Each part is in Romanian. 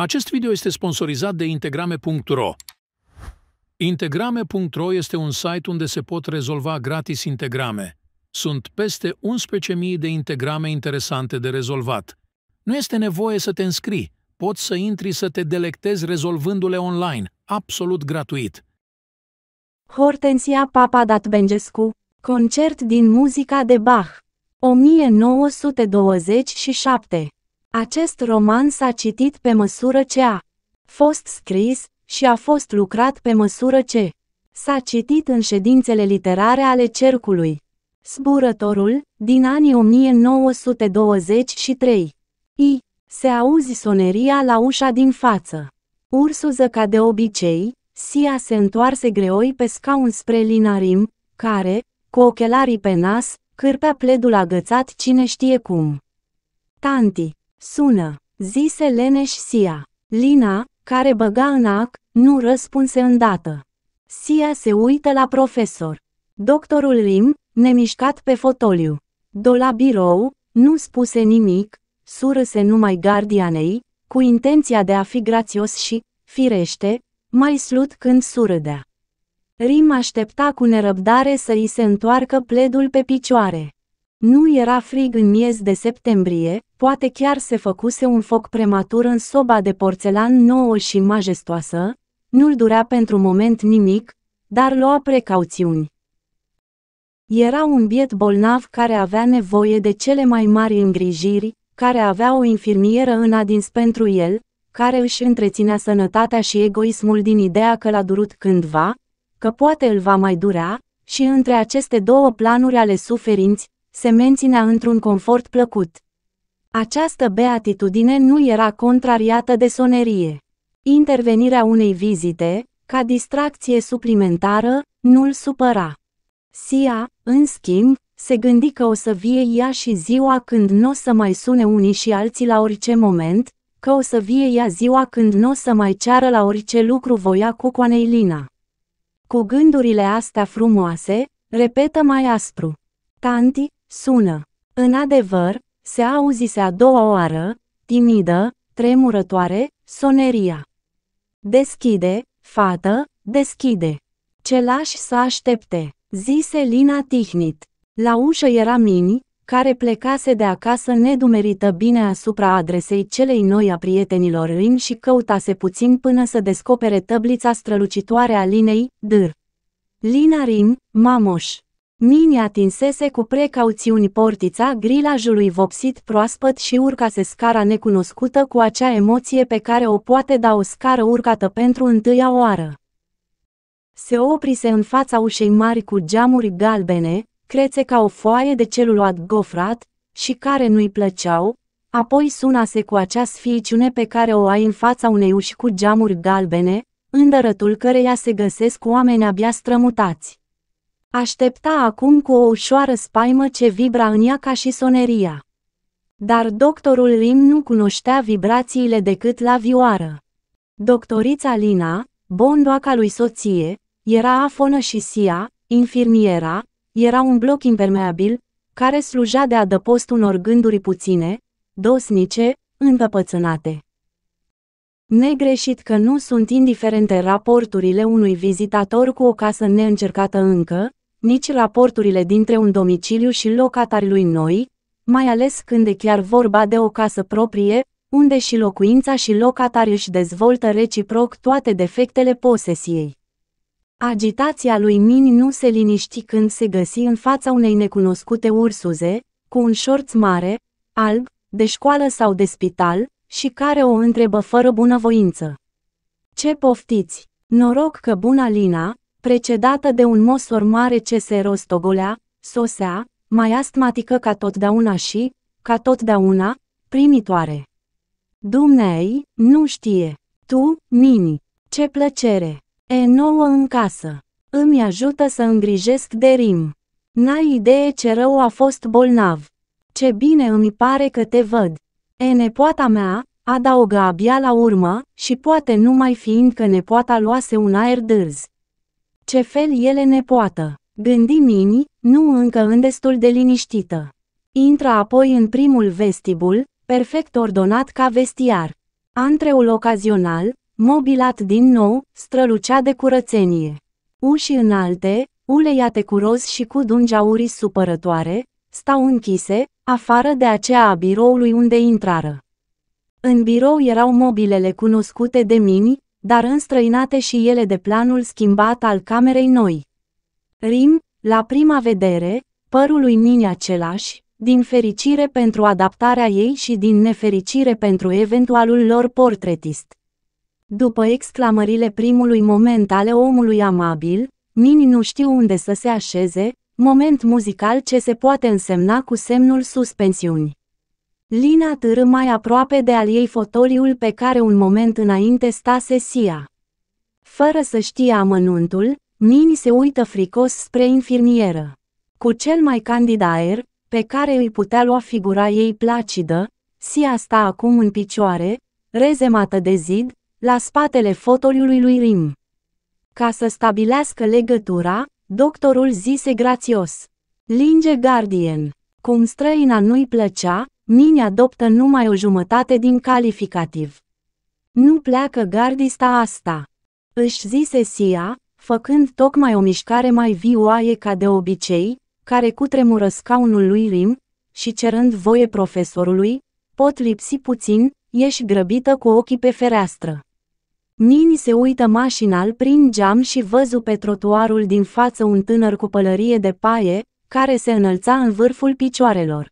Acest video este sponsorizat de integrame.ro. Integrame.ro este un site unde se pot rezolva gratis integrame. Sunt peste 11.000 de integrame interesante de rezolvat. Nu este nevoie să te înscrii. Poți să intri să te delectezi rezolvându-le online, absolut gratuit. Hortensia Bengescu, concert din muzica de Bach, 1927 acest roman s-a citit pe măsură ce a fost scris și a fost lucrat pe măsură ce s-a citit în ședințele literare ale cercului. Zburătorul, din anii 1923. I. Se auzi soneria la ușa din față. Ursuză ca de obicei, Sia se întoarse greoi pe scaun spre Linarim, care, cu ochelarii pe nas, cârpea pledul agățat cine știe cum. Tanti, Sună, zise leneș Sia. Lina, care băga în ac, nu răspunse îndată. Sia se uită la profesor. Doctorul Rim, nemișcat pe fotoliu. Do la birou, nu spuse nimic, surâse numai gardianei, cu intenția de a fi grațios și, firește, mai slut când surâdea. Rim aștepta cu nerăbdare să îi se întoarcă pledul pe picioare. Nu era frig în miez de septembrie, poate chiar se făcuse un foc prematur în soba de porțelan nouă și majestoasă, nu-l durea pentru moment nimic, dar lua precauțiuni. Era un biet bolnav care avea nevoie de cele mai mari îngrijiri, care avea o infirmieră în adins pentru el, care își întreținea sănătatea și egoismul din ideea că l-a durut cândva, că poate îl va mai durea, și între aceste două planuri ale suferinți, se menținea într-un confort plăcut. Această beatitudine nu era contrariată de sonerie. Intervenirea unei vizite, ca distracție suplimentară, nu-l supăra. Sia, în schimb, se gândi că o să vie ea și ziua când nu o să mai sune unii și alții la orice moment, că o să vie ea ziua când nu o să mai ceară la orice lucru voia cu Lina. Cu gândurile astea frumoase, repetă mai aspru. Tanti, Sună. În adevăr, se auzise a doua oară, timidă, tremurătoare, soneria. Deschide, fată, deschide. Ce lași să aștepte, zise Lina tihnit. La ușă era Mini, care plecase de acasă nedumerită bine asupra adresei celei noi a prietenilor Rin și căutase puțin până să descopere tăblița strălucitoare a Linei, dâr. Lina Rin, mamoș. Mini atinsese cu precauțiuni portița grilajului vopsit proaspăt și urcase scara necunoscută cu acea emoție pe care o poate da o scară urcată pentru întâia oară. Se oprise în fața ușei mari cu geamuri galbene, crețe ca o foaie de celuloid gofrat, și care nu-i plăceau, apoi sunase cu acea sfiiciune pe care o ai în fața unei uși cu geamuri galbene, îndărătul căreia se găsesc oameni abia strămutați. Aștepta acum cu o ușoară spaimă ce vibra în ea ca și soneria. Dar doctorul Rim nu cunoștea vibrațiile decât la vioară. Doctorița Lina, bondoaca lui soție, era afonă și sia, infirmiera, era un bloc impermeabil, care sluja de adăpost unor gânduri puține, dosnice, încăpățânate. Negreșit că nu sunt indiferente raporturile unui vizitator cu o casă neîncercată încă, nici raporturile dintre un domiciliu și locatari lui noi, mai ales când e chiar vorba de o casă proprie, unde și locuința și locatari își dezvoltă reciproc toate defectele posesiei. Agitația lui Min nu se liniști când se găsi în fața unei necunoscute ursuze, cu un șorț mare, alb, de școală sau de spital, și care o întrebă fără bunăvoință. Ce poftiți? Noroc că bună Lina, precedată de un mosor mare ce se rostogolea, sosea, mai astmatică ca totdeauna și, ca totdeauna, primitoare. Dumnei, nu știe. Tu, Nini, ce plăcere! E nouă în casă. Îmi ajută să îngrijesc de rim. N-ai idee ce rău a fost bolnav. Ce bine îmi pare că te văd. E nepoata mea, adaugă abia la urmă, și poate numai fiindcă nepoata luase un aer dârzi ce fel ele ne poată. Gândi mini, nu încă îndestul de liniștită. Intră apoi în primul vestibul, perfect ordonat ca vestiar. Antreul ocazional, mobilat din nou, strălucea de curățenie. Uși înalte, uleiate cu roz și cu dungi aurii supărătoare, stau închise, afară de aceea a biroului unde intrară. În birou erau mobilele cunoscute de mini, dar înstrăinate și ele de planul schimbat al camerei noi. Rim, la prima vedere, părul lui Nini același, din fericire pentru adaptarea ei și din nefericire pentru eventualul lor portretist. După exclamările primului moment ale omului amabil, Nini nu știu unde să se așeze, moment muzical ce se poate însemna cu semnul suspensiuni. Lina târâ mai aproape de al ei fotoliul pe care un moment înainte stase Sia. Fără să știe amănuntul, Nini se uită fricos spre infirmieră. Cu cel mai candid aer, pe care îi putea lua figura ei placidă, Sia sta acum în picioare, rezemată de zid, la spatele fotoliului lui Rim. Ca să stabilească legătura, doctorul zise grațios. Linge Guardian. Cum străina nu-i plăcea, Nini adoptă numai o jumătate din calificativ. Nu pleacă gardista asta, își zise Sia, făcând tocmai o mișcare mai vioaie ca de obicei, care cutremură scaunul lui Rim, și cerând voie profesorului, pot lipsi puțin, ieși grăbită cu ochii pe fereastră. Nini se uită mașinal prin geam și văzu pe trotuarul din față un tânăr cu pălărie de paie, care se înălța în vârful picioarelor.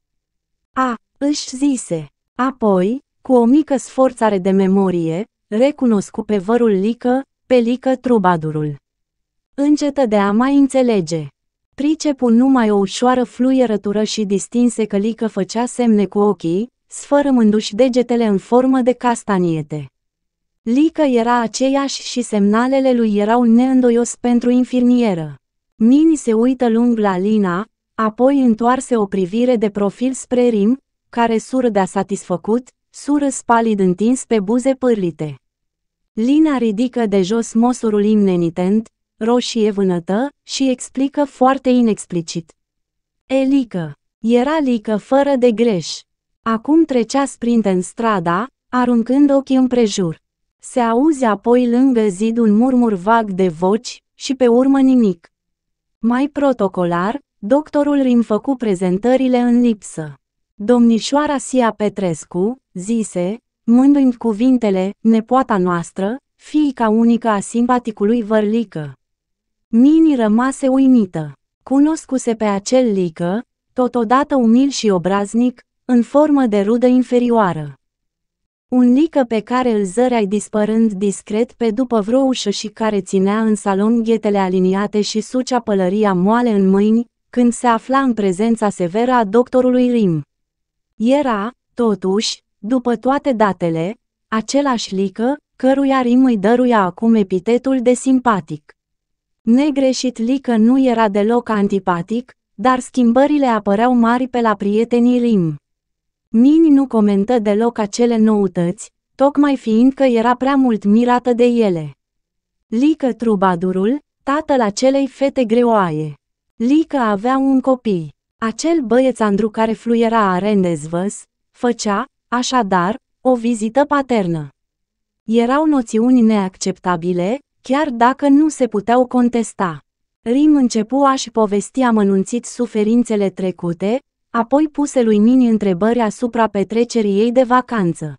A, își zise. Apoi, cu o mică sforțare de memorie, recunoscu pe vărul Lică, pe Lică trubadurul. Încetă de a mai înțelege. Pricepul numai o ușoară fluierătură și distinse că Lică făcea semne cu ochii, sfărâmându-și degetele în formă de castaniete. Lică era aceeași și semnalele lui erau neîndoios pentru infirmieră. Mini se uită lung la Lina, apoi întoarse o privire de profil spre Rim, care surdea satisfăcut, sură spalid întins pe buze pârlite. Lina ridică de jos mosurul imnenitent, roșie vânătă, și explică foarte inexplicit. Elică. Era lică fără de greș. Acum trecea sprinte în strada, aruncând ochii împrejur. Se auzi apoi lângă zid un murmur vag de voci și pe urmă nimic. Mai protocolar, doctorul Rim făcu prezentările în lipsă. Domnișoara Sia Petrescu, zise, mândând cuvintele, nepoata noastră, fiica unică a simpaticului Vărlică. Mini rămase uimită. Cunoscuse pe acel Lică, totodată umil și obraznic, în formă de rudă inferioară. Un lică pe care îl zăreai dispărând discret pe după vreo ușă și care ținea în salon ghetele aliniate și sucea pălăria moale în mâini, când se afla în prezența severă a doctorului Rim. Era, totuși, după toate datele, același Lică, căruia Rim îi dăruia acum epitetul de simpatic. Negreșit Lică nu era deloc antipatic, dar schimbările apăreau mari pe la prietenii Rim. Nini nu comentă deloc acele noutăți, tocmai fiindcă era prea mult mirată de ele. Lică Trubadurul, tatăl acelei fete greoaie. Lică avea un copil. Acel băieț Andru care fluiera a rendezvăs, făcea, așadar, o vizită paternă. Erau noțiuni neacceptabile, chiar dacă nu se puteau contesta. Rim începu a-și povesti amănunțit suferințele trecute, apoi puse lui Mini întrebări asupra petrecerii ei de vacanță.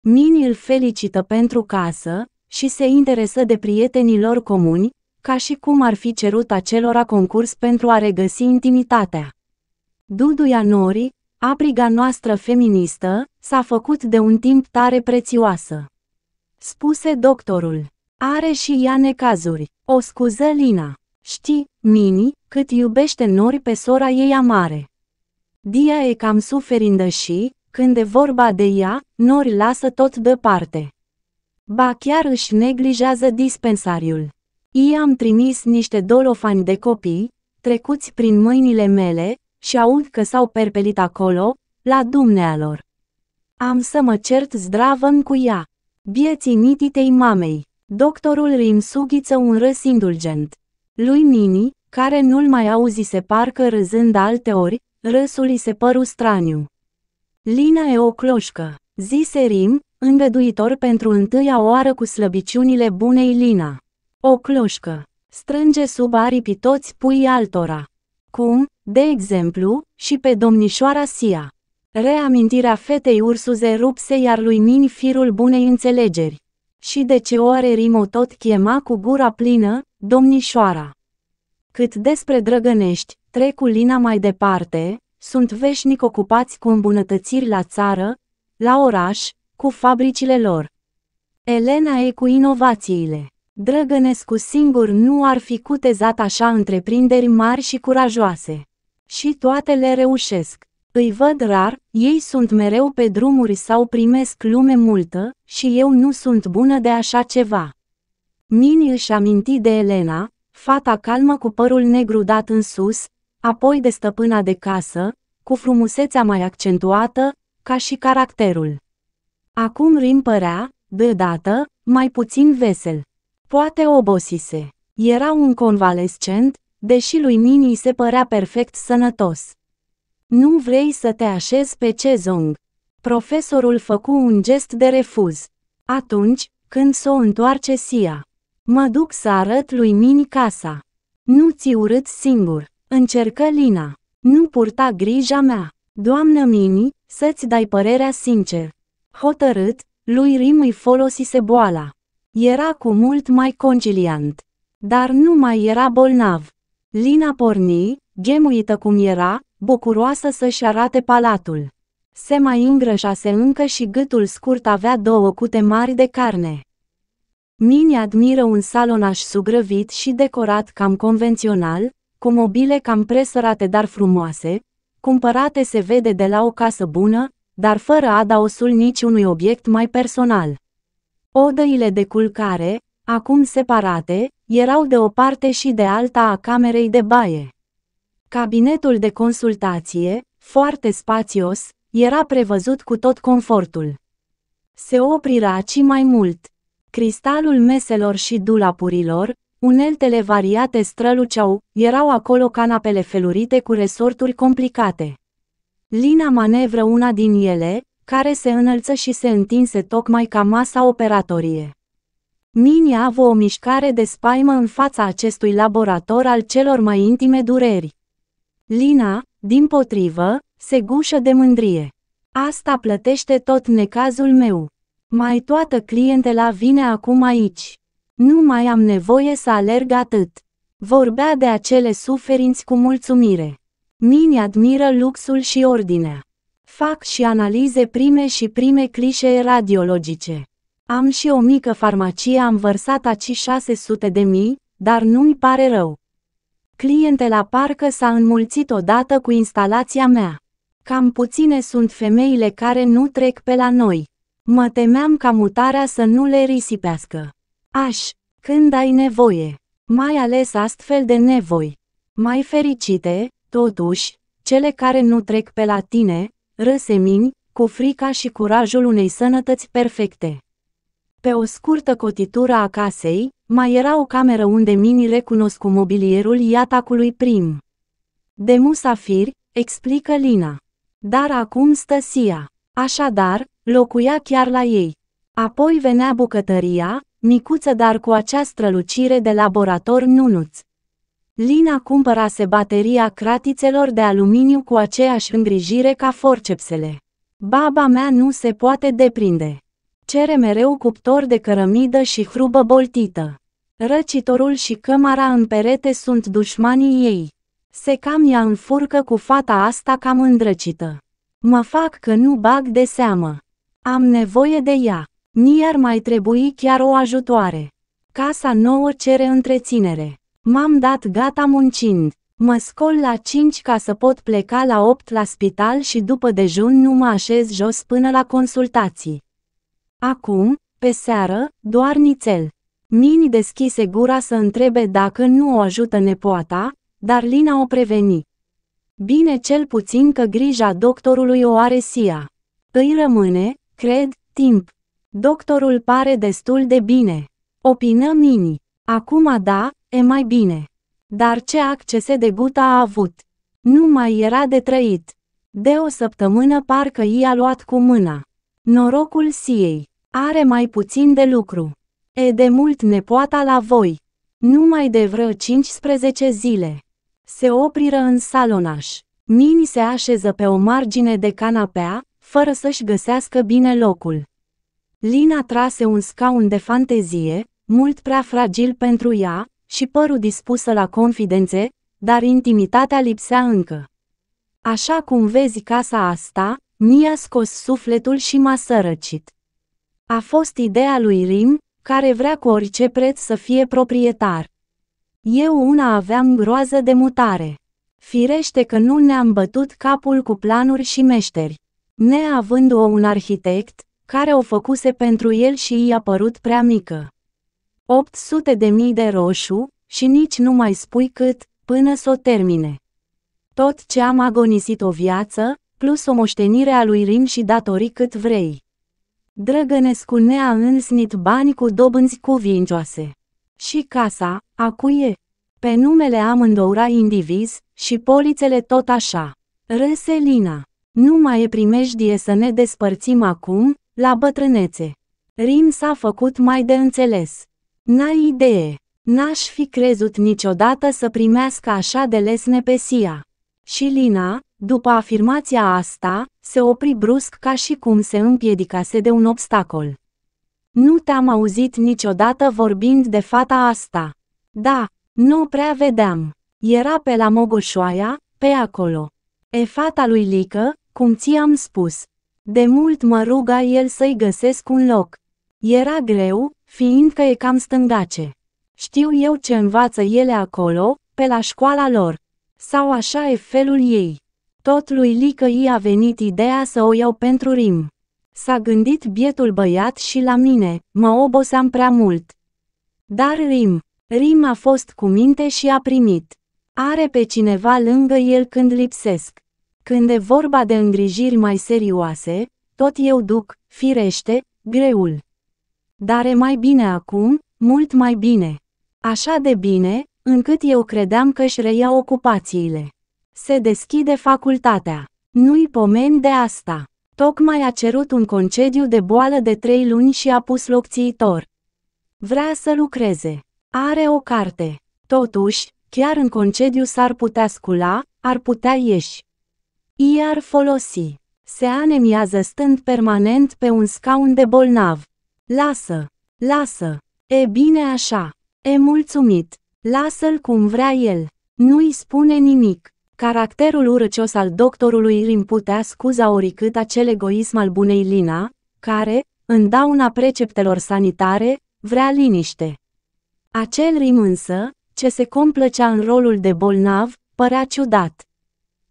Mini îl felicită pentru casă și se interesă de prietenii lor comuni, ca și cum ar fi cerut acelora concurs pentru a regăsi intimitatea. Duduia Nori, apriga noastră feministă, s-a făcut de un timp tare prețioasă. Spuse doctorul. Are și ea necazuri. O scuză Lina. Știi, Mini, cât iubește Nori pe sora ei amare. Dia e cam suferindă și, când e vorba de ea, Nori lasă tot deoparte. Ba chiar își neglijează dispensariul. I-am trimis niște dolofani de copii, trecuți prin mâinile mele, și aud că s-au perpelit acolo, la dumnealor. Am să mă cert zdravă cu ea. Bieții nititei mamei. Doctorul Rim sughiță un râs indulgent. Lui Nini, care nu-l mai auzise parcă râzând alte ori, râsul îi se păru straniu. Lina e o cloșcă, zise Rim, îngăduitor pentru întâia oară cu slăbiciunile bunei Lina. O cloșcă. Strânge sub aripi toți puii altora. Cum, de exemplu, și pe domnișoara Sia. Reamintirea fetei ursuze rupse iar lui Nini firul bunei înțelegeri. Și de ce oare Rimo tot chema cu gura plină, domnișoara? Cât despre drăgănești, trec lina mai departe, sunt veșnic ocupați cu îmbunătățiri la țară, la oraș, cu fabricile lor. Elena e cu inovațiile. Drăgănescu singur nu ar fi cutezat așa întreprinderi mari și curajoase. Și toate le reușesc. Îi văd rar, ei sunt mereu pe drumuri sau primesc lume multă, și eu nu sunt bună de așa ceva. Mini își aminti de Elena, fata calmă cu părul negru dat în sus, apoi de stăpâna de casă, cu frumusețea mai accentuată, ca și caracterul. Acum Rim părea, deodată, mai puțin vesel. Poate obosise. Era un convalescent, deși lui Nini se părea perfect sănătos. Nu vrei să te așezi pe Cezong. Profesorul făcu un gest de refuz. Atunci, când s-o întoarce Sia, mă duc să arăt lui Nini casa. Nu ți urât singur. Încercă Lina. Nu purta grija mea. Doamnă Mini, să-ți dai părerea sincer. Hotărât, lui Rim îi folosise boala. Era cu mult mai conciliant. Dar nu mai era bolnav. Lina porni, gemuită cum era, bucuroasă să-și arate palatul. Se mai îngrășase încă și gâtul scurt avea două cute mari de carne. Mini admiră un salonaș sugrăvit și decorat cam convențional, cu mobile cam presărate dar frumoase, cumpărate se vede de la o casă bună, dar fără adaosul niciunui obiect mai personal. Odăile de culcare, acum separate, erau de o parte și de alta a camerei de baie. Cabinetul de consultație, foarte spațios, era prevăzut cu tot confortul. Se opriră și mai mult. Cristalul meselor și dulapurilor, uneltele variate străluceau, erau acolo canapele felurite cu resorturi complicate. Lina manevră una din ele, care se înălță și se întinse tocmai ca masa operatorie. Mini a avut o mișcare de spaimă în fața acestui laborator al celor mai intime dureri. Lina, din potrivă, se gușă de mândrie. Asta plătește tot necazul meu. Mai toată clientela vine acum aici. Nu mai am nevoie să alerg atât. Vorbea de acele suferinți cu mulțumire. Mini admiră luxul și ordinea. Fac și analize prime și prime clișee radiologice. Am și o mică farmacie, am vărsat aci 600 de mii, dar nu-mi pare rău. la parcă s-a înmulțit odată cu instalația mea. Cam puține sunt femeile care nu trec pe la noi. Mă temeam ca mutarea să nu le risipească. Aș, când ai nevoie, mai ales astfel de nevoi. Mai fericite, totuși, cele care nu trec pe la tine, răsemini, cu frica și curajul unei sănătăți perfecte. Pe o scurtă cotitură a casei, mai era o cameră unde Mini recunosc cu mobilierul iatacului prim. De musafiri, explică Lina. Dar acum stă Sia. Așadar, locuia chiar la ei. Apoi venea bucătăria, micuță dar cu acea strălucire de laborator nunuț. Lina cumpărase bateria cratițelor de aluminiu cu aceeași îngrijire ca forcepsele. Baba mea nu se poate deprinde. Cere mereu cuptor de cărămidă și hrubă boltită. Răcitorul și cămara în perete sunt dușmanii ei. Se cam ia în furcă cu fata asta cam îndrăcită. Mă fac că nu bag de seamă. Am nevoie de ea. Ni ar mai trebui chiar o ajutoare. Casa nouă cere întreținere. M-am dat gata muncind. Mă scol la 5 ca să pot pleca la 8 la spital și după dejun nu mă așez jos până la consultații. Acum, pe seară, doar nițel. Nini deschise gura să întrebe dacă nu o ajută nepoata, dar Lina o preveni. Bine cel puțin că grija doctorului o are Sia. Îi rămâne, cred, timp. Doctorul pare destul de bine. Opină Nini. Acum da, e mai bine. Dar ce accese de guta a avut? Nu mai era de trăit. De o săptămână parcă i-a luat cu mâna. Norocul siei. Are mai puțin de lucru. E de mult nepoata la voi. Numai de vreo 15 zile. Se opriră în salonaș. Mini se așeză pe o margine de canapea, fără să-și găsească bine locul. Lina trase un scaun de fantezie, mult prea fragil pentru ea, și părul dispusă la confidențe, dar intimitatea lipsea încă. Așa cum vezi casa asta, mi-a scos sufletul și m-a sărăcit. A fost ideea lui Rim, care vrea cu orice preț să fie proprietar. Eu una aveam groază de mutare. Firește că nu ne-am bătut capul cu planuri și meșteri. Neavând-o un arhitect, care o făcuse pentru el și i-a părut prea mică. 800 de mii de roșu, și nici nu mai spui cât, până s-o termine. Tot ce am agonisit o viață, plus o moștenire a lui Rim și datorii cât vrei. Drăgănescu ne-a însnit bani cu dobânzi cuvincioase. Și casa, a cui e? Pe numele amândoura indiviz și polițele tot așa. Răselina, nu mai e primejdie să ne despărțim acum, la bătrânețe. Rim s-a făcut mai de înțeles. N-ai idee, n-aș fi crezut niciodată să primească așa de lesne pe Sia. Și Lina, după afirmația asta, se opri brusc ca și cum se împiedicase de un obstacol. Nu te-am auzit niciodată vorbind de fata asta. Da, nu prea vedeam. Era pe la Mogoșoaia, pe acolo. E fata lui Lică, cum ți-am spus. De mult mă ruga el să-i găsesc un loc. Era greu, fiindcă e cam stângace. Știu eu ce învață ele acolo, pe la școala lor. Sau așa e felul ei. Tot lui Lică i a venit ideea să o iau pentru rim. S-a gândit bietul băiat și la mine, mă oboseam prea mult. Dar Rim, Rim a fost cu minte și a primit. Are pe cineva lângă el când lipsesc. Când e vorba de îngrijiri mai serioase, tot eu duc, firește, greul. Dar e mai bine acum, mult mai bine. Așa de bine, încât eu credeam că își reia ocupațiile. Se deschide facultatea. Nu-i pomeni de asta. Tocmai a cerut un concediu de boală de trei luni și a pus locțiitor. Vrea să lucreze. Are o carte. Totuși, chiar în concediu s-ar putea scula, ar putea ieși. I-ar folosi. Se anemiază stând permanent pe un scaun de bolnav. Lasă, lasă. E bine așa. E mulțumit. Lasă-l cum vrea el. Nu-i spune nimic. Caracterul urăcios al doctorului îl imputea scuza oricât acel egoism al bunei Lina, care, în dauna preceptelor sanitare, vrea liniște. Acel rim însă, ce se complăcea în rolul de bolnav, părea ciudat.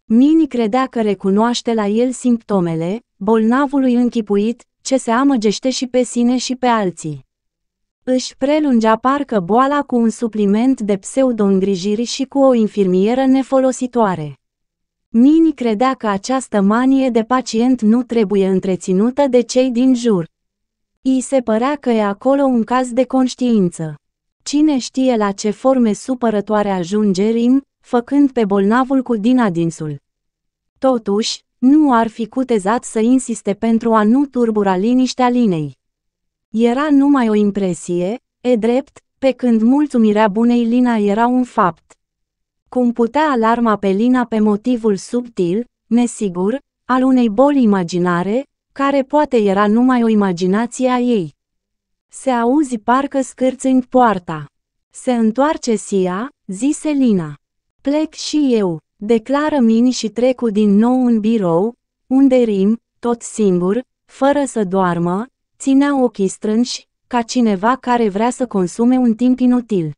Mini credea că recunoaște la el simptomele, bolnavului închipuit, ce se amăgește și pe sine și pe alții. Își prelungea parcă boala cu un supliment de pseudo-îngrijiri și cu o infirmieră nefolositoare. Mini credea că această manie de pacient nu trebuie întreținută de cei din jur. I se părea că e acolo un caz de conștiință. Cine știe la ce forme supărătoare ajunge Rim, făcând pe bolnavul cu dinadinsul. Totuși, nu ar fi cutezat să insiste pentru a nu turbura liniștea linei. Era numai o impresie, e drept, pe când mulțumirea bunei Lina era un fapt. Cum putea alarma pe Lina pe motivul subtil, nesigur, al unei boli imaginare, care poate era numai o imaginație a ei. Se auzi parcă scârțând poarta. Se întoarce Sia, zise Lina. Plec și eu, declară Mini și trecu din nou în birou, unde Rim, tot singur, fără să doarmă, ținea ochii strânși, ca cineva care vrea să consume un timp inutil.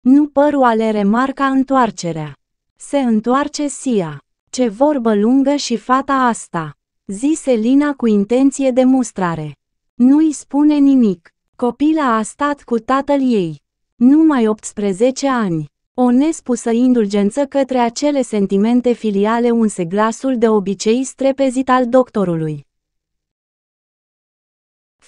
Nu păru ale remarca întoarcerea. Se întoarce Sia. Ce vorbă lungă și fata asta, zise Lina cu intenție de mustrare. Nu-i spune nimic. Copila a stat cu tatăl ei. Numai 18 ani. O nespusă indulgență către acele sentimente filiale unse glasul de obicei strepezit al doctorului.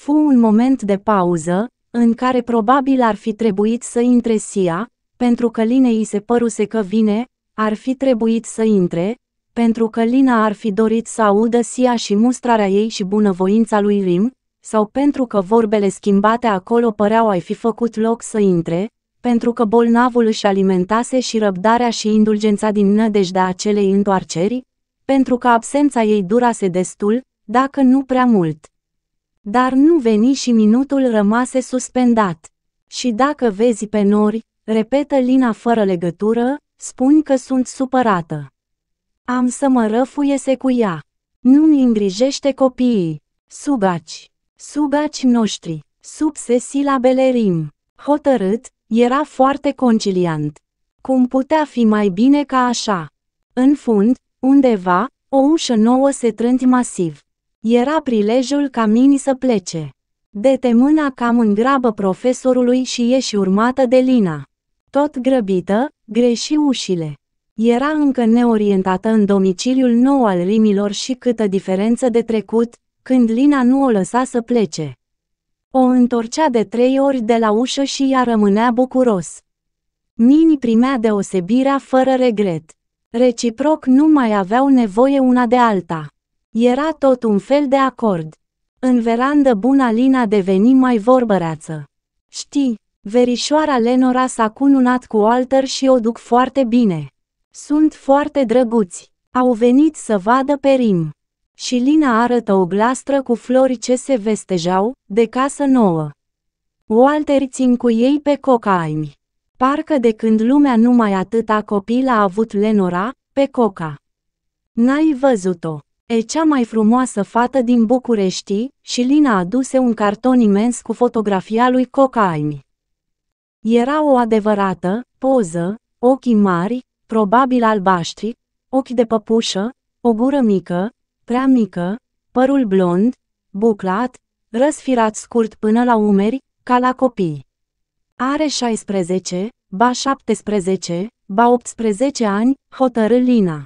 Fu un moment de pauză, în care probabil ar fi trebuit să intre Sia, pentru că Linei se păruse că vine, ar fi trebuit să intre, pentru că Lina ar fi dorit să audă Sia și mustrarea ei și bunăvoința lui Rim, sau pentru că vorbele schimbate acolo păreau ai fi făcut loc să intre, pentru că bolnavul își alimentase și răbdarea și indulgența din nădejdea acelei întoarceri, pentru că absența ei durase destul, dacă nu prea mult. Dar nu veni și minutul rămase suspendat. Și dacă vezi pe nori, repetă Lina fără legătură, spun că sunt supărată. Am să mă răfuiese cu ea. Nu-mi îngrijește copiii. Sugaci. Sugaci noștri. Subse silabele belerim. Hotărât, era foarte conciliant. Cum putea fi mai bine ca așa? În fund, undeva, o ușă nouă se trânti masiv. Era prilejul ca mini să plece. Dete mâna cam în grabă profesorului și ieși urmată de Lina. Tot grăbită, greși ușile. Era încă neorientată în domiciliul nou al rimilor și câtă diferență de trecut, când Lina nu o lăsa să plece. O întorcea de trei ori de la ușă și ea rămânea bucuros. Mini primea deosebirea fără regret. Reciproc nu mai aveau nevoie una de alta. Era tot un fel de acord. În verandă buna Lina deveni mai vorbăreață. Știi, verișoara Lenora s-a cununat cu Walter și o duc foarte bine. Sunt foarte drăguți. Au venit să vadă pe Rim. Și Lina arătă o glastră cu flori ce se vestejau, de casă nouă. Walter țin cu ei pe cocaimi. Parcă de când lumea numai atâta copil a avut Lenora, pe coca. N-ai văzut-o. E cea mai frumoasă fată din București și Lina aduse un carton imens cu fotografia lui Coca Era o adevărată poză, ochii mari, probabil albaștri, ochi de păpușă, o gură mică, prea mică, părul blond, buclat, răsfirat scurt până la umeri, ca la copii. Are 16, ba 17, ba 18 ani, hotărâ Lina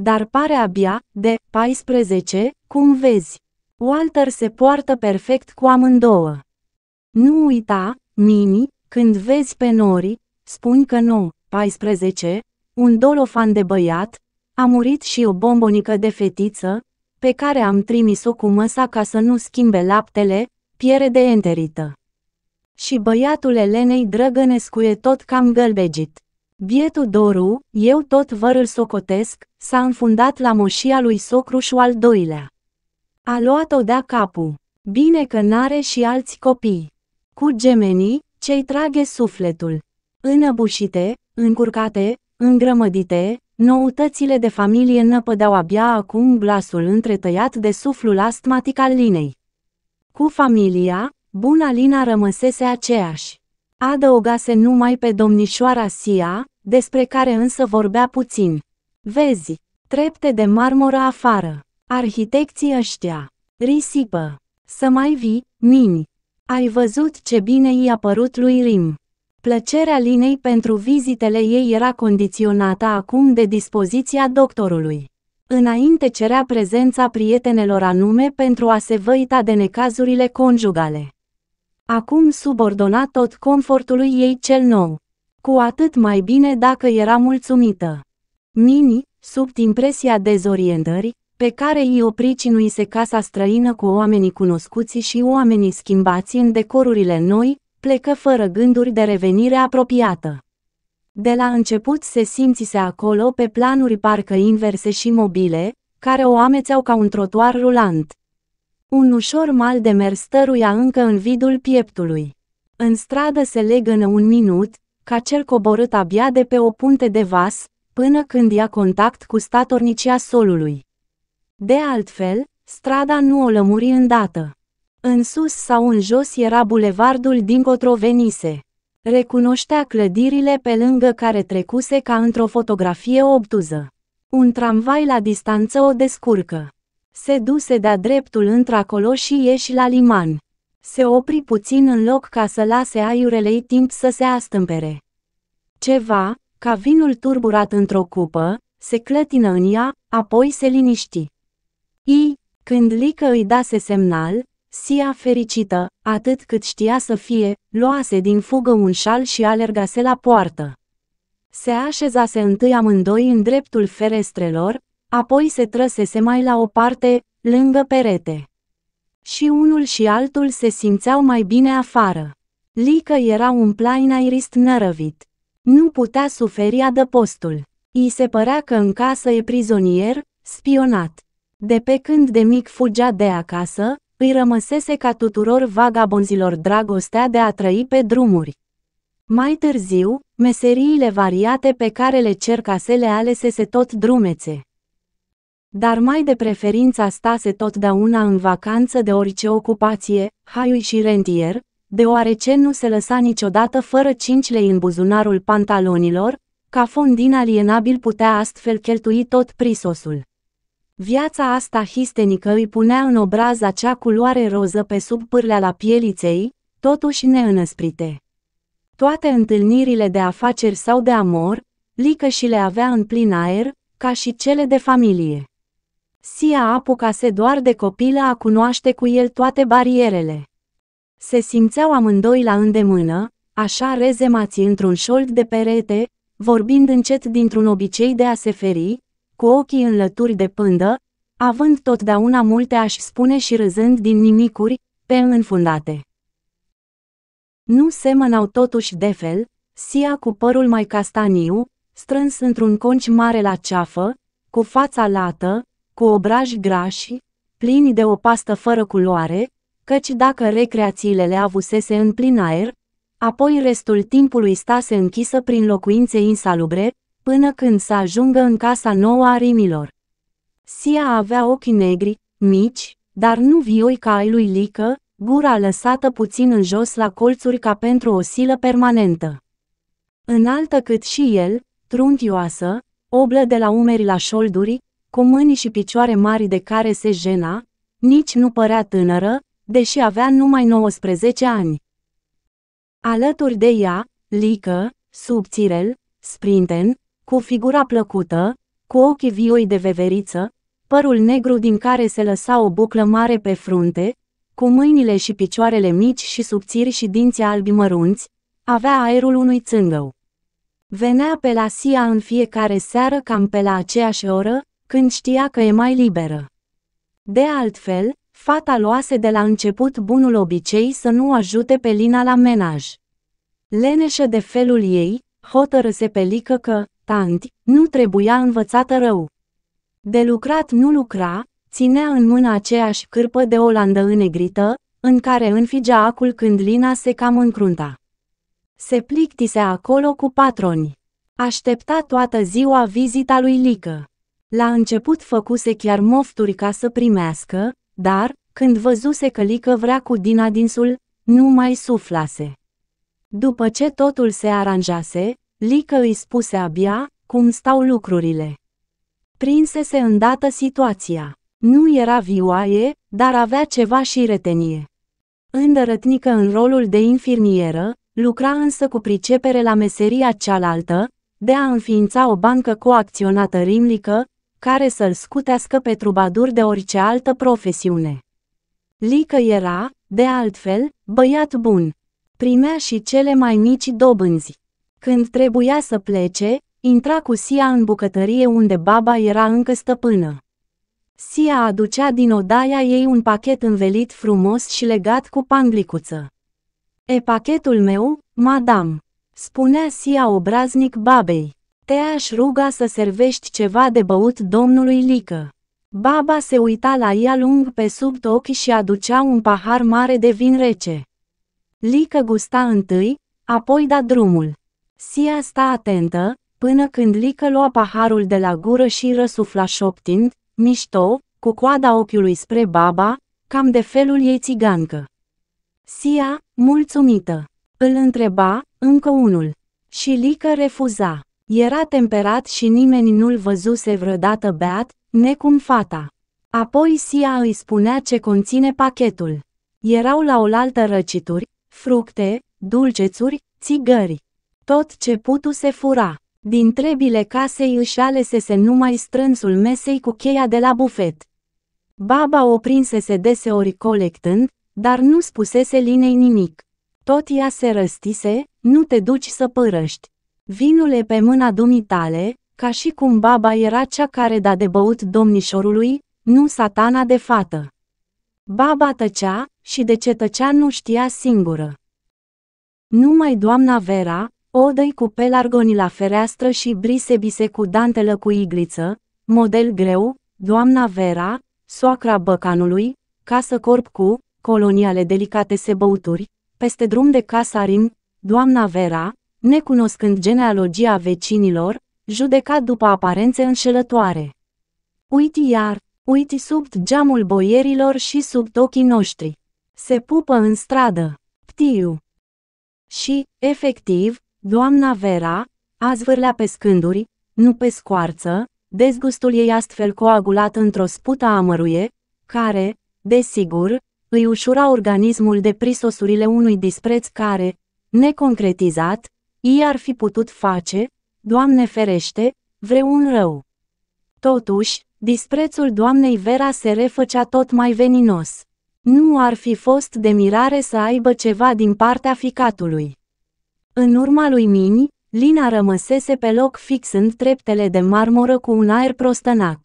dar pare abia de 14, cum vezi. Walter se poartă perfect cu amândouă. Nu uita, Mini, când vezi pe Nori, spun că nu, 14, un dolofan de băiat, a murit și o bombonică de fetiță, pe care am trimis-o cu măsa ca să nu schimbe laptele, piere de enterită. Și băiatul Elenei drăgănescuie tot cam gălbegit. Bietul Doru, eu tot vărul socotesc, S-a înfundat la moșia lui Socrușu al doilea. A luat-o de-a capul. Bine că n-are și alți copii. Cu gemenii, cei trage sufletul. Înăbușite, încurcate, îngrămădite, noutățile de familie năpădeau abia acum glasul întretăiat de suflul astmatic al Linei. Cu familia, buna Lina rămăsese aceeași. Adăugase numai pe domnișoara Sia, despre care însă vorbea puțin. Vezi, trepte de marmură afară. Arhitecții ăștia. Risipă. Să mai vii, mini. Ai văzut ce bine i-a părut lui Rim. Plăcerea Linei pentru vizitele ei era condiționată acum de dispoziția doctorului. Înainte cerea prezența prietenelor anume pentru a se văita de necazurile conjugale. Acum subordona tot confortului ei cel nou. Cu atât mai bine dacă era mulțumită. Mini, sub impresia dezorientării, pe care îi o pricinuise casa străină cu oamenii cunoscuți și oamenii schimbați în decorurile noi, plecă fără gânduri de revenire apropiată. De la început se simțise acolo pe planuri parcă inverse și mobile, care o amețeau ca un trotuar rulant. Un ușor mal de mers stăruia încă în vidul pieptului. În stradă se legănă un minut, ca cel coborât abia de pe o punte de vas, până când ia contact cu statornicia solului. De altfel, strada nu o lămuri îndată. În sus sau în jos era bulevardul din cotrovenise. Recunoștea clădirile pe lângă care trecuse ca într-o fotografie obtuză. Un tramvai la distanță o descurcă. Se duse de-a dreptul într-acolo și ieși la liman. Se opri puțin în loc ca să lase aiurelei timp să se astâmpere. Ceva, ca vinul turburat într-o cupă, se clătină în ea, apoi se liniști. I, când Lică îi dase semnal, Sia fericită, atât cât știa să fie, luase din fugă un șal și alergase la poartă. Se așezase întâi amândoi în dreptul ferestrelor, apoi se trăsese mai la o parte, lângă perete. Și unul și altul se simțeau mai bine afară. Lică era un plain plainairist nărăvit nu putea suferi adăpostul. I se părea că în casă e prizonier, spionat. De pe când de mic fugea de acasă, îi rămăsese ca tuturor vagabonzilor dragostea de a trăi pe drumuri. Mai târziu, meseriile variate pe care le cercase le alesese tot drumețe. Dar mai de preferința stase totdeauna în vacanță de orice ocupație, haiui și rentier, deoarece nu se lăsa niciodată fără 5 lei în buzunarul pantalonilor, ca fond inalienabil putea astfel cheltui tot prisosul. Viața asta histenică îi punea în obraz acea culoare roză pe sub pârlea la pieliței, totuși neînăsprite. Toate întâlnirile de afaceri sau de amor, Lică și le avea în plin aer, ca și cele de familie. Sia apucase doar de copilă a cunoaște cu el toate barierele. Se simțeau amândoi la îndemână, așa rezemați într-un șold de perete, vorbind încet dintr-un obicei de a se feri, cu ochii lături de pândă, având totdeauna multe aș spune și râzând din nimicuri, pe înfundate. Nu semănau totuși de fel, Sia cu părul mai castaniu, strâns într-un conci mare la ceafă, cu fața lată, cu obraji grași, plini de o pastă fără culoare, căci dacă recreațiile le avusese în plin aer, apoi restul timpului stase închisă prin locuințe insalubre, până când să ajungă în casa nouă a rimilor. Sia avea ochi negri, mici, dar nu vioi ca ai lui Lică, gura lăsată puțin în jos la colțuri ca pentru o silă permanentă. Înaltă cât și el, truntioasă, oblă de la umeri la șolduri, cu mâini și picioare mari de care se jena, nici nu părea tânără, deși avea numai 19 ani. Alături de ea, lică, subțirel, sprinten, cu figura plăcută, cu ochii vioi de veveriță, părul negru din care se lăsa o buclă mare pe frunte, cu mâinile și picioarele mici și subțiri și dinții albi mărunți, avea aerul unui țângău. Venea pe la Sia în fiecare seară cam pe la aceeași oră, când știa că e mai liberă. De altfel, Fata luase de la început bunul obicei să nu ajute pe Lina la menaj. Leneșă de felul ei, hotără se pelică că, tanti, nu trebuia învățată rău. De lucrat nu lucra, ținea în mână aceeași cârpă de olandă înegrită, în care înfigea acul când Lina se cam încrunta. Se plictise acolo cu patroni. Aștepta toată ziua vizita lui Lică. La început făcuse chiar mofturi ca să primească, dar, când văzuse că Lică vrea cu Dina dinsul, nu mai suflase. După ce totul se aranjase, Lică îi spuse abia cum stau lucrurile. Prinsese îndată situația. Nu era vioaie, dar avea ceva și retenie. Îndărătnică în rolul de infirmieră, lucra însă cu pricepere la meseria cealaltă, de a înființa o bancă coacționată rimlică, care să-l scutească pe trubadur de orice altă profesiune. Lică era, de altfel, băiat bun. Primea și cele mai mici dobânzi. Când trebuia să plece, intra cu Sia în bucătărie unde baba era încă stăpână. Sia aducea din odaia ei un pachet învelit frumos și legat cu panglicuță. E pachetul meu, madam, spunea Sia obraznic babei. Te-aș ruga să servești ceva de băut domnului Lică. Baba se uita la ea lung pe sub ochi și aducea un pahar mare de vin rece. Lică gusta întâi, apoi da drumul. Sia sta atentă, până când Lică lua paharul de la gură și răsufla șoptind, mișto, cu coada ochiului spre baba, cam de felul ei țigancă. Sia, mulțumită, îl întreba, încă unul. Și Lică refuza. Era temperat și nimeni nu-l văzuse vreodată beat, necum fata. Apoi Sia îi spunea ce conține pachetul. Erau la oaltă răcituri, fructe, dulcețuri, țigări. Tot ce putu se fura. Din trebile casei își alesese numai strânsul mesei cu cheia de la bufet. Baba o prinsese deseori colectând, dar nu spusese linei nimic. Tot ea se răstise, nu te duci să părăști. Vinul e pe mâna dumitale, ca și cum baba era cea care da de băut domnișorului, nu satana de fată. Baba tăcea și de ce tăcea nu știa singură. Numai doamna Vera, odăi cu pelargoni la fereastră și brisebise cu dantelă cu igliță, model greu, doamna Vera, soacra băcanului, casă corp cu, coloniale delicate se băuturi, peste drum de casarin, doamna Vera, necunoscând genealogia vecinilor, judecat după aparențe înșelătoare. Uiti iar, uiti sub geamul boierilor și sub ochii noștri. Se pupă în stradă, ptiu. Și, efectiv, doamna Vera, a zvârlea pe scânduri, nu pe scoarță, dezgustul ei astfel coagulat într-o spută amăruie, care, desigur, îi ușura organismul de prisosurile unui dispreț care, neconcretizat, ei ar fi putut face, Doamne ferește, vreun rău. Totuși, disprețul doamnei Vera se refăcea tot mai veninos. Nu ar fi fost de mirare să aibă ceva din partea ficatului. În urma lui Mini, Lina rămăsese pe loc fixând treptele de marmură cu un aer prostănac.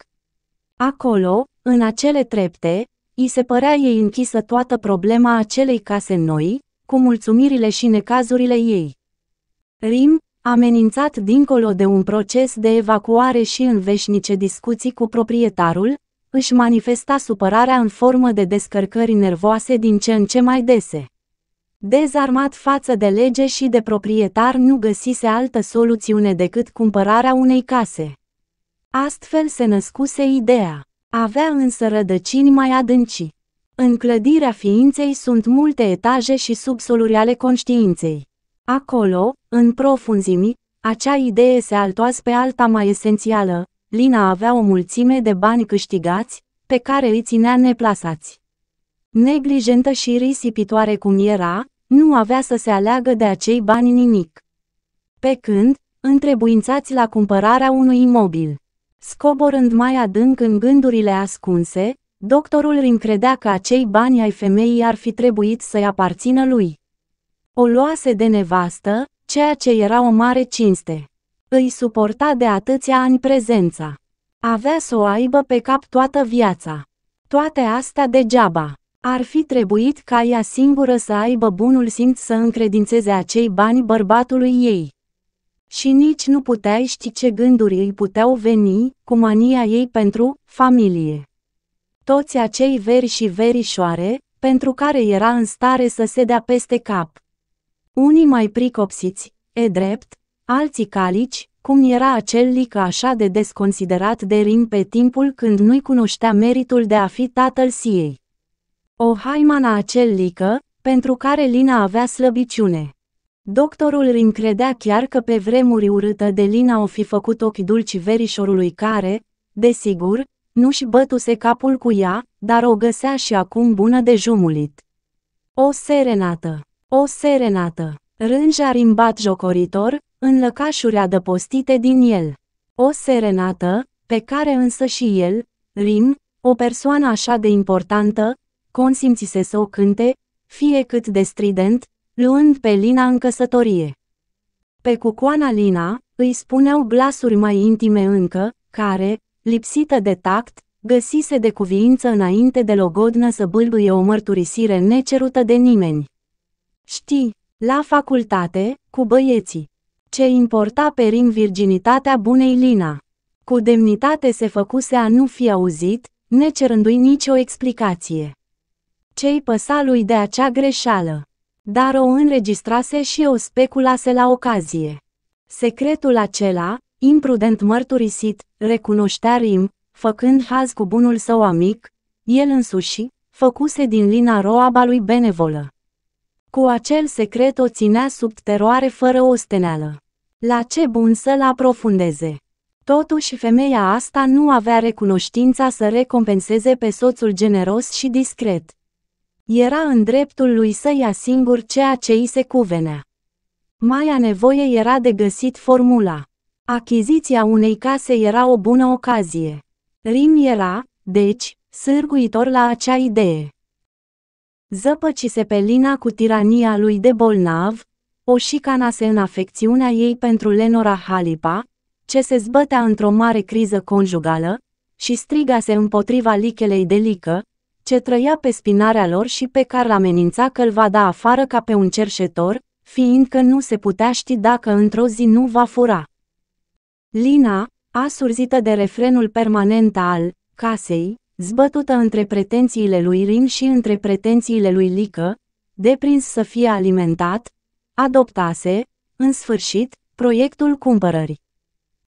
Acolo, în acele trepte, îi se părea ei închisă toată problema acelei case noi, cu mulțumirile și necazurile ei. Rim, amenințat dincolo de un proces de evacuare și în veșnice discuții cu proprietarul, își manifesta supărarea în formă de descărcări nervoase din ce în ce mai dese. Dezarmat față de lege și de proprietar nu găsise altă soluțiune decât cumpărarea unei case. Astfel se născuse ideea. Avea însă rădăcini mai adânci. În clădirea ființei sunt multe etaje și subsoluri ale conștiinței. Acolo, în profunzimi, acea idee se altoas pe alta mai esențială, Lina avea o mulțime de bani câștigați, pe care îi ținea neplasați. Neglijentă și risipitoare cum era, nu avea să se aleagă de acei bani nimic. Pe când, întrebuințați la cumpărarea unui imobil. Scoborând mai adânc în gândurile ascunse, doctorul îmi credea că acei bani ai femeii ar fi trebuit să-i aparțină lui. O luase de nevastă, ceea ce era o mare cinste. Îi suporta de atâția ani prezența. Avea să o aibă pe cap toată viața. Toate astea degeaba. Ar fi trebuit ca ea singură să aibă bunul simț să încredințeze acei bani bărbatului ei. Și nici nu puteai ști ce gânduri îi puteau veni, cu mania ei pentru familie. Toți acei veri și verișoare, pentru care era în stare să se dea peste cap. Unii mai pricopsiți, e drept, alții calici, cum era acel lică așa de desconsiderat de Rin pe timpul când nu-i cunoștea meritul de a fi tatăl siei. O haimana acel lică, pentru care Lina avea slăbiciune. Doctorul Rin credea chiar că pe vremuri urâtă de Lina o fi făcut ochii dulci verișorului care, desigur, nu-și bătuse capul cu ea, dar o găsea și acum bună de jumulit. O serenată o serenată. a rimbat jocoritor, în lăcașuri adăpostite din el. O serenată, pe care însă și el, Rim, o persoană așa de importantă, consimțise să o cânte, fie cât de strident, luând pe Lina în căsătorie. Pe cucoana Lina, îi spuneau glasuri mai intime încă, care, lipsită de tact, găsise de cuviință înainte de logodnă să bâlbâie o mărturisire necerută de nimeni. Știi, la facultate, cu băieții. Ce importa pe ring virginitatea bunei Lina? Cu demnitate se făcuse a nu fi auzit, necerându-i nicio explicație. Cei păsa lui de acea greșeală? Dar o înregistrase și o speculase la ocazie. Secretul acela, imprudent mărturisit, recunoștea Rim, făcând haz cu bunul său amic, el însuși, făcuse din lina roaba lui benevolă. Cu acel secret o ținea sub teroare fără steneală. La ce bun să-l aprofundeze? Totuși femeia asta nu avea recunoștința să recompenseze pe soțul generos și discret. Era în dreptul lui să ia singur ceea ce îi se cuvenea. Maia nevoie era de găsit formula. Achiziția unei case era o bună ocazie. Rim era, deci, sârguitor la acea idee. Zăpăcise pe Lina cu tirania lui de bolnav, o șicanase în afecțiunea ei pentru Lenora Halipa, ce se zbătea într-o mare criză conjugală, și strigase împotriva lichelei de lică, ce trăia pe spinarea lor și pe care amenința că îl va da afară ca pe un cerșetor, fiindcă nu se putea ști dacă într-o zi nu va fura. Lina, asurzită de refrenul permanent al casei, zbătută între pretențiile lui Rin și între pretențiile lui Lică, deprins să fie alimentat, adoptase, în sfârșit, proiectul cumpărării.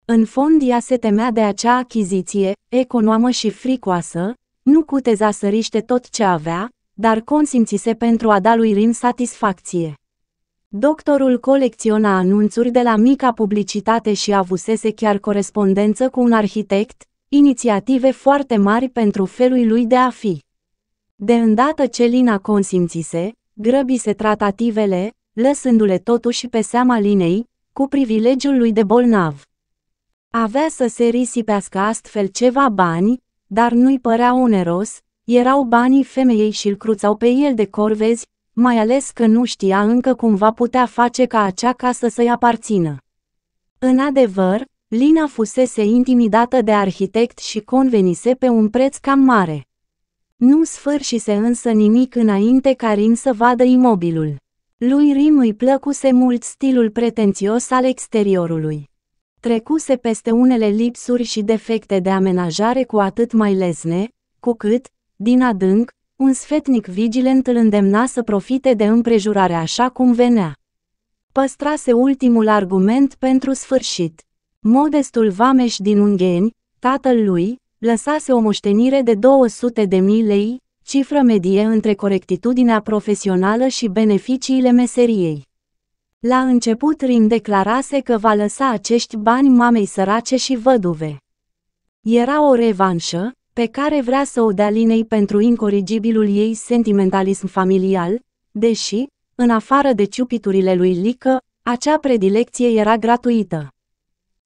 În fond ea se temea de acea achiziție, economă și fricoasă, nu cuteza săriște tot ce avea, dar consimțise pentru a da lui Rim satisfacție. Doctorul colecționa anunțuri de la mica publicitate și avusese chiar corespondență cu un arhitect, inițiative foarte mari pentru felul lui de a fi. De îndată ce Lina consimțise, grăbise tratativele, lăsându-le totuși pe seama Linei, cu privilegiul lui de bolnav. Avea să se risipească astfel ceva bani, dar nu-i părea oneros, erau banii femeii și îl cruțau pe el de corvezi, mai ales că nu știa încă cum va putea face ca acea casă să-i aparțină. În adevăr, Lina fusese intimidată de arhitect și convenise pe un preț cam mare. Nu sfârșise însă nimic înainte ca Rim să vadă imobilul. Lui Rim îi plăcuse mult stilul pretențios al exteriorului. Trecuse peste unele lipsuri și defecte de amenajare cu atât mai lezne, cu cât, din adânc, un sfetnic vigilent îl îndemna să profite de împrejurare așa cum venea. Păstrase ultimul argument pentru sfârșit. Modestul Vameș din Ungheni, tatăl lui, lăsase o moștenire de 200 de mii lei, cifră medie între corectitudinea profesională și beneficiile meseriei. La început Rim declarase că va lăsa acești bani mamei sărace și văduve. Era o revanșă, pe care vrea să o dea Linei pentru incorrigibilul ei sentimentalism familial, deși, în afară de ciupiturile lui Lică, acea predilecție era gratuită.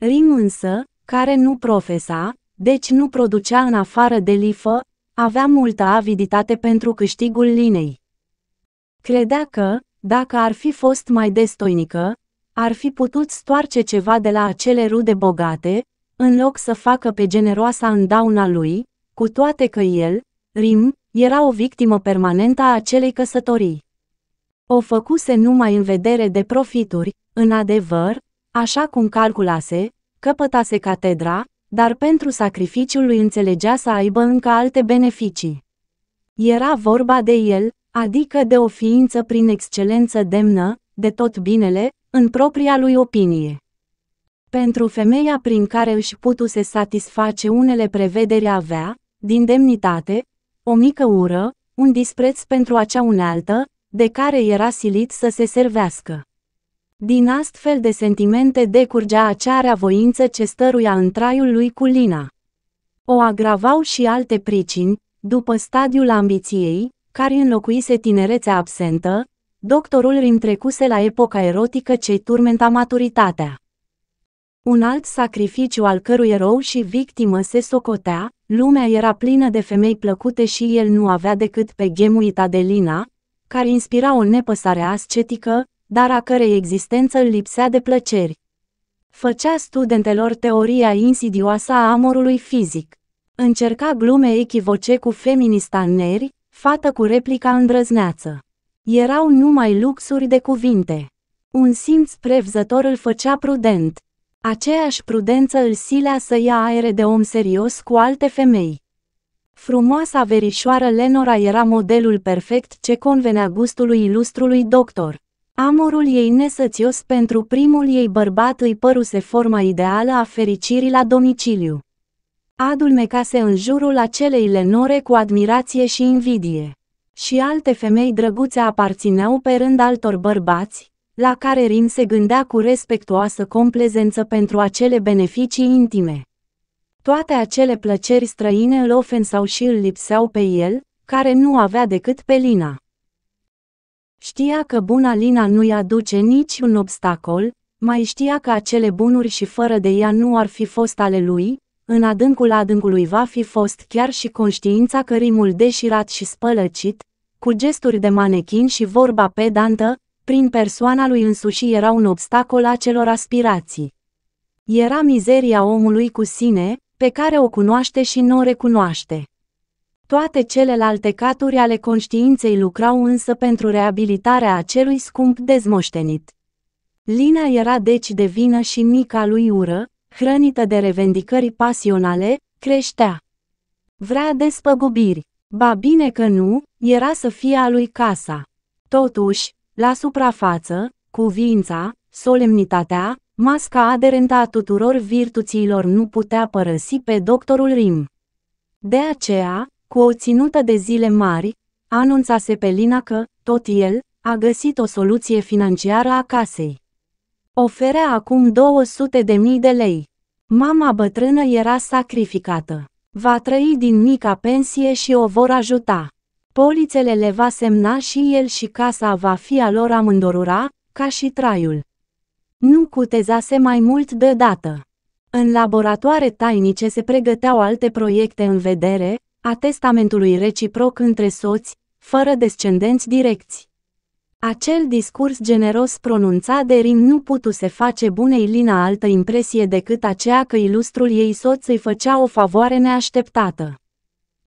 Rim însă, care nu profesa, deci nu producea în afară de lifă, avea multă aviditate pentru câștigul linei. Credea că, dacă ar fi fost mai destoinică, ar fi putut stoarce ceva de la acele rude bogate, în loc să facă pe generoasa îndauna lui, cu toate că el, Rim, era o victimă permanentă a acelei căsătorii. O făcuse numai în vedere de profituri, în adevăr, așa cum calculase, căpătase catedra, dar pentru sacrificiul lui înțelegea să aibă încă alte beneficii. Era vorba de el, adică de o ființă prin excelență demnă, de tot binele, în propria lui opinie. Pentru femeia prin care își putuse satisface unele prevederi avea, din demnitate, o mică ură, un dispreț pentru acea unealtă, de care era silit să se servească. Din astfel de sentimente decurgea acea rea voință ce stăruia în traiul lui Culina. O agravau și alte pricini, după stadiul ambiției, care înlocuise tinerețea absentă, doctorul Rim trecuse la epoca erotică ce turmenta maturitatea. Un alt sacrificiu al cărui erou și victimă se socotea, lumea era plină de femei plăcute și el nu avea decât pe gemuita de Lina, care inspira o nepăsare ascetică, dar a cărei existență îl lipsea de plăceri. Făcea studentelor teoria insidioasă a amorului fizic. Încerca glume echivoce cu feminista neri, fată cu replica îndrăzneață. Erau numai luxuri de cuvinte. Un simț prevzător îl făcea prudent. Aceeași prudență îl silea să ia aere de om serios cu alte femei. Frumoasa verișoară Lenora era modelul perfect ce convenea gustului ilustrului doctor. Amorul ei nesățios pentru primul ei bărbat îi păruse forma ideală a fericirii la domiciliu. Adulmecase în jurul acelei lenore cu admirație și invidie. Și alte femei drăguțe aparțineau pe rând altor bărbați, la care Rin se gândea cu respectuoasă complezență pentru acele beneficii intime. Toate acele plăceri străine îl ofensau și îl lipseau pe el, care nu avea decât pe Lina. Știa că buna Lina nu-i aduce nici un obstacol, mai știa că acele bunuri și fără de ea nu ar fi fost ale lui, în adâncul adâncului va fi fost chiar și conștiința că rimul deșirat și spălăcit, cu gesturi de manechin și vorba pedantă, prin persoana lui însuși era un obstacol acelor aspirații. Era mizeria omului cu sine, pe care o cunoaște și nu o recunoaște. Toate celelalte caturi ale conștiinței lucrau însă pentru reabilitarea acelui scump dezmoștenit. Lina era deci de vină și mica lui ură, hrănită de revendicări pasionale, creștea. Vrea despăgubiri. Ba bine că nu, era să fie a lui casa. Totuși, la suprafață, cuvința, solemnitatea, masca aderentă a tuturor virtuților nu putea părăsi pe doctorul Rim. De aceea, cu o ținută de zile mari, anunța Sepelina că, tot el, a găsit o soluție financiară a casei. Oferea acum 200 de mii de lei. Mama bătrână era sacrificată. Va trăi din mica pensie și o vor ajuta. Polițele le va semna și el și casa va fi a lor amândorura, ca și traiul. Nu cutezase mai mult de dată. În laboratoare tainice se pregăteau alte proiecte în vedere, a testamentului reciproc între soți, fără descendenți direcți. Acel discurs generos pronunțat de Rin nu putu se face bunei Lina altă impresie decât aceea că ilustrul ei soț îi făcea o favoare neașteptată.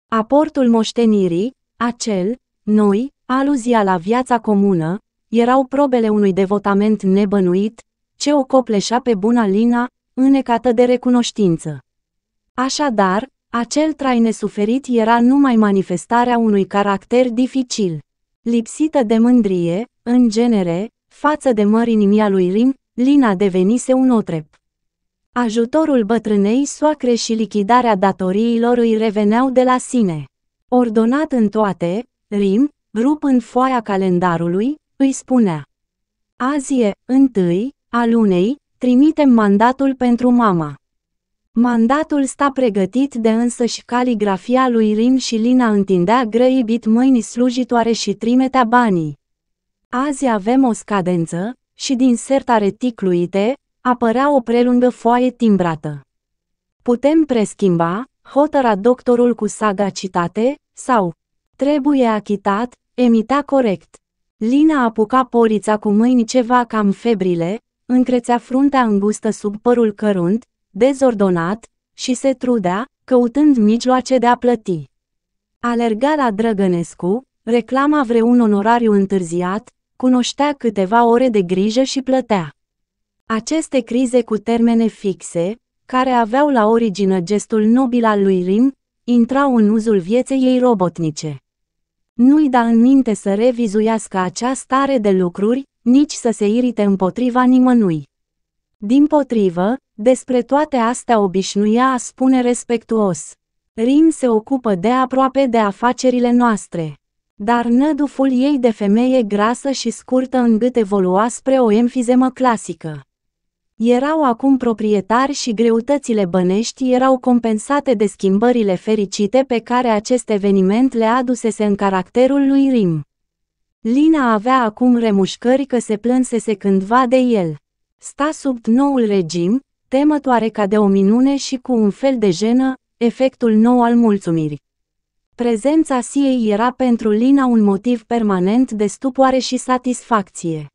Aportul moștenirii, acel, noi, aluzia la viața comună, erau probele unui devotament nebănuit, ce o copleșa pe buna Lina, înecată de recunoștință. Așadar, acel trai nesuferit era numai manifestarea unui caracter dificil. Lipsită de mândrie, în genere, față de mărinimia lui Rim, Lina devenise un otrep. Ajutorul bătrânei soacre și lichidarea datoriilor îi reveneau de la sine. Ordonat în toate, Rim, rup în foaia calendarului, îi spunea. Azi e, întâi, a lunei, trimitem mandatul pentru mama. Mandatul sta pregătit de însă și caligrafia lui Rim și Lina întindea grăibit mâini slujitoare și trimetea banii. Azi avem o scadență și din serta reticluite apărea o prelungă foaie timbrată. Putem preschimba, hotăra doctorul cu saga citate, sau trebuie achitat, emita corect. Lina apuca porița cu mâini ceva cam febrile, încrețea fruntea îngustă sub părul cărunt, dezordonat, și se trudea, căutând mijloace de a plăti. Alerga la Drăgănescu, reclama vreun onorariu întârziat, cunoștea câteva ore de grijă și plătea. Aceste crize cu termene fixe, care aveau la origine gestul nobil al lui Rim, intrau în uzul vieței ei robotnice. Nu-i da în minte să revizuiască acea stare de lucruri, nici să se irite împotriva nimănui. Din potrivă, despre toate astea obișnuia a spune respectuos. Rin se ocupă de aproape de afacerile noastre. Dar năduful ei de femeie grasă și scurtă în gât evolua spre o emfizemă clasică. Erau acum proprietari și greutățile bănești erau compensate de schimbările fericite pe care acest eveniment le adusese în caracterul lui Rim. Lina avea acum remușcări că se plânsese cândva de el. Sta sub noul regim, temătoare ca de o minune și cu un fel de jenă, efectul nou al mulțumirii. Prezența siei era pentru Lina un motiv permanent de stupoare și satisfacție.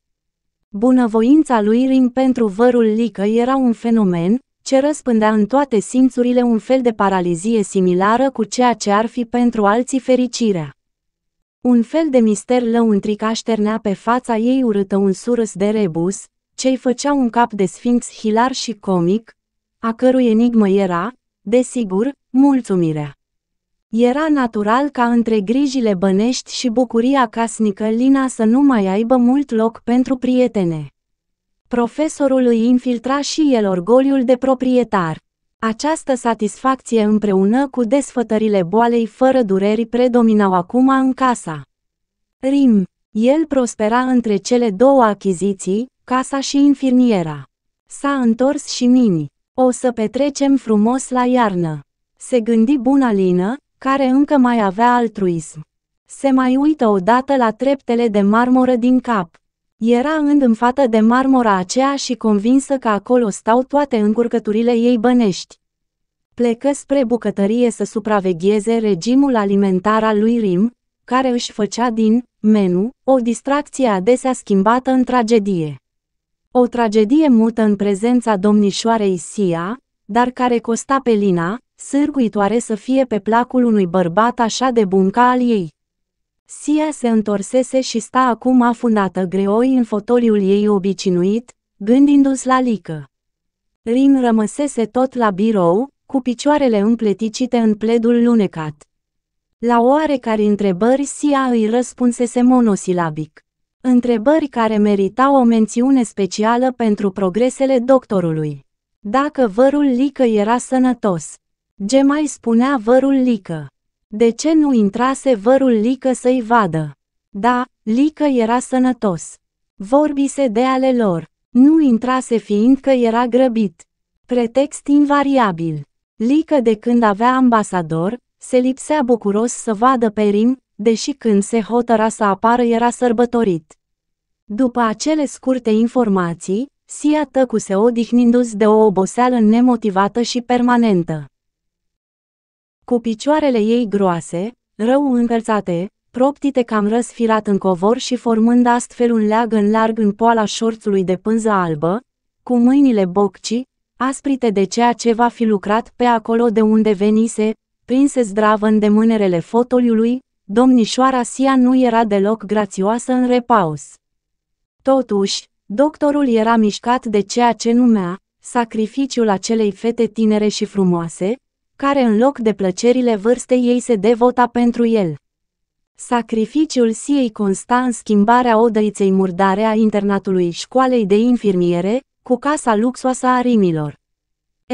Bunăvoința lui Rim pentru vărul Lică era un fenomen, ce răspândea în toate simțurile un fel de paralizie similară cu ceea ce ar fi pentru alții fericirea. Un fel de mister lăuntric așternea pe fața ei urâtă un surâs de rebus, ce îi făcea un cap de sfinx hilar și comic, a cărui enigmă era, desigur, mulțumirea. Era natural ca între grijile bănești și bucuria casnică Lina să nu mai aibă mult loc pentru prietene. Profesorul îi infiltra și el orgoliul de proprietar. Această satisfacție împreună cu desfătările boalei fără dureri predominau acum în casa. Rim, el prospera între cele două achiziții, casa și infirmiera. S-a întors și Mimi. O să petrecem frumos la iarnă. Se gândi buna Lină, care încă mai avea altruism. Se mai uită odată la treptele de marmură din cap. Era îndâmfată de marmura aceea și convinsă că acolo stau toate încurcăturile ei bănești. Plecă spre bucătărie să supravegheze regimul alimentar al lui Rim, care își făcea din menu o distracție adesea schimbată în tragedie. O tragedie mută în prezența domnișoarei Sia, dar care costa pe Lina, sârguitoare să fie pe placul unui bărbat așa de bun ca al ei. Sia se întorsese și sta acum afundată greoi în fotoliul ei obicinuit, gândindu-se la lică. Rin rămăsese tot la birou, cu picioarele împleticite în pledul lunecat. La oarecare întrebări Sia îi răspunsese monosilabic. Întrebări care meritau o mențiune specială pentru progresele doctorului. Dacă vărul Lică era sănătos, ce mai spunea vărul Lică? De ce nu intrase vărul Lică să-i vadă? Da, Lică era sănătos. Vorbise de ale lor. Nu intrase fiindcă era grăbit. Pretext invariabil. Lică de când avea ambasador, se lipsea bucuros să vadă pe Rim, deși când se hotăra să apară era sărbătorit. După acele scurte informații, Sia tăcuse odihnindu se de o oboseală nemotivată și permanentă. Cu picioarele ei groase, rău încălțate, proptite cam răsfilat în covor și formând astfel un leag în larg în poala șorțului de pânză albă, cu mâinile bocci, asprite de ceea ce va fi lucrat pe acolo de unde venise, prinse zdravă de mânerele fotoliului, domnișoara Sia nu era deloc grațioasă în repaus. Totuși, doctorul era mișcat de ceea ce numea sacrificiul acelei fete tinere și frumoase, care în loc de plăcerile vârstei ei se devota pentru el. Sacrificiul Siei consta în schimbarea odăiței murdare a internatului școalei de infirmiere, cu casa luxoasă a rimilor.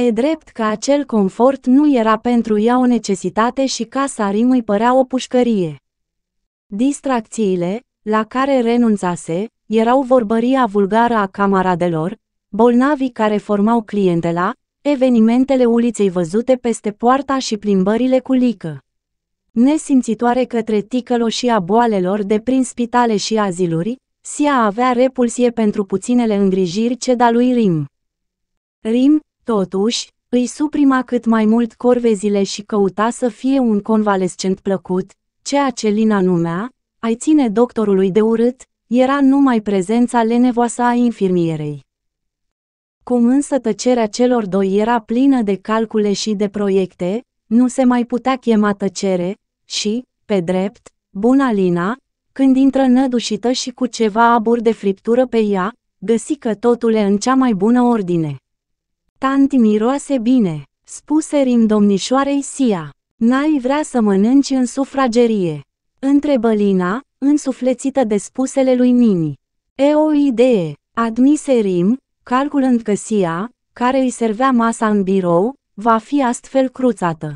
E drept că acel confort nu era pentru ea o necesitate și casa Rim îi părea o pușcărie. Distracțiile, la care renunțase, erau vorbăria vulgară a camaradelor, bolnavii care formau clientela, evenimentele uliței văzute peste poarta și plimbările cu lică. Nesimțitoare către ticăloșia boalelor de prin spitale și aziluri, Sia avea repulsie pentru puținele îngrijiri ce da lui Rim. Rim, Totuși, îi suprima cât mai mult corvezile și căuta să fie un convalescent plăcut, ceea ce Lina numea, ai ține doctorului de urât, era numai prezența lenevoasă a infirmierei. Cum însă tăcerea celor doi era plină de calcule și de proiecte, nu se mai putea chema tăcere și, pe drept, buna Lina, când intră nădușită și cu ceva abur de friptură pe ea, găsi că totul e în cea mai bună ordine tanti miroase bine, spuse Rim domnișoarei Sia. N-ai vrea să mănânci în sufragerie. Întrebă Lina, însuflețită de spusele lui Nini. E o idee, admise Rim, calculând că Sia, care îi servea masa în birou, va fi astfel cruțată.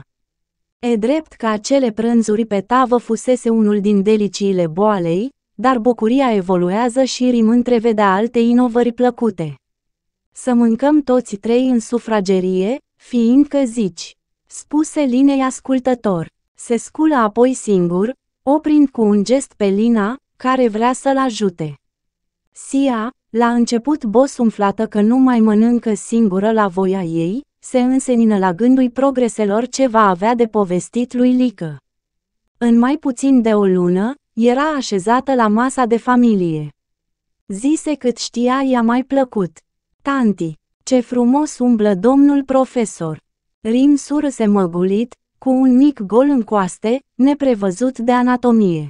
E drept că acele prânzuri pe tavă fusese unul din deliciile boalei, dar bucuria evoluează și Rim întrevedea alte inovări plăcute. Să mâncăm toți trei în sufragerie, fiindcă zici. Spuse Linei ascultător. Se sculă apoi singur, oprind cu un gest pe Lina, care vrea să-l ajute. Sia, la început bos umflată că nu mai mănâncă singură la voia ei, se însenină la gândul progreselor ce va avea de povestit lui Lică. În mai puțin de o lună, era așezată la masa de familie. Zise cât știa i-a mai plăcut. Tanti, ce frumos umblă domnul profesor! Rim sur se măgulit, cu un mic gol în coaste, neprevăzut de anatomie.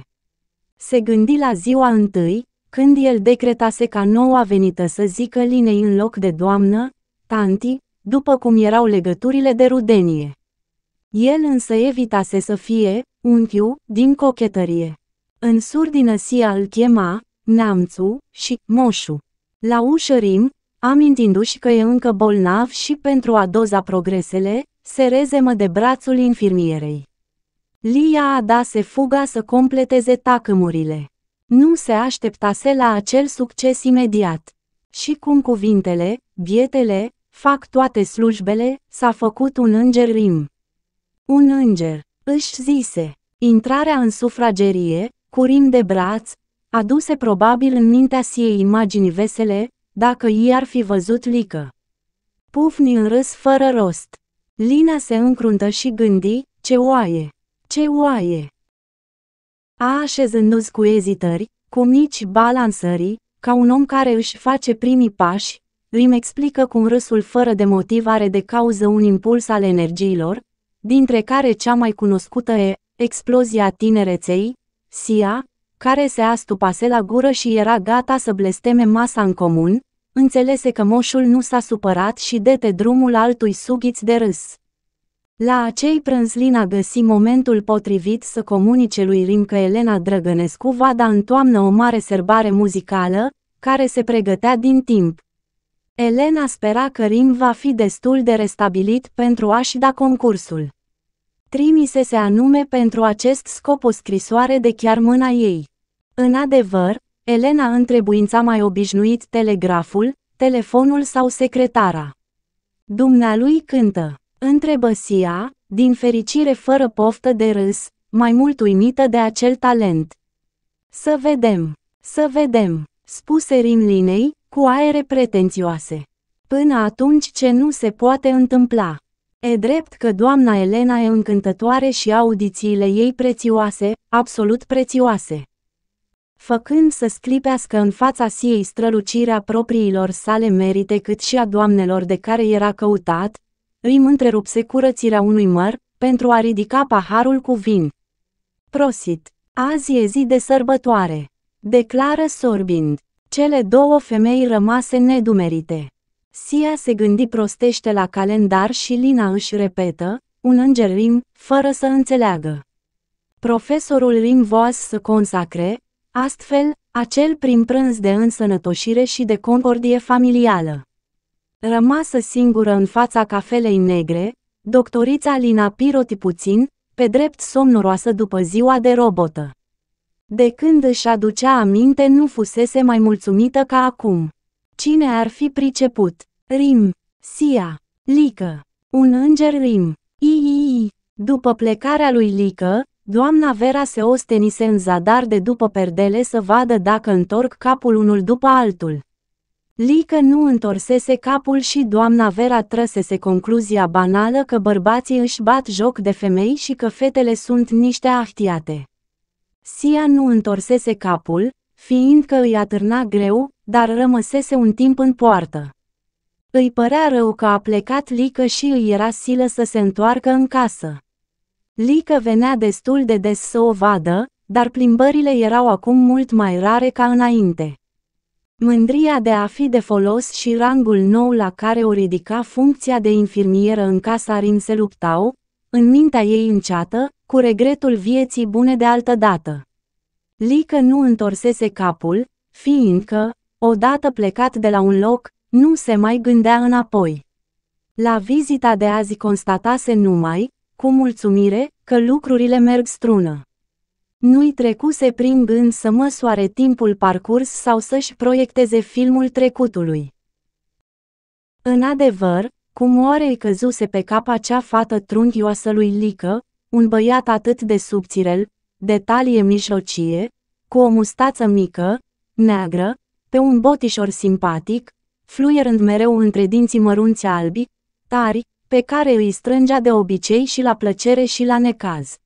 Se gândi la ziua întâi, când el decretase ca noua venită să zică linei în loc de doamnă, tanti, după cum erau legăturile de rudenie. El însă evitase să fie, unchiu, din cochetărie. În surdină Sia îl chema, Neamțu și Moșu. La ușă Rim, amintindu-și că e încă bolnav și pentru a doza progresele, se rezemă de brațul infirmierei. Lia a se fuga să completeze tacâmurile. Nu se așteptase la acel succes imediat. Și cum cuvintele, bietele, fac toate slujbele, s-a făcut un înger rim. Un înger, își zise, intrarea în sufragerie, cu rim de braț, aduse probabil în mintea siei imagini vesele, dacă i ar fi văzut Lică. Pufni râs fără rost. Lina se încruntă și gândi, ce oaie, ce oaie. A așezându-ți cu ezitări, cu mici balansării, ca un om care își face primii pași, Rim explică cum râsul fără de motiv are de cauză un impuls al energiilor, dintre care cea mai cunoscută e explozia tinereței, Sia, care se astupase la gură și era gata să blesteme masa în comun, Înțelese că moșul nu s-a supărat și dete drumul altui sughiț de râs. La acei prânz Lina găsi momentul potrivit să comunice lui Rim că Elena Drăgănescu va da în toamnă o mare serbare muzicală, care se pregătea din timp. Elena spera că Rim va fi destul de restabilit pentru a-și da concursul. Trimise se anume pentru acest scop o scrisoare de chiar mâna ei. În adevăr, Elena întrebuința mai obișnuit telegraful, telefonul sau secretara. Dumnealui cântă. Întrebă Sia, din fericire fără poftă de râs, mai mult uimită de acel talent. Să vedem, să vedem, spuse Rimlinei, cu aere pretențioase. Până atunci ce nu se poate întâmpla. E drept că doamna Elena e încântătoare și audițiile ei prețioase, absolut prețioase făcând să sclipească în fața siei strălucirea propriilor sale merite cât și a doamnelor de care era căutat, îi întrerupse curățirea unui măr, pentru a ridica paharul cu vin. Prosit, azi e zi de sărbătoare, declară sorbind. Cele două femei rămase nedumerite. Sia se gândi prostește la calendar și Lina își repetă, un înger Rim, fără să înțeleagă. Profesorul Rim voas să consacre, Astfel, acel prim prânz de însănătoșire și de concordie familială. Rămasă singură în fața cafelei negre, doctorița Lina Piroti puțin, pe drept somnoroasă după ziua de robotă. De când își aducea aminte nu fusese mai mulțumită ca acum. Cine ar fi priceput? Rim, Sia, Lică, un înger Rim, ii. după plecarea lui Lică, Doamna Vera se ostenise în zadar de după perdele să vadă dacă întorc capul unul după altul. Lică nu întorsese capul și doamna Vera trăsese concluzia banală că bărbații își bat joc de femei și că fetele sunt niște ahtiate. Sia nu întorsese capul, fiindcă îi atârna greu, dar rămăsese un timp în poartă. Îi părea rău că a plecat Lică și îi era silă să se întoarcă în casă. Lică venea destul de des să o vadă, dar plimbările erau acum mult mai rare ca înainte. Mândria de a fi de folos și rangul nou la care o ridica funcția de infirmieră în casa Rin se luptau, în mintea ei înceată, cu regretul vieții bune de altă dată. Lică nu întorsese capul, fiindcă, odată plecat de la un loc, nu se mai gândea înapoi. La vizita de azi constatase numai cu mulțumire, că lucrurile merg strună. Nu-i trecuse prin gând să măsoare timpul parcurs sau să-și proiecteze filmul trecutului. În adevăr, cum oare îi căzuse pe cap acea fată trunchioasă lui Lică, un băiat atât de subțirel, de talie mijlocie, cu o mustață mică, neagră, pe un botișor simpatic, fluierând mereu între dinții mărunți albi, tari, pe care îi strângea de obicei și la plăcere și la necaz.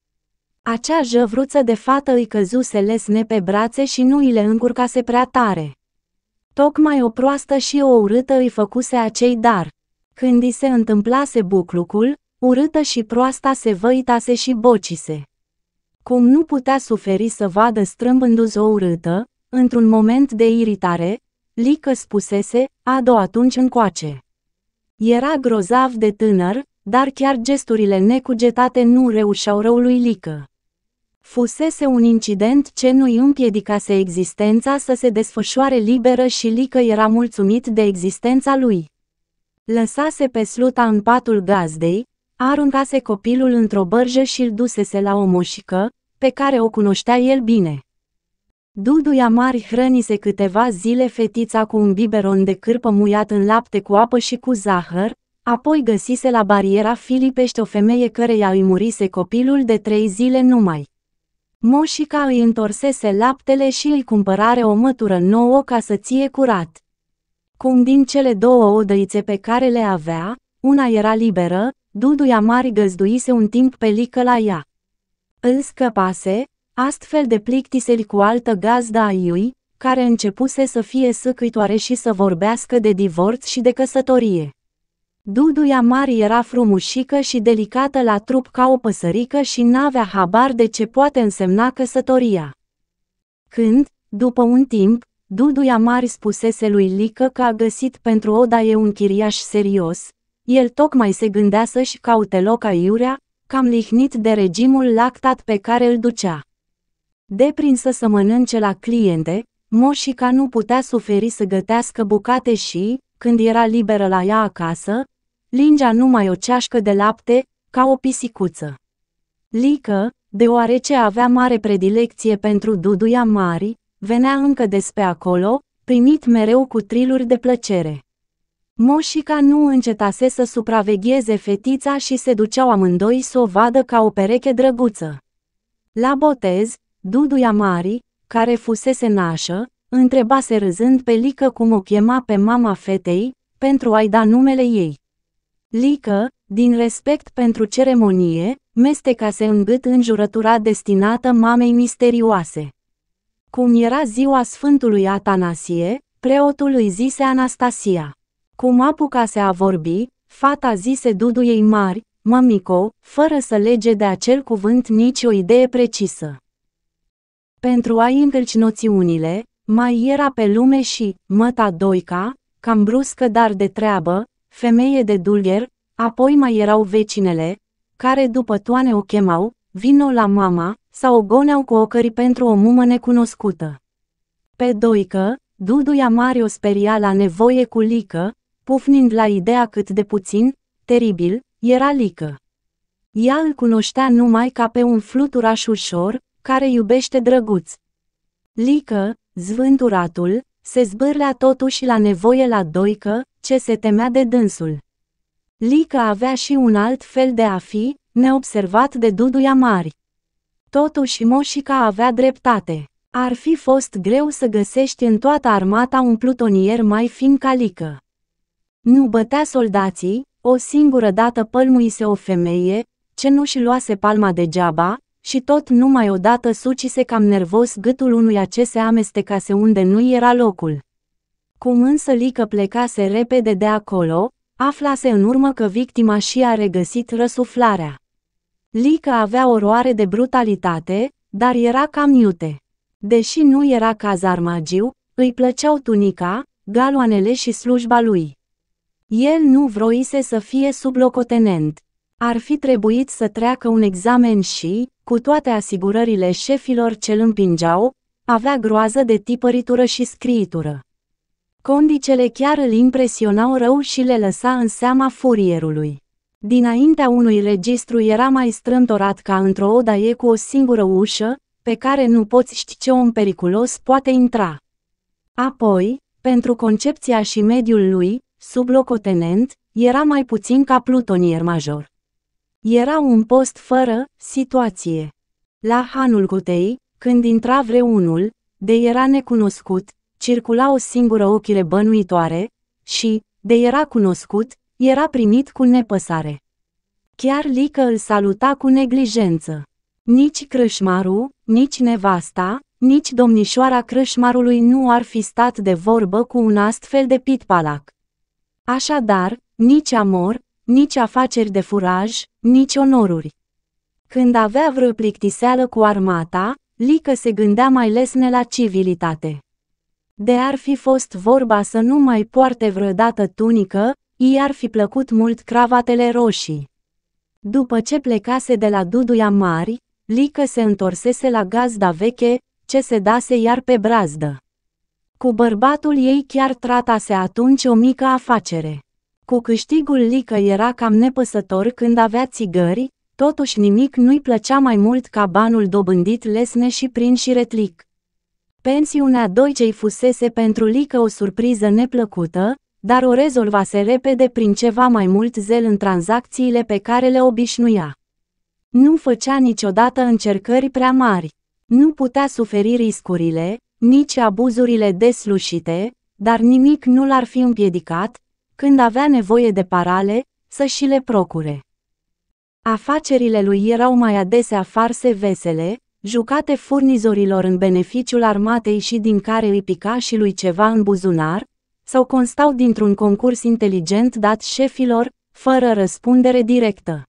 Acea jăvruță de fată îi căzuse lesne pe brațe și nu îi le încurcase prea tare. Tocmai o proastă și o urâtă îi făcuse acei dar. Când i se întâmplase buclucul, urâtă și proasta se văitase și bocise. Cum nu putea suferi să vadă strâmbându-ți o urâtă, într-un moment de iritare, Lică spusese, a doua atunci încoace. Era grozav de tânăr, dar chiar gesturile necugetate nu reușeau răului lică. Fusese un incident ce nu i împiedicase existența să se desfășoare liberă și Lică era mulțumit de existența lui. Lăsase pe sluta în patul gazdei, aruncase copilul într-o bărjă și l dusese la o moșică, pe care o cunoștea el bine. Duduia mari hrănise câteva zile fetița cu un biberon de cârpă muiat în lapte cu apă și cu zahăr, apoi găsise la bariera Filipești o femeie căreia îi murise copilul de trei zile numai. Moșica îi întorsese laptele și îi cumpărare o mătură nouă ca să ție curat. Cum din cele două odăițe pe care le avea, una era liberă, Duduia mari găzduise un timp pe lică la ea. Îl scăpase, Astfel de plictiseli cu altă gazda a Iui, care începuse să fie săcuitoare și să vorbească de divorț și de căsătorie. Duduia Mari era frumușică și delicată la trup ca o păsărică și n-avea habar de ce poate însemna căsătoria. Când, după un timp, Duduia Mari spusese lui Lică că a găsit pentru Odaie un chiriaș serios, el tocmai se gândea să-și caute loc aiurea, cam lihnit de regimul lactat pe care îl ducea deprinsă să mănânce la cliente, moșica nu putea suferi să gătească bucate și, când era liberă la ea acasă, lingea numai o ceașcă de lapte, ca o pisicuță. Lică, deoarece avea mare predilecție pentru duduia mari, venea încă despre acolo, primit mereu cu triluri de plăcere. Moșica nu încetase să supravegheze fetița și se duceau amândoi să o vadă ca o pereche drăguță. La botez, Duduia Mari, care fusese nașă, întrebase râzând pe Lică cum o chema pe mama fetei, pentru a-i da numele ei. Lică, din respect pentru ceremonie, mestecase în gât în jurătura destinată mamei misterioase. Cum era ziua Sfântului Atanasie, preotul îi zise Anastasia. Cum apucase a vorbi, fata zise duduiei mari, mămico, fără să lege de acel cuvânt nici o idee precisă pentru a-i încălci noțiunile, mai era pe lume și, măta doica, cam bruscă dar de treabă, femeie de dulgher, apoi mai erau vecinele, care după toane o chemau, vino la mama, sau o goneau cu ocări pentru o mumă necunoscută. Pe doică, Duduia Mario speria la nevoie cu Lică, pufnind la ideea cât de puțin, teribil, era Lică. Ea îl cunoștea numai ca pe un fluturaș ușor, care iubește drăguț. Lică, zvânturatul, se zbârlea totuși la nevoie la doică, ce se temea de dânsul. Lică avea și un alt fel de a fi, neobservat de duduia mari. Totuși Moșica avea dreptate. Ar fi fost greu să găsești în toată armata un plutonier mai fin ca Lică. Nu bătea soldații, o singură dată pălmuise o femeie, ce nu-și luase palma degeaba, și tot numai odată sucise cam nervos gâtul unui acese amestecase unde nu era locul. Cum însă Lică plecase repede de acolo, aflase în urmă că victima și a regăsit răsuflarea. Lică avea oroare de brutalitate, dar era cam iute. Deși nu era magiu, îi plăceau tunica, galoanele și slujba lui. El nu vroise să fie sublocotenent. Ar fi trebuit să treacă un examen și, cu toate asigurările șefilor ce îl împingeau, avea groază de tipăritură și scriitură. Condicele chiar îl impresionau rău și le lăsa în seama furierului. Dinaintea unui registru era mai strântorat ca într-o odaie cu o singură ușă, pe care nu poți ști ce om periculos poate intra. Apoi, pentru concepția și mediul lui, sublocotenent, era mai puțin ca plutonier major. Era un post fără situație. La hanul Gutei, când intra vreunul, de era necunoscut, circula o singură ochire bănuitoare și, de era cunoscut, era primit cu nepăsare. Chiar Lică îl saluta cu neglijență. Nici crășmarul, nici nevasta, nici domnișoara crășmarului nu ar fi stat de vorbă cu un astfel de pitpalac. Așadar, nici amor, nici afaceri de furaj, nici onoruri. Când avea vreo plictiseală cu armata, Lică se gândea mai lesne la civilitate. De ar fi fost vorba să nu mai poarte vreodată tunică, i ar fi plăcut mult cravatele roșii. După ce plecase de la duduia mari, Lică se întorsese la gazda veche, ce se dase iar pe brazdă. Cu bărbatul ei chiar tratase atunci o mică afacere. Cu câștigul Lică era cam nepăsător când avea țigări, totuși nimic nu-i plăcea mai mult ca banul dobândit lesne și prin retlic. Pensiunea Doicei fusese pentru Lică o surpriză neplăcută, dar o rezolvase repede prin ceva mai mult zel în tranzacțiile pe care le obișnuia. Nu făcea niciodată încercări prea mari, nu putea suferi riscurile, nici abuzurile deslușite, dar nimic nu l-ar fi împiedicat, când avea nevoie de parale, să și le procure. Afacerile lui erau mai adesea farse vesele, jucate furnizorilor în beneficiul armatei și din care îi pica și lui ceva în buzunar, sau constau dintr-un concurs inteligent dat șefilor, fără răspundere directă.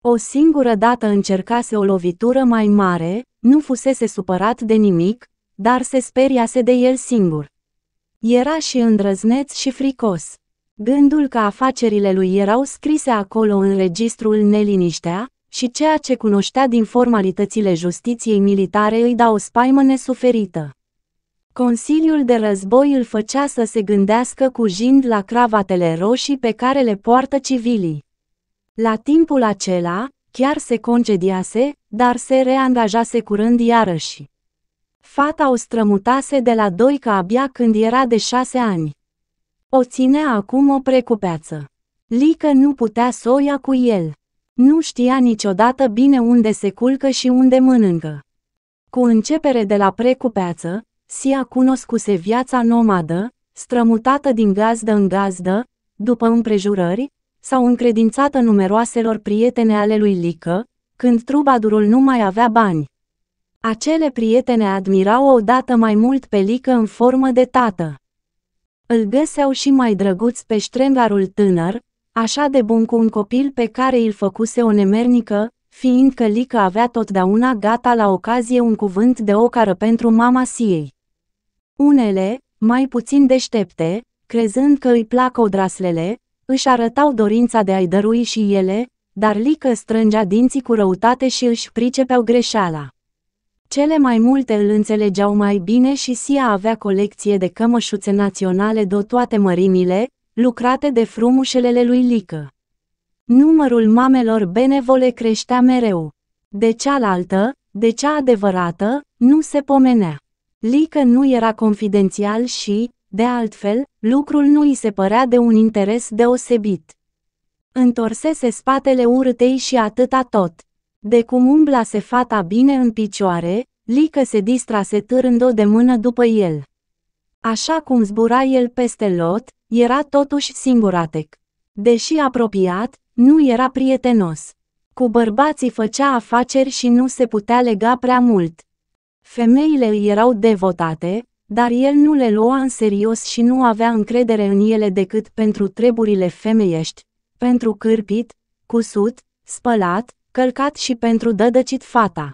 O singură dată încercase o lovitură mai mare, nu fusese supărat de nimic, dar se speriase de el singur. Era și îndrăzneț și fricos. Gândul că afacerile lui erau scrise acolo în registrul neliniștea, și ceea ce cunoștea din formalitățile justiției militare îi dau o spaimă nesuferită. Consiliul de război îl făcea să se gândească cu jind la cravatele roșii pe care le poartă civilii. La timpul acela, chiar se concediase, dar se reangajase curând iarăși. Fata o strămutase de la doi ca abia când era de șase ani. O ține acum o precupeață. Lică nu putea să o ia cu el. Nu știa niciodată bine unde se culcă și unde mănâncă. Cu începere de la precupeață, Sia cunoscuse viața nomadă, strămutată din gazdă în gazdă, după împrejurări, sau încredințată numeroaselor prietene ale lui Lică, când trubadurul nu mai avea bani. Acele prietene admirau odată mai mult pe Lică în formă de tată. Îl găseau și mai drăguț pe ștrengarul tânăr, așa de bun cu un copil pe care îl făcuse o nemernică, fiindcă Lică avea totdeauna gata la ocazie un cuvânt de ocară pentru mama siei. Unele, mai puțin deștepte, crezând că îi plac odraslele, își arătau dorința de a-i dărui și ele, dar Lică strângea dinții cu răutate și își pricepeau greșeala. Cele mai multe îl înțelegeau mai bine și Sia avea colecție de cămășuțe naționale de toate mărimile, lucrate de frumușelele lui Lică. Numărul mamelor benevole creștea mereu. De cealaltă, de cea adevărată, nu se pomenea. Lică nu era confidențial și, de altfel, lucrul nu îi se părea de un interes deosebit. Întorsese spatele urâtei și atâta tot. De cum umbla se fata bine în picioare, Lică se distrase târând-o de mână după el. Așa cum zbura el peste lot, era totuși singuratec. Deși apropiat, nu era prietenos. Cu bărbații făcea afaceri și nu se putea lega prea mult. Femeile îi erau devotate, dar el nu le lua în serios și nu avea încredere în ele decât pentru treburile femeiești, pentru cârpit, cusut, spălat, călcat și pentru dădăcit fata.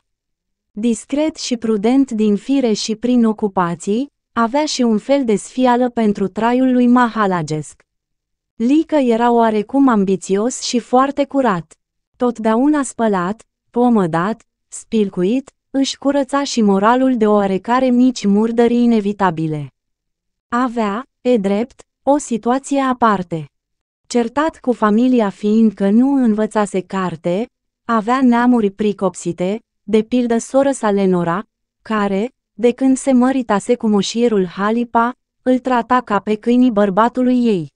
Discret și prudent din fire și prin ocupații, avea și un fel de sfială pentru traiul lui Mahalagesc. Lică era oarecum ambițios și foarte curat. Totdeauna spălat, pomădat, spilcuit, își curăța și moralul de oarecare mici murdări inevitabile. Avea, e drept, o situație aparte. Certat cu familia fiindcă nu învățase carte, avea neamuri pricopsite, de pildă soră sa Lenora, care, de când se măritase cu moșierul Halipa, îl trata ca pe câinii bărbatului ei.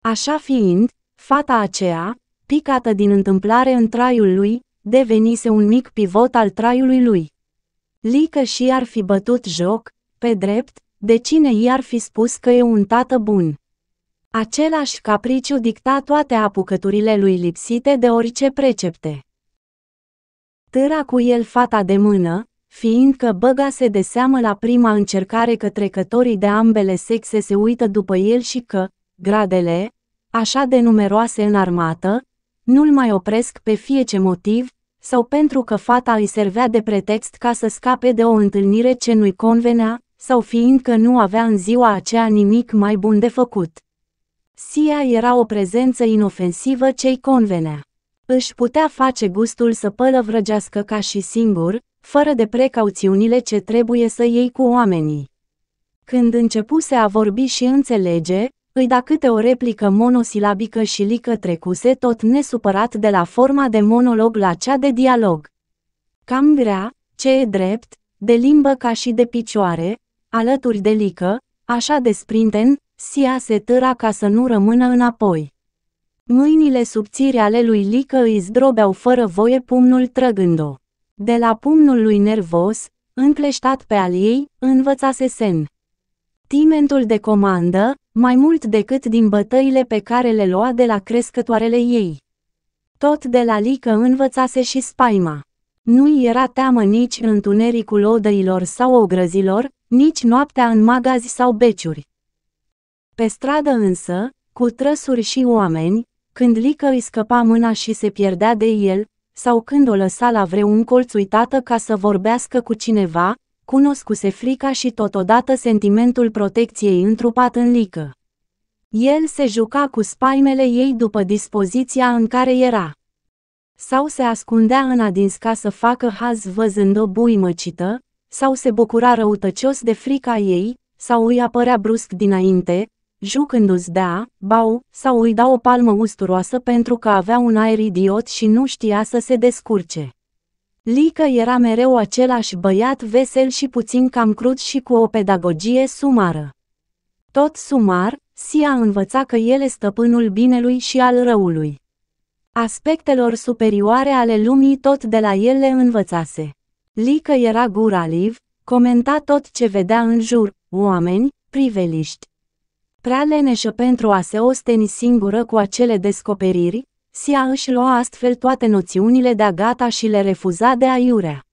Așa fiind, fata aceea, picată din întâmplare în traiul lui, devenise un mic pivot al traiului lui. Lică și ar fi bătut joc, pe drept, de cine i-ar fi spus că e un tată bun. Același capriciu dicta toate apucăturile lui lipsite de orice precepte. Târa cu el fata de mână, fiindcă băgase de seamă la prima încercare că trecătorii de ambele sexe se uită după el și că, gradele, așa de numeroase în armată, nu-l mai opresc pe fie ce motiv, sau pentru că fata îi servea de pretext ca să scape de o întâlnire ce nu-i convenea, sau fiindcă nu avea în ziua aceea nimic mai bun de făcut. Sia era o prezență inofensivă ce-i convenea își putea face gustul să pălăvrăgească ca și singur, fără de precauțiunile ce trebuie să iei cu oamenii. Când începuse a vorbi și înțelege, îi da câte o replică monosilabică și lică trecuse tot nesupărat de la forma de monolog la cea de dialog. Cam grea, ce e drept, de limbă ca și de picioare, alături de lică, așa de sprinten, sia se târa ca să nu rămână înapoi. Mâinile subțiri ale lui Lică îi zdrobeau fără voie pumnul trăgând-o. De la pumnul lui nervos, încleștat pe al ei, învățase sen. Timentul de comandă, mai mult decât din bătăile pe care le lua de la crescătoarele ei. Tot de la Lică învățase și spaima. Nu-i era teamă nici întunericul odăilor sau ogrăzilor, nici noaptea în magazi sau beciuri. Pe stradă însă, cu trăsuri și oameni, când Lică îi scăpa mâna și se pierdea de el, sau când o lăsa la vreun colț uitată ca să vorbească cu cineva, cunoscuse frica și totodată sentimentul protecției întrupat în Lică. El se juca cu spaimele ei după dispoziția în care era. Sau se ascundea în adins ca să facă haz văzând o buimăcită, sau se bucura răutăcios de frica ei, sau îi apărea brusc dinainte, jucându-ți dea, bau, sau îi da o palmă usturoasă pentru că avea un aer idiot și nu știa să se descurce. Lică era mereu același băiat vesel și puțin cam crud și cu o pedagogie sumară. Tot sumar, Sia învăța că el e stăpânul binelui și al răului. Aspectelor superioare ale lumii tot de la el le învățase. Lică era guraliv, comenta tot ce vedea în jur, oameni, priveliști, prea leneșă pentru a se osteni singură cu acele descoperiri, Sia își lua astfel toate noțiunile de-a gata și le refuza de aiurea.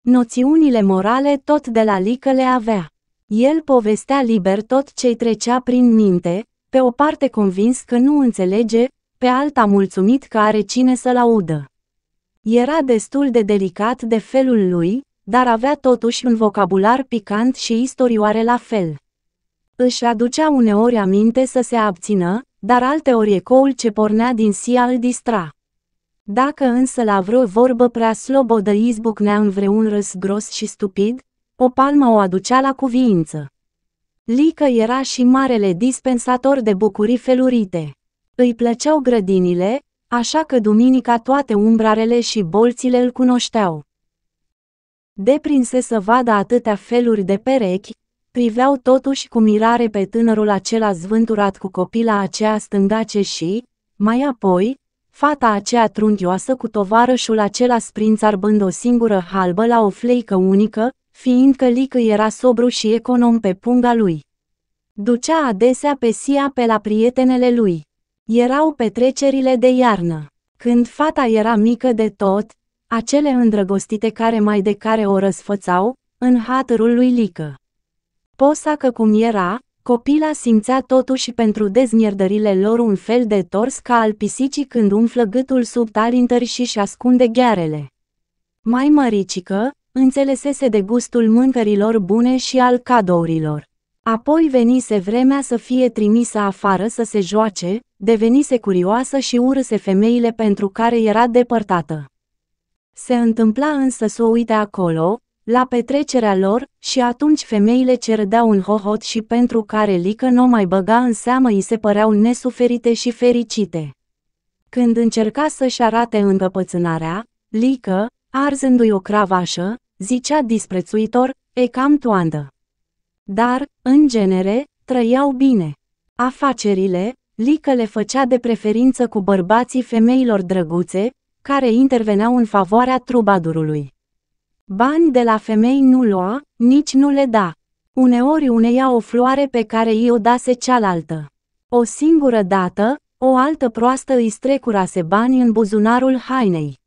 Noțiunile morale tot de la Lică le avea. El povestea liber tot ce-i trecea prin minte, pe o parte convins că nu înțelege, pe alta mulțumit că are cine să-l audă. Era destul de delicat de felul lui, dar avea totuși un vocabular picant și istorioare la fel. Își aducea uneori aminte să se abțină, dar alteori ecoul ce pornea din sia îl distra. Dacă însă la vreo vorbă prea slobodă izbucnea în vreun râs gros și stupid, o palmă o aducea la cuviință. Lică era și marele dispensator de bucurii felurite. Îi plăceau grădinile, așa că duminica toate umbrarele și bolțile îl cunoșteau. Deprinse să vadă atâtea feluri de perechi, Priveau totuși cu mirare pe tânărul acela zvânturat cu copila aceea stângace și, mai apoi, fata aceea trunghioasă cu tovarășul acela sprinț arbând o singură halbă la o fleică unică, fiindcă Lică era sobru și econom pe punga lui. Ducea adesea pe Sia pe la prietenele lui. Erau petrecerile de iarnă. Când fata era mică de tot, acele îndrăgostite care mai de care o răsfățau, în hatărul lui Lică. Posa că cum era, copila simțea totuși pentru dezmierdările lor un fel de tors ca al pisicii când umflă gâtul sub talintări și-și ascunde ghearele. Mai măricică, înțelesese de gustul mâncărilor bune și al cadourilor. Apoi venise vremea să fie trimisă afară să se joace, devenise curioasă și urâse femeile pentru care era depărtată. Se întâmpla însă să o uite acolo, la petrecerea lor, și atunci femeile ce râdeau un hohot și pentru care Lică nu mai băga în seamă îi se păreau nesuferite și fericite. Când încerca să-și arate încăpățânarea, Lică, arzându-i o cravașă, zicea disprețuitor, e cam toandă. Dar, în genere, trăiau bine. Afacerile, Lică le făcea de preferință cu bărbații femeilor drăguțe, care interveneau în favoarea trubadurului. Bani de la femei nu lua, nici nu le da. Uneori uneia o floare pe care i o dase cealaltă. O singură dată, o altă proastă îi strecurase bani în buzunarul hainei.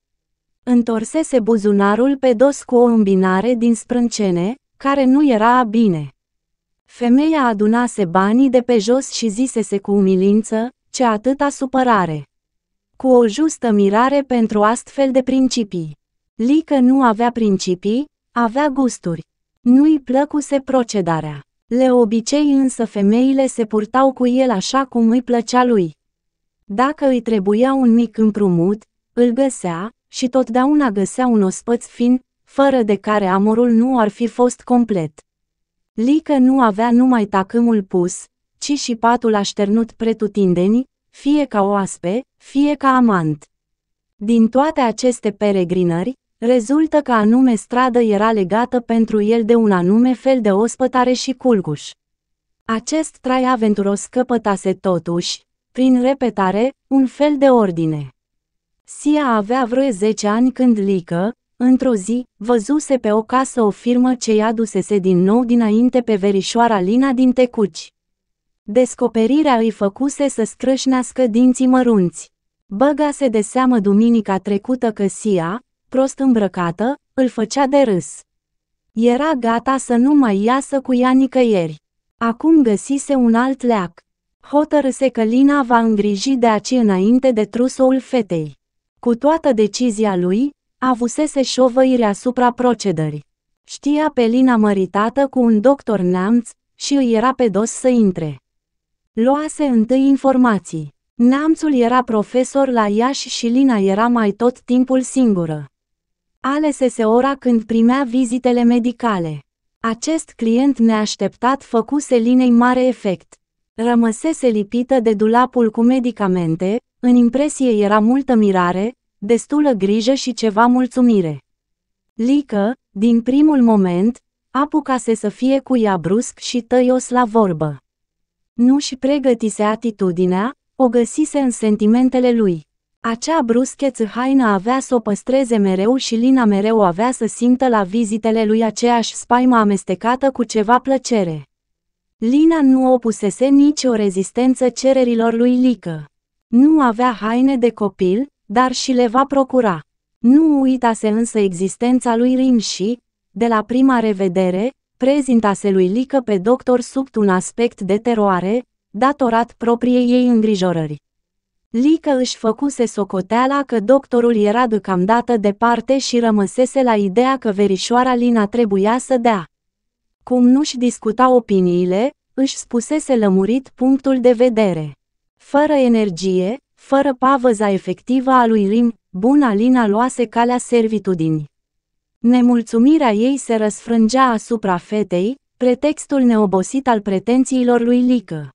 Întorsese buzunarul pe dos cu o îmbinare din sprâncene, care nu era bine. Femeia adunase banii de pe jos și zisese cu umilință, ce atâta supărare. Cu o justă mirare pentru astfel de principii. Lică nu avea principii, avea gusturi. Nu-i plăcuse procedarea. Le obicei însă femeile se purtau cu el așa cum îi plăcea lui. Dacă îi trebuia un mic împrumut, îl găsea și totdeauna găsea un ospăț fin, fără de care amorul nu ar fi fost complet. Lică nu avea numai tacâmul pus, ci și patul așternut pretutindeni, fie ca oaspe, fie ca amant. Din toate aceste peregrinări, Rezultă că anume stradă era legată pentru el de un anume fel de ospătare și culguș. Acest trai aventuros căpătase totuși, prin repetare, un fel de ordine. Sia avea vreo 10 ani când Lică, într-o zi, văzuse pe o casă o firmă ce i adusese din nou dinainte pe verișoara Lina din Tecuci. Descoperirea îi făcuse să scrâșnească dinții mărunți. Băgase de seamă duminica trecută că Sia, prost îmbrăcată, îl făcea de râs. Era gata să nu mai iasă cu ea nicăieri. Acum găsise un alt leac. Hotărâse că Lina va îngriji de aci înainte de trusoul fetei. Cu toată decizia lui, avusese șovăire asupra procedării. Știa pe Lina măritată cu un doctor neamț și îi era pe dos să intre. Luase întâi informații. Neamțul era profesor la Iași și Lina era mai tot timpul singură alesese ora când primea vizitele medicale. Acest client neașteptat făcuse linei mare efect. Rămăsese lipită de dulapul cu medicamente, în impresie era multă mirare, destulă grijă și ceva mulțumire. Lică, din primul moment, apucase să fie cu ea brusc și tăios la vorbă. Nu și pregătise atitudinea, o găsise în sentimentele lui. Acea bruscheță haină avea să o păstreze mereu și Lina mereu avea să simtă la vizitele lui aceeași spaimă amestecată cu ceva plăcere. Lina nu opusese nicio rezistență cererilor lui Lică. Nu avea haine de copil, dar și le va procura. Nu uitase însă existența lui Rin și, de la prima revedere, prezintase lui Lică pe doctor sub un aspect de teroare, datorat propriei ei îngrijorări. Lică își făcuse socoteala că doctorul era deocamdată departe și rămăsese la ideea că verișoara Lina trebuia să dea. Cum nu-și discuta opiniile, își spusese lămurit punctul de vedere. Fără energie, fără pavăza efectivă a lui Rim, buna Lina luase calea servitudini. Nemulțumirea ei se răsfrângea asupra fetei, pretextul neobosit al pretențiilor lui Lică.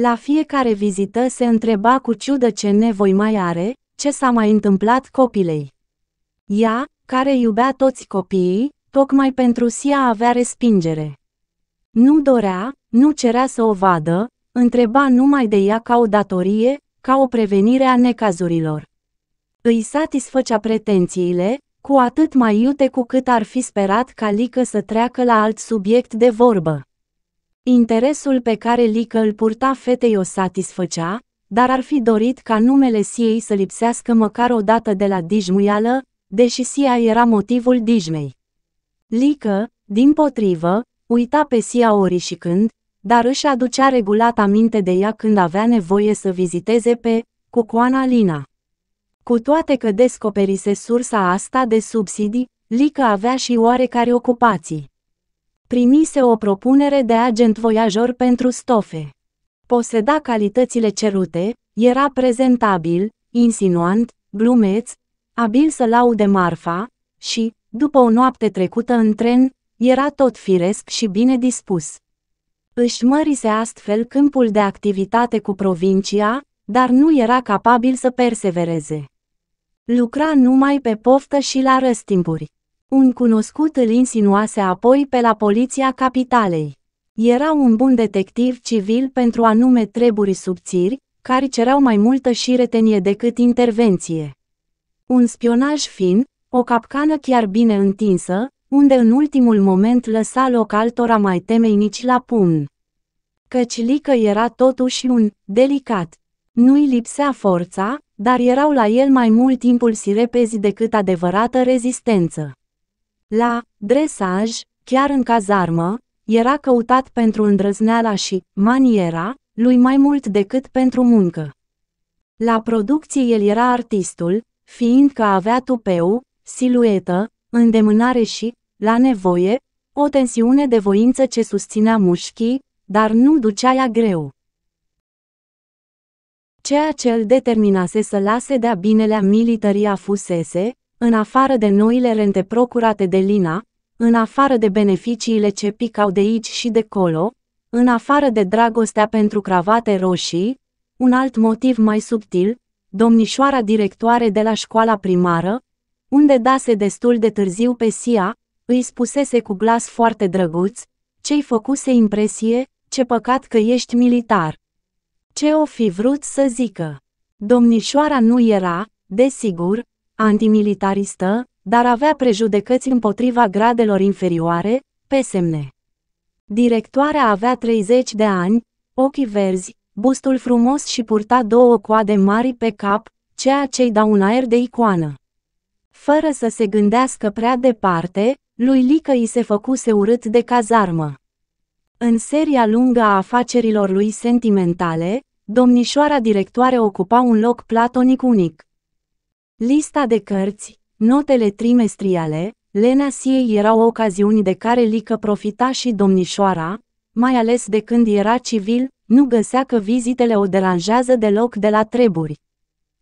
La fiecare vizită se întreba cu ciudă ce nevoi mai are, ce s-a mai întâmplat copilei. Ea, care iubea toți copiii, tocmai pentru Sia avea respingere. Nu dorea, nu cerea să o vadă, întreba numai de ea ca o datorie, ca o prevenire a necazurilor. Îi satisfăcea pretențiile, cu atât mai iute cu cât ar fi sperat ca Lică să treacă la alt subiect de vorbă. Interesul pe care Lică îl purta fetei o satisfăcea, dar ar fi dorit ca numele Siei să lipsească măcar o dată de la dijmuială, deși Sia era motivul dijmei. Lică, din potrivă, uita pe Sia ori și când, dar își aducea regulat aminte de ea când avea nevoie să viziteze pe Cucoana Lina. Cu toate că descoperise sursa asta de subsidii, Lică avea și oarecare ocupații primise o propunere de agent voiajor pentru stofe. Poseda calitățile cerute, era prezentabil, insinuant, glumeț, abil să laude marfa și, după o noapte trecută în tren, era tot firesc și bine dispus. Își mărise astfel câmpul de activitate cu provincia, dar nu era capabil să persevereze. Lucra numai pe poftă și la răstimpuri. Un cunoscut îl insinuase apoi pe la poliția capitalei. Era un bun detectiv civil pentru anume treburi subțiri, care cereau mai multă și retenie decât intervenție. Un spionaj fin, o capcană chiar bine întinsă, unde în ultimul moment lăsa loc altora mai temeinici la pumn. Căci Lică era totuși un delicat. Nu-i lipsea forța, dar erau la el mai mult impulsi repezi decât adevărată rezistență. La dresaj, chiar în cazarmă, era căutat pentru îndrăzneala și maniera lui mai mult decât pentru muncă. La producție el era artistul, fiindcă avea tupeu, siluetă, îndemânare și, la nevoie, o tensiune de voință ce susținea mușchii, dar nu ducea ea greu. Ceea ce îl determinase să lase de-a binelea militaria fusese, în afară de noile rente procurate de Lina, în afară de beneficiile ce picau de aici și de colo, în afară de dragostea pentru cravate roșii, un alt motiv mai subtil, domnișoara directoare de la școala primară, unde dase destul de târziu pe Sia, îi spusese cu glas foarte drăguț, ce-i făcuse impresie, ce păcat că ești militar. Ce o fi vrut să zică? Domnișoara nu era, desigur, antimilitaristă, dar avea prejudecăți împotriva gradelor inferioare, pe semne. Directoarea avea 30 de ani, ochii verzi, bustul frumos și purta două coade mari pe cap, ceea ce-i da un aer de icoană. Fără să se gândească prea departe, lui Lică i se făcuse urât de cazarmă. În seria lungă a afacerilor lui sentimentale, domnișoara directoare ocupa un loc platonic unic. Lista de cărți, notele trimestriale, Lena Siei erau ocaziuni de care Lică profita și domnișoara, mai ales de când era civil, nu găsea că vizitele o deranjează deloc de la treburi.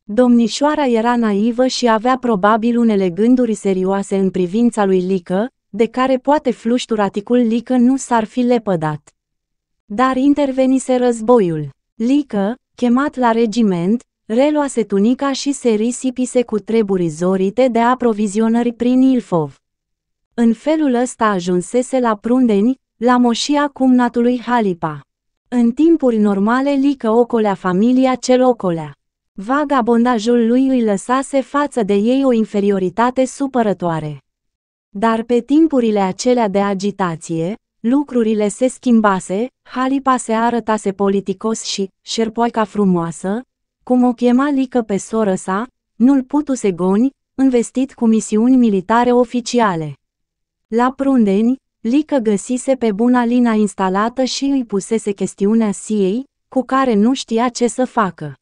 Domnișoara era naivă și avea probabil unele gânduri serioase în privința lui Lică, de care poate flușturaticul Lică nu s-ar fi lepădat. Dar intervenise războiul. Lică, chemat la regiment, reluase tunica și se risipise cu treburi zorite de aprovizionări prin Ilfov. În felul ăsta ajunsese la Prundeni, la moșia cumnatului Halipa. În timpuri normale lică ocolea familia cel ocolea. Vagabondajul lui îi lăsase față de ei o inferioritate supărătoare. Dar pe timpurile acelea de agitație, lucrurile se schimbase, Halipa se arătase politicos și, șerpoica frumoasă, cum o chema Lică pe soră sa, nu-l putu goni, investit cu misiuni militare oficiale. La Prundeni, Lică găsise pe buna Lina instalată și îi pusese chestiunea siei, cu care nu știa ce să facă.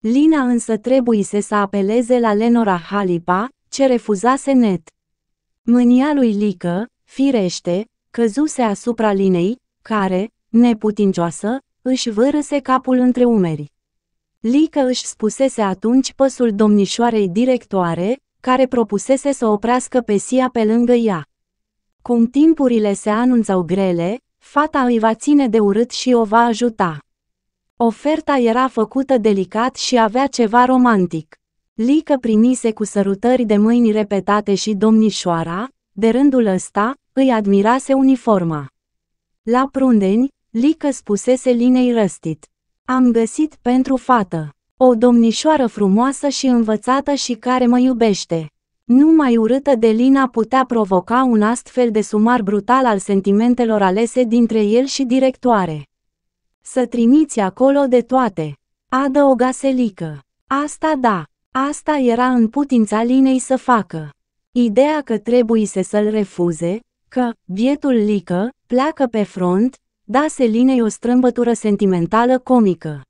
Lina însă trebuise să apeleze la Lenora Halipa, ce refuzase net. Mânia lui Lică, firește, căzuse asupra Linei, care, neputincioasă, își vârâse capul între umeri. Lică își spusese atunci păsul domnișoarei directoare, care propusese să oprească pe Sia pe lângă ea. Cum timpurile se anunțau grele, fata îi va ține de urât și o va ajuta. Oferta era făcută delicat și avea ceva romantic. Lică primise cu sărutări de mâini repetate și domnișoara, de rândul ăsta, îi admirase uniforma. La prundeni, Lică spusese Linei răstit. Am găsit pentru fată. O domnișoară frumoasă și învățată și care mă iubește. Numai urâtă de Lina putea provoca un astfel de sumar brutal al sentimentelor alese dintre el și directoare. Să trimiți acolo de toate. Adăuga selică. Asta da, asta era în putința Linei să facă. Ideea că trebuie să-l refuze, că, bietul Lică, pleacă pe front, da Selinei o strâmbătură sentimentală comică.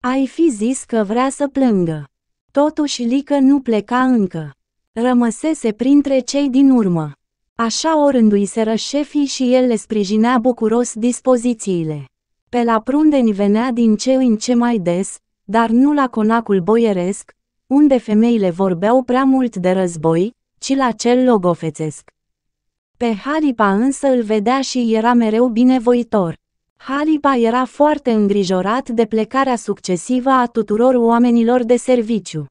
Ai fi zis că vrea să plângă. Totuși Lică nu pleca încă. Rămăsese printre cei din urmă. Așa o rânduiseră șefii și el le sprijinea bucuros dispozițiile. Pe la prundeni venea din ce în ce mai des, dar nu la conacul boieresc, unde femeile vorbeau prea mult de război, ci la cel logofețesc. Pe Haripa însă îl vedea și era mereu binevoitor. Haripa era foarte îngrijorat de plecarea succesivă a tuturor oamenilor de serviciu.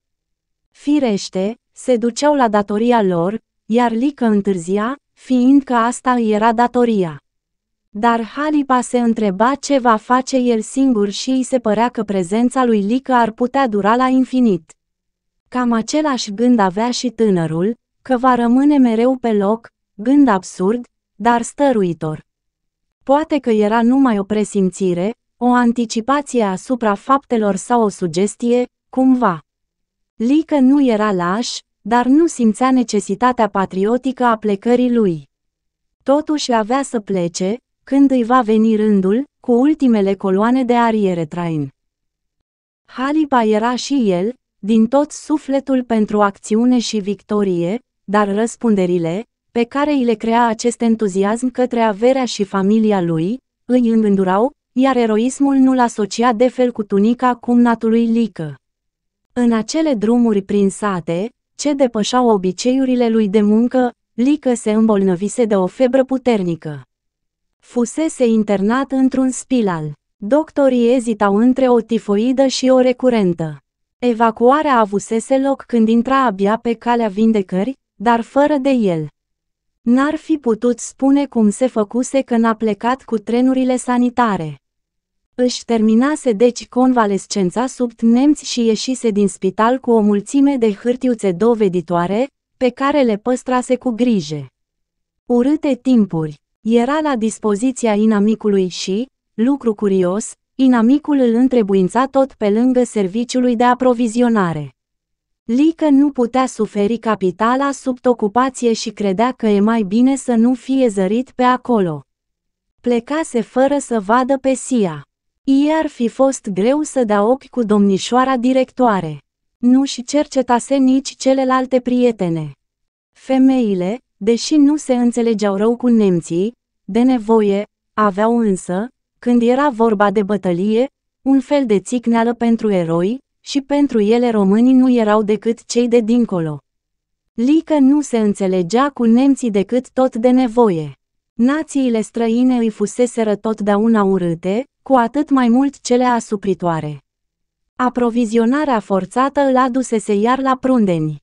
Firește, se duceau la datoria lor, iar Lică întârzia, fiindcă asta îi era datoria. Dar Halipa se întreba ce va face el singur și îi se părea că prezența lui Lică ar putea dura la infinit. Cam același gând avea și tânărul, că va rămâne mereu pe loc, gând absurd, dar stăruitor. Poate că era numai o presimțire, o anticipație asupra faptelor sau o sugestie, cumva. Lică nu era laș, dar nu simțea necesitatea patriotică a plecării lui. Totuși avea să plece, când îi va veni rândul, cu ultimele coloane de ariere train. Halipa era și el, din tot sufletul pentru acțiune și victorie, dar răspunderile, pe care îi le crea acest entuziasm către averea și familia lui, îi îngândurau, iar eroismul nu-l asocia de fel cu tunica cumnatului Lică. În acele drumuri prin sate, ce depășau obiceiurile lui de muncă, Lică se îmbolnăvise de o febră puternică. Fusese internat într-un spilal. Doctorii ezitau între o tifoidă și o recurentă. Evacuarea avusese loc când intra abia pe calea vindecări, dar fără de el. N-ar fi putut spune cum se făcuse că n-a plecat cu trenurile sanitare. Își terminase deci convalescența sub nemți și ieșise din spital cu o mulțime de hârtiuțe doveditoare, pe care le păstrase cu grijă. Urâte timpuri, era la dispoziția inamicului și, lucru curios, inamicul îl întrebuința tot pe lângă serviciului de aprovizionare. Lică nu putea suferi capitala sub ocupație și credea că e mai bine să nu fie zărit pe acolo. Plecase fără să vadă pe Sia. I-ar fi fost greu să dea ochi cu domnișoara directoare. Nu și cercetase nici celelalte prietene. Femeile, deși nu se înțelegeau rău cu nemții, de nevoie, aveau însă, când era vorba de bătălie, un fel de țicneală pentru eroi, și pentru ele românii nu erau decât cei de dincolo. Lică nu se înțelegea cu nemții decât tot de nevoie. Națiile străine îi fuseseră totdeauna urâte, cu atât mai mult cele asupritoare. Aprovizionarea forțată îl adusese iar la prundeni.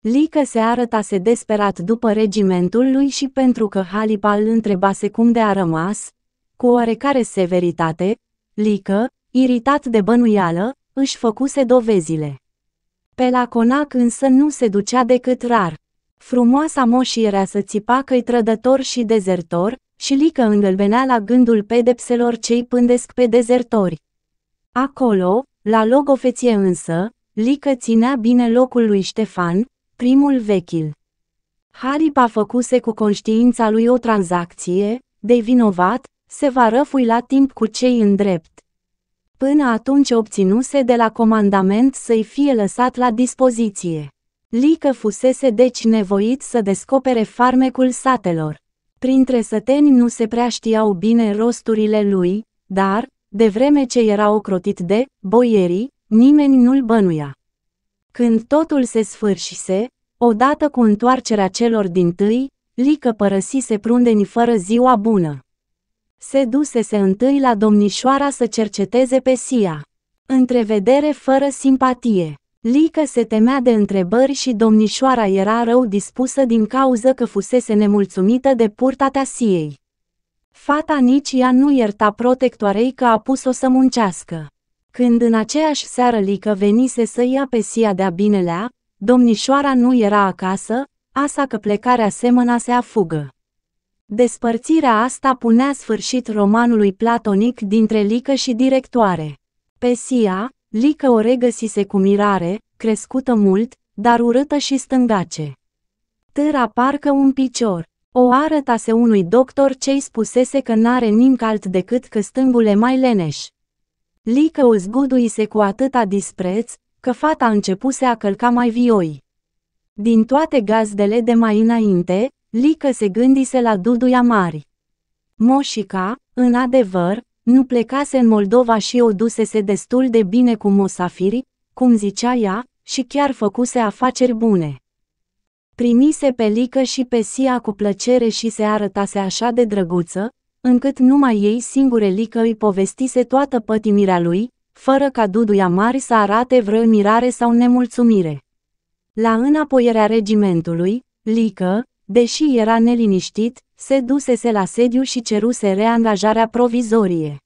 Lică se arătase desperat după regimentul lui și pentru că Halipa îl întrebase cum de a rămas, cu oarecare severitate, Lică, iritat de bănuială, își făcuse dovezile. Pe la conac însă nu se ducea decât rar. Frumoasa moșirea să țipa că trădător și dezertor, și Lică îngălbenea la gândul pedepselor cei pândesc pe dezertori. Acolo, la logofeție însă, Lică ținea bine locul lui Ștefan, primul vechil. Haripa făcuse cu conștiința lui o tranzacție, de vinovat, se va răfui la timp cu cei în drept până atunci obținuse de la comandament să-i fie lăsat la dispoziție. Lică fusese deci nevoit să descopere farmecul satelor. Printre săteni nu se prea știau bine rosturile lui, dar, de vreme ce era ocrotit de boierii, nimeni nu-l bănuia. Când totul se sfârșise, odată cu întoarcerea celor din tâi, Lică părăsise prundenii fără ziua bună. Se dusese întâi la domnișoara să cerceteze pe Sia. Întrevedere fără simpatie. Lică se temea de întrebări și domnișoara era rău dispusă din cauză că fusese nemulțumită de purtatea Siei. Fata nici ea nu ierta protectoarei că a pus-o să muncească. Când în aceeași seară Lică venise să ia pe Sia de-a binelea, domnișoara nu era acasă, asa că plecarea semăna se afugă. Despărțirea asta punea sfârșit romanului platonic dintre Lică și directoare. Pesia, Lică o regăsise cu mirare, crescută mult, dar urâtă și stângace. Târa parcă un picior. O arătase unui doctor ce-i spusese că n-are nimic alt decât că stângul e mai leneș. Lică o zguduise cu atâta dispreț, că fata începuse a călca mai vioi. Din toate gazdele de mai înainte, Lică se gândise la duduia mari. Moșica, în adevăr, nu plecase în Moldova și o dusese destul de bine cu musafiri, cum zicea ea, și chiar făcuse afaceri bune. Primise pe Lică și pe Sia cu plăcere și se arătase așa de drăguță, încât numai ei singure Lică îi povestise toată pătimirea lui, fără ca duduia mari să arate vreo mirare sau nemulțumire. La înapoierea regimentului, Lică, Deși era neliniștit, se dusese la sediu și ceruse reangajarea provizorie.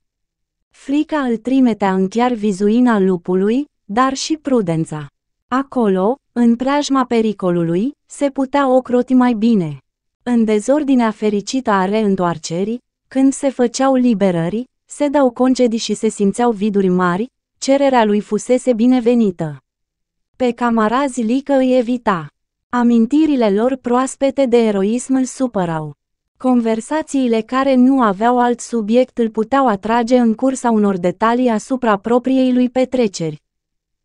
Frica îl trimetea în chiar vizuina lupului, dar și prudența. Acolo, în preajma pericolului, se putea ocroti mai bine. În dezordinea fericită a reîntoarcerii, când se făceau liberări, se dau concedii și se simțeau viduri mari, cererea lui fusese binevenită. Pe camarazi Lică îi evita. Amintirile lor proaspete de eroism îl supărau. Conversațiile care nu aveau alt subiect îl puteau atrage în cursa unor detalii asupra propriei lui petreceri.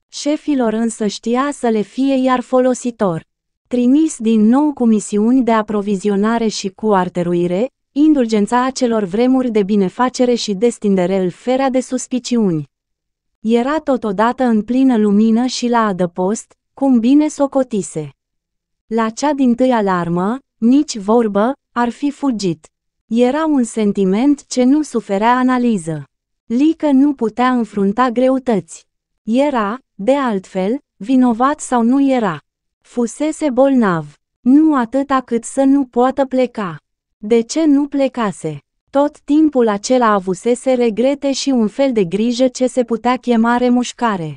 Șefilor însă știa să le fie iar folositor. Trimis din nou cu misiuni de aprovizionare și cu arteruire, indulgența acelor vremuri de binefacere și destindere îl ferea de suspiciuni. Era totodată în plină lumină și la adăpost, cum bine socotise. La cea din tâi alarmă, nici vorbă, ar fi fugit. Era un sentiment ce nu suferea analiză. Lică nu putea înfrunta greutăți. Era, de altfel, vinovat sau nu era. Fusese bolnav. Nu atâta cât să nu poată pleca. De ce nu plecase? Tot timpul acela avusese regrete și un fel de grijă ce se putea chema remușcare.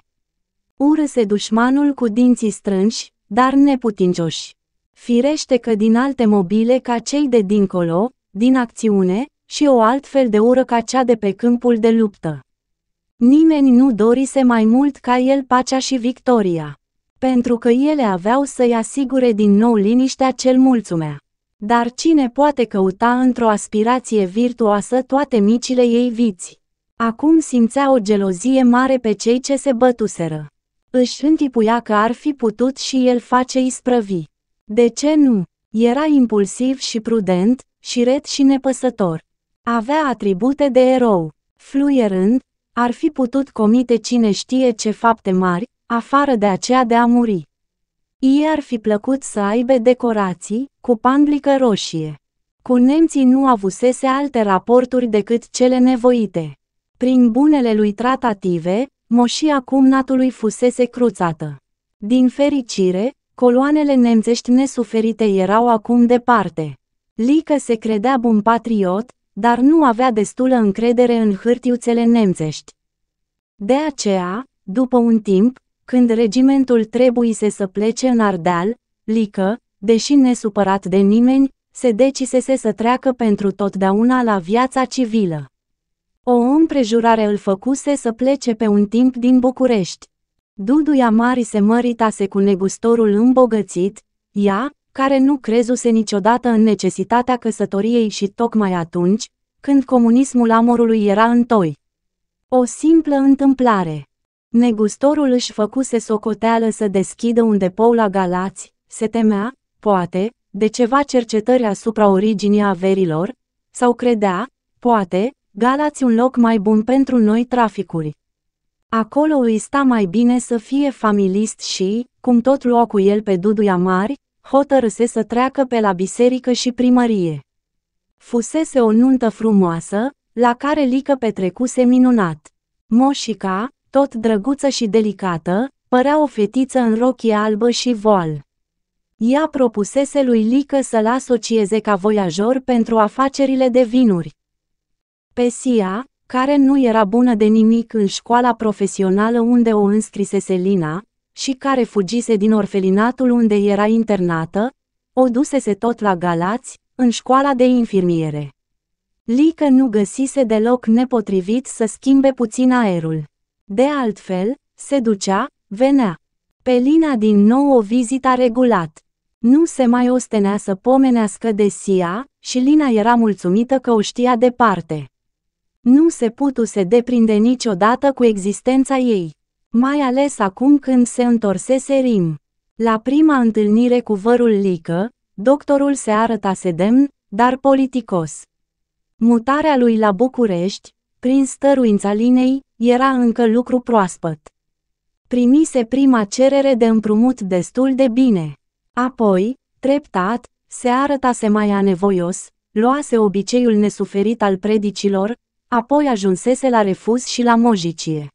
Urâse dușmanul cu dinții strânși, dar neputincioși. Firește că din alte mobile ca cei de dincolo, din acțiune, și o altfel de ură ca cea de pe câmpul de luptă. Nimeni nu dorise mai mult ca el pacea și victoria, pentru că ele aveau să-i asigure din nou liniștea cel mulțumea. Dar cine poate căuta într-o aspirație virtuoasă toate micile ei viți? Acum simțea o gelozie mare pe cei ce se bătuseră. Își întipuia că ar fi putut și el face isprăvi. De ce nu? Era impulsiv și prudent, șiret și nepăsător. Avea atribute de erou. Fluierând, ar fi putut comite cine știe ce fapte mari, afară de aceea de a muri. Ei ar fi plăcut să aibă decorații, cu pandlică roșie. Cu nemții nu avusese alte raporturi decât cele nevoite. Prin bunele lui tratative, Moșia cumnatului fusese cruțată. Din fericire, coloanele nemțești nesuferite erau acum departe. Lică se credea bun patriot, dar nu avea destulă încredere în hârtiuțele nemțești. De aceea, după un timp, când regimentul trebuise să plece în Ardeal, Lică, deși nesupărat de nimeni, se decisese să treacă pentru totdeauna la viața civilă. O împrejurare îl făcuse să plece pe un timp din București. Duduia Mari se măritase cu negustorul îmbogățit, ea, care nu crezuse niciodată în necesitatea căsătoriei și tocmai atunci, când comunismul amorului era în toi. O simplă întâmplare. Negustorul își făcuse socoteală să deschidă un depou la Galați, se temea, poate, de ceva cercetări asupra originii averilor, sau credea, poate, Galați un loc mai bun pentru noi traficuri. Acolo îi sta mai bine să fie familist și, cum tot lua cu el pe duduia mari, hotărâse să treacă pe la biserică și primărie. Fusese o nuntă frumoasă, la care Lică petrecuse minunat. Moșica, tot drăguță și delicată, părea o fetiță în rochie albă și voal. Ea propusese lui Lică să-l asocieze ca voiajor pentru afacerile de vinuri. Pesia, care nu era bună de nimic în școala profesională unde o înscrisese Lina, și care fugise din orfelinatul unde era internată, o dusese tot la Galați, în școala de infirmiere. Lică nu găsise deloc nepotrivit să schimbe puțin aerul. De altfel, se ducea, venea. Pe Lina din nou o vizita regulat. Nu se mai ostenea să pomenească de Sia și Lina era mulțumită că o știa departe nu se putuse deprinde niciodată cu existența ei, mai ales acum când se întorsese Rim. La prima întâlnire cu vărul Lică, doctorul se arăta sedemn, dar politicos. Mutarea lui la București, prin stăruința linei, era încă lucru proaspăt. Primise prima cerere de împrumut destul de bine. Apoi, treptat, se arătase mai anevoios, luase obiceiul nesuferit al predicilor, apoi ajunsese la refuz și la mojicie.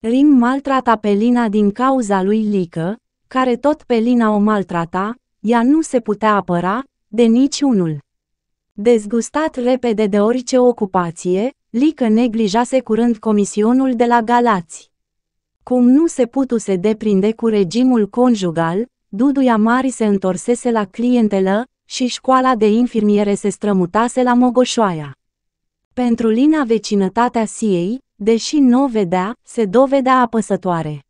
Rim maltrata pe Lina din cauza lui Lică, care tot pe Lina o maltrata, ea nu se putea apăra, de niciunul. Dezgustat repede de orice ocupație, Lică neglijase curând comisionul de la Galați. Cum nu se putuse deprinde cu regimul conjugal, Duduia Mari se întorsese la clientelă și școala de infirmiere se strămutase la Mogoșoaia. Pentru Lina vecinătatea Siei, deși nu o vedea, se dovedea apăsătoare.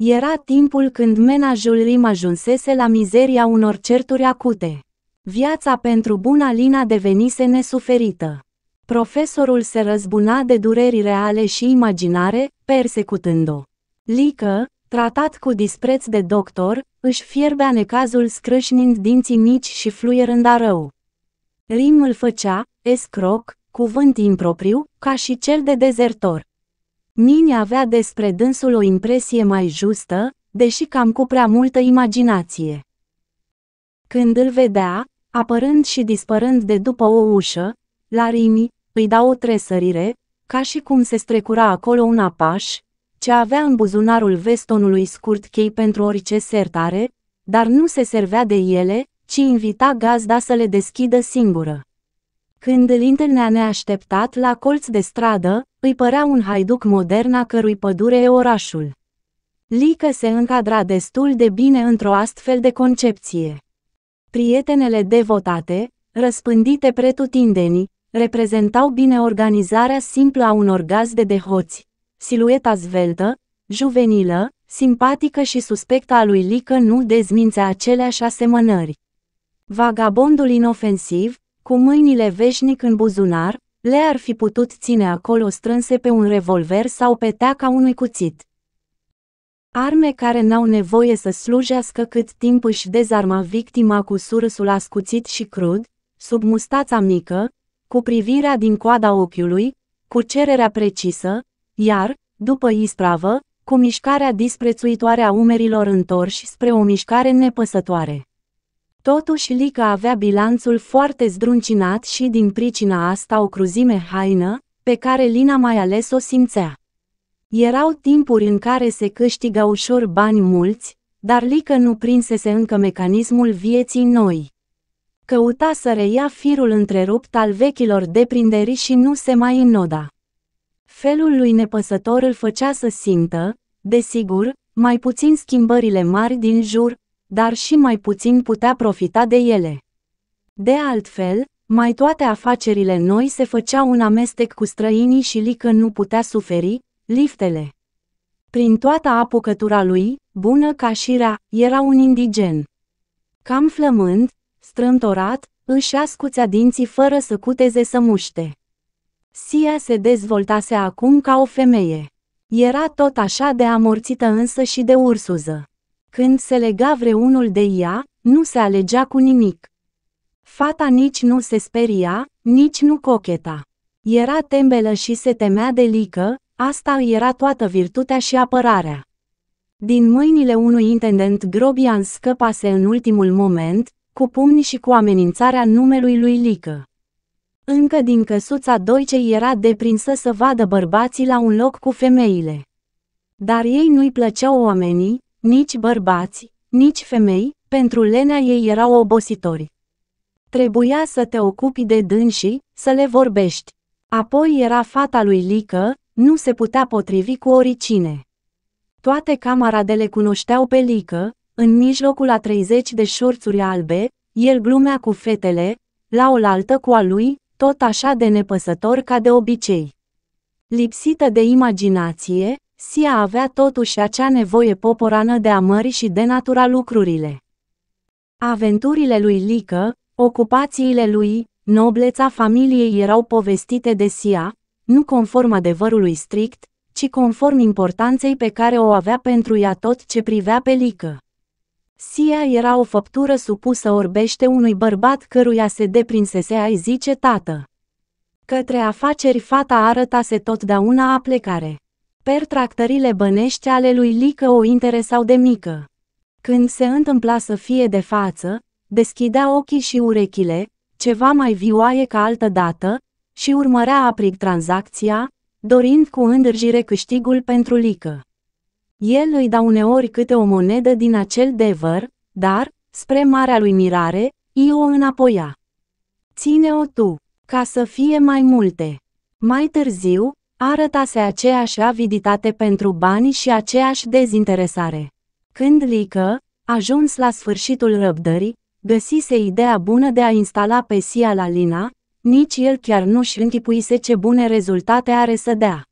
Era timpul când menajul Lim ajunsese la mizeria unor certuri acute. Viața pentru buna Lina devenise nesuferită. Profesorul se răzbuna de dureri reale și imaginare, persecutând-o. Lică, tratat cu dispreț de doctor, își fierbea necazul scrâșnind dinții mici și fluierând arău. Rim îl făcea, escroc, cuvânt impropriu, ca și cel de dezertor. Nini avea despre dânsul o impresie mai justă, deși cam cu prea multă imaginație. Când îl vedea, apărând și dispărând de după o ușă, Larimi îi da o tresărire, ca și cum se strecura acolo un apaș, ce avea în buzunarul vestonului scurt chei pentru orice sertare, dar nu se servea de ele, ci invita gazda să le deschidă singură. Când îl internea neașteptat la colț de stradă, îi părea un haiduc modern a cărui pădure e orașul. Lică se încadra destul de bine într-o astfel de concepție. Prietenele devotate, răspândite pretutindenii, reprezentau bine organizarea simplă a unor gazde de hoți. Silueta zveltă, juvenilă, simpatică și suspectă a lui Lică nu dezmințea aceleași asemănări. Vagabondul inofensiv, cu mâinile veșnic în buzunar, le ar fi putut ține acolo strânse pe un revolver sau pe teaca unui cuțit. Arme care n-au nevoie să slujească cât timp își dezarma victima cu surâsul ascuțit și crud, sub mustața mică, cu privirea din coada ochiului, cu cererea precisă, iar, după ispravă, cu mișcarea disprețuitoare a umerilor întorși spre o mișcare nepăsătoare. Totuși Lica avea bilanțul foarte zdruncinat și din pricina asta o cruzime haină, pe care Lina mai ales o simțea. Erau timpuri în care se câștiga ușor bani mulți, dar Lică nu prinsese încă mecanismul vieții noi. Căuta să reia firul întrerupt al vechilor deprinderi și nu se mai înnoda. Felul lui nepăsător îl făcea să simtă, desigur, mai puțin schimbările mari din jur, dar și mai puțin putea profita de ele. De altfel, mai toate afacerile noi se făceau un amestec cu străinii și Lică nu putea suferi, liftele. Prin toată apucătura lui, bună ca și rea, era un indigen. Cam flămând, strântorat, își ascuțea dinții fără să cuteze să muște. Sia se dezvoltase acum ca o femeie. Era tot așa de amorțită însă și de ursuză. Când se lega vreunul de ea, nu se alegea cu nimic. Fata nici nu se speria, nici nu cocheta. Era tembelă și se temea de lică, asta era toată virtutea și apărarea. Din mâinile unui intendent Grobian scăpase în ultimul moment, cu pumni și cu amenințarea numelui lui Lică. Încă din căsuța Doicei era deprinsă să vadă bărbații la un loc cu femeile. Dar ei nu-i plăceau oamenii, nici bărbați, nici femei, pentru Lena ei erau obositori. Trebuia să te ocupi de dânsii, să le vorbești. Apoi era fata lui Lică, nu se putea potrivi cu oricine. Toate camaradele cunoșteau pe Lică, în mijlocul a 30 de șorțuri albe, el glumea cu fetele, la oaltă cu a lui, tot așa de nepăsător ca de obicei. Lipsită de imaginație, Sia avea totuși acea nevoie poporană de a mări și de natura lucrurile. Aventurile lui Lică, ocupațiile lui, nobleța familiei erau povestite de Sia, nu conform adevărului strict, ci conform importanței pe care o avea pentru ea tot ce privea pe Lică. Sia era o făptură supusă orbește unui bărbat căruia se deprinsese ai zice tată. Către afaceri fata arătase totdeauna aplecare tractările bănești ale lui Lică o interesau de mică. Când se întâmpla să fie de față, deschidea ochii și urechile, ceva mai vioaie ca altă dată, și urmărea aprig tranzacția, dorind cu îndrăgire câștigul pentru Lică. El îi da uneori câte o monedă din acel devăr, dar, spre marea lui mirare, i o înapoia. Ține-o tu, ca să fie mai multe. Mai târziu, Arătase aceeași aviditate pentru bani și aceeași dezinteresare. Când Lică, ajuns la sfârșitul răbdării, găsise ideea bună de a instala pe Sia la Lina, nici el chiar nu-și închipuise ce bune rezultate are să dea.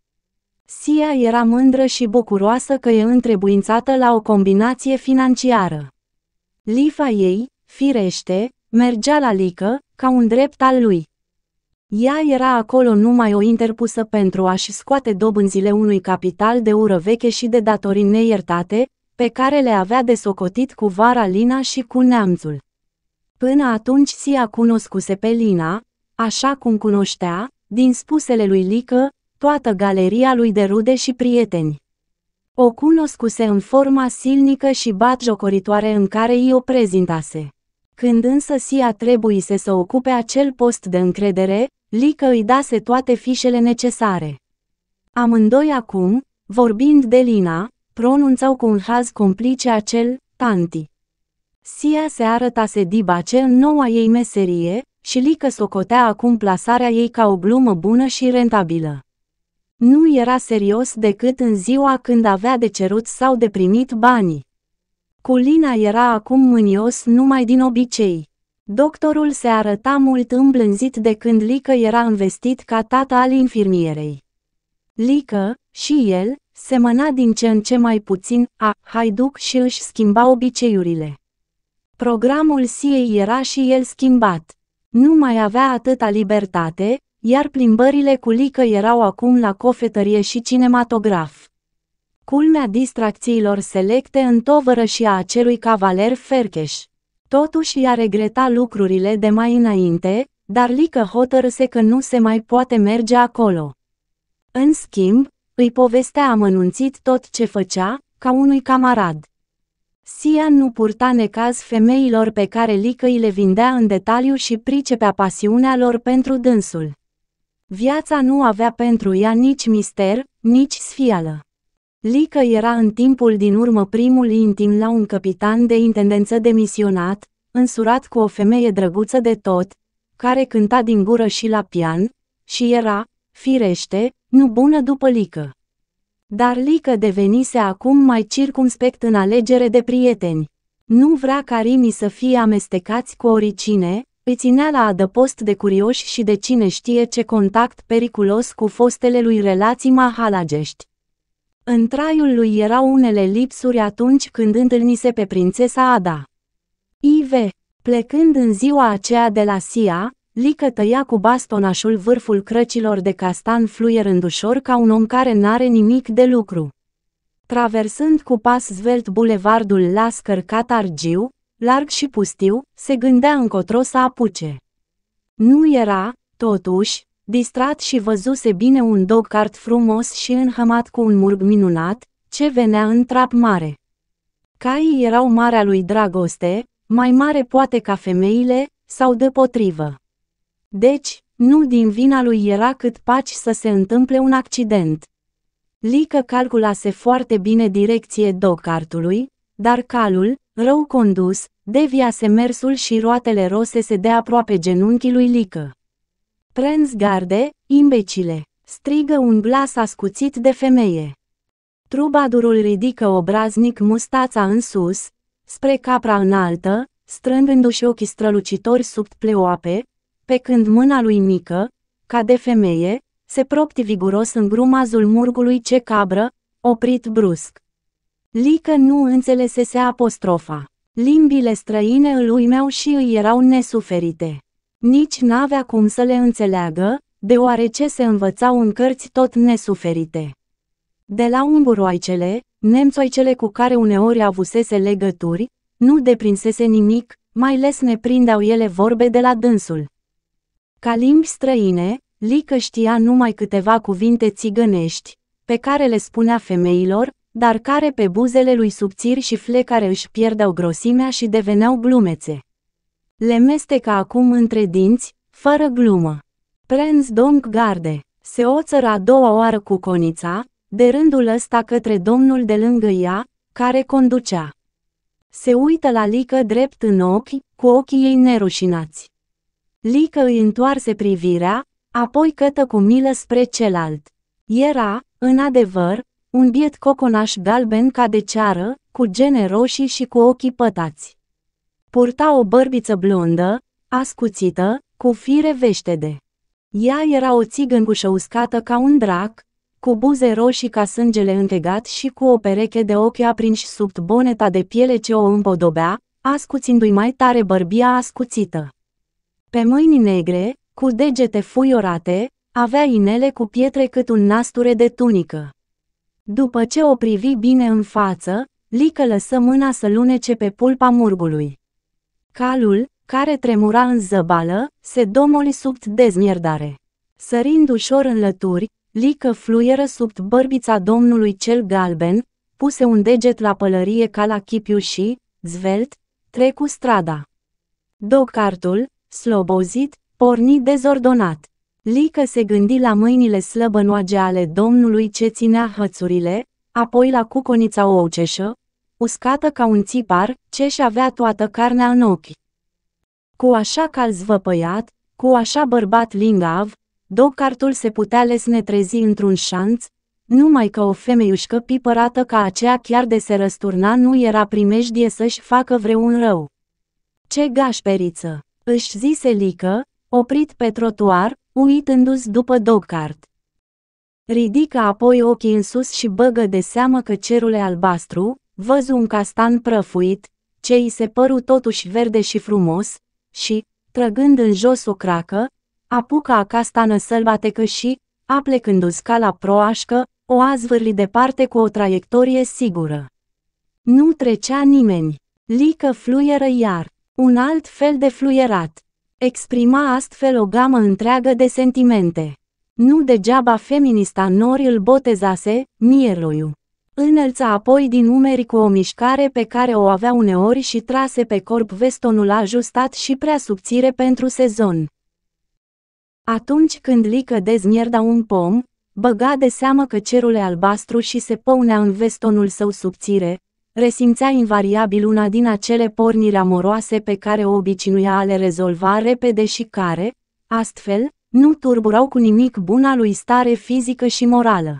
Sia era mândră și bucuroasă că e întrebuințată la o combinație financiară. Lifa ei, firește, mergea la Lică, ca un drept al lui. Ea era acolo numai o interpusă pentru a-și scoate dobânzile unui capital de ură veche și de datorii neiertate, pe care le avea de socotit cu vara Lina și cu neamțul. Până atunci Sia cunoscuse pe Lina, așa cum cunoștea, din spusele lui Lică, toată galeria lui de rude și prieteni. O cunoscuse în forma silnică și batjocoritoare în care i-o prezintase. Când însă Sia trebuie să se ocupe acel post de încredere, Lică îi dase toate fișele necesare. Amândoi acum, vorbind de Lina, pronunțau cu un haz complice acel, tanti. Sia se arătase dibace în noua ei meserie și Lică socotea acum plasarea ei ca o glumă bună și rentabilă. Nu era serios decât în ziua când avea de cerut sau de primit banii. Culina era acum mânios numai din obicei. Doctorul se arăta mult îmblânzit de când Lică era investit ca tată al infirmierei. Lică, și el, semăna din ce în ce mai puțin a haiduc și își schimba obiceiurile. Programul siei era și el schimbat. Nu mai avea atâta libertate, iar plimbările cu Lică erau acum la cofetărie și cinematograf culmea distracțiilor selecte în a acelui cavaler Fercheș. Totuși i-a regreta lucrurile de mai înainte, dar Lică hotărâse că nu se mai poate merge acolo. În schimb, îi povestea amănunțit tot ce făcea, ca unui camarad. Sian nu purta necaz femeilor pe care Lică îi le vindea în detaliu și pricepea pasiunea lor pentru dânsul. Viața nu avea pentru ea nici mister, nici sfială. Lică era în timpul din urmă primul intim la un capitan de intendență demisionat, însurat cu o femeie drăguță de tot, care cânta din gură și la pian, și era, firește, nu bună după Lică. Dar Lică devenise acum mai circumspect în alegere de prieteni. Nu vrea ca rimii să fie amestecați cu oricine, îi ținea la adăpost de curioși și de cine știe ce contact periculos cu fostele lui relații mahalagești. În traiul lui erau unele lipsuri atunci când întâlnise pe prințesa Ada. IV. Plecând în ziua aceea de la Sia, Lică tăia cu bastonașul vârful crăcilor de castan fluierând ușor ca un om care n-are nimic de lucru. Traversând cu pas zvelt bulevardul lascărcat argiu, larg și pustiu, se gândea încotro să apuce. Nu era, totuși, distrat și văzuse bine un dogcart frumos și înhămat cu un murg minunat, ce venea în trap mare. Caii erau marea lui dragoste, mai mare poate ca femeile, sau de potrivă. Deci, nu din vina lui era cât paci să se întâmple un accident. Lică calculase foarte bine direcție docartului, dar calul, rău condus, deviase mersul și roatele se de aproape genunchii lui Lică garde, imbecile! strigă un glas ascuțit de femeie. Trubadurul ridică obraznic mustața în sus, spre capra înaltă, strângându și ochii strălucitori sub pleoape, pe când mâna lui mică, ca de femeie, se propti viguros în grumazul murgului ce cabră, oprit brusc. Lică nu înțelesese apostrofa. Limbile străine îl uimeau și îi erau nesuferite. Nici n-avea cum să le înțeleagă, deoarece se învățau în cărți tot nesuferite. De la umburoaicele, nemțoaicele cu care uneori avusese legături, nu deprinsese nimic, mai les ne prindeau ele vorbe de la dânsul. Ca limbi străine, Lică știa numai câteva cuvinte țigănești, pe care le spunea femeilor, dar care pe buzele lui subțiri și flecare își pierdeau grosimea și deveneau glumețe. Le mestecă acum între dinți, fără glumă. Prenz Dong Garde, se oțără a doua oară cu conița, de rândul ăsta către domnul de lângă ea, care conducea. Se uită la Lică drept în ochi, cu ochii ei nerușinați. Lică îi întoarse privirea, apoi cătă cu milă spre celălalt. Era, în adevăr, un biet coconaș galben ca de ceară, cu gene roșii și cu ochii pătați. Purta o bărbiță blondă, ascuțită, cu fire veștede. Ea era o țigă uscată ca un drac, cu buze roșii ca sângele întegat și cu o pereche de ochi aprinși sub boneta de piele ce o împodobea, ascuțindu-i mai tare bărbia ascuțită. Pe mâini negre, cu degete fuiorate, avea inele cu pietre cât un nasture de tunică. După ce o privi bine în față, Lică lăsă mâna să lunece pe pulpa murgului. Calul, care tremura în zăbală, se domoli sub dezmierdare. Sărind ușor în lături, lică fluieră sub bărbița domnului cel galben, puse un deget la pălărie ca la chipiu și, zvelt, trecu strada. Docartul, slobozit, porni dezordonat. Lică se gândi la mâinile slăbănoage ale domnului ce ținea hățurile, apoi la cuconița ouceșă, uscată ca un țipar, ce și avea toată carnea în ochi. Cu așa cal zvăpăiat, cu așa bărbat lingav, docartul se putea lesne trezi într-un șanț, numai că o femeiușcă pipărată ca aceea chiar de se răsturna nu era primejdie să-și facă vreun rău. Ce gașperiță! își zise Lică, oprit pe trotuar, uitându se după docart. Ridică apoi ochii în sus și băgă de seamă că cerul e albastru, văz un castan prăfuit, ce i se păru totuși verde și frumos, și, trăgând în jos o cracă, apucă a castană sălbatecă și, aplecându-ți ca la proașcă, o a zvârli departe cu o traiectorie sigură. Nu trecea nimeni. Lică fluieră iar, un alt fel de fluierat. Exprima astfel o gamă întreagă de sentimente. Nu degeaba feminista nori îl botezase, Mierloiu. Înălța apoi din umeri cu o mișcare pe care o avea uneori și trase pe corp vestonul ajustat și prea subțire pentru sezon. Atunci când lică dezmierda un pom, băga de seamă că cerul e albastru și se păunea în vestonul său subțire, resimțea invariabil una din acele porniri amoroase pe care o obicinuia a le rezolva repede și care, astfel, nu turburau cu nimic buna lui stare fizică și morală.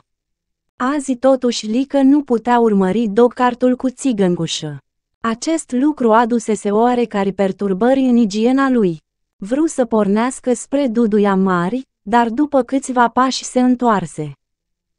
Azi totuși Lică nu putea urmări docartul cu țigăngușă. Acest lucru adusese oarecare perturbări în igiena lui. Vru să pornească spre duduia mari, dar după câțiva pași se întoarse.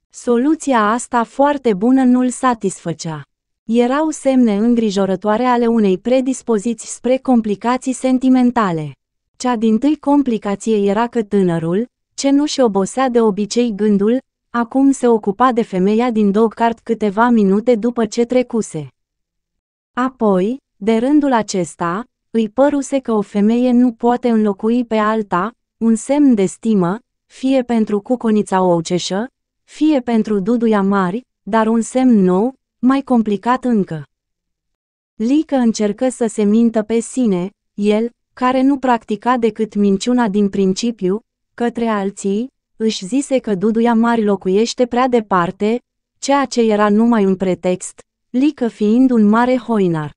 Soluția asta foarte bună nu-l satisfăcea. Erau semne îngrijorătoare ale unei predispoziții spre complicații sentimentale. Cea din tâi complicație era că tânărul, ce nu și obosea de obicei gândul, Acum se ocupa de femeia din Dogcart câteva minute după ce trecuse. Apoi, de rândul acesta, îi păruse că o femeie nu poate înlocui pe alta, un semn de stimă, fie pentru cuconița ouceșă, fie pentru duduia mari, dar un semn nou, mai complicat încă. Lică încercă să se mintă pe sine, el, care nu practica decât minciuna din principiu, către alții, își zise că Duduia Mari locuiește prea departe, ceea ce era numai un pretext, Lică fiind un mare hoinar.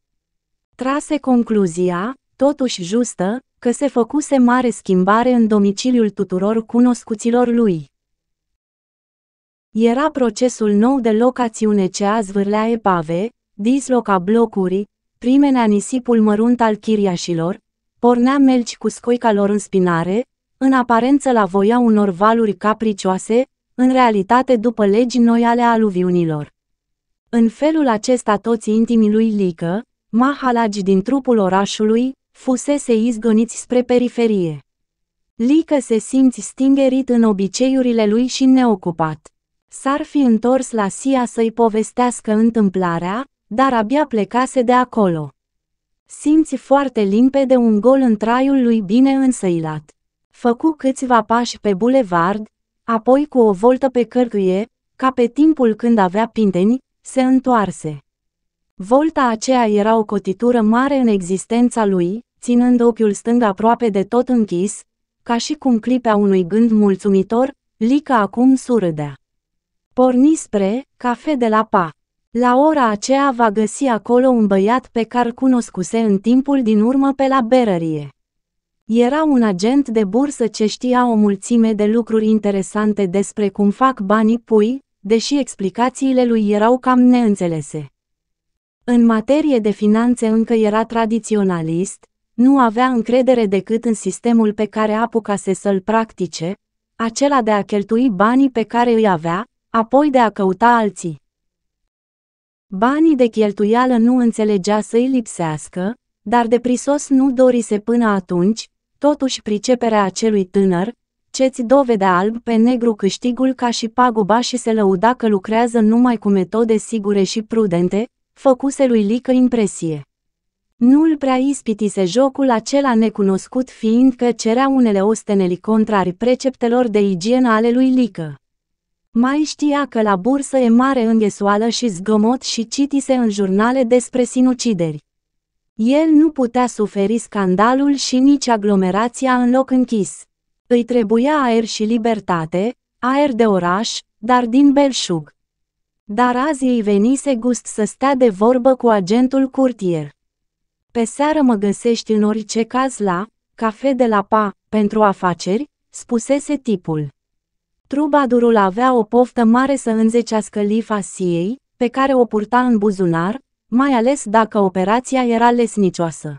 Trase concluzia, totuși justă, că se făcuse mare schimbare în domiciliul tuturor cunoscuților lui. Era procesul nou de locațiune ce a zvârlea epave, disloca blocuri, primenea nisipul mărunt al chiriașilor, pornea melci cu scoica lor în spinare, în aparență la voia unor valuri capricioase, în realitate după legi noi ale aluviunilor. În felul acesta toți intimii lui Lică, mahalagi din trupul orașului, fusese izgoniți spre periferie. Lică se simți stingerit în obiceiurile lui și neocupat. S-ar fi întors la Sia să-i povestească întâmplarea, dar abia plecase de acolo. Simți foarte limpede un gol în traiul lui bine însăilat. Făcu câțiva pași pe bulevard, apoi cu o voltă pe cărcuie, ca pe timpul când avea pinteni, se întoarse. Volta aceea era o cotitură mare în existența lui, ținând ochiul stâng aproape de tot închis, ca și cum clipea unui gând mulțumitor, Lica acum surâdea. Porni spre cafe de la pa. La ora aceea va găsi acolo un băiat pe care cunoscuse în timpul din urmă pe la berărie. Era un agent de bursă ce știa o mulțime de lucruri interesante despre cum fac banii pui, deși explicațiile lui erau cam neînțelese. În materie de finanțe încă era tradiționalist, nu avea încredere decât în sistemul pe care apucase să-l practice, acela de a cheltui banii pe care îi avea, apoi de a căuta alții. Banii de cheltuială nu înțelegea să-i lipsească, dar de prisos nu dorise până atunci, totuși priceperea acelui tânăr, ce-ți dovedea alb pe negru câștigul ca și paguba și se lăuda că lucrează numai cu metode sigure și prudente, făcuse lui Lică impresie. Nu l prea ispitise jocul acela necunoscut fiindcă cerea unele osteneli contrari preceptelor de igienă ale lui Lică. Mai știa că la bursă e mare înghesoală și zgomot și citise în jurnale despre sinucideri. El nu putea suferi scandalul și nici aglomerația în loc închis. Îi trebuia aer și libertate, aer de oraș, dar din belșug. Dar azi îi venise gust să stea de vorbă cu agentul curtier. Pe seară mă găsești în orice caz la cafe de la PA, pentru afaceri, spusese tipul. Trubadurul avea o poftă mare să înzecească lifa siei, pe care o purta în buzunar, mai ales dacă operația era lesnicioasă.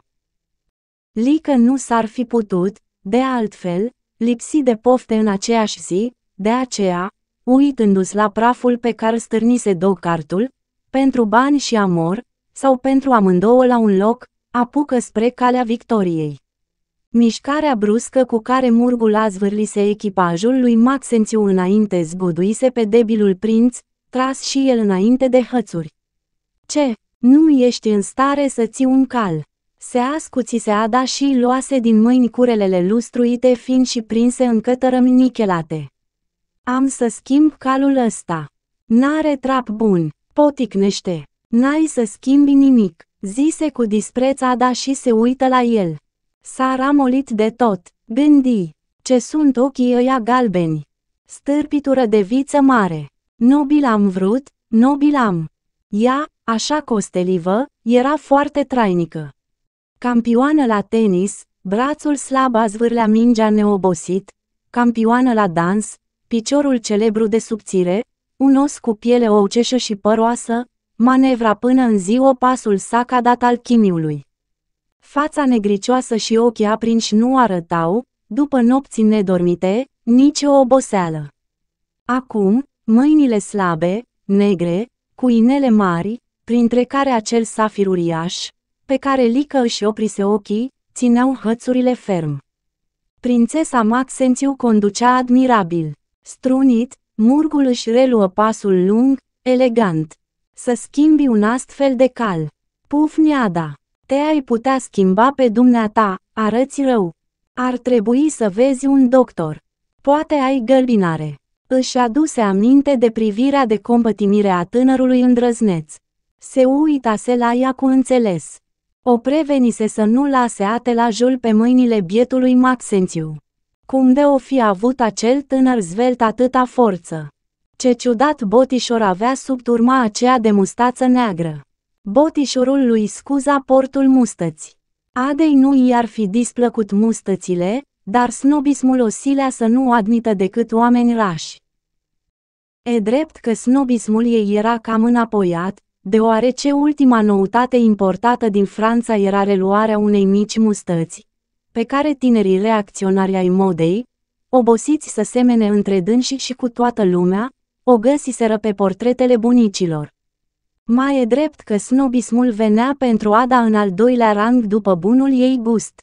Lică nu s-ar fi putut, de altfel, lipsi de pofte în aceeași zi, de aceea, uitându-se la praful pe care stârnise Doc cartul, pentru bani și amor, sau pentru amândouă la un loc, apucă spre calea victoriei. Mișcarea bruscă cu care murgul a zvârlise echipajul lui Maxențiu înainte zguduise pe debilul prinț, tras și el înainte de hățuri. Ce? Nu ești în stare să ții un cal. Se ascuți ada și luase din mâini curelele lustruite fiind și prinse în cătărăm nichelate. Am să schimb calul ăsta. N-are trap bun, poticnește. N-ai să schimbi nimic, zise cu dispreț Ada și se uită la el. S-a ramolit de tot, gândi, ce sunt ochii ăia galbeni. Stârpitură de viță mare. Nobil am vrut, nobil am. Ia, așa costelivă, era foarte trainică. Campioană la tenis, brațul slab a zvârlea mingea neobosit, campioană la dans, piciorul celebru de subțire, un os cu piele ouceșă și păroasă, manevra până în ziua pasul saca dat al chimiului. Fața negricioasă și ochii aprinși nu arătau, după nopți nedormite, nici o oboseală. Acum, mâinile slabe, negre, cu inele mari, printre care acel safir uriaș, pe care Lică își oprise ochii, țineau hățurile ferm. Prințesa Maxențiu conducea admirabil. Strunit, murgul își reluă pasul lung, elegant. Să schimbi un astfel de cal. Puf te ai putea schimba pe dumneata, arăți rău. Ar trebui să vezi un doctor. Poate ai gălbinare. Își aduse aminte de privirea de compătimire a tânărului îndrăzneț. Se uitase la ea cu înțeles. O prevenise să nu lase atelajul pe mâinile bietului Maxențiu. Cum de o fi avut acel tânăr zvelt atâta forță? Ce ciudat botișor avea sub turma aceea de mustață neagră. Botișorul lui scuza portul mustăți. Adei nu i-ar fi displăcut mustățile, dar snobismul o silea să nu admită decât oameni rași. E drept că snobismul ei era cam înapoiat, deoarece ultima noutate importată din Franța era reluarea unei mici mustăți, pe care tinerii reacționari ai modei, obosiți să semene între dânsi și cu toată lumea, o găsiseră pe portretele bunicilor. Mai e drept că snobismul venea pentru Ada în al doilea rang după bunul ei gust.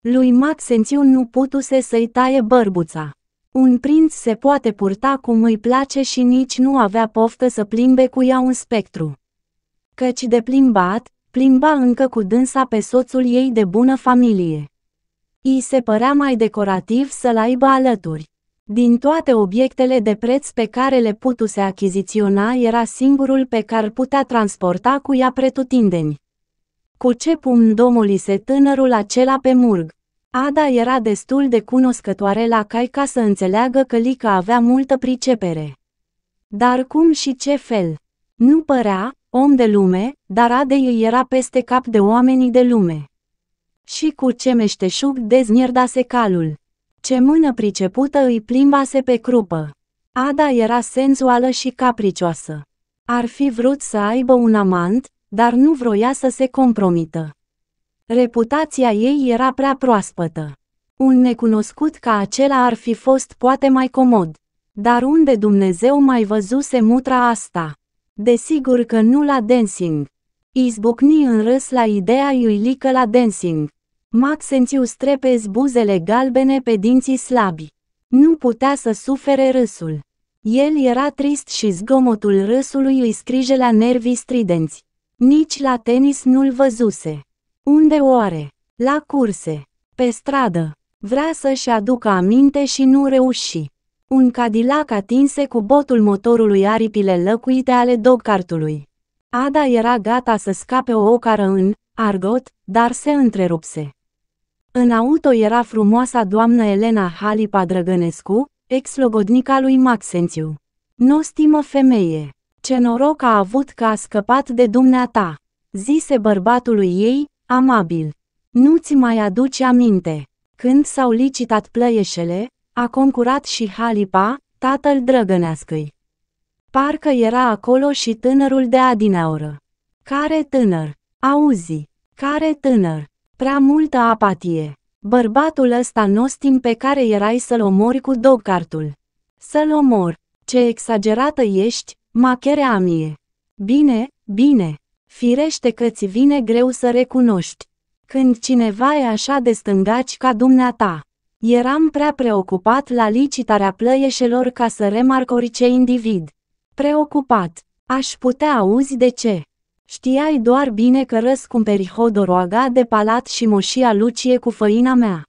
Lui Maxențiu nu putuse să-i taie bărbuța. Un prinț se poate purta cum îi place și nici nu avea poftă să plimbe cu ea un spectru. Căci de plimbat, plimba încă cu dânsa pe soțul ei de bună familie. I se părea mai decorativ să-l aibă alături. Din toate obiectele de preț pe care le putuse achiziționa era singurul pe care putea transporta cu ea pretutindeni. Cu ce pumn domolise tânărul acela pe murg? Ada era destul de cunoscătoare la cai ca să înțeleagă că Lica avea multă pricepere. Dar cum și ce fel? Nu părea om de lume, dar Adei era peste cap de oamenii de lume. Și cu ce meșteșug deznierdase calul. Ce mână pricepută îi plimbase pe crupă. Ada era senzuală și capricioasă. Ar fi vrut să aibă un amant, dar nu vroia să se compromită. Reputația ei era prea proaspătă. Un necunoscut ca acela ar fi fost poate mai comod. Dar unde Dumnezeu mai văzuse mutra asta? Desigur că nu la dancing. Izbucni în râs la ideea iuilică la dancing. Maxențius strepez buzele galbene pe dinții slabi. Nu putea să sufere râsul. El era trist și zgomotul râsului îi scrije la nervii stridenți. Nici la tenis nu-l văzuse. Unde oare? La curse. Pe stradă. Vrea să-și aducă aminte și nu reuși. Un Cadillac atinse cu botul motorului aripile lăcuite ale dogcartului. Ada era gata să scape o ocară în argot, dar se întrerupse. În auto era frumoasa doamnă Elena Halipa Drăgănescu, ex-logodnica lui Maxențiu. Nostimă femeie, ce noroc a avut că a scăpat de dumneata, zise bărbatului ei, Amabil. Nu-ți mai aduci aminte. Când s-au licitat plăieșele, a concurat și Halipa, tatăl drăgănească-i. Parcă era acolo și tânărul de adineoră. Care tânăr? Auzi! Care tânăr? Prea multă apatie. Bărbatul ăsta nostim pe care erai să-l omori cu dogcartul. Să-l omor. Ce exagerată ești, macherea mie. Bine, bine. Firește că-ți vine greu să recunoști. Când cineva e așa de stângaci ca dumneata. Eram prea preocupat la licitarea plăieșelor ca să remarc orice individ. Preocupat. Aș putea auzi de ce. Știai doar bine că răscumperi hodoroaga de palat și moșia Lucie cu făina mea.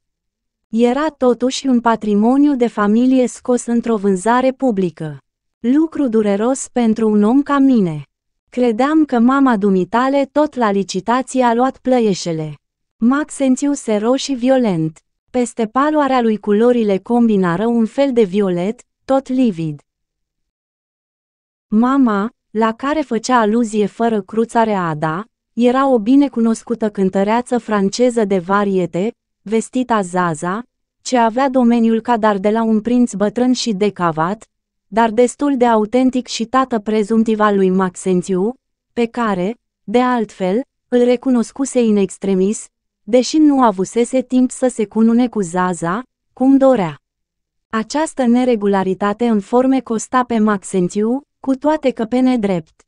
Era totuși un patrimoniu de familie scos într-o vânzare publică. Lucru dureros pentru un om ca mine. Credeam că mama dumitale tot la licitație a luat plăieșele. Maxențiu se roșii violent. Peste paloarea lui culorile combinară un fel de violet, tot livid. Mama, la care făcea aluzie fără cruțare Ada, era o binecunoscută cântăreață franceză de variete, vestita Zaza, ce avea domeniul cadar de la un prinț bătrân și decavat, dar destul de autentic și tată prezumtiva al lui Maxențiu, pe care, de altfel, îl recunoscuse in extremis, deși nu avusese timp să se cunune cu Zaza, cum dorea. Această neregularitate în forme costa pe Maxentiu, cu toate că pe nedrept.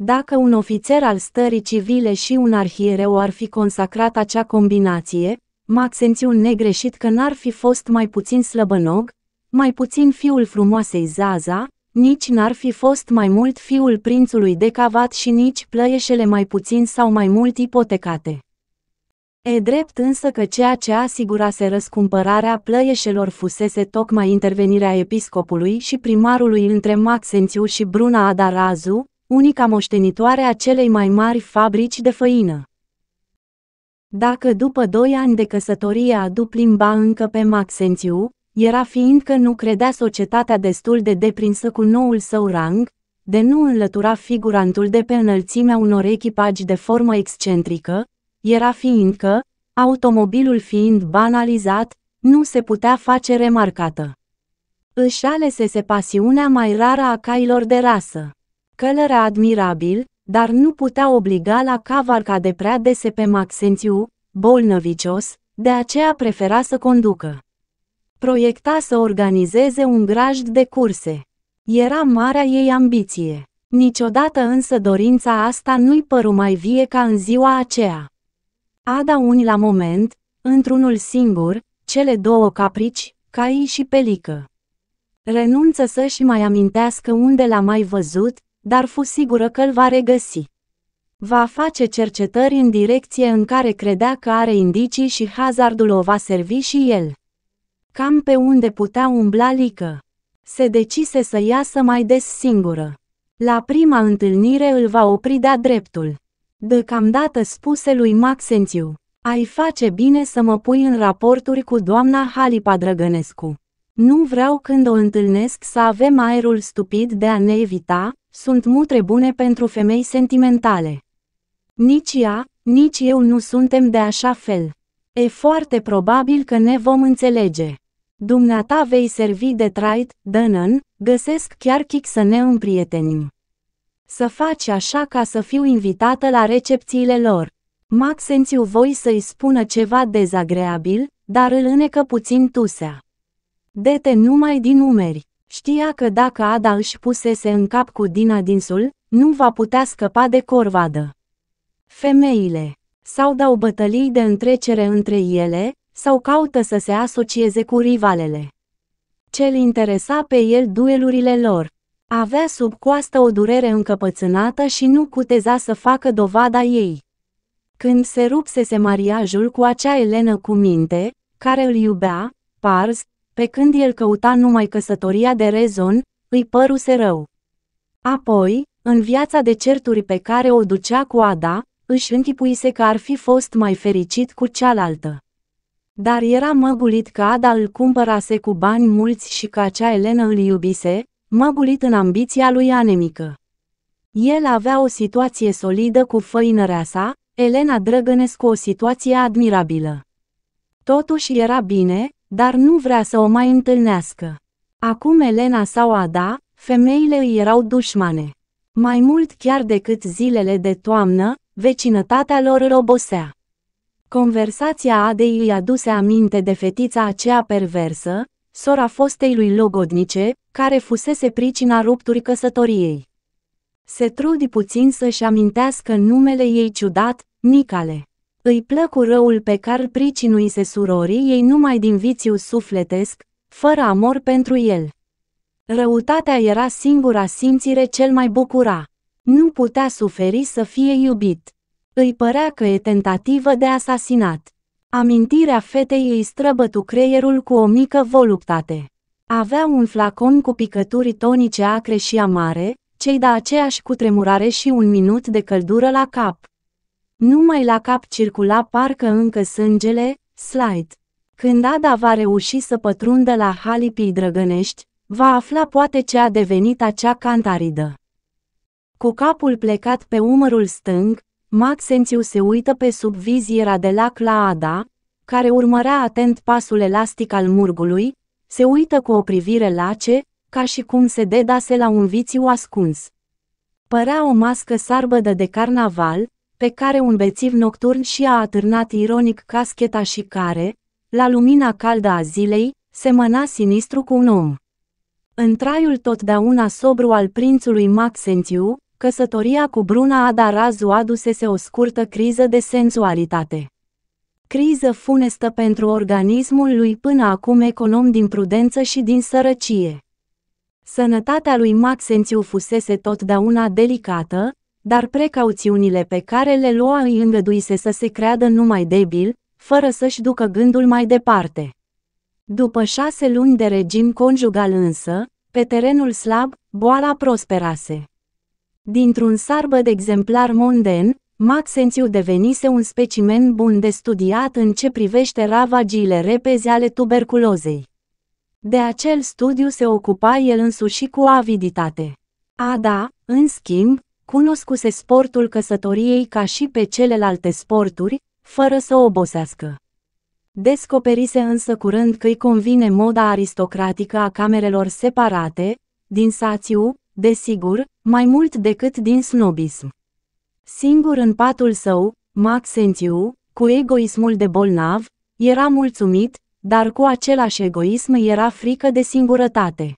Dacă un ofițer al stării civile și un arhiereu ar fi consacrat acea combinație, Maxențiu negreșit că n-ar fi fost mai puțin slăbănog, mai puțin fiul frumoasei Zaza, nici n-ar fi fost mai mult fiul prințului decavat și nici plăieșele mai puțin sau mai mult ipotecate. E drept însă că ceea ce asigurase răscumpărarea plăieșelor fusese tocmai intervenirea episcopului și primarului între Maxențiu și Bruna Adarazu, unica moștenitoare a celei mai mari fabrici de făină. Dacă după doi ani de căsătorie a duplimba încă pe Maxențiu, era fiindcă nu credea societatea destul de deprinsă cu noul său rang, de nu înlătura figurantul de pe înălțimea unor echipaji de formă excentrică, era fiindcă, automobilul fiind banalizat, nu se putea face remarcată. Își alesese pasiunea mai rară a cailor de rasă. Călărea admirabil, dar nu putea obliga la cavarca de prea dese pe Maxențiu, bolnăvicios, de aceea prefera să conducă proiecta să organizeze un grajd de curse. Era marea ei ambiție. Niciodată însă dorința asta nu-i păru mai vie ca în ziua aceea. Ada uni la moment, într-unul singur, cele două caprici, cai și pelică. Renunță să-și mai amintească unde l-a mai văzut, dar fu sigură că l va regăsi. Va face cercetări în direcție în care credea că are indicii și hazardul o va servi și el. Cam pe unde putea umbla Lică. Se decise să iasă mai des singură. La prima întâlnire îl va opri de-a dreptul. Deocamdată spuse lui Maxențiu, ai face bine să mă pui în raporturi cu doamna Halipa Drăgănescu. Nu vreau când o întâlnesc să avem aerul stupid de a ne evita, sunt mutre bune pentru femei sentimentale. Nici ea, nici eu nu suntem de așa fel. E foarte probabil că ne vom înțelege. Dumneata vei servi de trait, dănăn, găsesc chiar chic să ne împrietenim. Să faci așa ca să fiu invitată la recepțiile lor. Maxențiu voi să-i spună ceva dezagreabil, dar îl înecă puțin tusea. Dete numai din umeri. Știa că dacă Ada își pusese în cap cu Dina dinsul, nu va putea scăpa de corvadă. Femeile sau dau bătălii de întrecere între ele, sau caută să se asocieze cu rivalele. Cel interesa pe el duelurile lor. Avea sub coastă o durere încăpățânată și nu cuteza să facă dovada ei. Când se rupsese mariajul cu acea Elenă cu minte, care îl iubea, Pars, pe când el căuta numai căsătoria de rezon, îi păruse rău. Apoi, în viața de certuri pe care o ducea cu Ada, își închipuise că ar fi fost mai fericit cu cealaltă. Dar era măgulit că Ada îl cumpărase cu bani mulți și că acea Elenă îl iubise, măgulit în ambiția lui anemică. El avea o situație solidă cu făinărea sa, Elena Drăgănescu o situație admirabilă. Totuși era bine, dar nu vrea să o mai întâlnească. Acum Elena sau Ada, femeile îi erau dușmane. Mai mult chiar decât zilele de toamnă, vecinătatea lor robosea. Conversația Adei îi aduse aminte de fetița aceea perversă, sora fostei lui Logodnice, care fusese pricina rupturii căsătoriei. Se trudi puțin să-și amintească numele ei ciudat, Nicale. Îi plăcu răul pe care pricinuise surorii ei numai din vițiu sufletesc, fără amor pentru el. Răutatea era singura simțire cel mai bucura. Nu putea suferi să fie iubit. Îi părea că e tentativă de asasinat. Amintirea fetei îi străbătu creierul cu o mică voluptate. Avea un flacon cu picături tonice acre și amare, cei de aceeași tremurare și un minut de căldură la cap. Numai la cap circula parcă încă sângele, slide. Când Ada va reuși să pătrundă la halipii drăgănești, va afla poate ce a devenit acea cantaridă. Cu capul plecat pe umărul stâng, Maxențiu se uită pe sub viziera de lac la Ada, care urmărea atent pasul elastic al murgului, se uită cu o privire lace, ca și cum se dedase la un vițiu ascuns. Părea o mască sarbădă de carnaval, pe care un bețiv nocturn și-a atârnat ironic cascheta și care, la lumina caldă a zilei, semăna sinistru cu un om. În traiul totdeauna sobru al prințului Maxentiu, Căsătoria cu Bruna Adarazu adusese o scurtă criză de sensualitate, Criză funestă pentru organismul lui până acum econom din prudență și din sărăcie. Sănătatea lui Maxențiu fusese totdeauna delicată, dar precauțiunile pe care le lua îi îngăduise să se creadă numai debil, fără să-și ducă gândul mai departe. După șase luni de regim conjugal însă, pe terenul slab, boala prosperase. Dintr-un sarbă de exemplar monden, Maxențiu devenise un specimen bun de studiat în ce privește ravagiile repezi ale tuberculozei. De acel studiu se ocupa el însuși cu aviditate. Ada, în schimb, cunoscuse sportul căsătoriei ca și pe celelalte sporturi, fără să obosească. Descoperise însă curând că îi convine moda aristocratică a camerelor separate, din sațiu, desigur, mai mult decât din snobism. Singur în patul său, Maxentiu, cu egoismul de bolnav, era mulțumit, dar cu același egoism era frică de singurătate.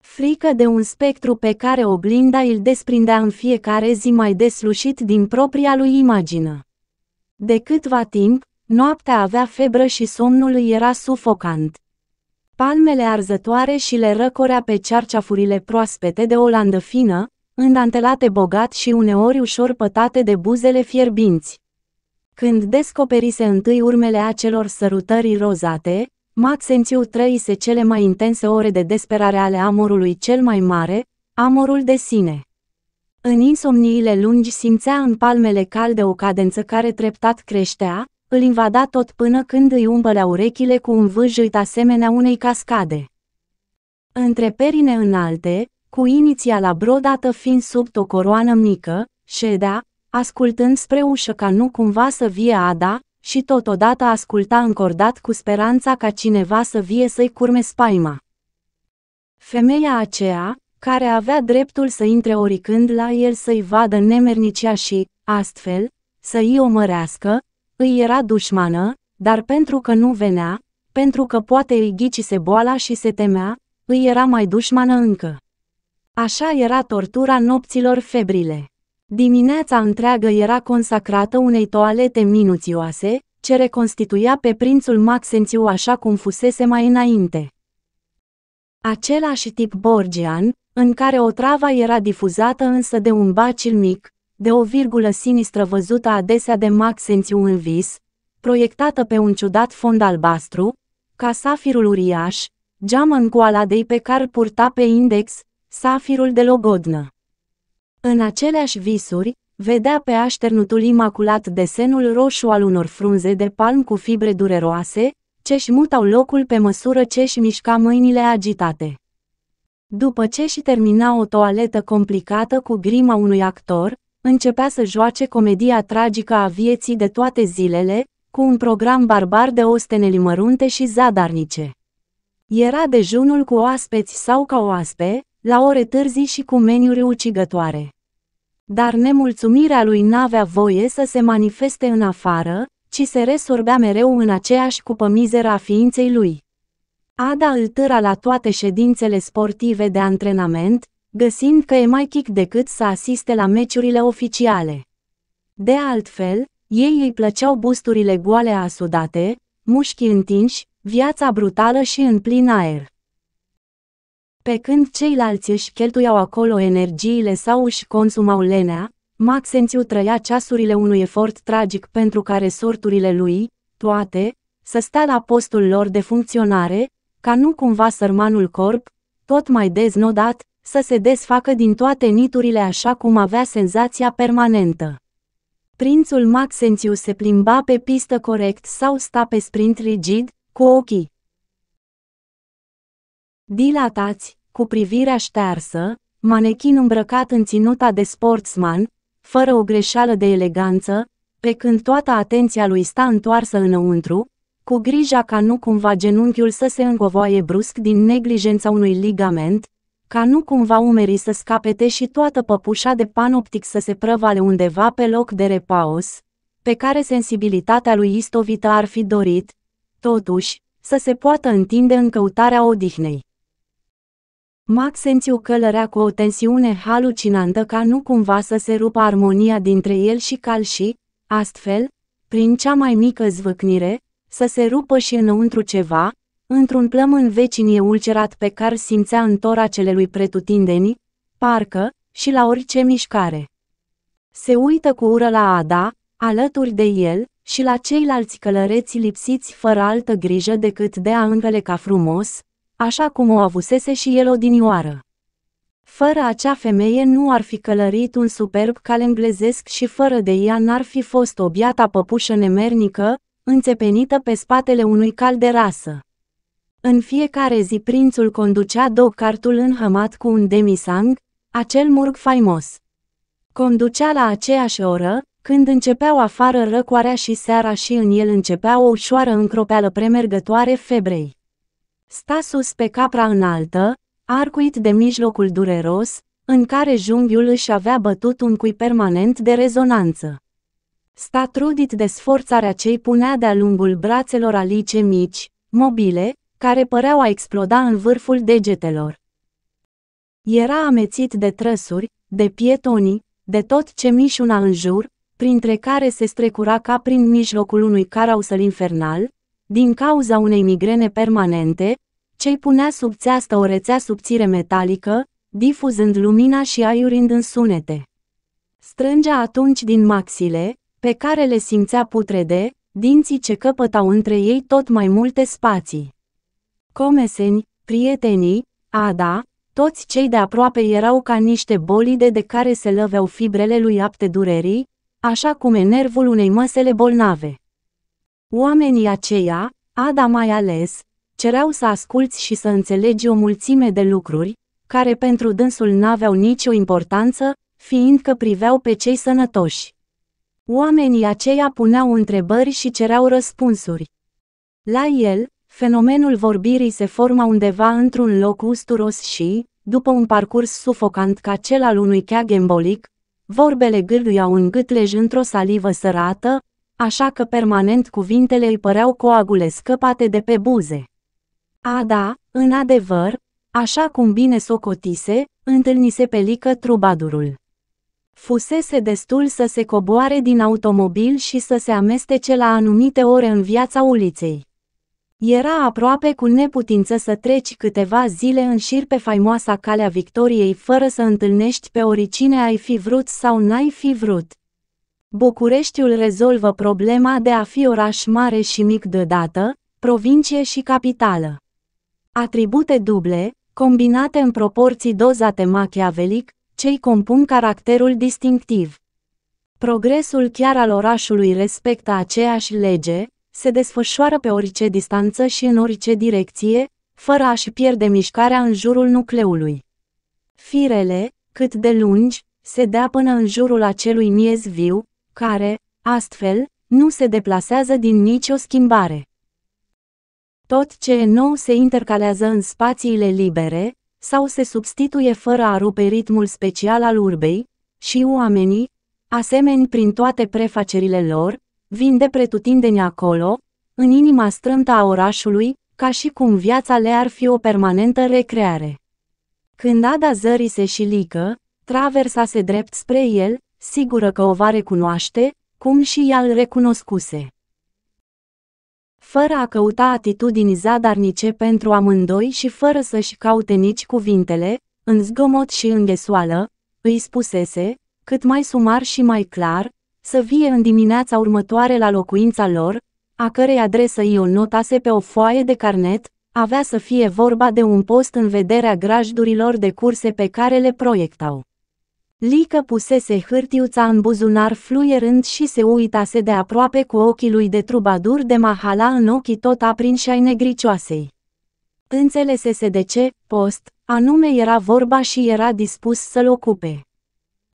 Frică de un spectru pe care oglinda îl desprindea în fiecare zi mai deslușit din propria lui imagine. De câtva timp, noaptea avea febră și somnul îi era sufocant palmele arzătoare și le răcorea pe cearceafurile proaspete de olandă fină, îndantelate bogat și uneori ușor pătate de buzele fierbinți. Când descoperise întâi urmele acelor sărutări rozate, Maxențiu trăise cele mai intense ore de desperare ale amorului cel mai mare, amorul de sine. În insomniile lungi simțea în palmele calde o cadență care treptat creștea, îl invada tot până când îi umpărea urechile cu un vâjâit asemenea unei cascade. Între perine înalte, cu inițiala brodată fiind sub o coroană mică, ședea, ascultând spre ușă ca nu cumva să vie Ada, și totodată asculta încordat cu speranța ca cineva să vie să-i curme spaima. Femeia aceea, care avea dreptul să intre oricând la el să-i vadă nemernicia și, astfel, să-i omărească, îi era dușmană, dar pentru că nu venea, pentru că poate îi ghicise boala și se temea, îi era mai dușmană încă. Așa era tortura nopților febrile. Dimineața întreagă era consacrată unei toalete minuțioase, ce reconstituia pe prințul Maxențiu așa cum fusese mai înainte. Același tip borgian, în care o otrava era difuzată însă de un bacil mic, de o virgulă sinistră văzută adesea de Max Sențiu în vis, proiectată pe un ciudat fond albastru, ca safirul uriaș, geamă în coaladei pe care purta pe index, safirul de logodnă. În aceleași visuri, vedea pe așternutul imaculat desenul roșu al unor frunze de palm cu fibre dureroase, ce își mutau locul pe măsură ce își mișca mâinile agitate. După ce și termina o toaletă complicată cu grima unui actor, începea să joace comedia tragică a vieții de toate zilele, cu un program barbar de osteneli mărunte și zadarnice. Era dejunul cu oaspeți sau ca oaspe, la ore târzii și cu meniuri ucigătoare. Dar nemulțumirea lui n-avea voie să se manifeste în afară, ci se resorbea mereu în aceeași cupă mizera a ființei lui. Ada îl târa la toate ședințele sportive de antrenament, găsind că e mai chic decât să asiste la meciurile oficiale. De altfel, ei îi plăceau busturile goale asudate, mușchi întinși, viața brutală și în plin aer. Pe când ceilalți își cheltuiau acolo energiile sau își consumau lenea, Maxențiu trăia ceasurile unui efort tragic pentru care sorturile lui, toate, să stea la postul lor de funcționare, ca nu cumva sărmanul corp, tot mai deznodat, să se desfacă din toate niturile așa cum avea senzația permanentă. Prințul Maxențiu se plimba pe pistă corect sau sta pe sprint rigid, cu ochii dilatați, cu privirea ștearsă, manechin îmbrăcat în ținuta de sportsman, fără o greșeală de eleganță, pe când toată atenția lui sta întoarsă înăuntru, cu grija ca nu cumva genunchiul să se îngovoaie brusc din neglijența unui ligament, ca nu cumva umerii să scapete și toată păpușa de panoptic să se prăvale undeva pe loc de repaus, pe care sensibilitatea lui Istovita ar fi dorit, totuși, să se poată întinde în căutarea odihnei. Maxențiu călărea cu o tensiune halucinantă ca nu cumva să se rupă armonia dintre el și cal și, astfel, prin cea mai mică zvâcnire, să se rupă și înăuntru ceva, într-un plămân vecinie ulcerat pe care simțea în toracele lui pretutindeni, parcă, și la orice mișcare. Se uită cu ură la Ada, alături de el, și la ceilalți călăreți lipsiți fără altă grijă decât de a înveleca frumos, așa cum o avusese și el odinioară. Fără acea femeie nu ar fi călărit un superb cal englezesc și fără de ea n-ar fi fost o biata păpușă nemernică, înțepenită pe spatele unui cal de rasă. În fiecare zi prințul conducea docartul înhămat cu un demisang, acel murg faimos. Conducea la aceeași oră, când începeau afară răcoarea și seara și în el începea o ușoară încropeală premergătoare febrei. Sta sus pe capra înaltă, arcuit de mijlocul dureros, în care junghiul își avea bătut un cui permanent de rezonanță. Sta trudit de sforțarea ce-i punea de-a lungul brațelor alice mici, mobile, care păreau a exploda în vârful degetelor. Era amețit de trăsuri, de pietoni, de tot ce mișuna în jur, printre care se strecura ca prin mijlocul unui carausăl infernal, din cauza unei migrene permanente, ce-i punea sub țeastă o rețea subțire metalică, difuzând lumina și aiurind în sunete. Strângea atunci din maxile, pe care le simțea putrede, dinții ce căpătau între ei tot mai multe spații comeseni, prietenii, Ada, toți cei de aproape erau ca niște bolide de care se lăveau fibrele lui apte durerii, așa cum e nervul unei măsele bolnave. Oamenii aceia, Ada mai ales, cereau să asculți și să înțelegi o mulțime de lucruri, care pentru dânsul n-aveau nicio importanță, fiindcă priveau pe cei sănătoși. Oamenii aceia puneau întrebări și cereau răspunsuri. La el, Fenomenul vorbirii se forma undeva într-un loc usturos și, după un parcurs sufocant ca cel al unui cheag embolic, vorbele gâlduiau în gâtlej într-o salivă sărată, așa că permanent cuvintele îi păreau coagule scăpate de pe buze. A, da, în adevăr, așa cum bine socotise, întâlnise pe Lică trubadurul. Fusese destul să se coboare din automobil și să se amestece la anumite ore în viața uliței. Era aproape cu neputință să treci câteva zile în șir pe faimoasa calea victoriei fără să întâlnești pe oricine ai fi vrut sau n-ai fi vrut. Bucureștiul rezolvă problema de a fi oraș mare și mic deodată, provincie și capitală. Atribute duble, combinate în proporții dozate machiavelic, cei compun caracterul distinctiv. Progresul chiar al orașului respectă aceeași lege, se desfășoară pe orice distanță și în orice direcție, fără a-și pierde mișcarea în jurul nucleului. Firele, cât de lungi, se dea până în jurul acelui miez viu, care, astfel, nu se deplasează din nicio schimbare. Tot ce e nou se intercalează în spațiile libere, sau se substituie fără a rupe ritmul special al urbei, și oamenii, asemeni prin toate prefacerile lor, Vin de pretutindeni acolo, în inima strântă a orașului, ca și cum viața le ar fi o permanentă recreare. Când Ada zării se lică, traversa se drept spre el, sigură că o va recunoaște, cum și ea îl recunoscuse. Fără a căuta atitudini zadarnice pentru amândoi și fără să-și caute nici cuvintele, în zgomot și înghesoală, îi spusese, cât mai sumar și mai clar, să vie în dimineața următoare la locuința lor, a cărei adresă i-o notase pe o foaie de carnet, avea să fie vorba de un post în vederea grajdurilor de curse pe care le proiectau. Lică pusese hârtiuța în buzunar fluierând și se uitase de aproape cu ochii lui de trubadur de mahala în ochii tot aprinși ai negricioasei. Înțelesese de ce, post, anume era vorba și era dispus să-l ocupe.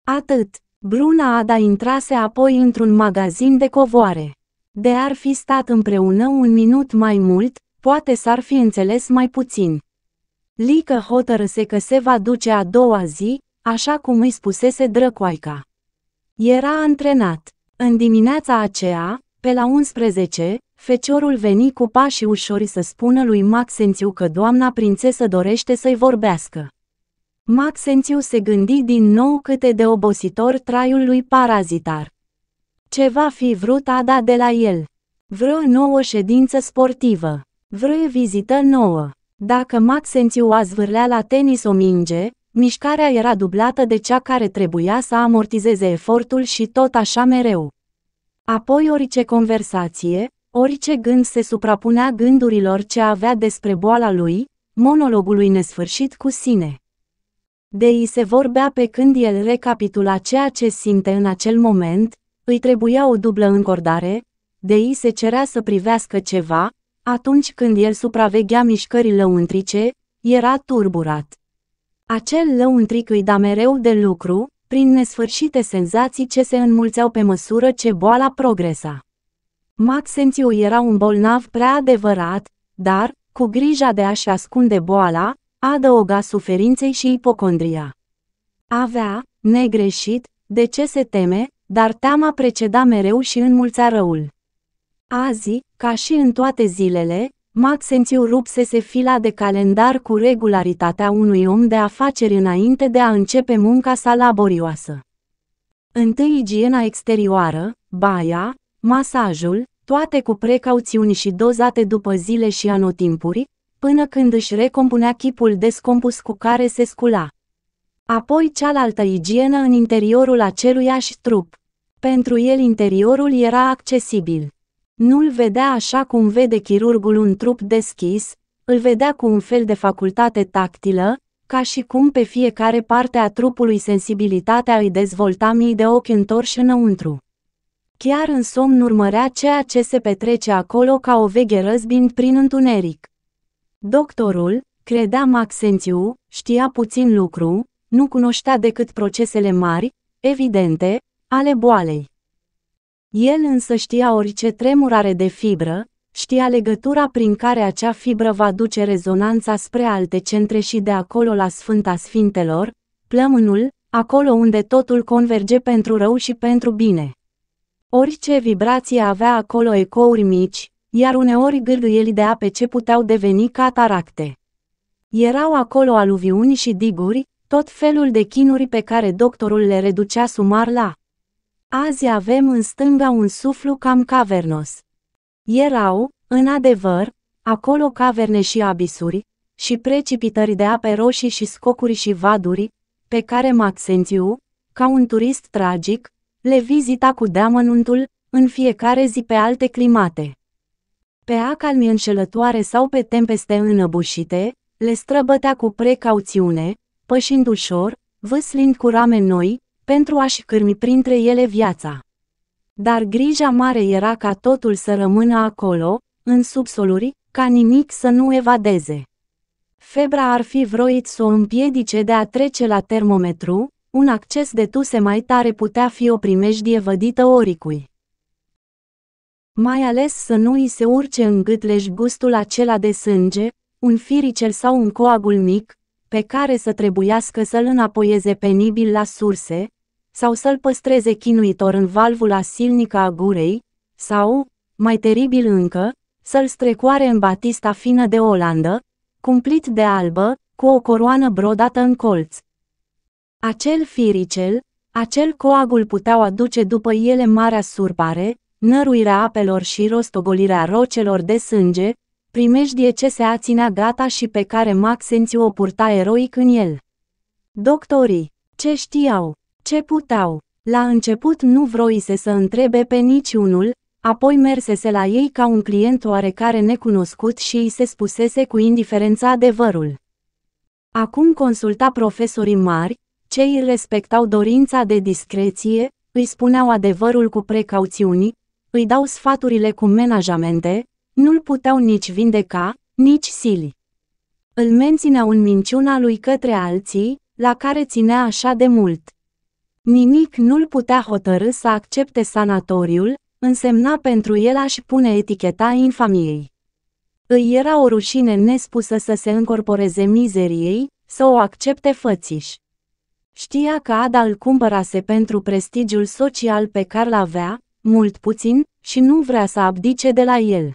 Atât, Bruna Ada intrase apoi într-un magazin de covoare. De ar fi stat împreună un minut mai mult, poate s-ar fi înțeles mai puțin. Lică hotărâse că se va duce a doua zi, așa cum îi spusese drăcoaica. Era antrenat. În dimineața aceea, pe la 11, feciorul veni cu pașii ușori să spună lui Maxențiu că doamna prințesă dorește să-i vorbească. Maxențiu se gândi din nou câte de obositor traiul lui parazitar. Ce va fi vrut Ada de la el? Vreo nouă ședință sportivă. Vreo vizită nouă. Dacă Maxențiu a zvârlea la tenis o minge, mișcarea era dublată de cea care trebuia să amortizeze efortul și tot așa mereu. Apoi orice conversație, orice gând se suprapunea gândurilor ce avea despre boala lui, monologului nesfârșit cu sine. De ei se vorbea pe când el recapitula ceea ce simte în acel moment, îi trebuia o dublă încordare, de ei se cerea să privească ceva, atunci când el supraveghea mișcările lăuntrice, era turburat. Acel lăuntric îi da mereu de lucru, prin nesfârșite senzații ce se înmulțeau pe măsură ce boala progresa. Maxențiu era un bolnav prea adevărat, dar, cu grija de a-și ascunde boala, adăuga suferinței și ipocondria. Avea, negreșit, de ce se teme, dar teama preceda mereu și înmulța răul. Azi, ca și în toate zilele, Maxențiu rupsese fila de calendar cu regularitatea unui om de afaceri înainte de a începe munca sa laborioasă. Întâi igiena exterioară, baia, masajul, toate cu precauțiuni și dozate după zile și anotimpuri, până când își recompunea chipul descompus cu care se scula. Apoi cealaltă igienă în interiorul aceluiași trup. Pentru el interiorul era accesibil. Nu-l vedea așa cum vede chirurgul un trup deschis, îl vedea cu un fel de facultate tactilă, ca și cum pe fiecare parte a trupului sensibilitatea îi dezvolta mii de ochi întorși înăuntru. Chiar în somn urmărea ceea ce se petrece acolo ca o veche răzbind prin întuneric. Doctorul, credea Maxențiu, știa puțin lucru, nu cunoștea decât procesele mari, evidente, ale boalei. El însă știa orice tremurare de fibră, știa legătura prin care acea fibră va duce rezonanța spre alte centre și de acolo la Sfânta Sfintelor, plămânul, acolo unde totul converge pentru rău și pentru bine. Orice vibrație avea acolo ecouri mici, iar uneori gârgâieli de ape ce puteau deveni cataracte. Erau acolo aluviuni și diguri, tot felul de chinuri pe care doctorul le reducea sumar la. Azi avem în stânga un suflu cam cavernos. Erau, în adevăr, acolo caverne și abisuri, și precipitări de ape roșii și scocuri și vaduri, pe care accentiu, ca un turist tragic, le vizita cu deamănuntul, în fiecare zi pe alte climate pe acalmi înșelătoare sau pe tempeste înăbușite, le străbătea cu precauțiune, pășind ușor, vâslind cu rame noi, pentru a-și cârmi printre ele viața. Dar grija mare era ca totul să rămână acolo, în subsoluri, ca nimic să nu evadeze. Febra ar fi vroit să o împiedice de a trece la termometru, un acces de tuse mai tare putea fi o primejdie vădită oricui mai ales să nu îi se urce în gât gustul acela de sânge, un firicel sau un coagul mic, pe care să trebuiască să-l înapoieze penibil la surse, sau să-l păstreze chinuitor în valvula silnică a gurei, sau, mai teribil încă, să-l strecoare în batista fină de Olandă, cumplit de albă, cu o coroană brodată în colț. Acel firicel, acel coagul puteau aduce după ele marea surpare, năruirea apelor și rostogolirea rocelor de sânge, primejdie ce se aținea gata și pe care Maxențiu o purta eroic în el. Doctorii, ce știau, ce puteau, la început nu vroise să întrebe pe niciunul, apoi mersese la ei ca un client oarecare necunoscut și îi se spusese cu indiferență adevărul. Acum consulta profesorii mari, cei respectau dorința de discreție, îi spuneau adevărul cu precauțiuni, îi dau sfaturile cu menajamente, nu-l puteau nici vindeca, nici sili. Îl mențineau în minciuna lui către alții, la care ținea așa de mult. Nimic nu-l putea hotărâ să accepte sanatoriul, însemna pentru el a-și pune eticheta infamiei. Îi era o rușine nespusă să se încorporeze mizeriei, să o accepte fățiș. Știa că Ada îl cumpărase pentru prestigiul social pe care l avea, mult puțin, și nu vrea să abdice de la el.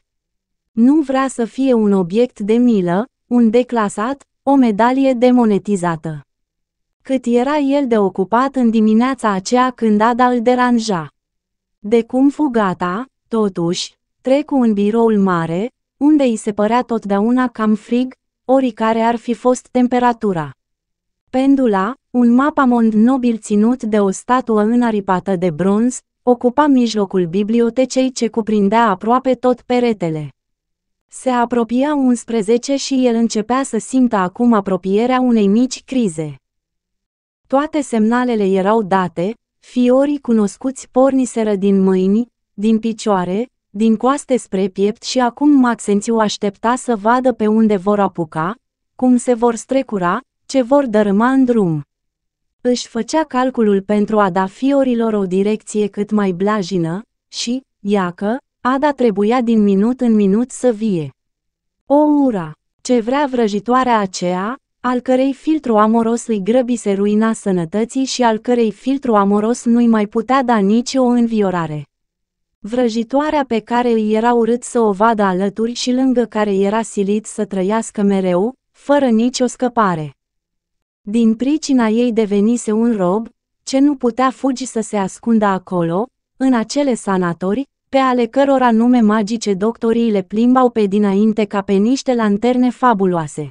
Nu vrea să fie un obiect de milă, un declasat, o medalie demonetizată. Cât era el de ocupat în dimineața aceea când Ada îl deranja. De cum fugata, totuși, trecu în biroul mare, unde îi se părea totdeauna cam frig, ori care ar fi fost temperatura. Pendula, un mapamond nobil ținut de o statuă înaripată de bronz, ocupa mijlocul bibliotecei ce cuprindea aproape tot peretele. Se apropia 11 și el începea să simtă acum apropierea unei mici crize. Toate semnalele erau date, fiorii cunoscuți porniseră din mâini, din picioare, din coaste spre piept și acum Maxențiu aștepta să vadă pe unde vor apuca, cum se vor strecura, ce vor dărâma în drum. Își făcea calculul pentru a da fiorilor o direcție cât mai blajină și, iacă, Ada trebuia din minut în minut să vie. O ura, ce vrea vrăjitoarea aceea, al cărei filtru amoros îi grăbise ruina sănătății și al cărei filtru amoros nu-i mai putea da nici o înviorare. Vrăjitoarea pe care îi era urât să o vadă alături și lângă care era silit să trăiască mereu, fără nicio scăpare. Din pricina ei devenise un rob, ce nu putea fugi să se ascundă acolo, în acele sanatori, pe ale cărora nume magice doctorii le plimbau pe dinainte ca pe niște lanterne fabuloase.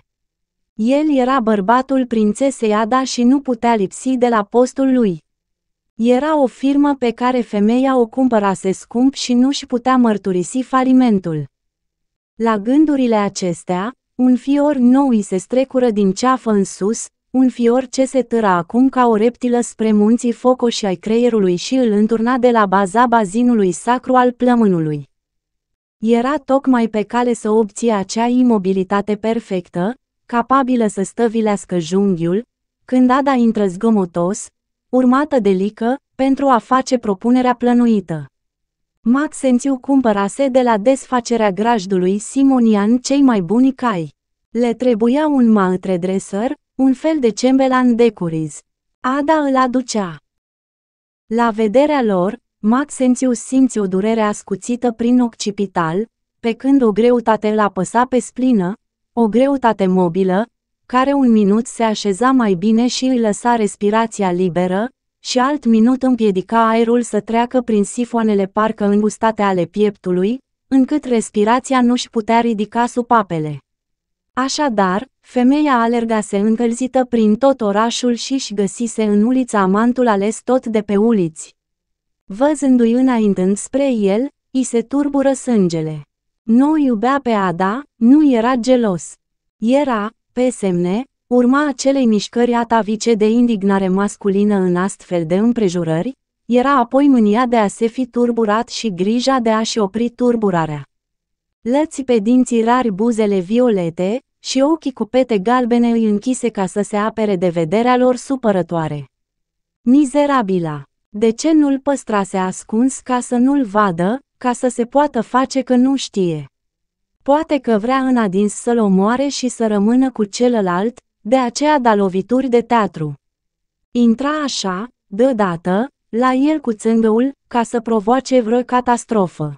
El era bărbatul prințesei Ada și nu putea lipsi de la postul lui. Era o firmă pe care femeia o cumpărase scump și nu și putea mărturisi falimentul. La gândurile acestea, un fior nou îi se strecură din ceafă în sus, un fior ce se târa acum ca o reptilă spre munții focoși ai creierului și îl înturna de la baza bazinului sacru al plămânului. Era tocmai pe cale să obție acea imobilitate perfectă, capabilă să stăvilească junghiul, când Ada intră zgomotos, urmată de Lică, pentru a face propunerea plănuită. Maxențiu cumpărase de la desfacerea grajdului Simonian cei mai buni cai. Le trebuia un maltredresăr, un fel de cembelan decuriz. Ada îl aducea. La vederea lor, Maxențiu simți o durere ascuțită prin occipital, pe când o greutate îl apăsa pe splină, o greutate mobilă, care un minut se așeza mai bine și îi lăsa respirația liberă, și alt minut împiedica aerul să treacă prin sifoanele parcă îngustate ale pieptului, încât respirația nu-și putea ridica supapele. Așadar, Femeia alergase încălzită prin tot orașul și își găsise în ulița amantul ales tot de pe uliți. Văzându-i înaintând spre el, i se turbură sângele. Nu iubea pe Ada, nu era gelos. Era, pe semne, urma acelei mișcări atavice de indignare masculină în astfel de împrejurări, era apoi mânia de a se fi turburat și grija de a-și opri turburarea. Lăți pe dinții rari buzele violete, și ochii cu pete galbene îi închise ca să se apere de vederea lor supărătoare. Mizerabila! De ce nu-l păstrase ascuns ca să nu-l vadă, ca să se poată face că nu știe? Poate că vrea în adins să-l omoare și să rămână cu celălalt, de aceea da lovituri de teatru. Intra așa, deodată, la el cu țângăul, ca să provoace vreo catastrofă.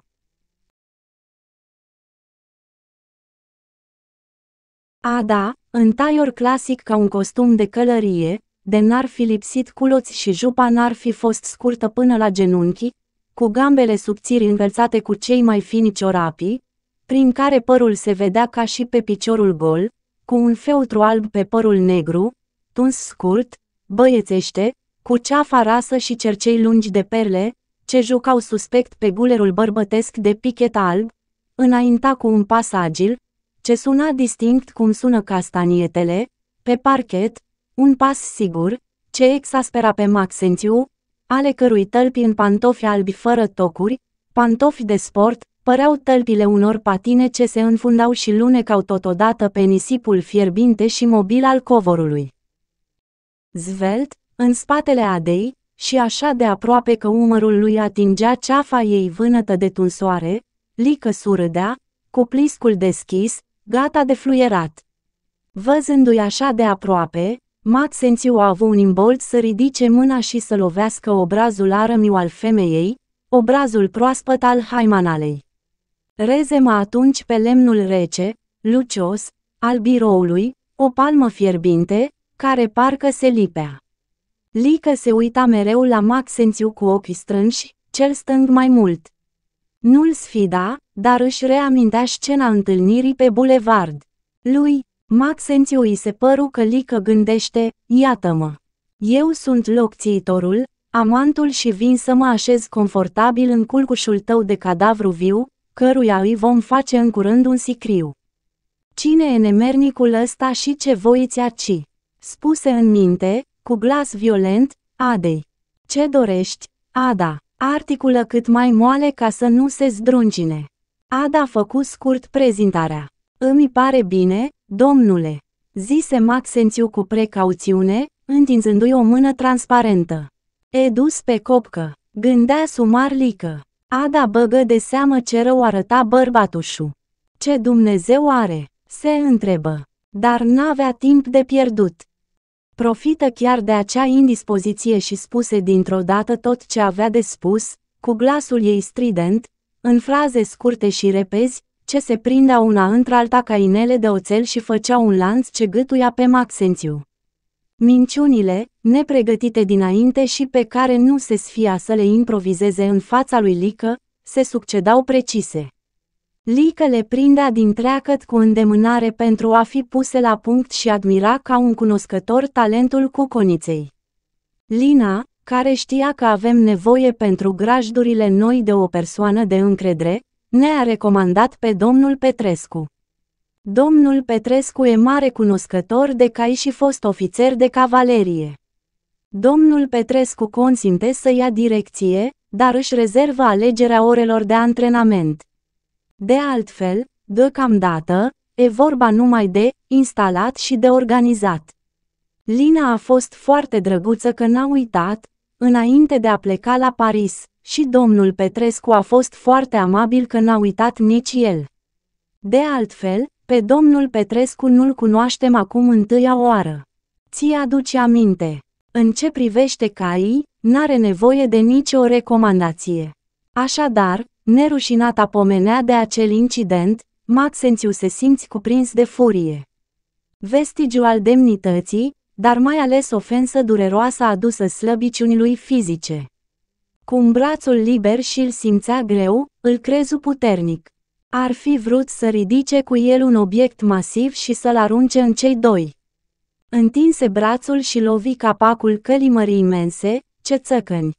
A da, în taior clasic ca un costum de călărie, de n-ar fi lipsit culoți și jupa n-ar fi fost scurtă până la genunchi, cu gambele subțiri învățate cu cei mai fini ciorapii, prin care părul se vedea ca și pe piciorul gol, cu un feutru alb pe părul negru, tuns scurt, băiețește, cu ceafa rasă și cercei lungi de perle, ce jucau suspect pe gulerul bărbătesc de pichet alb, înainta cu un pas agil, ce suna distinct cum sună castanietele, pe parchet, un pas sigur, ce exaspera pe Maxențiu, ale cărui tălpi în pantofi albi fără tocuri, pantofi de sport, păreau tălpile unor patine ce se înfundau și lunecau totodată pe nisipul fierbinte și mobil al covorului. Zvelt, în spatele Adei, și așa de aproape că umărul lui atingea ceafa ei vânătă de tunsoare, Lică surâdea, cu pliscul deschis, gata de fluierat. Văzându-i așa de aproape, Max Sențiu a avut un imbold să ridice mâna și să lovească obrazul arămiu al femeiei, obrazul proaspăt al haimanalei. Rezema atunci pe lemnul rece, lucios, al biroului, o palmă fierbinte, care parcă se lipea. Lică se uita mereu la Max Sențiu cu ochii strânși, cel stâng mai mult. Nu-l sfida, dar își reamintea scena întâlnirii pe bulevard. Lui, Maxențiu îi se păru că Lică gândește, iată-mă. Eu sunt locțiitorul, amantul și vin să mă așez confortabil în culcușul tău de cadavru viu, căruia îi vom face în curând un sicriu. Cine e nemernicul ăsta și ce voiți aci? Spuse în minte, cu glas violent, Adei. Ce dorești, Ada? Articulă cât mai moale ca să nu se zdruncine. Ada făcut scurt prezentarea. Îmi pare bine, domnule, zise Maxențiu cu precauțiune, întinzându-i o mână transparentă. E dus pe copcă, gândea lică. Ada băgă de seamă ce rău arăta bărbatușu. Ce Dumnezeu are? Se întrebă. Dar n-avea timp de pierdut. Profită chiar de acea indispoziție și spuse dintr-o dată tot ce avea de spus, cu glasul ei strident, în fraze scurte și repezi, ce se prindea una într-alta ca inele de oțel și făceau un lanț ce gâtuia pe Maxențiu. Minciunile, nepregătite dinainte și pe care nu se sfia să le improvizeze în fața lui Lică, se succedau precise. Lică le prindea din treacăt cu îndemânare pentru a fi puse la punct și admira ca un cunoscător talentul cuconiței. Lina, care știa că avem nevoie pentru grajdurile noi de o persoană de încredere, ne-a recomandat pe domnul Petrescu. Domnul Petrescu e mare cunoscător de cai și fost ofițer de cavalerie. Domnul Petrescu consimte să ia direcție, dar își rezervă alegerea orelor de antrenament. De altfel, deocamdată, e vorba numai de instalat și de organizat. Lina a fost foarte drăguță că n-a uitat, Înainte de a pleca la Paris, și domnul Petrescu a fost foarte amabil că n-a uitat nici el. De altfel, pe domnul Petrescu nu-l cunoaștem acum întâia oară. Ți aduce aminte. În ce privește caii, n-are nevoie de nicio recomandație. Așadar, nerușinat pomenea de acel incident, Maxențiu se simți cuprins de furie. Vestigiu al demnității, dar mai ales ofensă dureroasă adusă slăbiciunilui fizice. Cu un brațul liber și îl simțea greu, îl crezu puternic. Ar fi vrut să ridice cu el un obiect masiv și să-l arunce în cei doi. Întinse brațul și lovi capacul călimării imense, ce țăcăni.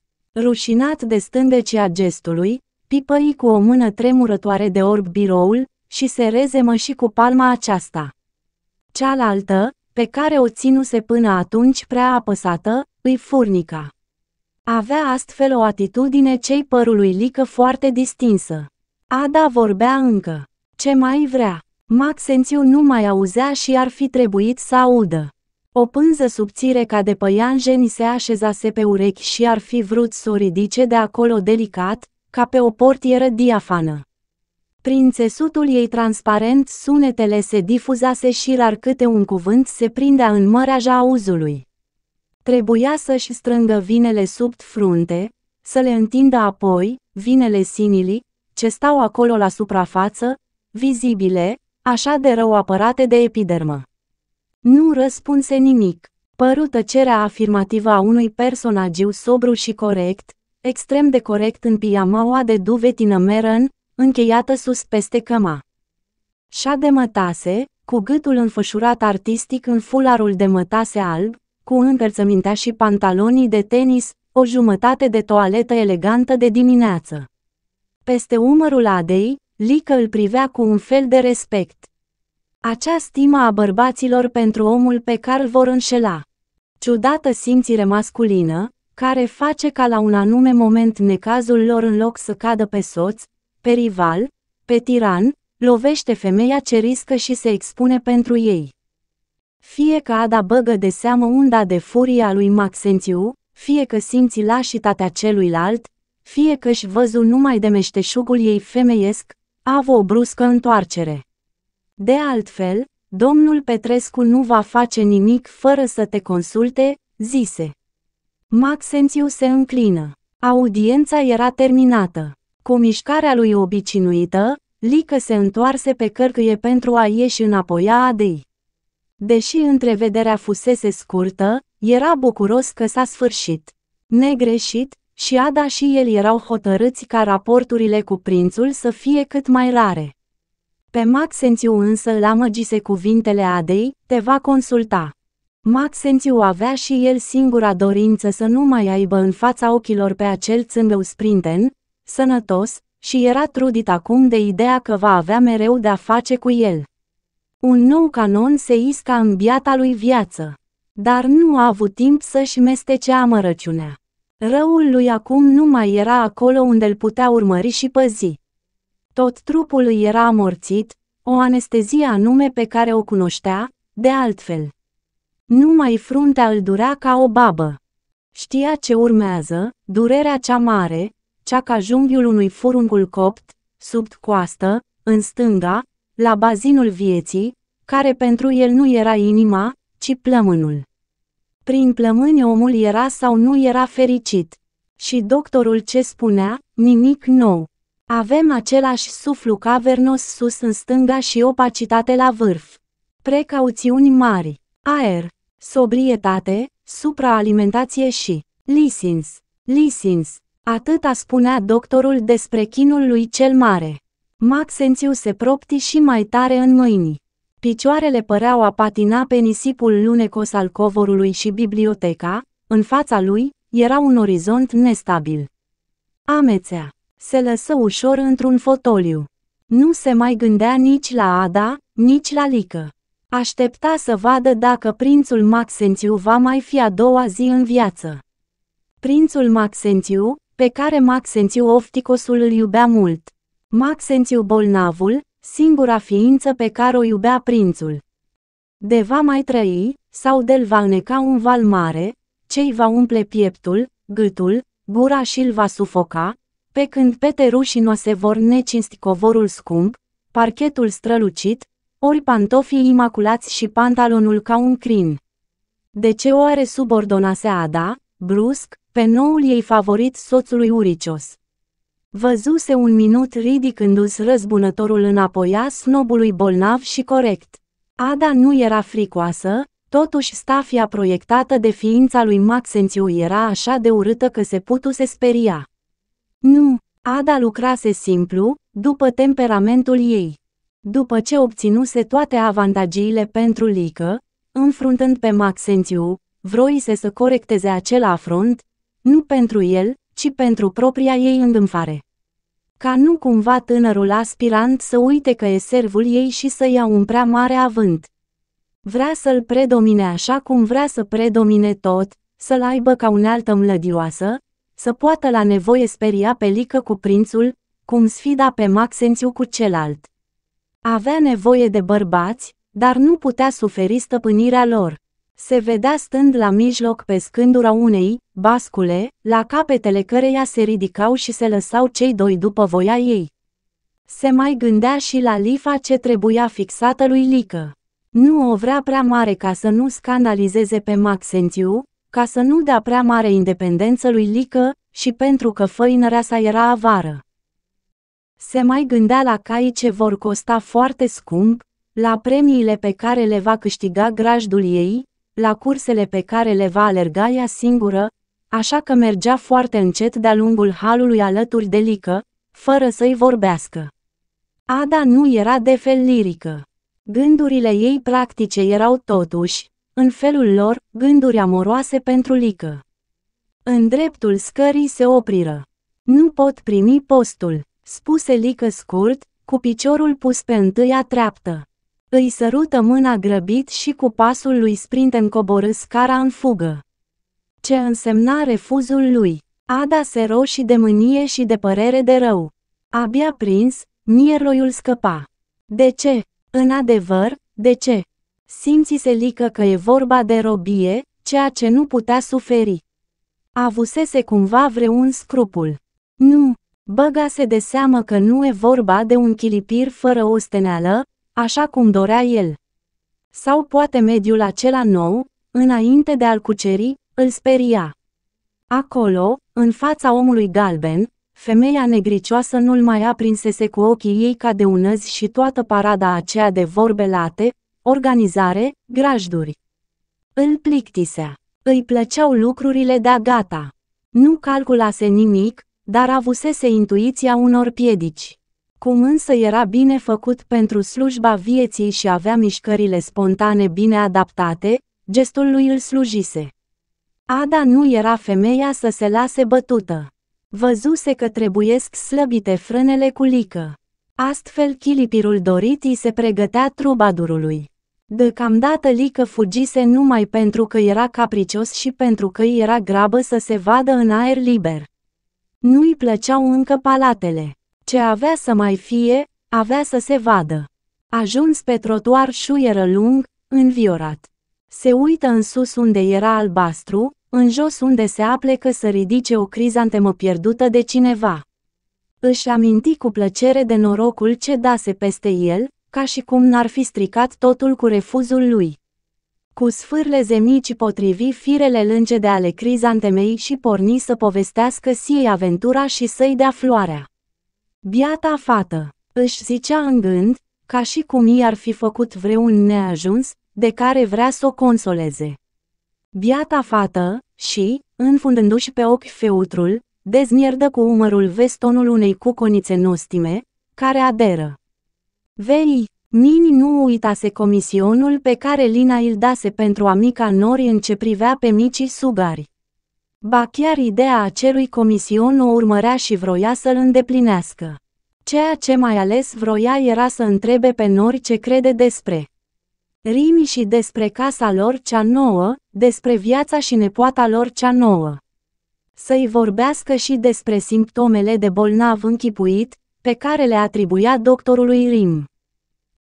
Rușinat de stândecea gestului, pipăi cu o mână tremurătoare de orb biroul și se rezemă și cu palma aceasta. Cealaltă, pe care o ținuse până atunci prea apăsată, îi furnica. Avea astfel o atitudine cei părului lică foarte distinsă. Ada vorbea încă. Ce mai vrea? Maxențiu nu mai auzea și ar fi trebuit să audă. O pânză subțire ca de păianjeni se așezase pe urechi și ar fi vrut să o ridice de acolo delicat, ca pe o portieră diafană. Prin țesutul ei transparent sunetele se difuzase și rar câte un cuvânt se prindea în măreaja auzului. Trebuia să-și strângă vinele sub frunte, să le întindă apoi, vinele sinilii, ce stau acolo la suprafață, vizibile, așa de rău apărate de epidermă. Nu răspunse nimic. părută tăcerea afirmativă a unui personagiu sobru și corect, extrem de corect în piamaua de duvetină în încheiată sus peste căma. Șa de mătase, cu gâtul înfășurat artistic în fularul de mătase alb, cu încălțămintea și pantalonii de tenis, o jumătate de toaletă elegantă de dimineață. Peste umărul Adei, Lică îl privea cu un fel de respect. Acea stima a bărbaților pentru omul pe care îl vor înșela. Ciudată simțire masculină, care face ca la un anume moment necazul lor în loc să cadă pe soț, pe rival, pe tiran, lovește femeia ce riscă și se expune pentru ei. Fie că Ada băgă de seamă unda de furie a lui Maxențiu, fie că simți lașitatea celuilalt, fie că își văzul numai de meșteșugul ei femeiesc, avă o bruscă întoarcere. De altfel, domnul Petrescu nu va face nimic fără să te consulte, zise. Maxențiu se înclină. Audiența era terminată. Cu mișcarea lui obișnuită, Lică se întoarse pe cărcâie pentru a ieși înapoi a Adei. Deși întrevederea fusese scurtă, era bucuros că s-a sfârșit. Negreșit, și Ada și el erau hotărâți ca raporturile cu prințul să fie cât mai rare. Pe Maxențiu însă l amăgise cuvintele Adei, te va consulta. Maxențiu avea și el singura dorință să nu mai aibă în fața ochilor pe acel țângău sprinten, sănătos, și era trudit acum de ideea că va avea mereu de-a face cu el. Un nou canon se isca în biata lui viață, dar nu a avut timp să-și mestece amărăciunea. Răul lui acum nu mai era acolo unde îl putea urmări și păzi. Tot trupul lui era amorțit, o anestezie anume pe care o cunoștea, de altfel. Numai fruntea îl durea ca o babă. Știa ce urmează, durerea cea mare, cea ca junghiul unui furungul copt, sub coastă, în stânga, la bazinul vieții, care pentru el nu era inima, ci plămânul. Prin plămâni omul era sau nu era fericit. Și doctorul ce spunea, nimic nou. Avem același suflu cavernos sus în stânga și opacitate la vârf. Precauțiuni mari, aer, sobrietate, supraalimentație și lisins. Lisins, Atâta spunea doctorul despre chinul lui cel mare. Max se propti și mai tare în mâini. Picioarele păreau a patina pe nisipul lunecos al covorului și biblioteca, în fața lui, era un orizont nestabil. Amețea. Se lăsă ușor într-un fotoliu. Nu se mai gândea nici la Ada, nici la Lică. Aștepta să vadă dacă prințul Maxențiu va mai fi a doua zi în viață. Prințul Maxențiu, pe care Maxențiu Ofticosul îl iubea mult. Maxențiu bolnavul, singura ființă pe care o iubea prințul. De va mai trăi, sau del va neca un val mare, cei va umple pieptul, gâtul, gura și îl va sufoca, pe când pete se vor necinsti covorul scump, parchetul strălucit, ori pantofii imaculați și pantalonul ca un crin. De ce oare subordonase Ada, brusc, pe noul ei favorit soțului Uricios. Văzuse un minut ridicându ți răzbunătorul a snobului bolnav și corect. Ada nu era fricoasă, totuși stafia proiectată de ființa lui Maxențiu era așa de urâtă că se se speria. Nu, Ada lucrase simplu, după temperamentul ei. După ce obținuse toate avantajele pentru Lică, înfruntând pe Maxențiu, vroise să corecteze acel afront, nu pentru el, ci pentru propria ei îndâmfare. Ca nu cumva tânărul aspirant să uite că e servul ei și să ia un prea mare avânt. Vrea să-l predomine așa cum vrea să predomine tot, să-l aibă ca unealtă mlădioasă, să poată la nevoie speria pe lică cu prințul, cum sfida pe Maxențiu cu celălalt. Avea nevoie de bărbați, dar nu putea suferi stăpânirea lor se vedea stând la mijloc pe scândura unei bascule, la capetele căreia se ridicau și se lăsau cei doi după voia ei. Se mai gândea și la lifa ce trebuia fixată lui Lică. Nu o vrea prea mare ca să nu scandalizeze pe Maxentiu, ca să nu dea prea mare independență lui Lică și pentru că făinărea sa era avară. Se mai gândea la cai ce vor costa foarte scump, la premiile pe care le va câștiga grajdul ei, la cursele pe care le va alerga ea singură, așa că mergea foarte încet de-a lungul halului alături de Lică, fără să-i vorbească. Ada nu era de fel lirică. Gândurile ei practice erau totuși, în felul lor, gânduri amoroase pentru Lică. În dreptul scării se opriră. Nu pot primi postul, spuse Lică scurt, cu piciorul pus pe întâia treaptă. Îi sărută mâna grăbit și cu pasul lui în coborâ scara în fugă. Ce însemna refuzul lui? Ada se roșii de mânie și de părere de rău. Abia prins, mierloiul scăpa. De ce? În adevăr, de ce? Simți se lică că e vorba de robie, ceea ce nu putea suferi. Avusese cumva vreun scrupul. Nu, băgase de seamă că nu e vorba de un chilipir fără osteneală, așa cum dorea el. Sau poate mediul acela nou, înainte de a-l cuceri, îl speria. Acolo, în fața omului galben, femeia negricioasă nu-l mai aprinsese cu ochii ei ca de unăzi și toată parada aceea de vorbe late, organizare, grajduri. Îl plictisea. Îi plăceau lucrurile de gata. Nu calculase nimic, dar avusese intuiția unor piedici. Cum însă era bine făcut pentru slujba vieții și avea mișcările spontane bine adaptate, gestul lui îl slujise. Ada nu era femeia să se lase bătută. Văzuse că trebuiesc slăbite frânele cu lică. Astfel chilipirul dorit îi se pregătea trubadurului. Deocamdată Lică fugise numai pentru că era capricios și pentru că era grabă să se vadă în aer liber. Nu-i plăceau încă palatele. Ce avea să mai fie, avea să se vadă. Ajuns pe trotuar șuieră lung, înviorat. Se uită în sus unde era albastru, în jos unde se aplecă să ridice o crizantemă pierdută de cineva. Își aminti cu plăcere de norocul ce dase peste el, ca și cum n-ar fi stricat totul cu refuzul lui. Cu sfârle zemici potrivi firele lânge de ale crizantemei și porni să povestească siei aventura și să-i dea floarea. Biata fată, își zicea în gând, ca și cum i-ar fi făcut vreun neajuns, de care vrea să o consoleze. Biata fată, și, înfundându-și pe ochi feutrul, dezmierdă cu umărul vestonul unei cuconițe nostime, care aderă. Vei, Nini nu uitase comisionul pe care Lina îl dase pentru amica Nori în ce privea pe micii sugari. Ba chiar ideea acelui comision o urmărea și vroia să-l îndeplinească. Ceea ce mai ales vroia era să întrebe pe nori ce crede despre Rimi și despre casa lor cea nouă, despre viața și nepoata lor cea nouă. Să-i vorbească și despre simptomele de bolnav închipuit, pe care le atribuia doctorului Rim.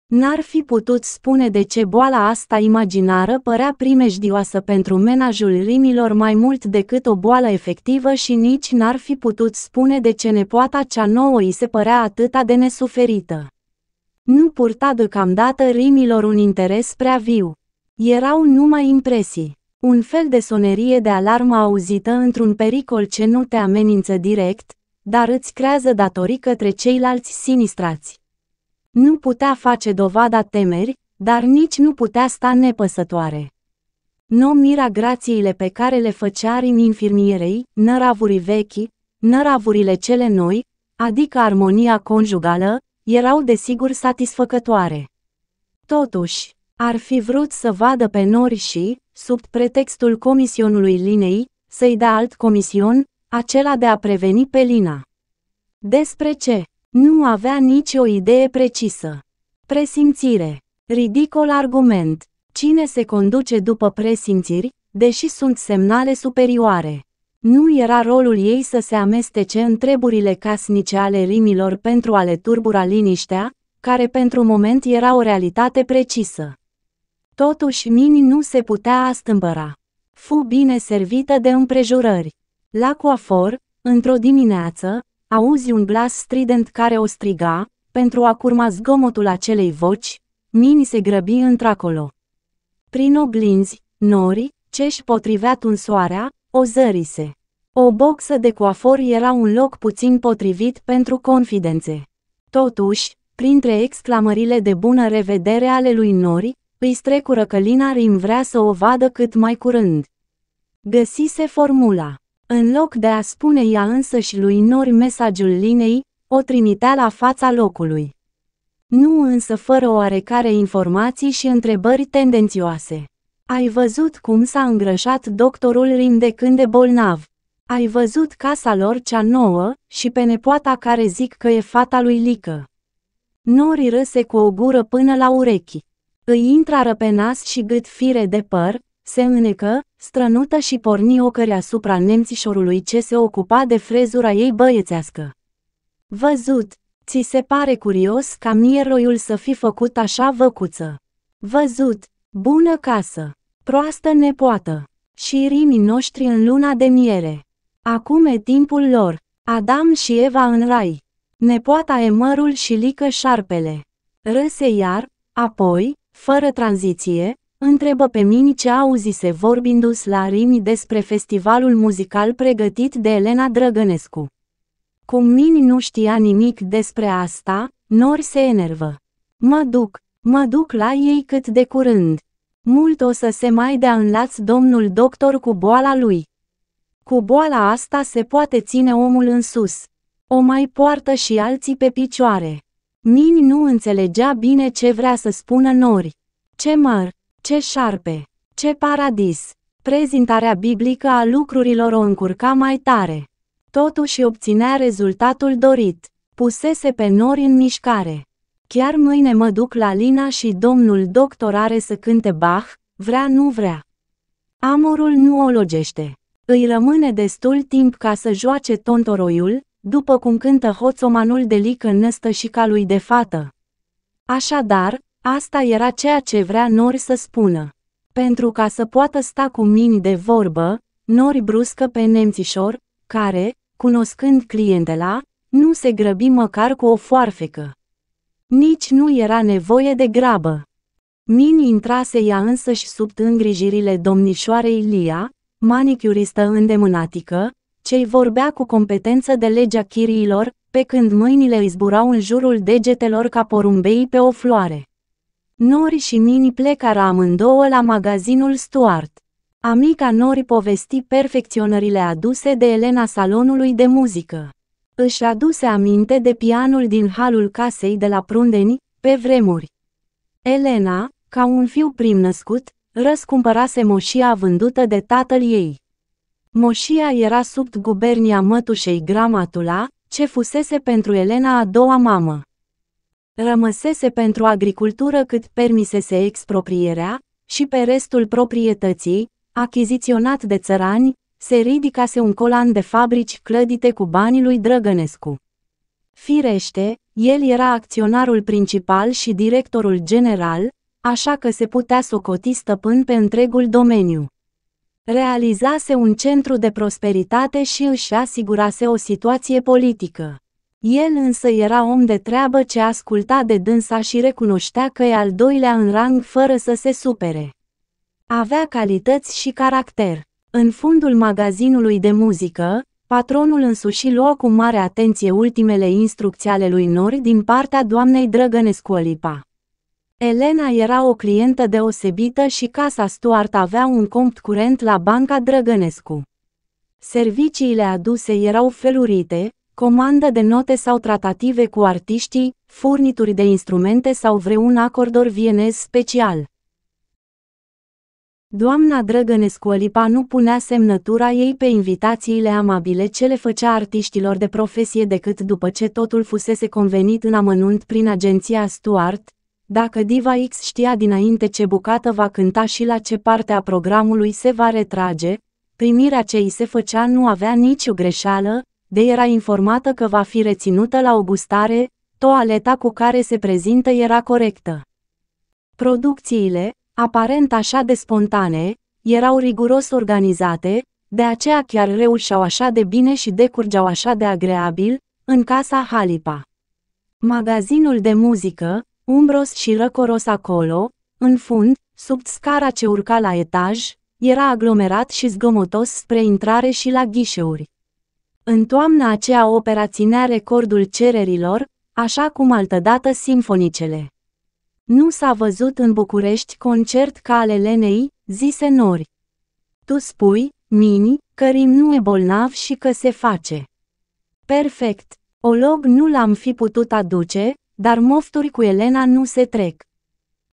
N-ar fi putut spune de ce boala asta imaginară părea primejdioasă pentru menajul rimilor mai mult decât o boală efectivă și nici n-ar fi putut spune de ce nepoata cea nouă îi se părea atâta de nesuferită. Nu purta deocamdată rimilor un interes prea viu. Erau numai impresii. Un fel de sonerie de alarmă auzită într-un pericol ce nu te amenință direct, dar îți creează datorii către ceilalți sinistrați. Nu putea face dovada temeri, dar nici nu putea sta nepăsătoare. Nu mira grațiile pe care le făcea în infirmierei, năravurii vechi, năravurile cele noi, adică armonia conjugală, erau desigur satisfăcătoare. Totuși, ar fi vrut să vadă pe Nori și, sub pretextul comisionului Linei, să-i dea alt comision, acela de a preveni pe Lina. Despre ce? Nu avea nicio idee precisă. Presimțire. Ridicol argument. Cine se conduce după presimțiri, deși sunt semnale superioare? Nu era rolul ei să se amestece în treburile casnice ale rimilor pentru a le turbura liniștea, care pentru moment era o realitate precisă. Totuși Mini nu se putea astâmpăra. Fu bine servită de împrejurări. La coafor, într-o dimineață, auzi un glas strident care o striga, pentru a curma zgomotul acelei voci, Nini se grăbi într-acolo. Prin oglinzi, nori, ce-și potrivea tunsoarea, o zărise. O boxă de coafor era un loc puțin potrivit pentru confidențe. Totuși, printre exclamările de bună revedere ale lui Nori, îi strecură că Lina Rim vrea să o vadă cât mai curând. Găsise formula. În loc de a spune ea însăși lui Nori mesajul linei, o trimitea la fața locului. Nu însă fără oarecare informații și întrebări tendențioase. Ai văzut cum s-a îngrășat doctorul Rim de când e bolnav. Ai văzut casa lor cea nouă și pe nepoata care zic că e fata lui Lică. Nori râse cu o gură până la urechi. Îi intrară pe nas și gât fire de păr, se înecă, strănută și porni ocări asupra nemțișorului ce se ocupa de frezura ei băiețească. Văzut, ți se pare curios ca mieroiul să fi făcut așa văcuță. Văzut, bună casă, proastă nepoată, și rimii noștri în luna de miere. Acum e timpul lor, Adam și Eva în rai, nepoata e mărul și lică șarpele. Râse iar, apoi, fără tranziție, Întrebă pe mini ce auzise vorbindu-s la Rimi despre festivalul muzical pregătit de Elena Drăgănescu. Cum Mini nu știa nimic despre asta, Nor se enervă. Mă duc, mă duc la ei cât de curând. Mult o să se mai dea în laț domnul doctor cu boala lui. Cu boala asta se poate ține omul în sus. O mai poartă și alții pe picioare. Mini nu înțelegea bine ce vrea să spună Nori. Ce măr, ce șarpe! Ce paradis! Prezentarea biblică a lucrurilor o încurca mai tare. Totuși obținea rezultatul dorit. Pusese pe nori în mișcare. Chiar mâine mă duc la Lina și domnul doctor are să cânte Bach, vrea nu vrea. Amorul nu o logește. Îi rămâne destul timp ca să joace tontoroiul, după cum cântă hoțomanul de lică năstă și calui de fată. Așadar, Asta era ceea ce vrea Nori să spună. Pentru ca să poată sta cu mini de vorbă, Nori bruscă pe nemțișor, care, cunoscând clientela, nu se grăbi măcar cu o foarfecă. Nici nu era nevoie de grabă. Min intrase ea însăși sub îngrijirile domnișoarei Lia, manicuristă îndemânatică, ce vorbea cu competență de legea chiriilor, pe când mâinile îi zburau în jurul degetelor ca porumbei pe o floare. Nori și mini plecară amândouă la magazinul Stuart. Amica Nori povesti perfecționările aduse de Elena salonului de muzică. Își aduse aminte de pianul din halul casei de la Prundeni, pe vremuri. Elena, ca un fiu prim născut, răscumpărase moșia vândută de tatăl ei. Moșia era sub gubernia mătușei Gramatula, ce fusese pentru Elena a doua mamă rămăsese pentru agricultură cât permisese exproprierea, și pe restul proprietății, achiziționat de țărani, se ridicase un colan de fabrici clădite cu banii lui Drăgănescu. Firește, el era acționarul principal și directorul general, așa că se putea socoti stăpân pe întregul domeniu. Realizase un centru de prosperitate și își asigurase o situație politică. El însă era om de treabă ce asculta de dânsa și recunoștea că e al doilea în rang fără să se supere. Avea calități și caracter. În fundul magazinului de muzică, patronul însuși luă cu mare atenție ultimele instrucții ale lui Nori din partea doamnei Drăgănescu Olipa. Elena era o clientă deosebită și casa Stuart avea un cont curent la banca Drăgănescu. Serviciile aduse erau felurite, comandă de note sau tratative cu artiștii, furnituri de instrumente sau vreun acordor vienez special. Doamna Drăgănescu Alipa nu punea semnătura ei pe invitațiile amabile ce le făcea artiștilor de profesie decât după ce totul fusese convenit în amănunt prin agenția Stuart, dacă Diva X știa dinainte ce bucată va cânta și la ce parte a programului se va retrage, primirea ce îi se făcea nu avea nicio greșeală, de era informată că va fi reținută la o gustare, toaleta cu care se prezintă era corectă. Producțiile, aparent așa de spontane, erau riguros organizate, de aceea chiar reușeau așa de bine și decurgeau așa de agreabil, în casa Halipa. Magazinul de muzică, umbros și răcoros acolo, în fund, sub scara ce urca la etaj, era aglomerat și zgomotos spre intrare și la ghișeuri. În toamna aceea opera ținea recordul cererilor, așa cum altădată simfonicele. Nu s-a văzut în București concert ca ale Lenei, zise Nori. Tu spui, Mini, că Rim nu e bolnav și că se face. Perfect, olog nu l-am fi putut aduce, dar mofturi cu Elena nu se trec.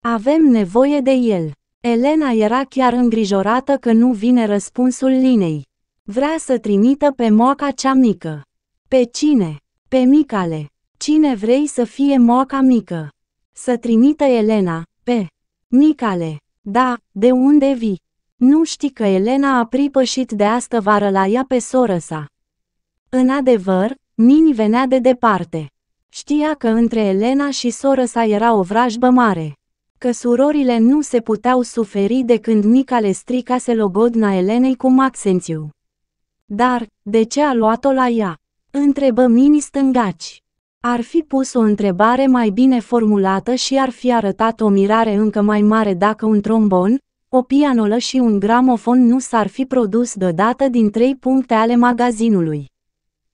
Avem nevoie de el. Elena era chiar îngrijorată că nu vine răspunsul Linei. Vrea să trimită pe moaca cea mică. Pe cine? Pe micale. Cine vrei să fie moaca mică? Să trimită Elena, pe micale. Da, de unde vii? Nu știi că Elena a pripășit de astă vară la ea pe soră sa. În adevăr, Mini venea de departe. Știa că între Elena și soră sa era o vrajbă mare. Că surorile nu se puteau suferi de când mica le stricase logodna Elenei cu Maxențiu. Dar, de ce a luat-o la ea? Întrebă mini stângaci. Ar fi pus o întrebare mai bine formulată și ar fi arătat o mirare încă mai mare dacă un trombon, o pianolă și un gramofon nu s-ar fi produs deodată din trei puncte ale magazinului.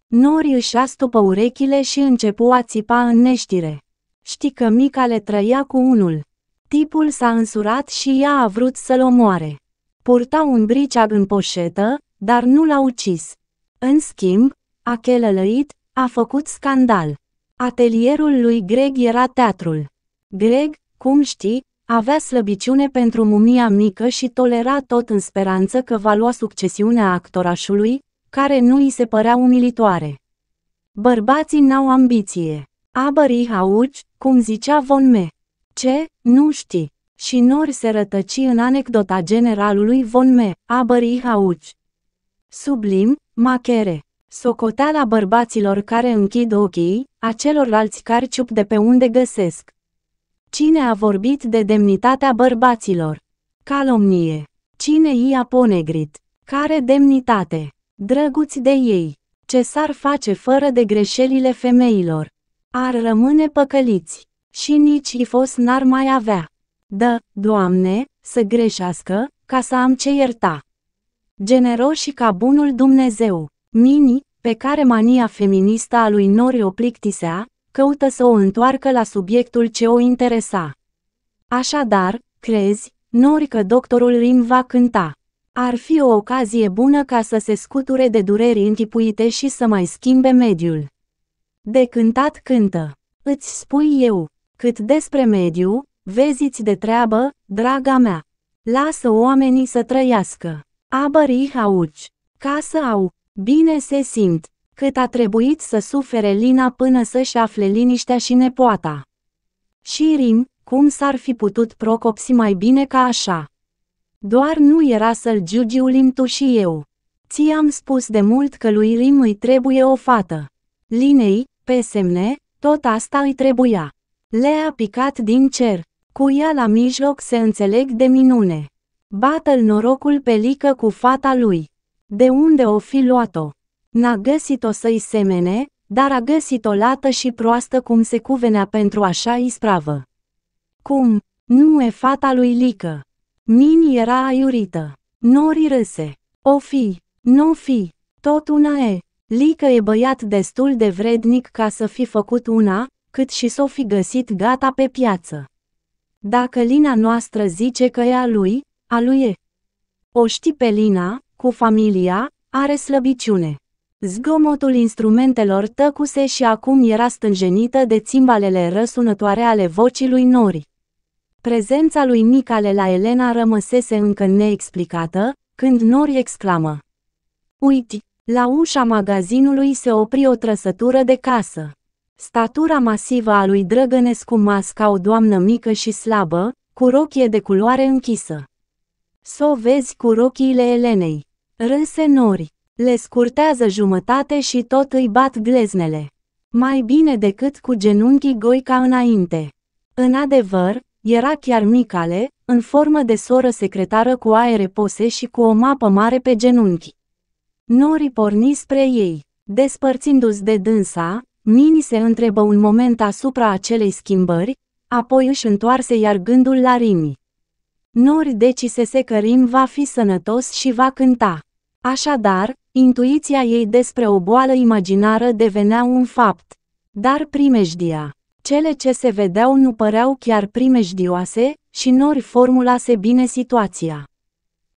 Nori își astupă urechile și începu a țipa în neștire. Știi că mica le trăia cu unul. Tipul s-a însurat și ea a vrut să-l omoare. Purta un briceag în poșetă, dar nu l-a ucis. În schimb, a chelălăit, a făcut scandal. Atelierul lui Greg era teatrul. Greg, cum știi, avea slăbiciune pentru mumia mică și tolera tot în speranță că va lua succesiunea actorașului, care nu îi se părea umilitoare. Bărbații n-au ambiție. Abării hauci, cum zicea Von Me. Ce? Nu știi. Și nori se rătăci în anecdota generalului Von Me, Abării hauci. Sublim, machere. Socoteala bărbaților care închid ochii, a celorlalți care ciup de pe unde găsesc. Cine a vorbit de demnitatea bărbaților? Calomnie. Cine i-a ponegrit? Care demnitate? Drăguți de ei. Ce s-ar face fără de greșelile femeilor? Ar rămâne păcăliți. Și nici i-a fost n-ar mai avea. Dă, Doamne, să greșească, ca să am ce ierta generoși ca bunul Dumnezeu. Mini, pe care mania feministă a lui Nori o plictisea, căută să o întoarcă la subiectul ce o interesa. Așadar, crezi, Nori că doctorul Rim va cânta. Ar fi o ocazie bună ca să se scuture de dureri închipuite și să mai schimbe mediul. De cântat cântă. Îți spui eu, cât despre mediu, veziți de treabă, draga mea. Lasă oamenii să trăiască. Abării hauci, ca să au, bine se simt, cât a trebuit să sufere Lina până să-și afle liniștea și nepoata. Și Rim, cum s-ar fi putut procopsi mai bine ca așa? Doar nu era să-l giugiu tu și eu. Ți-am spus de mult că lui Rim îi trebuie o fată. Linei, pe semne, tot asta îi trebuia. Le-a picat din cer. Cu ea la mijloc se înțeleg de minune. Bată-l norocul pe Lică cu fata lui. De unde o fi luat-o? N-a găsit-o să-i semene, dar a găsit-o lată și proastă cum se cuvenea pentru așa ispravă. Cum? Nu e fata lui Lică. Mini era aiurită. Nori râse. O fi, nu fi, tot una e. Lică e băiat destul de vrednic ca să fi făcut una, cât și s-o fi găsit gata pe piață. Dacă lina noastră zice că e a lui, a lui E. O știi pe Lina, cu familia, are slăbiciune. Zgomotul instrumentelor tăcuse și acum era stânjenită de țimbalele răsunătoare ale vocii lui Nori. Prezența lui Nicale la Elena rămăsese încă neexplicată, când Nori exclamă. Uiti, la ușa magazinului se opri o trăsătură de casă. Statura masivă a lui Drăgănescu masca o doamnă mică și slabă, cu rochie de culoare închisă. S-o vezi cu rochiile Elenei. Râse nori. Le scurtează jumătate și tot îi bat gleznele. Mai bine decât cu genunchii goi ca înainte. În adevăr, era chiar micale, în formă de soră secretară cu aere pose și cu o mapă mare pe genunchi. Nori porni spre ei. Despărțindu-se de dânsa, Mini se întrebă un moment asupra acelei schimbări, apoi își întoarse iar gândul la Rimi. Nuri decisese că Rim va fi sănătos și va cânta. Așadar, intuiția ei despre o boală imaginară devenea un fapt. Dar primejdia. Cele ce se vedeau nu păreau chiar primejdioase și Nori formulase bine situația.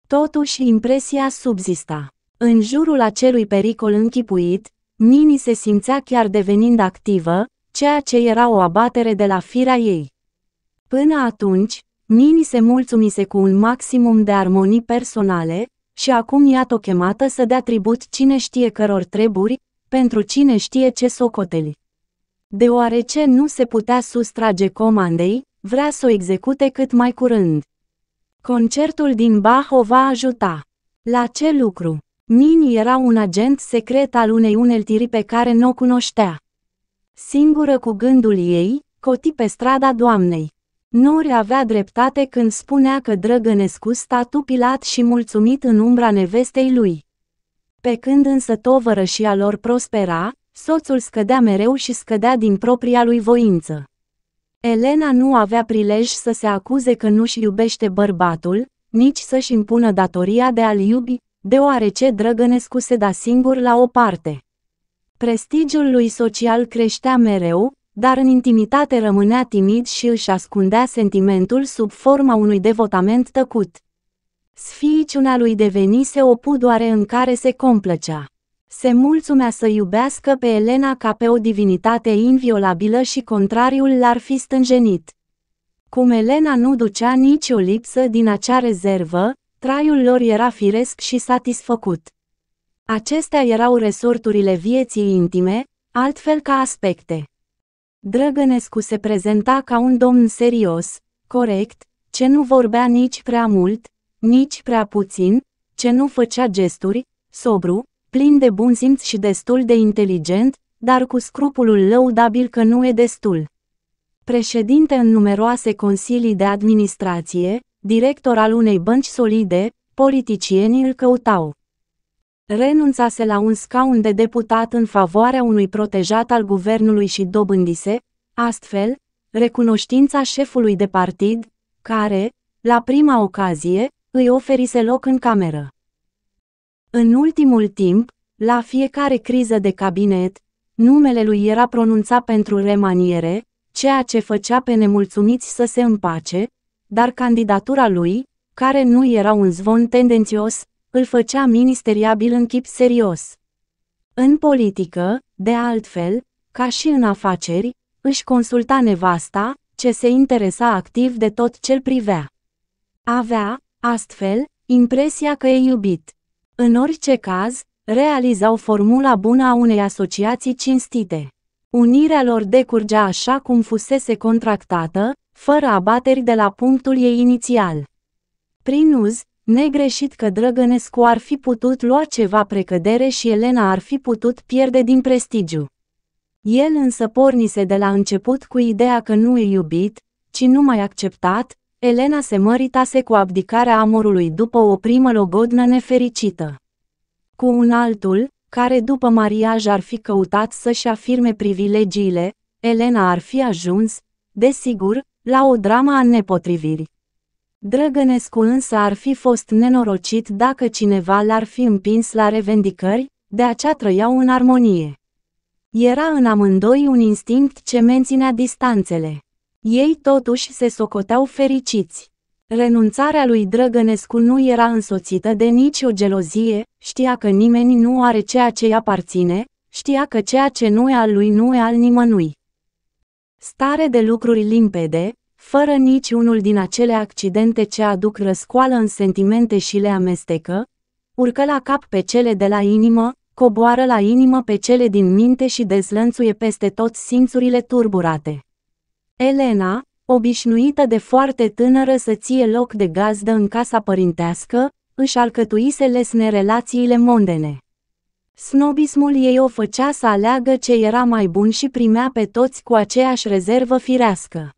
Totuși impresia subzista. În jurul acelui pericol închipuit, Nini se simțea chiar devenind activă, ceea ce era o abatere de la firea ei. Până atunci, Nini se mulțumise cu un maximum de armonii personale și acum iată o chemată să dea tribut cine știe căror treburi, pentru cine știe ce socoteli. Deoarece nu se putea sustrage comandei, vrea să o execute cât mai curând. Concertul din Bach o va ajuta. La ce lucru? Nini era un agent secret al unei uneltiri pe care nu o cunoștea. Singură cu gândul ei, coti pe strada doamnei. Nori avea dreptate când spunea că Drăgănescu sta tupilat și mulțumit în umbra nevestei lui. Pe când însă tovărășia lor prospera, soțul scădea mereu și scădea din propria lui voință. Elena nu avea prilej să se acuze că nu-și iubește bărbatul, nici să-și impună datoria de a-l iubi, deoarece Drăgănescu se da singur la o parte. Prestigiul lui social creștea mereu, dar în intimitate rămânea timid și își ascundea sentimentul sub forma unui devotament tăcut. Sfiiciunea lui devenise o pudoare în care se complăcea. Se mulțumea să iubească pe Elena ca pe o divinitate inviolabilă și contrariul l-ar fi stânjenit. Cum Elena nu ducea nici o lipsă din acea rezervă, traiul lor era firesc și satisfăcut. Acestea erau resorturile vieții intime, altfel ca aspecte. Drăgănescu se prezenta ca un domn serios, corect, ce nu vorbea nici prea mult, nici prea puțin, ce nu făcea gesturi, sobru, plin de bun simț și destul de inteligent, dar cu scrupulul lăudabil că nu e destul. Președinte în numeroase consilii de administrație, director al unei bănci solide, politicienii îl căutau renunțase la un scaun de deputat în favoarea unui protejat al guvernului și dobândise, astfel, recunoștința șefului de partid, care, la prima ocazie, îi oferise loc în cameră. În ultimul timp, la fiecare criză de cabinet, numele lui era pronunțat pentru remaniere, ceea ce făcea pe nemulțumiți să se împace, dar candidatura lui, care nu era un zvon tendențios, îl făcea ministeriabil în chip serios. În politică, de altfel, ca și în afaceri, își consulta nevasta, ce se interesa activ de tot ce-l privea. Avea, astfel, impresia că e iubit. În orice caz, realizau formula bună a unei asociații cinstite. Unirea lor decurgea așa cum fusese contractată, fără abateri de la punctul ei inițial. Prin uz, Negreșit că Drăgănescu ar fi putut lua ceva precădere și Elena ar fi putut pierde din prestigiu. El însă pornise de la început cu ideea că nu e iubit, ci numai acceptat, Elena se măritase cu abdicarea amorului după o primă logodnă nefericită. Cu un altul, care după mariaj ar fi căutat să-și afirme privilegiile, Elena ar fi ajuns, desigur, la o dramă a nepotrivirii. Drăgănescu însă ar fi fost nenorocit dacă cineva l-ar fi împins la revendicări, de aceea trăiau în armonie. Era în amândoi un instinct ce menținea distanțele. Ei totuși se socoteau fericiți. Renunțarea lui Drăgănescu nu era însoțită de nicio gelozie, știa că nimeni nu are ceea ce îi aparține, știa că ceea ce nu e al lui nu e al nimănui. Stare de lucruri limpede, fără nici unul din acele accidente ce aduc răscoală în sentimente și le amestecă, urcă la cap pe cele de la inimă, coboară la inimă pe cele din minte și dezlănțuie peste tot simțurile turburate. Elena, obișnuită de foarte tânără să ție loc de gazdă în casa părintească, își alcătuise lesne relațiile mondene. Snobismul ei o făcea să aleagă ce era mai bun și primea pe toți cu aceeași rezervă firească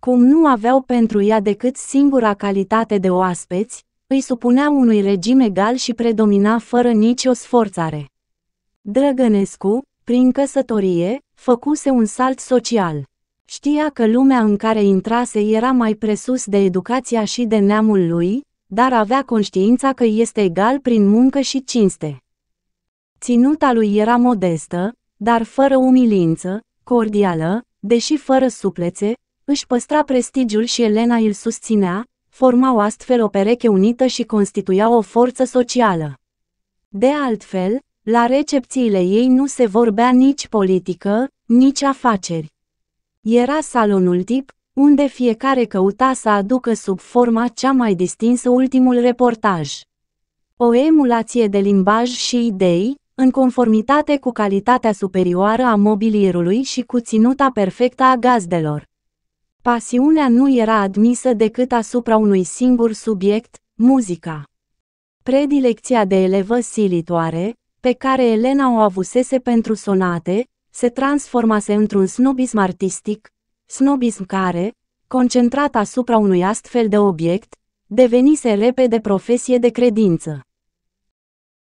cum nu aveau pentru ea decât singura calitate de oaspeți, îi supunea unui regim egal și predomina fără nicio sforțare. Drăgănescu, prin căsătorie, făcuse un salt social. Știa că lumea în care intrase era mai presus de educația și de neamul lui, dar avea conștiința că este egal prin muncă și cinste. Ținuta lui era modestă, dar fără umilință, cordială, deși fără suplețe, își păstra prestigiul și Elena îl susținea, formau astfel o pereche unită și constituiau o forță socială. De altfel, la recepțiile ei nu se vorbea nici politică, nici afaceri. Era salonul tip, unde fiecare căuta să aducă sub forma cea mai distinsă ultimul reportaj. O emulație de limbaj și idei, în conformitate cu calitatea superioară a mobilierului și cu ținuta perfectă a gazdelor. Pasiunea nu era admisă decât asupra unui singur subiect, muzica. Predilecția de elevă silitoare, pe care Elena o avusese pentru sonate, se transformase într-un snobism artistic, snobism care, concentrat asupra unui astfel de obiect, devenise repede profesie de credință.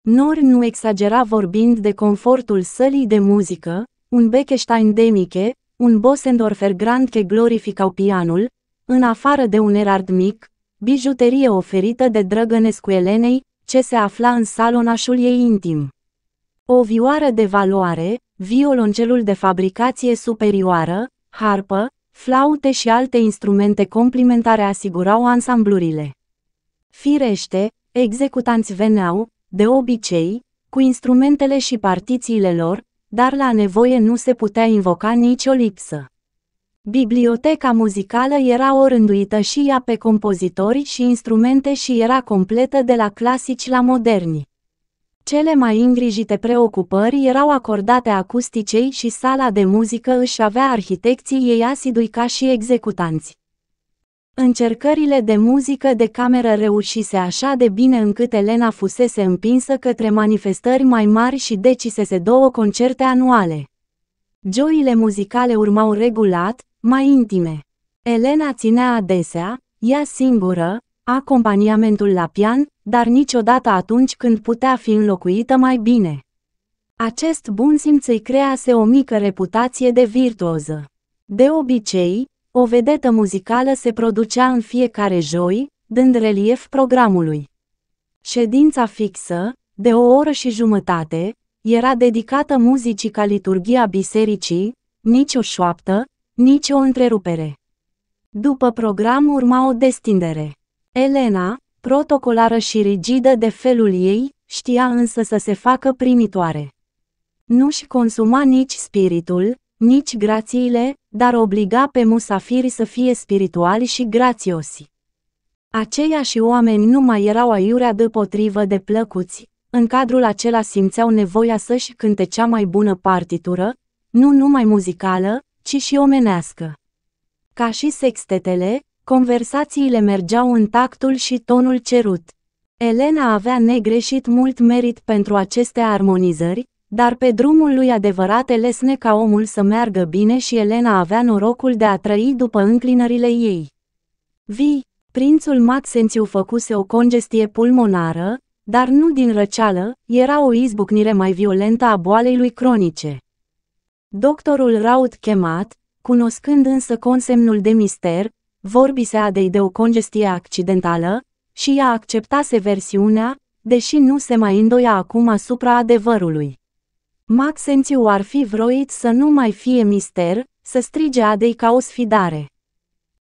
Nor nu exagera vorbind de confortul sălii de muzică, un Beckstein de miche, un Bosendorfer Grand che glorificau pianul, în afară de un erard mic, bijuterie oferită de drăgănescu Elenei, ce se afla în salonașul ei intim. O vioară de valoare, violoncelul de fabricație superioară, harpă, flaute și alte instrumente complimentare asigurau ansamblurile. Firește, executanți veneau, de obicei, cu instrumentele și partițiile lor, dar la nevoie nu se putea invoca nicio lipsă. Biblioteca muzicală era rânduită și ea pe compozitori și instrumente și era completă de la clasici la moderni. Cele mai îngrijite preocupări erau acordate acusticei și sala de muzică își avea arhitecții ei asidui ca și executanți. Încercările de muzică de cameră reușise așa de bine încât Elena fusese împinsă către manifestări mai mari și decisese două concerte anuale. Joile muzicale urmau regulat, mai intime. Elena ținea adesea, ea singură, acompaniamentul la pian, dar niciodată atunci când putea fi înlocuită mai bine. Acest bun simț îi crease o mică reputație de virtuoză. De obicei, o vedetă muzicală se producea în fiecare joi, dând relief programului. Ședința fixă, de o oră și jumătate, era dedicată muzicii ca liturghia bisericii, nici o șoaptă, nici o întrerupere. După program urma o destindere. Elena, protocolară și rigidă de felul ei, știa însă să se facă primitoare. Nu-și consuma nici spiritul, nici grațiile, dar obliga pe musafiri să fie spirituali și grațiosi. Aceiași oameni nu mai erau aiurea potrivă de plăcuți, în cadrul acela simțeau nevoia să-și cânte cea mai bună partitură, nu numai muzicală, ci și omenească. Ca și sextetele, conversațiile mergeau în tactul și tonul cerut. Elena avea negreșit mult merit pentru aceste armonizări, dar pe drumul lui adevărat elesne ca omul să meargă bine și Elena avea norocul de a trăi după înclinările ei. Vi, prințul Maxențiu făcuse o congestie pulmonară, dar nu din răceală, era o izbucnire mai violentă a boalei lui cronice. Doctorul Raut chemat, cunoscând însă consemnul de mister, vorbise adei de o congestie accidentală și ea acceptase versiunea, deși nu se mai îndoia acum asupra adevărului. Maxențiu ar fi vroit să nu mai fie mister, să strige Adei ca o sfidare.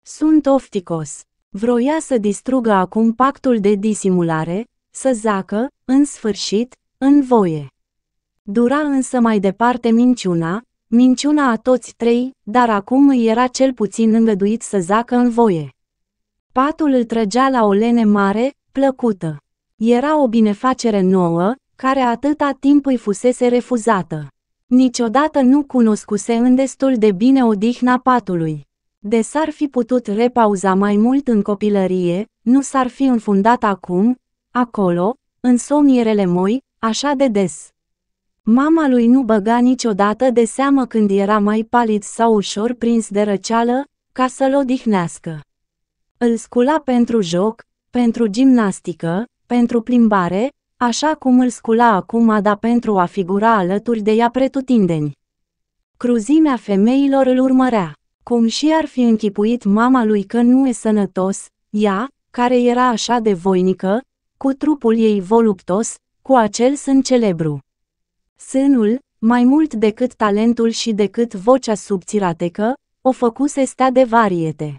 Sunt ofticos. Vroia să distrugă acum pactul de disimulare, să zacă, în sfârșit, în voie. Dura însă mai departe minciuna, minciuna a toți trei, dar acum îi era cel puțin îngăduit să zacă în voie. Patul îl trăgea la o lene mare, plăcută. Era o binefacere nouă, care atâta timp îi fusese refuzată. Niciodată nu cunoscuse destul de bine odihna patului. De s-ar fi putut repauza mai mult în copilărie, nu s-ar fi înfundat acum, acolo, în somnierele moi, așa de des. Mama lui nu băga niciodată de seamă când era mai palid sau ușor prins de răceală, ca să-l odihnească. Îl scula pentru joc, pentru gimnastică, pentru plimbare, așa cum îl scula acum Ada pentru a figura alături de ea pretutindeni. Cruzimea femeilor îl urmărea, cum și ar fi închipuit mama lui că nu e sănătos, ea, care era așa de voinică, cu trupul ei voluptos, cu acel sân celebru. Sânul, mai mult decât talentul și decât vocea subțiratecă, o făcuse stea de variete.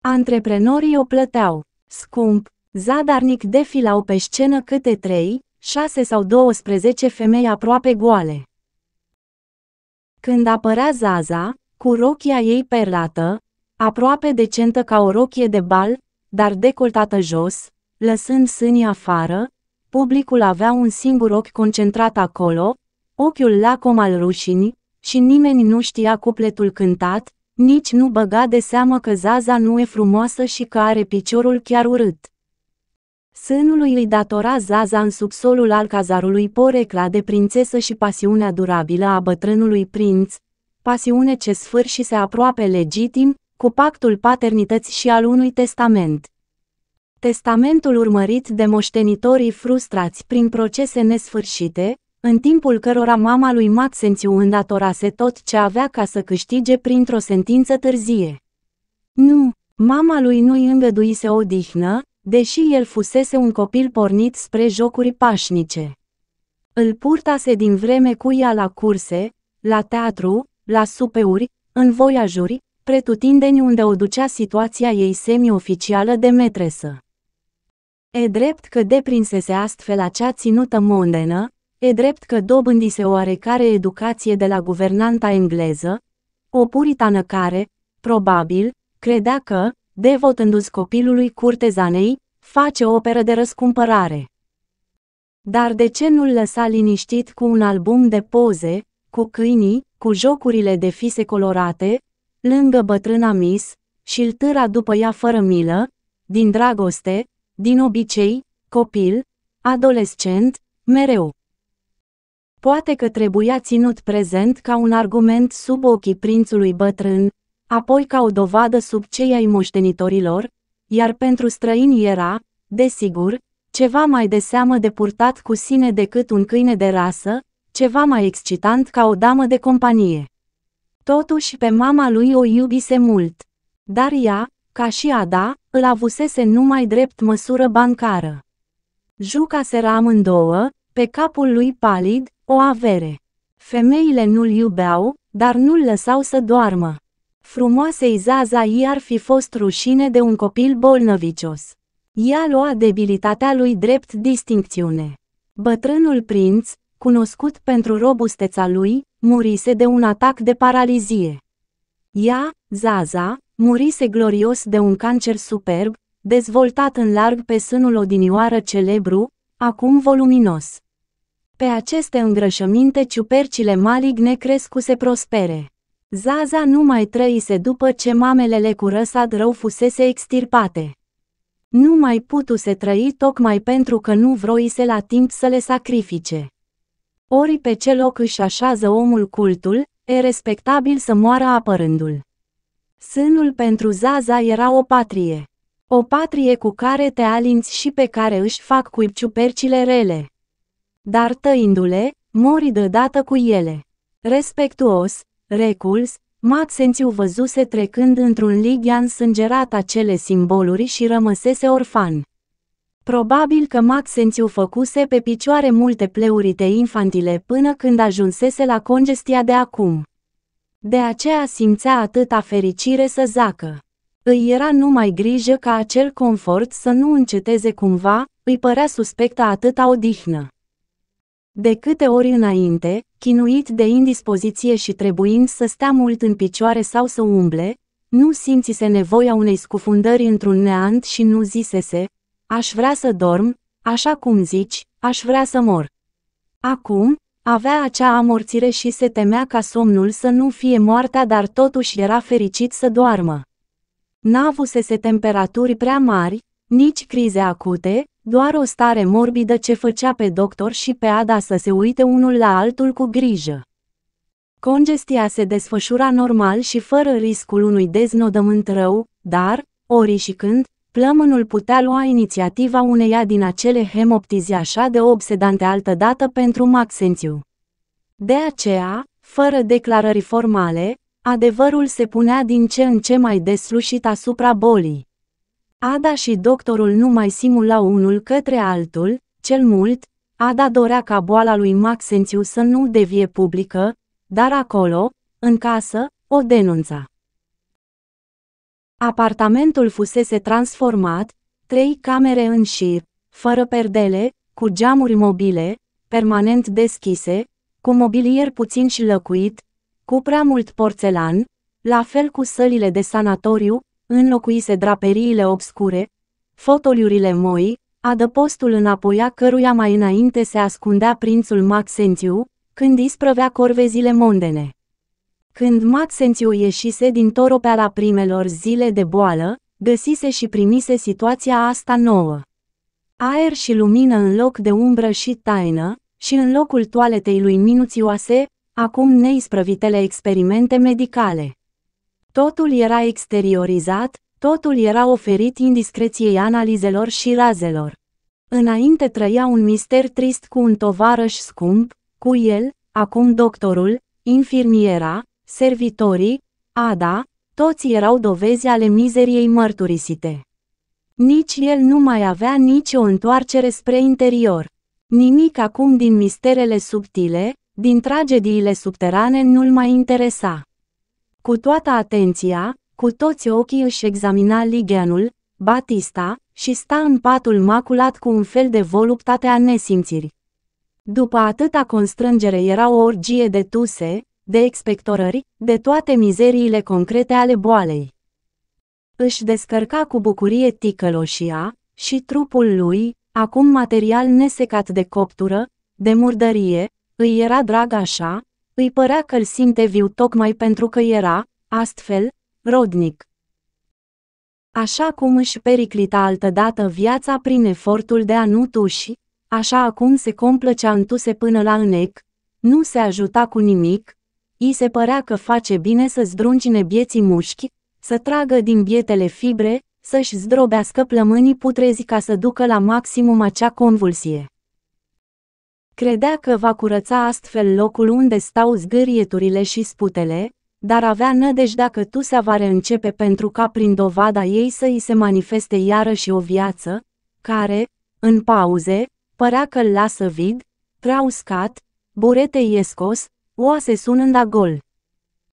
Antreprenorii o plăteau, scump, Zadarnic defilau pe scenă câte trei, șase sau douăsprezece femei aproape goale. Când apărea Zaza, cu rochia ei perlată, aproape decentă ca o rochie de bal, dar decoltată jos, lăsând sânii afară, publicul avea un singur ochi concentrat acolo, ochiul lacom al rușinii, și nimeni nu știa cupletul cântat, nici nu băga de seamă că Zaza nu e frumoasă și că are piciorul chiar urât. Sânului îi datora Zaza în subsolul alcazarului porecla de prințesă și pasiunea durabilă a bătrânului prinț, pasiune ce sfârșise aproape legitim, cu pactul paternității și al unui testament. Testamentul urmărit de moștenitorii frustrați prin procese nesfârșite, în timpul cărora mama lui Matsențiu îndatorase tot ce avea ca să câștige printr-o sentință târzie. Nu, mama lui nu îi îngăduise o dihnă, deși el fusese un copil pornit spre jocuri pașnice. Îl purtase din vreme cu ea la curse, la teatru, la supeuri, în voiajuri, pretutindeni unde o ducea situația ei semi-oficială de metresă. E drept că deprinsese astfel acea ținută mondenă, e drept că dobândise oarecare educație de la guvernanta engleză, o puritană care, probabil, credea că, devotându-ți copilului curtezanei, face o operă de răscumpărare. Dar de ce nu-l lăsa liniștit cu un album de poze, cu câinii, cu jocurile de fise colorate, lângă bătrâna mis, și l târa după ea fără milă, din dragoste, din obicei, copil, adolescent, mereu. Poate că trebuia ținut prezent ca un argument sub ochii prințului bătrân, apoi ca o dovadă sub cei ai moștenitorilor, iar pentru străini era, desigur, ceva mai de seamă de purtat cu sine decât un câine de rasă, ceva mai excitant ca o damă de companie. Totuși pe mama lui o iubise mult. Dar ea, ca și Ada, îl avusese numai drept măsură bancară. Jucaseră amândouă, pe capul lui palid, o avere. Femeile nu-l iubeau, dar nu-l lăsau să doarmă. Frumoasei Zaza i-ar fi fost rușine de un copil bolnăvicios. Ea lua debilitatea lui drept distincțiune. Bătrânul prinț, cunoscut pentru robusteța lui, murise de un atac de paralizie. Ea, Zaza, murise glorios de un cancer superb, dezvoltat în larg pe sânul odinioară celebru, acum voluminos. Pe aceste îngrășăminte ciupercile maligne crescuse prospere. Zaza nu mai trăise după ce mamelele cu răsad rău fusese extirpate. Nu mai putuse trăi tocmai pentru că nu vroise la timp să le sacrifice. Ori pe ce loc își așează omul cultul, e respectabil să moară apărându-l. Sânul pentru Zaza era o patrie. O patrie cu care te alinți și pe care își fac cu ciupercile rele. Dar tăindu-le, mori deodată cu ele. Respectuos, Reculs, Mat sentiu văzuse trecând într-un ligian sângerat acele simboluri și rămăsese orfan. Probabil că Mat sentiu făcuse pe picioare multe pleurite infantile până când ajunsese la congestia de acum. De aceea simțea atâta fericire să zacă. Îi era numai grijă ca acel confort să nu înceteze cumva, îi părea suspectă atâta odihnă. De câte ori înainte, chinuit de indispoziție și trebuind să stea mult în picioare sau să umble, nu simțise nevoia unei scufundări într-un neant și nu zisese, aș vrea să dorm, așa cum zici, aș vrea să mor. Acum, avea acea amorțire și se temea ca somnul să nu fie moartea, dar totuși era fericit să doarmă. N-avusese temperaturi prea mari, nici crize acute, doar o stare morbidă ce făcea pe doctor și pe Ada să se uite unul la altul cu grijă. Congestia se desfășura normal și fără riscul unui deznodământ rău, dar, ori și când, plămânul putea lua inițiativa uneia din acele hemoptizi așa de obsedante altădată pentru Maxențiu. De aceea, fără declarări formale, adevărul se punea din ce în ce mai deslușit asupra bolii. Ada și doctorul nu mai simulau unul către altul, cel mult, Ada dorea ca boala lui Maxențiu să nu devie publică, dar acolo, în casă, o denunța. Apartamentul fusese transformat, trei camere în șir, fără perdele, cu geamuri mobile, permanent deschise, cu mobilier puțin și lăcuit, cu prea mult porțelan, la fel cu sălile de sanatoriu, înlocuise draperiile obscure, fotoliurile moi, adăpostul înapoi a căruia mai înainte se ascundea prințul Maxențiu, când isprăvea corvezile mondene. Când Maxențiu ieșise din toropeala primelor zile de boală, găsise și primise situația asta nouă. Aer și lumină în loc de umbră și taină, și în locul toaletei lui minuțioase, acum neisprăvitele experimente medicale. Totul era exteriorizat, totul era oferit indiscreției analizelor și razelor. Înainte trăia un mister trist cu un tovarăș scump, cu el, acum doctorul, infirmiera, servitorii, Ada, toți erau dovezi ale mizeriei mărturisite. Nici el nu mai avea nici o întoarcere spre interior. Nimic acum din misterele subtile, din tragediile subterane nu-l mai interesa. Cu toată atenția, cu toți ochii își examina ligheanul, Batista, și sta în patul maculat cu un fel de voluptate a nesimțiri. După atâta constrângere era o orgie de tuse, de expectorări, de toate mizeriile concrete ale boalei. Își descărca cu bucurie ticăloșia și trupul lui, acum material nesecat de coptură, de murdărie, îi era drag așa, îi părea că îl simte viu tocmai pentru că era, astfel, rodnic. Așa cum își periclita altădată viața prin efortul de a nu tuși, așa acum se complăcea întuse până la înec, nu se ajuta cu nimic, i se părea că face bine să zdruncine bieții mușchi, să tragă din bietele fibre, să-și zdrobească plămânii putrezi ca să ducă la maximum acea convulsie. Credea că va curăța astfel locul unde stau zgârieturile și sputele, dar avea nădejdea că Tusea va reîncepe pentru ca prin dovada ei să îi se manifeste iarăși o viață, care, în pauze, părea că îl lasă vid, prea uscat, burete iescos, oase sunând a gol.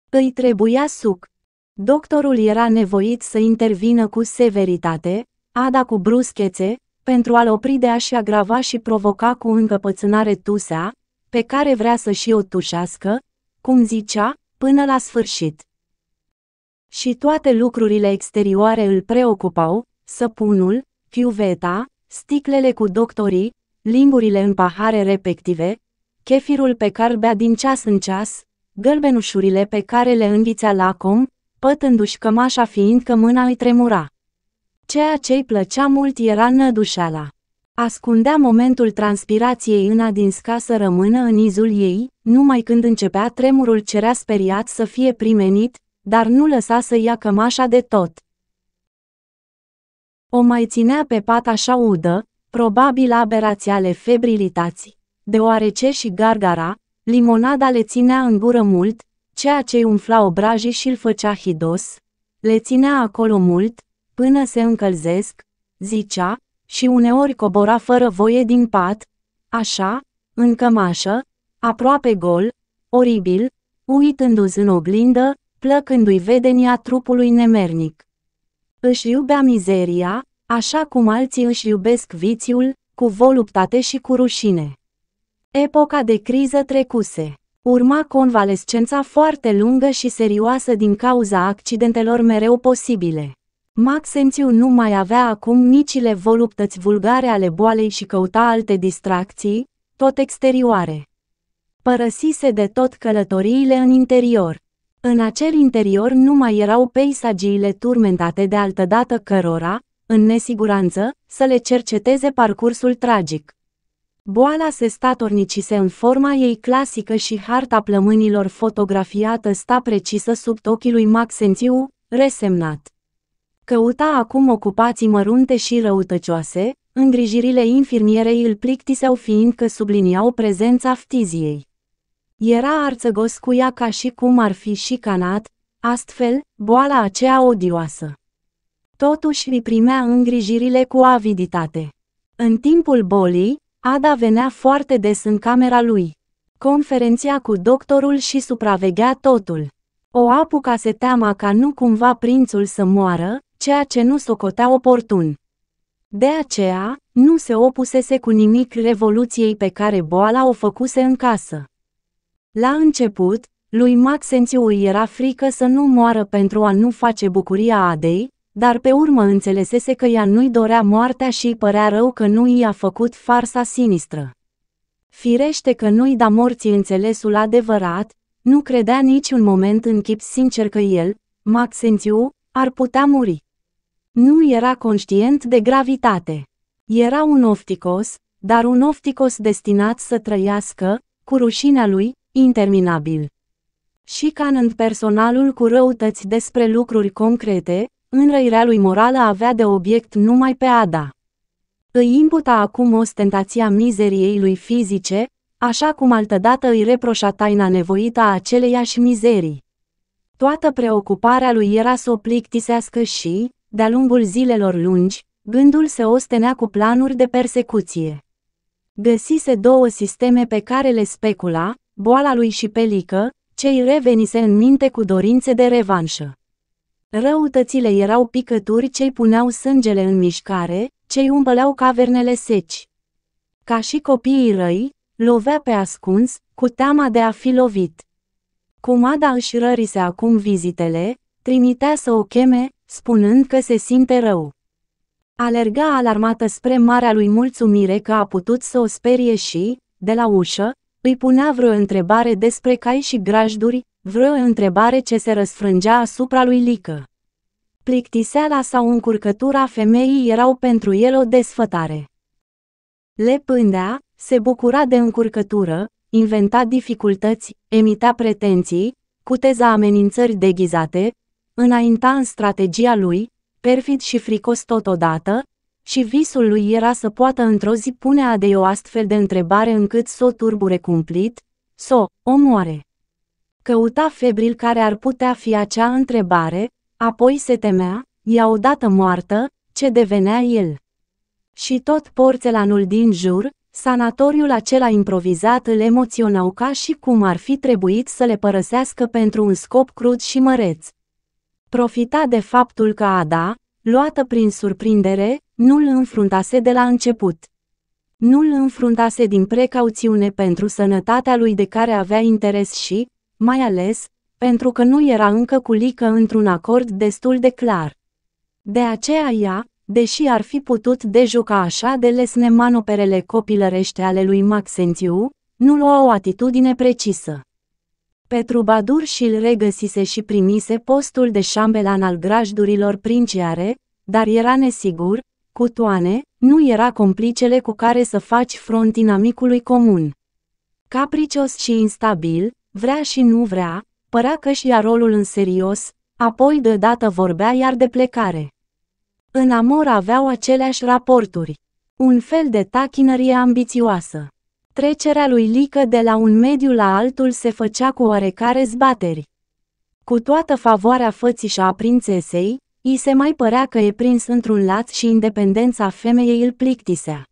Îi trebuia suc. Doctorul era nevoit să intervină cu severitate, Ada cu bruschețe, pentru a-l opri de a-și agrava și provoca cu încăpățânare tusea, pe care vrea să și o tușească, cum zicea, până la sfârșit. Și toate lucrurile exterioare îl preocupau, săpunul, chiuveta, sticlele cu doctorii, limburile în pahare respective, chefirul pe care bea din ceas în ceas, gălbenușurile pe care le înghițea lacom, pătându-și cămașa fiindcă mâna îi tremura. Ceea ce-i plăcea mult era nădușala. Ascundea momentul transpirației în adinsca să rămână în izul ei, numai când începea tremurul cerea speriat să fie primenit, dar nu lăsa să ia cămașa de tot. O mai ținea pe pat așa udă, probabil aberația ale febrilității, deoarece și gargara, limonada le ținea în gură mult, ceea ce umfla obrajii și îl făcea hidos, le ținea acolo mult, până se încălzesc, zicea, și uneori cobora fără voie din pat, așa, în cămașă, aproape gol, oribil, uitându-ți în oglindă, plăcându-i vedenia trupului nemernic. Își iubea mizeria, așa cum alții își iubesc vițiul, cu voluptate și cu rușine. Epoca de criză trecuse. Urma convalescența foarte lungă și serioasă din cauza accidentelor mereu posibile. Maxențiu nu mai avea acum nicile voluptăți vulgare ale boalei și căuta alte distracții, tot exterioare. Părăsise de tot călătoriile în interior. În acel interior nu mai erau peisagiile turmentate de altădată cărora, în nesiguranță, să le cerceteze parcursul tragic. Boala se statornicise în forma ei clasică și harta plămânilor fotografiată sta precisă sub ochii lui Maxențiu, resemnat. Căuta acum ocupații mărunte și răutăcioase, îngrijirile infirmierei îl plictiseau fiindcă subliniau prezența ftiziei. Era arțăgos cu ea ca și cum ar fi și canat, astfel, boala aceea odioasă. Totuși îi primea îngrijirile cu aviditate. În timpul bolii, Ada venea foarte des în camera lui. Conferenția cu doctorul și supraveghea totul. O apuca se teama ca nu cumva prințul să moară, ceea ce nu socotea oportun. De aceea, nu se opusese cu nimic revoluției pe care boala o făcuse în casă. La început, lui Maxențiu îi era frică să nu moară pentru a nu face bucuria Adei, dar pe urmă înțelesese că ea nu-i dorea moartea și îi părea rău că nu i-a făcut farsa sinistră. Firește că nu-i da morții înțelesul adevărat, nu credea niciun moment în chip sincer că el, Maxențiu, ar putea muri. Nu era conștient de gravitate. Era un ofticos, dar un ofticos destinat să trăiască, cu rușinea lui, interminabil. Și canând personalul cu răutăți despre lucruri concrete, înrăirea lui morală avea de obiect numai pe Ada. Îi imputa acum ostentația mizeriei lui fizice, așa cum altădată îi reproșa taina nevoită a aceleiași mizerii. Toată preocuparea lui era să o plictisească și, de-a lungul zilelor lungi, gândul se ostenea cu planuri de persecuție. Găsise două sisteme pe care le specula, boala lui și pelică, ce îi revenise în minte cu dorințe de revanșă. Răutățile erau picături ce-i puneau sângele în mișcare, ce-i cavernele seci. Ca și copiii răi, lovea pe ascuns, cu teama de a fi lovit. Cumada își rărise acum vizitele, trimitea să o cheme, spunând că se simte rău. Alerga alarmată spre marea lui mulțumire că a putut să o sperie și, de la ușă, îi punea vreo întrebare despre cai și grajduri, vreo întrebare ce se răsfrângea asupra lui Lică. Plictiseala sau încurcătura femeii erau pentru el o desfătare. Le pândea, se bucura de încurcătură, inventa dificultăți, emita pretenții, cuteza amenințări deghizate, înainta în strategia lui, perfid și fricos totodată, și visul lui era să poată într-o zi pune adei o astfel de întrebare încât să o turbure cumplit, să o omoare. Căuta febril care ar putea fi acea întrebare, apoi se temea, ea odată moartă, ce devenea el. Și tot porțelanul din jur, sanatoriul acela improvizat îl emoționau ca și cum ar fi trebuit să le părăsească pentru un scop crud și măreț. Profita de faptul că Ada, luată prin surprindere, nu îl înfruntase de la început. Nu îl înfruntase din precauțiune pentru sănătatea lui de care avea interes și, mai ales, pentru că nu era încă culică într-un acord destul de clar. De aceea ea, deși ar fi putut dejuca așa de lesne manoperele copilărește ale lui Maxențiu, nu lua o atitudine precisă. Petru Badur și-l regăsise și primise postul de șambelan al grajdurilor princiare, dar era nesigur, cu toane, nu era complicele cu care să faci front inamicului comun. Capricios și instabil, vrea și nu vrea, părea că-și ia rolul în serios, apoi deodată vorbea iar de plecare. În amor aveau aceleași raporturi. Un fel de tachinărie ambițioasă. Trecerea lui Lică de la un mediu la altul se făcea cu oarecare zbateri. Cu toată favoarea și a prințesei, i se mai părea că e prins într-un laț și independența femeii îl plictisea.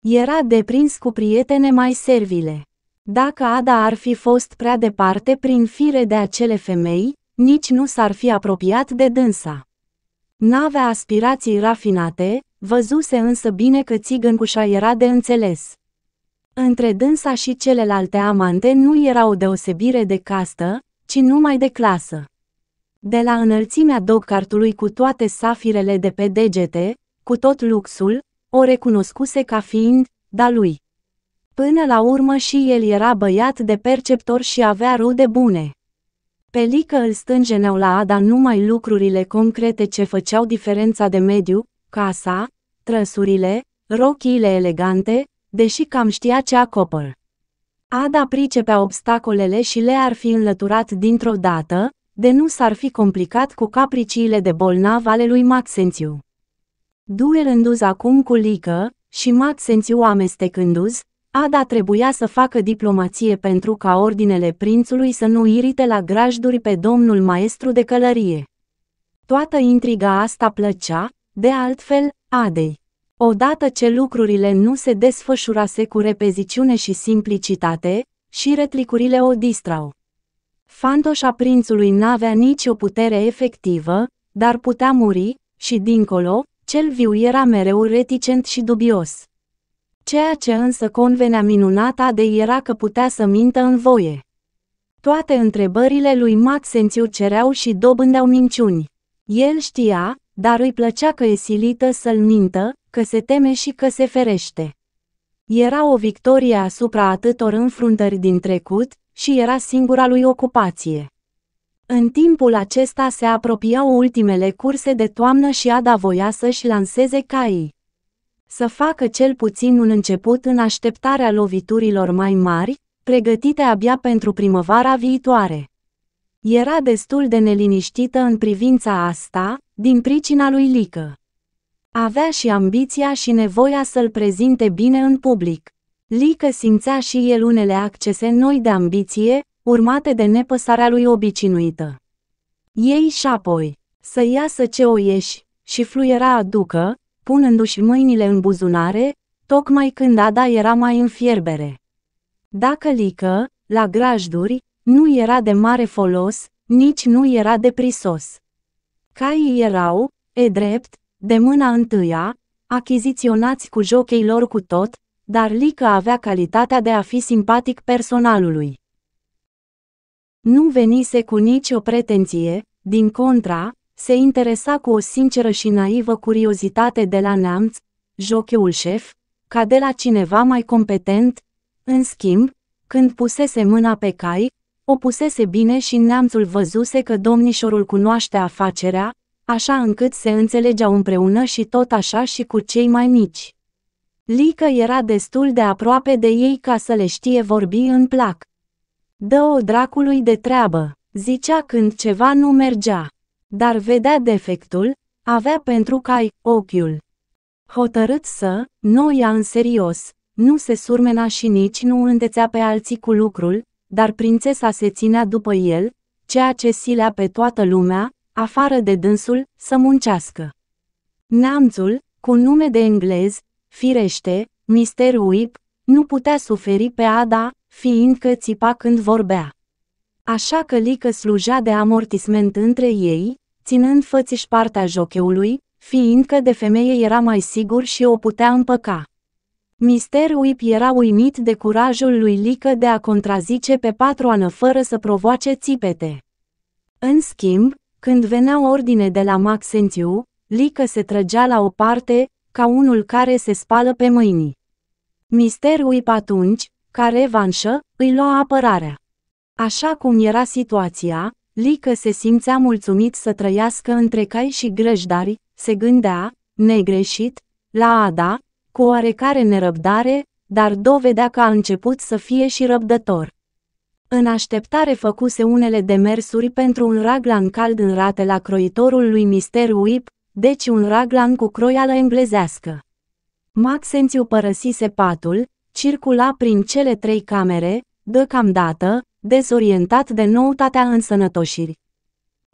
Era deprins cu prietene mai servile. Dacă Ada ar fi fost prea departe prin fire de acele femei, nici nu s-ar fi apropiat de dânsa. N-avea aspirații rafinate, văzuse însă bine că țigăncușa era de înțeles. Între dânsa și celelalte amante nu era o deosebire de castă, ci numai de clasă. De la înălțimea dogcartului cu toate safirele de pe degete, cu tot luxul, o recunoscuse ca fiind, da lui. Până la urmă și el era băiat de perceptor și avea rude bune. Pelică îl stângeneau la Ada numai lucrurile concrete ce făceau diferența de mediu, casa, trăsurile, rochiile elegante, deși cam știa ce acopăr. Ada pricepea obstacolele și le ar fi înlăturat dintr-o dată, de nu s-ar fi complicat cu capriciile de bolnav ale lui Maxențiu. Duelându-z acum cu Lică și Maxențiu amestecându-z, Ada trebuia să facă diplomație pentru ca ordinele prințului să nu irite la grajduri pe domnul maestru de călărie. Toată intriga asta plăcea, de altfel, Adei. Odată ce lucrurile nu se desfășurase cu repeziciune și simplicitate, și retlicurile o distrau. Fantoșa prințului n-avea nicio putere efectivă, dar putea muri, și dincolo, cel viu era mereu reticent și dubios. Ceea ce însă convenea minunata de era că putea să mintă în voie. Toate întrebările lui Maxențiu cereau și dobândeau minciuni. El știa, dar îi plăcea că e silită să-l mintă, că se teme și că se ferește. Era o victorie asupra atâtor înfruntări din trecut și era singura lui ocupație. În timpul acesta se apropiau ultimele curse de toamnă și Ada voia să-și lanseze caii. Să facă cel puțin un început în așteptarea loviturilor mai mari, pregătite abia pentru primăvara viitoare. Era destul de neliniștită în privința asta, din pricina lui Lică. Avea și ambiția și nevoia să-l prezinte bine în public. Lică simțea și el unele accese noi de ambiție, urmate de nepăsarea lui obicinuită. Ei și apoi, să iasă ce o ieși, și fluiera aducă, punându-și mâinile în buzunare, tocmai când Ada era mai în fierbere. Dacă Lică, la grajduri, nu era de mare folos, nici nu era de prisos. Caii erau, e drept, de mâna întâia, achiziționați cu jochei lor cu tot, dar Lică avea calitatea de a fi simpatic personalului. Nu venise cu nicio pretenție, din contra, se interesa cu o sinceră și naivă curiozitate de la neamț, jocheul șef, ca de la cineva mai competent, în schimb, când pusese mâna pe cai, o pusese bine și neamțul văzuse că domnișorul cunoaște afacerea, așa încât se înțelegeau împreună și tot așa și cu cei mai mici. Lică era destul de aproape de ei ca să le știe vorbi în plac. Dă-o dracului de treabă, zicea când ceva nu mergea, dar vedea defectul, avea pentru cai ochiul. Hotărât să, nu ia în serios, nu se surmena și nici nu îndețea pe alții cu lucrul, dar prințesa se ținea după el, ceea ce silea pe toată lumea, afară de dânsul, să muncească. Neamțul, cu nume de englez, firește, Mr. Whip, nu putea suferi pe Ada, fiindcă țipa când vorbea. Așa că Lică slujea de amortisment între ei, ținând fățiși partea jocheului, fiindcă de femeie era mai sigur și o putea împăca. Mister Whip era uimit de curajul lui Lică de a contrazice pe patroană fără să provoace țipete. În schimb, când venea ordine de la Maxentiu, Lică se trăgea la o parte, ca unul care se spală pe mâini. Mister Uip atunci, ca revanșă, îi lua apărarea. Așa cum era situația, Lică se simțea mulțumit să trăiască între cai și grăjdari, se gândea, negreșit, la Ada, cu oarecare nerăbdare, dar dovedea că a început să fie și răbdător. În așteptare făcuse unele demersuri pentru un raglan cald în rate la croitorul lui Mister Whip, deci un raglan cu croială englezească. Maxențiu părăsise patul, circula prin cele trei camere, deocamdată, dezorientat de noutatea însănătoșiri.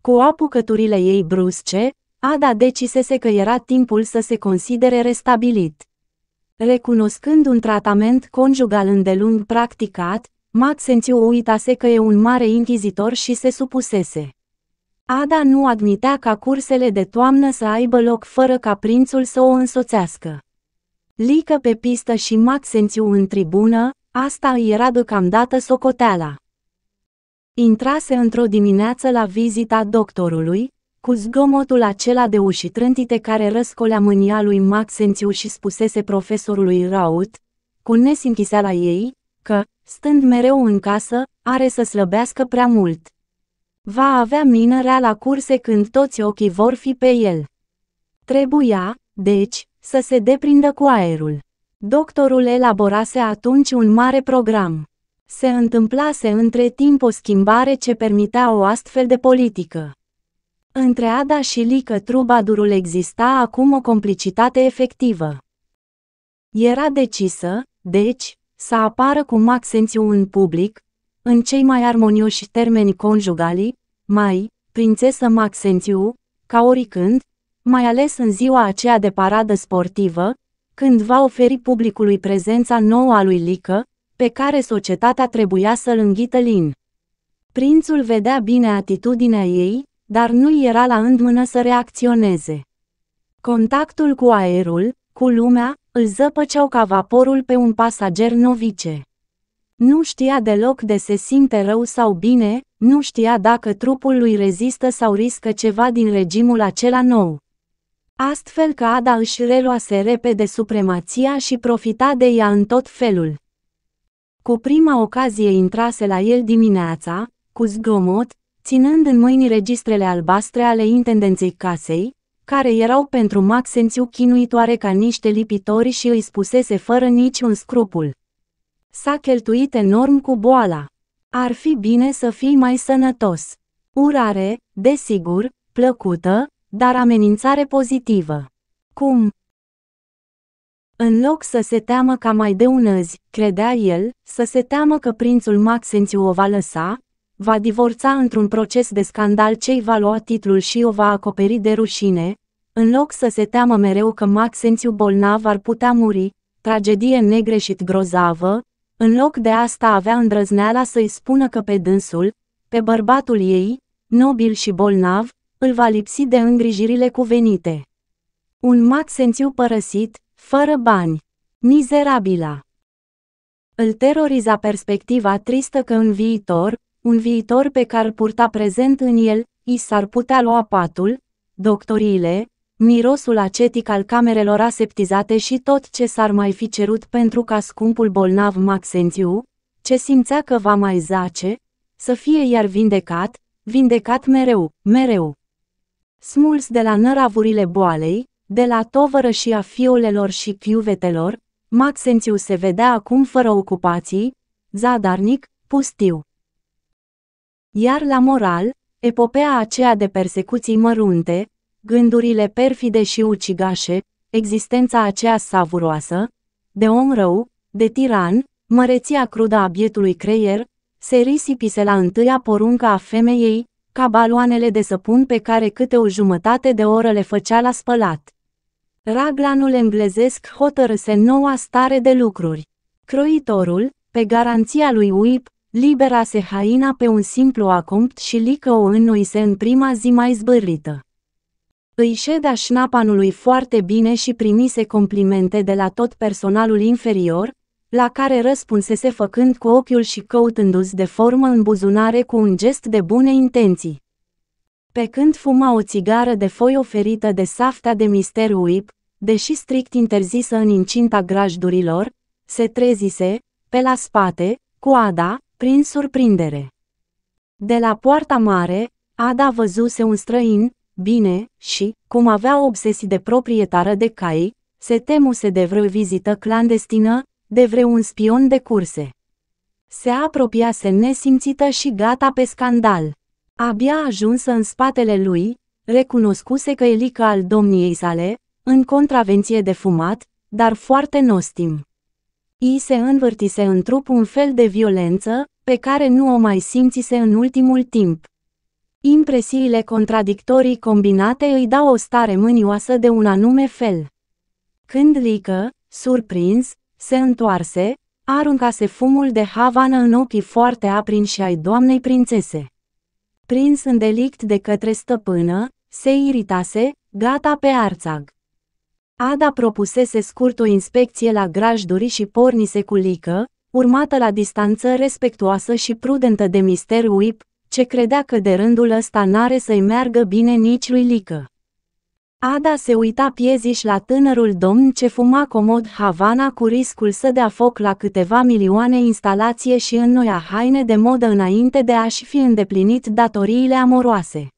Cu apucăturile ei brusce, Ada decisese că era timpul să se considere restabilit. Recunoscând un tratament conjugal îndelung practicat, Mac Sențiu uitase că e un mare inchizitor și se supusese. Ada nu admitea ca cursele de toamnă să aibă loc fără ca prințul să o însoțească. Lică pe pistă și Mac Sențiu în tribună, asta îi era deocamdată socoteala. Intrase într-o dimineață la vizita doctorului, cu zgomotul acela de uși trântite care răscolea mânia lui Maxențiu și spusese profesorului Raut, cu nesimchiseala ei, că, stând mereu în casă, are să slăbească prea mult. Va avea mină rea la curse când toți ochii vor fi pe el. Trebuia, deci, să se deprindă cu aerul. Doctorul elaborase atunci un mare program. Se întâmplase între timp o schimbare ce permitea o astfel de politică. Între Ada și Lică Trubadurul exista acum o complicitate efectivă. Era decisă, deci, să apară cu Maxențiu în public, în cei mai armonioși termeni conjugali, mai, prințesă Maxențiu, ca oricând, mai ales în ziua aceea de paradă sportivă, când va oferi publicului prezența nouă a lui Lică, pe care societatea trebuia să-l înghită lin. Prințul vedea bine atitudinea ei, dar nu era la îndmână să reacționeze. Contactul cu aerul, cu lumea, îl zăpăceau ca vaporul pe un pasager novice. Nu știa deloc de se simte rău sau bine, nu știa dacă trupul lui rezistă sau riscă ceva din regimul acela nou. Astfel că Ada își reluase repede supremația și profita de ea în tot felul. Cu prima ocazie intrase la el dimineața, cu zgomot, ținând în mâini registrele albastre ale intendenței casei, care erau pentru Maxențiu chinuitoare ca niște lipitori și îi spusese fără niciun scrupul. S-a cheltuit enorm cu boala. Ar fi bine să fii mai sănătos. Urare, desigur, plăcută, dar amenințare pozitivă. Cum? În loc să se teamă ca mai de un azi, credea el, să se teamă că prințul Maxențiu o va lăsa, va divorța într-un proces de scandal ce va lua titlul și o va acoperi de rușine, în loc să se teamă mereu că Maxențiu bolnav ar putea muri, tragedie negreșit grozavă, în loc de asta avea îndrăzneala să-i spună că pe dânsul, pe bărbatul ei, nobil și bolnav, îl va lipsi de îngrijirile cuvenite. Un Maxențiu părăsit, fără bani, mizerabila. Îl teroriza perspectiva tristă că în viitor, un viitor pe care purta prezent în el, i s-ar putea lua patul, doctoriile, mirosul acetic al camerelor aseptizate și tot ce s-ar mai fi cerut pentru ca scumpul bolnav Maxențiu, ce simțea că va mai zace, să fie iar vindecat, vindecat mereu, mereu. Smuls de la năravurile boalei, de la a fiolelor și chiuvetelor, Maxențiu se vedea acum fără ocupații, zadarnic, pustiu. Iar la moral, epopea aceea de persecuții mărunte, gândurile perfide și ucigașe, existența aceea savuroasă, de om rău, de tiran, măreția crudă a bietului creier, se risipise la întâia porunca a femeii, ca baloanele de săpun pe care câte o jumătate de oră le făcea la spălat. Raglanul englezesc hotărâse noua stare de lucruri. Croitorul, pe garanția lui Uip, Libera se haina pe un simplu acompt și lică o înnoise în prima zi mai zbârlită. Îi ședea șnapanului foarte bine și primise complimente de la tot personalul inferior, la care răspunsese făcând cu ochiul și căutându-ți de formă în buzunare cu un gest de bune intenții. Pe când fuma o țigară de foi oferită de safta de Mister Whip, deși strict interzisă în incinta grajdurilor, se trezise, pe la spate, cu Ada, prin surprindere. De la poarta mare, Ada văzuse un străin, bine, și, cum avea obsesii de proprietară de cai, se temuse de vreo vizită clandestină, de vreun spion de curse. Se apropiase nesimțită și gata pe scandal. Abia ajunsă în spatele lui, recunoscuse că e lică al domniei sale, în contravenție de fumat, dar foarte nostim. I se învârtise în trup un fel de violență, pe care nu o mai simțise în ultimul timp. Impresiile contradictorii combinate îi dau o stare mânioasă de un anume fel. Când Lică, surprins, se întoarse, aruncase fumul de havană în ochii foarte aprinși ai doamnei prințese. Prins în delict de către stăpână, se iritase, gata pe arțag. Ada propusese scurt o inspecție la grajduri și pornise cu lică, urmată la distanță respectuoasă și prudentă de Mister Whip, ce credea că de rândul ăsta n-are să-i meargă bine nici lui Lică. Ada se uita pieziș la tânărul domn ce fuma comod Havana cu riscul să dea foc la câteva milioane instalație și înnoia haine de modă înainte de a-și fi îndeplinit datoriile amoroase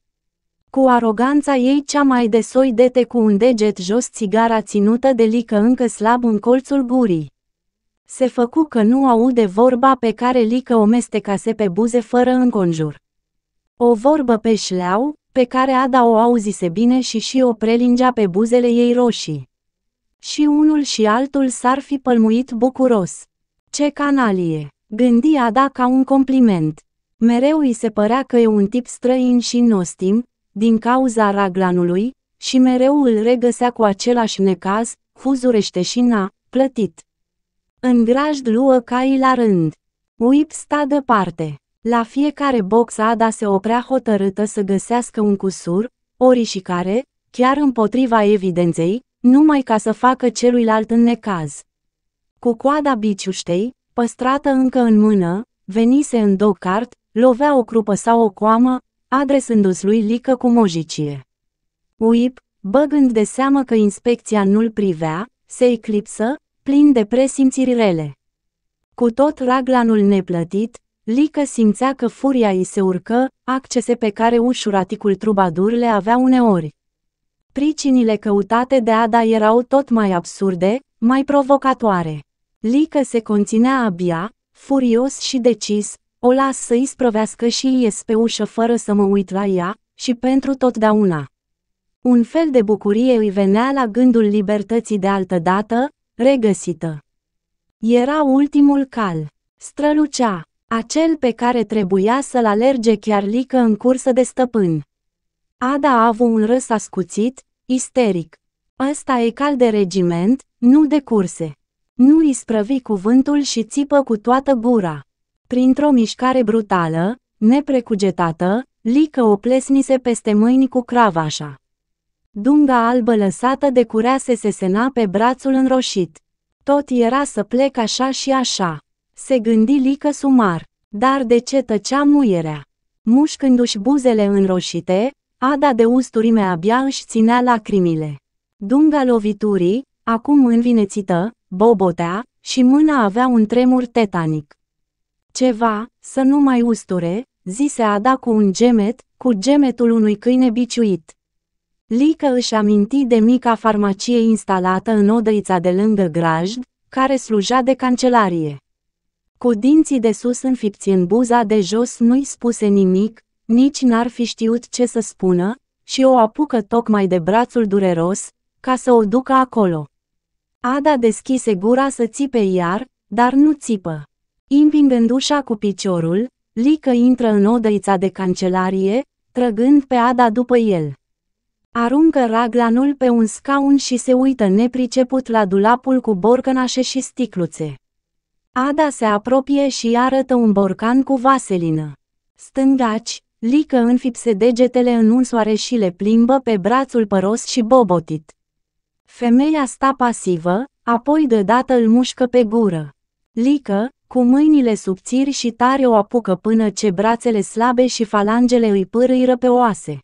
cu aroganța ei cea mai de soi dete cu un deget jos țigara ținută de lică încă slab în colțul gurii. Se făcu că nu aude vorba pe care lică o mestecase pe buze fără înconjur. O vorbă pe șleau, pe care Ada o auzise bine și și o prelingea pe buzele ei roșii. Și unul și altul s-ar fi pălmuit bucuros. Ce canalie! Gândi Ada ca un compliment. Mereu îi se părea că e un tip străin și nostim, din cauza raglanului, și mereu îl regăsea cu același necaz, fuzurește și n-a plătit. În grajd luă caii la rând. Uip sta departe. La fiecare box Ada se oprea hotărâtă să găsească un cusur, ori și care, chiar împotriva evidenței, numai ca să facă celuilalt în necaz. Cu coada biciuștei, păstrată încă în mână, venise în dogcart, lovea o crupă sau o coamă, adresându-ți lui Lică cu mojicie. Uip, băgând de seamă că inspecția nu-l privea, se eclipsă, plin de presimțiri rele. Cu tot raglanul neplătit, Lică simțea că furia îi se urcă, accese pe care ușuraticul trubadur le avea uneori. Pricinile căutate de Ada erau tot mai absurde, mai provocatoare. Lică se conținea abia, furios și decis, o las să sprăvească și ies pe ușă fără să mă uit la ea, și pentru totdeauna. Un fel de bucurie îi venea la gândul libertății de altă dată, regăsită. Era ultimul cal. Strălucea, acel pe care trebuia să-l alerge chiar lică în cursă de stăpân. Ada a avut un râs ascuțit, isteric. Ăsta e cal de regiment, nu de curse. Nu sprăvi cuvântul și țipă cu toată gura. Printr-o mișcare brutală, neprecugetată, Lică o plesnise peste mâini cu cravașa. Dunga albă lăsată de curea se sesena pe brațul înroșit. Tot era să plec așa și așa. Se gândi Lică sumar, dar de ce tăcea muierea? Mușcându-și buzele înroșite, Ada de usturime abia își ținea lacrimile. Dunga loviturii, acum învinețită, bobotea, și mâna avea un tremur tetanic ceva, să nu mai usture, zise Ada cu un gemet, cu gemetul unui câine biciuit. Lică își aminti de mica farmacie instalată în odăița de lângă grajd, care sluja de cancelarie. Cu dinții de sus înfipți în buza de jos nu-i spuse nimic, nici n-ar fi știut ce să spună, și o apucă tocmai de brațul dureros, ca să o ducă acolo. Ada deschise gura să țipe iar, dar nu țipă. Împingând ușa cu piciorul, Lică intră în odăița de cancelarie, trăgând pe Ada după el. Aruncă raglanul pe un scaun și se uită nepriceput la dulapul cu borcănașe și sticluțe. Ada se apropie și arătă un borcan cu vaselină. Stângaci, Lică înfipse degetele în unsoare și le plimbă pe brațul păros și bobotit. Femeia sta pasivă, apoi deodată îl mușcă pe gură. Lică, cu mâinile subțiri și tare o apucă până ce brațele slabe și falangele îi pârâiră pe oase.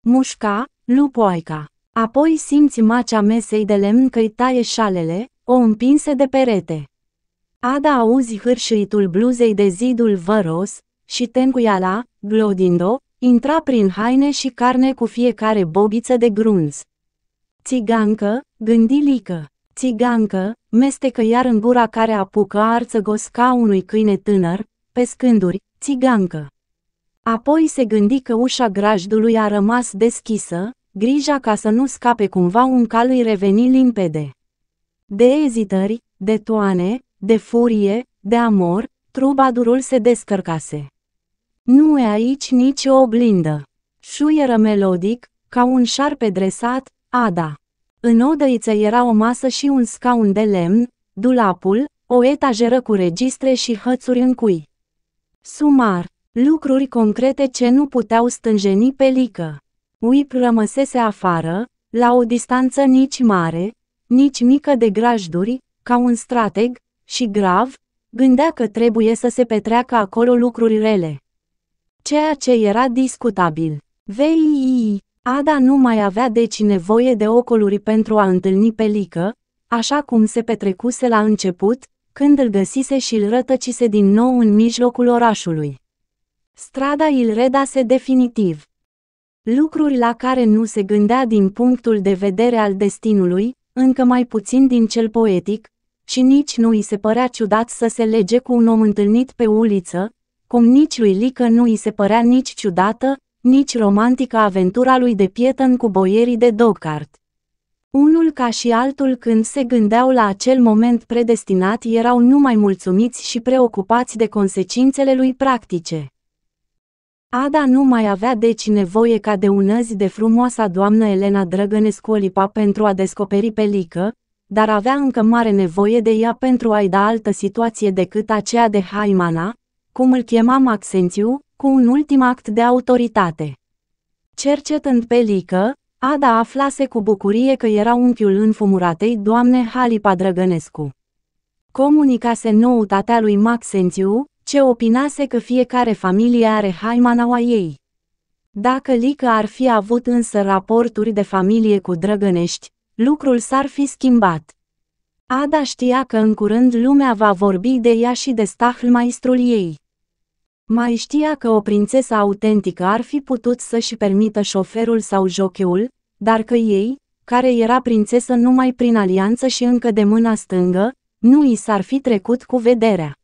Mușca, lupoaica. Apoi simți macea mesei de lemn că i taie șalele, o împinse de perete. Ada auzi hârșâitul bluzei de zidul văros și tencuiala, glodind-o, intra prin haine și carne cu fiecare bobiță de grunz. Țigancă, gândilică, țigancă, mestecă iar în gura care apucă arță gosca unui câine tânăr, pe scânduri, țigancă. Apoi se gândi că ușa grajdului a rămas deschisă, grija ca să nu scape cumva un cal îi reveni limpede. De ezitări, de toane, de furie, de amor, trubadurul se descărcase. Nu e aici nici o oglindă. Șuieră melodic, ca un șarpe dresat, Ada. În odăiță era o masă și un scaun de lemn, dulapul, o etajeră cu registre și hățuri în cui. Sumar, lucruri concrete ce nu puteau stânjeni pe lică. Uip rămăsese afară, la o distanță nici mare, nici mică de grajduri, ca un strateg, și grav, gândea că trebuie să se petreacă acolo lucruri rele. Ceea ce era discutabil. Vei, Ada nu mai avea deci nevoie de ocoluri pentru a întâlni Lică, așa cum se petrecuse la început, când îl găsise și îl rătăcise din nou în mijlocul orașului. Strada îl redase definitiv. Lucruri la care nu se gândea din punctul de vedere al destinului, încă mai puțin din cel poetic, și nici nu îi se părea ciudat să se lege cu un om întâlnit pe uliță, cum nici lui Lică nu îi se părea nici ciudată, nici romantica aventura lui de prieten cu boierii de Dogcart. Unul ca și altul când se gândeau la acel moment predestinat erau numai mulțumiți și preocupați de consecințele lui practice. Ada nu mai avea deci nevoie ca de un azi de frumoasa doamnă Elena Drăgănescu Olipa pentru a descoperi pelică, dar avea încă mare nevoie de ea pentru a-i da altă situație decât aceea de Haimana, cum îl chema Maxențiu, cu un ultim act de autoritate. Cercetând pe Lică, Ada aflase cu bucurie că era unchiul înfumuratei doamne Halipa Drăgănescu. Comunicase noutatea lui Maxențiu, ce opinase că fiecare familie are haimanaua ei. Dacă Lică ar fi avut însă raporturi de familie cu drăgănești, lucrul s-ar fi schimbat. Ada știa că în curând lumea va vorbi de ea și de stahl maestrul ei. Mai știa că o prințesă autentică ar fi putut să-și permită șoferul sau jocheul, dar că ei, care era prințesă numai prin alianță și încă de mâna stângă, nu i s-ar fi trecut cu vederea.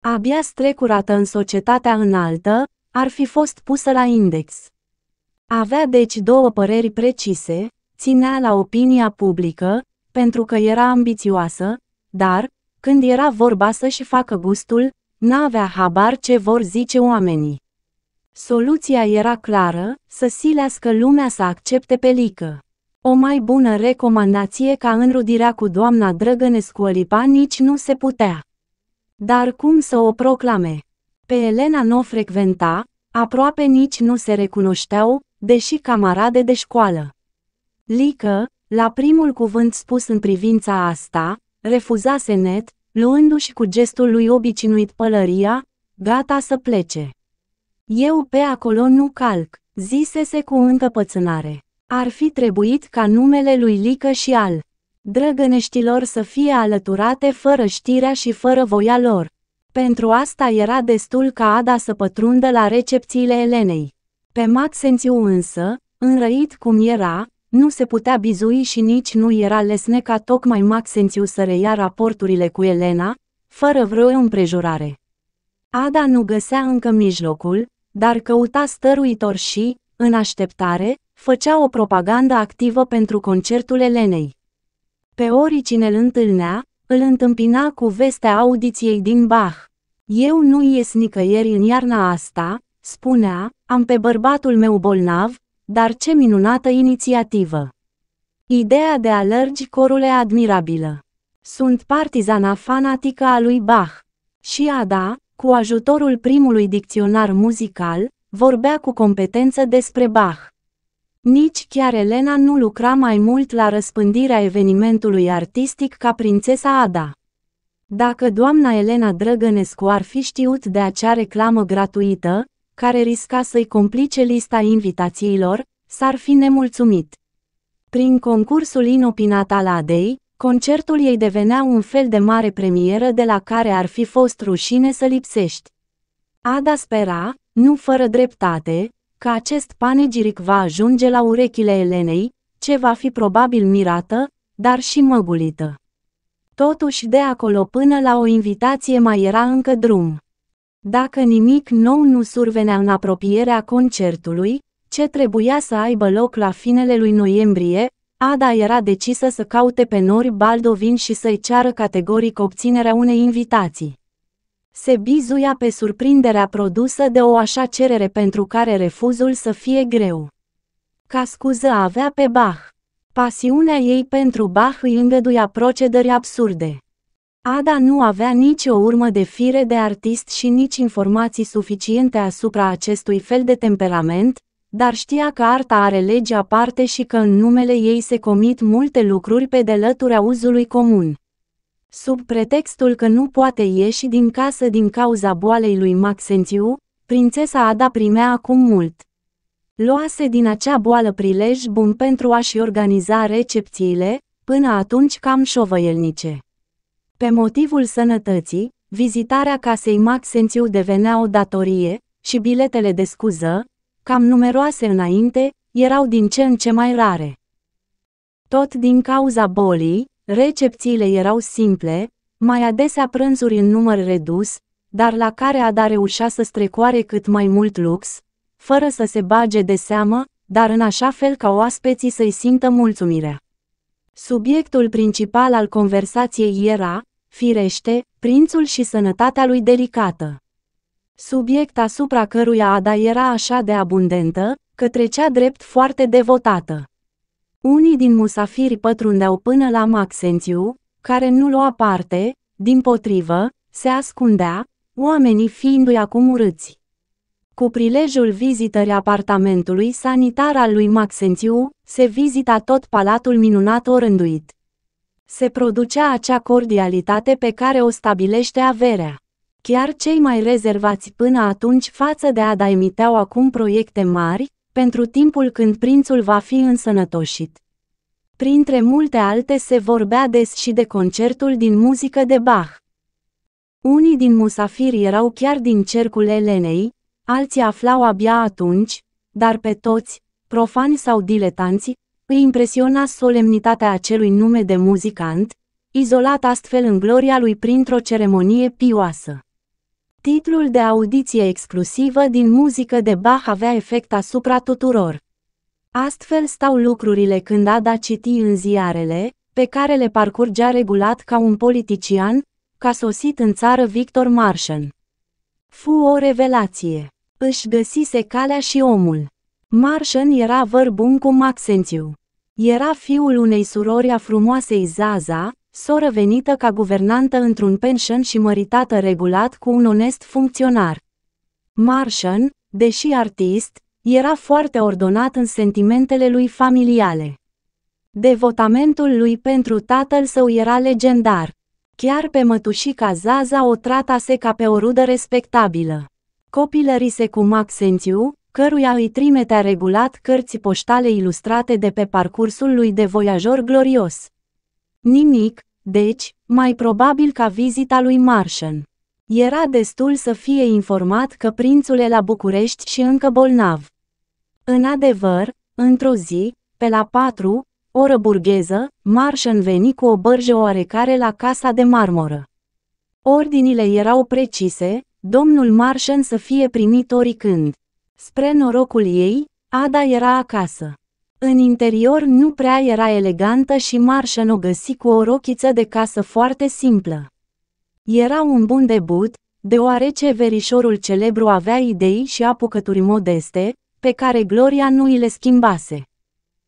Abia strecurată în societatea înaltă, ar fi fost pusă la index. Avea deci două păreri precise, ținea la opinia publică, pentru că era ambițioasă, dar, când era vorba să-și facă gustul, n-avea habar ce vor zice oamenii. Soluția era clară, să silească lumea să accepte pelică. O mai bună recomandație ca înrudirea cu doamna Drăgănescu Olipa nici nu se putea. Dar cum să o proclame? Pe Elena nu o frecventa, aproape nici nu se recunoșteau, deși camarade de școală. Lică, la primul cuvânt spus în privința asta, refuzase net, luându-și cu gestul lui obicinuit pălăria, gata să plece. Eu pe acolo nu calc, zisese cu încăpățânare. Ar fi trebuit ca numele lui Lică și al drăgăneștilor să fie alăturate fără știrea și fără voia lor. Pentru asta era destul ca Ada să pătrundă la recepțiile Elenei. Pe Maxențiu însă, înrăit cum era, nu se putea bizui și nici nu era lesne ca tocmai Maxențiu să reia raporturile cu Elena, fără vreo împrejurare. Ada nu găsea încă mijlocul, dar căuta stăruitor și, în așteptare, făcea o propagandă activă pentru concertul Elenei. Pe oricine îl întâlnea, îl întâmpina cu vestea audiției din Bach. Eu nu ies nicăieri în iarna asta, spunea, am pe bărbatul meu bolnav, dar ce minunată inițiativă! Ideea de a lărgi corul e admirabilă. Sunt partizana fanatică a lui Bach. Și Ada, cu ajutorul primului dicționar muzical, vorbea cu competență despre Bach. Nici chiar Elena nu lucra mai mult la răspândirea evenimentului artistic ca prințesa Ada. Dacă doamna Elena Drăgănescu ar fi știut de acea reclamă gratuită, care risca să-i complice lista invitațiilor, s-ar fi nemulțumit. Prin concursul inopinat al ADEI, concertul ei devenea un fel de mare premieră de la care ar fi fost rușine să lipsești. Ada spera, nu fără dreptate, că acest panegiric va ajunge la urechile Elenei, ce va fi probabil mirată, dar și măgulită. Totuși de acolo până la o invitație mai era încă drum. Dacă nimic nou nu survenea în apropierea concertului, ce trebuia să aibă loc la finele lui noiembrie, Ada era decisă să caute pe nori Baldovin și să-i ceară categoric obținerea unei invitații. Se bizuia pe surprinderea produsă de o așa cerere pentru care refuzul să fie greu. Ca scuză avea pe Bach. Pasiunea ei pentru Bach îi îngăduia procedări absurde. Ada nu avea nici o urmă de fire de artist și nici informații suficiente asupra acestui fel de temperament, dar știa că arta are legi aparte și că în numele ei se comit multe lucruri pe de lătura uzului comun. Sub pretextul că nu poate ieși din casă din cauza boalei lui Maxențiu, prințesa Ada primea acum mult. Luase din acea boală prilej bun pentru a-și organiza recepțiile, până atunci cam șovăielnice. Pe motivul sănătății, vizitarea casei Maxențiu devenea o datorie și biletele de scuză, cam numeroase înainte, erau din ce în ce mai rare. Tot din cauza bolii, recepțiile erau simple, mai adesea prânzuri în număr redus, dar la care Ada reușea să strecoare cât mai mult lux, fără să se bage de seamă, dar în așa fel ca oaspeții să-i simtă mulțumirea. Subiectul principal al conversației era, firește, prințul și sănătatea lui delicată. Subiect asupra căruia Ada era așa de abundentă, că trecea drept foarte devotată. Unii din musafiri pătrundeau până la Maxențiu, care nu lua parte, din potrivă, se ascundea, oamenii fiindu-i acum urâți. Cu prilejul vizitării apartamentului sanitar al lui Maxențiu, se vizita tot palatul minunat orânduit. Se producea acea cordialitate pe care o stabilește averea. Chiar cei mai rezervați până atunci față de Ada emiteau acum proiecte mari, pentru timpul când prințul va fi însănătoșit. Printre multe alte se vorbea des și de concertul din muzică de Bach. Unii din musafiri erau chiar din cercul Elenei, Alții aflau abia atunci, dar pe toți, profani sau diletanți, îi impresiona solemnitatea acelui nume de muzicant, izolat astfel în gloria lui printr-o ceremonie pioasă. Titlul de audiție exclusivă din muzică de Bach avea efect asupra tuturor. Astfel stau lucrurile când Ada citi în ziarele, pe care le parcurgea regulat ca un politician, ca sosit în țară Victor Marșan. Fu o revelație. Își găsise calea și omul. Martian era văr bun cu Maxențiu. Era fiul unei surori a frumoasei Zaza, soră venită ca guvernantă într-un pension și măritată regulat cu un onest funcționar. Martian, deși artist, era foarte ordonat în sentimentele lui familiale. Devotamentul lui pentru tatăl său era legendar. Chiar pe mătușica Zaza o tratase ca pe o rudă respectabilă se cu Maxențiu, căruia îi trimitea regulat cărți poștale ilustrate de pe parcursul lui de voiajor glorios. Nimic, deci, mai probabil ca vizita lui Martian. Era destul să fie informat că prințul e la București și încă bolnav. În adevăr, într-o zi, pe la patru, oră burgheză, Martian veni cu o bărjă oarecare la casa de marmoră. Ordinile erau precise, domnul Marșen să fie primit oricând. Spre norocul ei, Ada era acasă. În interior nu prea era elegantă și Marșen o găsi cu o rochiță de casă foarte simplă. Era un bun debut, deoarece verișorul celebru avea idei și apucături modeste, pe care Gloria nu îi le schimbase.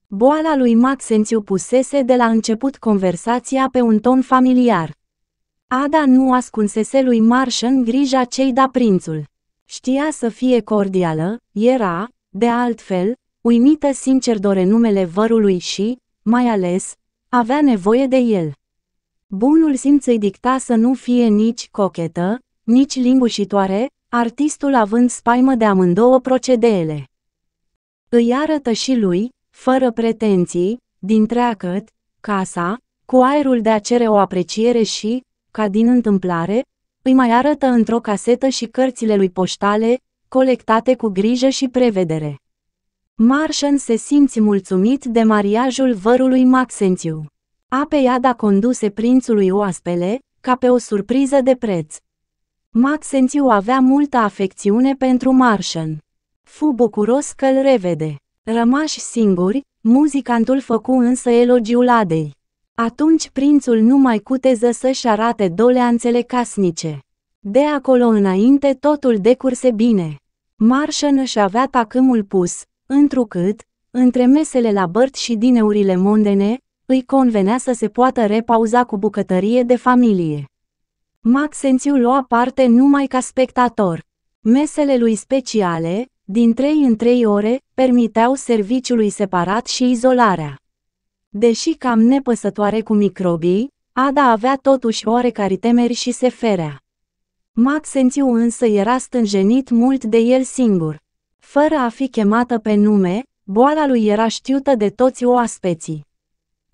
Boala lui Maxențiu pusese de la început conversația pe un ton familiar. Ada nu ascunsese lui Marșan grija cei da prințul. Știa să fie cordială, era, de altfel, uimită sincer dore numele vărului și, mai ales, avea nevoie de el. Bunul simț îi dicta să nu fie nici cochetă, nici lingușitoare, artistul având spaimă de amândouă procedeele. Îi arătă și lui, fără pretenții, din casa, cu aerul de a cere o apreciere și, ca din întâmplare, îi mai arătă într-o casetă și cărțile lui poștale, colectate cu grijă și prevedere. Marșan se simți mulțumit de mariajul vărului Maxențiu. Apeiada conduse prințului oaspele, ca pe o surpriză de preț. Maxențiu avea multă afecțiune pentru Marșan. Fu bucuros că îl revede. Rămași singuri, muzicantul făcu însă elogiul Adei. Atunci prințul nu mai cuteză să-și arate doleanțele casnice. De acolo înainte totul decurse bine. Marșan își avea tacâmul pus, întrucât, între mesele la bărt și dineurile mondene, îi convenea să se poată repauza cu bucătărie de familie. Maxențiu lua parte numai ca spectator. Mesele lui speciale, din trei în trei ore, permiteau serviciului separat și izolarea. Deși cam nepăsătoare cu microbii, Ada avea totuși oarecare temeri și se ferea. Maxențiu însă era stânjenit mult de el singur. Fără a fi chemată pe nume, boala lui era știută de toți oaspeții.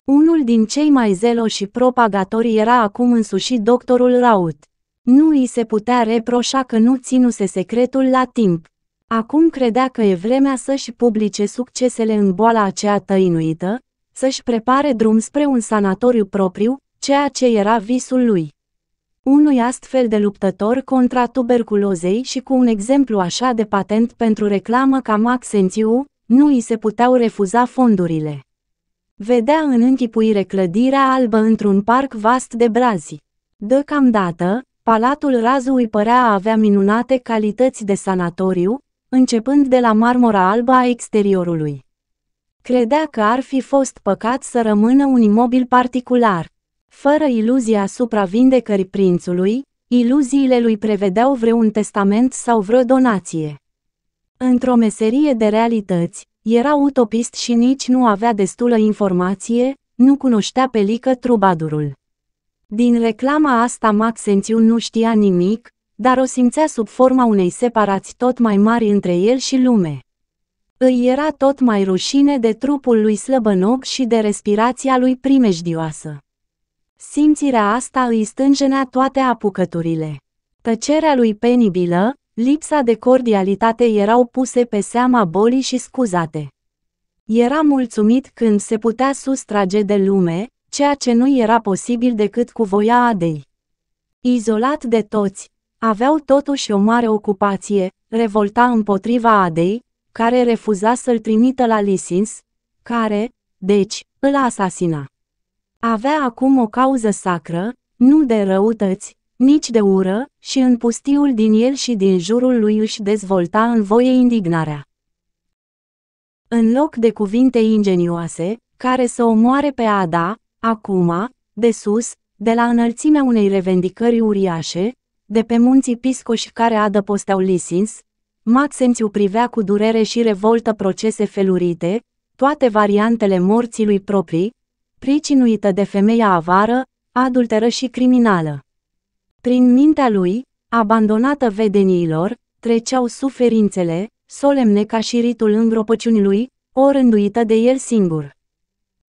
Unul din cei mai zeloși propagatori era acum însuși doctorul Raut. Nu îi se putea reproșa că nu ținuse secretul la timp. Acum credea că e vremea să-și publice succesele în boala aceea tăinuită, să-și prepare drum spre un sanatoriu propriu, ceea ce era visul lui. Unui astfel de luptător contra tuberculozei și cu un exemplu așa de patent pentru reclamă ca Maxențiu, nu îi se puteau refuza fondurile. Vedea în închipuire clădirea albă într-un parc vast de brazi. Deocamdată, Palatul Razu îi părea a avea minunate calități de sanatoriu, începând de la marmora albă a exteriorului. Credea că ar fi fost păcat să rămână un imobil particular. Fără iluzia asupra vindecării prințului, iluziile lui prevedeau vreun testament sau vreo donație. Într-o meserie de realități, era utopist și nici nu avea destulă informație, nu cunoștea pelică trubadurul. Din reclama asta Maxențiu nu știa nimic, dar o simțea sub forma unei separați tot mai mari între el și lume. Îi era tot mai rușine de trupul lui slăbănoc și de respirația lui primejdioasă. Simțirea asta îi stângenea toate apucăturile. Tăcerea lui penibilă, lipsa de cordialitate erau puse pe seama bolii și scuzate. Era mulțumit când se putea sustrage de lume, ceea ce nu era posibil decât cu voia Adei. Izolat de toți, aveau totuși o mare ocupație, revolta împotriva Adei, care refuza să-l trimită la Lisins, care, deci, îl asasina. Avea acum o cauză sacră, nu de răutăți, nici de ură, și în pustiul din el și din jurul lui își dezvolta în voie indignarea. În loc de cuvinte ingenioase, care să omoare pe Ada, acum, de sus, de la înălțimea unei revendicări uriașe, de pe munții Piscoș care adăposteau Lisins, Maxențiu privea cu durere și revoltă procese felurite, toate variantele morții lui proprii, pricinuită de femeia avară, adulteră și criminală. Prin mintea lui, abandonată vedeniilor, treceau suferințele, solemne ca și ritul îngropăciunii lui, o rânduită de el singur.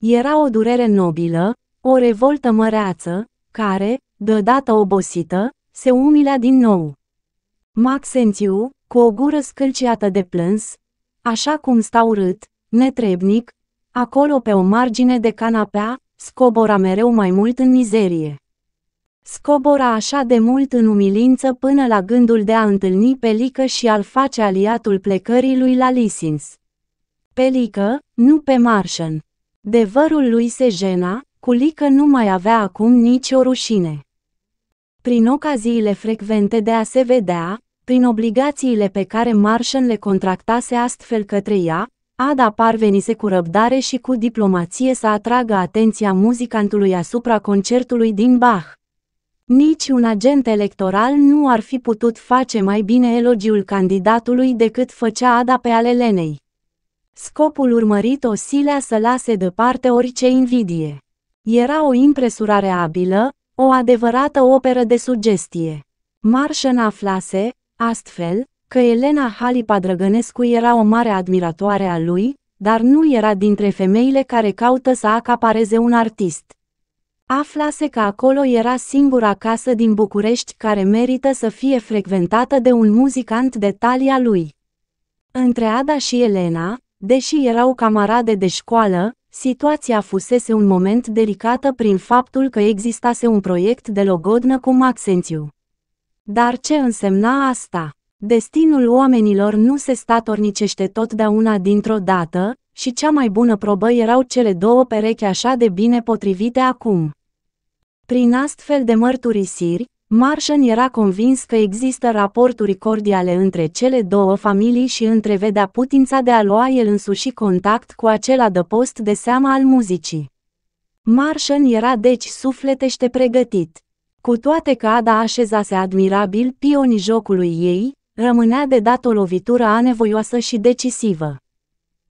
Era o durere nobilă, o revoltă măreață, care, deodată obosită, se umilea din nou. Maxențiu, cu o gură scâlciată de plâns, așa cum sta urât, netrebnic, acolo pe o margine de canapea, scobora mereu mai mult în mizerie. Scobora așa de mult în umilință până la gândul de a întâlni Pelică și al face aliatul plecării lui la Lisins. Pelică, nu pe Marșan. De vărul lui Sejena, Culică nu mai avea acum nicio rușine. Prin ocaziile frecvente de a se vedea, prin obligațiile pe care Marshall le contractase astfel către ea, Ada parvenise cu răbdare și cu diplomație să atragă atenția muzicantului asupra concertului din Bach. Nici un agent electoral nu ar fi putut face mai bine elogiul candidatului decât făcea Ada pe ale Lenei. Scopul urmărit o silea să lase parte orice invidie. Era o impresurare abilă, o adevărată operă de sugestie. Marșen aflase, astfel, că Elena Halipa Drăgănescu era o mare admiratoare a lui, dar nu era dintre femeile care caută să acapareze un artist. Aflase că acolo era singura casă din București care merită să fie frecventată de un muzicant de talia lui. Între Ada și Elena, deși erau camarade de școală, situația fusese un moment delicată prin faptul că existase un proiect de logodnă cu Maxențiu. Dar ce însemna asta? Destinul oamenilor nu se statornicește totdeauna dintr-o dată, și cea mai bună probă erau cele două perechi așa de bine potrivite acum. Prin astfel de mărturisiri, Marșan era convins că există raporturi cordiale între cele două familii și întrevedea putința de a lua el însuși contact cu de post de seama al muzicii. Marșan era deci sufletește pregătit. Cu toate că Ada așezase admirabil pionii jocului ei, rămânea de dat o lovitură anevoioasă și decisivă.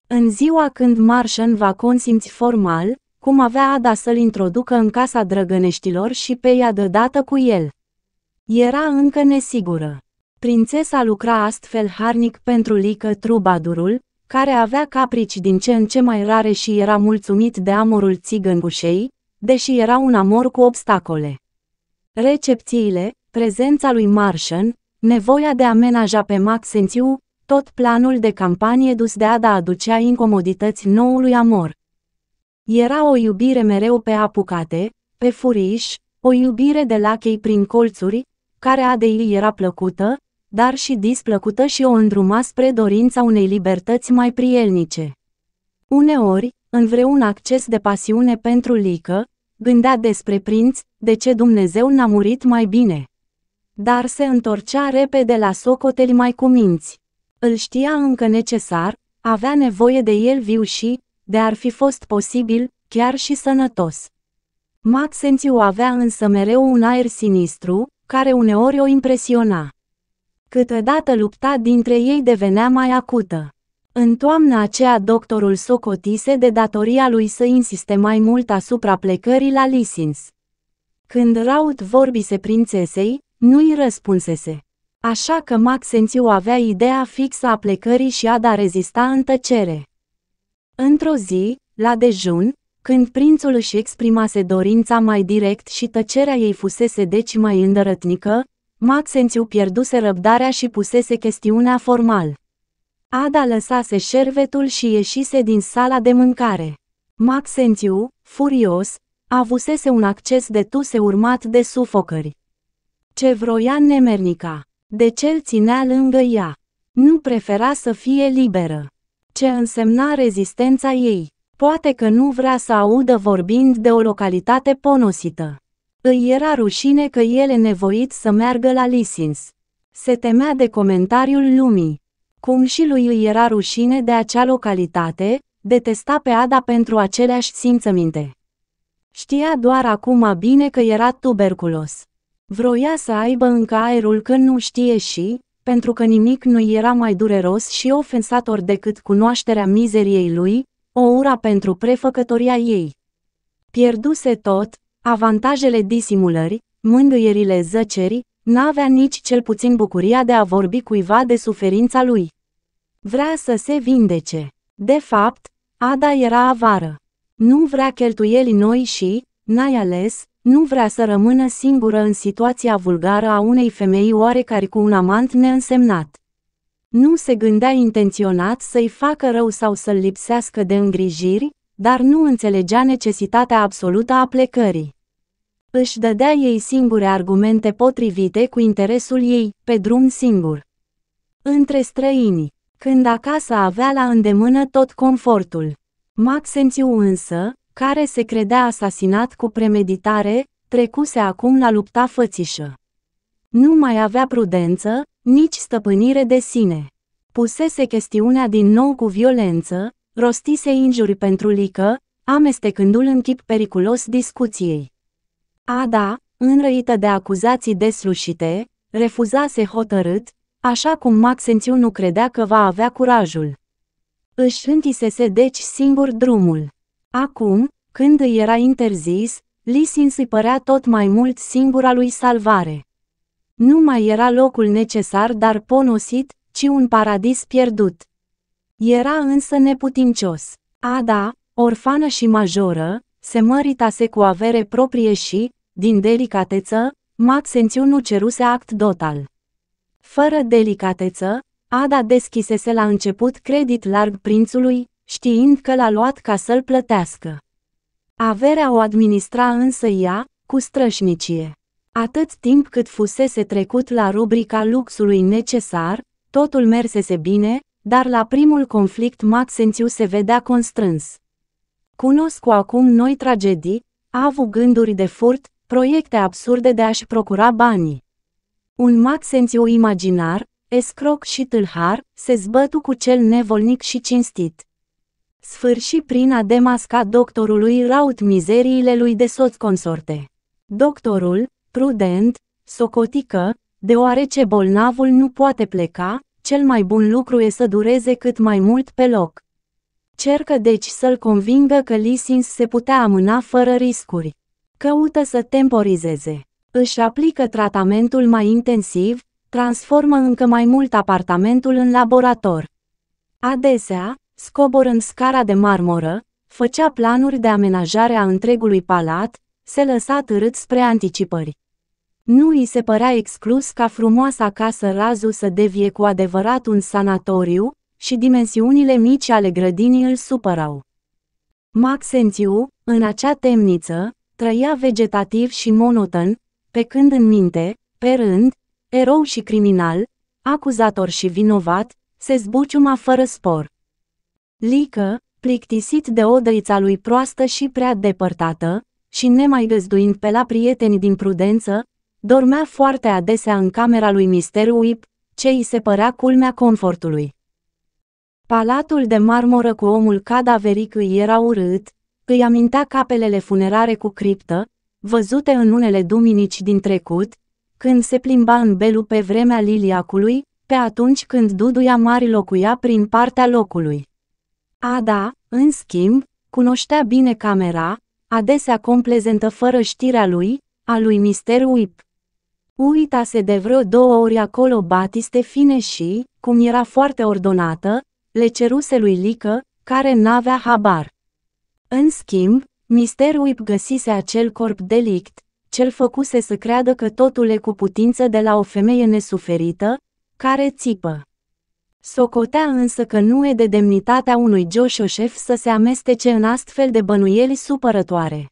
În ziua când Marșan va consimți formal, cum avea Ada să-l introducă în casa drăgăneștilor și pe ea dată cu el. Era încă nesigură. Prințesa lucra astfel harnic pentru Lică Trubadurul, care avea caprici din ce în ce mai rare și era mulțumit de amorul țigăngușei, deși era un amor cu obstacole. Recepțiile, prezența lui Martian, nevoia de a menaja pe Max tot planul de campanie dus de Ada aducea incomodități noului amor. Era o iubire mereu pe apucate, pe furiș, o iubire de lachei prin colțuri, care Adei era plăcută, dar și displăcută și o îndruma spre dorința unei libertăți mai prielnice. Uneori, în vreun acces de pasiune pentru Lică, Gândea despre prinț, de ce Dumnezeu n-a murit mai bine. Dar se întorcea repede la socoteli mai cuminți. Îl știa încă necesar, avea nevoie de el viu și, de ar fi fost posibil, chiar și sănătos. Maxențiu avea însă mereu un aer sinistru, care uneori o impresiona. Câteodată lupta dintre ei devenea mai acută. În toamna aceea doctorul socotise de datoria lui să insiste mai mult asupra plecării la Lisins. Când Raut vorbise prințesei, nu-i răspunsese. Așa că Maxențiu avea ideea fixă a plecării și Ada rezista în tăcere. Într-o zi, la dejun, când prințul își exprimase dorința mai direct și tăcerea ei fusese deci mai îndărătnică, Maxențiu pierduse răbdarea și pusese chestiunea formal. Ada lăsase șervetul și ieșise din sala de mâncare. Maxențiu, furios, avusese un acces de tuse urmat de sufocări. Ce vroia nemernica? De ce îl ținea lângă ea? Nu prefera să fie liberă. Ce însemna rezistența ei? Poate că nu vrea să audă vorbind de o localitate ponosită. Îi era rușine că el e nevoit să meargă la Lisins. Se temea de comentariul lumii. Cum și lui îi era rușine de acea localitate, detesta pe Ada pentru aceleași simțăminte. Știa doar acum bine că era tuberculos. Vroia să aibă încă aerul când nu știe și, pentru că nimic nu era mai dureros și ofensator decât cunoașterea mizeriei lui, o ura pentru prefăcătoria ei. Pierduse tot, avantajele disimulării, mângâierile zăcerii, N-avea nici cel puțin bucuria de a vorbi cuiva de suferința lui. Vrea să se vindece. De fapt, Ada era avară. Nu vrea cheltuieli noi și, n-ai ales, nu vrea să rămână singură în situația vulgară a unei femei oarecare cu un amant neînsemnat. Nu se gândea intenționat să-i facă rău sau să-l lipsească de îngrijiri, dar nu înțelegea necesitatea absolută a plecării. Își dădea ei singure argumente potrivite cu interesul ei, pe drum singur. Între străini, când acasă avea la îndemână tot confortul. Maxențiu însă, care se credea asasinat cu premeditare, trecuse acum la lupta fățișă. Nu mai avea prudență, nici stăpânire de sine. Pusese chestiunea din nou cu violență, rostise injuri pentru Lică, amestecându-l în chip periculos discuției. Ada, înrăită de acuzații deslușite, refuzase hotărât, așa cum Maxențiu nu credea că va avea curajul. Își întisese deci singur drumul. Acum, când îi era interzis, Lisin îi părea tot mai mult singura lui salvare. Nu mai era locul necesar dar ponosit, ci un paradis pierdut. Era însă neputincios. Ada, orfană și majoră, se măritase cu avere proprie și, din delicateță, Maxențiu nu ceruse act dotal. Fără delicateță, Ada deschisese la început credit larg prințului, știind că l-a luat ca să-l plătească. Averea o administra însă ea, cu strășnicie. Atât timp cât fusese trecut la rubrica luxului necesar, totul mersese bine, dar la primul conflict Maxențiu se vedea constrâns cunosc cu acum noi tragedii, a avut gânduri de furt, proiecte absurde de a-și procura banii. Un maxențiu imaginar, escroc și tâlhar, se zbătu cu cel nevolnic și cinstit. Sfârși prin a demasca doctorului Raut mizeriile lui de soț consorte. Doctorul, prudent, socotică, deoarece bolnavul nu poate pleca, cel mai bun lucru e să dureze cât mai mult pe loc. Cercă deci să-l convingă că Lisins se putea amâna fără riscuri. Căută să temporizeze. Își aplică tratamentul mai intensiv, transformă încă mai mult apartamentul în laborator. Adesea, scoborând scara de marmoră, făcea planuri de amenajare a întregului palat, se lăsa târât spre anticipări. Nu îi se părea exclus ca frumoasa casă Razu să devie cu adevărat un sanatoriu, și dimensiunile mici ale grădinii îl supărau. Maxențiu, în acea temniță, trăia vegetativ și monoton, pe când în minte, pe rând, erou și criminal, acuzator și vinovat, se zbuciuma fără spor. Lică, plictisit de odăița lui proastă și prea depărtată, și nemai găzduind pe la prieteni din prudență, dormea foarte adesea în camera lui Mister Whip, ce îi se părea culmea confortului. Palatul de marmură cu omul cadaveric îi era urât, îi amintea capelele funerare cu criptă, văzute în unele duminici din trecut, când se plimba în belu pe vremea liliacului, pe atunci când duduia mari locuia prin partea locului. Ada, în schimb, cunoștea bine camera, adesea complezentă fără știrea lui, a lui Mister Whip. Uita se de vreo două ori acolo batiste fine și, cum era foarte ordonată, le ceruse lui Lică, care n-avea habar. În schimb, Mister Whip găsise acel corp delict, cel făcuse să creadă că totul e cu putință de la o femeie nesuferită, care țipă. Socotea însă că nu e de demnitatea unui joșoșef să se amestece în astfel de bănuieli supărătoare.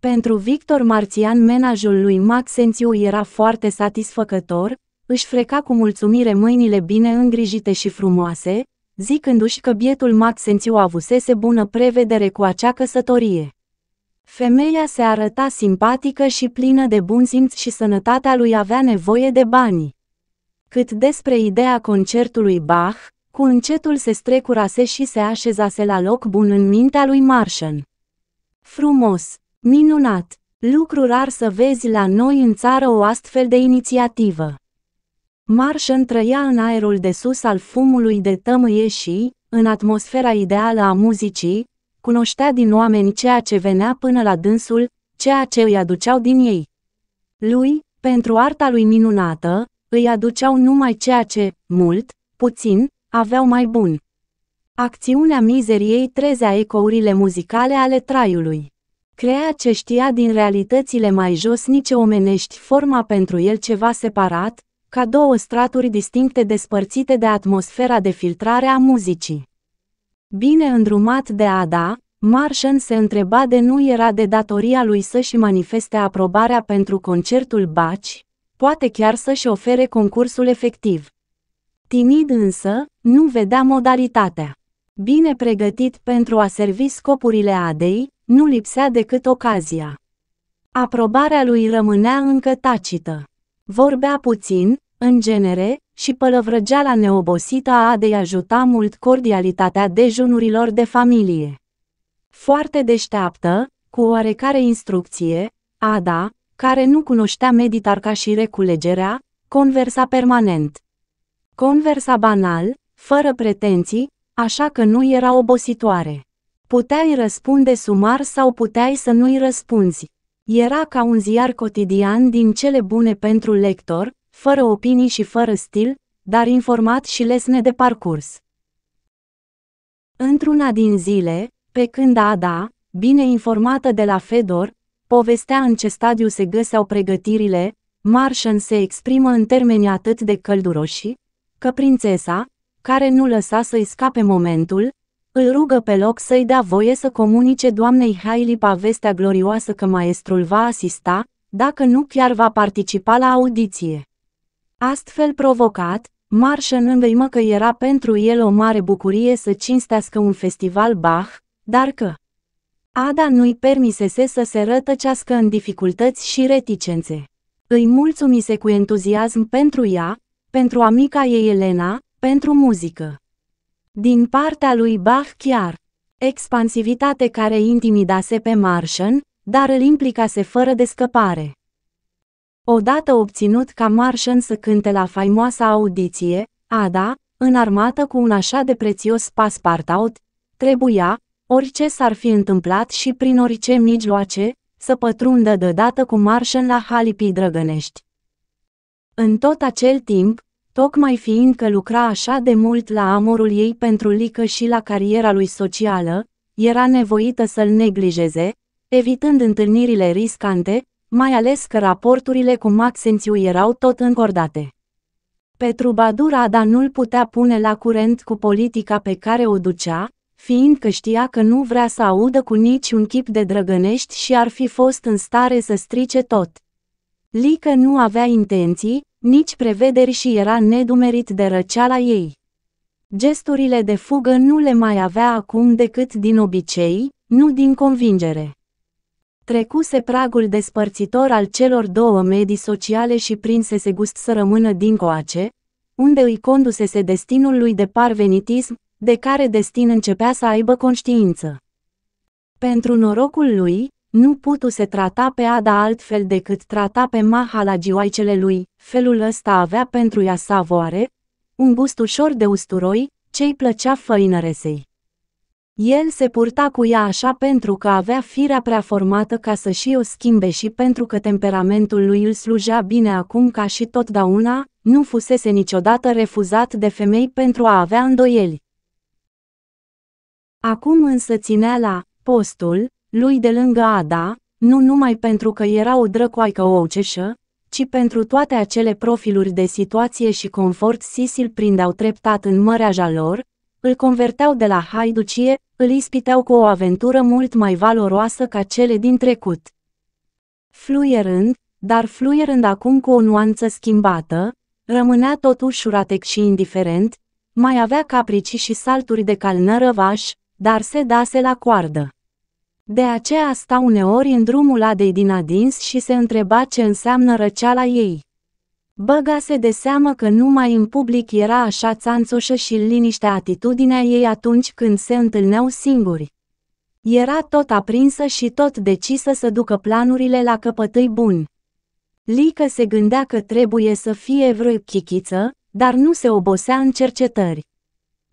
Pentru Victor Marțian, menajul lui Maxențiu era foarte satisfăcător, își freca cu mulțumire mâinile bine îngrijite și frumoase, zicându-și că bietul mat sențiu avusese bună prevedere cu acea căsătorie. Femeia se arăta simpatică și plină de bun simț și sănătatea lui avea nevoie de bani. Cât despre ideea concertului Bach, cu încetul se strecurase și se așezase la loc bun în mintea lui Marșan. Frumos, minunat, lucru rar să vezi la noi în țară o astfel de inițiativă. Marș întrăia în aerul de sus al fumului de tămâie și, în atmosfera ideală a muzicii, cunoștea din oameni ceea ce venea până la dânsul, ceea ce îi aduceau din ei. Lui, pentru arta lui minunată, îi aduceau numai ceea ce, mult, puțin, aveau mai bun. Acțiunea mizeriei trezea ecourile muzicale ale traiului. Crea ce știa din realitățile mai josnice omenești forma pentru el ceva separat, ca două straturi distincte despărțite de atmosfera de filtrare a muzicii. Bine îndrumat de Ada, Martian se întreba de nu era de datoria lui să-și manifeste aprobarea pentru concertul Baci, poate chiar să-și ofere concursul efectiv. Timid însă, nu vedea modalitatea. Bine pregătit pentru a servi scopurile Adei, nu lipsea decât ocazia. Aprobarea lui rămânea încă tacită. Vorbea puțin, în genere, și pălăvrăgeala neobosită a Adei ajuta mult cordialitatea dejunurilor de familie. Foarte deșteaptă, cu oarecare instrucție, Ada, care nu cunoștea meditarca și reculegerea, conversa permanent. Conversa banal, fără pretenții, așa că nu era obositoare. Puteai răspunde sumar sau puteai să nu-i răspunzi. Era ca un ziar cotidian din cele bune pentru lector, fără opinii și fără stil, dar informat și lesne de parcurs. Într-una din zile, pe când Ada, bine informată de la Fedor, povestea în ce stadiu se găseau pregătirile, Martian se exprimă în termeni atât de călduroși, că prințesa, care nu lăsa să-i scape momentul, îl rugă pe loc să-i dea voie să comunice doamnei Hailey pavestea glorioasă că maestrul va asista, dacă nu chiar va participa la audiție. Astfel provocat, Marșen învăimă că era pentru el o mare bucurie să cinstească un festival Bach, dar că Ada nu-i permisese să se rătăcească în dificultăți și reticențe. Îi mulțumise cu entuziasm pentru ea, pentru amica ei Elena, pentru muzică. Din partea lui Bach chiar, expansivitate care intimidase pe Marșan, dar îl implicase fără descăpare. Odată obținut ca Marșan să cânte la faimoasa audiție, Ada, înarmată cu un așa de prețios paspartaut, trebuia, orice s-ar fi întâmplat și prin orice mijloace, să pătrundă deodată cu Marșan la halipii drăgănești. În tot acel timp, tocmai fiind că lucra așa de mult la amorul ei pentru Lică și la cariera lui socială, era nevoită să-l neglijeze, evitând întâlnirile riscante, mai ales că raporturile cu Maxențiu erau tot încordate. Petru Badurada nu-l putea pune la curent cu politica pe care o ducea, fiindcă știa că nu vrea să audă cu niciun chip de drăgănești și ar fi fost în stare să strice tot. Lică nu avea intenții, nici prevederi și era nedumerit de răceala ei. Gesturile de fugă nu le mai avea acum decât din obicei, nu din convingere. Trecuse pragul despărțitor al celor două medii sociale și prinsese gust să rămână din coace, unde îi condusese destinul lui de parvenitism, de care destin începea să aibă conștiință. Pentru norocul lui, nu putuse trata pe Ada altfel decât trata pe mahalagioaicele lui, felul ăsta avea pentru ea savoare, un gust ușor de usturoi, ce-i plăcea făinăresei. El se purta cu ea așa pentru că avea firea prea formată ca să și o schimbe și pentru că temperamentul lui îl slujea bine acum ca și totdeauna, nu fusese niciodată refuzat de femei pentru a avea îndoieli. Acum însă ținea la postul lui de lângă Ada, nu numai pentru că era o drăcoaică ouceșă, ci pentru toate acele profiluri de situație și confort Sisil prindeau treptat în măreaja lor, îl converteau de la haiducie, îl ispiteau cu o aventură mult mai valoroasă ca cele din trecut. Fluierând, dar fluierând acum cu o nuanță schimbată, rămânea totuși uratec și indiferent, mai avea capricii și salturi de cal nărăvaș, dar se dase la coardă. De aceea sta uneori în drumul Adei din adins și se întreba ce înseamnă răceala ei. Băgase de seamă că numai în public era așa țanțoșă și liniștea atitudinea ei atunci când se întâlneau singuri. Era tot aprinsă și tot decisă să ducă planurile la căpătâi bun. Lică se gândea că trebuie să fie vreo chichiță, dar nu se obosea în cercetări.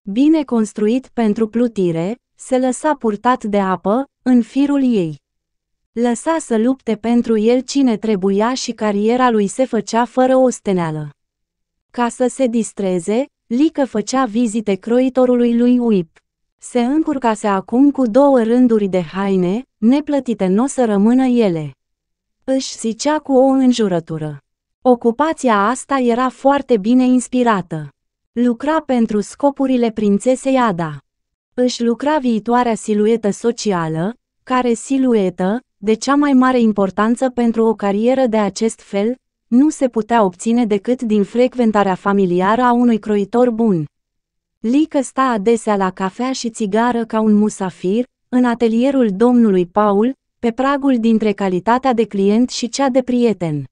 Bine construit pentru plutire, se lăsa purtat de apă, în firul ei. Lăsa să lupte pentru el cine trebuia și cariera lui se făcea fără steneală. Ca să se distreze, Lică făcea vizite croitorului lui Uip. Se încurcase acum cu două rânduri de haine, neplătite nu o să rămână ele. Își zicea cu o înjurătură. Ocupația asta era foarte bine inspirată. Lucra pentru scopurile prințesei Ada. Își lucra viitoarea siluetă socială, care siluetă, de cea mai mare importanță pentru o carieră de acest fel, nu se putea obține decât din frecventarea familiară a unui croitor bun. Lică sta adesea la cafea și țigară ca un musafir, în atelierul domnului Paul, pe pragul dintre calitatea de client și cea de prieten.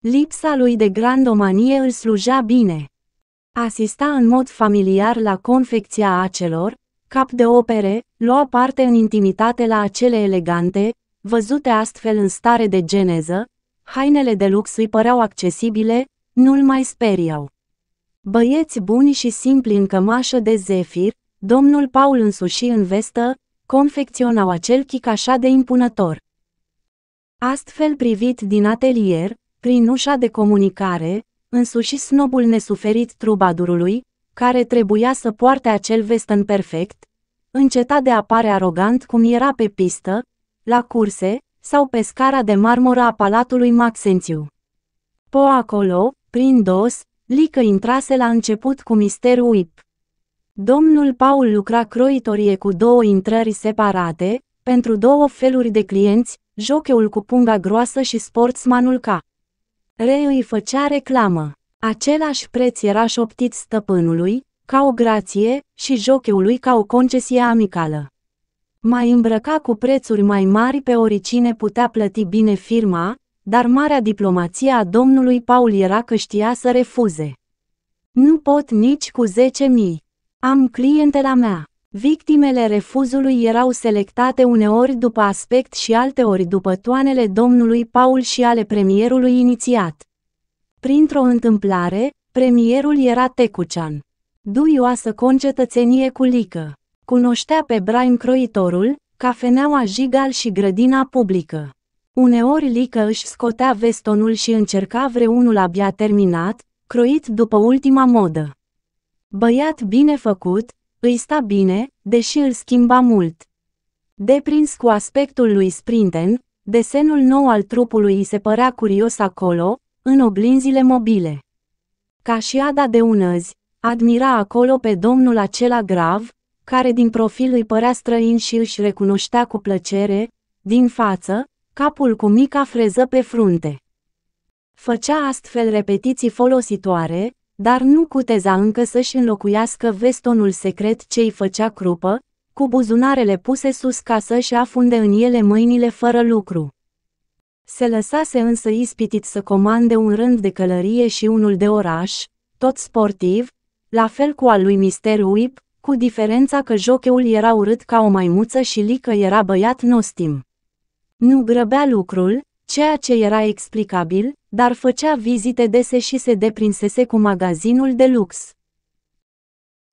Lipsa lui de grandomanie îl slujea bine. Asista în mod familiar la confecția acelor, cap de opere, lua parte în intimitate la acele elegante, Văzute astfel în stare de geneză, hainele de lux îi păreau accesibile, nu-l mai speriau. Băieți buni și simpli în cămașă de zefir, domnul Paul însuși în vestă, confecționau acel chic așa de impunător. Astfel privit din atelier, prin ușa de comunicare, însuși snobul nesuferit trubadurului, care trebuia să poarte acel vestăn perfect, înceta de a pare arogant cum era pe pistă, la curse, sau pe scara de marmură a Palatului Maxențiu. Po acolo, prin dos, Lică intrase la început cu mister Uip. Domnul Paul lucra croitorie cu două intrări separate, pentru două feluri de clienți, jocheul cu punga groasă și sportsmanul ca. Reu îi făcea reclamă. Același preț era șoptit stăpânului, ca o grație, și jocheului ca o concesie amicală. Mai îmbrăca cu prețuri mai mari pe oricine putea plăti bine firma, dar marea diplomație a domnului Paul era că știa să refuze. Nu pot nici cu 10.000. Am la mea. Victimele refuzului erau selectate uneori după aspect și alteori după toanele domnului Paul și ale premierului inițiat. Printr-o întâmplare, premierul era Tecucean. Duioasă concetățenie cu lică cunoștea pe Brian Croitorul, cafeneaua Jigal și grădina publică. Uneori Lică își scotea vestonul și încerca vreunul abia terminat, croit după ultima modă. Băiat bine făcut, îi sta bine, deși îl schimba mult. Deprins cu aspectul lui Sprinten, desenul nou al trupului îi se părea curios acolo, în oglinzile mobile. Ca și ada de unăzi, admira acolo pe domnul acela grav, care din profil îi părea străin și își recunoștea cu plăcere, din față, capul cu mica freză pe frunte. Făcea astfel repetiții folositoare, dar nu cuteza încă să-și înlocuiască vestonul secret ce îi făcea crupă, cu buzunarele puse sus ca să-și afunde în ele mâinile fără lucru. Se lăsase însă ispitit să comande un rând de călărie și unul de oraș, tot sportiv, la fel cu al lui Mister Whip, cu diferența că jocheul era urât ca o maimuță și Lică era băiat nostim. Nu grăbea lucrul, ceea ce era explicabil, dar făcea vizite dese și se deprinsese cu magazinul de lux.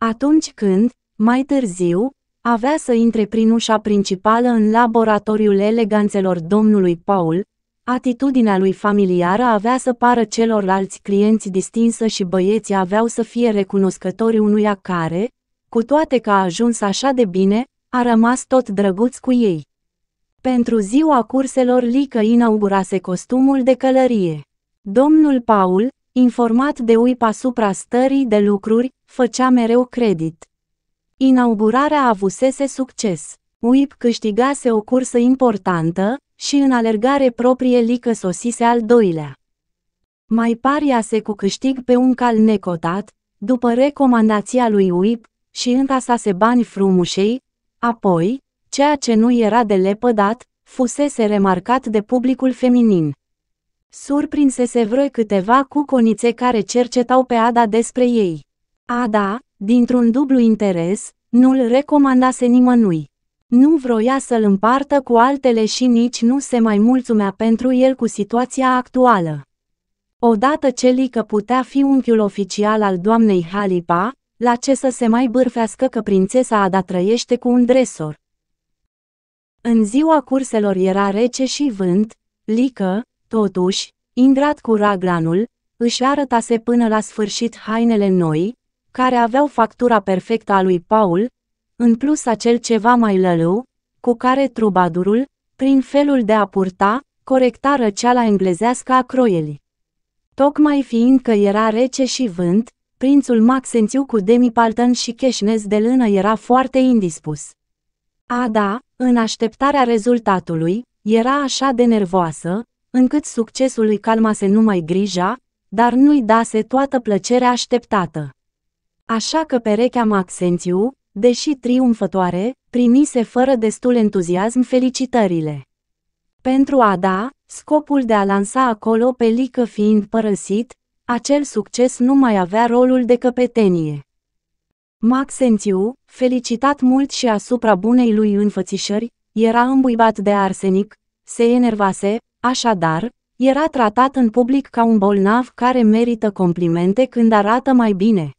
Atunci când, mai târziu, avea să intre prin ușa principală în laboratoriul eleganțelor domnului Paul, atitudinea lui familiară avea să pară celorlalți clienți distinsă și băieții aveau să fie recunoscători unuia care, cu toate că a ajuns așa de bine, a rămas tot drăguț cu ei. Pentru ziua curselor Lică inaugurase costumul de călărie. Domnul Paul, informat de UIP asupra stării de lucruri, făcea mereu credit. Inaugurarea avusese succes. UIP câștigase o cursă importantă și în alergare proprie Lică sosise al doilea. Mai pariase cu câștig pe un cal necotat, după recomandația lui UIP, și încasase bani frumușei, apoi, ceea ce nu era de lepădat, fusese remarcat de publicul feminin. Surprinsese vreo câteva cuconițe care cercetau pe Ada despre ei. Ada, dintr-un dublu interes, nu-l recomandase nimănui. Nu vroia să-l împartă cu altele și nici nu se mai mulțumea pentru el cu situația actuală. Odată ce Lică putea fi unchiul oficial al doamnei Halipa, la ce să se mai bârfească că prințesa Ada trăiește cu un dresor? În ziua curselor era rece și vânt, lică, totuși, Indrat cu raglanul, își arătase până la sfârșit hainele noi, care aveau factura perfectă a lui Paul, în plus acel ceva mai lălău, cu care trubadurul, prin felul de a purta, corecta răceala englezească a croielii. Tocmai fiindcă era rece și vânt, prințul Maxențiu cu Demipaltan și Cheșnez de lână era foarte indispus. Ada, în așteptarea rezultatului, era așa de nervoasă, încât succesul îi calmase numai grija, dar nu-i dase toată plăcerea așteptată. Așa că perechea Maxențiu, deși triumfătoare, primise fără destul entuziasm felicitările. Pentru Ada, scopul de a lansa acolo pe lică fiind părăsit, acel succes nu mai avea rolul de căpetenie. Maxențiu, felicitat mult și asupra bunei lui înfățișări, era îmbuibat de arsenic, se enervase, așadar, era tratat în public ca un bolnav care merită complimente când arată mai bine.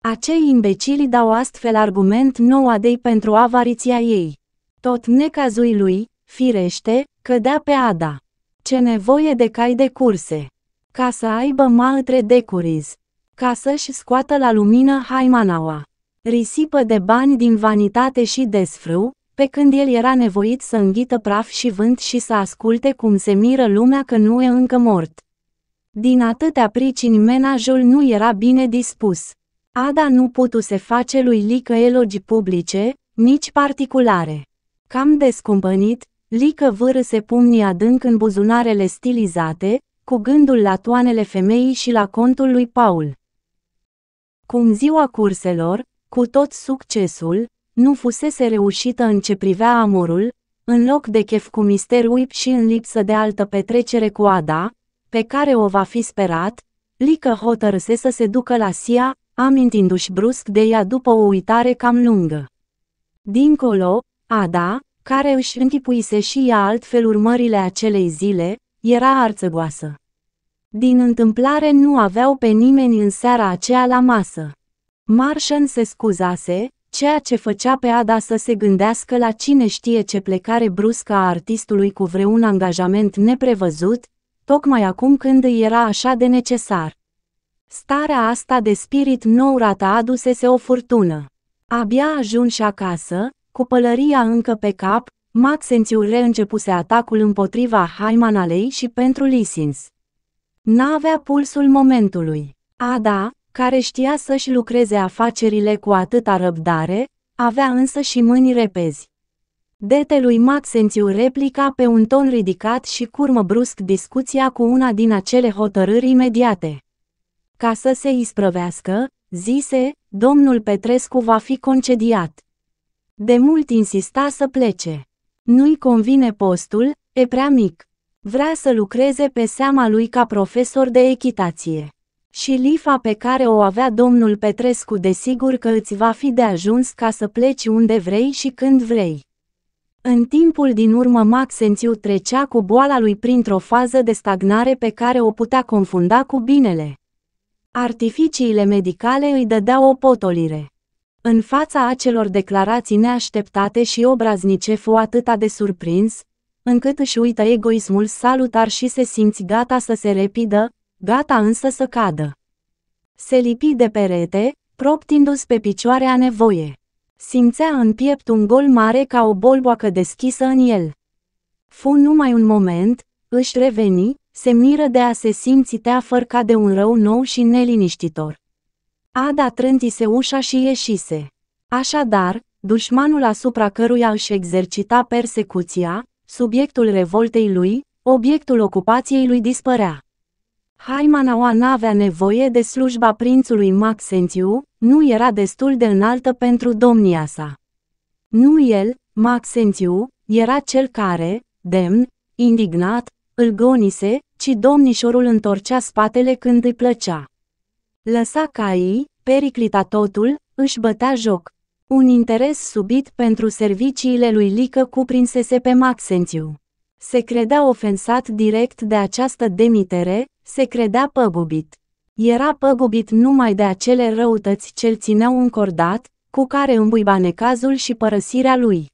Acei imbecili dau astfel argument nou adei pentru avariția ei. Tot necazui lui, firește, cădea pe Ada. Ce nevoie de cai de curse! ca să aibă de decuriz, ca să-și scoată la lumină haimanaua. Risipă de bani din vanitate și desfrâu, pe când el era nevoit să înghită praf și vânt și să asculte cum se miră lumea că nu e încă mort. Din atâtea pricini menajul nu era bine dispus. Ada nu se face lui Lică elogi publice, nici particulare. Cam descumpănit, Lică vârâse pumnii adânc în buzunarele stilizate, cu gândul la toanele femeii și la contul lui Paul. Cum ziua curselor, cu tot succesul, nu fusese reușită în ce privea amorul, în loc de chef cu Mister Whip și în lipsă de altă petrecere cu Ada, pe care o va fi sperat, Lică hotărâse să se ducă la Sia, amintindu-și brusc de ea după o uitare cam lungă. Dincolo, Ada, care își închipuise și ea altfel urmările acelei zile, era arțăgoasă. Din întâmplare nu aveau pe nimeni în seara aceea la masă. Marșan se scuzase, ceea ce făcea pe Ada să se gândească la cine știe ce plecare bruscă a artistului cu vreun angajament neprevăzut, tocmai acum când îi era așa de necesar. Starea asta de spirit nou rata adusese o furtună. Abia ajunși acasă, cu pălăria încă pe cap, Maxențiu reîncepuse atacul împotriva Haiman Alei și pentru Lisins. N-avea pulsul momentului. Ada, care știa să-și lucreze afacerile cu atâta răbdare, avea însă și mâini repezi. Dete lui Maxențiu replica pe un ton ridicat și curmă brusc discuția cu una din acele hotărâri imediate. Ca să se isprăvească, zise, domnul Petrescu va fi concediat. De mult insista să plece. Nu-i convine postul, e prea mic. Vrea să lucreze pe seama lui ca profesor de echitație. Și lifa pe care o avea domnul Petrescu desigur că îți va fi de ajuns ca să pleci unde vrei și când vrei. În timpul din urmă Maxențiu trecea cu boala lui printr-o fază de stagnare pe care o putea confunda cu binele. Artificiile medicale îi dădeau o potolire. În fața acelor declarații neașteptate și obraznice fu atâta de surprins, încât își uită egoismul salutar și se simți gata să se repidă, gata însă să cadă. Se lipi de perete, proptindu-s pe picioare a nevoie. Simțea în piept un gol mare ca o bolboacă deschisă în el. Fu numai un moment, își reveni, se miră de a se simți teafăr ca de un rău nou și neliniștitor. Ada trântise ușa și ieșise. Așadar, dușmanul asupra căruia își exercita persecuția, subiectul revoltei lui, obiectul ocupației lui dispărea. Haimanaua n-avea nevoie de slujba prințului Maxentiu, nu era destul de înaltă pentru domnia sa. Nu el, Maxentiu, era cel care, demn, indignat, îl gonise, ci domnișorul întorcea spatele când îi plăcea. Lăsa caii, periclita totul, își bătea joc. Un interes subit pentru serviciile lui Lică cuprinsese pe Maxențiu. Se credea ofensat direct de această demitere, se credea păgubit. Era păgubit numai de acele răutăți ce îl țineau încordat, cu care îmbuiba necazul și părăsirea lui.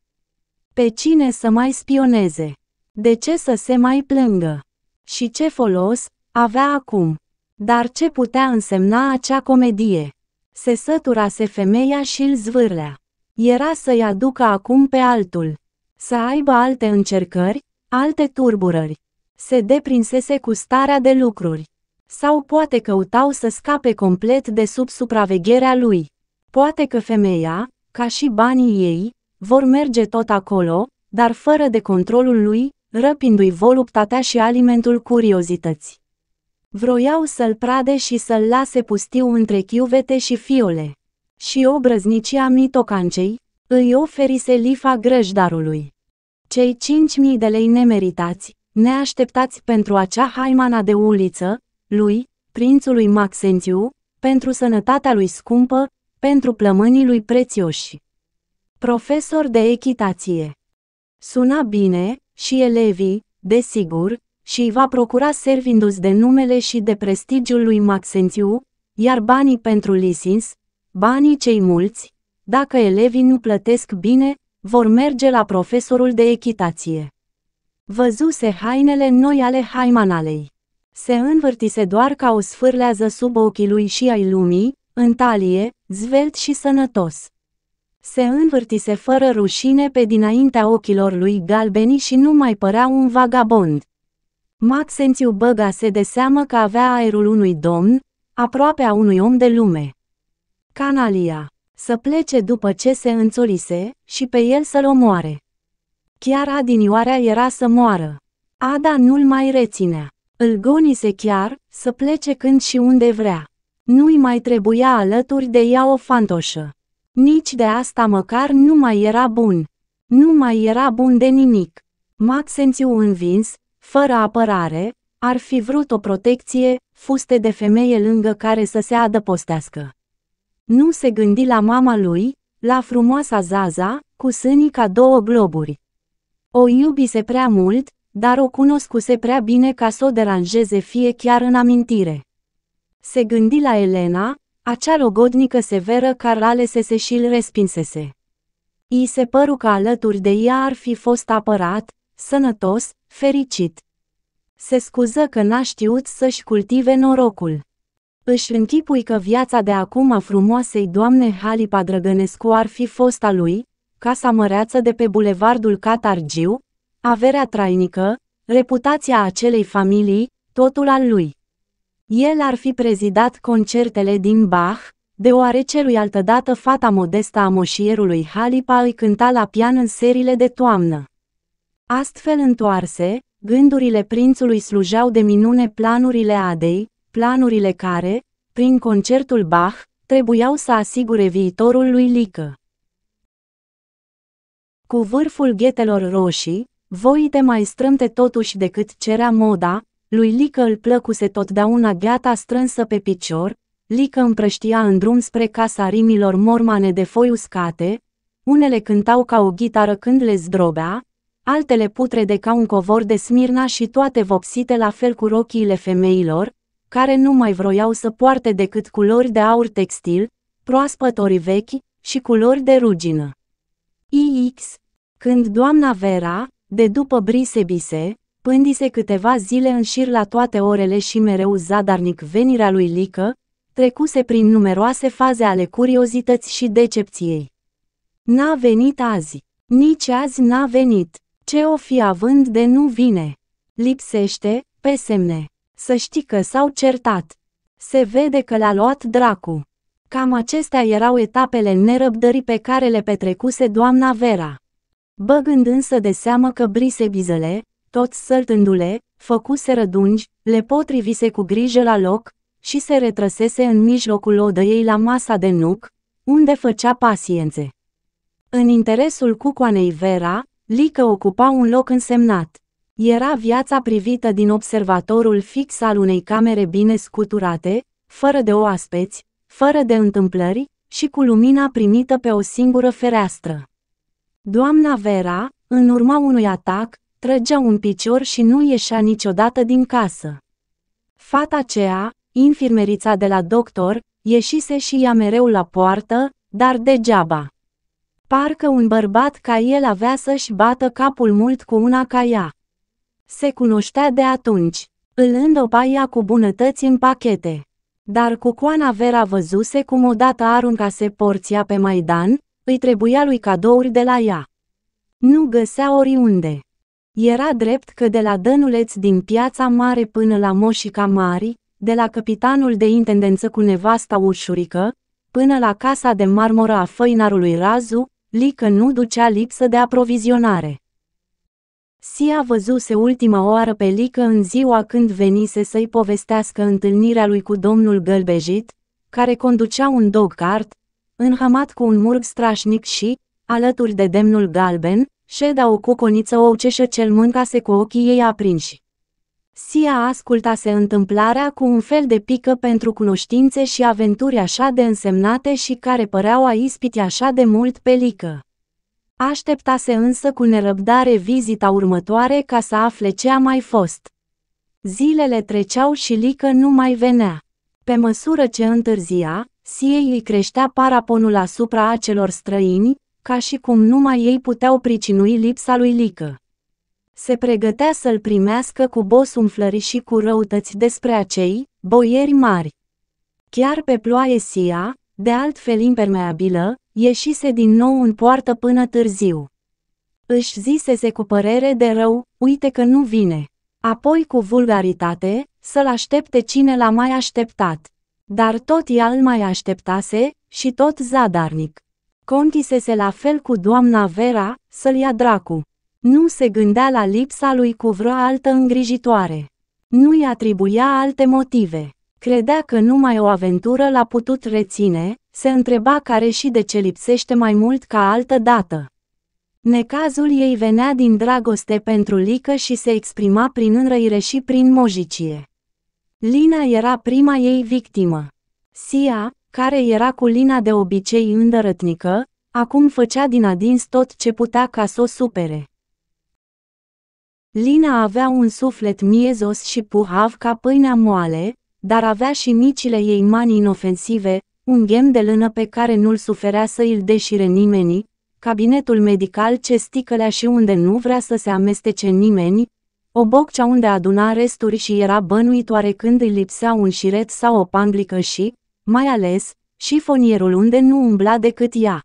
Pe cine să mai spioneze? De ce să se mai plângă? Și ce folos avea acum? Dar ce putea însemna acea comedie? Se săturase femeia și îl zvârlea. Era să-i aducă acum pe altul. Să aibă alte încercări, alte turburări. Se deprinsese cu starea de lucruri. Sau poate căutau să scape complet de sub supravegherea lui. Poate că femeia, ca și banii ei, vor merge tot acolo, dar fără de controlul lui, răpindu-i voluptatea și alimentul curiozității. Vroiau să-l prade și să-l lase pustiu între chiuvete și fiole. Și obrăznicia mitocancei îi oferise lifa grăjdarului. Cei cinci mii de lei nemeritați, neașteptați pentru acea haimana de uliță, lui, prințului Maxențiu, pentru sănătatea lui scumpă, pentru plămânii lui prețioși. Profesor de echitație. Suna bine și elevii, desigur, și îi va procura servindu de numele și de prestigiul lui Maxențiu, iar banii pentru lisins, banii cei mulți, dacă elevii nu plătesc bine, vor merge la profesorul de echitație. Văzuse hainele noi ale haimanalei. Se învârtise doar ca o sfârlează sub ochii lui și ai lumii, în talie, zvelt și sănătos. Se învârtise fără rușine pe dinaintea ochilor lui galbeni și nu mai părea un vagabond. Maxențiu se de seamă că avea aerul unui domn, aproape a unui om de lume. Canalia. Să plece după ce se înțolise și pe el să-l omoare. Chiar adinioarea era să moară. Ada nu-l mai reținea. Îl gonise chiar, să plece când și unde vrea. Nu-i mai trebuia alături de ea o fantoșă. Nici de asta măcar nu mai era bun. Nu mai era bun de nimic. Maxențiu învins, fără apărare, ar fi vrut o protecție, fuste de femeie lângă care să se adăpostească. Nu se gândi la mama lui, la frumoasa Zaza, cu sânii ca două globuri. O iubise prea mult, dar o cunoscuse prea bine ca să o deranjeze fie chiar în amintire. Se gândi la Elena, acea logodnică severă care alesese și îl respinsese. I se păru că alături de ea ar fi fost apărat, sănătos, fericit. Se scuză că n-a știut să-și cultive norocul. Își închipui că viața de acum a frumoasei doamne Halipa Drăgănescu ar fi fost a lui, casa măreață de pe bulevardul Catargiu, averea trainică, reputația acelei familii, totul al lui. El ar fi prezidat concertele din Bach, deoarece lui altădată fata modestă a moșierului Halipa îi cânta la pian în serile de toamnă. Astfel întoarse, gândurile prințului slujeau de minune planurile Adei, planurile care, prin concertul Bach, trebuiau să asigure viitorul lui Lică. Cu vârful ghetelor roșii, voite mai strâmte totuși decât cerea moda, lui Lică îl plăcuse totdeauna gheata strânsă pe picior, Lică împrăștia în drum spre casa rimilor mormane de foi uscate, unele cântau ca o ghitară când le zdrobea, altele putrede ca un covor de smirna și toate vopsite la fel cu rochiile femeilor, care nu mai vroiau să poarte decât culori de aur textil, proaspători ori vechi, și culori de rugină. IX. Când doamna Vera, de după brise bise, pândise câteva zile în șir la toate orele și mereu zadarnic venirea lui Lică, trecuse prin numeroase faze ale curiozități și decepției. N-a venit azi. Nici azi n-a venit. Ce o fi având de nu vine? Lipsește, pe semne. Să știi că s-au certat. Se vede că l-a luat dracu. Cam acestea erau etapele nerăbdării pe care le petrecuse doamna Vera. Băgând însă de seamă că bizele, tot săltându le făcuse rădungi, le potrivise cu grijă la loc și se retrăsese în mijlocul odăiei la masa de nuc, unde făcea paciențe. În interesul cucoanei Vera, Lică ocupa un loc însemnat. Era viața privită din observatorul fix al unei camere bine scuturate, fără de oaspeți, fără de întâmplări și cu lumina primită pe o singură fereastră. Doamna Vera, în urma unui atac, trăgea un picior și nu ieșea niciodată din casă. Fata aceea, infirmerița de la doctor, ieșise și ea mereu la poartă, dar degeaba. Parcă un bărbat ca el avea să-și bată capul mult cu una ca ea. Se cunoștea de atunci, îl îndopa ea cu bunătăți în pachete. Dar cu coana Vera văzuse cum odată aruncase porția pe Maidan, îi trebuia lui cadouri de la ea. Nu găsea oriunde. Era drept că de la dănuleț din piața mare până la moșica mari, de la capitanul de intendență cu nevasta ușurică, până la casa de marmură a făinarului Razu, Lică nu ducea lipsă de aprovizionare. Sia văzuse ultima oară pe Lică în ziua când venise să-i povestească întâlnirea lui cu domnul Gălbejit, care conducea un dog cart, înhămat cu un murg strașnic și, alături de demnul galben, ședa o coconiță ouceșă cel mâncase cu ochii ei aprinși. Sia ascultase întâmplarea cu un fel de pică pentru cunoștințe și aventuri așa de însemnate și care păreau a ispiti așa de mult pe lică. Așteptase însă cu nerăbdare vizita următoare ca să afle ce a mai fost. Zilele treceau și Lică nu mai venea. Pe măsură ce întârzia, Siei îi creștea paraponul asupra acelor străini, ca și cum numai ei puteau pricinui lipsa lui Lică se pregătea să-l primească cu bosunflări și cu răutăți despre acei boieri mari. Chiar pe ploaie Sia, de altfel impermeabilă, ieșise din nou în poartă până târziu. Își zisese cu părere de rău, uite că nu vine. Apoi cu vulgaritate, să-l aștepte cine l-a mai așteptat. Dar tot ea îl mai așteptase și tot zadarnic. Contisese la fel cu doamna Vera să-l ia dracu. Nu se gândea la lipsa lui cu vreo altă îngrijitoare. Nu-i atribuia alte motive. Credea că numai o aventură l-a putut reține, se întreba care și de ce lipsește mai mult ca altă dată. Necazul ei venea din dragoste pentru Lică și se exprima prin înrăire și prin mojicie. Lina era prima ei victimă. Sia, care era cu Lina de obicei îndărătnică, acum făcea din adins tot ce putea ca să o supere. Lina avea un suflet miezos și puhav ca pâinea moale, dar avea și micile ei mani inofensive, un ghem de lână pe care nu-l suferea să îl deșire nimeni, cabinetul medical ce sticălea și unde nu vrea să se amestece nimeni, o boccea unde aduna resturi și era bănuitoare când îi lipsea un șiret sau o panglică și, mai ales, șifonierul unde nu umbla decât ea.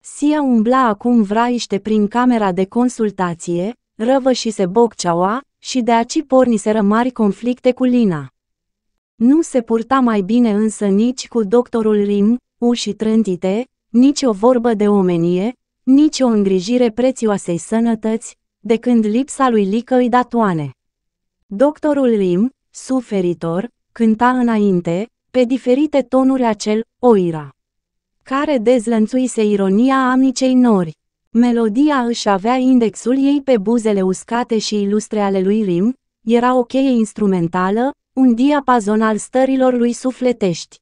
Sia umbla acum vraiște prin camera de consultație, Răvă și se bocceaua, și de aci porniseră mari conflicte cu Lina. Nu se purta mai bine însă nici cu doctorul Rim, uși trântite, nici o vorbă de omenie, nici o îngrijire prețioasei sănătăți, de când lipsa lui Lică îi datoane. Doctorul Rim, suferitor, cânta înainte, pe diferite tonuri acel, oira, care dezlănțuise ironia amnicei nori. Melodia își avea indexul ei pe buzele uscate și ilustre ale lui Rim, era o cheie instrumentală, un diapazon al stărilor lui sufletești.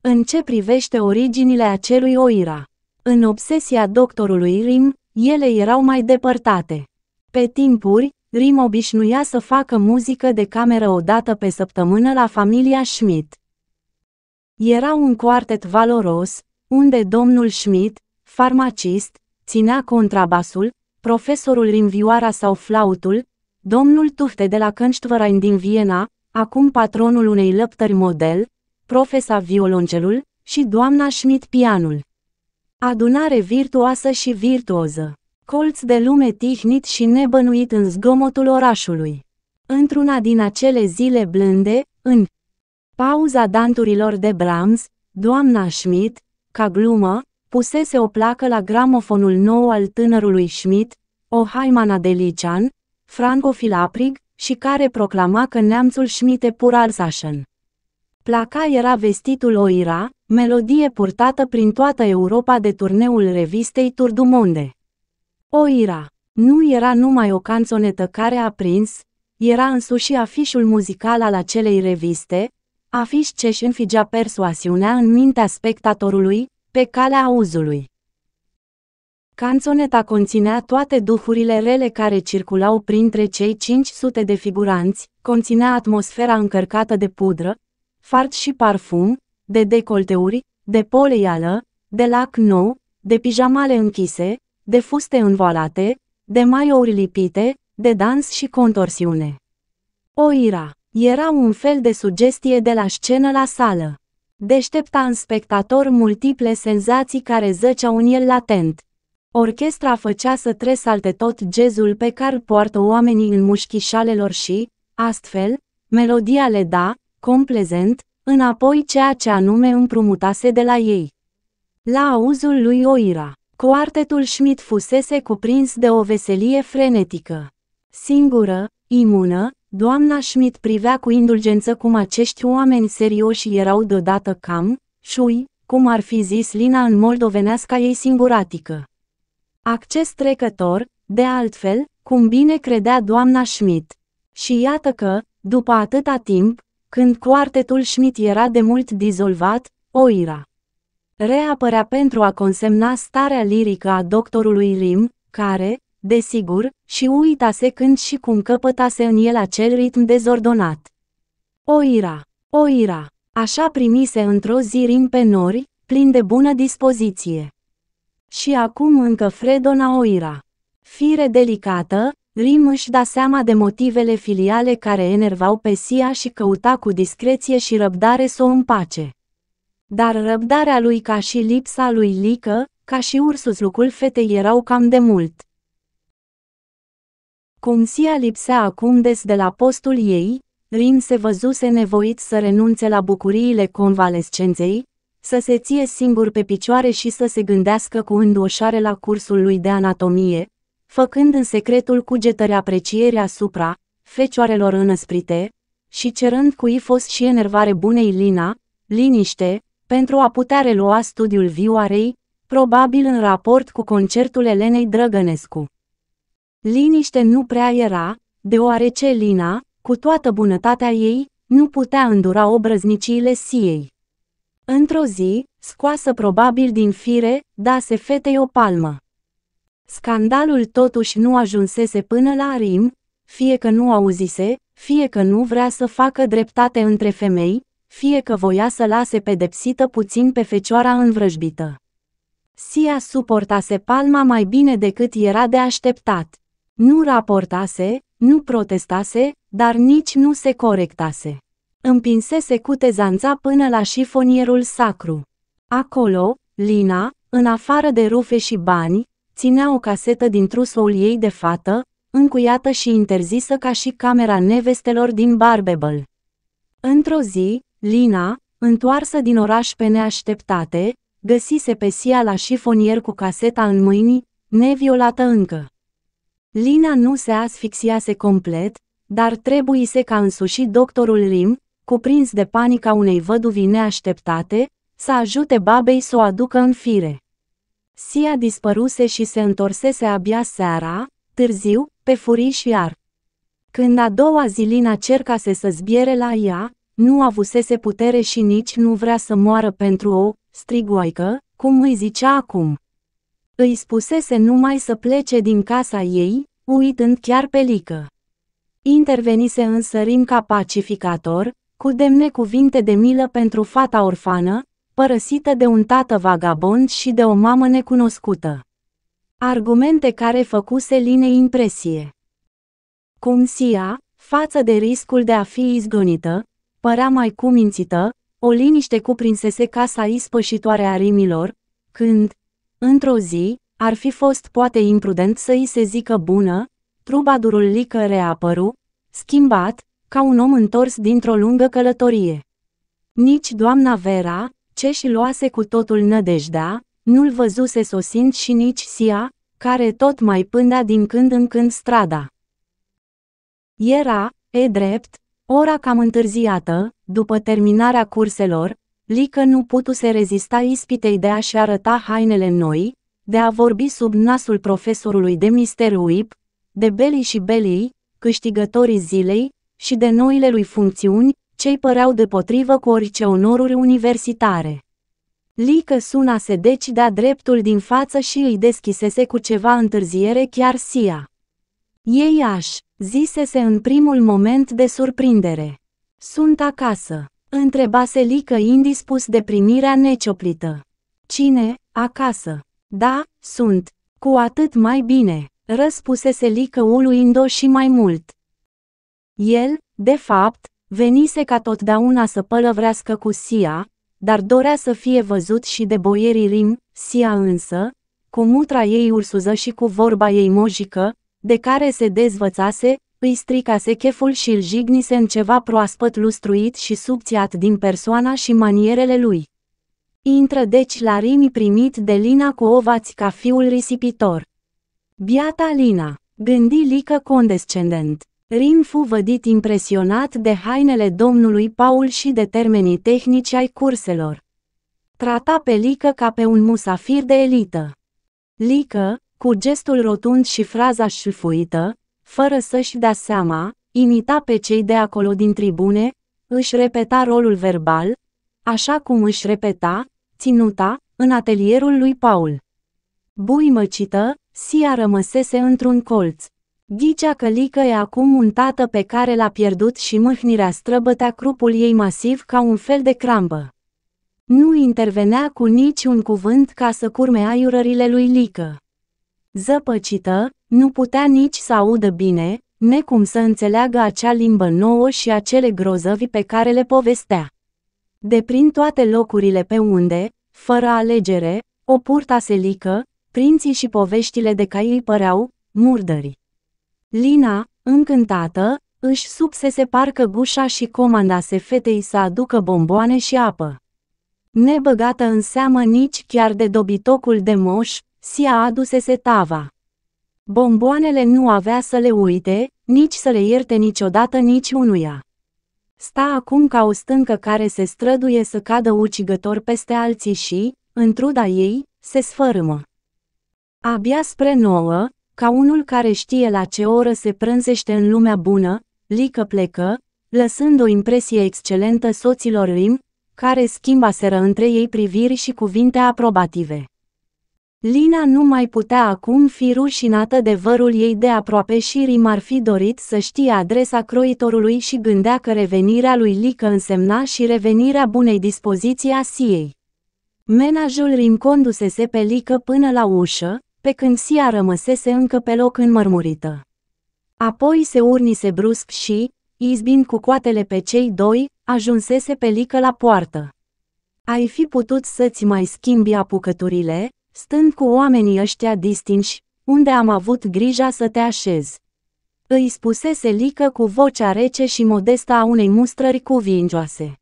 În ce privește originile acelui Oira? În obsesia doctorului Rim, ele erau mai depărtate. Pe timpuri, Rim obișnuia să facă muzică de cameră o dată pe săptămână la familia Schmidt. Era un quartet valoros, unde domnul Schmidt, farmacist, ținea contrabasul, profesorul Rinvioara sau flautul, domnul Tufte de la Cănștvărain din Viena, acum patronul unei lăptări model, profesa violoncelul și doamna Schmidt pianul. Adunare virtuoasă și virtuoză. Colț de lume tihnit și nebănuit în zgomotul orașului. Într-una din acele zile blânde, în pauza danturilor de Brahms, doamna Schmidt, ca glumă, pusese o placă la gramofonul nou al tânărului Schmidt, o haimana de Licean, Franco Filaprig, și care proclama că neamțul Schmidt e pur Alsașen. Placa era vestitul Oira, melodie purtată prin toată Europa de turneul revistei Tour du Monde. Oira nu era numai o canțonetă care a prins, era însuși afișul muzical al acelei reviste, afiș ce își înfigea persoasiunea în mintea spectatorului, pe calea auzului Canțoneta conținea toate duhurile rele care circulau printre cei 500 de figuranți, conținea atmosfera încărcată de pudră, fart și parfum, de decolteuri, de poleială, de lac nou, de pijamale închise, de fuste învoalate, de maiouri lipite, de dans și contorsiune. Oira era un fel de sugestie de la scenă la sală deștepta în spectator multiple senzații care zăceau în el latent. Orchestra făcea să tresalte tot jazzul pe care poartă oamenii în mușchișalelor și, astfel, melodia le da, complezent, înapoi ceea ce anume împrumutase de la ei. La auzul lui Oira, coartetul Schmidt fusese cuprins de o veselie frenetică. Singură, imună, Doamna Schmidt privea cu indulgență cum acești oameni serioși erau deodată cam, șui, cum ar fi zis Lina în moldovenească ei singuratică. Acces trecător, de altfel, cum bine credea doamna Schmidt. Și iată că, după atâta timp, când coartetul Schmidt era de mult dizolvat, Oira reapărea pentru a consemna starea lirică a doctorului Rim, care, desigur, și uitase când și cum căpătase în el acel ritm dezordonat. Oira, oira, așa primise într-o zi rim pe nori, plin de bună dispoziție. Și acum încă Fredona oira. Fire delicată, Rim își da seama de motivele filiale care enervau pe Sia și căuta cu discreție și răbdare să o împace. Dar răbdarea lui ca și lipsa lui Lică, ca și lucrul fetei erau cam de mult. Cum Sia lipsea acum des de la postul ei, Rin se văzuse nevoit să renunțe la bucuriile convalescenței, să se ție singur pe picioare și să se gândească cu îndoșare la cursul lui de anatomie, făcând în secretul cugetări apreciere asupra fecioarelor înăsprite și cerând cu ifos și enervare bunei Lina, liniște, pentru a putea relua studiul vioarei, probabil în raport cu concertul Elenei Drăgănescu. Liniște nu prea era, deoarece Lina, cu toată bunătatea ei, nu putea îndura obrăzniciile siei. Într-o zi, scoasă probabil din fire, dase fetei o palmă. Scandalul totuși nu ajunsese până la Rim, fie că nu auzise, fie că nu vrea să facă dreptate între femei, fie că voia să lase pedepsită puțin pe fecioara învrăjbită. Sia suportase palma mai bine decât era de așteptat. Nu raportase, nu protestase, dar nici nu se corectase. Împinsese cu tezanța până la șifonierul sacru. Acolo, Lina, în afară de rufe și bani, ținea o casetă din trusoul ei de fată, încuiată și interzisă ca și camera nevestelor din Barbebel. Într-o zi, Lina, întoarsă din oraș pe neașteptate, găsise pe Sia la șifonier cu caseta în mâini, neviolată încă. Lina nu se asfixiase complet, dar trebuise ca însuși doctorul Rim, cuprins de panica unei văduvi neașteptate, să ajute babei să o aducă în fire. Sia dispăruse și se întorsese abia seara, târziu, pe și ar. Când a doua zi Lina cercase să zbiere la ea, nu avusese putere și nici nu vrea să moară pentru o, strigoaică, cum îi zicea acum. Îi spusese numai să plece din casa ei, uitând chiar pe Lică. Intervenise însă Rim ca pacificator, cu demne cuvinte de milă pentru fata orfană, părăsită de un tată vagabond și de o mamă necunoscută. Argumente care făcuse Line impresie. Cum Sia, față de riscul de a fi izgonită, părea mai cumințită, o liniște cuprinsese casa ispășitoare a rimilor, când, Într-o zi, ar fi fost poate imprudent să îi se zică bună, trubadurul Lică reapăru, schimbat, ca un om întors dintr-o lungă călătorie. Nici doamna Vera, ce și luase cu totul nădejdea, nu-l văzuse sosind și nici Sia, care tot mai pândea din când în când strada. Era, e drept, ora cam întârziată, după terminarea curselor, Lică nu putu se rezista ispitei de a-și arăta hainele noi, de a vorbi sub nasul profesorului de Mister Whip, de beli și Belly, câștigătorii zilei, și de noile lui funcțiuni, cei păreau potrivă cu orice onoruri universitare. Lică suna deci de da dreptul din față și îi deschisese cu ceva întârziere chiar Sia. Ei aș, zisese în primul moment de surprindere. Sunt acasă. Întrebase Lică indispus de primirea necioplită. Cine? Acasă. Da, sunt. Cu atât mai bine, Răspuse Selică uluindu o și mai mult. El, de fapt, venise ca totdeauna să pălăvrească cu Sia, dar dorea să fie văzut și de boierii Rim, Sia însă, cu mutra ei ursuză și cu vorba ei mojică, de care se dezvățase, îi stricase cheful și îl jignise în ceva proaspăt lustruit și subțiat din persoana și manierele lui. Intră deci la Rimi primit de Lina cu ovați ca fiul risipitor. Biata Lina, gândi Lică condescendent. Rim fu vădit impresionat de hainele domnului Paul și de termenii tehnici ai curselor. Trata pe Lică ca pe un musafir de elită. Lică, cu gestul rotund și fraza șufuită, fără să-și dea seama, imita pe cei de acolo din tribune, își repeta rolul verbal, așa cum își repeta, ținuta, în atelierul lui Paul. Buimăcită, Sia rămăsese într-un colț. Ghicea călică e acum un tată pe care l-a pierdut și mâhnirea străbătea crupul ei masiv ca un fel de crambă. Nu intervenea cu niciun cuvânt ca să curme aiurările lui Lică zăpăcită, nu putea nici să audă bine, necum să înțeleagă acea limbă nouă și acele grozăvi pe care le povestea. De prin toate locurile pe unde, fără alegere, o purta selică, prinții și poveștile de cai îi păreau murdări. Lina, încântată, își subsese parcă gușa și comandase fetei să aducă bomboane și apă. Nebăgată în seamă nici chiar de dobitocul de moș, Sia adusese tava. Bomboanele nu avea să le uite, nici să le ierte niciodată nici unuia. Sta acum ca o stâncă care se străduie să cadă ucigător peste alții și, în truda ei, se sfărâmă. Abia spre nouă, ca unul care știe la ce oră se prânzește în lumea bună, Lică plecă, lăsând o impresie excelentă soților Rim, care schimbaseră între ei priviri și cuvinte aprobative. Lina nu mai putea acum fi rușinată de vărul ei de aproape și Rim ar fi dorit să știe adresa croitorului și gândea că revenirea lui Lică însemna și revenirea bunei dispoziții a Siei. Menajul Rim condusese pe Lică până la ușă, pe când Sia rămăsese încă pe loc înmărmurită. Apoi se urnise brusc și, izbind cu coatele pe cei doi, ajunsese pe Lică la poartă. Ai fi putut să-ți mai schimbi apucăturile?" Stând cu oamenii ăștia distinși, unde am avut grija să te așez. Îi spusese Lică cu vocea rece și modestă a unei mustrări cuvingioase.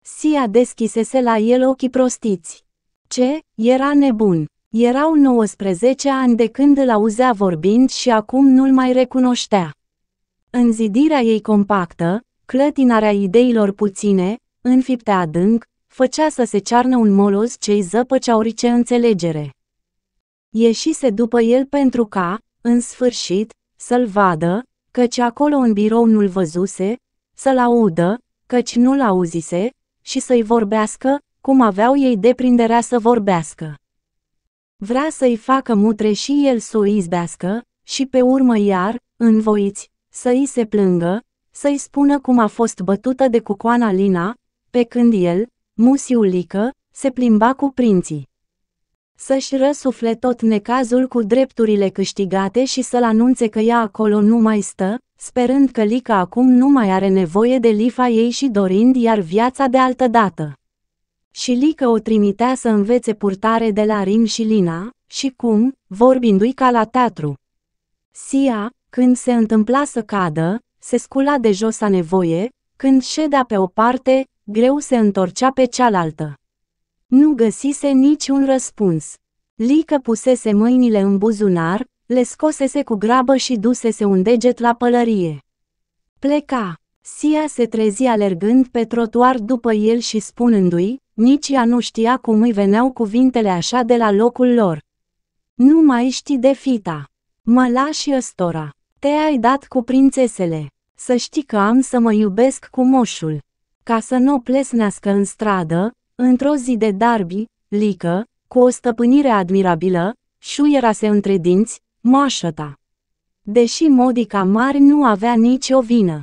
Sia deschisese la el ochii prostiți. Ce? Era nebun. Erau 19 ani de când îl auzea vorbind și acum nu-l mai recunoștea. zidirea ei compactă, clătinarea ideilor puține, înfipte adânc, făcea să se cearnă un moloz ce îi zăpăcea orice înțelegere. Ieșise după el pentru ca, în sfârșit, să-l vadă, căci acolo în birou nu-l văzuse, să-l audă, căci nu-l auzise, și să-i vorbească, cum aveau ei deprinderea să vorbească. Vrea să-i facă mutre și el să o izbească, și pe urmă iar, învoiți, să-i se plângă, să-i spună cum a fost bătută de cucoana Lina, pe când el, Musiulică, se plimba cu prinții. Să-și răsufle tot necazul cu drepturile câștigate și să-l anunțe că ea acolo nu mai stă, sperând că Lica acum nu mai are nevoie de lifa ei și dorind iar viața de altă dată. Și Lica o trimitea să învețe purtare de la Rim și Lina, și cum, vorbindu-i ca la teatru. Sia, când se întâmpla să cadă, se scula de jos a nevoie, când ședea pe o parte, greu se întorcea pe cealaltă. Nu găsise niciun răspuns. Lică pusese mâinile în buzunar, le scosese cu grabă și dusese un deget la pălărie. Pleca. Sia se trezi alergând pe trotuar după el și spunându-i, nici ea nu știa cum îi veneau cuvintele așa de la locul lor. Nu mai știi de fita. Mă lași ăstora. Te-ai dat cu prințesele. Să știi că am să mă iubesc cu moșul ca să nu o plesnească în stradă, într-o zi de darbi, lică, cu o stăpânire admirabilă, se între dinți, moașăta. Deși modica mari nu avea nicio vină.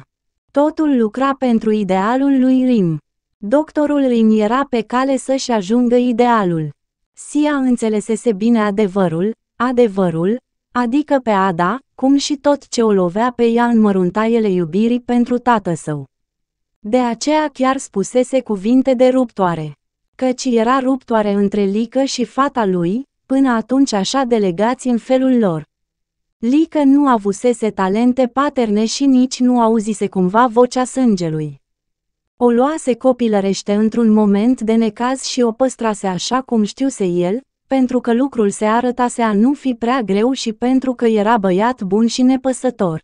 Totul lucra pentru idealul lui Rim. Doctorul Rim era pe cale să-și ajungă idealul. Sia înțelesese bine adevărul, adevărul, adică pe Ada, cum și tot ce o lovea pe ea în măruntaiele iubirii pentru tată său. De aceea chiar spusese cuvinte de ruptoare. Căci era ruptoare între Lică și fata lui, până atunci așa delegați în felul lor. Lică nu avusese talente paterne și nici nu auzise cumva vocea sângelui. O luase copilărește într-un moment de necaz și o păstrase așa cum știuse el, pentru că lucrul se arătase a nu fi prea greu și pentru că era băiat bun și nepăsător.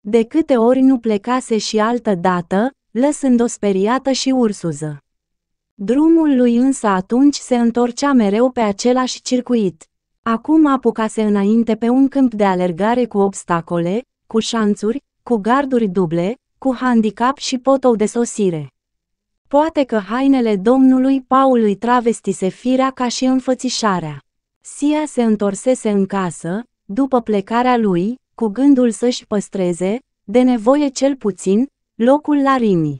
De câte ori nu plecase și altă dată, lăsând-o speriată și ursuză. Drumul lui însă atunci se întorcea mereu pe același circuit. Acum apucase înainte pe un câmp de alergare cu obstacole, cu șanțuri, cu garduri duble, cu handicap și potou de sosire. Poate că hainele domnului Paului travestise firea ca și înfățișarea. Sia se întorsese în casă, după plecarea lui, cu gândul să-și păstreze, de nevoie cel puțin, locul la Rimi.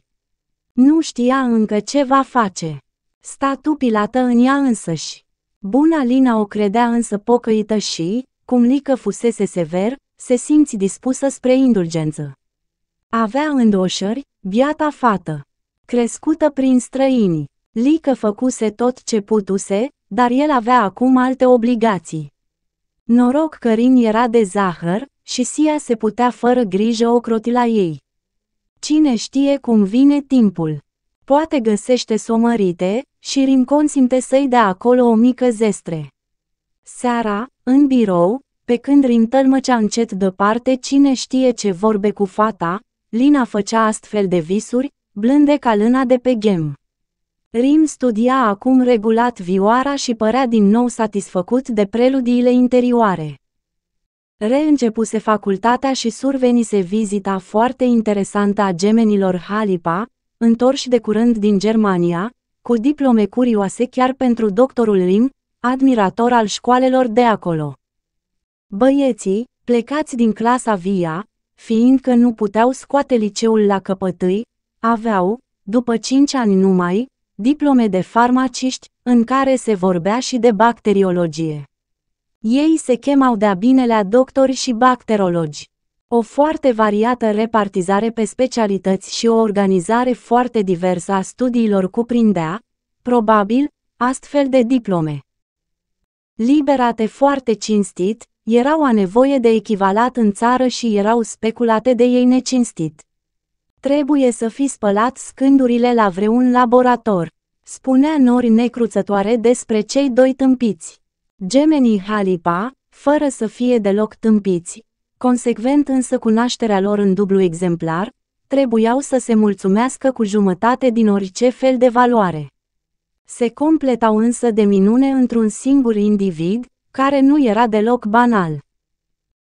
Nu știa încă ce va face. Sta tupilată în ea însăși. Buna Lina o credea însă pocăită și, cum Lică fusese sever, se simți dispusă spre indulgență. Avea îndoșări, biata fată, crescută prin străini. Lică făcuse tot ce putuse, dar el avea acum alte obligații. Noroc că Rin era de zahăr și Sia se putea fără grijă ocrotila ei. Cine știe cum vine timpul? Poate găsește somărite și Rincon simte să-i dea acolo o mică zestre. Seara, în birou, pe când Rin tălmăcea încet parte, cine știe ce vorbe cu fata, Lina făcea astfel de visuri, blânde ca lâna de pe gem. Rim studia acum regulat vioara și părea din nou satisfăcut de preludiile interioare reîncepuse facultatea și survenise vizita foarte interesantă a gemenilor Halipa, întorși de curând din Germania, cu diplome curioase chiar pentru doctorul Lim, admirator al școalelor de acolo. Băieții, plecați din clasa VIA, fiindcă nu puteau scoate liceul la căpătâi, aveau, după cinci ani numai, diplome de farmaciști, în care se vorbea și de bacteriologie. Ei se chemau de-a binelea doctori și bacterologi. O foarte variată repartizare pe specialități și o organizare foarte diversă a studiilor cuprindea, probabil, astfel de diplome. Liberate foarte cinstit, erau a nevoie de echivalat în țară și erau speculate de ei necinstit. Trebuie să fi spălat scândurile la vreun laborator, spunea nori necruțătoare despre cei doi tâmpiți. Gemenii Halipa, fără să fie deloc tâmpiți, consecvent însă cu nașterea lor în dublu exemplar, trebuiau să se mulțumească cu jumătate din orice fel de valoare. Se completau însă de minune într-un singur individ, care nu era deloc banal.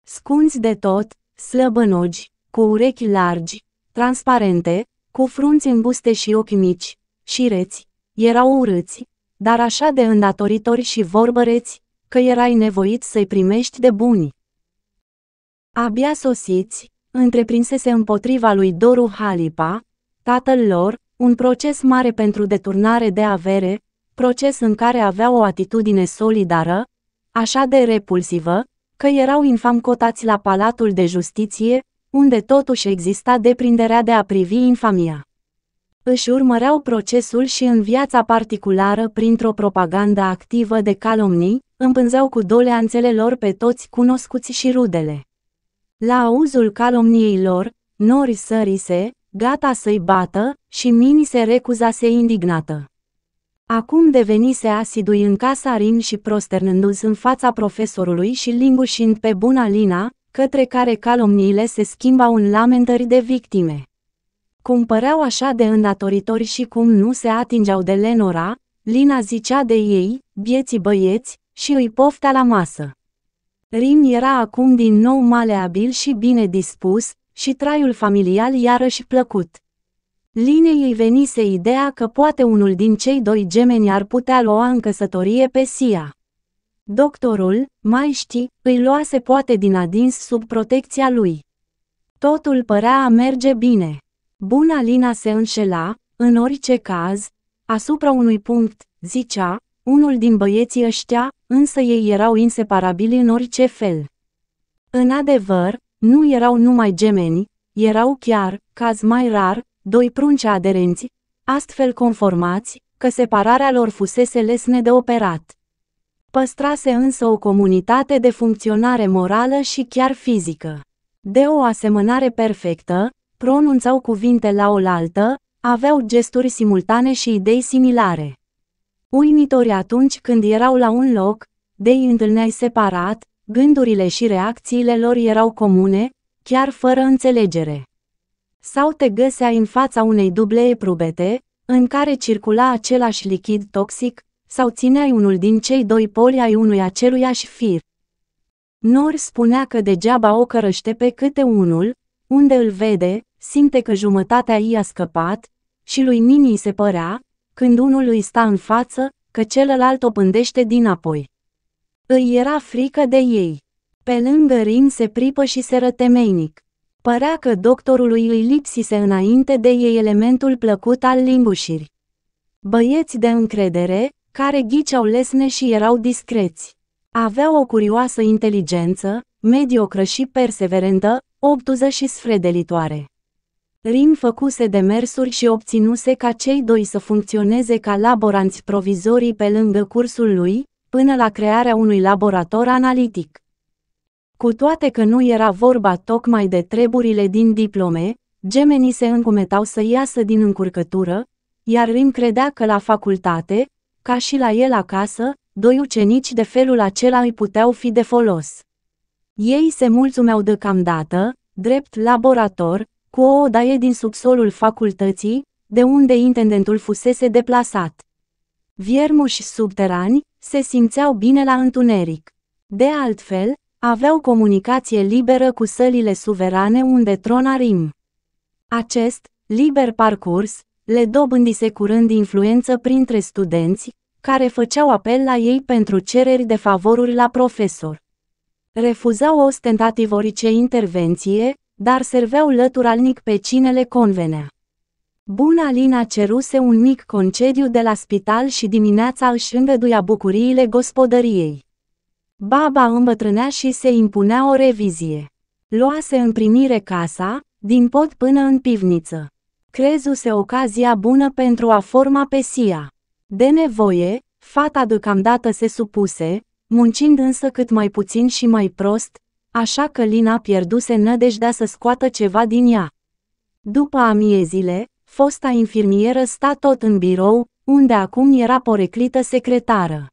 Scunzi de tot, slăbănogi, cu urechi largi, transparente, cu frunți înguste și ochi mici, și reți, erau urâți, dar așa de îndatoritori și vorbăreți, că erai nevoit să-i primești de buni. Abia sosiți, întreprinsese împotriva lui Doru Halipa, tatăl lor, un proces mare pentru deturnare de avere, proces în care avea o atitudine solidară, așa de repulsivă, că erau infam cotați la Palatul de Justiție, unde totuși exista deprinderea de a privi infamia își urmăreau procesul și în viața particulară printr-o propagandă activă de calomnii, împânzeau cu doleanțele lor pe toți cunoscuți și rudele. La auzul calomniei lor, nori sărise, gata să-i bată, și mini se recuzase indignată. Acum devenise asidui în casa Rin și prosternându-se în fața profesorului și lingușind pe buna Lina, către care calomniile se schimbau în lamentări de victime. Cum păreau așa de îndatoritori și cum nu se atingeau de Lenora, Lina zicea de ei, bieții băieți, și îi poftea la masă. Rin era acum din nou maleabil și bine dispus, și traiul familial iarăși plăcut. Linei îi venise ideea că poate unul din cei doi gemeni ar putea lua în căsătorie pe Sia. Doctorul, mai știi, îi luase poate din adins sub protecția lui. Totul părea a merge bine. Buna Lina se înșela, în orice caz, asupra unui punct, zicea, unul din băieții ăștia, însă ei erau inseparabili în orice fel. În adevăr, nu erau numai gemeni, erau chiar, caz mai rar, doi prunci aderenți, astfel conformați, că separarea lor fusese lesne de operat. Păstrase însă o comunitate de funcționare morală și chiar fizică. De o asemănare perfectă, pronunțau cuvinte la oaltă, aveau gesturi simultane și idei similare. Uimitori atunci când erau la un loc, de îi întâlneai separat, gândurile și reacțiile lor erau comune, chiar fără înțelegere. Sau te găseai în fața unei duble eprubete, în care circula același lichid toxic, sau țineai unul din cei doi poli ai unui aceluiași fir. Nor spunea că degeaba o cărăște pe câte unul, unde îl vede, simte că jumătatea i-a scăpat, și lui Nini se părea, când unul îi sta în față, că celălalt o pândește dinapoi. Îi era frică de ei. Pe lângă Rin se pripă și se rătemeinic. Părea că doctorului îi lipsise înainte de ei elementul plăcut al limbușirii. Băieți de încredere, care ghiceau lesne și erau discreți. Aveau o curioasă inteligență, mediocră și perseverentă, obtuză și sfredelitoare. Rin făcuse demersuri și obținuse ca cei doi să funcționeze ca laboranți provizorii pe lângă cursul lui, până la crearea unui laborator analitic. Cu toate că nu era vorba tocmai de treburile din diplome, gemenii se încumetau să iasă din încurcătură, iar Rim credea că la facultate, ca și la el acasă, doi ucenici de felul acela îi puteau fi de folos. Ei se mulțumeau deocamdată, drept laborator, cu o odaie din subsolul facultății, de unde intendentul fusese deplasat. Viermuși subterani se simțeau bine la întuneric. De altfel, aveau comunicație liberă cu sălile suverane unde tronarim. Acest liber parcurs le dobândise curând influență printre studenți, care făceau apel la ei pentru cereri de favoruri la profesor. Refuzau ostentativ orice intervenție, dar serveau lăturalnic pe cine le convenea. Buna Lina ceruse un mic concediu de la spital și dimineața își îngăduia bucuriile gospodăriei. Baba îmbătrânea și se impunea o revizie. Luase în primire casa, din pod până în pivniță. Crezuse ocazia bună pentru a forma pesia. De nevoie, fata deocamdată se supuse, muncind însă cât mai puțin și mai prost, așa că Lina pierduse nădejdea să scoată ceva din ea. După amiezile, fosta infirmieră sta tot în birou, unde acum era poreclită secretară.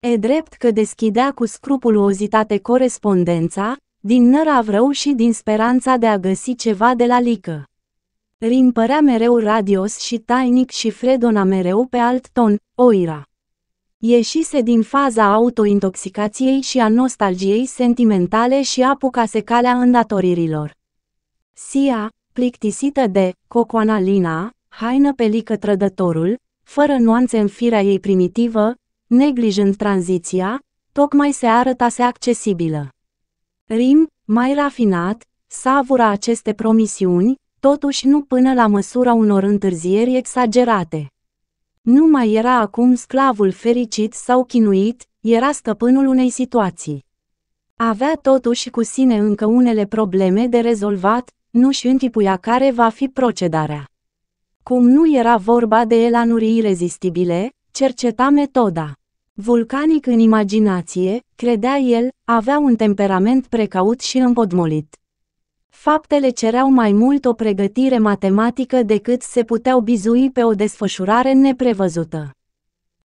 E drept că deschidea cu scrupulozitate corespondența, din năravrău și din speranța de a găsi ceva de la lică. Rimpărea mereu radios și tainic și fredona mereu pe alt ton, oira. Ieșise din faza autointoxicației și a nostalgiei sentimentale și apucase calea îndatoririlor. Sia, plictisită de Cocoana Lina, haină pelică trădătorul, fără nuanțe în firea ei primitivă, neglijând tranziția, tocmai se arătase accesibilă. Rim, mai rafinat, savura aceste promisiuni, totuși nu până la măsura unor întârzieri exagerate. Nu mai era acum sclavul fericit sau chinuit, era stăpânul unei situații. Avea totuși cu sine încă unele probleme de rezolvat, nu-și întipuia care va fi procedarea. Cum nu era vorba de elanuri irezistibile, cerceta metoda. Vulcanic în imaginație, credea el, avea un temperament precaut și împodmolit. Faptele cereau mai mult o pregătire matematică decât se puteau bizui pe o desfășurare neprevăzută.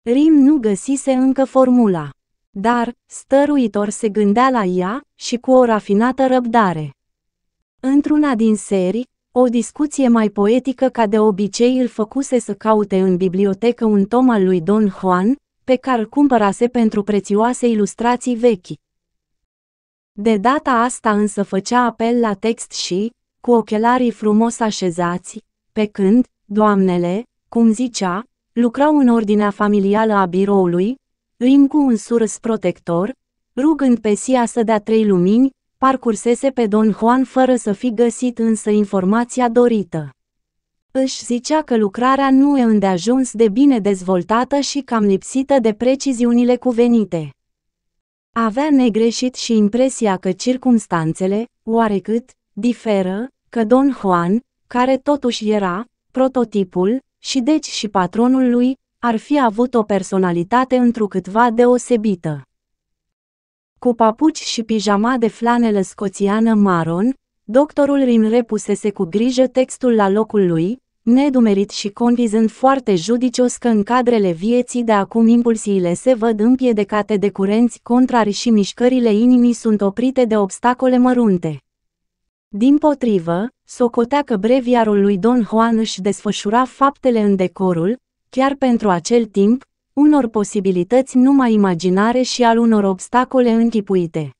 Rim nu găsise încă formula, dar, stăruitor se gândea la ea și cu o rafinată răbdare. Într-una din serii, o discuție mai poetică ca de obicei îl făcuse să caute în bibliotecă un tom al lui Don Juan, pe care îl cumpărase pentru prețioase ilustrații vechi. De data asta însă făcea apel la text și, cu ochelarii frumos așezați, pe când, doamnele, cum zicea, lucrau în ordinea familială a biroului, Rim cu un surs protector, rugând pe Sia să dea trei lumini, parcursese pe Don Juan fără să fi găsit însă informația dorită. Își zicea că lucrarea nu e îndeajuns de bine dezvoltată și cam lipsită de preciziunile cuvenite. Avea negreșit și impresia că circumstanțele, oarecât, diferă, că Don Juan, care totuși era prototipul, și deci și patronul lui, ar fi avut o personalitate întrucâtva deosebită. Cu papuci și pijama de flanelă scoțiană maron, doctorul Rim repusese cu grijă textul la locul lui, nedumerit și convizând foarte judicios că în cadrele vieții de acum impulsiile se văd împiedecate de curenți contrari și mișcările inimii sunt oprite de obstacole mărunte. Din potrivă, socotea că breviarul lui Don Juan își desfășura faptele în decorul, chiar pentru acel timp, unor posibilități numai imaginare și al unor obstacole închipuite.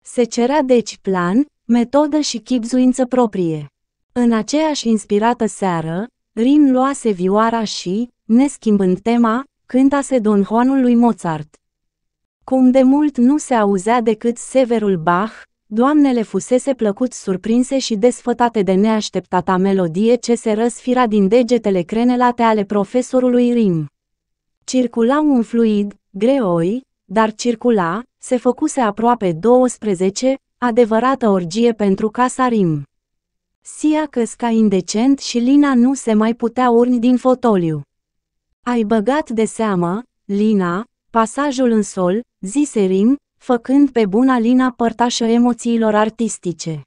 Se cerea deci plan, metodă și chipzuință proprie. În aceeași inspirată seară, Rin luase vioara și, neschimbând tema, cântase Don Juanul lui Mozart. Cum de mult nu se auzea decât severul Bach, doamnele fusese plăcut surprinse și desfătate de neașteptata melodie ce se răsfira din degetele crenelate ale profesorului Rim. Circula un fluid, greoi, dar circula, se făcuse aproape 12, adevărată orgie pentru casa Rim. Sia căsca indecent și Lina nu se mai putea urni din fotoliu. Ai băgat de seamă, Lina, pasajul în sol, zise Rim, făcând pe buna Lina părtașă emoțiilor artistice.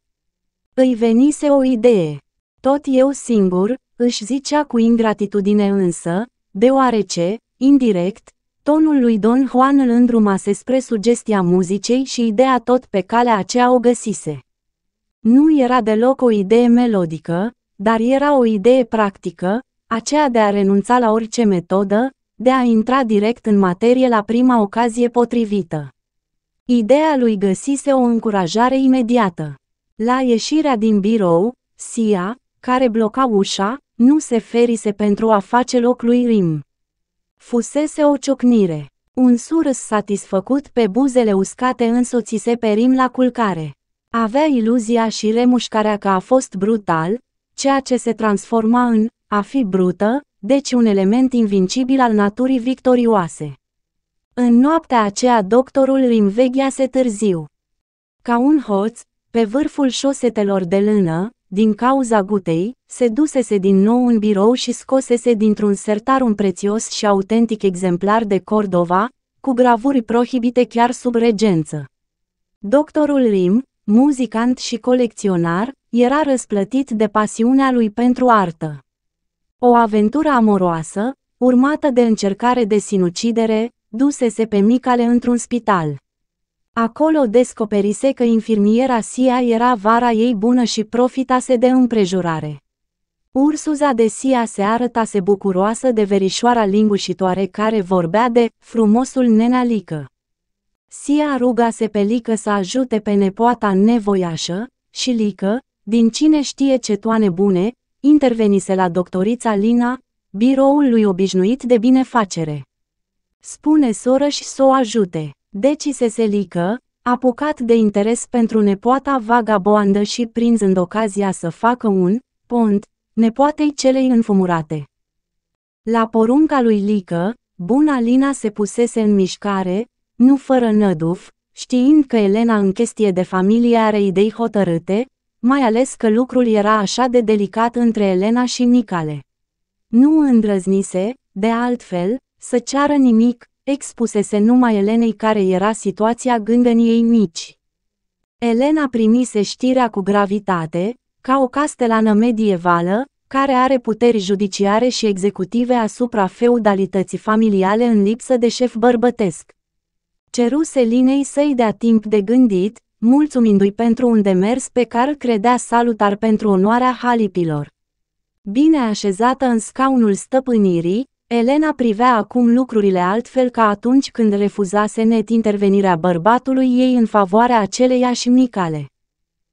Îi venise o idee. Tot eu singur, își zicea cu ingratitudine însă, deoarece, indirect, tonul lui Don Juan îl îndrumase spre sugestia muzicei și ideea tot pe calea aceea o găsise. Nu era deloc o idee melodică, dar era o idee practică, aceea de a renunța la orice metodă, de a intra direct în materie la prima ocazie potrivită. Ideea lui găsise o încurajare imediată. La ieșirea din birou, Sia, care bloca ușa, nu se ferise pentru a face loc lui Rim. Fusese o ciocnire. Un surâs satisfăcut pe buzele uscate însoțise pe Rim la culcare. Avea iluzia și remușcarea că a fost brutal, ceea ce se transforma în a fi brută, deci un element invincibil al naturii victorioase. În noaptea aceea doctorul se târziu. Ca un hoț, pe vârful șosetelor de lână, din cauza gutei, se dusese din nou în birou și scosese dintr-un sertar un prețios și autentic exemplar de Cordova, cu gravuri prohibite chiar sub regență. Doctorul Lim muzicant și colecționar, era răsplătit de pasiunea lui pentru artă. O aventură amoroasă, urmată de încercare de sinucidere, dusese pe Micale într-un spital. Acolo descoperise că infirmiera Sia era vara ei bună și profitase de împrejurare. Ursuza de Sia se arătase bucuroasă de verișoara lingușitoare care vorbea de frumosul nenalică. Sia rugase pe Lică să ajute pe nepoata nevoiașă și Lică, din cine știe ce toane bune, intervenise la doctorița Lina, biroul lui obișnuit de binefacere. Spune soră și să o ajute. Deci se selică, apucat de interes pentru nepoata vagaboandă și prinzând ocazia să facă un pont nepoatei celei înfumurate. La porunca lui Lică, buna Lina se pusese în mișcare, nu fără năduf, știind că Elena în chestie de familie are idei hotărâte, mai ales că lucrul era așa de delicat între Elena și Nicale. Nu îndrăznise, de altfel, să ceară nimic, expusese numai Elenei care era situația gândeniei mici. Elena primise știrea cu gravitate, ca o castelană medievală, care are puteri judiciare și executive asupra feudalității familiale în lipsă de șef bărbătesc. Ceru Selinei să-i dea timp de gândit, mulțumindu-i pentru un demers pe care credea salutar pentru onoarea halipilor. Bine așezată în scaunul stăpânirii, Elena privea acum lucrurile altfel ca atunci când refuzase net intervenirea bărbatului ei în favoarea aceleiași micale.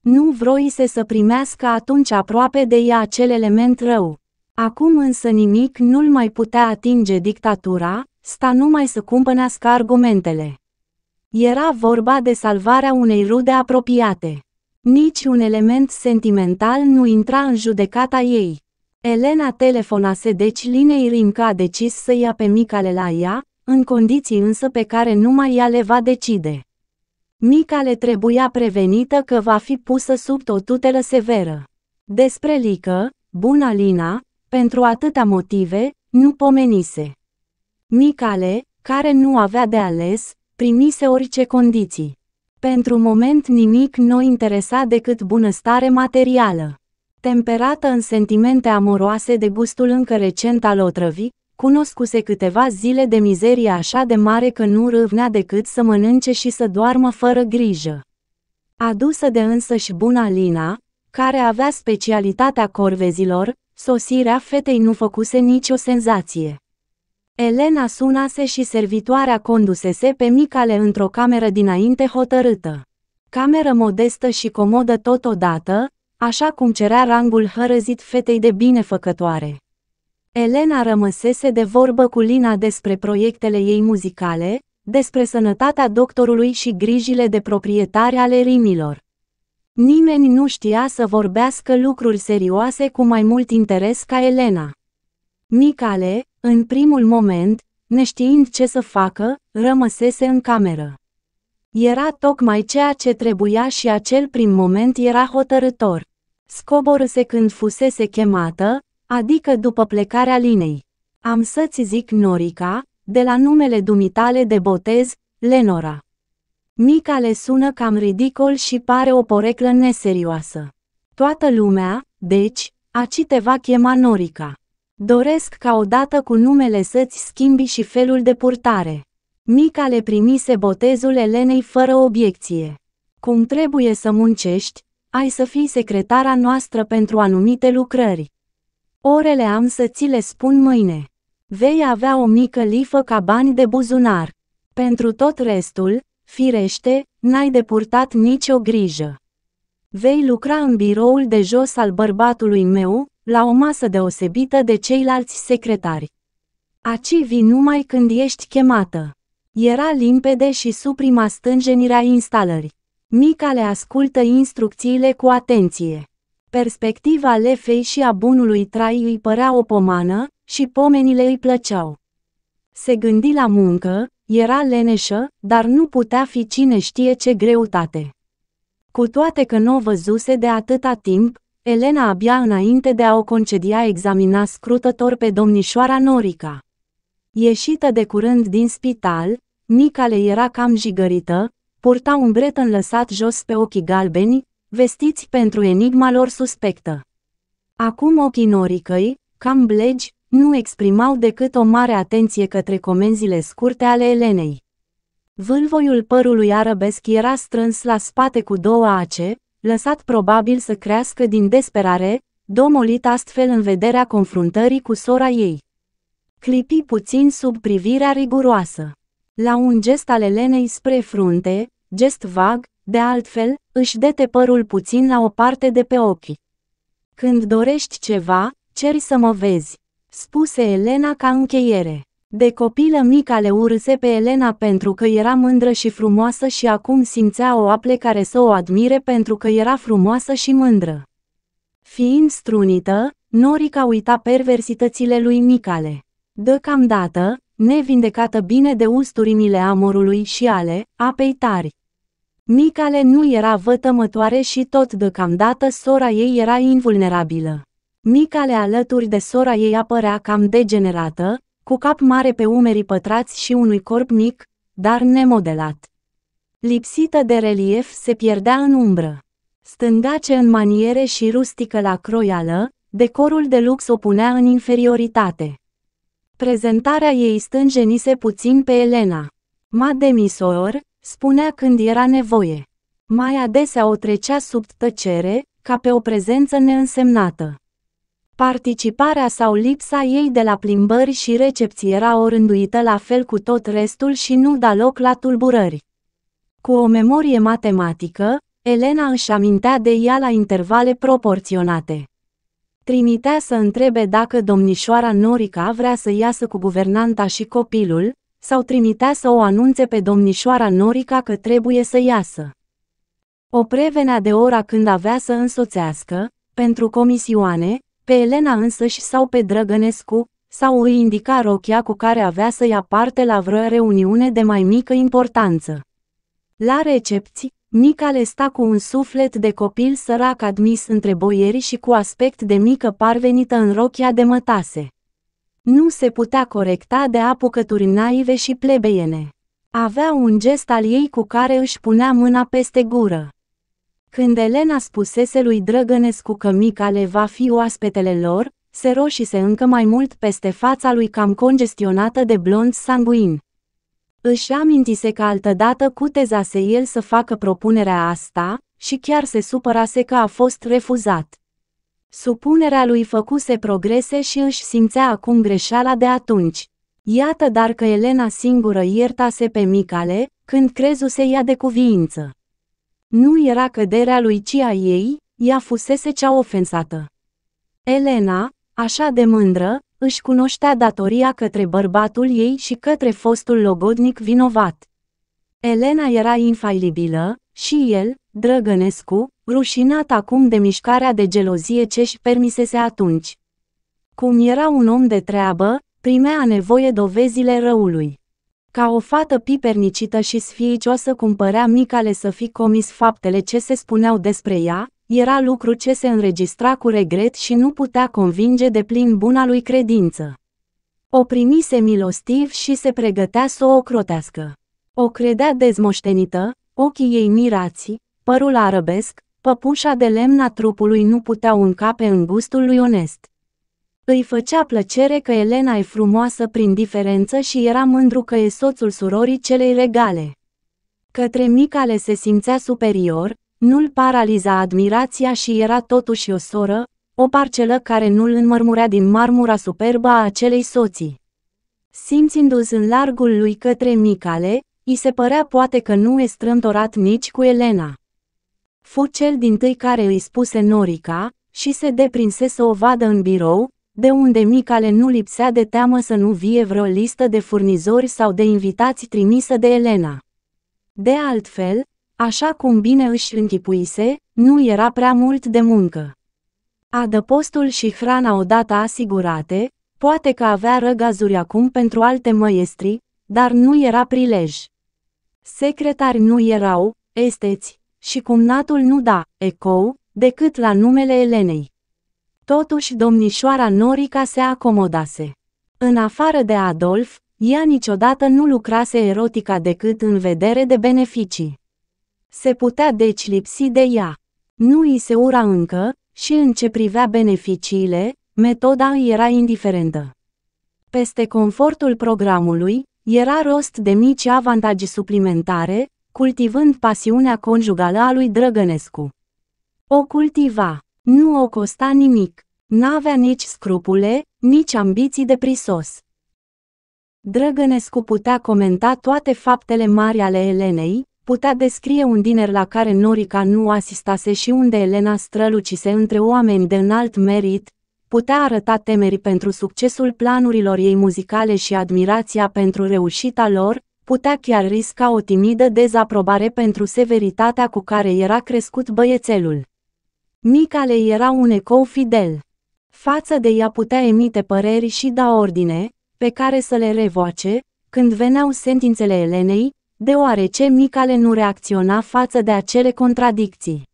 Nu vroise să primească atunci aproape de ea acel element rău. Acum însă nimic nu-l mai putea atinge dictatura, sta numai să cumpănească argumentele. Era vorba de salvarea unei rude apropiate. Nici un element sentimental nu intra în judecata ei. Elena telefonase deci linei Rimca a decis să ia pe Micale la ea, în condiții însă pe care numai ea le va decide. Micale trebuia prevenită că va fi pusă sub o tutelă severă. Despre Lică, buna Lina, pentru atâta motive, nu pomenise. Micale, care nu avea de ales, primise orice condiții. Pentru moment nimic nu interesa decât bunăstare materială. Temperată în sentimente amoroase de gustul încă recent al otrăvii, cunoscuse câteva zile de mizerie așa de mare că nu râvnea decât să mănânce și să doarmă fără grijă. Adusă de însăși buna Lina, care avea specialitatea corvezilor, sosirea fetei nu făcuse nicio senzație. Elena sunase și servitoarea condusese pe Micale într-o cameră dinainte hotărâtă. Cameră modestă și comodă totodată, așa cum cerea rangul hărăzit fetei de binefăcătoare. Elena rămăsese de vorbă cu Lina despre proiectele ei muzicale, despre sănătatea doctorului și grijile de proprietari ale rimilor. Nimeni nu știa să vorbească lucruri serioase cu mai mult interes ca Elena. Micale, în primul moment, neștiind ce să facă, rămăsese în cameră. Era tocmai ceea ce trebuia și acel prim moment era hotărător. Scoborâse când fusese chemată, adică după plecarea linei. Am să-ți zic Norica, de la numele dumitale de botez, Lenora. Mica le sună cam ridicol și pare o poreclă neserioasă. Toată lumea, deci, a citeva chema Norica. Doresc ca odată cu numele să-ți schimbi și felul de purtare. Mica le primise botezul Elenei fără obiecție. Cum trebuie să muncești, ai să fii secretara noastră pentru anumite lucrări. Orele am să ți le spun mâine. Vei avea o mică lifă ca bani de buzunar. Pentru tot restul, firește, n-ai de purtat nicio grijă. Vei lucra în biroul de jos al bărbatului meu, la o masă deosebită de ceilalți secretari. Aci vii numai când ești chemată. Era limpede și suprima stânjenirea instalării. Mica le ascultă instrucțiile cu atenție. Perspectiva lefei și a bunului trai îi părea o pomană și pomenile îi plăceau. Se gândi la muncă, era leneșă, dar nu putea fi cine știe ce greutate. Cu toate că nu o văzuse de atâta timp, Elena abia înainte de a o concedia examina scrutător pe domnișoara Norica. Ieșită de curând din spital, Nica le era cam jigărită, purta un bret înlăsat jos pe ochii galbeni, vestiți pentru enigma lor suspectă. Acum ochii noricăi, cam blegi, nu exprimau decât o mare atenție către comenzile scurte ale Elenei. Vâlvoiul părului arabesc era strâns la spate cu două ace, lăsat probabil să crească din desperare, domolit astfel în vederea confruntării cu sora ei. Clipi puțin sub privirea riguroasă. La un gest al Elenei spre frunte, gest vag, de altfel, își dete părul puțin la o parte de pe ochi. Când dorești ceva, ceri să mă vezi, spuse Elena ca încheiere. De copilă mică le urâse pe Elena pentru că era mândră și frumoasă și acum simțea o aple care să o admire pentru că era frumoasă și mândră. Fiind strunită, Norica uita perversitățile lui Micale. Deocamdată, nevindecată bine de usturimile amorului și ale apei tari. Micale nu era vătămătoare și tot deocamdată sora ei era invulnerabilă. Micale alături de sora ei apărea cam degenerată, cu cap mare pe umerii pătrați și unui corp mic, dar nemodelat. Lipsită de relief, se pierdea în umbră. Stângace în maniere și rustică la croială, decorul de lux o punea în inferioritate. Prezentarea ei stângenise puțin pe Elena. Ma demisor, spunea când era nevoie. Mai adesea o trecea sub tăcere, ca pe o prezență neînsemnată. Participarea sau lipsa ei de la plimbări și recepții era rânduită la fel cu tot restul și nu da loc la tulburări. Cu o memorie matematică, Elena își amintea de ea la intervale proporționate. Trimitea să întrebe dacă domnișoara Norica vrea să iasă cu guvernanta și copilul, sau trimitea să o anunțe pe domnișoara Norica că trebuie să iasă. O prevenea de ora când avea să însoțească, pentru comisioane, pe Elena însăși sau pe Drăgănescu, sau îi indica rochia cu care avea să ia parte la vreo reuniune de mai mică importanță. La recepții, Nica le sta cu un suflet de copil sărac admis între boierii și cu aspect de mică parvenită în rochia de mătase. Nu se putea corecta de apucături naive și plebeiene. Avea un gest al ei cu care își punea mâna peste gură. Când Elena spusese lui Drăgănescu că Mica le va fi oaspetele lor, se roșise încă mai mult peste fața lui cam congestionată de blond sanguin. Își amintise că altădată cutezase el să facă propunerea asta și chiar se supărase că a fost refuzat. Supunerea lui făcuse progrese și își simțea acum greșeala de atunci. Iată dar că Elena singură iertase pe Micale, când crezuse ea de cuviință. Nu era căderea lui ci a ei, ea fusese cea ofensată. Elena, așa de mândră, își cunoștea datoria către bărbatul ei și către fostul logodnic vinovat. Elena era infailibilă, și el, Drăgănescu, rușinat acum de mișcarea de gelozie ce își permisese atunci. Cum era un om de treabă, primea nevoie dovezile răului. Ca o fată pipernicită și sfiicioasă cum părea micale să fi comis faptele ce se spuneau despre ea, era lucru ce se înregistra cu regret și nu putea convinge de plin buna lui credință. O primise milostiv și se pregătea să o ocrotească. O credea dezmoștenită, ochii ei mirați, părul arăbesc, păpușa de lemn a trupului nu puteau încape în gustul lui onest. Îi făcea plăcere că Elena e frumoasă prin diferență și era mândru că e soțul surorii celei regale. Către Micale se simțea superior, nu-l paraliza admirația și era totuși o soră, o parcelă care nu-l înmărmurea din marmura superbă a acelei soții. simțindu se în largul lui către Micale, i se părea poate că nu e strântorat nici cu Elena. Fu cel din tâi care îi spuse Norica și se deprinse să o vadă în birou, de unde micale nu lipsea de teamă să nu vie vreo listă de furnizori sau de invitați trimisă de Elena. De altfel, așa cum bine își închipuise, nu era prea mult de muncă. Adăpostul și hrana odată asigurate, poate că avea răgazuri acum pentru alte măiestri, dar nu era prilej. Secretari nu erau, esteți, și cumnatul nu da, ecou, decât la numele Elenei. Totuși domnișoara Norica se acomodase. În afară de Adolf, ea niciodată nu lucrase erotica decât în vedere de beneficii. Se putea deci lipsi de ea. Nu îi se ura încă, și în ce privea beneficiile, metoda îi era indiferentă. Peste confortul programului, era rost de mici avantaje suplimentare, cultivând pasiunea conjugală a lui Drăgănescu. O cultiva. Nu o costa nimic. N-avea nici scrupule, nici ambiții de prisos. Drăgănescu putea comenta toate faptele mari ale Elenei, putea descrie un diner la care Norica nu asistase și unde Elena strălucise între oameni de înalt merit, putea arăta temerii pentru succesul planurilor ei muzicale și admirația pentru reușita lor, putea chiar risca o timidă dezaprobare pentru severitatea cu care era crescut băiețelul. Mica le era un ecou fidel. Față de ea putea emite păreri și da ordine, pe care să le revoace, când veneau sentințele Elenei, deoarece Micale nu reacționa față de acele contradicții.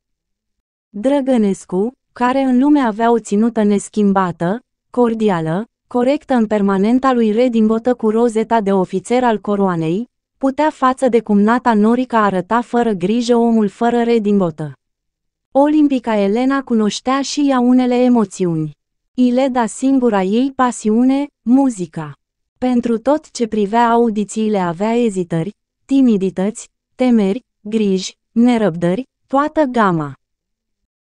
Drăgănescu, care în lume avea o ținută neschimbată, cordială, corectă în permanenta lui redingotă cu rozeta de ofițer al coroanei, putea față de cumnata norica arăta fără grijă omul fără redingotă. Olimpica Elena cunoștea și ea unele emoțiuni. Ileda singura ei pasiune, muzica. Pentru tot ce privea audițiile avea ezitări, timidități, temeri, griji, nerăbdări, toată gama.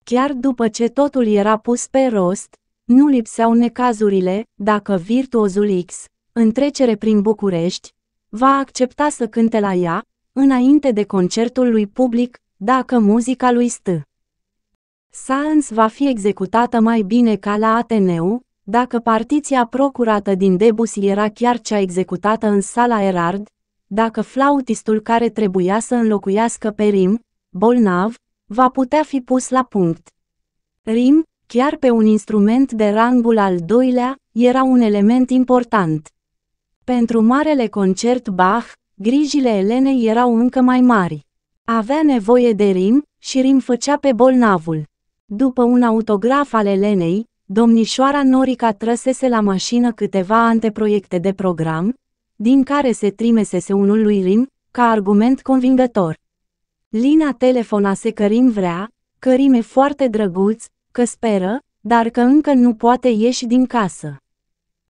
Chiar după ce totul era pus pe rost, nu lipseau necazurile, dacă virtuozul X, în trecere prin București, va accepta să cânte la ea, înainte de concertul lui public, dacă muzica lui stă. Sans va fi executată mai bine ca la Ateneu, dacă partiția procurată din Debussy era chiar cea executată în sala Erard, dacă flautistul care trebuia să înlocuiască pe Rim, bolnav, va putea fi pus la punct. Rim, chiar pe un instrument de rangul al doilea, era un element important. Pentru marele concert Bach, grijile Elenei erau încă mai mari. Avea nevoie de Rim și Rim făcea pe bolnavul. După un autograf al Elenei, domnișoara Norica trăsese la mașină câteva anteproiecte de program, din care se trimesese unul lui Rim, ca argument convingător. Lina telefonase că Rim vrea, că Rim e foarte drăguț, că speră, dar că încă nu poate ieși din casă.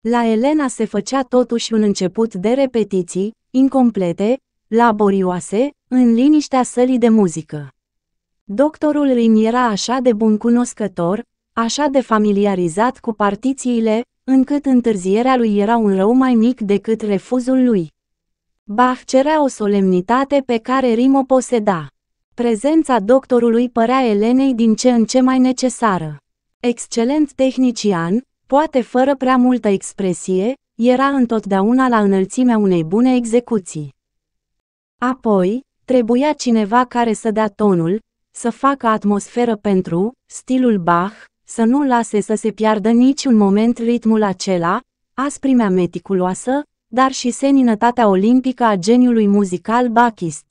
La Elena se făcea totuși un început de repetiții, incomplete, laborioase, în liniștea sălii de muzică. Doctorul Rin era așa de bun cunoscător, așa de familiarizat cu partițiile, încât întârzierea lui era un rău mai mic decât refuzul lui. Bach cerea o solemnitate pe care Rim o poseda. Prezența doctorului părea Elenei din ce în ce mai necesară. Excelent tehnician, poate fără prea multă expresie, era întotdeauna la înălțimea unei bune execuții. Apoi, trebuia cineva care să dea tonul, să facă atmosferă pentru, stilul Bach, să nu lase să se piardă niciun moment ritmul acela, asprimea meticuloasă, dar și seninătatea olimpică a geniului muzical bachist.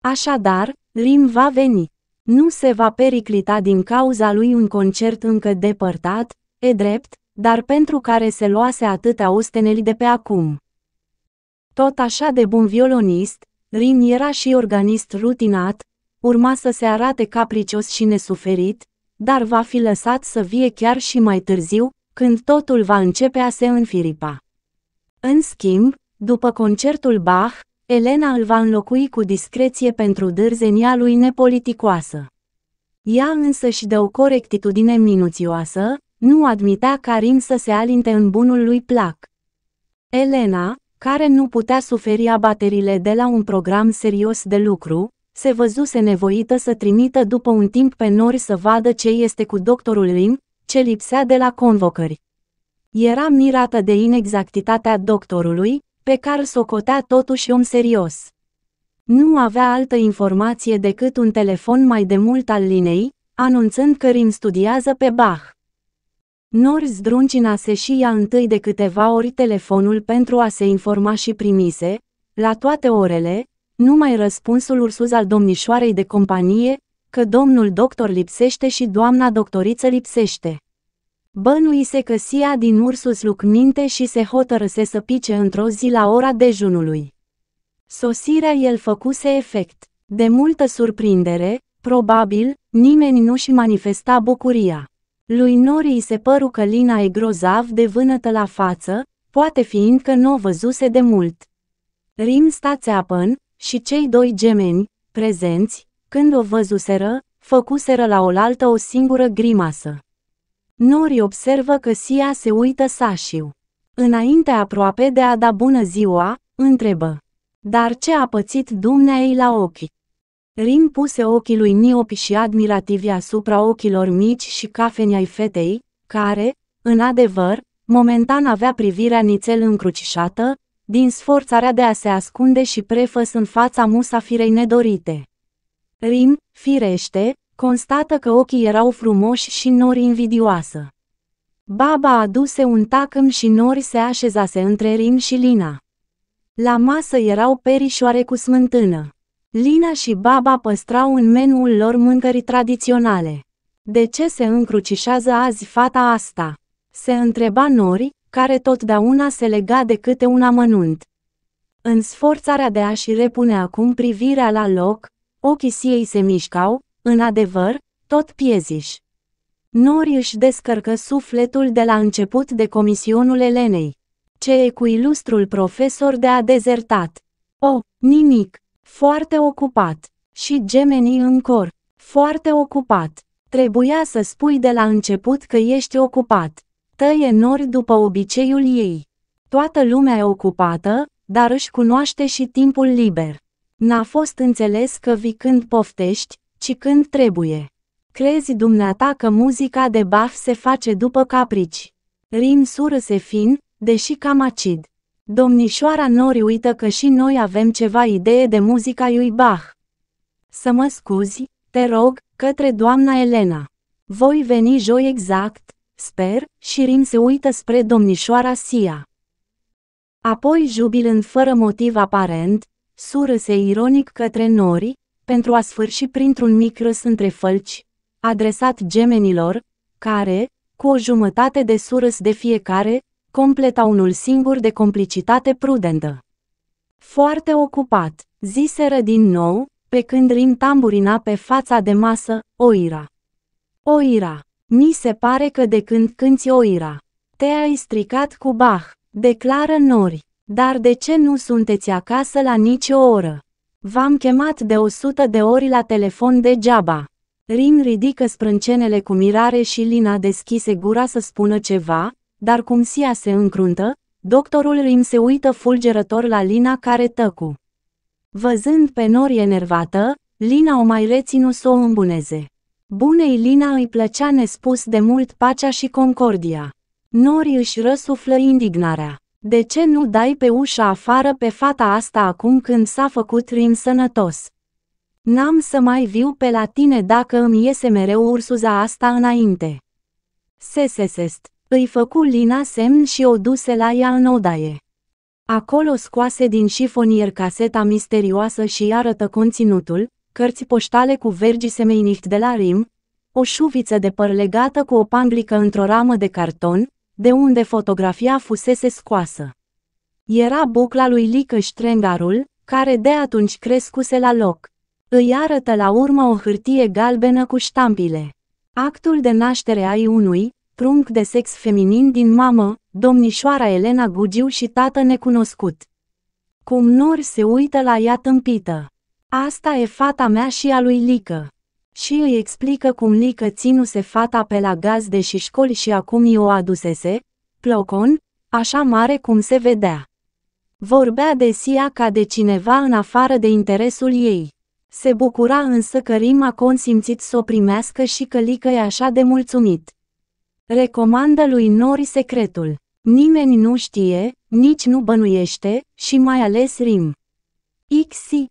Așadar, Lim va veni. Nu se va periclita din cauza lui un concert încă depărtat, e drept, dar pentru care se luase atâtea osteneli de pe acum. Tot așa de bun violonist, Rin era și organist rutinat, urma să se arate capricios și nesuferit, dar va fi lăsat să vie chiar și mai târziu, când totul va începe a se înfiripa. În schimb, după concertul Bach, Elena îl va înlocui cu discreție pentru dârzenia lui nepoliticoasă. Ea însă și de o corectitudine minuțioasă, nu admitea Karim să se alinte în bunul lui plac. Elena, care nu putea suferi abaterile de la un program serios de lucru, se văzuse nevoită să trimită după un timp pe nori să vadă ce este cu doctorul Lim, ce lipsea de la convocări. Era mirată de inexactitatea doctorului, pe care socotea totuși om serios. Nu avea altă informație decât un telefon mai de mult al linei, anunțând că Rim studiază pe Bach. Nor se și ia întâi de câteva ori telefonul pentru a se informa și primise, la toate orele, numai răspunsul ursuz al domnișoarei de companie, că domnul doctor lipsește și doamna doctoriță lipsește. Bănuise că Sia din Ursus lucminte și se hotărăse să pice într-o zi la ora dejunului. Sosirea el făcuse efect. De multă surprindere, probabil, nimeni nu și manifesta bucuria. Lui Nori se păru că Lina e grozav de vânătă la față, poate că nu o văzuse de mult. Rim sta țeapăn, și cei doi gemeni, prezenți, când o văzuseră, făcuseră la oaltă o singură grimasă. Nori observă că Sia se uită sașiu. Înainte aproape de a da bună ziua, întrebă. Dar ce a pățit dumneai la ochi? Rin puse ochii lui niopi și admirativi asupra ochilor mici și cafeni ai fetei, care, în adevăr, momentan avea privirea nițel încrucișată, din sforțarea de a se ascunde și prefăs în fața musafirei nedorite. Rim, firește, constată că ochii erau frumoși și nori invidioasă. Baba aduse un tacâm și nori se așezase între Rim și Lina. La masă erau perișoare cu smântână. Lina și Baba păstrau în menul lor mâncării tradiționale. De ce se încrucișează azi fata asta? Se întreba Nori, care totdeauna se lega de câte un amănunt. În sforțarea de a-și repune acum privirea la loc, ochii ei se mișcau, în adevăr, tot pieziși. Nori își descărcă sufletul de la început de comisionul Elenei. Ce e cu ilustrul profesor de a dezertat? O, nimic, foarte ocupat. Și gemenii în cor, foarte ocupat. Trebuia să spui de la început că ești ocupat tăie nori după obiceiul ei. Toată lumea e ocupată, dar își cunoaște și timpul liber. N-a fost înțeles că vii când poftești, ci când trebuie. Crezi dumneata că muzica de Bach se face după caprici. Rim sură se fin, deși cam acid. Domnișoara Nori uită că și noi avem ceva idee de muzica lui Bach. Să mă scuzi, te rog, către doamna Elena. Voi veni joi exact, Sper, Rin se uită spre domnișoara Sia. Apoi jubilând fără motiv aparent, surâse ironic către nori, pentru a sfârși printr-un mic râs între fălci, adresat gemenilor, care, cu o jumătate de surâs de fiecare, completa unul singur de complicitate prudentă. Foarte ocupat, ziseră din nou, pe când Rin tamburina pe fața de masă, Oira. Oira, mi se pare că de când cânti oira, te-ai stricat cu Bach, declară Nori. Dar de ce nu sunteți acasă la nicio oră? V-am chemat de o sută de ori la telefon degeaba. Rin ridică sprâncenele cu mirare și Lina deschise gura să spună ceva, dar cum Sia se încruntă, doctorul Rin se uită fulgerător la Lina care tăcu. Văzând pe Nori enervată, Lina o mai reținu să o îmbuneze. Bunei Lina îi plăcea nespus de mult pacea și concordia. Nori își răsuflă indignarea. De ce nu dai pe ușa afară pe fata asta acum când s-a făcut rim sănătos? N-am să mai viu pe la tine dacă îmi iese mereu ursuza asta înainte. Sesesest, îi făcu Lina semn și o duse la ea în odaie. Acolo scoase din șifonier caseta misterioasă și arătă conținutul, cărți poștale cu vergi semeinicht de la Rim, o șuviță de păr legată cu o panglică într-o ramă de carton, de unde fotografia fusese scoasă. Era bucla lui Lică Ștrengarul, care de atunci crescuse la loc. Îi arătă la urmă o hârtie galbenă cu ștampile. Actul de naștere ai unui, prunc de sex feminin din mamă, domnișoara Elena Gugiu și tată necunoscut. Cum nor se uită la ea tâmpită. Asta e fata mea și a lui Lică. Și îi explică cum Lică ținuse fata pe la gazde și școli și acum i-o adusese, plocon, așa mare cum se vedea. Vorbea de Sia ca de cineva în afară de interesul ei. Se bucura însă că Rim a consimțit să o primească și că Lică e așa de mulțumit. Recomandă lui Nori secretul. Nimeni nu știe, nici nu bănuiește, și mai ales Rim. XI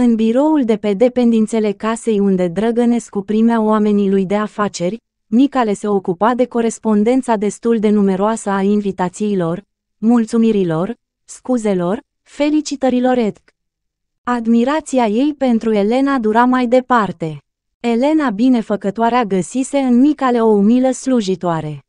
în biroul de pe dependințele casei unde Drăgănescu primea oamenii lui de afaceri, Nicale se ocupa de corespondența destul de numeroasă a invitațiilor, mulțumirilor, scuzelor, felicitărilor etc. Admirația ei pentru Elena dura mai departe. Elena binefăcătoarea găsise în Nicale o umilă slujitoare.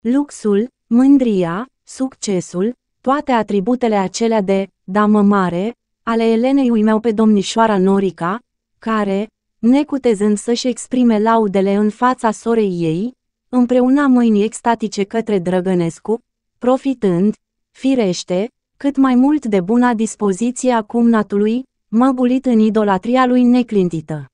Luxul, mândria, succesul, toate atributele acelea de damă mare, ale Elenei uimeau pe domnișoara Norica, care, necutezând să-și exprime laudele în fața sorei ei, împreuna mâini extatice către Drăgănescu, profitând, firește, cât mai mult de buna dispoziție a cumnatului, măgulit în idolatria lui neclintită.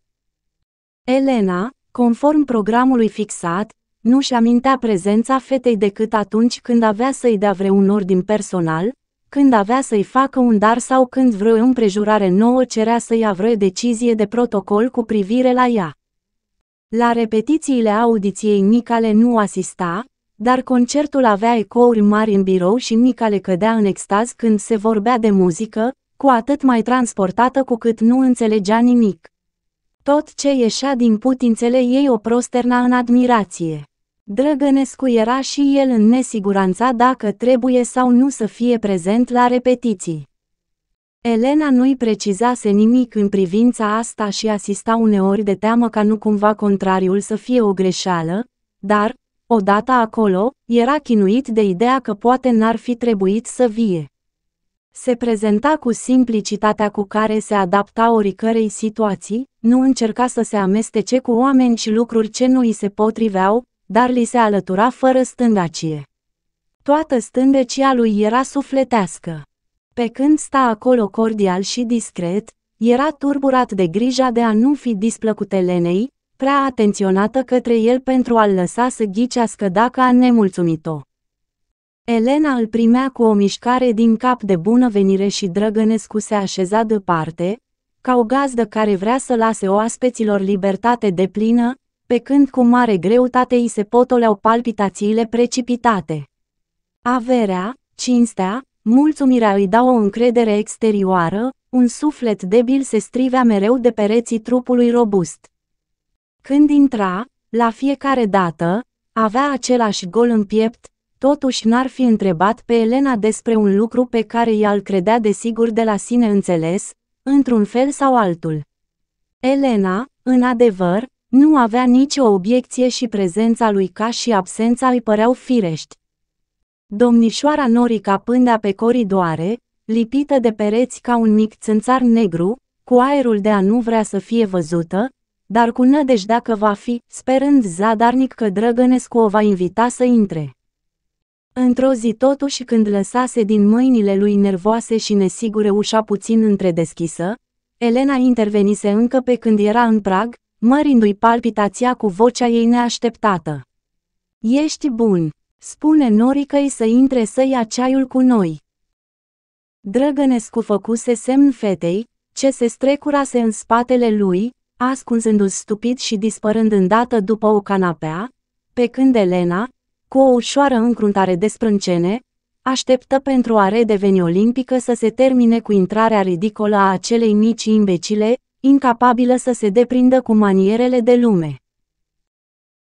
Elena, conform programului fixat, nu-și amintea prezența fetei decât atunci când avea să-i dea vreun ordin personal, când avea să-i facă un dar sau când vreo împrejurare nouă cerea să i vreo decizie de protocol cu privire la ea. La repetițiile audiției Nicale nu asista, dar concertul avea ecouri mari în birou și Nicale cădea în extaz când se vorbea de muzică, cu atât mai transportată cu cât nu înțelegea nimic. Tot ce ieșea din putințele ei o prosterna în admirație. Drăgănescu era și el în nesiguranța dacă trebuie sau nu să fie prezent la repetiții. Elena nu-i precizase nimic în privința asta și asista uneori de teamă ca nu cumva contrariul să fie o greșeală, dar, odată acolo, era chinuit de ideea că poate n-ar fi trebuit să vie. Se prezenta cu simplicitatea cu care se adapta oricărei situații, nu încerca să se amestece cu oameni și lucruri ce nu îi se potriveau, dar li se alătura fără stângacie. Toată stângăcia lui era sufletească. Pe când sta acolo cordial și discret, era turburat de grija de a nu fi displăcut Elenei, prea atenționată către el pentru a-l lăsa să ghicească dacă a nemulțumit-o. Elena îl primea cu o mișcare din cap de bună venire și drăgănescu se așeza departe, ca o gazdă care vrea să lase oaspeților libertate de plină, pe când cu mare greutate îi se potoleau palpitațiile precipitate. Averea, cinstea, mulțumirea îi dau o încredere exterioară, un suflet debil se strivea mereu de pereții trupului robust. Când intra, la fiecare dată, avea același gol în piept, totuși n-ar fi întrebat pe Elena despre un lucru pe care i-al credea desigur de la sine înțeles, într-un fel sau altul. Elena, în adevăr, nu avea nicio obiecție și prezența lui ca și absența îi păreau firești. Domnișoara Norica pândea pe coridoare, lipită de pereți ca un mic țânțar negru, cu aerul de a nu vrea să fie văzută, dar cu nădejdea că va fi, sperând zadarnic că Drăgănescu o va invita să intre. Într-o zi totuși când lăsase din mâinile lui nervoase și nesigure ușa puțin întredeschisă, Elena intervenise încă pe când era în prag, mărindu-i palpitația cu vocea ei neașteptată. Ești bun, spune Norică să intre să ia ceaiul cu noi. Drăgănescu făcuse semn fetei, ce se strecurase în spatele lui, ascunzându-l stupid și dispărând îndată după o canapea, pe când Elena, cu o ușoară încruntare de sprâncene, așteptă pentru a redeveni olimpică să se termine cu intrarea ridicolă a acelei mici imbecile, incapabilă să se deprindă cu manierele de lume.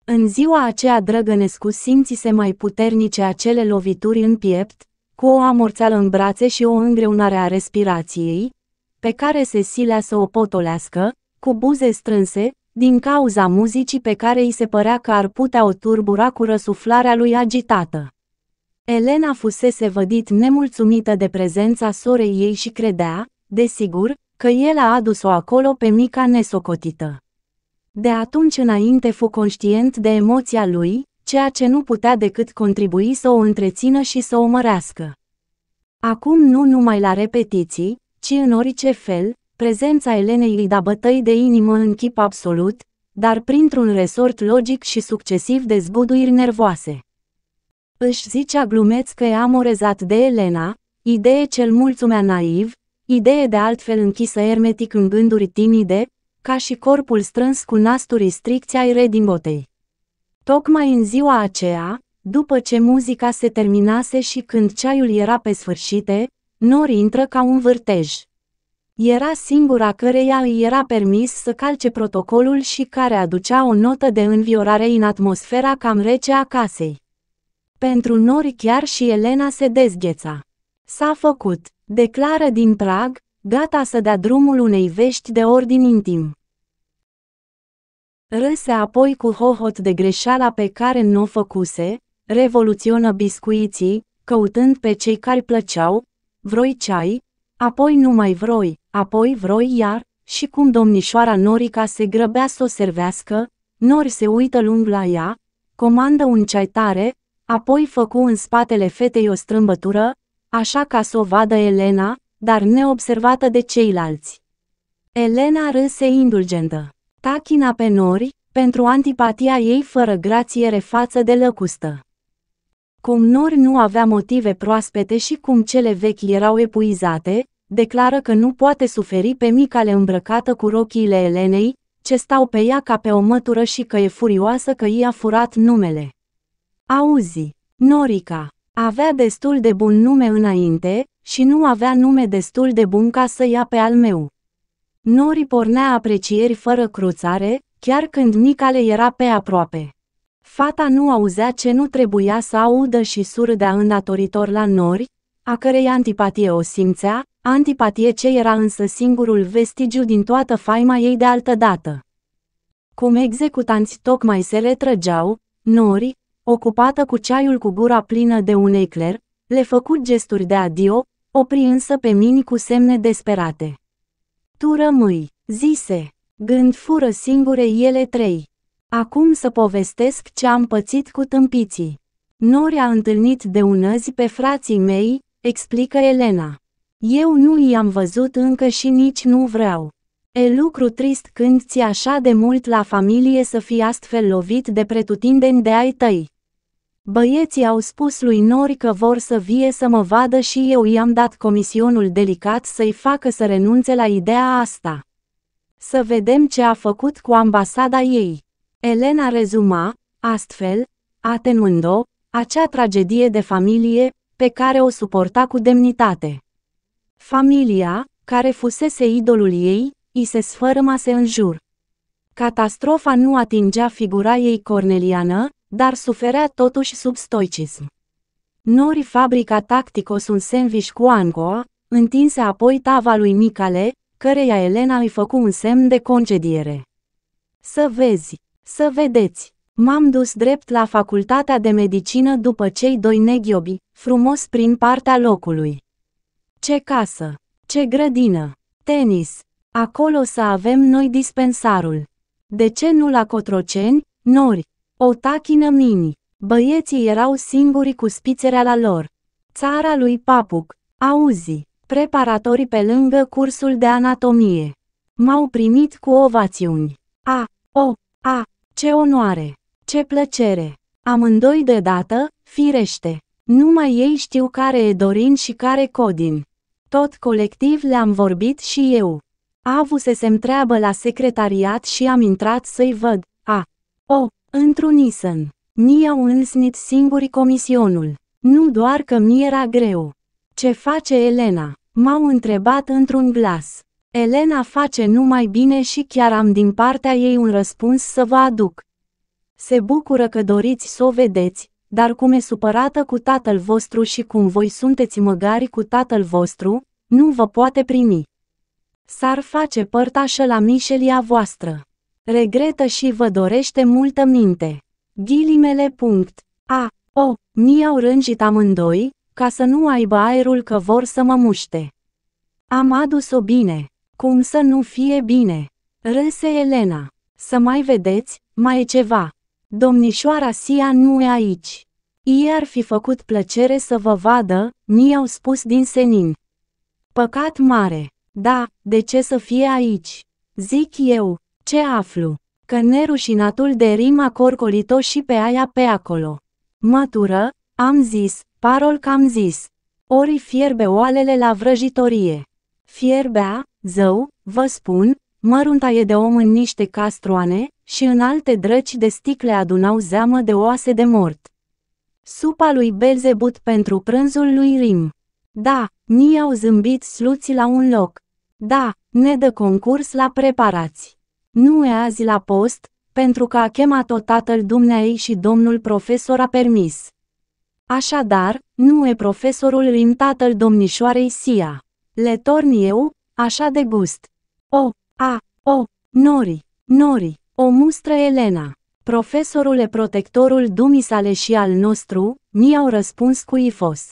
În ziua aceea drăgănescu simțise mai puternice acele lovituri în piept, cu o amorțeală în brațe și o îngreunare a respirației, pe care se silea să o potolească, cu buze strânse, din cauza muzicii pe care îi se părea că ar putea o turbura cu răsuflarea lui agitată. Elena fusese vădit nemulțumită de prezența sorei ei și credea, desigur, că el a adus-o acolo pe mica nesocotită. De atunci înainte fu conștient de emoția lui, ceea ce nu putea decât contribui să o întrețină și să o mărească. Acum nu numai la repetiții, ci în orice fel, prezența Elenei îi da bătăi de inimă în chip absolut, dar printr-un resort logic și succesiv de zguduiri nervoase. Își zicea glumeț că e amorezat de Elena, idee ce-l mulțumea naiv, idee de altfel închisă ermetic în gânduri timide, ca și corpul strâns cu nasturi stricți ai redimbotei. Tocmai în ziua aceea, după ce muzica se terminase și când ceaiul era pe sfârșite, Nori intră ca un vârtej. Era singura căreia îi era permis să calce protocolul și care aducea o notă de înviorare în atmosfera cam rece a casei. Pentru Nori chiar și Elena se dezgheța. S-a făcut declară din prag, gata să dea drumul unei vești de ordin intim. Râse apoi cu hohot de greșeala pe care nu o făcuse, revoluționă biscuiții, căutând pe cei care plăceau, vroi ceai, apoi nu mai vroi, apoi vroi iar, și cum domnișoara Norica se grăbea să o servească, Nori se uită lung la ea, comandă un ceai tare, apoi făcu în spatele fetei o strâmbătură, așa ca să o vadă Elena, dar neobservată de ceilalți. Elena râse indulgentă. Tachina pe nori, pentru antipatia ei fără grațiere față de lăcustă. Cum nori nu avea motive proaspete și cum cele vechi erau epuizate, declară că nu poate suferi pe micale îmbrăcată cu rochiile Elenei, ce stau pe ea ca pe o mătură și că e furioasă că i-a furat numele. Auzi, Norica, avea destul de bun nume înainte și nu avea nume destul de bun ca să ia pe al meu. Nori pornea aprecieri fără cruțare, chiar când Nicale era pe aproape. Fata nu auzea ce nu trebuia să audă și surdea îndatoritor la nori, a cărei antipatie o simțea, antipatie ce era însă singurul vestigiu din toată faima ei de altă dată. Cum executanți tocmai se retrăgeau, nori, ocupată cu ceaiul cu gura plină de un ecler, le făcut gesturi de adio, opri însă pe mini cu semne desperate. Tu rămâi, zise, gând fură singure ele trei. Acum să povestesc ce am pățit cu tâmpiții. Nori a întâlnit de unăzi pe frații mei, explică Elena. Eu nu i-am văzut încă și nici nu vreau. E lucru trist când ți așa de mult la familie să fii astfel lovit de pretutindeni de ai tăi. Băieții au spus lui Nori că vor să vie să mă vadă și eu i-am dat comisionul delicat să-i facă să renunțe la ideea asta. Să vedem ce a făcut cu ambasada ei. Elena rezuma, astfel, atenuând-o, acea tragedie de familie, pe care o suporta cu demnitate. Familia, care fusese idolul ei, i se sfărâmase în jur. Catastrofa nu atingea figura ei corneliană, dar suferea totuși sub stoicism. Nori fabrica Tacticos un sandwich cu ancoa, întinse apoi tava lui Micale, căreia Elena îi făcu un semn de concediere. Să vezi, să vedeți, m-am dus drept la facultatea de medicină după cei doi neghiobi, frumos prin partea locului. Ce casă, ce grădină, tenis, acolo să avem noi dispensarul. De ce nu la Cotroceni, Nori? O mini. Băieții erau singuri cu spițerea la lor. Țara lui Papuc. Auzi, preparatorii pe lângă cursul de anatomie. M-au primit cu ovațiuni. A, o, a, ce onoare, ce plăcere. Amândoi de dată, firește. Numai ei știu care e Dorin și care Codin. Tot colectiv le-am vorbit și eu. Avusesem treabă la secretariat și am intrat să-i văd. A, o, Într-un Întrunisen, mi-au însnit singuri comisionul. Nu doar că mi era greu. Ce face Elena? M-au întrebat într-un glas. Elena face numai bine și chiar am din partea ei un răspuns să vă aduc. Se bucură că doriți să o vedeți, dar cum e supărată cu tatăl vostru și cum voi sunteți măgari cu tatăl vostru, nu vă poate primi. S-ar face părtașă la mișelia voastră regretă și vă dorește multă minte. Ghilimele punct. A. O. Mi-au rânjit amândoi, ca să nu aibă aerul că vor să mă muște. Am adus-o bine. Cum să nu fie bine? Râse Elena. Să mai vedeți, mai e ceva. Domnișoara Sia nu e aici. Ei ar fi făcut plăcere să vă vadă, mi-au spus din senin. Păcat mare. Da, de ce să fie aici? Zic eu, ce aflu? Că nerușinatul de Rim a corcolit-o și pe aia pe acolo. Mătură, am zis, parol că am zis. Ori fierbe oalele la vrăjitorie. Fierbea, zău, vă spun, mărunta e de om în niște castroane și în alte drăci de sticle adunau zeamă de oase de mort. Supa lui Belzebut pentru prânzul lui Rim. Da, ni au zâmbit sluții la un loc. Da, ne dă concurs la preparați. Nu e azi la post, pentru că a chemat-o tatăl dumnei și domnul profesor a permis. Așadar, nu e profesorul în tatăl domnișoarei Sia. Le torn eu, așa de gust. O, a, o, nori, nori, o mustră Elena. e protectorul dumii sale și al nostru, mi-au răspuns cu ifos.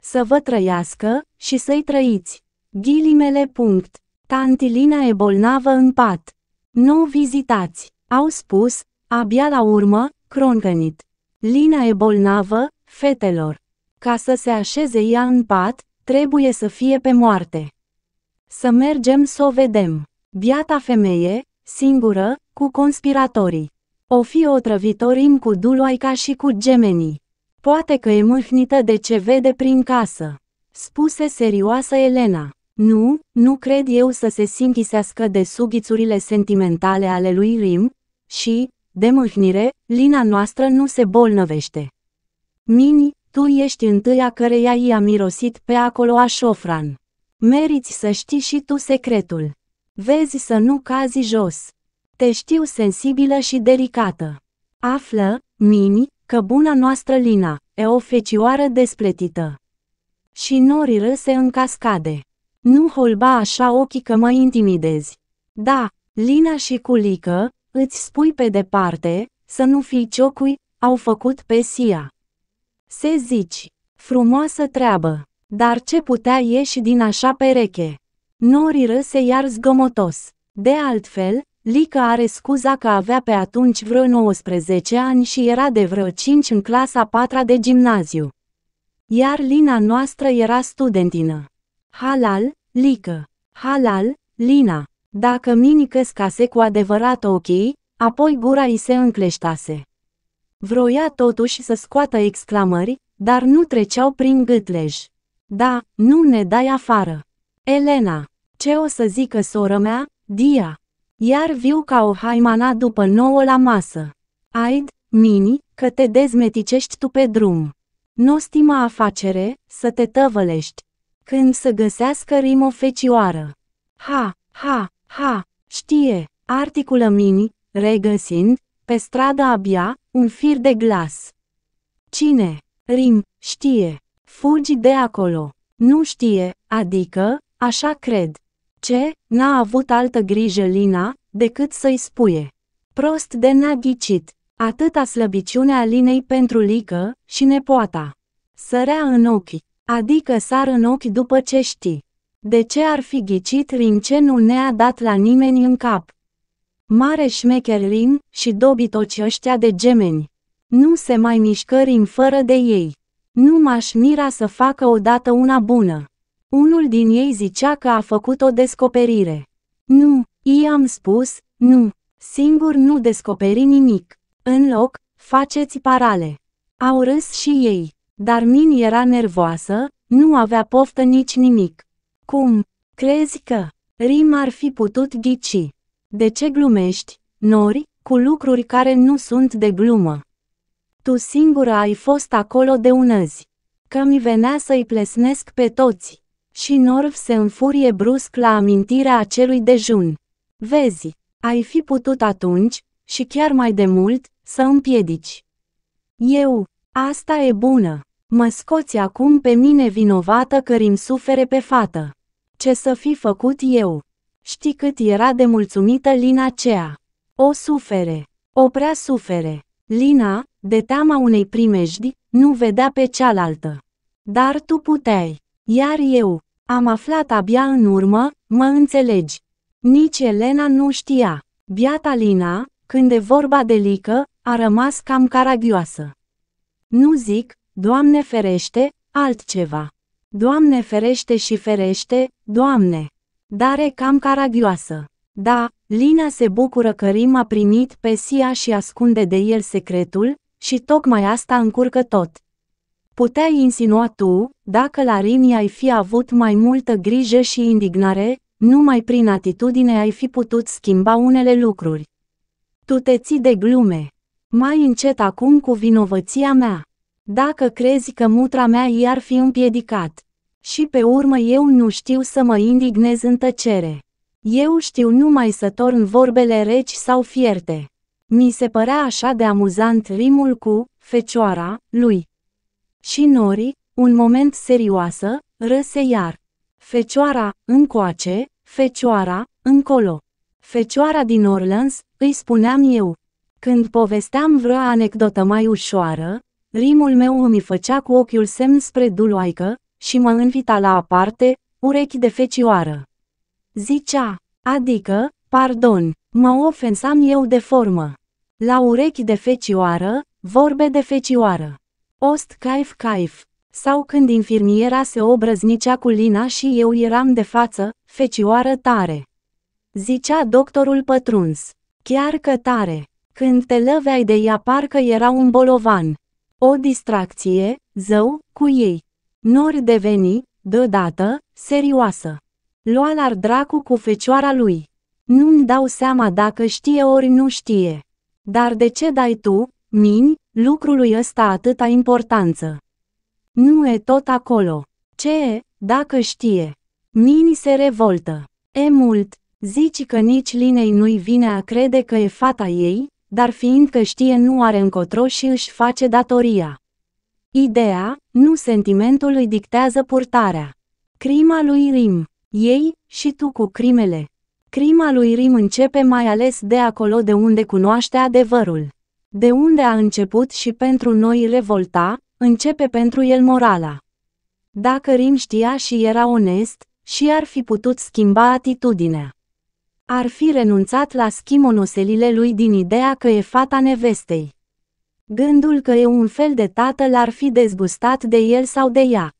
Să vă trăiască și să-i trăiți. Ghilimele punct. Tantilina e bolnavă în pat. Nu vizitați, au spus, abia la urmă, croncănit. Lina e bolnavă, fetelor. Ca să se așeze ea în pat, trebuie să fie pe moarte. Să mergem să o vedem. Biata femeie, singură, cu conspiratorii. O fi otrăvitorim cu Duloaica și cu gemenii. Poate că e mâhnită de ce vede prin casă, spuse serioasă Elena. Nu, nu cred eu să se simtisească de sughițurile sentimentale ale lui Rim și, de mâhnire, lina noastră nu se bolnăvește. Mini, tu ești întâia căreia i-a mirosit pe acolo a șofran. Meriți să știi și tu secretul. Vezi să nu cazi jos. Te știu sensibilă și delicată. Află, Mini, că buna noastră Lina e o fecioară despletită. Și nori râse în cascade. Nu holba așa ochii că mă intimidezi. Da, Lina și Culică, îți spui pe departe, să nu fii ciocui, au făcut pe Sia. Se zici, frumoasă treabă, dar ce putea ieși din așa pereche? Nori râse iar zgomotos. De altfel, Lica are scuza că avea pe atunci vreo 19 ani și era de vreo 5 în clasa 4 de gimnaziu. Iar Lina noastră era studentină. Halal, lică. Halal, lina. Dacă minică scase cu adevărat ochii, apoi gura îi se încleștase. Vroia totuși să scoată exclamări, dar nu treceau prin gâtlej. Da, nu ne dai afară. Elena, ce o să zică sora mea, Dia? Iar viu ca o haimana după nouă la masă. Aid, Mini, că te dezmeticești tu pe drum. Nu stima afacere, să te tăvălești când să găsească rimă fecioară. Ha, ha, ha, știe, articulă mini, regăsind, pe stradă abia, un fir de glas. Cine, rim, știe, fugi de acolo, nu știe, adică, așa cred. Ce, n-a avut altă grijă Lina, decât să-i spuie. Prost de naghicit, atâta slăbiciunea Linei pentru Lică și nepoata. Sărea în ochi. Adică sar în ochi după ce știi. De ce ar fi ghicit Rin ce nu ne-a dat la nimeni în cap? Mare șmecher Rin și dobitoci ăștia de gemeni. Nu se mai mișcă Rin fără de ei. Nu m-aș mira să facă odată una bună. Unul din ei zicea că a făcut o descoperire. Nu, i-am spus, nu, singur nu descoperi nimic. În loc, faceți parale. Au râs și ei. Dar Min era nervoasă, nu avea poftă nici nimic. Cum? Crezi că? Rim ar fi putut ghici. De ce glumești, nori, cu lucruri care nu sunt de glumă? Tu singură ai fost acolo de unăzi. Că mi venea să-i plesnesc pe toți. Și Norv se înfurie brusc la amintirea acelui dejun. Vezi, ai fi putut atunci, și chiar mai de mult, să împiedici. Eu, asta e bună. Mă scoți acum pe mine vinovată că îmi sufere pe fată. Ce să fi făcut eu? Știi cât era de mulțumită Lina aceea. O sufere, o prea sufere. Lina, de teama unei primejdi, nu vedea pe cealaltă. Dar tu puteai, iar eu, am aflat abia în urmă, mă înțelegi. Nici Elena nu știa. Biata Lina, când e vorba de Lică, a rămas cam caragioasă. Nu zic, Doamne ferește, altceva. Doamne ferește și ferește, Doamne! Dare cam caragioasă. Da, Lina se bucură că Rim a primit pe Sia și ascunde de el secretul, și tocmai asta încurcă tot. Puteai insinua tu, dacă la Rim ai fi avut mai multă grijă și indignare, numai prin atitudine ai fi putut schimba unele lucruri. Tu te ții de glume. Mai încet acum cu vinovăția mea. Dacă crezi că mutra mea i-ar fi împiedicat. Și pe urmă eu nu știu să mă indignez în tăcere. Eu știu numai să torn vorbele reci sau fierte. Mi se părea așa de amuzant rimul cu fecioara lui. Și Nori, un moment serioasă, râse iar. Fecioara, încoace, fecioara, încolo. Fecioara din Orleans, îi spuneam eu. Când povesteam vreo anecdotă mai ușoară, Rimul meu îmi făcea cu ochiul semn spre duloaică și mă invita la aparte, urechi de fecioară. Zicea, adică, pardon, mă ofensam eu de formă. La urechi de fecioară, vorbe de fecioară. Ost caif caif. Sau când infirmiera se obrăznicea cu Lina și eu eram de față, fecioară tare. Zicea doctorul pătruns. Chiar că tare. Când te lăveai de ea parcă era un bolovan o distracție, zău, cu ei. Nor deveni, deodată, serioasă. Lua l-ar dracu cu fecioara lui. Nu-mi dau seama dacă știe ori nu știe. Dar de ce dai tu, mini, lucrului ăsta atâta importanță? Nu e tot acolo. Ce e, dacă știe? Mini se revoltă. E mult, zici că nici linei nu-i vine a crede că e fata ei, dar fiindcă știe nu are încotro și își face datoria. Ideea, nu sentimentul îi dictează purtarea. Crima lui Rim, ei și tu cu crimele. Crima lui Rim începe mai ales de acolo de unde cunoaște adevărul. De unde a început și pentru noi revolta, începe pentru el morala. Dacă Rim știa și era onest, și ar fi putut schimba atitudinea. Ar fi renunțat la schimonoselile lui din ideea că e fata nevestei. Gândul că e un fel de tată l-ar fi dezgustat de el sau de ea.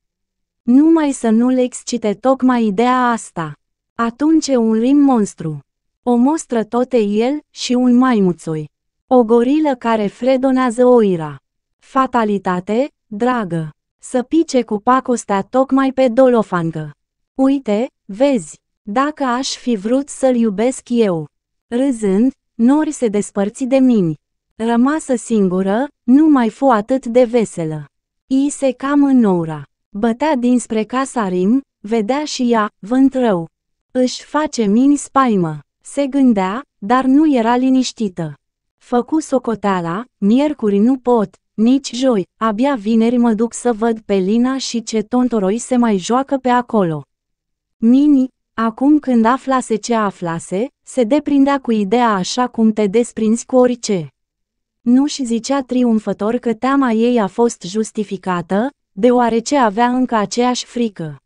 Numai să nu-l excite tocmai ideea asta. Atunci e un rim monstru. O mostră tote el și un maimuțoi. O gorilă care fredonează oira. Fatalitate, dragă. Să pice cu pacostea tocmai pe dolofangă. Uite, vezi, dacă aș fi vrut să-l iubesc eu. Râzând, nori se despărți de mine. Rămasă singură, nu mai fu atât de veselă. I se cam înnoura. Bătea dinspre casa Rim, vedea și ea, vânt rău. Își face mini spaimă. Se gândea, dar nu era liniștită. Făcu socoteala, miercuri nu pot, nici joi, abia vineri mă duc să văd pe Lina și ce tontoroi se mai joacă pe acolo. Mini, Acum când aflase ce aflase, se deprindea cu ideea așa cum te desprinzi cu orice. Nu-și zicea triumfător că teama ei a fost justificată, deoarece avea încă aceeași frică.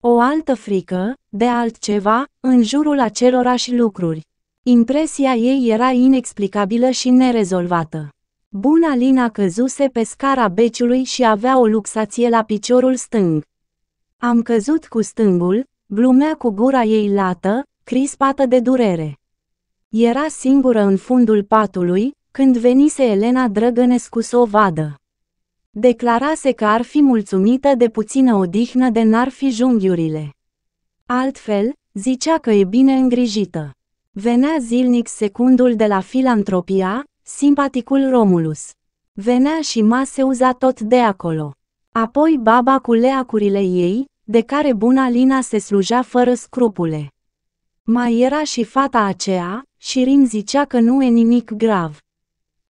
O altă frică, de altceva, în jurul acelorași lucruri. Impresia ei era inexplicabilă și nerezolvată. Buna Lina căzuse pe scara beciului și avea o luxație la piciorul stâng. Am căzut cu stângul, Glumea cu gura ei lată, crispată de durere. Era singură în fundul patului, când venise Elena Drăgănescu să o vadă. Declarase că ar fi mulțumită de puțină odihnă de n-ar fi junghiurile. Altfel, zicea că e bine îngrijită. Venea zilnic secundul de la filantropia, simpaticul Romulus. Venea și Maseuza tot de acolo. Apoi baba cu leacurile ei, de care buna Lina se slujea fără scrupule. Mai era și fata aceea, și Rin zicea că nu e nimic grav.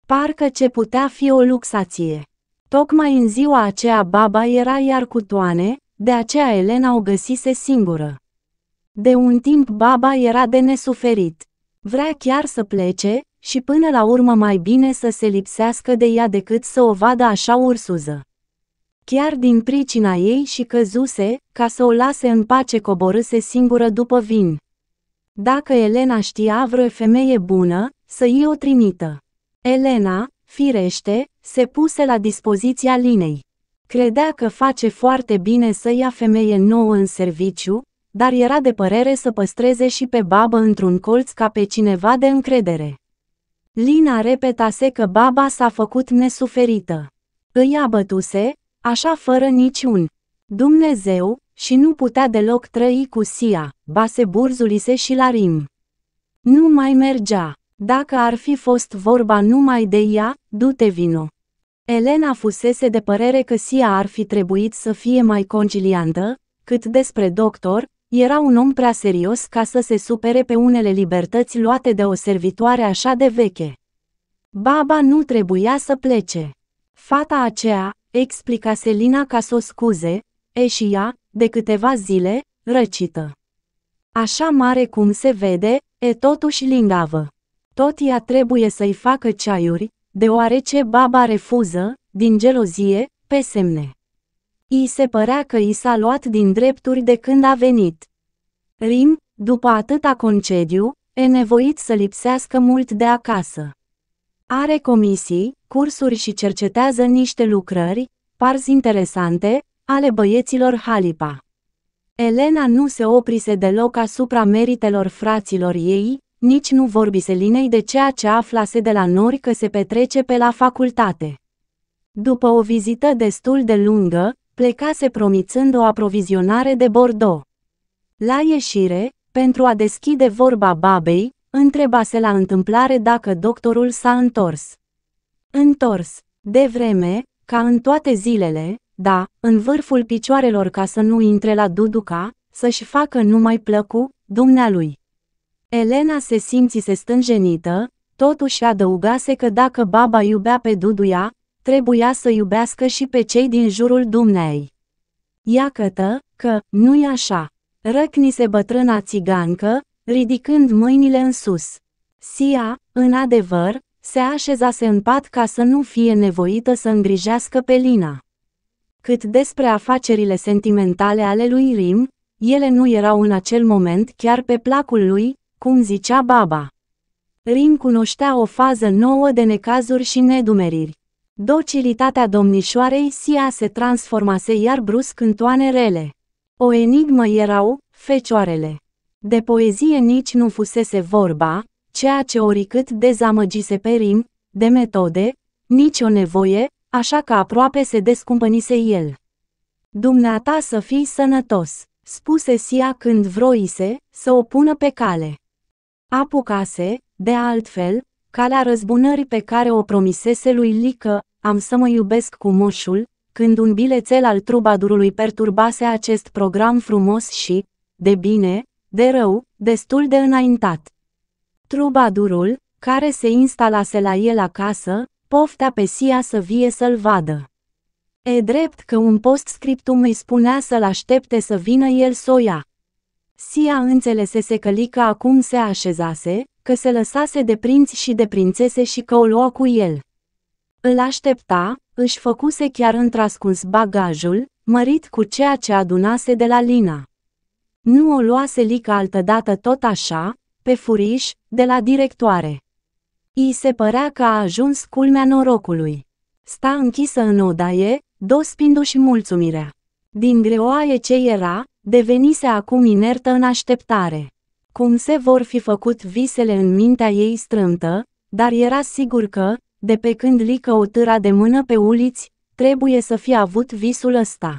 Parcă ce putea fi o luxație. Tocmai în ziua aceea baba era iar cu toane, de aceea Elena o găsise singură. De un timp baba era de nesuferit. Vrea chiar să plece și până la urmă mai bine să se lipsească de ea decât să o vadă așa ursuză. Chiar din pricina ei și căzuse, ca să o lase în pace coborâse singură după vin. Dacă Elena știa vreo femeie bună, să i o trimită. Elena, firește, se puse la dispoziția Linei. Credea că face foarte bine să ia femeie nouă în serviciu, dar era de părere să păstreze și pe babă într-un colț ca pe cineva de încredere. Lina repetase că baba s-a făcut nesuferită. Îi abătuse, așa fără niciun Dumnezeu, și nu putea deloc trăi cu Sia, base burzulise și la rim. Nu mai mergea. Dacă ar fi fost vorba numai de ea, du-te vino. Elena fusese de părere că Sia ar fi trebuit să fie mai conciliantă, cât despre doctor, era un om prea serios ca să se supere pe unele libertăți luate de o servitoare așa de veche. Baba nu trebuia să plece. Fata aceea, explica Selina ca să o scuze, e și ea, de câteva zile, răcită. Așa mare cum se vede, e totuși lingavă. Tot ea trebuie să-i facă ceaiuri, deoarece baba refuză, din gelozie, pe semne. I se părea că i s-a luat din drepturi de când a venit. Rim, după atâta concediu, e nevoit să lipsească mult de acasă. Are comisii, cursuri și cercetează niște lucrări, parzi interesante, ale băieților Halipa. Elena nu se oprise deloc asupra meritelor fraților ei, nici nu vorbise Linei de ceea ce aflase de la Nori că se petrece pe la facultate. După o vizită destul de lungă, plecase promițând o aprovizionare de Bordeaux. La ieșire, pentru a deschide vorba babei, Întrebase la întâmplare dacă doctorul s-a întors. Întors, de vreme, ca în toate zilele, da, în vârful picioarelor ca să nu intre la Duduca, să-și facă numai plăcu, dumnealui. Elena se simțise stânjenită, totuși adăugase că dacă baba iubea pe Duduia, trebuia să iubească și pe cei din jurul dumnei. Iacătă, că, nu-i așa. Răcnise bătrâna țigancă, ridicând mâinile în sus. Sia, în adevăr, se așezase în pat ca să nu fie nevoită să îngrijească pe Lina. Cât despre afacerile sentimentale ale lui Rim, ele nu erau în acel moment chiar pe placul lui, cum zicea baba. Rim cunoștea o fază nouă de necazuri și nedumeriri. Docilitatea domnișoarei Sia se transformase iar brusc în toane rele. O enigmă erau fecioarele. De poezie nici nu fusese vorba, ceea ce oricât dezamăgise pe Rim, de metode, nici o nevoie, așa că aproape se descumpănise el. Dumneata să fii sănătos, spuse Sia când vroise să o pună pe cale. Apucase, de altfel, calea răzbunării pe care o promisese lui Lică, am să mă iubesc cu moșul, când un bilețel al trubadurului perturbase acest program frumos și, de bine, de rău, destul de înaintat. Trubadurul, care se instalase la el acasă, poftea pe Sia să vie să-l vadă. E drept că un post scriptum îi spunea să-l aștepte să vină el soia. Sia înțelesese că Lica acum se așezase, că se lăsase de prinți și de prințese și că o lua cu el. Îl aștepta, își făcuse chiar întrascuns bagajul, mărit cu ceea ce adunase de la Lina. Nu o luase Lica altădată tot așa, pe furiș, de la directoare. I se părea că a ajuns culmea norocului. Sta închisă în odaie, dospindu-și mulțumirea. Din greoaie ce era, devenise acum inertă în așteptare. Cum se vor fi făcut visele în mintea ei strântă, dar era sigur că, de pe când Lică o târa de mână pe uliți, trebuie să fie avut visul ăsta.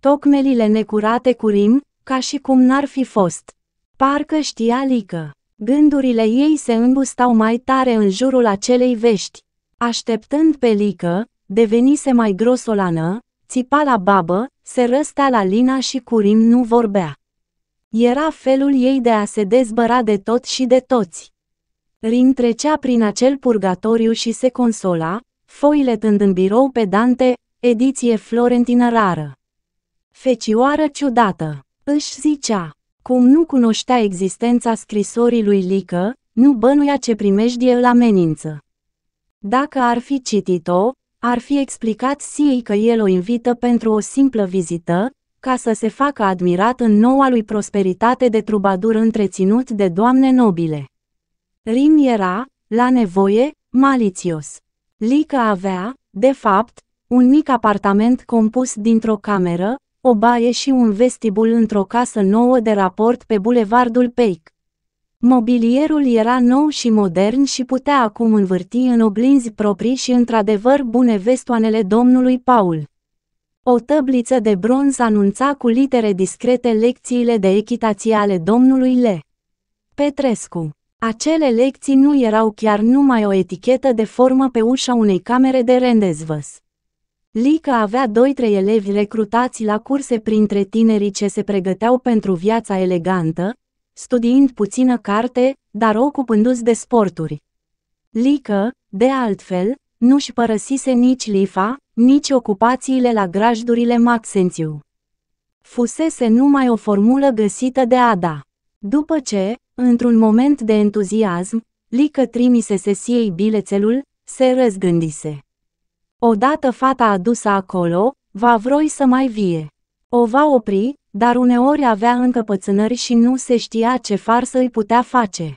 Tocmelile necurate cu rim, ca și cum n-ar fi fost. Parcă știa Lică. Gândurile ei se îmbustau mai tare în jurul acelei vești. Așteptând pe Lică, devenise mai grosolană, țipa la babă, se răstea la Lina și Curim nu vorbea. Era felul ei de a se dezbăra de tot și de toți. Rin trecea prin acel purgatoriu și se consola, foile tând în birou pe Dante, ediție florentină rară. Fecioară ciudată își zicea, cum nu cunoștea existența scrisorii lui Lică, nu bănuia ce primejdie îl amenință. Dacă ar fi citit-o, ar fi explicat Siei că el o invită pentru o simplă vizită, ca să se facă admirat în noua lui prosperitate de trubadur întreținut de doamne nobile. Rim era, la nevoie, malițios. Lică avea, de fapt, un mic apartament compus dintr-o cameră, o baie și un vestibul într-o casă nouă de raport pe bulevardul Peic. Mobilierul era nou și modern și putea acum învârti în oglinzi proprii și într-adevăr bune vestoanele domnului Paul. O tăbliță de bronz anunța cu litere discrete lecțiile de echitație ale domnului Le. Petrescu. Acele lecții nu erau chiar numai o etichetă de formă pe ușa unei camere de rendezvăs. Lica avea doi-trei elevi recrutați la curse printre tinerii ce se pregăteau pentru viața elegantă, studiind puțină carte, dar ocupându-se de sporturi. Lică, de altfel, nu-și părăsise nici lifa, nici ocupațiile la grajdurile Maxențiu. Fusese numai o formulă găsită de Ada. După ce, într-un moment de entuziasm, Lică trimise sesiei bilețelul, se răzgândise. Odată fata adusă acolo, va vroi să mai vie. O va opri, dar uneori avea încăpățânări și nu se știa ce farsă îi putea face.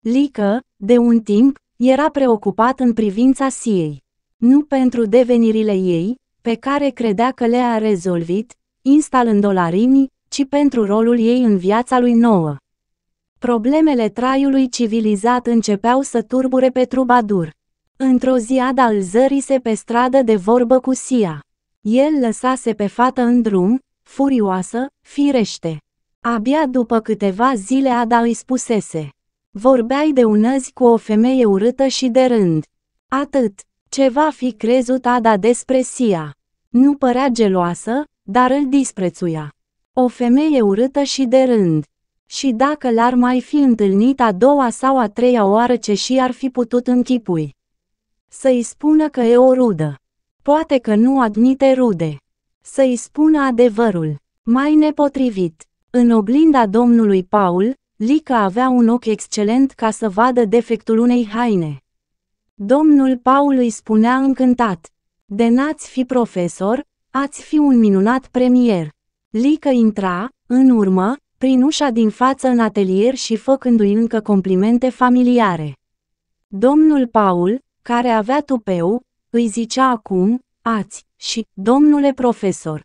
Lică, de un timp, era preocupat în privința siei. Nu pentru devenirile ei, pe care credea că le-a rezolvit, instalând olarimii, ci pentru rolul ei în viața lui nouă. Problemele traiului civilizat începeau să turbure pe trubadur. Într-o zi Adal zărise pe stradă de vorbă cu Sia. El lăsase pe fată în drum, furioasă, firește. Abia după câteva zile Ada îi spusese. Vorbeai de unăzi cu o femeie urâtă și de rând. Atât, ce va fi crezut Ada despre Sia. Nu părea geloasă, dar îl disprețuia. O femeie urâtă și de rând. Și dacă l-ar mai fi întâlnit a doua sau a treia oară ce și ar fi putut închipui. Să-i spună că e o rudă. Poate că nu admite rude. Să-i spună adevărul. Mai nepotrivit. În oglinda domnului Paul, Lica avea un ochi excelent ca să vadă defectul unei haine. Domnul Paul îi spunea încântat. De n-ați fi profesor, ați fi un minunat premier. Lică intra, în urmă, prin ușa din față în atelier și făcându-i încă complimente familiare. Domnul Paul, care avea tupeu, îi zicea acum, ați, și, domnule profesor.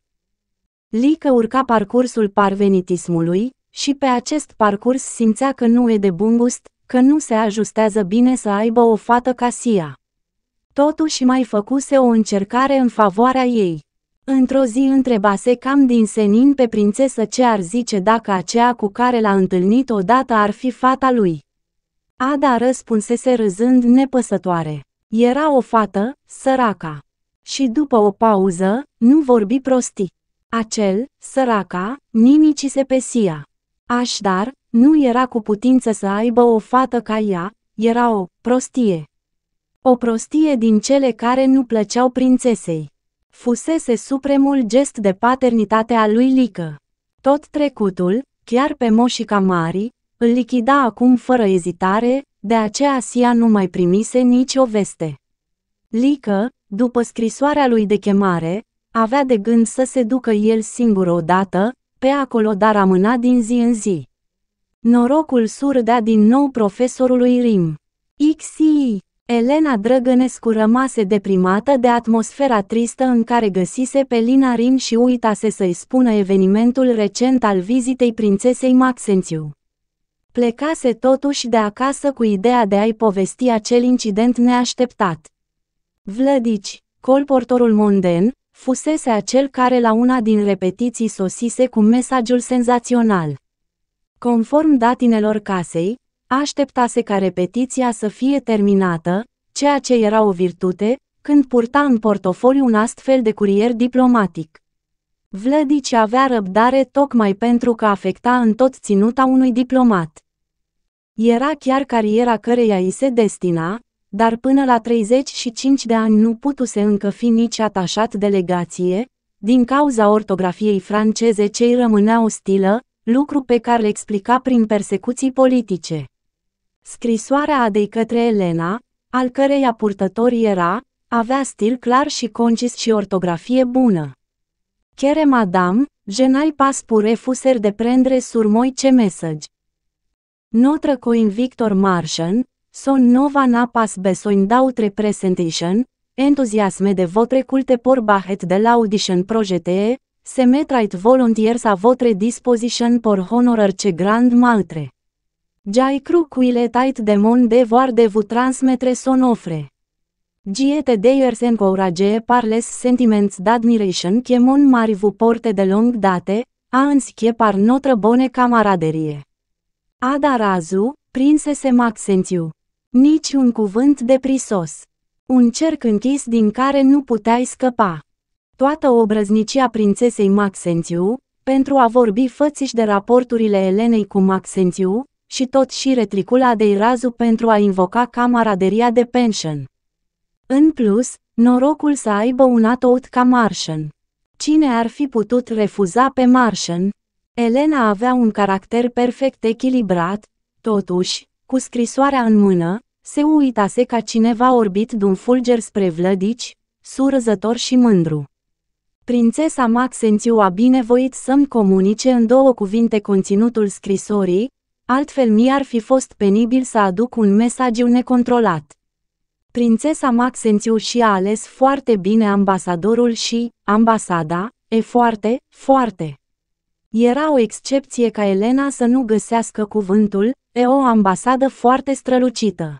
Lică urca parcursul parvenitismului și pe acest parcurs simțea că nu e de bun gust, că nu se ajustează bine să aibă o fată ca Sia. Totuși mai făcuse o încercare în favoarea ei. Într-o zi întrebase cam din senin pe prințesă ce ar zice dacă aceea cu care l-a întâlnit odată ar fi fata lui. Ada răspunsese râzând nepăsătoare. Era o fată, săraca. Și după o pauză, nu vorbi prostii. Acel, săraca, nimici se pesia. Așadar, nu era cu putință să aibă o fată ca ea, era o prostie. O prostie din cele care nu plăceau prințesei. Fusese supremul gest de paternitate a lui Lică. Tot trecutul, chiar pe moșica Mari, îl lichida acum fără ezitare, de aceea Sia nu mai primise nicio veste. Lică, după scrisoarea lui de chemare, avea de gând să se ducă el singur odată, pe acolo dar amâna din zi în zi. Norocul surdea din nou profesorului Rim. XI. Elena Drăgănescu rămase deprimată de atmosfera tristă în care găsise pe Lina Rim și uitase să-i spună evenimentul recent al vizitei prințesei Maxențiu. Plecase totuși de acasă cu ideea de a-i povesti acel incident neașteptat. Vlădici, colportorul monden, fusese acel care la una din repetiții sosise cu mesajul senzațional. Conform datinelor casei, așteptase ca repetiția să fie terminată, ceea ce era o virtute, când purta în portofoliu un astfel de curier diplomatic. Vlădici avea răbdare tocmai pentru că afecta în tot ținuta unui diplomat. Era chiar cariera căreia îi se destina, dar până la 35 de ani nu putuse încă fi nici atașat delegație, din cauza ortografiei franceze ce îi rămânea ostilă, lucru pe care le explica prin persecuții politice. Scrisoarea Adei către Elena, al căreia purtător era, avea stil clar și concis și ortografie bună. Chere madame, je n'ai pas pour refuser de prendre sur moi ce message. Notre coin Victor Martian, son nova napas besoin d'autre presentation, entuziasme de votre culte por bahet de l'audition projeté, se metrait volontiers à votre disposition por honorer ce grand maltre. Jai cru cuile était de mon devoir de vous transmettre son offre. Giete Dayers encourage parles sentiments d'admiration chemon mari vu porte de long date, a înschie par notră bone camaraderie. Ada razu, prinsese Maxentiu. Nici un cuvânt de prisos. Un cerc închis din care nu puteai scăpa. Toată obrăznicia prințesei Maxentiu, pentru a vorbi fățiși de raporturile Elenei cu Maxentiu, și tot și retricula de Razu pentru a invoca camaraderia de pension. În plus, norocul să aibă un atout ca Martian. Cine ar fi putut refuza pe Martian? Elena avea un caracter perfect echilibrat, totuși, cu scrisoarea în mână, se uitase ca cineva orbit d'un fulger spre Vlădici, surzător și mândru. Prințesa Maxențiu a binevoit să-mi comunice în două cuvinte conținutul scrisorii, altfel mi-ar fi fost penibil să aduc un mesagiu necontrolat. Prințesa Maxențiu și a ales foarte bine ambasadorul și ambasada, e foarte, foarte. Era o excepție ca Elena să nu găsească cuvântul, e o ambasadă foarte strălucită.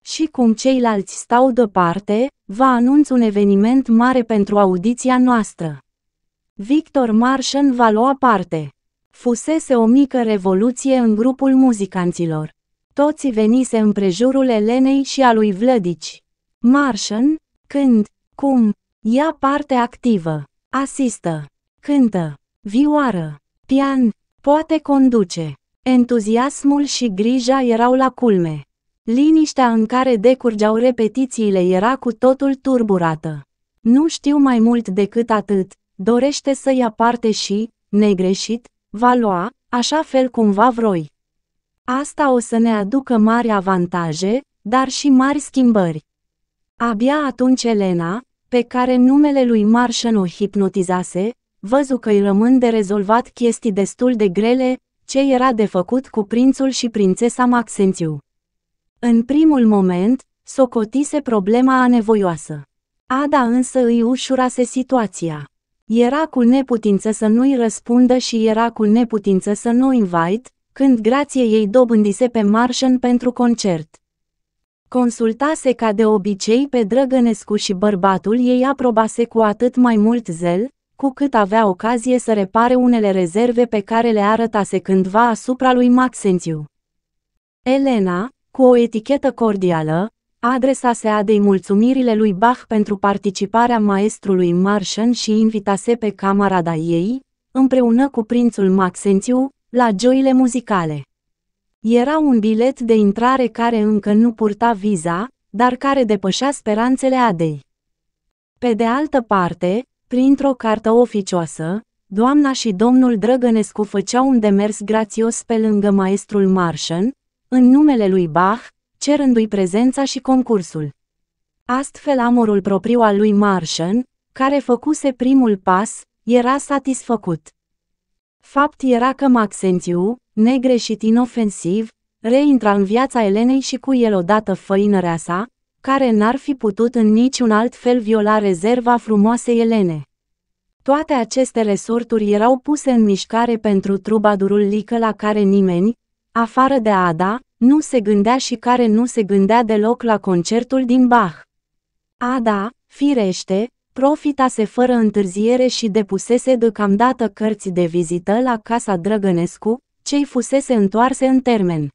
Și cum ceilalți stau deoparte, va anunț un eveniment mare pentru audiția noastră. Victor Marșan va lua parte. Fusese o mică revoluție în grupul muzicanților toți venise împrejurul Elenei și a lui Vlădici. Marșan, când, cum, ia parte activă, asistă, cântă, vioară, pian, poate conduce. Entuziasmul și grija erau la culme. Liniștea în care decurgeau repetițiile era cu totul turburată. Nu știu mai mult decât atât, dorește să ia parte și, negreșit, va lua, așa fel cum va vroi. Asta o să ne aducă mari avantaje, dar și mari schimbări. Abia atunci Elena, pe care numele lui Marșan o hipnotizase, văzu că îi rămân de rezolvat chestii destul de grele, ce era de făcut cu prințul și prințesa Maxențiu. În primul moment, socotise problema anevoioasă. Ada însă îi ușurase situația. Era cu neputință să nu-i răspundă și era cu neputință să nu i invite, când grație ei dobândise pe Marșan pentru concert. Consultase ca de obicei pe Drăgănescu și bărbatul ei aprobase cu atât mai mult zel, cu cât avea ocazie să repare unele rezerve pe care le arătase cândva asupra lui Maxențiu. Elena, cu o etichetă cordială, adresase Adei mulțumirile lui Bach pentru participarea maestrului Marșan și invitase pe camarada ei, împreună cu prințul Maxențiu, la joile muzicale. Era un bilet de intrare care încă nu purta viza, dar care depășea speranțele Adei. Pe de altă parte, printr-o cartă oficioasă, doamna și domnul Drăgănescu făceau un demers grațios pe lângă maestrul Marșan, în numele lui Bach, cerându-i prezența și concursul. Astfel amorul propriu al lui Marșan, care făcuse primul pas, era satisfăcut. Fapt era că Maxențiu, negreșit inofensiv, reintra în viața Elenei și cu el odată făinărea sa, care n-ar fi putut în niciun alt fel viola rezerva frumoasei Elene. Toate aceste resorturi erau puse în mișcare pentru trubadurul Lică la care nimeni, afară de Ada, nu se gândea și care nu se gândea deloc la concertul din Bach. Ada, firește, profitase fără întârziere și depusese deocamdată cărți de vizită la casa Drăgănescu, cei fusese întoarse în termen.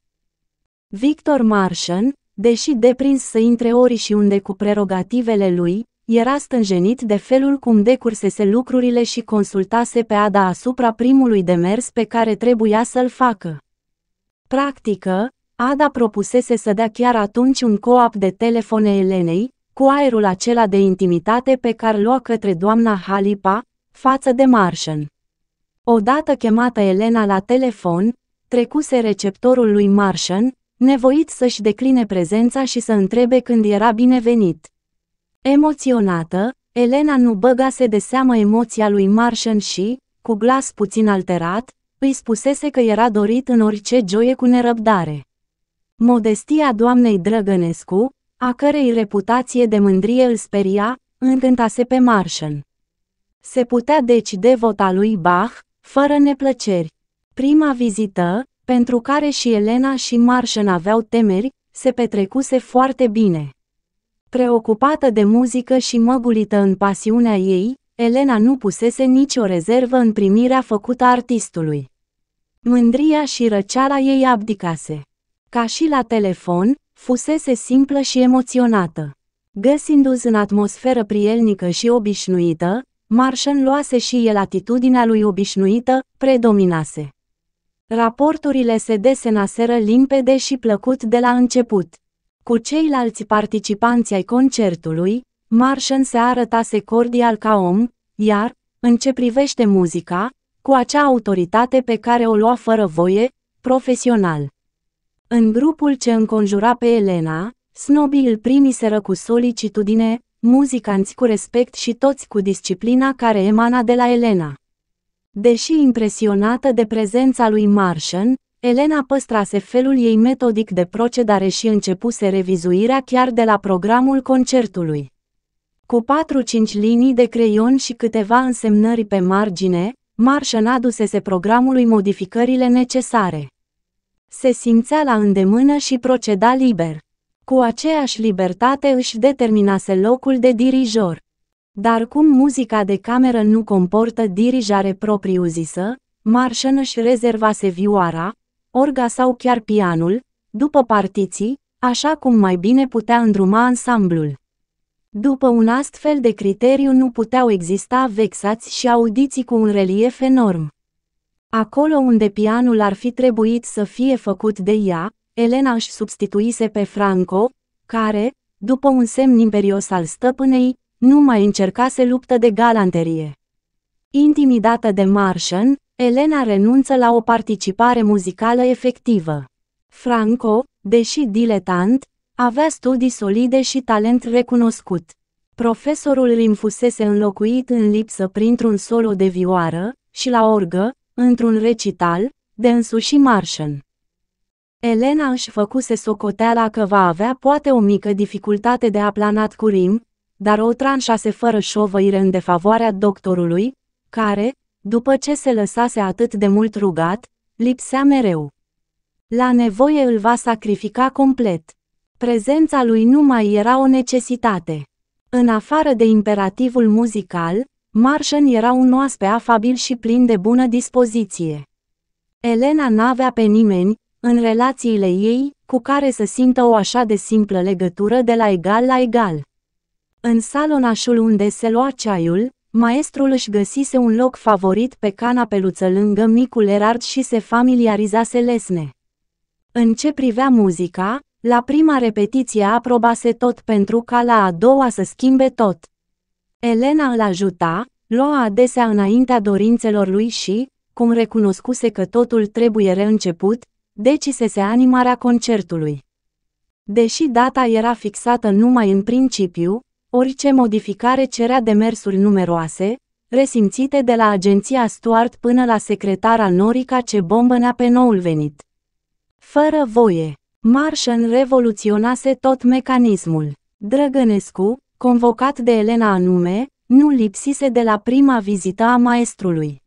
Victor Marșan, deși deprins să intre ori și unde cu prerogativele lui, era stânjenit de felul cum decursese lucrurile și consultase pe Ada asupra primului demers pe care trebuia să-l facă. Practică, Ada propusese să dea chiar atunci un coap de telefone Elenei, cu aerul acela de intimitate pe care lua către doamna Halipa, față de Martian. Odată chemată Elena la telefon, trecuse receptorul lui Martian, nevoit să-și decline prezența și să întrebe când era binevenit. Emoționată, Elena nu băgase de seamă emoția lui Martian și, cu glas puțin alterat, îi spusese că era dorit în orice joie cu nerăbdare. Modestia doamnei Drăgănescu, a cărei reputație de mândrie îl speria, încântase pe Marshall. Se putea deci devota lui Bach, fără neplăceri. Prima vizită, pentru care și Elena și Marshall aveau temeri, se petrecuse foarte bine. Preocupată de muzică și măgulită în pasiunea ei, Elena nu pusese nicio rezervă în primirea făcută artistului. Mândria și răceala ei abdicase. Ca și la telefon, fusese simplă și emoționată. Găsindu-se în atmosferă prielnică și obișnuită, Marșan luase și el atitudinea lui obișnuită, predominase. Raporturile se desenaseră limpede și plăcut de la început. Cu ceilalți participanți ai concertului, Marșan se arătase cordial ca om, iar, în ce privește muzica, cu acea autoritate pe care o lua fără voie, profesional. În grupul ce înconjura pe Elena, snobii îl primiseră cu solicitudine, muzicanți cu respect și toți cu disciplina care emana de la Elena. Deși impresionată de prezența lui Marșan, Elena păstrase felul ei metodic de procedare și începuse revizuirea chiar de la programul concertului. Cu 4-5 linii de creion și câteva însemnări pe margine, Marșan adusese programului modificările necesare se simțea la îndemână și proceda liber. Cu aceeași libertate își determinase locul de dirijor. Dar cum muzica de cameră nu comportă dirijare propriu-zisă, Marșan își rezervase vioara, orga sau chiar pianul, după partiții, așa cum mai bine putea îndruma ansamblul. După un astfel de criteriu nu puteau exista vexați și audiții cu un relief enorm. Acolo unde pianul ar fi trebuit să fie făcut de ea, Elena își substituise pe Franco, care, după un semn imperios al stăpânei, nu mai încercase luptă de galanterie. Intimidată de Martian, Elena renunță la o participare muzicală efectivă. Franco, deși diletant, avea studii solide și talent recunoscut. Profesorul îl infusese înlocuit în lipsă printr-un solo de vioară și la orgă, într-un recital, de însuși Marshall. Elena își făcuse socoteala că va avea poate o mică dificultate de aplanat cu rim, dar o tranșase fără șovăire în defavoarea doctorului, care, după ce se lăsase atât de mult rugat, lipsea mereu. La nevoie îl va sacrifica complet. Prezența lui nu mai era o necesitate. În afară de imperativul muzical, Marșan era un oaspe afabil și plin de bună dispoziție. Elena n-avea pe nimeni, în relațiile ei, cu care să simtă o așa de simplă legătură de la egal la egal. În salonașul unde se lua ceaiul, maestrul își găsise un loc favorit pe canapeluță lângă micul Erard și se familiarizase lesne. În ce privea muzica, la prima repetiție aprobase tot pentru ca la a doua să schimbe tot. Elena îl ajuta, lua adesea înaintea dorințelor lui și, cum recunoscuse că totul trebuie reînceput, decisese animarea concertului. Deși data era fixată numai în principiu, orice modificare cerea demersuri numeroase, resimțite de la agenția Stuart până la secretara Norica ce bombănea pe noul venit. Fără voie, Marșan revoluționase tot mecanismul. Drăgănescu, convocat de Elena anume, nu lipsise de la prima vizită a maestrului.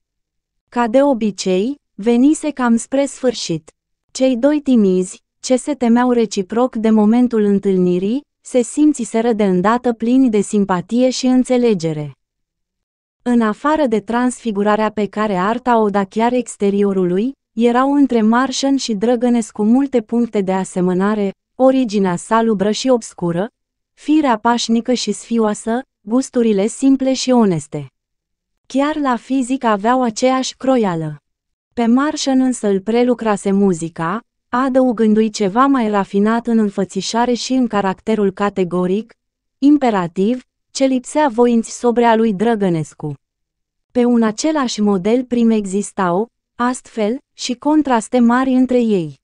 Ca de obicei, venise cam spre sfârșit. Cei doi timizi, ce se temeau reciproc de momentul întâlnirii, se simțiseră de îndată plini de simpatie și înțelegere. În afară de transfigurarea pe care arta o da chiar exteriorului, erau între Marșan și Drăgănescu cu multe puncte de asemănare, originea salubră și obscură, firea pașnică și sfioasă, gusturile simple și oneste. Chiar la fizic aveau aceeași croială. Pe Marșan însă îl prelucrase muzica, adăugându-i ceva mai rafinat în înfățișare și în caracterul categoric, imperativ, ce lipsea voinți sobrea lui Drăgănescu. Pe un același model prim existau, astfel, și contraste mari între ei.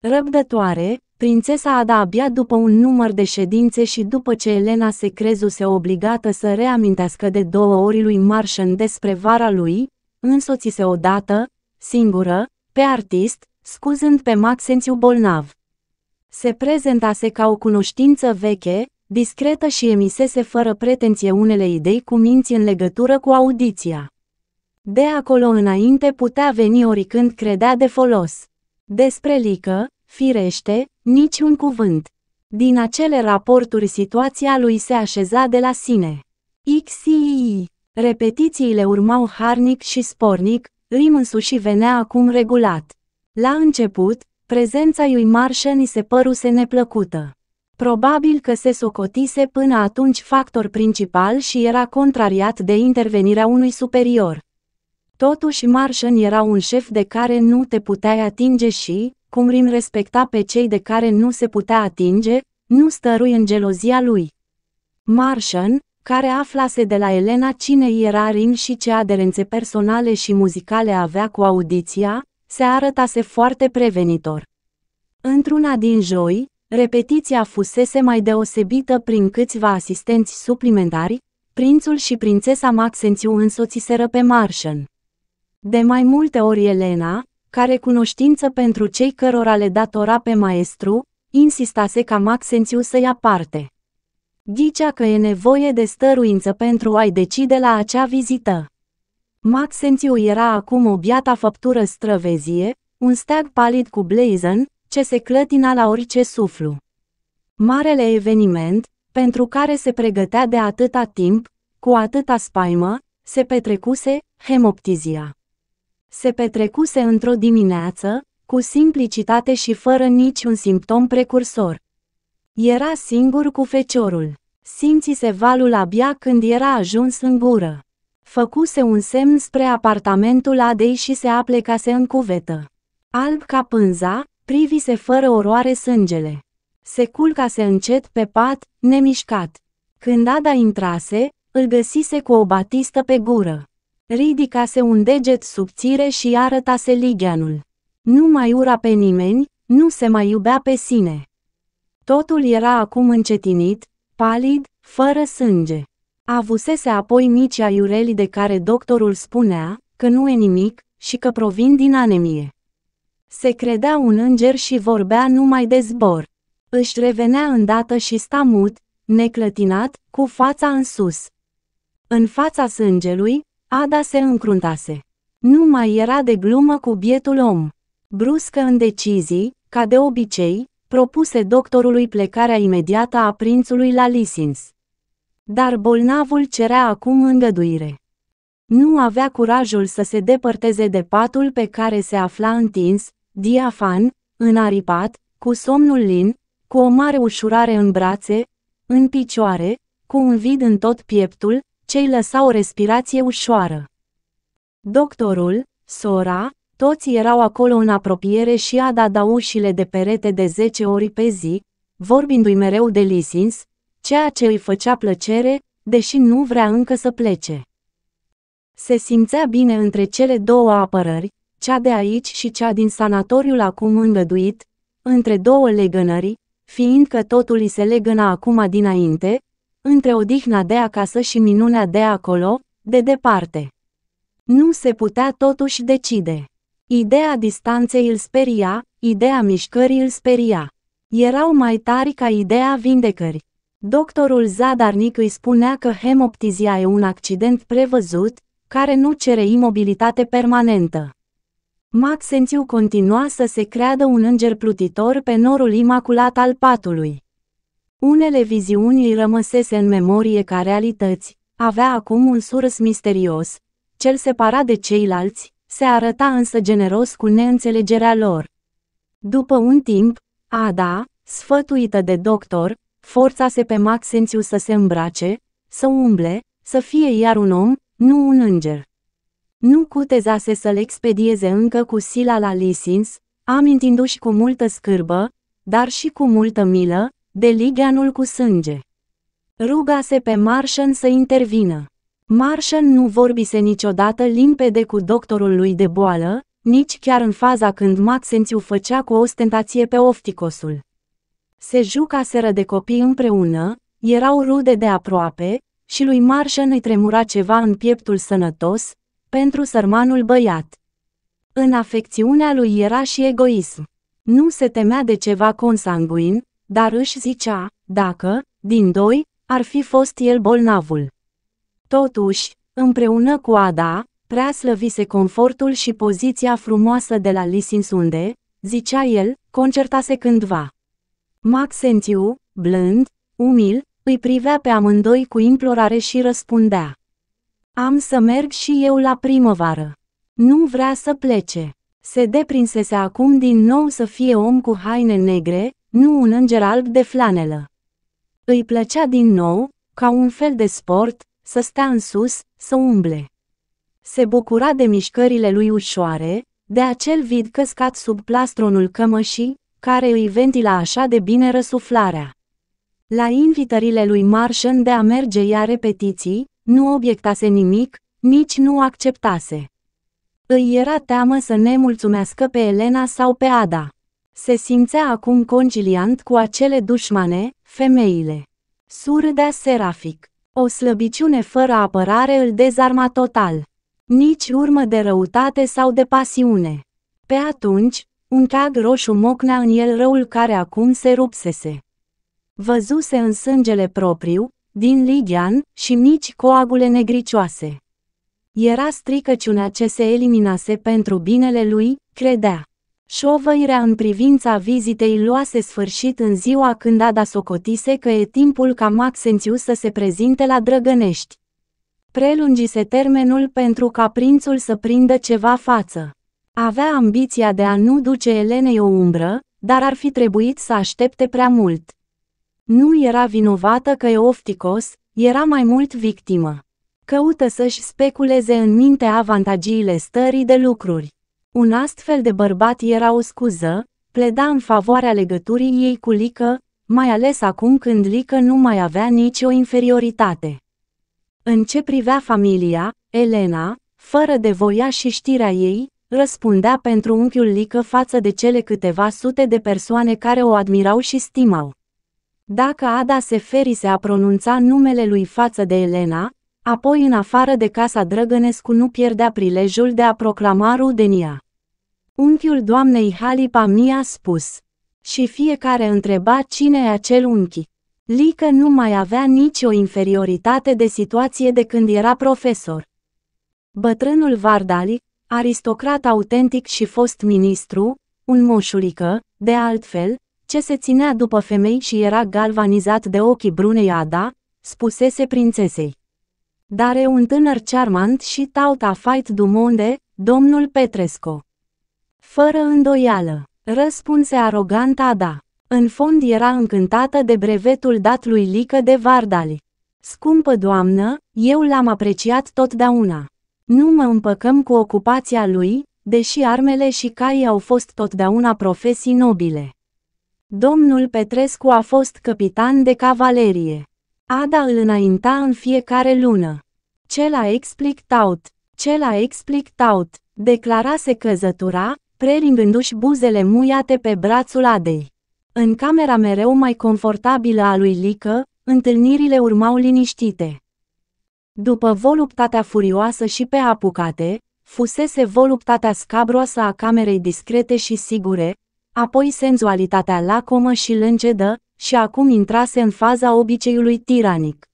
Răbdătoare, Prințesa Ada abia după un număr de ședințe și după ce Elena se crezuse obligată să reamintească de două ori lui Marșan despre vara lui, însoțise odată, singură, pe artist, scuzând pe Maxențiu bolnav. Se prezentase ca o cunoștință veche, discretă și emisese fără pretenție unele idei cu minți în legătură cu audiția. De acolo înainte putea veni oricând credea de folos. Despre Lică, Firește, niciun cuvânt. Din acele raporturi situația lui se așeza de la sine. XII. Repetițiile urmau harnic și spornic, Rim însuși venea acum regulat. La început, prezența lui ni se păruse neplăcută. Probabil că se socotise până atunci factor principal și era contrariat de intervenirea unui superior. Totuși Marșan era un șef de care nu te puteai atinge și, cum Rim respecta pe cei de care nu se putea atinge, nu stărui în gelozia lui. Martian, care aflase de la Elena cine era Rim și ce aderențe personale și muzicale avea cu audiția, se arătase foarte prevenitor. Într-una din joi, repetiția fusese mai deosebită prin câțiva asistenți suplimentari, prințul și prințesa Maxențiu însoțiseră pe Martian. De mai multe ori Elena, ca recunoștință pentru cei cărora le datora pe maestru, insistase ca Maxențiu să ia parte. Dicea că e nevoie de stăruință pentru a-i decide la acea vizită. Maxențiu era acum o biata făptură străvezie, un steag palid cu blazon, ce se clătina la orice suflu. Marele eveniment, pentru care se pregătea de atâta timp, cu atâta spaimă, se petrecuse, hemoptizia se petrecuse într-o dimineață, cu simplicitate și fără niciun simptom precursor. Era singur cu feciorul. Simțise valul abia când era ajuns în gură. Făcuse un semn spre apartamentul Adei și se aplecase în cuvetă. Alb ca pânza, privise fără oroare sângele. Se culcase încet pe pat, nemișcat. Când Ada intrase, îl găsise cu o batistă pe gură. Ridicase un deget subțire și arătase ligheanul. Nu mai ura pe nimeni, nu se mai iubea pe sine. Totul era acum încetinit, palid, fără sânge. Avusese apoi mici aiureli de care doctorul spunea că nu e nimic și că provin din anemie. Se credea un înger și vorbea numai de zbor. Își revenea îndată și sta mut, neclătinat, cu fața în sus. În fața sângelui, Ada se încruntase. Nu mai era de glumă cu bietul om. Bruscă în decizii, ca de obicei, propuse doctorului plecarea imediată a prințului la Lisins. Dar bolnavul cerea acum îngăduire. Nu avea curajul să se depărteze de patul pe care se afla întins, diafan, înaripat, cu somnul lin, cu o mare ușurare în brațe, în picioare, cu un vid în tot pieptul, cei i lăsa o respirație ușoară. Doctorul, sora, toți erau acolo în apropiere și Ada da ușile de perete de 10 ori pe zi, vorbindu-i mereu de Lisins, ceea ce îi făcea plăcere, deși nu vrea încă să plece. Se simțea bine între cele două apărări, cea de aici și cea din sanatoriul acum îngăduit, între două legănări, fiindcă totul îi se legăna acum dinainte, între odihna de acasă și minunea de acolo, de departe. Nu se putea totuși decide. Ideea distanței îl speria, ideea mișcării îl speria. Erau mai tari ca ideea vindecării. Doctorul Zadarnic îi spunea că hemoptizia e un accident prevăzut, care nu cere imobilitate permanentă. Maxențiu continua să se creadă un înger plutitor pe norul imaculat al patului. Unele viziuni îi rămăsese în memorie ca realități, avea acum un surs misterios, cel separat de ceilalți, se arăta însă generos cu neînțelegerea lor. După un timp, Ada, sfătuită de doctor, forțase pe Maxențiu să se îmbrace, să umble, să fie iar un om, nu un înger. Nu cutezase să-l expedieze încă cu sila la Lisins, amintindu-și cu multă scârbă, dar și cu multă milă, de liganul cu sânge. Rugase pe Marshan să intervină. Marshan nu vorbise niciodată limpede cu doctorul lui de boală, nici chiar în faza când Maxențiu făcea cu ostentație pe ofticosul. Se jucaseră de copii împreună, erau rude de aproape, și lui Marșan îi tremura ceva în pieptul sănătos, pentru sărmanul băiat. În afecțiunea lui era și egoism. Nu se temea de ceva consanguin, dar își zicea, dacă, din doi, ar fi fost el bolnavul. Totuși, împreună cu Ada, prea slăvise confortul și poziția frumoasă de la Lisinsunde, zicea el, concertase cândva. Maxentiu, blând, umil, îi privea pe amândoi cu implorare și răspundea. Am să merg și eu la primăvară. Nu vrea să plece. Se deprinsese acum din nou să fie om cu haine negre, nu un înger alb de flanelă. Îi plăcea din nou, ca un fel de sport, să stea în sus, să umble. Se bucura de mișcările lui ușoare, de acel vid căscat sub plastronul cămășii, care îi ventila așa de bine răsuflarea. La invitările lui Marșan de a merge ea repetiții, nu obiectase nimic, nici nu acceptase. Îi era teamă să ne mulțumească pe Elena sau pe Ada se simțea acum conciliant cu acele dușmane, femeile. Surdea serafic. O slăbiciune fără apărare îl dezarma total. Nici urmă de răutate sau de pasiune. Pe atunci, un tag roșu mocnea în el răul care acum se rupsese. Văzuse în sângele propriu, din lighean, și mici coagule negricioase. Era stricăciunea ce se eliminase pentru binele lui, credea. Șovăirea în privința vizitei luase sfârșit în ziua când Ada socotise că e timpul ca Maxențiu să se prezinte la Drăgănești. Prelungise termenul pentru ca prințul să prindă ceva față. Avea ambiția de a nu duce Elenei o umbră, dar ar fi trebuit să aștepte prea mult. Nu era vinovată că e ofticos, era mai mult victimă. Căută să-și speculeze în minte avantagiile stării de lucruri. Un astfel de bărbat era o scuză, pleda în favoarea legăturii ei cu Lică, mai ales acum când Lică nu mai avea nicio inferioritate. În ce privea familia, Elena, fără de voia și știrea ei, răspundea pentru unchiul Lică față de cele câteva sute de persoane care o admirau și stimau. Dacă Ada se ferise a pronunța numele lui față de Elena, Apoi în afară de casa Drăgănescu nu pierdea prilejul de a proclama rudenia. Unchiul doamnei Halipa mi-a spus. Și fiecare întreba cine e acel unchi. Lică nu mai avea nicio inferioritate de situație de când era profesor. Bătrânul Vardali, aristocrat autentic și fost ministru, un moșulică, de altfel, ce se ținea după femei și era galvanizat de ochii brunei Ada, spusese prințesei dar e un tânăr charmant și tauta fight du monde, domnul Petresco. Fără îndoială, răspunse arogant Ada. În fond era încântată de brevetul dat lui Lică de Vardali. Scumpă doamnă, eu l-am apreciat totdeauna. Nu mă împăcăm cu ocupația lui, deși armele și caii au fost totdeauna profesii nobile. Domnul Petrescu a fost capitan de cavalerie. Ada îl înainta în fiecare lună. Cela explictaut, cela explictaut, declarase se căzătura, preringându-și buzele muiate pe brațul Adei. În camera mereu mai confortabilă a lui Lică, întâlnirile urmau liniștite. După voluptatea furioasă și pe apucate, fusese voluptatea scabroasă a camerei discrete și sigure, apoi senzualitatea lacomă și lângedă, și acum intrase în faza obiceiului tiranic.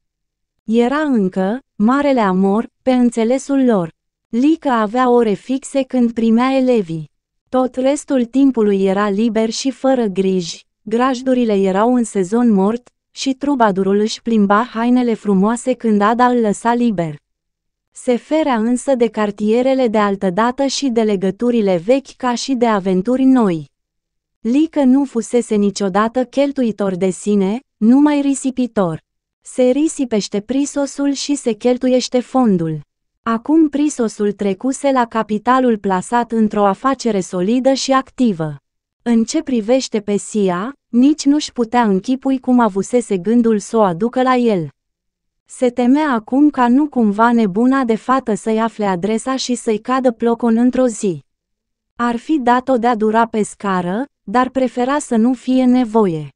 Era încă, marele amor, pe înțelesul lor. Lică avea ore fixe când primea elevii. Tot restul timpului era liber și fără griji, grajdurile erau în sezon mort și trubadurul își plimba hainele frumoase când Ada îl lăsa liber. Se ferea însă de cartierele de altădată și de legăturile vechi ca și de aventuri noi. Lică nu fusese niciodată cheltuitor de sine, numai risipitor. Se risipește prisosul și se cheltuiește fondul. Acum prisosul trecuse la capitalul plasat într-o afacere solidă și activă. În ce privește pe Sia, nici nu-și putea închipui cum avusese gândul să o aducă la el. Se temea acum ca nu cumva nebuna de fată să-i afle adresa și să-i cadă plocon într-o zi. Ar fi dat-o de-a dura pe scară, dar prefera să nu fie nevoie.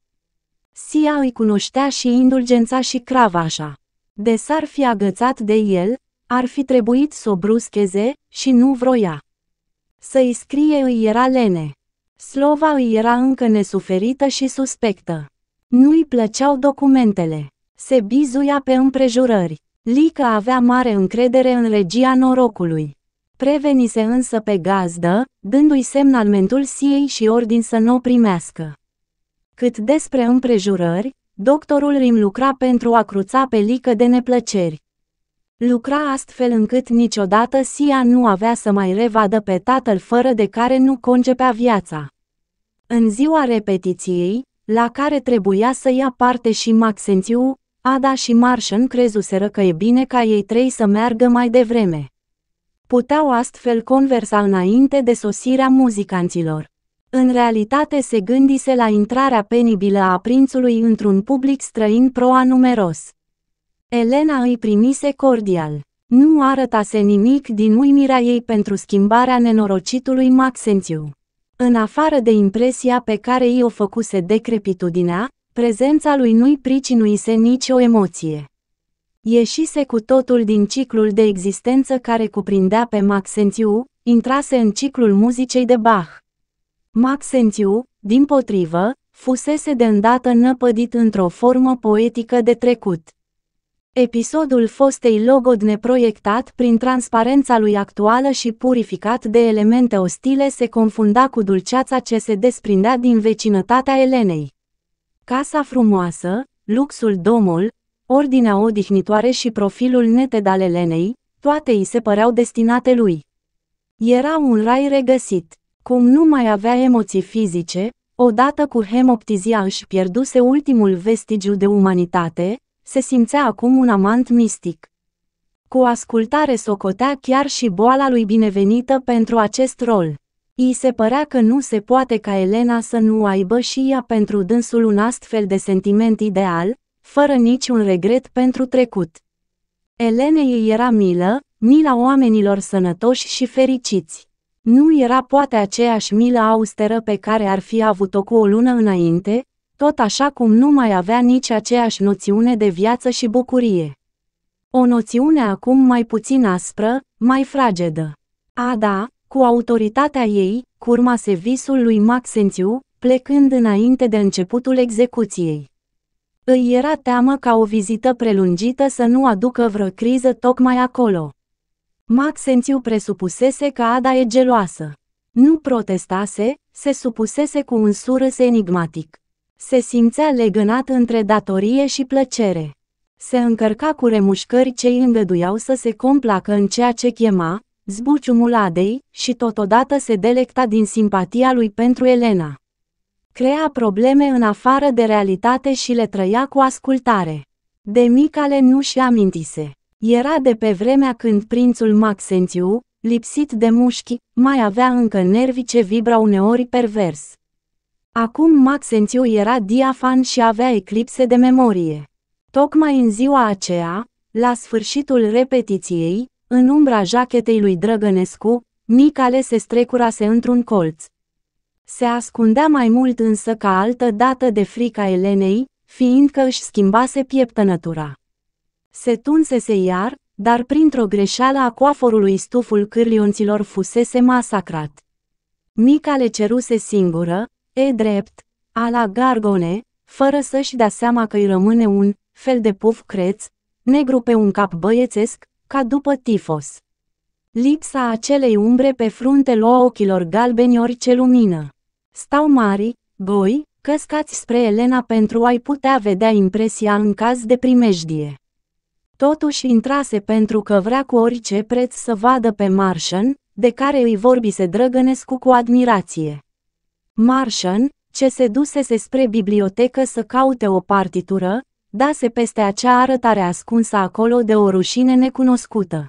Sia îi cunoștea și indulgența și cravașa. De s-ar fi agățat de el, ar fi trebuit să o bruscheze și nu vroia. Să-i scrie îi era lene. Slova îi era încă nesuferită și suspectă. Nu-i plăceau documentele. Se bizuia pe împrejurări. lica avea mare încredere în regia norocului. Prevenise însă pe gazdă, dându-i semnalmentul siei și ordin să nu o primească. Cât despre împrejurări, doctorul Rim lucra pentru a cruța pe lică de neplăceri. Lucra astfel încât niciodată Sia nu avea să mai revadă pe tatăl fără de care nu concepea viața. În ziua repetiției, la care trebuia să ia parte și Maxențiu, Ada și Marșan crezuseră că e bine ca ei trei să meargă mai devreme puteau astfel conversa înainte de sosirea muzicanților. În realitate se gândise la intrarea penibilă a prințului într-un public străin proa numeros. Elena îi primise cordial. Nu arătase nimic din uimirea ei pentru schimbarea nenorocitului Maxențiu. În afară de impresia pe care i-o făcuse decrepitudinea, prezența lui nu-i pricinuise nici o emoție. Ieșise cu totul din ciclul de existență care cuprindea pe Maxențiu, intrase în ciclul muzicei de Bach. Maxențiu, din potrivă, fusese de îndată năpădit într-o formă poetică de trecut. Episodul fostei logodne proiectat prin transparența lui actuală și purificat de elemente ostile se confunda cu dulceața ce se desprindea din vecinătatea Elenei. Casa frumoasă, luxul domul, ordinea odihnitoare și profilul neted al lenei, toate îi se păreau destinate lui. Era un rai regăsit. Cum nu mai avea emoții fizice, odată cu hemoptizia își pierduse ultimul vestigiu de umanitate, se simțea acum un amant mistic. Cu ascultare socotea chiar și boala lui binevenită pentru acest rol. I se părea că nu se poate ca Elena să nu aibă și ea pentru dânsul un astfel de sentiment ideal, fără niciun regret pentru trecut. Elene ei era milă, mila oamenilor sănătoși și fericiți. Nu era poate aceeași milă austeră pe care ar fi avut-o cu o lună înainte, tot așa cum nu mai avea nici aceeași noțiune de viață și bucurie. O noțiune acum mai puțin aspră, mai fragedă. Ada, cu autoritatea ei, curmase visul lui Maxențiu, plecând înainte de începutul execuției. Îi era teamă ca o vizită prelungită să nu aducă vreo criză tocmai acolo. Maxențiu presupusese că Ada e geloasă. Nu protestase, se supusese cu un surâs enigmatic. Se simțea legănat între datorie și plăcere. Se încărca cu remușcări ce îi îngăduiau să se complacă în ceea ce chema, zbuciumul Adei, și totodată se delecta din simpatia lui pentru Elena crea probleme în afară de realitate și le trăia cu ascultare. De micale nu și amintise. Era de pe vremea când prințul Maxentiu, lipsit de mușchi, mai avea încă nervi ce vibra uneori pervers. Acum Maxentiu era diafan și avea eclipse de memorie. Tocmai în ziua aceea, la sfârșitul repetiției, în umbra jachetei lui Drăgănescu, Micale se strecurase într-un colț. Se ascundea mai mult însă ca altă dată de frica Elenei, fiindcă își schimbase pieptănătura. Se tunsese iar, dar printr-o greșeală a coaforului stuful cârlionților fusese masacrat. Mica le ceruse singură, e drept, la gargone, fără să-și dea seama că îi rămâne un fel de puf creț, negru pe un cap băiețesc, ca după tifos. Lipsa acelei umbre pe frunte lua ochilor galbeni orice lumină. Stau mari, goi, căscați spre Elena pentru a-i putea vedea impresia în caz de primejdie. Totuși intrase pentru că vrea cu orice preț să vadă pe Martian, de care îi vorbise Drăgănescu cu admirație. Martian, ce se dusese spre bibliotecă să caute o partitură, dase peste acea arătare ascunsă acolo de o rușine necunoscută.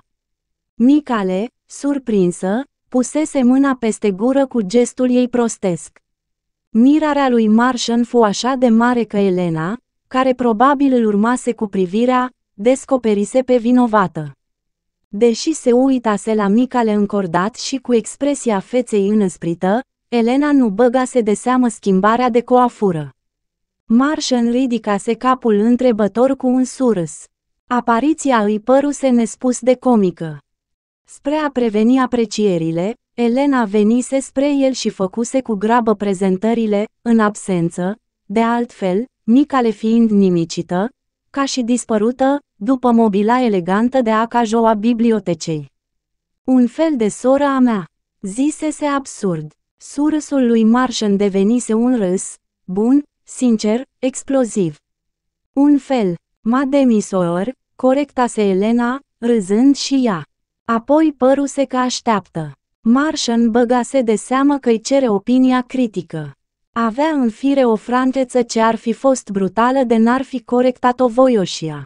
Micale, surprinsă, Pusese mâna peste gură cu gestul ei prostesc. Mirarea lui Marshan fu așa de mare că Elena, care probabil îl urmase cu privirea, descoperise pe vinovată. Deși se uitase la micale încordat și cu expresia feței înăsprită, Elena nu băgase de seamă schimbarea de coafură. Marshan ridicase capul întrebător cu un surâs. Apariția îi păruse nespus de comică. Spre a preveni aprecierile, Elena venise spre el și făcuse cu grabă prezentările, în absență, de altfel, micale fiind nimicită, ca și dispărută, după mobila elegantă de a a bibliotecei. Un fel de sora a mea, zisese absurd. Surâsul lui Marșan devenise un râs, bun, sincer, exploziv. Un fel, ma demisoor, corectase Elena, râzând și ea. Apoi păruse că așteaptă. Marșan băgase de seamă că-i cere opinia critică. Avea în fire o franteță ce ar fi fost brutală de n-ar fi corectat-o voioșia.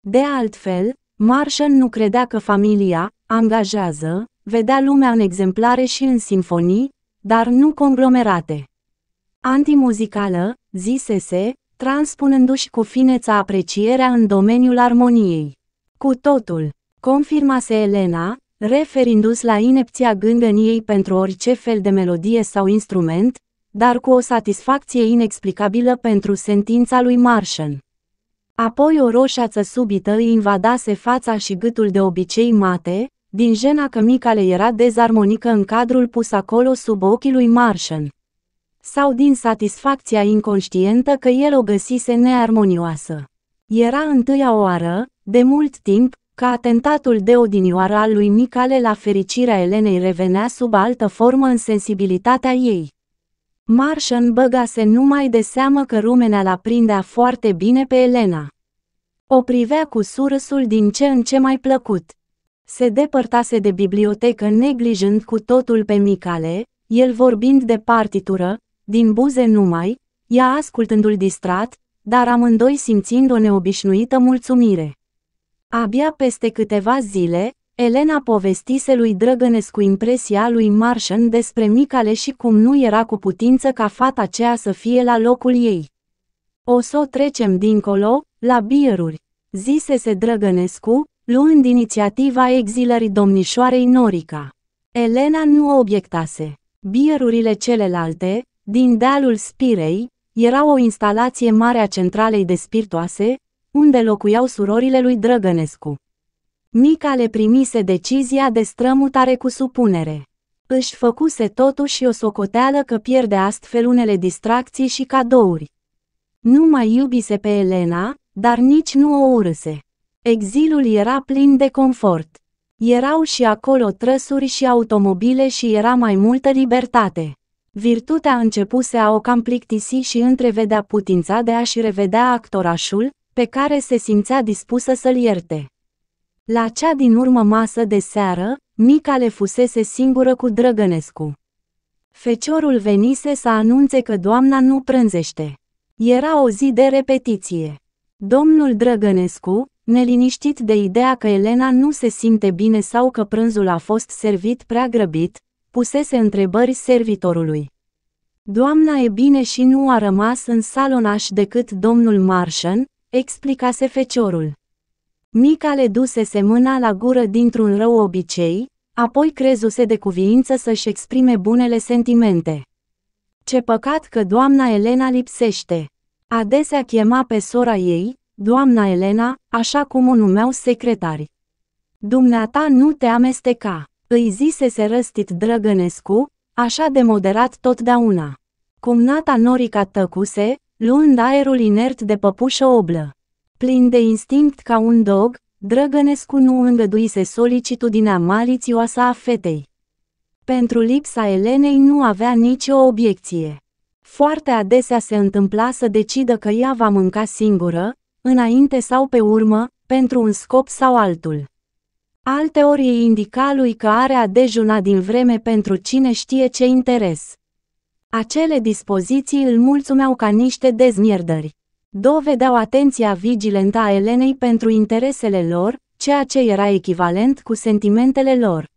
De altfel, Marșan nu credea că familia angajează, vedea lumea în exemplare și în sinfonii, dar nu conglomerate. Antimuzicală, zisese, transpunându-și cu fineța aprecierea în domeniul armoniei. Cu totul, confirmase Elena, referindu-se la inepția gângăniei pentru orice fel de melodie sau instrument, dar cu o satisfacție inexplicabilă pentru sentința lui Marshall. Apoi o roșață subită îi invadase fața și gâtul de obicei mate, din jena că mica le era dezarmonică în cadrul pus acolo sub ochii lui Marshall. Sau din satisfacția inconștientă că el o găsise nearmonioasă. Era întâia oară, de mult timp, că atentatul de odinioară al lui Nicale la fericirea Elenei revenea sub altă formă în sensibilitatea ei. Marșan băgase numai de seamă că rumenea la prindea foarte bine pe Elena. O privea cu surâsul din ce în ce mai plăcut. Se depărtase de bibliotecă neglijând cu totul pe Micale, el vorbind de partitură, din buze numai, ea ascultându-l distrat, dar amândoi simțind o neobișnuită mulțumire. Abia peste câteva zile, Elena povestise lui Drăgănescu impresia lui Marșan despre Micale și cum nu era cu putință ca fata aceea să fie la locul ei. O să o trecem dincolo, la bieruri, zisese Drăgănescu, luând inițiativa exilării domnișoarei Norica. Elena nu obiectase. Bierurile celelalte, din dealul Spirei, erau o instalație mare a centralei de spiritoase, unde locuiau surorile lui Drăgănescu. Mica le primise decizia de strămutare cu supunere. Își făcuse totuși o socoteală că pierde astfel unele distracții și cadouri. Nu mai iubise pe Elena, dar nici nu o urâse. Exilul era plin de confort. Erau și acolo trăsuri și automobile și era mai multă libertate. Virtutea începuse a o cam plictisi și întrevedea putința de a-și revedea actorașul, pe care se simțea dispusă să-l ierte. La cea din urmă masă de seară, Mica le fusese singură cu Drăgănescu. Feciorul venise să anunțe că doamna nu prânzește. Era o zi de repetiție. Domnul Drăgănescu, neliniștit de ideea că Elena nu se simte bine sau că prânzul a fost servit prea grăbit, pusese întrebări servitorului. Doamna e bine și nu a rămas în salonaș decât domnul Marșan, explicase feciorul. Mica le dusese mâna la gură dintr-un rău obicei, apoi crezuse de cuviință să-și exprime bunele sentimente. Ce păcat că doamna Elena lipsește. Adesea chema pe sora ei, doamna Elena, așa cum o numeau secretari. Dumneata nu te amesteca, îi zisese răstit Drăgănescu, așa de moderat totdeauna. Cum nata Norica tăcuse, luând aerul inert de păpușă oblă. Plin de instinct ca un dog, Drăgănescu nu îngăduise solicitudinea malițioasă a fetei. Pentru lipsa Elenei nu avea nicio obiecție. Foarte adesea se întâmpla să decidă că ea va mânca singură, înainte sau pe urmă, pentru un scop sau altul. Alteori îi indica lui că are a dejuna din vreme pentru cine știe ce interes. Acele dispoziții îl mulțumeau ca niște dezmierdări. Dovedeau atenția vigilentă a Elenei pentru interesele lor, ceea ce era echivalent cu sentimentele lor.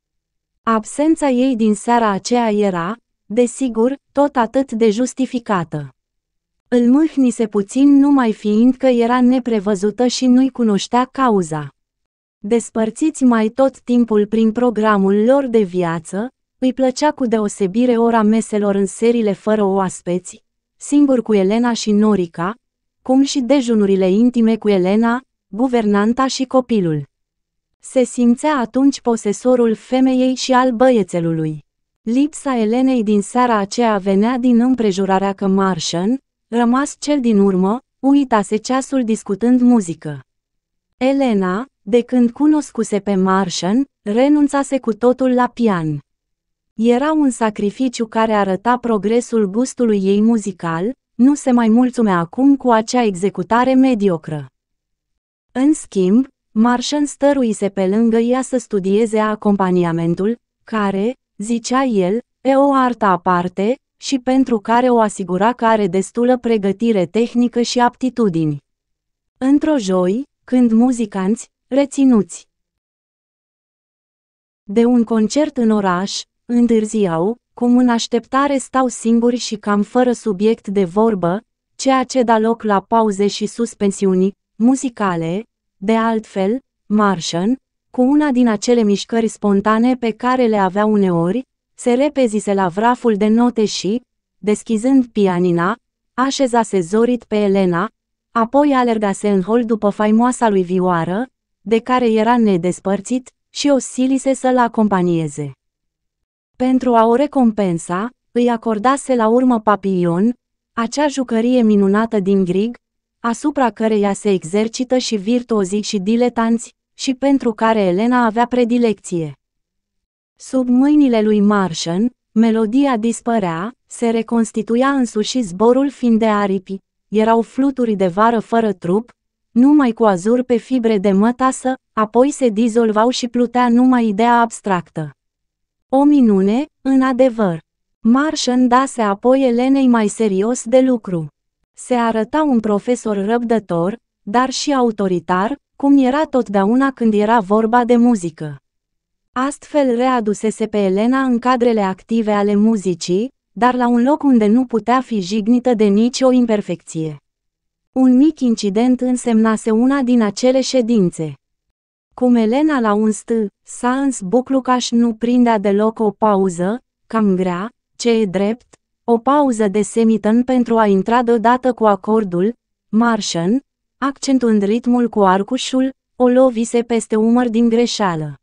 Absența ei din seara aceea era, desigur, tot atât de justificată. Îl mâhnise puțin numai fiindcă era neprevăzută și nu-i cunoștea cauza. Despărțiți mai tot timpul prin programul lor de viață, îi plăcea cu deosebire ora meselor în serile fără oaspeți, singur cu Elena și Norica, cum și dejunurile intime cu Elena, guvernanta și copilul. Se simțea atunci posesorul femeii și al băiețelului. Lipsa Elenei din seara aceea venea din împrejurarea că Marșan, rămas cel din urmă, uitase ceasul discutând muzică. Elena, de când cunoscuse pe Marșan, renunțase cu totul la pian. Era un sacrificiu care arăta progresul gustului ei muzical, nu se mai mulțumea acum cu acea executare mediocră. În schimb, Marșan stăruise pe lângă ea să studieze acompaniamentul, care, zicea el, e o artă aparte și pentru care o asigura că are destulă pregătire tehnică și aptitudini. Într-o joi, când muzicanți, reținuți de un concert în oraș, Întârziau, cum în așteptare stau singuri și cam fără subiect de vorbă, ceea ce da loc la pauze și suspensiuni muzicale, de altfel, Martian, cu una din acele mișcări spontane pe care le avea uneori, se repezise la vraful de note și, deschizând pianina, așezase zorit pe Elena, apoi alergase în hol după faimoasa lui vioară, de care era nedespărțit, și o silise să-l acompanieze. Pentru a o recompensa, îi acordase la urmă Papillon, acea jucărie minunată din Grig, asupra căreia se exercită și virtuozii și diletanți, și pentru care Elena avea predilecție. Sub mâinile lui Marșan, melodia dispărea, se reconstituia însuși zborul fiind de aripi, erau fluturi de vară fără trup, numai cu azur pe fibre de mătasă, apoi se dizolvau și plutea numai ideea abstractă. O minune, în adevăr. Marșân dase apoi Elenei mai serios de lucru. Se arăta un profesor răbdător, dar și autoritar, cum era totdeauna când era vorba de muzică. Astfel readusese pe Elena în cadrele active ale muzicii, dar la un loc unde nu putea fi jignită de nicio imperfecție. Un mic incident însemnase una din acele ședințe. Cum Elena la un stâ, îns Buclucaș nu prindea deloc o pauză, cam grea, ce e drept, o pauză de semiton pentru a intra deodată cu acordul, Martian, accentuând ritmul cu arcușul, o lovise peste umăr din greșeală.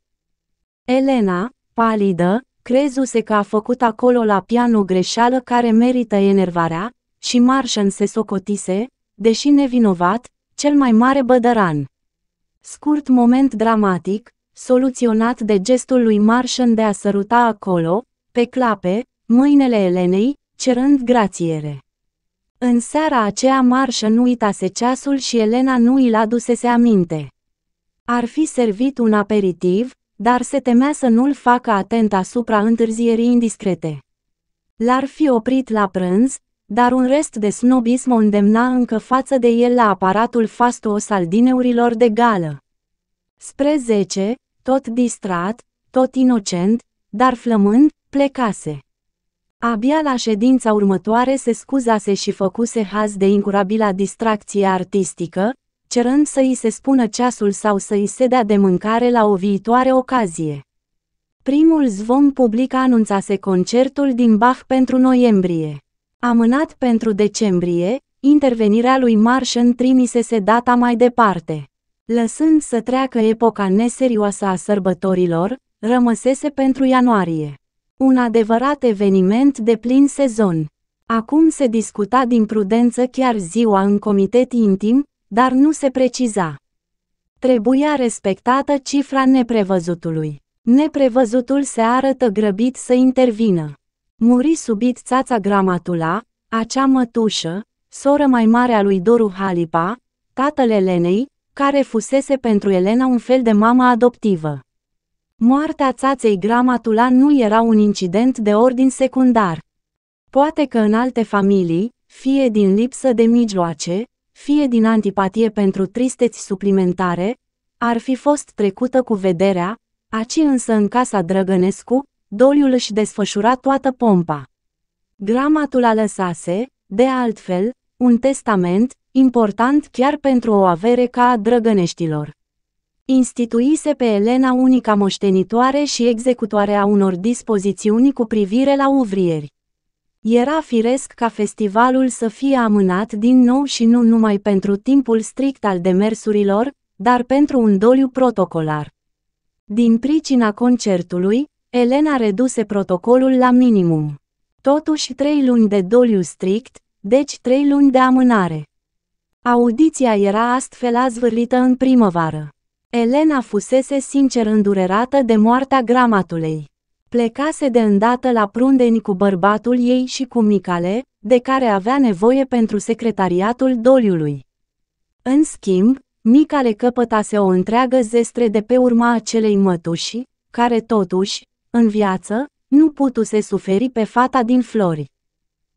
Elena, palidă, crezuse că a făcut acolo la pian greșeală care merită enervarea, și Martian se socotise, deși nevinovat, cel mai mare bădăran. Scurt moment dramatic, soluționat de gestul lui Marșan de a săruta acolo, pe clape, mâinile Elenei, cerând grațiere. În seara aceea Marșan nu uitase ceasul și Elena nu îi adusese aminte. Ar fi servit un aperitiv, dar se temea să nu-l facă atent asupra întârzierii indiscrete. L-ar fi oprit la prânz, dar un rest de snobism o îndemna încă față de el la aparatul fastuos al dineurilor de gală. Spre zece, tot distrat, tot inocent, dar flămând, plecase. Abia la ședința următoare se scuzase și făcuse haz de incurabila distracție artistică, cerând să îi se spună ceasul sau să îi se dea de mâncare la o viitoare ocazie. Primul zvon public anunțase concertul din Bach pentru noiembrie. Amânat pentru decembrie, intervenirea lui Martian trimisese data mai departe. Lăsând să treacă epoca neserioasă a sărbătorilor, rămăsese pentru ianuarie. Un adevărat eveniment de plin sezon. Acum se discuta din prudență chiar ziua în comitet intim, dar nu se preciza. Trebuia respectată cifra neprevăzutului. Neprevăzutul se arătă grăbit să intervină. Muri subit țața Gramatula, acea mătușă, soră mai mare a lui Doru Halipa, tatăl Elenei, care fusese pentru Elena un fel de mamă adoptivă. Moartea țaței Gramatula nu era un incident de ordin secundar. Poate că în alte familii, fie din lipsă de mijloace, fie din antipatie pentru tristeți suplimentare, ar fi fost trecută cu vederea, aci însă în casa Drăgănescu, Doliul își desfășura toată pompa. Gramatul lăsase, de altfel, un testament, important chiar pentru o avere ca a drăgăneștilor. Instituise pe Elena unica moștenitoare și executoare a unor dispozițiuni cu privire la uvrieri. Era firesc ca festivalul să fie amânat din nou și nu numai pentru timpul strict al demersurilor, dar pentru un doliu protocolar. Din pricina concertului, Elena reduse protocolul la minimum. Totuși trei luni de doliu strict, deci trei luni de amânare. Audiția era astfel azvârlită în primăvară. Elena fusese sincer îndurerată de moartea gramatulei. Plecase de îndată la prundeni cu bărbatul ei și cu Micale, de care avea nevoie pentru secretariatul doliului. În schimb, Micale căpătase o întreagă zestre de pe urma acelei mătuși, care totuși, în viață, nu putuse suferi pe fata din flori.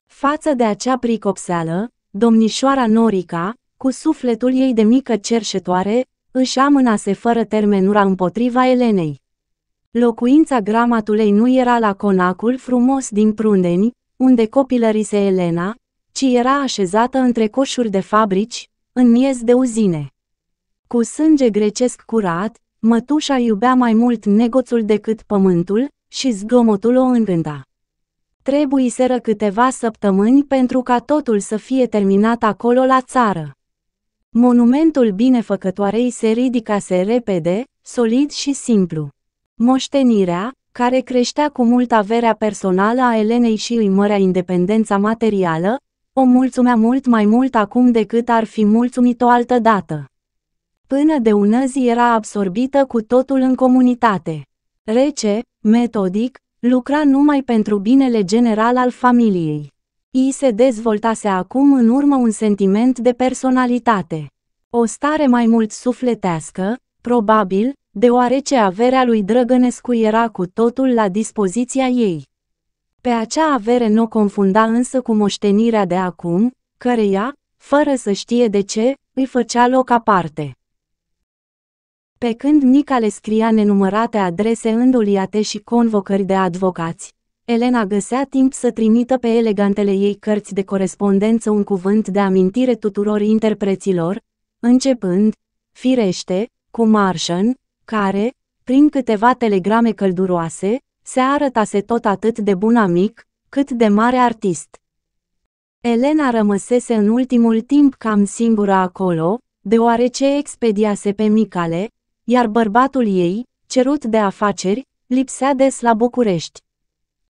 Față de acea pricopseală, domnișoara Norica, cu sufletul ei de mică cerșetoare, își amânase fără termenura împotriva Elenei. Locuința gramatulei nu era la conacul frumos din Prundeni, unde copilărise Elena, ci era așezată între coșuri de fabrici, în miez de uzine. Cu sânge grecesc curat, Mătușa iubea mai mult negoțul decât pământul și zgomotul o să Trebuiseră câteva săptămâni pentru ca totul să fie terminat acolo la țară. Monumentul binefăcătoarei se ridicase repede, solid și simplu. Moștenirea, care creștea cu mult averea personală a Elenei și îi mărea independența materială, o mulțumea mult mai mult acum decât ar fi mulțumit-o altă dată. Până de ună zi era absorbită cu totul în comunitate. Rece, metodic, lucra numai pentru binele general al familiei. I se dezvoltase acum în urmă un sentiment de personalitate. O stare mai mult sufletească, probabil, deoarece averea lui Drăgănescu era cu totul la dispoziția ei. Pe acea avere nu o confunda însă cu moștenirea de acum, căreia, fără să știe de ce, îi făcea loc aparte. Pe când Nica le scria nenumărate adrese înduliate și convocări de advocați, Elena găsea timp să trimită pe elegantele ei cărți de corespondență un cuvânt de amintire tuturor interpreților, începând, firește, cu Martian, care, prin câteva telegrame călduroase, se arătase tot atât de bun amic, cât de mare artist. Elena rămăsese în ultimul timp cam singură acolo, deoarece expediase pe Micale, iar bărbatul ei, cerut de afaceri, lipsea des la București.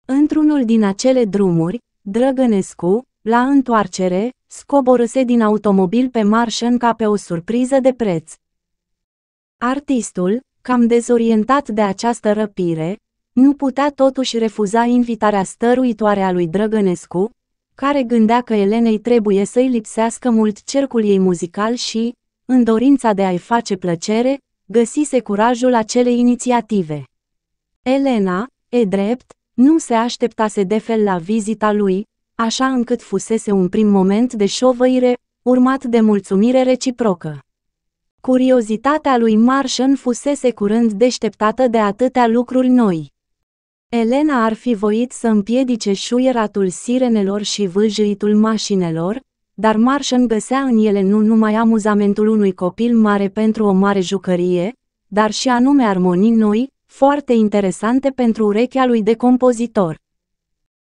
Într-unul din acele drumuri, Drăgănescu, la întoarcere, scoborâse din automobil pe Marșen ca pe o surpriză de preț. Artistul, cam dezorientat de această răpire, nu putea totuși refuza invitarea stăruitoare a lui Drăgănescu, care gândea că Elenei trebuie să-i lipsească mult cercul ei muzical și, în dorința de a-i face plăcere, găsise curajul acelei inițiative. Elena, e drept, nu se așteptase de fel la vizita lui, așa încât fusese un prim moment de șovăire, urmat de mulțumire reciprocă. Curiozitatea lui Marșan fusese curând deșteptată de atâtea lucruri noi. Elena ar fi voit să împiedice șuieratul sirenelor și vâjâitul mașinelor, dar Martian găsea în ele nu numai amuzamentul unui copil mare pentru o mare jucărie, dar și anume armonii noi, foarte interesante pentru urechea lui de compozitor.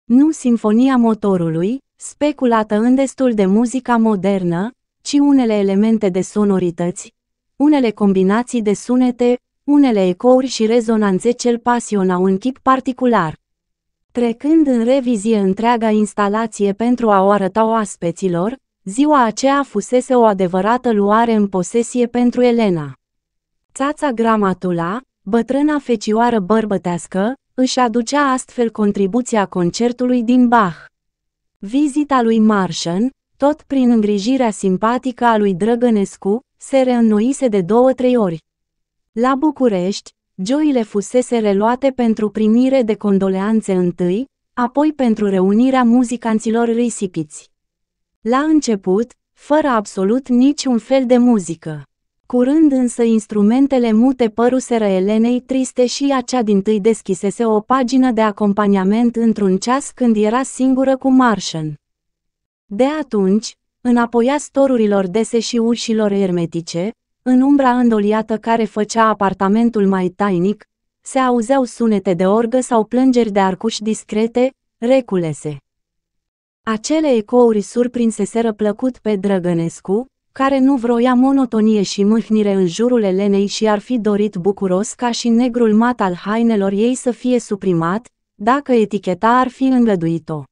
Nu sinfonia motorului, speculată în destul de muzica modernă, ci unele elemente de sonorități, unele combinații de sunete, unele ecouri și rezonanțe cel pasionau un chip particular. Trecând în revizie întreaga instalație pentru a o arăta oaspeților, ziua aceea fusese o adevărată luare în posesie pentru Elena. Țața Gramatula, bătrâna fecioară bărbătească, își aducea astfel contribuția concertului din Bach. Vizita lui Marșan, tot prin îngrijirea simpatică a lui Drăgănescu, se reînnoise de două-trei ori. La București, joile fusese reluate pentru primire de condoleanțe întâi, apoi pentru reunirea muzicanților risipiți. La început, fără absolut niciun fel de muzică. Curând însă instrumentele mute păruseră Elenei triste și acea din tâi deschisese o pagină de acompaniament într-un ceas când era singură cu Marșan. De atunci, înapoia storurilor dese și ușilor ermetice, în umbra îndoliată care făcea apartamentul mai tainic, se auzeau sunete de orgă sau plângeri de arcuși discrete, reculese. Acele ecouri surprinseseră plăcut pe Drăgănescu, care nu vroia monotonie și mâhnire în jurul Elenei și ar fi dorit bucuros ca și negrul mat al hainelor ei să fie suprimat, dacă eticheta ar fi îngăduit-o.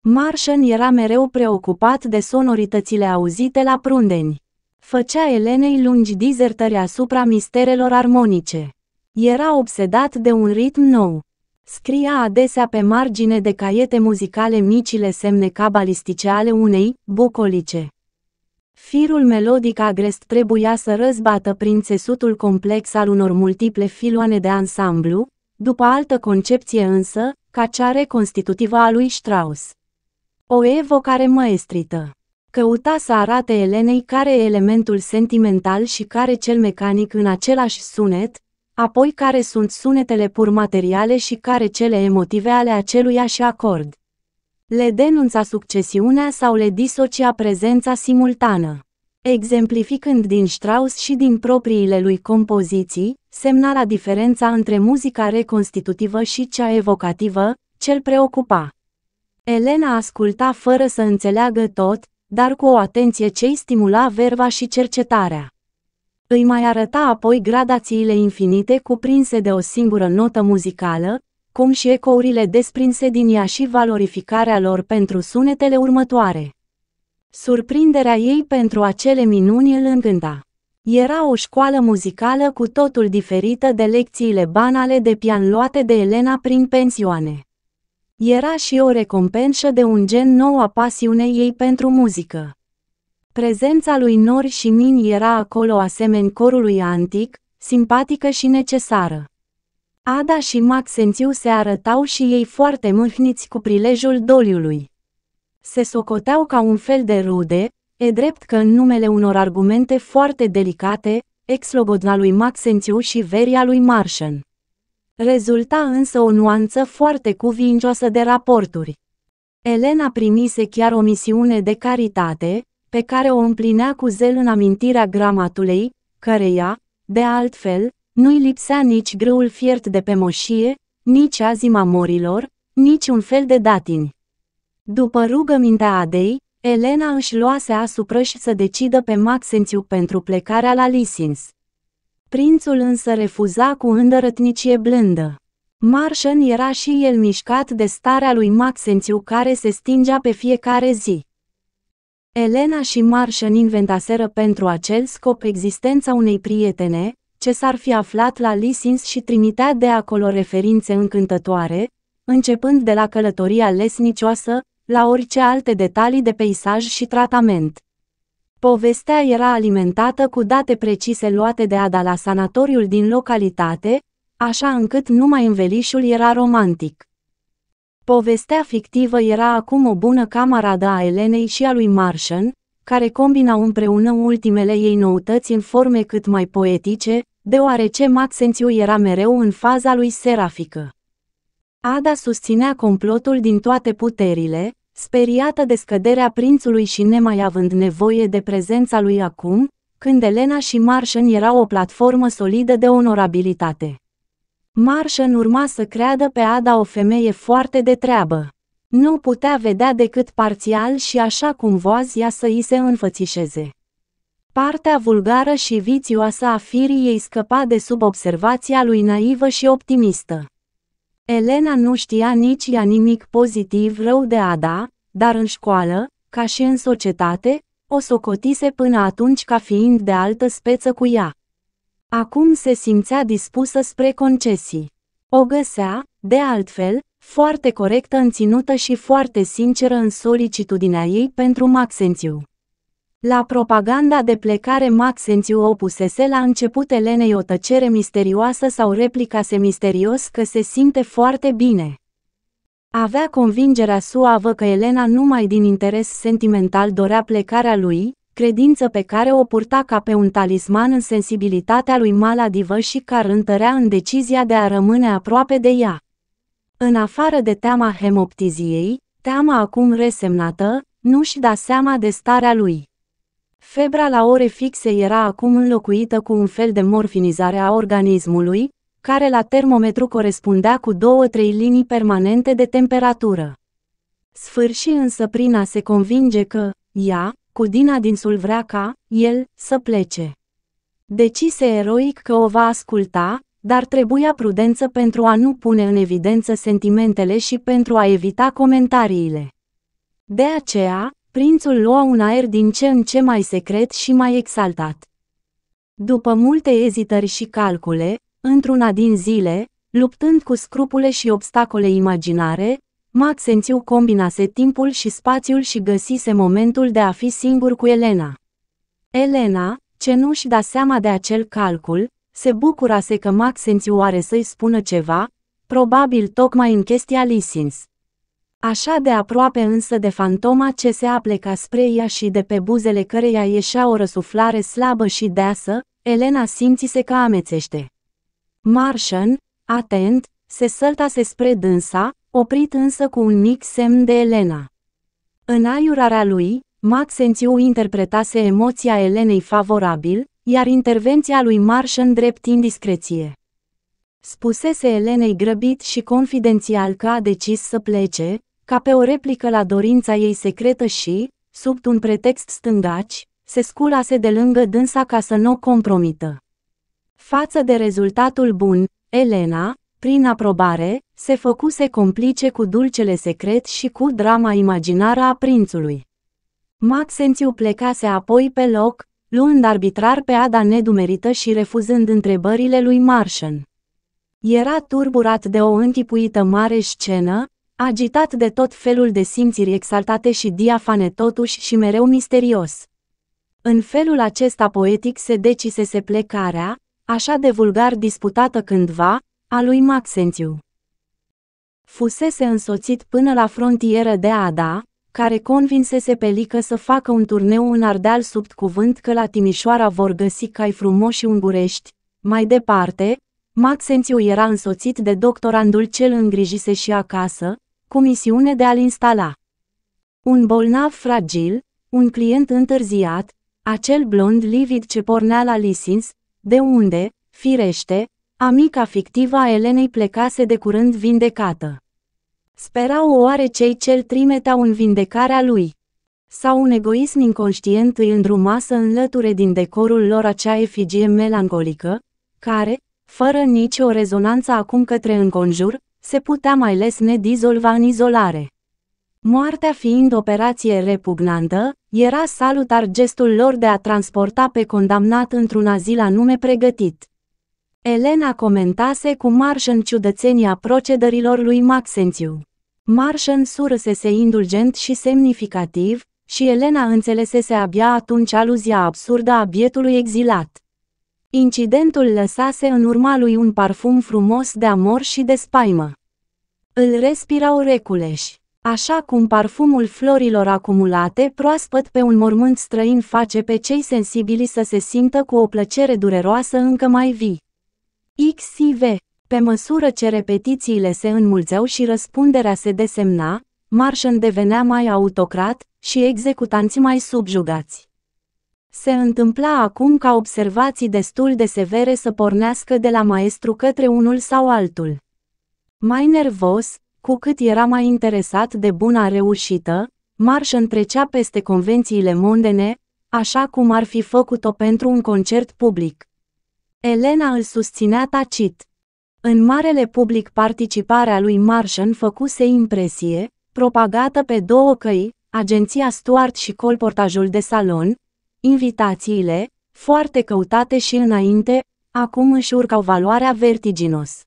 Marșan era mereu preocupat de sonoritățile auzite la prundeni. Făcea Elenei lungi dizertări asupra misterelor armonice. Era obsedat de un ritm nou. Scria adesea pe margine de caiete muzicale micile semne cabalistice ale unei, bucolice. Firul melodic agrest trebuia să răzbată prin țesutul complex al unor multiple filoane de ansamblu, după altă concepție însă, ca cea reconstitutivă a lui Strauss. O evocare măestrită. Căuta să arate Elenei care e elementul sentimental și care cel mecanic în același sunet, apoi care sunt sunetele pur materiale și care cele emotive ale acelui și acord. Le denunța succesiunea sau le disocia prezența simultană. Exemplificând din Strauss și din propriile lui compoziții, la diferența între muzica reconstitutivă și cea evocativă, cel preocupa. Elena asculta fără să înțeleagă tot, dar cu o atenție ce îi stimula verba și cercetarea. Îi mai arăta apoi gradațiile infinite cuprinse de o singură notă muzicală, cum și ecourile desprinse din ea și valorificarea lor pentru sunetele următoare. Surprinderea ei pentru acele minuni îl îngânda. Era o școală muzicală cu totul diferită de lecțiile banale de pian luate de Elena prin pensioane. Era și o recompensă de un gen nou a pasiunei ei pentru muzică. Prezența lui Nor și Min era acolo asemeni corului antic, simpatică și necesară. Ada și Maxențiu se arătau și ei foarte mâhniți cu prilejul doliului. Se socoteau ca un fel de rude, e drept că în numele unor argumente foarte delicate, ex-logodna lui Maxențiu și veria lui Marșen. Rezulta însă o nuanță foarte cuvincioasă de raporturi. Elena primise chiar o misiune de caritate, pe care o împlinea cu zel în amintirea gramatulei, căreia, de altfel, nu-i lipsea nici grâul fiert de pe moșie, nici azima morilor, nici un fel de datini. După rugămintea Adei, Elena își luase asupra și să decidă pe Maxențiu pentru plecarea la Lisins. Prințul însă refuza cu îndărătnicie blândă. Marșan era și el mișcat de starea lui Maxențiu care se stingea pe fiecare zi. Elena și Marșan inventaseră pentru acel scop existența unei prietene, ce s-ar fi aflat la Lisins și trimitea de acolo referințe încântătoare, începând de la călătoria lesnicioasă, la orice alte detalii de peisaj și tratament. Povestea era alimentată cu date precise luate de Ada la sanatoriul din localitate, așa încât numai învelișul era romantic. Povestea fictivă era acum o bună camaradă a Elenei și a lui Martian, care combinau împreună ultimele ei noutăți în forme cât mai poetice, deoarece Maxențiu era mereu în faza lui serafică. Ada susținea complotul din toate puterile, Speriată de scăderea prințului și nemai având nevoie de prezența lui acum, când Elena și Marșan erau o platformă solidă de onorabilitate. Marșan urma să creadă pe Ada o femeie foarte de treabă. Nu putea vedea decât parțial și așa cum voazia să îi se înfățișeze. Partea vulgară și vițioasă a firii ei scăpa de sub observația lui naivă și optimistă. Elena nu știa nici ea nimic pozitiv rău de Ada, dar în școală, ca și în societate, o socotise până atunci ca fiind de altă speță cu ea. Acum se simțea dispusă spre concesii. O găsea, de altfel, foarte corectă în ținută și foarte sinceră în solicitudinea ei pentru Maxențiu. La propaganda de plecare Maxențiu opusese la început Elenei o tăcere misterioasă sau replicase misterios că se simte foarte bine. Avea convingerea suavă că Elena numai din interes sentimental dorea plecarea lui, credință pe care o purta ca pe un talisman în sensibilitatea lui Maladivă și care întărea în decizia de a rămâne aproape de ea. În afară de teama hemoptiziei, teama acum resemnată, nu-și da seama de starea lui. Febra la ore fixe era acum înlocuită cu un fel de morfinizare a organismului, care la termometru corespundea cu două-trei linii permanente de temperatură. Sfârși însă prin a se convinge că, ea, cu Dina dinsul vrea ca, el, să plece. Decise eroic că o va asculta, dar trebuia prudență pentru a nu pune în evidență sentimentele și pentru a evita comentariile. De aceea, Prințul lua un aer din ce în ce mai secret și mai exaltat. După multe ezitări și calcule, într-una din zile, luptând cu scrupule și obstacole imaginare, Maxențiu combinase timpul și spațiul și găsise momentul de a fi singur cu Elena. Elena, ce nu-și da seama de acel calcul, se bucurase că Maxențiu are să-i spună ceva, probabil tocmai în chestia Lisins. Așa de aproape însă de fantoma ce se apleca spre ea și de pe buzele căreia ieșea o răsuflare slabă și deasă, Elena simțise că amețește. Marșan, atent, se săltase spre dânsa, oprit însă cu un mic semn de Elena. În aiurarea lui, Matt Sențiu interpretase emoția Elenei favorabil, iar intervenția lui Marșan drept indiscreție. Spusese Elenei grăbit și confidențial că a decis să plece, ca pe o replică la dorința ei secretă și, sub un pretext stângaci, se sculase de lângă dânsa ca să nu o compromită. Față de rezultatul bun, Elena, prin aprobare, se făcuse complice cu dulcele secret și cu drama imaginară a prințului. Maxențiu plecase apoi pe loc, luând arbitrar pe Ada nedumerită și refuzând întrebările lui Marșan. Era turburat de o închipuită mare scenă, agitat de tot felul de simțiri exaltate și diafane totuși și mereu misterios. În felul acesta poetic se decisese plecarea, așa de vulgar disputată cândva, a lui Maxențiu. Fusese însoțit până la frontieră de Ada, care convinsese pe Lică să facă un turneu în Ardeal sub cuvânt că la Timișoara vor găsi cai frumoși ungurești. Mai departe, Maxențiu era însoțit de doctorandul cel îngrijise și acasă, cu misiune de a-l instala. Un bolnav fragil, un client întârziat, acel blond livid ce pornea la Lisins, de unde, firește, amica fictivă a Elenei plecase de curând vindecată. Sperau oare cei ce-l trimeteau în vindecarea lui? Sau un egoism inconștient îi îndruma să înlăture din decorul lor acea efigie melancolică, care, fără nicio rezonanță acum către înconjur, se putea mai les nedizolva în izolare. Moartea fiind operație repugnantă, era salutar gestul lor de a transporta pe condamnat într-un azil anume pregătit. Elena comentase cu Marșen ciudățenia procedărilor lui Maxențiu. Marșen sursese indulgent și semnificativ, și Elena înțelesese abia atunci aluzia absurdă a bietului exilat. Incidentul lăsase în urma lui un parfum frumos de amor și de spaimă. Îl respirau reculeși. Așa cum parfumul florilor acumulate proaspăt pe un mormânt străin face pe cei sensibili să se simtă cu o plăcere dureroasă încă mai vii. XIV. Pe măsură ce repetițiile se înmulțeau și răspunderea se desemna, Marșan devenea mai autocrat și executanții mai subjugați. Se întâmpla acum ca observații destul de severe să pornească de la maestru către unul sau altul. Mai nervos, cu cât era mai interesat de buna reușită, Marș trecea peste convențiile mondene, așa cum ar fi făcut-o pentru un concert public. Elena îl susținea tacit. În marele public participarea lui Marșan făcuse impresie, propagată pe două căi, agenția Stuart și colportajul de salon, invitațiile, foarte căutate și înainte, acum își urcau valoarea vertiginos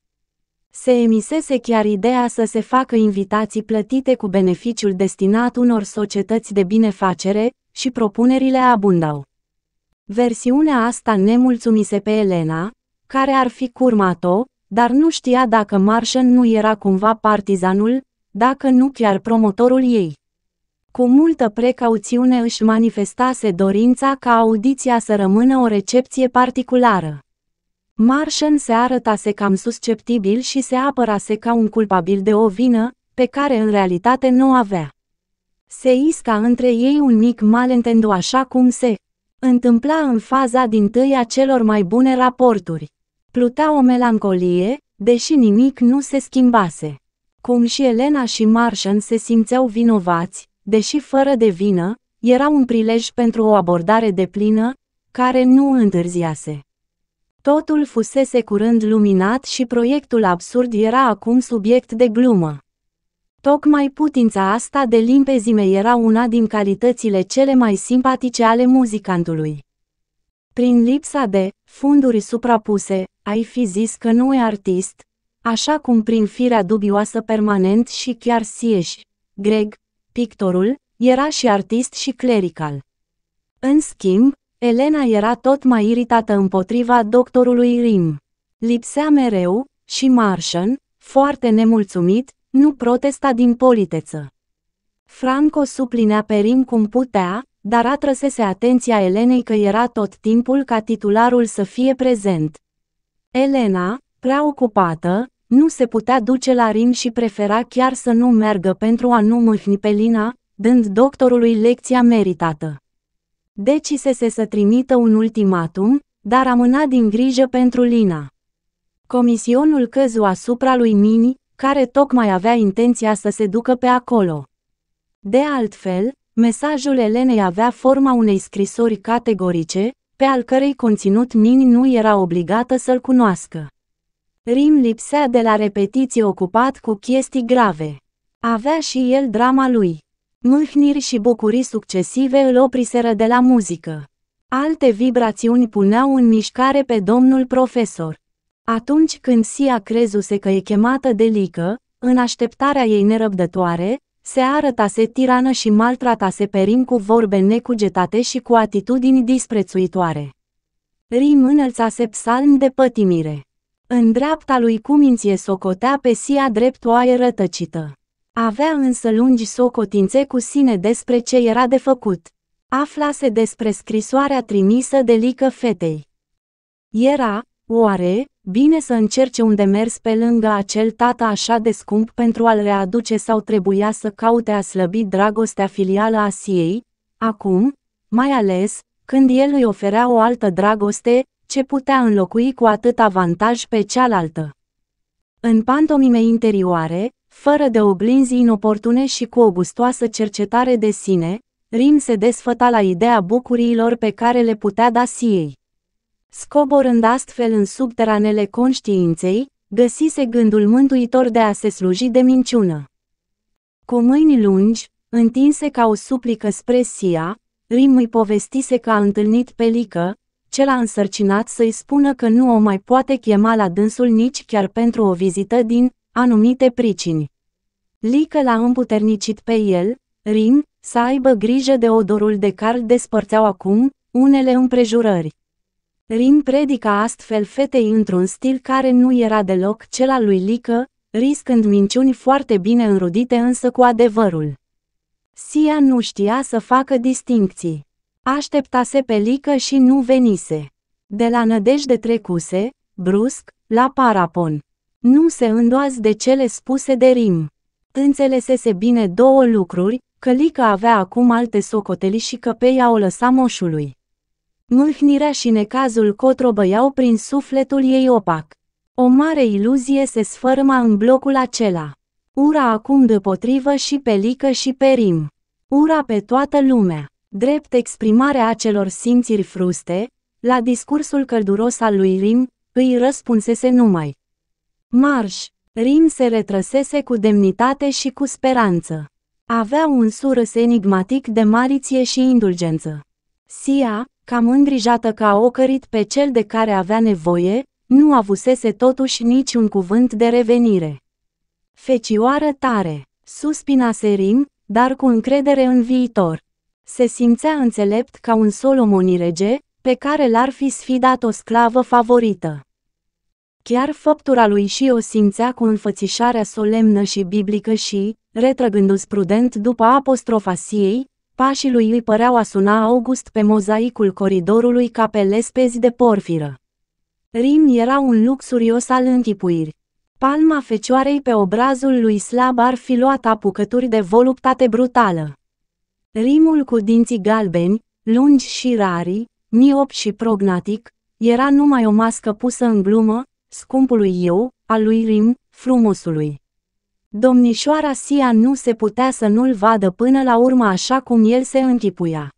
se emisese chiar ideea să se facă invitații plătite cu beneficiul destinat unor societăți de binefacere, și propunerile abundau. Versiunea asta nemulțumise pe Elena, care ar fi curmat-o, dar nu știa dacă Martian nu era cumva partizanul, dacă nu chiar promotorul ei. Cu multă precauțiune își manifestase dorința ca audiția să rămână o recepție particulară. Marshall se arătase cam susceptibil și se apărase ca un culpabil de o vină, pe care în realitate nu avea. Se isca între ei un mic malentendu așa cum se întâmpla în faza din tâia celor mai bune raporturi. Plutea o melancolie, deși nimic nu se schimbase. Cum și Elena și Marșan se simțeau vinovați, deși fără de vină, era un prilej pentru o abordare de plină, care nu întârziase. Totul fusese curând luminat și proiectul absurd era acum subiect de glumă. Tocmai putința asta de limpezime era una din calitățile cele mai simpatice ale muzicantului. Prin lipsa de funduri suprapuse, ai fi zis că nu e artist, așa cum prin firea dubioasă permanent și chiar sieși, Greg, pictorul, era și artist și clerical. În schimb, Elena era tot mai iritată împotriva doctorului Rim. Lipsea mereu, și Martian, foarte nemulțumit, nu protesta din politeță. Franco suplinea pe Rim cum putea, dar atrăsese atenția Elenei că era tot timpul ca titularul să fie prezent. Elena, prea ocupată, nu se putea duce la Rim și prefera chiar să nu meargă pentru a nu mâhni pe Lina, dând doctorului lecția meritată decisese să trimită un ultimatum, dar amâna din grijă pentru Lina. Comisionul căzu asupra lui Mini, care tocmai avea intenția să se ducă pe acolo. De altfel, mesajul Elenei avea forma unei scrisori categorice, pe al cărei conținut Mini nu era obligată să-l cunoască. Rim lipsea de la repetiție ocupat cu chestii grave. Avea și el drama lui mâhniri și bucurii succesive îl opriseră de la muzică. Alte vibrațiuni puneau în mișcare pe domnul profesor. Atunci când Sia crezuse că e chemată de lică, în așteptarea ei nerăbdătoare, se arătase tirană și maltratase pe Rim cu vorbe necugetate și cu atitudini disprețuitoare. Rim înălțase psalm de pătimire. În dreapta lui cuminție socotea pe Sia drept oaie rătăcită. Avea însă lungi socotințe cu sine despre ce era de făcut. Aflase despre scrisoarea trimisă de lică fetei. Era, oare, bine să încerce un demers pe lângă acel tată așa de scump pentru a-l readuce sau trebuia să caute a slăbi dragostea filială a siei, acum, mai ales, când el îi oferea o altă dragoste, ce putea înlocui cu atât avantaj pe cealaltă. În pantomime interioare, fără de oglinzi inoportune și cu o gustoasă cercetare de sine, Rim se desfăta la ideea bucuriilor pe care le putea da siei. Scoborând astfel în subteranele conștiinței, găsise gândul mântuitor de a se sluji de minciună. Cu mâini lungi, întinse ca o suplică spre Sia, Rim îi povestise că a întâlnit pe Lică, cel a însărcinat să-i spună că nu o mai poate chema la dânsul nici chiar pentru o vizită din anumite pricini. Lică l-a împuternicit pe el, Rin, să aibă grijă de odorul de car despărțeau acum unele împrejurări. Rin predica astfel fetei într-un stil care nu era deloc cel al lui Lică, riscând minciuni foarte bine înrudite însă cu adevărul. Sia nu știa să facă distincții. Așteptase pe Lică și nu venise. De la nădejde trecuse, brusc, la parapon. Nu se îndoaz de cele spuse de Rim. Înțelesese bine două lucruri, că Lica avea acum alte socoteli și că pe ea o lăsa moșului. Mâhnirea și necazul cotrobăiau prin sufletul ei opac. O mare iluzie se sfărma în blocul acela. Ura acum deopotrivă și pe Lică și pe Rim. Ura pe toată lumea. Drept exprimarea acelor simțiri fruste, la discursul călduros al lui Rim, îi răspunsese numai Marș! Rin se retrăsese cu demnitate și cu speranță. Avea un surâs enigmatic de mariție și indulgență. Sia, cam îngrijată că a ocărit pe cel de care avea nevoie, nu avusese totuși niciun cuvânt de revenire. Fecioară tare, suspina Serim, dar cu încredere în viitor. Se simțea înțelept ca un Solomon pe care l-ar fi sfidat o sclavă favorită. Chiar făptura lui și o simțea cu înfățișarea solemnă și biblică și, retrăgându-se prudent după apostrofa siei, pașii lui îi păreau a suna august pe mozaicul coridorului ca pe lespezi de porfiră. Rim era un luxurios al închipuiri. Palma fecioarei pe obrazul lui slab ar fi luat apucături de voluptate brutală. Rimul cu dinții galbeni, lungi și rari, miop și prognatic, era numai o mască pusă în glumă, scumpului eu, al lui Rim, frumosului. Domnișoara Sia nu se putea să nu-l vadă până la urmă așa cum el se închipuia.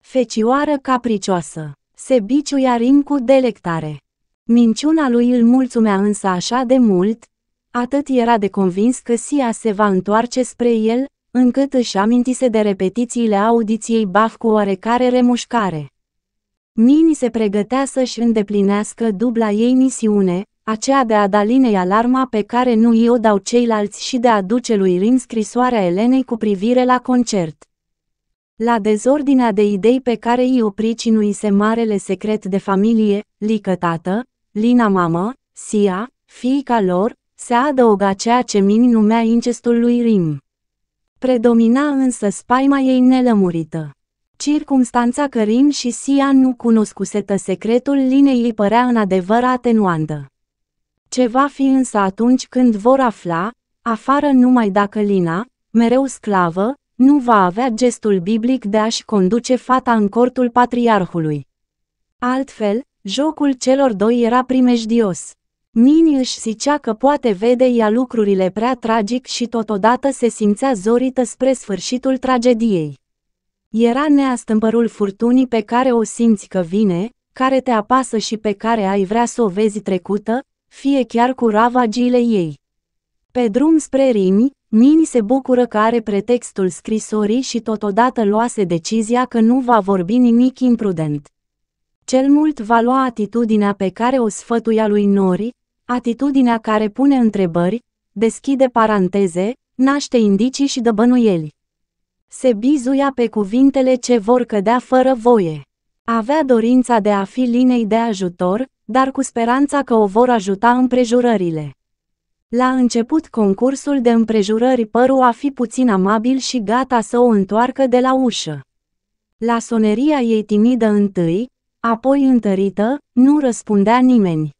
Fecioară capricioasă, se biciuia Rim cu delectare. Minciuna lui îl mulțumea însă așa de mult, atât era de convins că Sia se va întoarce spre el, încât își amintise de repetițiile audiției Bach cu oarecare remușcare. Nini se pregătea să-și îndeplinească dubla ei misiune, aceea de a da linei alarma pe care nu i o dau ceilalți și de a duce lui Rin scrisoarea Elenei cu privire la concert. La dezordinea de idei pe care i o pricinuise marele secret de familie, Lică tată, Lina mamă, Sia, fiica lor, se adăuga ceea ce Mini numea incestul lui Rim. Predomina însă spaima ei nelămurită. Circumstanța că Rin și Sia nu cunoscusetă secretul linei îi părea în adevăr atenuantă. Ce va fi însă atunci când vor afla, afară numai dacă Lina, mereu sclavă, nu va avea gestul biblic de a-și conduce fata în cortul patriarhului. Altfel, jocul celor doi era primejdios. Mini își zicea că poate vede ea lucrurile prea tragic și totodată se simțea zorită spre sfârșitul tragediei. Era neastâmpărul furtunii pe care o simți că vine, care te apasă și pe care ai vrea să o vezi trecută, fie chiar cu ravagiile ei. Pe drum spre Rimi, Nini se bucură că are pretextul scrisorii și totodată luase decizia că nu va vorbi nimic imprudent. Cel mult va lua atitudinea pe care o sfătuia lui Nori, atitudinea care pune întrebări, deschide paranteze, naște indicii și bănuieli se bizuia pe cuvintele ce vor cădea fără voie. Avea dorința de a fi linei de ajutor, dar cu speranța că o vor ajuta împrejurările. La început concursul de împrejurări păru a fi puțin amabil și gata să o întoarcă de la ușă. La soneria ei timidă întâi, apoi întărită, nu răspundea nimeni.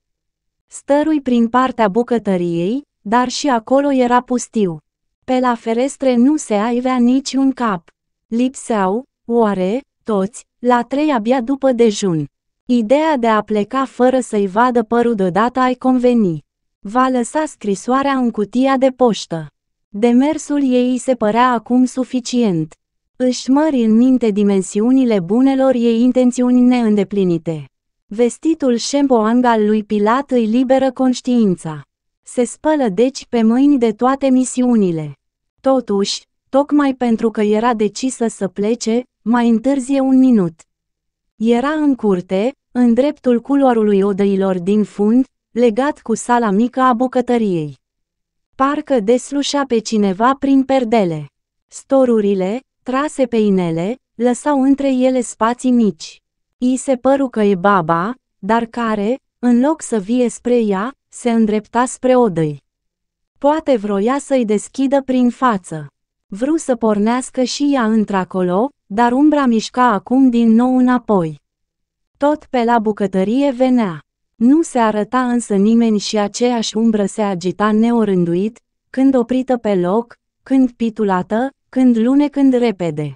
Stărui prin partea bucătăriei, dar și acolo era pustiu. Pe la ferestre nu se aivea niciun cap. Lipseau, oare, toți, la trei abia după dejun. Ideea de a pleca fără să-i vadă părul deodată ai conveni. Va lăsa scrisoarea în cutia de poștă. Demersul ei se părea acum suficient. Își mări în minte dimensiunile bunelor ei intențiuni neîndeplinite. Vestitul șempoang al lui Pilat îi liberă conștiința. Se spălă deci pe mâini de toate misiunile. Totuși, tocmai pentru că era decisă să plece, mai întârzie un minut. Era în curte, în dreptul culoarului odăilor din fund, legat cu sala mică a bucătăriei. Parcă deslușea pe cineva prin perdele. Storurile, trase pe inele, lăsau între ele spații mici. I se păru că e baba, dar care, în loc să vie spre ea, se îndrepta spre odăi. Poate vroia să-i deschidă prin față. Vru să pornească și ea într-acolo, dar umbra mișca acum din nou înapoi. Tot pe la bucătărie venea. Nu se arăta însă nimeni și aceeași umbră se agita neorânduit, când oprită pe loc, când pitulată, când lune, când repede.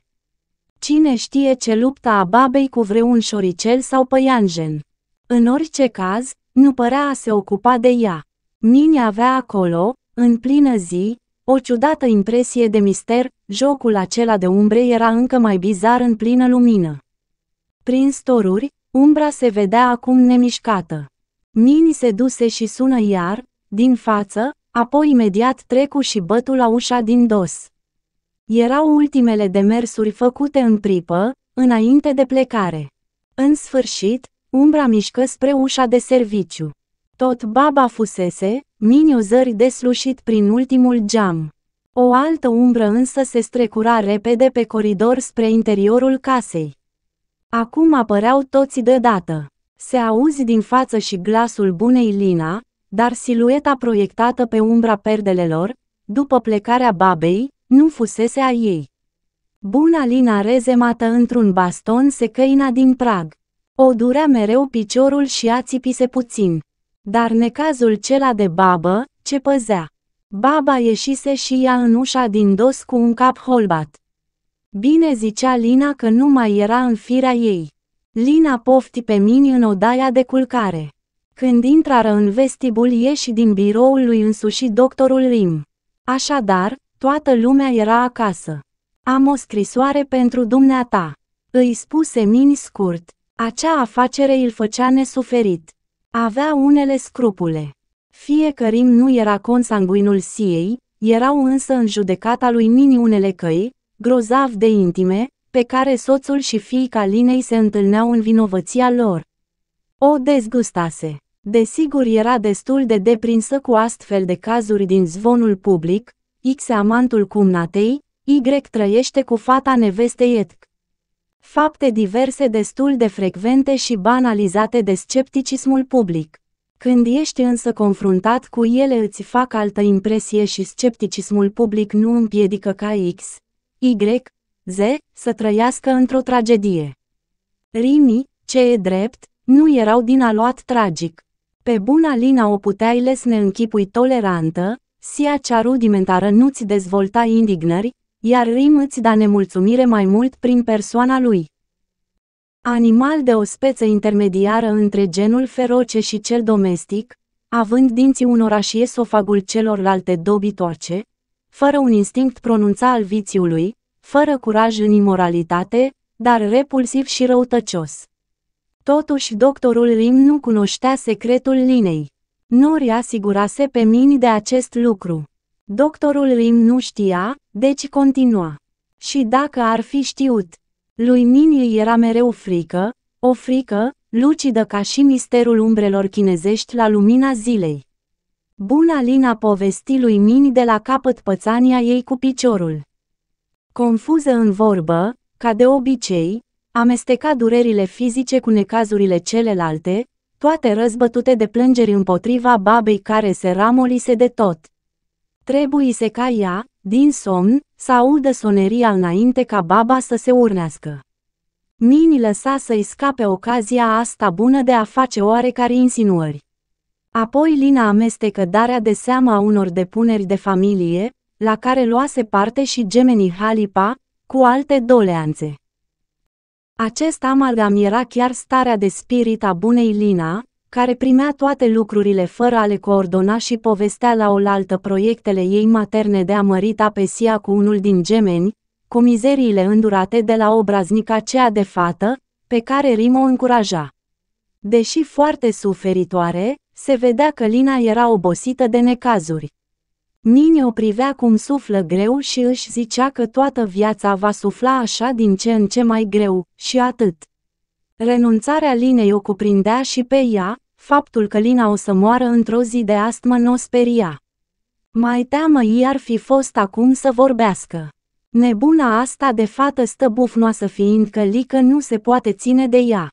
Cine știe ce lupta a babei cu vreun șoricel sau păianjen. În orice caz, nu părea a se ocupa de ea. Nini avea acolo, în plină zi, o ciudată impresie de mister, jocul acela de umbre era încă mai bizar în plină lumină. Prin storuri, umbra se vedea acum nemișcată. Nini se duse și sună iar, din față, apoi imediat trecu și bătu la ușa din dos. Erau ultimele demersuri făcute în pripă, înainte de plecare. În sfârșit, Umbra mișcă spre ușa de serviciu. Tot baba fusese, miniuzări deslușit prin ultimul geam. O altă umbră însă se strecura repede pe coridor spre interiorul casei. Acum apăreau toți deodată. Se auzi din față și glasul bunei Lina, dar silueta proiectată pe umbra perdelelor, după plecarea babei, nu fusese a ei. Buna Lina rezemată într-un baston se căina din prag. O durea mereu piciorul și a țipise puțin. Dar necazul cela de babă, ce păzea. Baba ieșise și ea în ușa din dos cu un cap holbat. Bine zicea Lina că nu mai era în firea ei. Lina pofti pe mini în odaia de culcare. Când intrară în vestibul ieși din biroul lui însuși doctorul Rim. Așadar, toată lumea era acasă. Am o scrisoare pentru dumneata. Îi spuse mini scurt. Acea afacere îl făcea nesuferit. Avea unele scrupule. Fie că Rim nu era consanguinul Siei, erau însă în judecata lui Nini unele căi, grozav de intime, pe care soțul și fiica Linei se întâlneau în vinovăția lor. O dezgustase. Desigur era destul de deprinsă cu astfel de cazuri din zvonul public, X amantul cumnatei, Y trăiește cu fata nevestei etc fapte diverse destul de frecvente și banalizate de scepticismul public. Când ești însă confruntat cu ele îți fac altă impresie și scepticismul public nu împiedică ca X, Y, Z să trăiască într-o tragedie. Rimi, ce e drept, nu erau din aluat tragic. Pe buna Lina o puteai lesne închipui tolerantă, sia cea rudimentară nu-ți dezvolta indignări, iar Rim îți da nemulțumire mai mult prin persoana lui. Animal de o speță intermediară între genul feroce și cel domestic, având dinții unora și esofagul celorlalte dobitoace, fără un instinct pronunța al vițiului, fără curaj în imoralitate, dar repulsiv și răutăcios. Totuși, doctorul Rim nu cunoștea secretul linei. Nu asigurase pe mine de acest lucru. Doctorul Lim nu știa, deci continua. Și dacă ar fi știut, lui Nin era mereu frică, o frică, lucidă ca și misterul umbrelor chinezești la lumina zilei. Buna Lina povesti lui Mini de la capăt pățania ei cu piciorul. Confuză în vorbă, ca de obicei, amesteca durerile fizice cu necazurile celelalte, toate răzbătute de plângeri împotriva babei care se ramolise de tot. Trebuie ca ea, din somn, să audă soneria înainte ca baba să se urnească. Mini lăsa să-i scape ocazia asta bună de a face oarecare insinuări. Apoi Lina amestecă darea de seama a unor depuneri de familie, la care luase parte și gemenii Halipa, cu alte doleanțe. Acest amalgam era chiar starea de spirit a bunei Lina, care primea toate lucrurile fără a le coordona și povestea la oaltă proiectele ei materne de a mări tapesia cu unul din gemeni, cu mizeriile îndurate de la obraznica aceea de fată, pe care Rim o încuraja. Deși foarte suferitoare, se vedea că Lina era obosită de necazuri. Nini o privea cum suflă greu și își zicea că toată viața va sufla așa din ce în ce mai greu, și atât. Renunțarea linei o cuprindea și pe ea, faptul că Lina o să moară într-o zi de astmă nu o speria. Mai teamă i ar fi fost acum să vorbească. Nebuna asta de fată stă bufnoasă fiindcă Lică nu se poate ține de ea.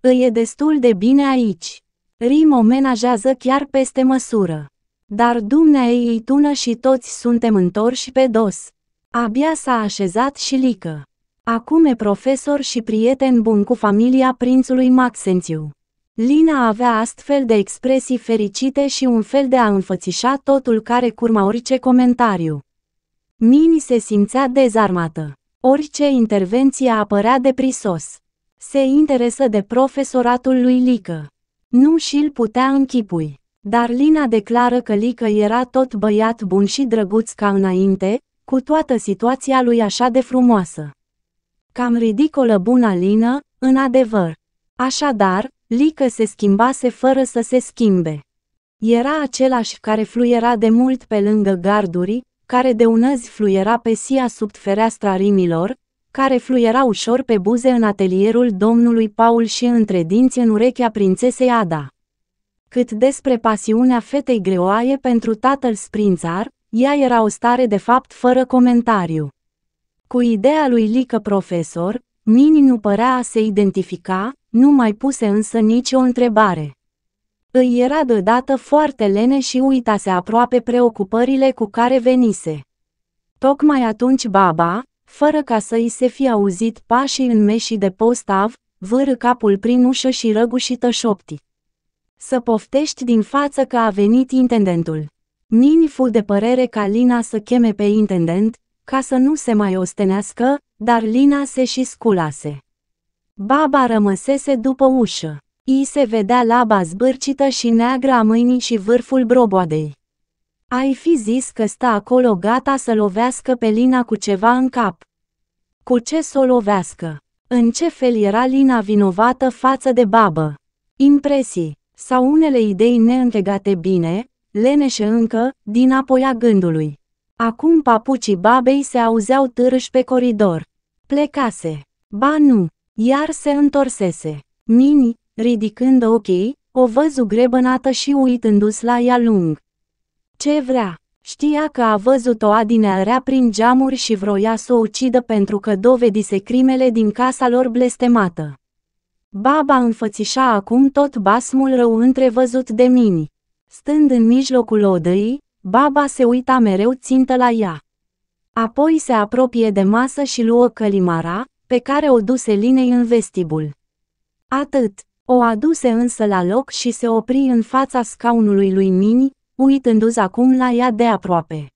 Îi e destul de bine aici. Rim o menajează chiar peste măsură. Dar dumnea ei tună și toți suntem întorși pe dos. Abia s-a așezat și Lică. Acum e profesor și prieten bun cu familia prințului Maxențiu. Lina avea astfel de expresii fericite și un fel de a înfățișa totul care curma orice comentariu. Mini se simțea dezarmată. Orice intervenție apărea prisos. Se interesă de profesoratul lui Lică. Nu și-l putea închipui. Dar Lina declară că Lică era tot băiat bun și drăguț ca înainte, cu toată situația lui așa de frumoasă. Cam ridicolă bună lină, în adevăr. Așadar, Lică se schimbase fără să se schimbe. Era același care fluiera de mult pe lângă garduri, care de unăzi fluiera pe sia sub fereastra rimilor, care fluiera ușor pe buze în atelierul domnului Paul și între dinți în urechea prințesei Ada. Cât despre pasiunea fetei greoaie pentru tatăl sprințar, ea era o stare de fapt fără comentariu. Cu ideea lui Lică profesor, Nini nu părea a se identifica, nu mai puse însă nicio întrebare. Îi era deodată foarte lene și uitase aproape preocupările cu care venise. Tocmai atunci baba, fără ca să i se fi auzit pașii în meșii de postav, vâră capul prin ușă și răgușită șopti. Să poftești din față că a venit intendentul. Nini fu de părere ca Lina să cheme pe intendent, ca să nu se mai ostenească, dar Lina se și sculase. Baba rămăsese după ușă. I se vedea laba zbârcită și neagră a mâinii și vârful broboadei. Ai fi zis că sta acolo gata să lovească pe Lina cu ceva în cap. Cu ce să o lovească? În ce fel era Lina vinovată față de babă? Impresii sau unele idei neîntegate bine, leneșe încă, din apoia gândului. Acum papucii babei se auzeau târși pe coridor. Plecase. Ba nu, iar se întorsese. Mini, ridicând ochii, o văzu grebănată și uitându-se la ea lung. Ce vrea? Știa că a văzut-o adinearea prin geamuri și vroia să o ucidă pentru că dovedise crimele din casa lor blestemată. Baba înfățișa acum tot basmul rău întrevăzut de mini. Stând în mijlocul odăii, Baba se uita mereu țintă la ea. Apoi se apropie de masă și luă călimara, pe care o duse Linei în vestibul. Atât. O aduse însă la loc și se opri în fața scaunului lui Mini, uitându-se acum la ea de aproape.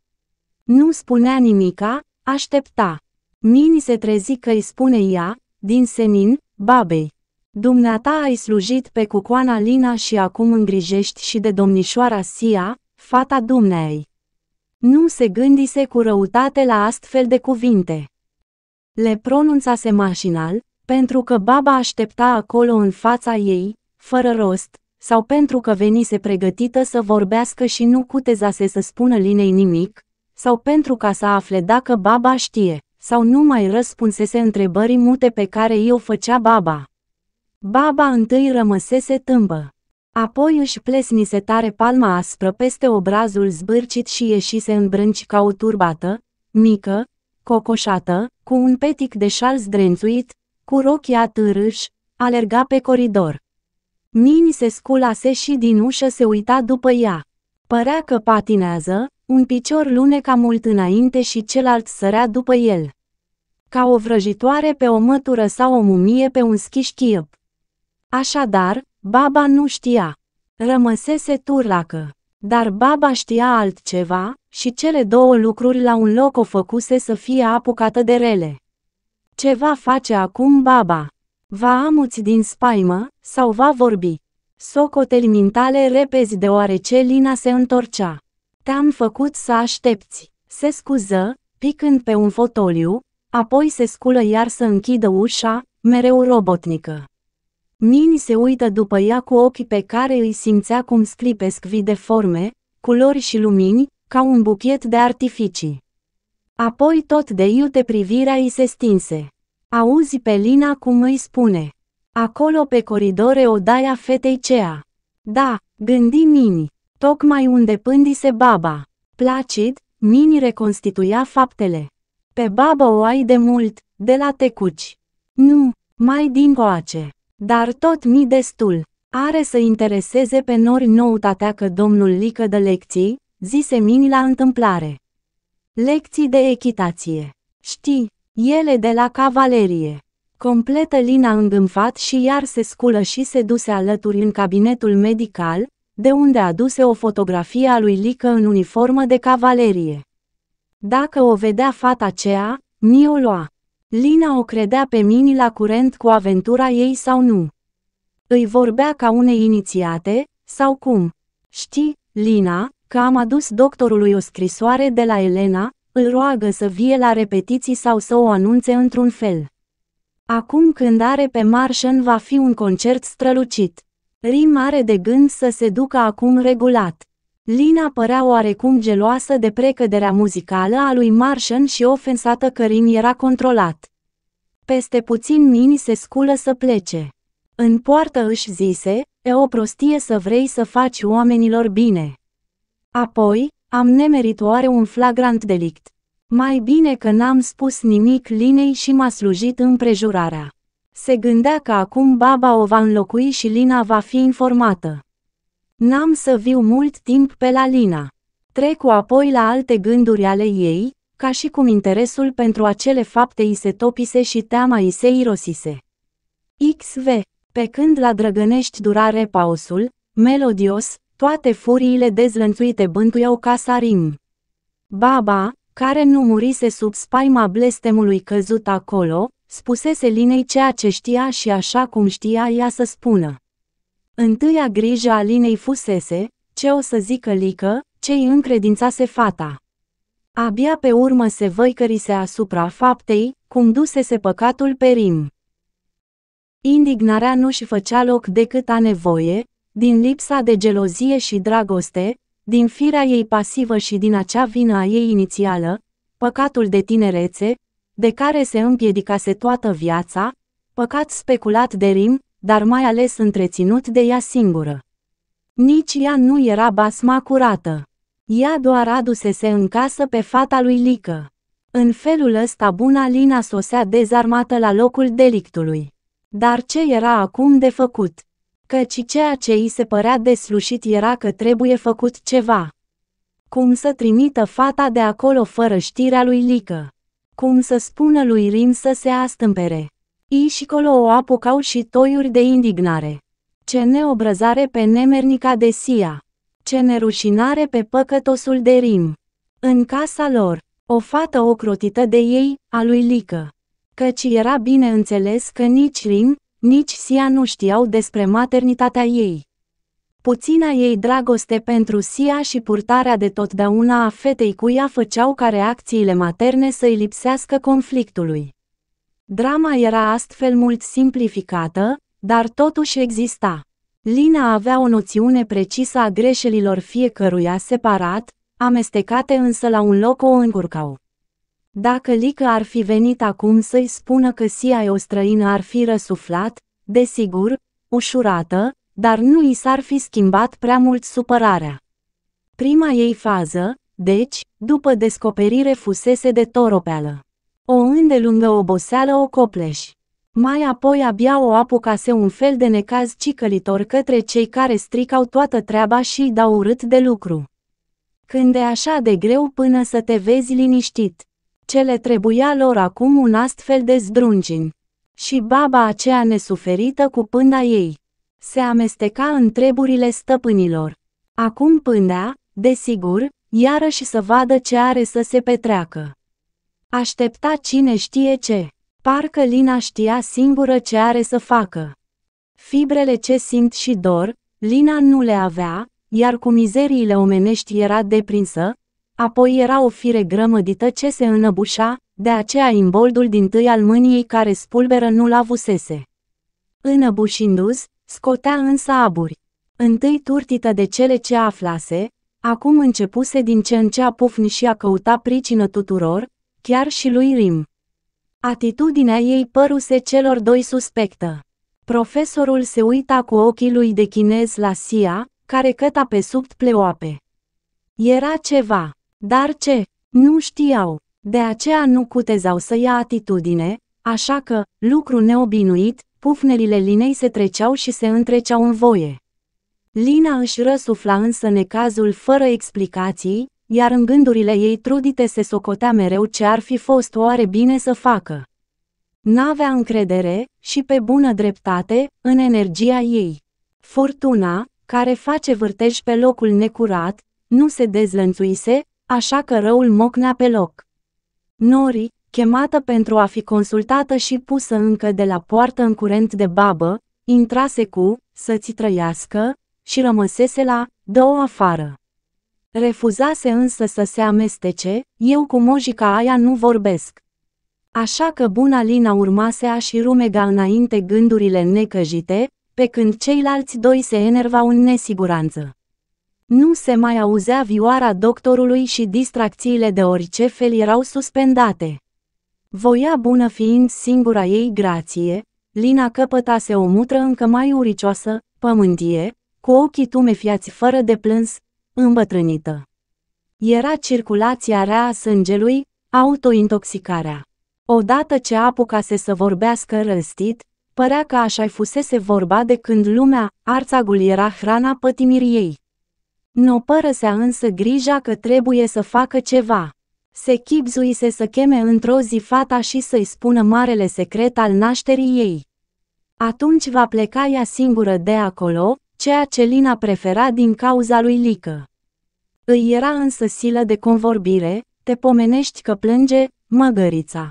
Nu spunea nimica, aștepta. Mini se trezi că îi spune ea, din senin, babei. Dumneata ai slujit pe cucoana Lina și acum îngrijești și de domnișoara Sia, fata dumnei. Nu se gândise cu răutate la astfel de cuvinte. Le pronunțase mașinal, pentru că baba aștepta acolo în fața ei, fără rost, sau pentru că venise pregătită să vorbească și nu cutezase să spună linei nimic, sau pentru ca să afle dacă baba știe, sau nu mai răspunsese întrebării mute pe care i-o făcea baba. Baba întâi rămăsese tâmbă. Apoi își plesnise tare palma aspră peste obrazul zbârcit și ieșise în brânci ca o turbată, mică, cocoșată, cu un petic de șal zdrențuit, cu rochia târâș, alerga pe coridor. Mini se sculase și din ușă se uita după ea. Părea că patinează, un picior luneca mult înainte și celălalt sărea după el. Ca o vrăjitoare pe o mătură sau o mumie pe un schișchiep. Așadar, Baba nu știa. Rămăsese turlacă. Dar baba știa altceva și cele două lucruri la un loc o făcuse să fie apucată de rele. Ce va face acum baba? Va amuți din spaimă sau va vorbi? Socoteli mintale repezi deoarece Lina se întorcea. Te-am făcut să aștepți. Se scuză, picând pe un fotoliu, apoi se sculă iar să închidă ușa, mereu robotnică. Mini se uită după ea cu ochii pe care îi simțea cum sclipesc de forme, culori și lumini, ca un buchet de artificii. Apoi tot de iute privirea îi se stinse. Auzi pe Lina cum îi spune. Acolo pe coridore o daia fetei cea. Da, gândi Mini, tocmai unde pândise baba. Placid, Mini reconstituia faptele. Pe baba o ai de mult, de la tecuci. Nu, mai din coace. Dar tot mi destul. Are să intereseze pe nori noutatea că domnul Lică de lecții, zise Mini la întâmplare. Lecții de echitație. Știi, ele de la cavalerie. Completă Lina îngânfat și iar se sculă și se duse alături în cabinetul medical, de unde aduse o fotografie a lui Lică în uniformă de cavalerie. Dacă o vedea fata aceea, mi-o lua. Lina o credea pe Mini la curent cu aventura ei sau nu. Îi vorbea ca unei inițiate, sau cum. Știi, Lina, că am adus doctorului o scrisoare de la Elena, îl roagă să vie la repetiții sau să o anunțe într-un fel. Acum când are pe Marșen va fi un concert strălucit. Rim are de gând să se ducă acum regulat. Lina părea oarecum geloasă de precăderea muzicală a lui Marshan și ofensată că Rin era controlat. Peste puțin Nini se sculă să plece. În poartă își zise, e o prostie să vrei să faci oamenilor bine. Apoi, am nemerit oare un flagrant delict. Mai bine că n-am spus nimic Linei și m-a slujit împrejurarea. Se gândea că acum baba o va înlocui și Lina va fi informată. N-am să viu mult timp pe la Lina. Trecu apoi la alte gânduri ale ei, ca și cum interesul pentru acele fapte i se topise și teama i se irosise. XV. Pe când la drăgănești durare pausul, melodios, toate furiile dezlănțuite bântuiau casa Rim. Baba, care nu murise sub spaima blestemului căzut acolo, spusese Linei ceea ce știa și așa cum știa ea să spună. Întâia grijă a Linei fusese, ce o să zică Lică, ce-i încredințase fata. Abia pe urmă se văicărise asupra faptei, cum dusese păcatul pe Rim. Indignarea nu-și făcea loc decât a nevoie, din lipsa de gelozie și dragoste, din firea ei pasivă și din acea vină a ei inițială, păcatul de tinerețe, de care se împiedicase toată viața, păcat speculat de Rim, dar mai ales întreținut de ea singură. Nici ea nu era basma curată. Ea doar adusese în casă pe fata lui Lică. În felul ăsta buna Lina sosea dezarmată la locul delictului. Dar ce era acum de făcut? Căci ceea ce îi se părea deslușit era că trebuie făcut ceva. Cum să trimită fata de acolo fără știrea lui Lică? Cum să spună lui Rim să se astâmpere? I și colo o apucau și toiuri de indignare. Ce neobrăzare pe nemernica de Sia! Ce nerușinare pe păcătosul de Rim! În casa lor, o fată ocrotită de ei, a lui Lică. Căci era bine înțeles că nici Rim, nici Sia nu știau despre maternitatea ei. Puțina ei dragoste pentru Sia și purtarea de totdeauna a fetei cuia făceau ca reacțiile materne să-i lipsească conflictului. Drama era astfel mult simplificată, dar totuși exista. Lina avea o noțiune precisă a greșelilor fiecăruia separat, amestecate însă la un loc o încurcau. Dacă Lică ar fi venit acum să-i spună că Sia e o străină ar fi răsuflat, desigur, ușurată, dar nu i s-ar fi schimbat prea mult supărarea. Prima ei fază, deci, după descoperire fusese de toropeală. O îndelungă oboseală o copleș. Mai apoi abia o apucase un fel de necaz cicălitor către cei care stricau toată treaba și îi dau urât de lucru. Când e așa de greu până să te vezi liniștit, ce le trebuia lor acum un astfel de zdrungin. Și baba aceea nesuferită cu pânda ei. Se amesteca în treburile stăpânilor. Acum pândea, desigur, iarăși să vadă ce are să se petreacă. Aștepta cine știe ce. Parcă Lina știa singură ce are să facă. Fibrele ce simt și dor, Lina nu le avea, iar cu mizeriile omenești era deprinsă, apoi era o fire grămădită ce se înăbușa, de aceea imboldul din tâi al mâniei care spulberă nu-l avusese. Înăbușindu-s, scotea însă aburi. Întâi turtită de cele ce aflase, acum începuse din ce în ce a pufni și a căuta pricină tuturor, chiar și lui Rim. Atitudinea ei păruse celor doi suspectă. Profesorul se uita cu ochii lui de chinez la Sia, care căta pe sub pleoape. Era ceva, dar ce, nu știau, de aceea nu cutezau să ia atitudine, așa că, lucru neobinuit, pufnerile linei se treceau și se întreceau în voie. Lina își răsufla însă necazul fără explicații, iar în gândurile ei trudite se socotea mereu ce ar fi fost oare bine să facă. N-avea încredere, și pe bună dreptate, în energia ei. Fortuna, care face vârtej pe locul necurat, nu se dezlănțuise, așa că răul mocnea pe loc. Nori, chemată pentru a fi consultată și pusă încă de la poartă în curent de babă, intrase cu, să-ți trăiască, și rămăsese la, două afară. Refuzase însă să se amestece, eu cu mojica aia nu vorbesc. Așa că buna Lina urmase a și rumega înainte gândurile necăjite, pe când ceilalți doi se enervau în nesiguranță. Nu se mai auzea vioara doctorului și distracțiile de orice fel erau suspendate. Voia bună fiind singura ei grație, Lina căpătase o mutră încă mai uricioasă, pământie, cu ochii tumefiați fără de plâns, îmbătrânită. Era circulația rea a sângelui, autointoxicarea. Odată ce se să vorbească răstit, părea că așa-i fusese vorba de când lumea, arțagul era hrana pătimirii ei. Nu părăsea însă grija că trebuie să facă ceva. Se chipzuise să cheme într-o zi fata și să-i spună marele secret al nașterii ei. Atunci va pleca ea singură de acolo, ceea ce Lina prefera din cauza lui Lică. Îi era însă silă de convorbire, te pomenești că plânge, măgărița.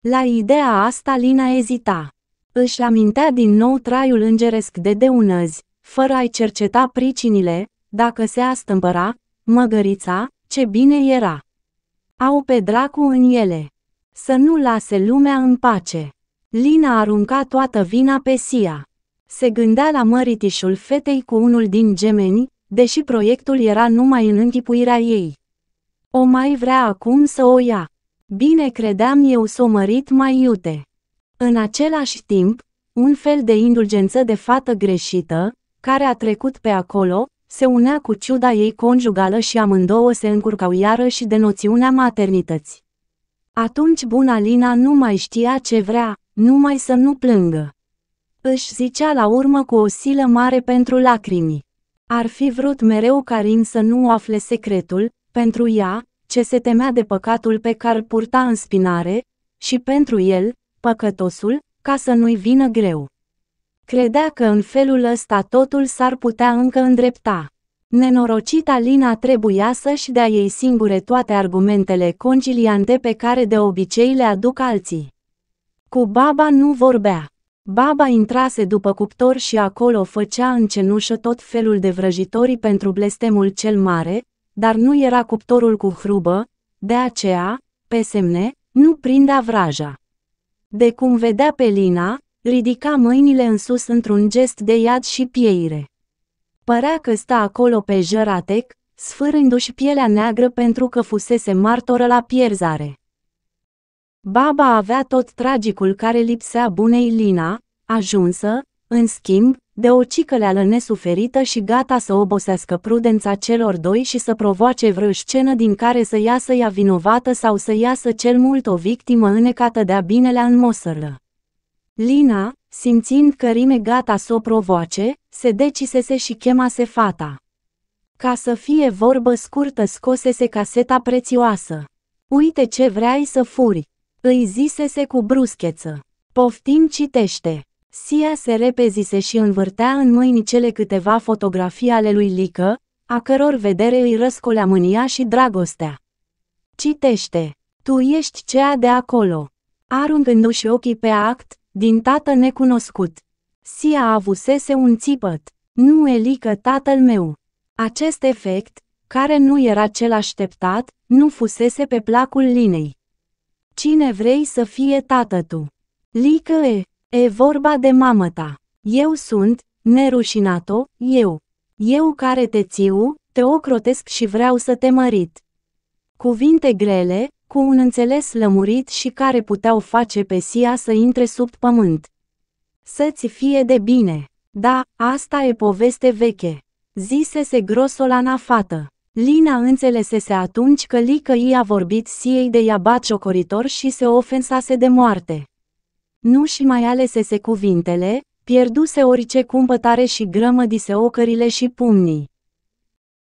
La ideea asta Lina ezita. Își amintea din nou traiul îngeresc de deunăzi, fără a-i cerceta pricinile, dacă se astâmpăra, măgărița, ce bine era. Au pe dracu în ele. Să nu lase lumea în pace. Lina arunca toată vina pe Sia. Se gândea la măritișul fetei cu unul din gemeni, deși proiectul era numai în închipuirea ei. O mai vrea acum să o ia. Bine credeam eu s-o mărit mai iute. În același timp, un fel de indulgență de fată greșită, care a trecut pe acolo, se unea cu ciuda ei conjugală și amândouă se încurcau iarăși de noțiunea maternității. Atunci buna Lina nu mai știa ce vrea, numai să nu plângă. Își zicea la urmă cu o silă mare pentru lacrimi. Ar fi vrut mereu Karin să nu afle secretul, pentru ea, ce se temea de păcatul pe care îl purta în spinare, și pentru el, păcătosul, ca să nu-i vină greu. Credea că în felul ăsta totul s-ar putea încă îndrepta. Nenorocita Lina trebuia să-și dea ei singure toate argumentele conciliante pe care de obicei le aduc alții. Cu baba nu vorbea. Baba intrase după cuptor și acolo făcea în cenușă tot felul de vrăjitorii pentru blestemul cel mare, dar nu era cuptorul cu hrubă, de aceea, pe semne, nu prindea vraja. De cum vedea pe Lina, ridica mâinile în sus într-un gest de iad și pieire. Părea că sta acolo pe jăratec, sfârându-și pielea neagră pentru că fusese martoră la pierzare. Baba avea tot tragicul care lipsea bunei Lina, ajunsă, în schimb, de o cicăleală nesuferită și gata să obosească prudența celor doi și să provoace vreo scenă din care să iasă ea vinovată sau să iasă cel mult o victimă înecată de-a binelea în mosălă. Lina, simțind că Rime gata să o provoace, se decisese și chemase fata. Ca să fie vorbă scurtă scosese caseta prețioasă. Uite ce vrei să furi, îi zisese cu bruscheță. Poftim citește. Sia se repezise și învârtea în mâini cele câteva fotografii ale lui Lică, a căror vedere îi răscolea mânia și dragostea. Citește. Tu ești cea de acolo. Aruncându-și ochii pe act, din tată necunoscut. Sia avusese un țipăt. Nu e Lică tatăl meu. Acest efect, care nu era cel așteptat, nu fusese pe placul linei. Cine vrei să fie tată tu? Lică e, e vorba de mamă ta. Eu sunt, nerușinato, eu. Eu care te țiu, te ocrotesc și vreau să te mărit. Cuvinte grele, cu un înțeles lămurit și care puteau face pe Sia să intre sub pământ. Să-ți fie de bine. Da, asta e poveste veche. Zisese grosolana fată. Lina înțelesese atunci că Lică i-a vorbit siei de ea baciocoritor și se ofensase de moarte. Nu și mai alesese cuvintele, pierduse orice cumpătare și grămădise ocările și pumnii.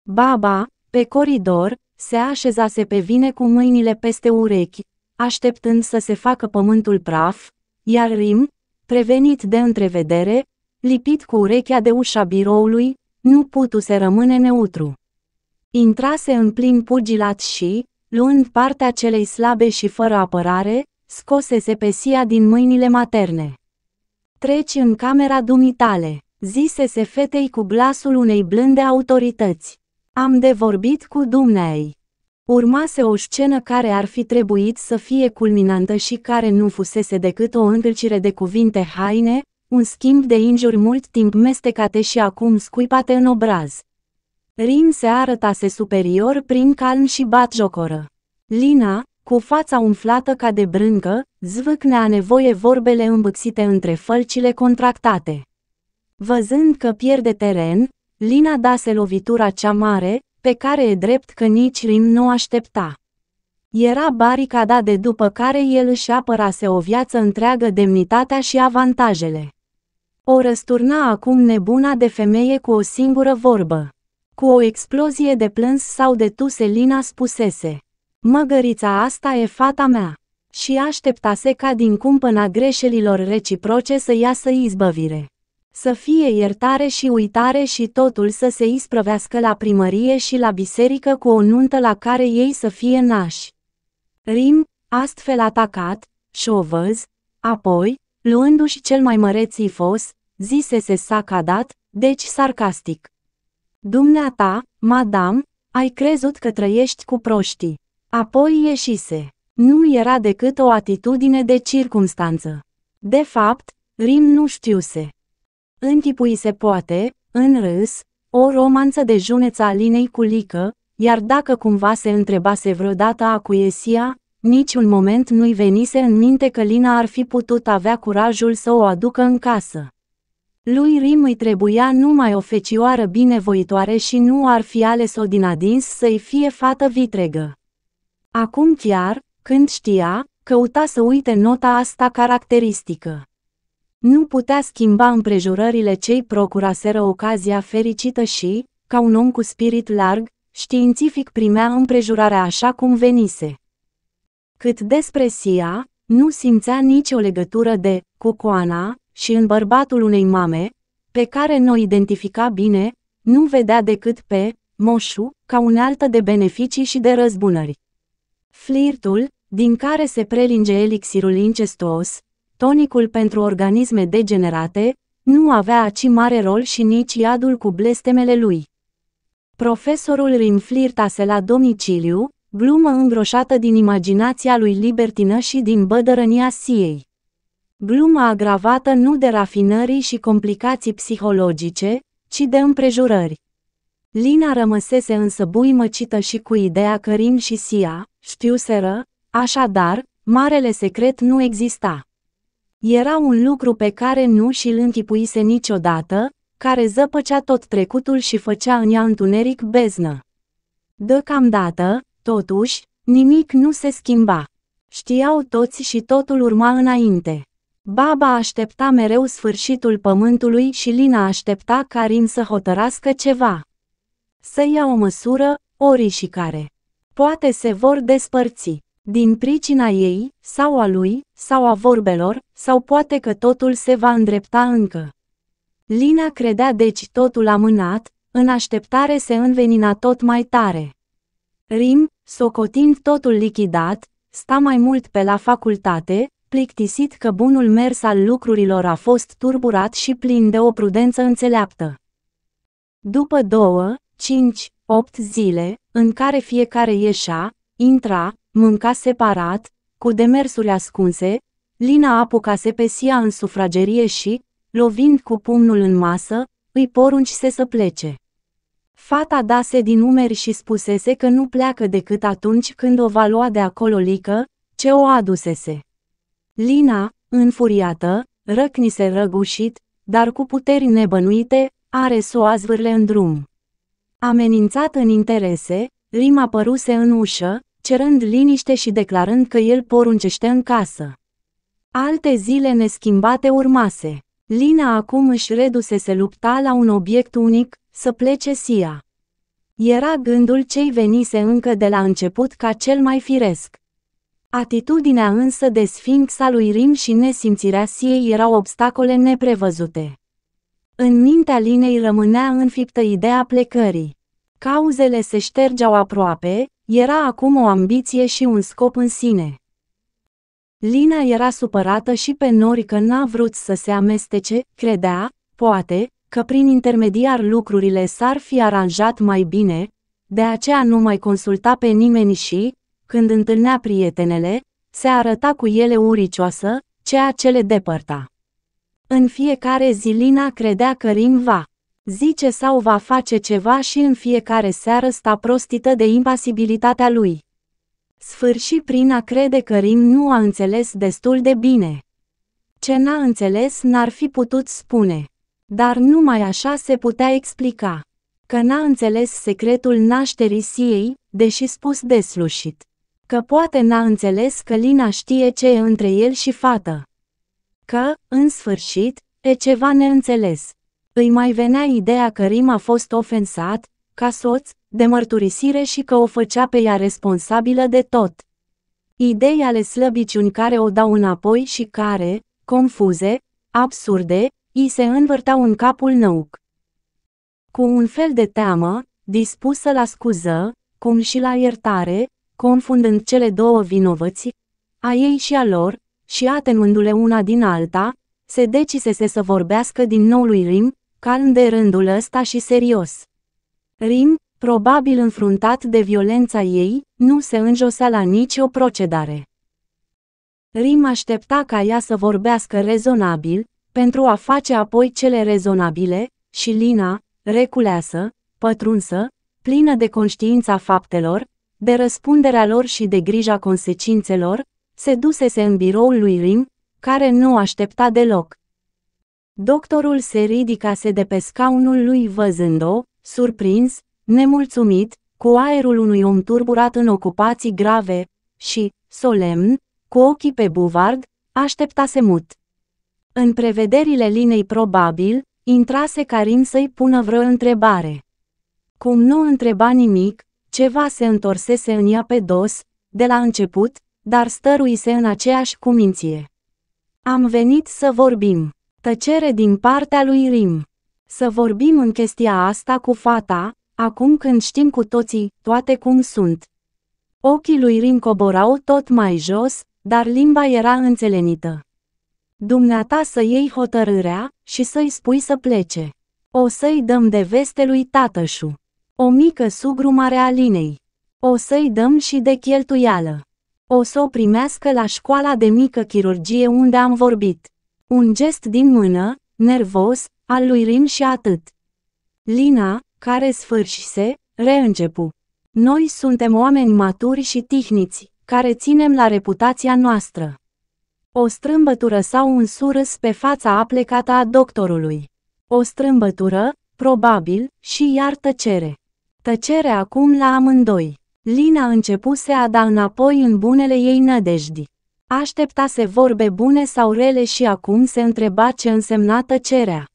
Baba, pe coridor, se așezase pe vine cu mâinile peste urechi, așteptând să se facă pământul praf, iar Rim, prevenit de întrevedere, lipit cu urechea de ușa biroului, nu putu să rămâne neutru. Intrase în plin pugilat și, luând partea celei slabe și fără apărare, scosese pe Sia din mâinile materne. Treci în camera dumitale, zisese fetei cu glasul unei blânde autorități. Am de vorbit cu dumneai. Urmase o scenă care ar fi trebuit să fie culminantă și care nu fusese decât o întâlcire de cuvinte haine, un schimb de injuri mult timp mestecate și acum scuipate în obraz. Rin se arătase superior prin calm și batjocoră. Lina, cu fața umflată ca de brâncă, zvâcnea nevoie vorbele îmbâxite între fălcile contractate. Văzând că pierde teren, Lina dase lovitura cea mare, pe care e drept că nici Rin nu aștepta. Era baricada de după care el își apărase o viață întreagă demnitatea și avantajele. O răsturna acum nebuna de femeie cu o singură vorbă. Cu o explozie de plâns sau de Lina spusese. Măgărița asta e fata mea. Și așteptase ca din cumpăna greșelilor reciproce să iasă izbăvire. Să fie iertare și uitare și totul să se isprăvească la primărie și la biserică cu o nuntă la care ei să fie nași. Rim, astfel atacat, șovăz, apoi, luându-și cel mai măreț ifos, zisese sacadat, deci sarcastic. Dumneata, madam, ai crezut că trăiești cu proștii. Apoi ieșise. Nu era decât o atitudine de circumstanță. De fapt, Rim nu știuse. se poate, în râs, o romanță de juneța linei cu Lică, iar dacă cumva se întrebase vreodată a niciun moment nu-i venise în minte că Lina ar fi putut avea curajul să o aducă în casă. Lui Rim îi trebuia numai o fecioară binevoitoare și nu ar fi ales-o din adins să-i fie fată vitregă. Acum chiar, când știa, căuta să uite nota asta caracteristică. Nu putea schimba împrejurările cei procuraseră ocazia fericită și, ca un om cu spirit larg, științific primea împrejurarea așa cum venise. Cât despre Sia, nu simțea nicio legătură de, cu Coana, și în bărbatul unei mame, pe care nu o identifica bine, nu vedea decât pe moșu ca unealtă de beneficii și de răzbunări. Flirtul, din care se prelinge elixirul incestuos, tonicul pentru organisme degenerate, nu avea aci mare rol și nici iadul cu blestemele lui. Profesorul Rim flirtase la domiciliu, glumă îngroșată din imaginația lui libertină și din bădărânia siei. Bluma agravată nu de rafinării și complicații psihologice, ci de împrejurări. Lina rămăsese însă buimăcită și cu ideea că Rim și Sia știuseră, așadar, marele secret nu exista. Era un lucru pe care nu și-l închipuise niciodată, care zăpăcea tot trecutul și făcea în ea întuneric beznă. Deocamdată, totuși, nimic nu se schimba. Știau toți și totul urma înainte. Baba aștepta mereu sfârșitul pământului și Lina aștepta Karim să hotărască ceva. Să ia o măsură, ori și care. Poate se vor despărți, din pricina ei, sau a lui, sau a vorbelor, sau poate că totul se va îndrepta încă. Lina credea deci totul amânat, în așteptare se învenina tot mai tare. Rim, socotind totul lichidat, sta mai mult pe la facultate, plictisit că bunul mers al lucrurilor a fost turburat și plin de o prudență înțeleaptă. După două, cinci, opt zile, în care fiecare ieșea, intra, mânca separat, cu demersuri ascunse, Lina apucase pe Sia în sufragerie și, lovind cu pumnul în masă, îi se să plece. Fata dase din umeri și spusese că nu pleacă decât atunci când o va lua de acolo lică, ce o adusese. Lina, înfuriată, răcnise răgușit, dar cu puteri nebănuite, are soazvârle în drum. Amenințat în interese, Rima păruse în ușă, cerând liniște și declarând că el poruncește în casă. Alte zile neschimbate urmase. Lina acum își se lupta la un obiect unic, să plece Sia. Era gândul cei venise încă de la început ca cel mai firesc. Atitudinea însă de sfinx a lui Rim și nesimțirea siei erau obstacole neprevăzute. În mintea Linei rămânea înfiptă ideea plecării. Cauzele se ștergeau aproape, era acum o ambiție și un scop în sine. Lina era supărată și pe Nori că n-a vrut să se amestece, credea, poate, că prin intermediar lucrurile s-ar fi aranjat mai bine, de aceea nu mai consulta pe nimeni și, când întâlnea prietenele, se arăta cu ele uricioasă, ceea ce le depărta. În fiecare zi Lina credea că Rim va zice sau va face ceva și în fiecare seară sta prostită de impasibilitatea lui. Sfârși prin a crede că Rim nu a înțeles destul de bine. Ce n-a înțeles n-ar fi putut spune. Dar numai așa se putea explica. Că n-a înțeles secretul nașterii siei, deși spus deslușit. Că poate n-a înțeles că Lina știe ce e între el și fată. Că, în sfârșit, e ceva neînțeles. Îi mai venea ideea că Rim a fost ofensat, ca soț, de mărturisire și că o făcea pe ea responsabilă de tot. Idei ale slăbiciuni care o dau înapoi și care, confuze, absurde, îi se învârtau în capul năuc. Cu un fel de teamă, dispusă la scuză, cum și la iertare, confundând cele două vinovăți, a ei și a lor, și atenându le una din alta, se decisese să vorbească din nou lui Rim, calm de rândul ăsta și serios. Rim, probabil înfruntat de violența ei, nu se înjosea la nicio procedare. Rim aștepta ca ea să vorbească rezonabil, pentru a face apoi cele rezonabile, și Lina, reculeasă, pătrunsă, plină de conștiința faptelor, de răspunderea lor și de grija consecințelor, se dusese în biroul lui Rim, care nu aștepta deloc. Doctorul se ridicase de pe scaunul lui văzând-o, surprins, nemulțumit, cu aerul unui om turburat în ocupații grave, și, solemn, cu ochii pe buvard, așteptase mut. În prevederile linei probabil, intrase Karim să-i pună vreo întrebare. Cum nu întreba nimic, ceva se întorsese în ea pe dos, de la început, dar stăruise în aceeași cuminție. Am venit să vorbim. Tăcere din partea lui Rim. Să vorbim în chestia asta cu fata, acum când știm cu toții toate cum sunt. Ochii lui Rim coborau tot mai jos, dar limba era înțelenită. Dumneata să iei hotărârea și să-i spui să plece. O să-i dăm de veste lui tatășu. O mică sugrumare a Linei. O să-i dăm și de cheltuială. O să o primească la școala de mică chirurgie unde am vorbit. Un gest din mână, nervos, al lui Rin și atât. Lina, care sfârșise, reîncepu. Noi suntem oameni maturi și tihniți, care ținem la reputația noastră. O strâmbătură sau un surâs pe fața aplecată a doctorului. O strâmbătură, probabil, și iar tăcere. Tăcere acum la amândoi. Lina începuse a da înapoi în bunele ei nădejdi. Așteptase vorbe bune sau rele și acum se întreba ce însemna tăcerea.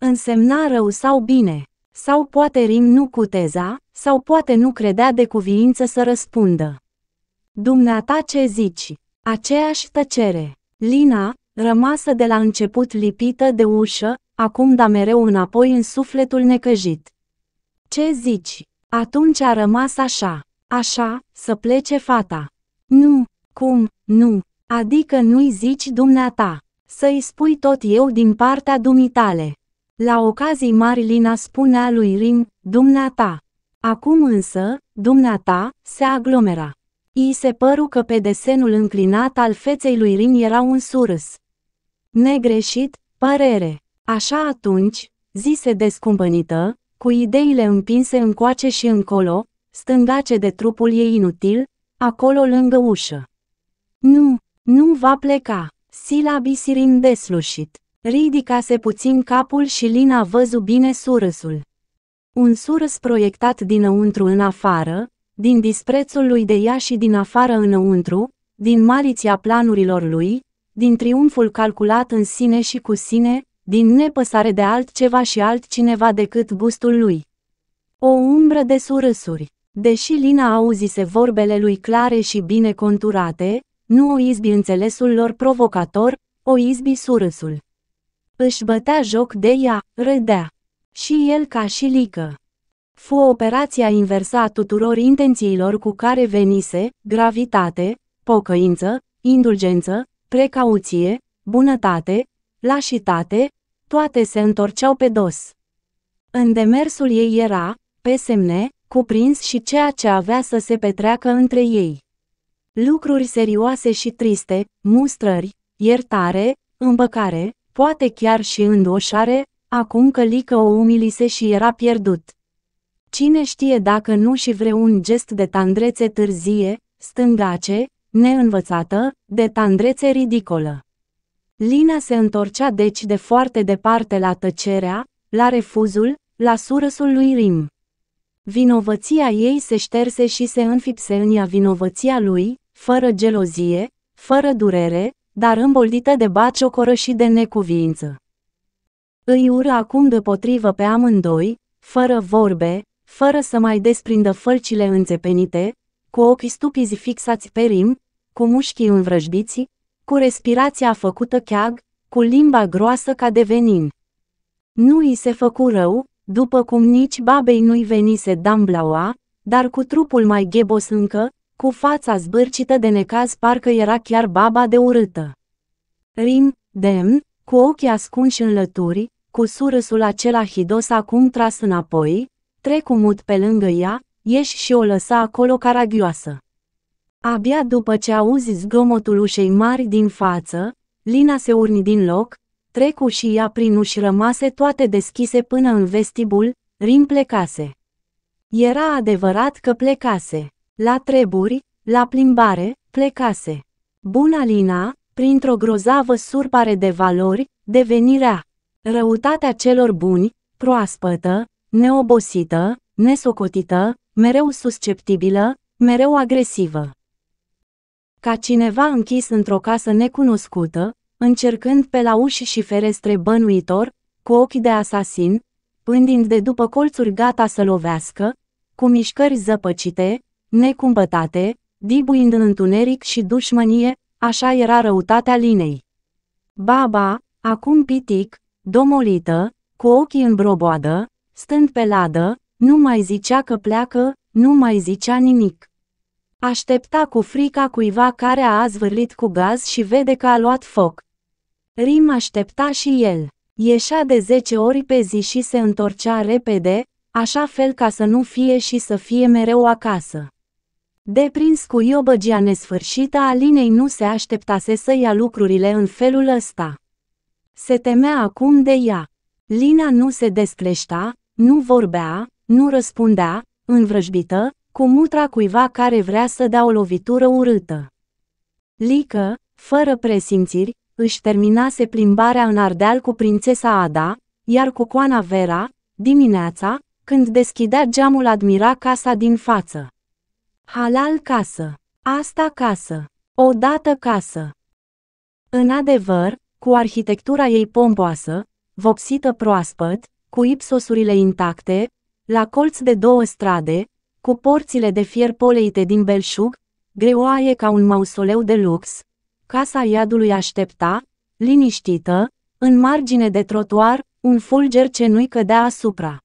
Însemna rău sau bine, sau poate rim nu cu teza, sau poate nu credea de cuviință să răspundă. Dumneata ce zici? Aceeași tăcere. Lina, rămasă de la început lipită de ușă, acum da mereu înapoi în sufletul necăjit. Ce zici? Atunci a rămas așa. Așa, să plece fata. Nu, cum, nu, adică nu-i zici dumneata. Să-i spui tot eu din partea dumitale. La ocazii mari Lina spunea lui Rim, dumneata. Acum însă, dumneata, se aglomera. I se păru că pe desenul înclinat al feței lui Rim era un surâs. Negreșit, părere. Așa atunci, zise descumpănită, cu ideile împinse încoace și încolo, stângace de trupul ei inutil, acolo lângă ușă. Nu, nu va pleca, Sila Bisirin deslușit. Ridicase puțin capul și Lina văzu bine surâsul. Un surâs proiectat dinăuntru în afară, din disprețul lui de ea și din afară înăuntru, din maliția planurilor lui, din triumful calculat în sine și cu sine, din nepăsare de altceva și altcineva decât gustul lui. O umbră de surâsuri. Deși Lina auzise vorbele lui clare și bine conturate, nu o izbi înțelesul lor provocator, o izbi surâsul. Își bătea joc de ea, râdea. Și el ca și lică. Fu operația inversă a tuturor intențiilor cu care venise, gravitate, pocăință, indulgență, precauție, bunătate, lașitate, toate se întorceau pe dos. În demersul ei era, pe semne, cuprins și ceea ce avea să se petreacă între ei. Lucruri serioase și triste, mustrări, iertare, îmbăcare, poate chiar și îndoșare, acum că Lică o umilise și era pierdut. Cine știe dacă nu și vreun gest de tandrețe târzie, stângace, neînvățată, de tandrețe ridicolă. Lina se întorcea deci de foarte departe la tăcerea, la refuzul, la surăsul lui Rim. Vinovăția ei se șterse și se înfipse în ea vinovăția lui, fără gelozie, fără durere, dar îmboldită de baciocoră și de necuviință. Îi ură acum deopotrivă pe amândoi, fără vorbe, fără să mai desprindă fălcile înțepenite, cu ochii stupizi fixați pe Rim, cu mușchii învrăjbiți, cu respirația făcută cheag, cu limba groasă ca de venin. Nu i se făcu rău, după cum nici babei nu-i venise damblaua, dar cu trupul mai ghebos încă, cu fața zbârcită de necaz parcă era chiar baba de urâtă. Rin, demn, cu ochii ascunși în lături, cu surâsul acela hidos acum tras înapoi, trecu mut pe lângă ea, ieși și o lăsa acolo caragioasă. Abia după ce auzi zgomotul ușei mari din față, Lina se urni din loc, trecu și ea prin uși rămase toate deschise până în vestibul, Rin plecase. Era adevărat că plecase. La treburi, la plimbare, plecase. Buna Lina, printr-o grozavă surpare de valori, devenirea. Răutatea celor buni, proaspătă, neobosită, nesocotită, mereu susceptibilă, mereu agresivă ca cineva închis într-o casă necunoscută, încercând pe la uși și ferestre bănuitor, cu ochi de asasin, pândind de după colțuri gata să lovească, cu mișcări zăpăcite, necumpătate, dibuind în întuneric și dușmănie, așa era răutatea linei. Baba, acum pitic, domolită, cu ochii în broboadă, stând pe ladă, nu mai zicea că pleacă, nu mai zicea nimic. Aștepta cu frica cuiva care a zvârlit cu gaz și vede că a luat foc. Rim aștepta și el. Ieșea de 10 ori pe zi și se întorcea repede, așa fel ca să nu fie și să fie mereu acasă. Deprins cu iobăgia nesfârșită, Alinei nu se așteptase să ia lucrurile în felul ăsta. Se temea acum de ea. Lina nu se descleșta, nu vorbea, nu răspundea, învrăjbită, cu mutra cuiva care vrea să dea o lovitură urâtă. Lică, fără presimțiri, își terminase plimbarea în Ardeal cu prințesa Ada, iar cu coana Vera, dimineața, când deschidea geamul admira casa din față. Halal casă, asta casă, odată casă. În adevăr, cu arhitectura ei pompoasă, vopsită proaspăt, cu ipsosurile intacte, la colț de două strade, cu porțile de fier poleite din belșug, greoaie ca un mausoleu de lux. Casa iadului aștepta, liniștită, în margine de trotuar, un fulger ce nu-i cădea asupra.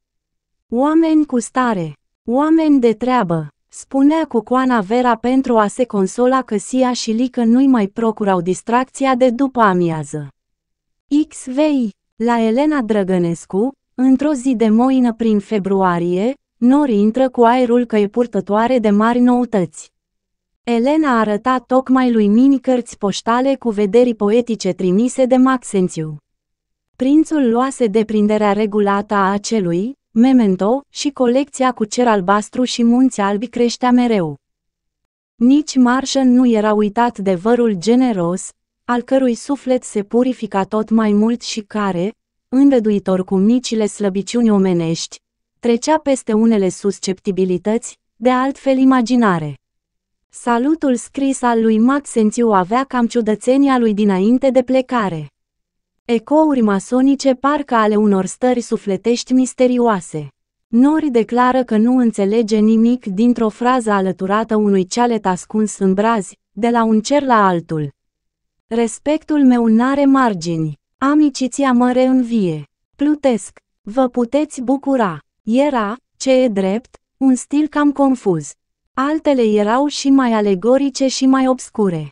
Oameni cu stare, oameni de treabă, spunea cu coana Vera pentru a se consola că Sia și Lică nu-i mai procurau distracția de după amiază. XVI, la Elena Drăgănescu, într-o zi de moină prin februarie, Nori intră cu aerul că e purtătoare de mari noutăți. Elena arăta tocmai lui mini cărți poștale cu vederi poetice trimise de Maxențiu. Prințul luase deprinderea regulată a acelui, Memento, și colecția cu cer albastru și munți albi creștea mereu. Nici Marșan nu era uitat de vărul generos, al cărui suflet se purifica tot mai mult și care, înveduitor cu micile slăbiciuni omenești, trecea peste unele susceptibilități, de altfel imaginare. Salutul scris al lui Maxențiu avea cam ciudățenia lui dinainte de plecare. Ecouri masonice parcă ale unor stări sufletești misterioase. Nori declară că nu înțelege nimic dintr-o frază alăturată unui cealet ascuns în brazi, de la un cer la altul. Respectul meu n-are margini. Amiciția mă reînvie. Plutesc. Vă puteți bucura. Era, ce e drept, un stil cam confuz. Altele erau și mai alegorice și mai obscure.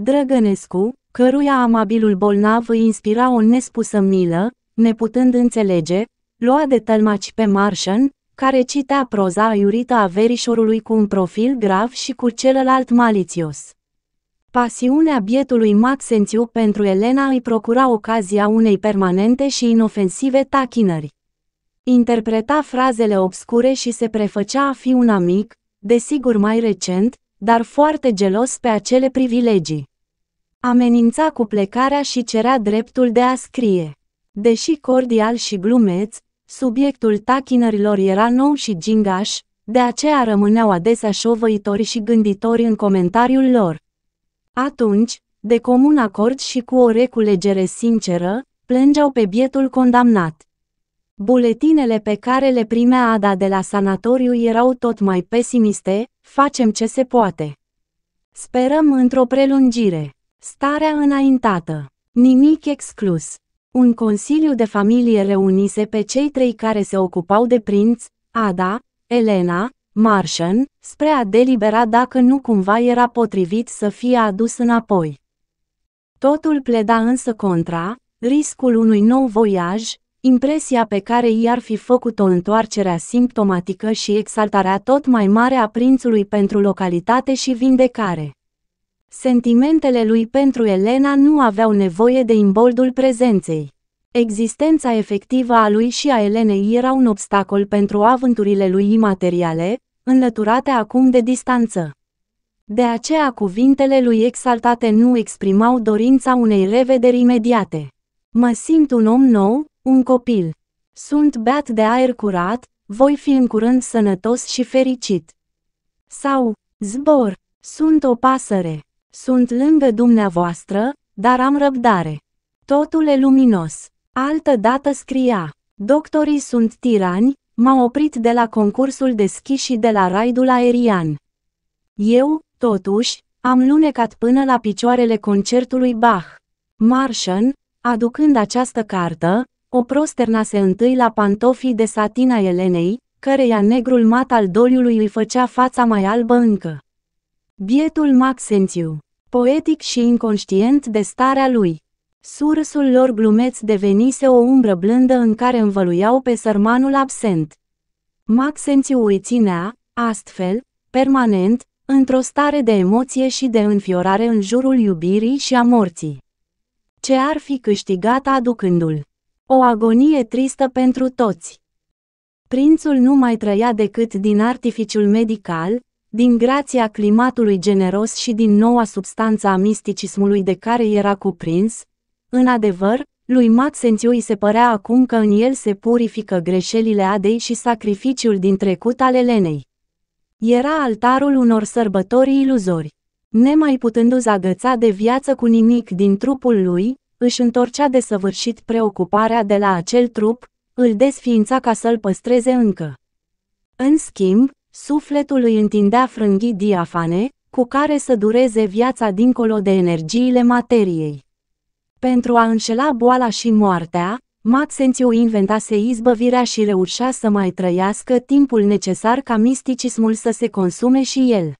Drăgănescu, căruia amabilul bolnav îi inspira o nespusă milă, neputând înțelege, lua de tălmaci pe Martian, care citea proza aiurită a verișorului cu un profil grav și cu celălalt malițios. Pasiunea bietului Maxențiu pentru Elena îi procura ocazia unei permanente și inofensive tachinări. Interpreta frazele obscure și se prefăcea a fi un amic, desigur mai recent, dar foarte gelos pe acele privilegii. Amenința cu plecarea și cerea dreptul de a scrie. Deși cordial și glumeț, subiectul tachinărilor era nou și gingaș, de aceea rămâneau adesea șovăitori și gânditori în comentariul lor. Atunci, de comun acord și cu o reculegere sinceră, plângeau pe bietul condamnat. Buletinele pe care le primea Ada de la sanatoriu erau tot mai pesimiste, facem ce se poate. Sperăm într-o prelungire. Starea înaintată. Nimic exclus. Un consiliu de familie reunise pe cei trei care se ocupau de prinț, Ada, Elena, Martian, spre a delibera dacă nu cumva era potrivit să fie adus înapoi. Totul pleda însă contra riscul unui nou voiaj, Impresia pe care i-ar fi făcut-o întoarcerea simptomatică și exaltarea tot mai mare a prințului pentru localitate și vindecare. Sentimentele lui pentru Elena nu aveau nevoie de imboldul prezenței. Existența efectivă a lui și a Elenei era un obstacol pentru avânturile lui imateriale, înlăturate acum de distanță. De aceea cuvintele lui exaltate nu exprimau dorința unei revederi imediate. Mă simt un om nou, un copil. Sunt beat de aer curat, voi fi în curând sănătos și fericit. Sau, zbor, sunt o pasăre, sunt lângă dumneavoastră, dar am răbdare. Totul e luminos. Altă dată scria, doctorii sunt tirani, m-au oprit de la concursul de schi și de la raidul aerian. Eu, totuși, am lunecat până la picioarele concertului Bach. Martian, aducând această cartă, o se întâi la pantofii de satina Elenei, căreia negrul mat al doliului îi făcea fața mai albă încă. Bietul Maxențiu, poetic și inconștient de starea lui. Sursul lor glumeț devenise o umbră blândă în care învăluiau pe sărmanul absent. Maxențiu îi ținea, astfel, permanent, într-o stare de emoție și de înfiorare în jurul iubirii și a morții. Ce ar fi câștigat aducându-l? O agonie tristă pentru toți. Prințul nu mai trăia decât din artificiul medical, din grația climatului generos și din noua substanță a misticismului de care era cuprins, în adevăr, lui Maxențiu îi se părea acum că în el se purifică greșelile Adei și sacrificiul din trecut al Elenei. Era altarul unor sărbători iluzori. Nemai putându-ți agăța de viață cu nimic din trupul lui, își întorcea desăvârșit preocuparea de la acel trup, îl desființa ca să-l păstreze încă. În schimb, sufletul îi întindea frânghii diafane, cu care să dureze viața dincolo de energiile materiei. Pentru a înșela boala și moartea, Maxențiu inventase izbăvirea și reușea să mai trăiască timpul necesar ca misticismul să se consume și el.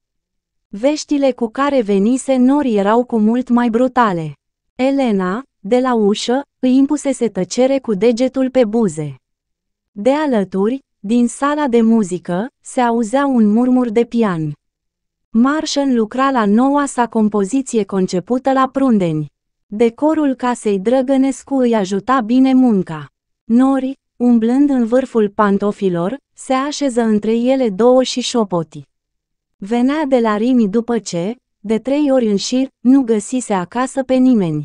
Veștile cu care venise nori erau cu mult mai brutale. Elena, de la ușă, îi impusese tăcere cu degetul pe buze. De alături, din sala de muzică, se auzea un murmur de pian. Marșen lucra la noua sa compoziție concepută la prundeni. Decorul casei Drăgănescu îi ajuta bine munca. Nori, umblând în vârful pantofilor, se așeză între ele două și șopoti. Venea de la Rimi după ce, de trei ori în șir, nu găsise acasă pe nimeni.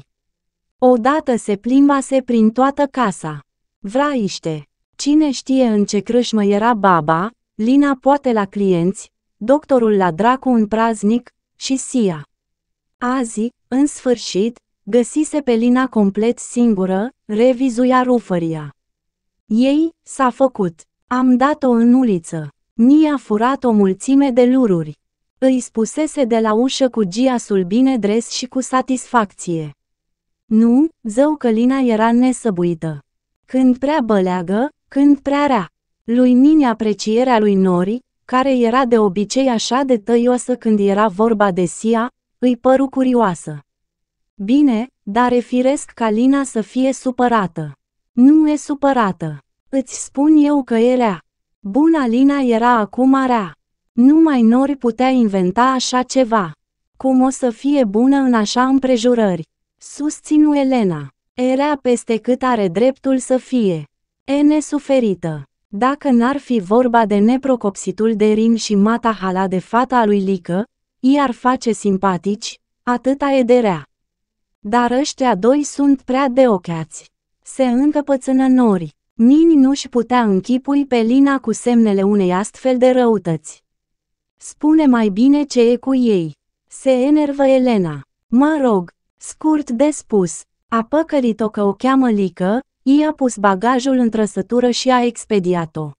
Odată se plimbase prin toată casa. Vraiște! Cine știe în ce crâșmă era baba, Lina poate la clienți, doctorul la dracu în praznic și Sia. Azi, în sfârșit, găsise pe Lina complet singură, revizuia rufăria. Ei, s-a făcut. Am dat-o în uliță. Ni a furat o mulțime de lururi. Îi spusese de la ușă cu giasul Sulbine dres și cu satisfacție. Nu, zău că Lina era nesăbuită. Când prea băleagă, când prea rea. Lui Nini aprecierea lui Nori, care era de obicei așa de tăioasă când era vorba de Sia, îi păru curioasă. Bine, dar e firesc ca Lina să fie supărată. Nu e supărată. Îți spun eu că e rea. Buna Lina era acum rea. Numai Nori putea inventa așa ceva. Cum o să fie bună în așa împrejurări? Susținu Elena. Era peste cât are dreptul să fie. E nesuferită. Dacă n-ar fi vorba de neprocopsitul de rim și Mata Hala de fata lui Lică, i ar face simpatici, atâta e de rea. Dar ăștia doi sunt prea deocheați. Se încăpățână nori. Nini nu-și putea închipui pe Lina cu semnele unei astfel de răutăți. Spune mai bine ce e cu ei. Se enervă Elena. Mă rog, Scurt de spus, a păcălit-o că o cheamă Lică, i-a pus bagajul în trăsătură și a expediat-o.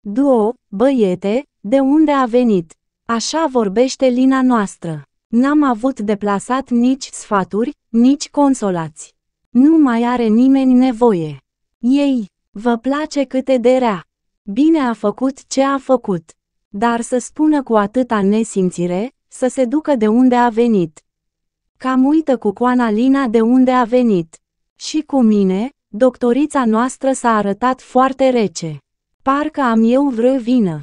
Duo, băiete, de unde a venit? Așa vorbește lina noastră. N-am avut deplasat nici sfaturi, nici consolați. Nu mai are nimeni nevoie. Ei, vă place câte de rea. Bine a făcut ce a făcut. Dar să spună cu atâta nesimțire, să se ducă de unde a venit. Cam uită cu coana Lina de unde a venit. Și cu mine, doctorița noastră s-a arătat foarte rece. Parcă am eu vreo vină.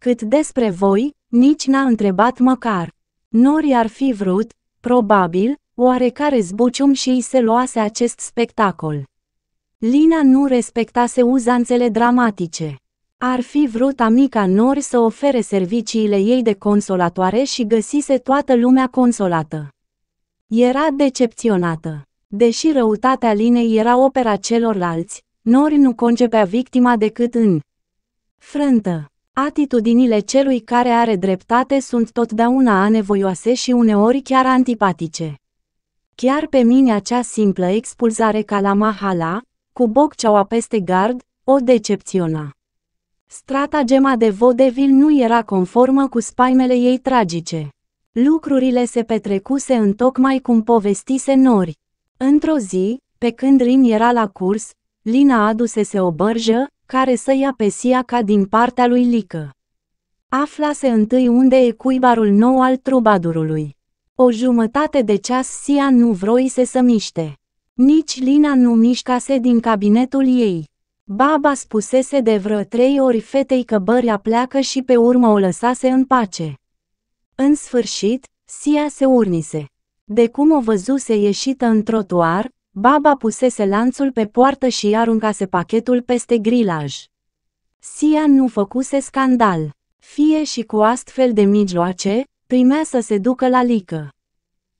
Cât despre voi, nici n-a întrebat măcar. Nori ar fi vrut, probabil, oarecare zbucium și îi se luase acest spectacol. Lina nu respectase uzanțele dramatice. Ar fi vrut amica Nori să ofere serviciile ei de consolatoare și găsise toată lumea consolată. Era decepționată. Deși răutatea Linei era opera celorlalți, Nori nu concepea victima decât în frântă. Atitudinile celui care are dreptate sunt totdeauna anevoioase și uneori chiar antipatice. Chiar pe mine acea simplă expulzare ca la Mahala, cu bocceaua peste gard, o decepționa. Strata gema de vodevil nu era conformă cu spaimele ei tragice. Lucrurile se petrecuse în tocmai cum povestise Nori. Într-o zi, pe când Rin era la curs, Lina adusese o bărjă, care să ia pe Siaca din partea lui Lică. Aflase întâi unde e cuibarul nou al trubadurului. O jumătate de ceas Sia nu vroise să miște. Nici Lina nu mișcase din cabinetul ei. Baba spusese de vreo trei ori fetei că băria pleacă și pe urmă o lăsase în pace. În sfârșit, Sia se urnise. De cum o văzuse ieșită în trotuar, baba pusese lanțul pe poartă și aruncase pachetul peste grilaj. Sia nu făcuse scandal. Fie și cu astfel de mijloace, primea să se ducă la lică.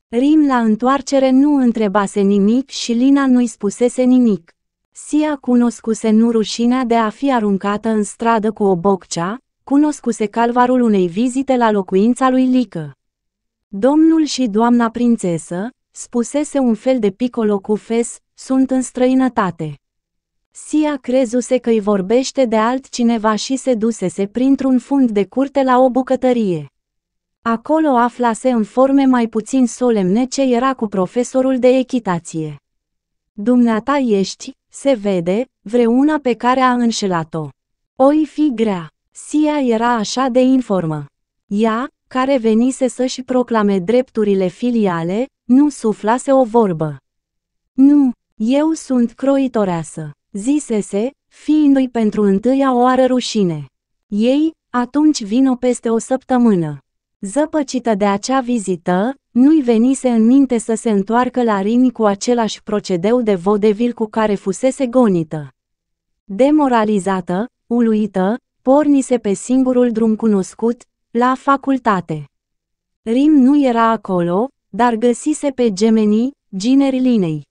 Rim la întoarcere nu întrebase nimic și Lina nu-i spusese nimic. Sia cunoscuse nu rușinea de a fi aruncată în stradă cu o boccea, cunoscuse calvarul unei vizite la locuința lui Lică. Domnul și doamna prințesă, spusese un fel de picolo cu fes, sunt în străinătate. Sia crezuse că îi vorbește de altcineva și se dusese printr-un fund de curte la o bucătărie. Acolo aflase în forme mai puțin solemne ce era cu profesorul de echitație. Dumneata ești, se vede, vreuna pe care a înșelat-o. Oi fi grea. Sia era așa de informă. Ea, care venise să-și proclame drepturile filiale, nu suflase o vorbă. Nu, eu sunt croitoreasă, zisese, fiindu-i pentru întâia oară rușine. Ei, atunci vino peste o săptămână. Zăpăcită de acea vizită, nu-i venise în minte să se întoarcă la Rini cu același procedeu de vodevil cu care fusese gonită. Demoralizată, uluită, pornise pe singurul drum cunoscut, la facultate. Rim nu era acolo, dar găsise pe gemenii, gineri linei.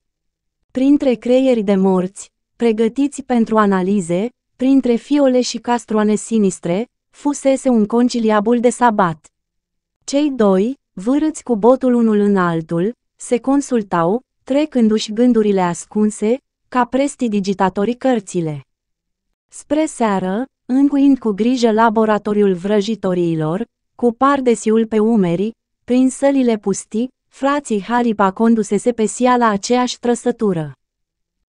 Printre creieri de morți, pregătiți pentru analize, printre fiole și castroane sinistre, fusese un conciliabul de sabat. Cei doi, vârâți cu botul unul în altul, se consultau, trecându-și gândurile ascunse, ca prestidigitatorii cărțile. Spre seară, încuind cu grijă laboratoriul vrăjitoriilor, cu pardesiul pe umeri, prin sălile pustii, frații Halipa condusese pe sia la aceeași trăsătură.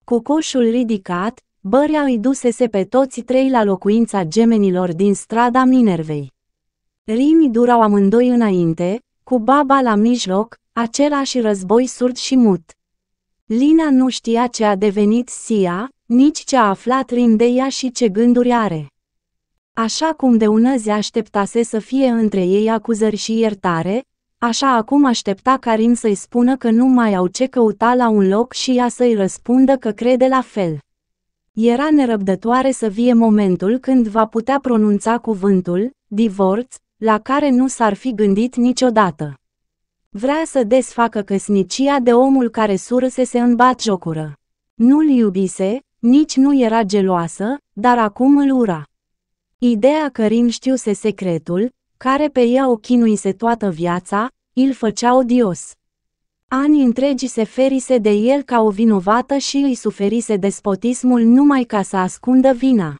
Cu coșul ridicat, bărea îi dusese pe toți trei la locuința gemenilor din strada Minervei. Rimii durau amândoi înainte, cu baba la mijloc, același război surd și mut. Lina nu știa ce a devenit Sia, nici ce a aflat Rim de ea și ce gânduri are. Așa cum de ună zi așteptase să fie între ei acuzări și iertare, așa acum aștepta Karim să-i spună că nu mai au ce căuta la un loc și ea să-i răspundă că crede la fel. Era nerăbdătoare să vie momentul când va putea pronunța cuvântul, divorț, la care nu s-ar fi gândit niciodată. Vrea să desfacă căsnicia de omul care sursese în bat jocură. Nu-l iubise, nici nu era geloasă, dar acum îl ura. Ideea că Rin știuse secretul, care pe ea o chinuise toată viața, îl făcea odios. Ani întregi se ferise de el ca o vinovată și îi suferise despotismul numai ca să ascundă vina.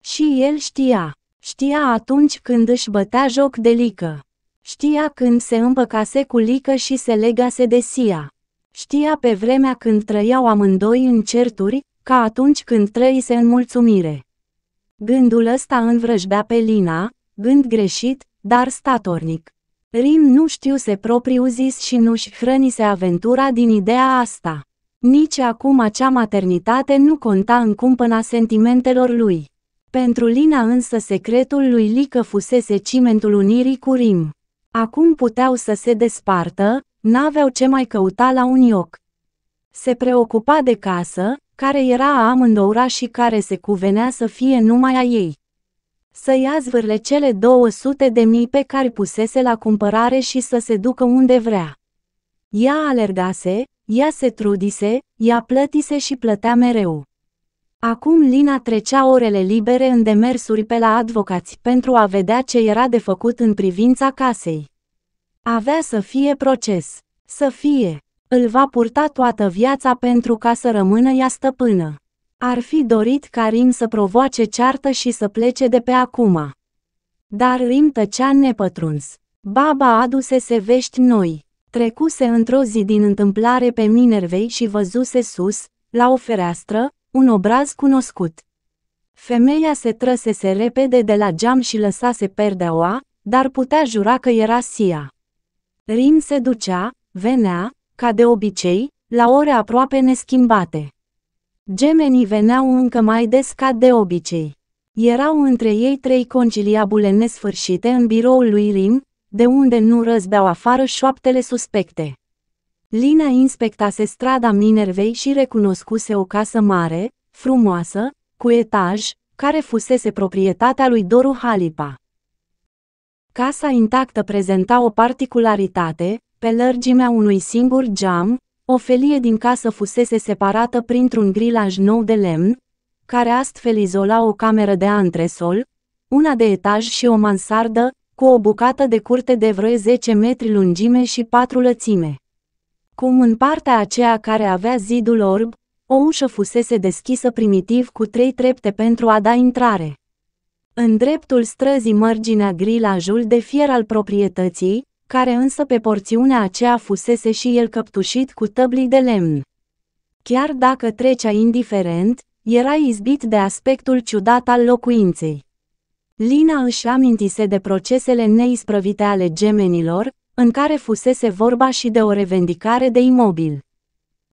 Și el știa. Știa atunci când își bătea joc de lică. Știa când se împăcase cu lică și se legase de sia. Știa pe vremea când trăiau amândoi în certuri, ca atunci când trăise în mulțumire. Gândul ăsta învrăjbea pe Lina, gând greșit, dar statornic. Rim nu se propriu zis și nu-și hrănise aventura din ideea asta. Nici acum acea maternitate nu conta în cumpăna sentimentelor lui. Pentru Lina însă secretul lui Lică fusese cimentul unirii cu Rim. Acum puteau să se despartă, n-aveau ce mai căuta la un ioc. Se preocupa de casă, care era a amândoura și care se cuvenea să fie numai a ei. Să ia zvârle cele 200 de mii pe care pusese la cumpărare și să se ducă unde vrea. Ea alergase, ea se trudise, ea plătise și plătea mereu. Acum Lina trecea orele libere în demersuri pe la advocați pentru a vedea ce era de făcut în privința casei. Avea să fie proces, să fie îl va purta toată viața pentru ca să rămână ea stăpână. Ar fi dorit ca Rim să provoace ceartă și să plece de pe acum. Dar Rim tăcea nepătruns. Baba adusese vești noi. Trecuse într-o zi din întâmplare pe Minervei și văzuse sus, la o fereastră, un obraz cunoscut. Femeia se trăsese repede de la geam și lăsase perdea oa, dar putea jura că era Sia. Rim se ducea, venea, ca de obicei, la ore aproape neschimbate. Gemenii veneau încă mai des ca de obicei. Erau între ei trei conciliabule nesfârșite în biroul lui Rim, de unde nu răzbeau afară șoaptele suspecte. Lina inspectase strada Minervei și recunoscuse o casă mare, frumoasă, cu etaj, care fusese proprietatea lui Doru Halipa. Casa intactă prezenta o particularitate, pe lărgimea unui singur geam, o felie din casă fusese separată printr-un grilaj nou de lemn, care astfel izola o cameră de antresol, una de etaj și o mansardă, cu o bucată de curte de vreo 10 metri lungime și patru lățime. Cum în partea aceea care avea zidul orb, o ușă fusese deschisă primitiv cu trei trepte pentru a da intrare. În dreptul străzii mărginea grilajul de fier al proprietății, care însă pe porțiunea aceea fusese și el căptușit cu tăblii de lemn. Chiar dacă trecea indiferent, era izbit de aspectul ciudat al locuinței. Lina își amintise de procesele neisprăvite ale gemenilor, în care fusese vorba și de o revendicare de imobil.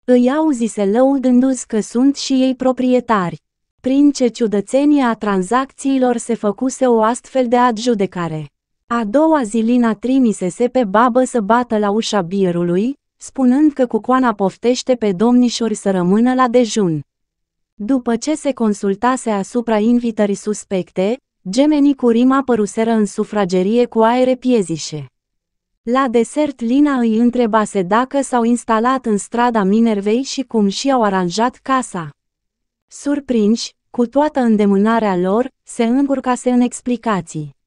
Îi auzise lăudându-ți că sunt și ei proprietari. Prin ce ciudățenie a tranzacțiilor se făcuse o astfel de adjudecare. A doua zi Lina trimisese pe babă să bată la ușa bierului, spunând că cucoana poftește pe domnișori să rămână la dejun. După ce se consultase asupra invitării suspecte, gemenii cu rima păruseră în sufragerie cu aere piezișe. La desert Lina îi întrebase dacă s-au instalat în strada Minervei și cum și-au aranjat casa. Surprinși, cu toată îndemânarea lor, se încurcase în explicații.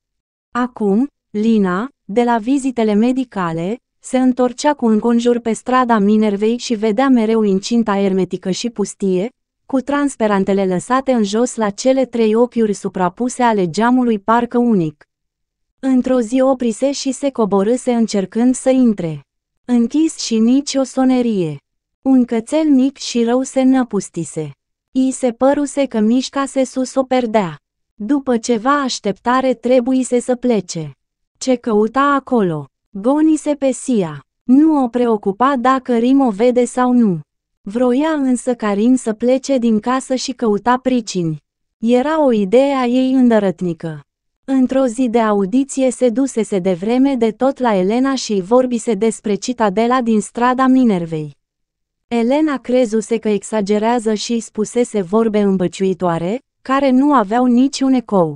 Acum, Lina, de la vizitele medicale, se întorcea cu un conjur pe strada Minervei și vedea mereu incinta ermetică și pustie, cu transperantele lăsate în jos la cele trei ochiuri suprapuse ale geamului parcă unic. Într-o zi oprise și se coborâse încercând să intre. Închis și nici o sonerie. Un cățel mic și rău se năpustise. I se păruse că mișcase sus o perdea. După ceva așteptare trebuise să plece. Ce căuta acolo? Gonise se pesia. Nu o preocupa dacă Rim o vede sau nu. Vroia însă ca Rim să plece din casă și căuta pricini. Era o idee a ei îndărătnică. Într-o zi de audiție se dusese de vreme de tot la Elena și vorbise despre citadela din strada Minervei. Elena crezuse că exagerează și îi spusese vorbe îmbăciuitoare, care nu aveau niciun ecou.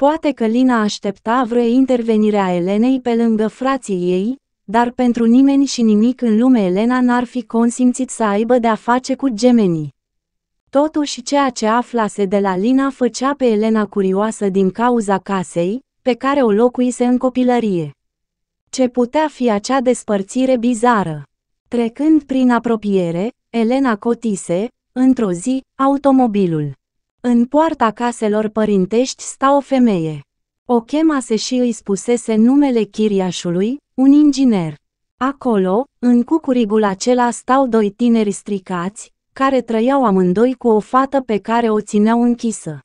Poate că Lina aștepta vreo intervenire a Elenei pe lângă frații ei, dar pentru nimeni și nimic în lume Elena n-ar fi consimțit să aibă de-a face cu gemenii. Totuși ceea ce aflase de la Lina făcea pe Elena curioasă din cauza casei, pe care o locuise în copilărie. Ce putea fi acea despărțire bizară? Trecând prin apropiere, Elena cotise, într-o zi, automobilul. În poarta caselor părintești sta o femeie. O chemase și îi spusese numele chiriașului, un inginer. Acolo, în cucurigul acela stau doi tineri stricați, care trăiau amândoi cu o fată pe care o țineau închisă.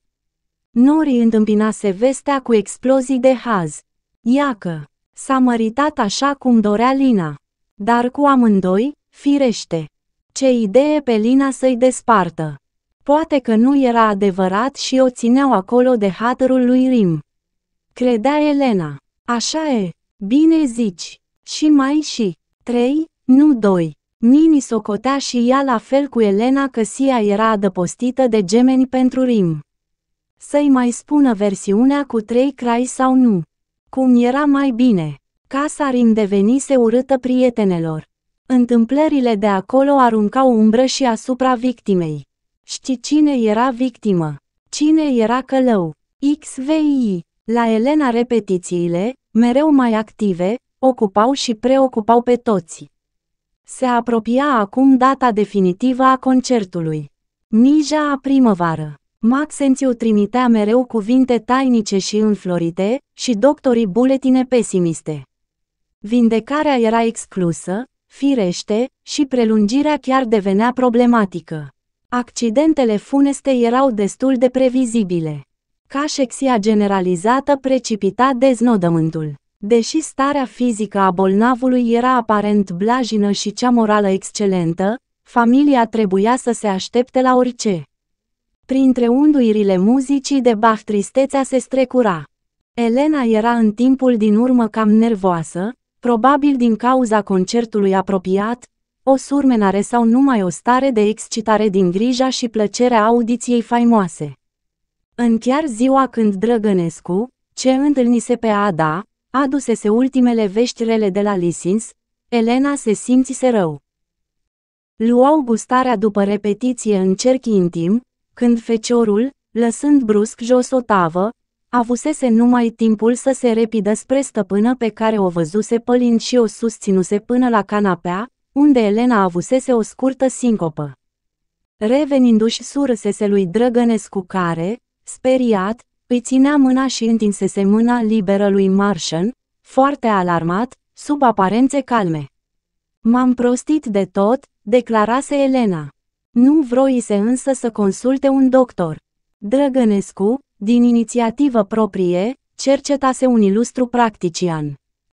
Nori întâmpinase vestea cu explozii de haz. Iacă, s-a măritat așa cum dorea Lina. Dar cu amândoi, firește. Ce idee pe Lina să-i despartă. Poate că nu era adevărat și o țineau acolo de hatărul lui Rim. Credea Elena. Așa e. Bine zici. Și mai și. Trei, nu doi. Nini socotea și ea la fel cu Elena că Sia era adăpostită de gemeni pentru Rim. Să-i mai spună versiunea cu trei crai sau nu. Cum era mai bine. Casa Rim devenise urâtă prietenelor. Întâmplările de acolo aruncau umbră și asupra victimei. Știi cine era victimă? Cine era călău? XVI. La Elena repetițiile, mereu mai active, ocupau și preocupau pe toți. Se apropia acum data definitivă a concertului. Nija a primăvară. Maxențiu trimitea mereu cuvinte tainice și înflorite, și doctorii buletine pesimiste. Vindecarea era exclusă, firește, și prelungirea chiar devenea problematică. Accidentele funeste erau destul de previzibile. Cașexia generalizată precipita deznodământul. Deși starea fizică a bolnavului era aparent blajină și cea morală excelentă, familia trebuia să se aștepte la orice. Printre unduirile muzicii de Bach tristețea se strecura. Elena era în timpul din urmă cam nervoasă, probabil din cauza concertului apropiat, o surmenare sau numai o stare de excitare din grija și plăcerea audiției faimoase. În chiar ziua când Drăgănescu, ce întâlnise pe Ada, adusese ultimele veștirele de la Lisins, Elena se simțise rău. Luau gustarea după repetiție în cerchi intim, când feciorul, lăsând brusc jos o tavă, avusese numai timpul să se repidă spre stăpână pe care o văzuse pălind și o susținuse până la canapea, unde Elena avusese o scurtă sincopă. Revenindu-și sursese lui Drăgănescu care, speriat, îi ținea mâna și întinsese mâna liberă lui Marșan, foarte alarmat, sub aparențe calme. M-am prostit de tot, declarase Elena. Nu vroise însă să consulte un doctor. Drăgănescu, din inițiativă proprie, cercetase un ilustru practician.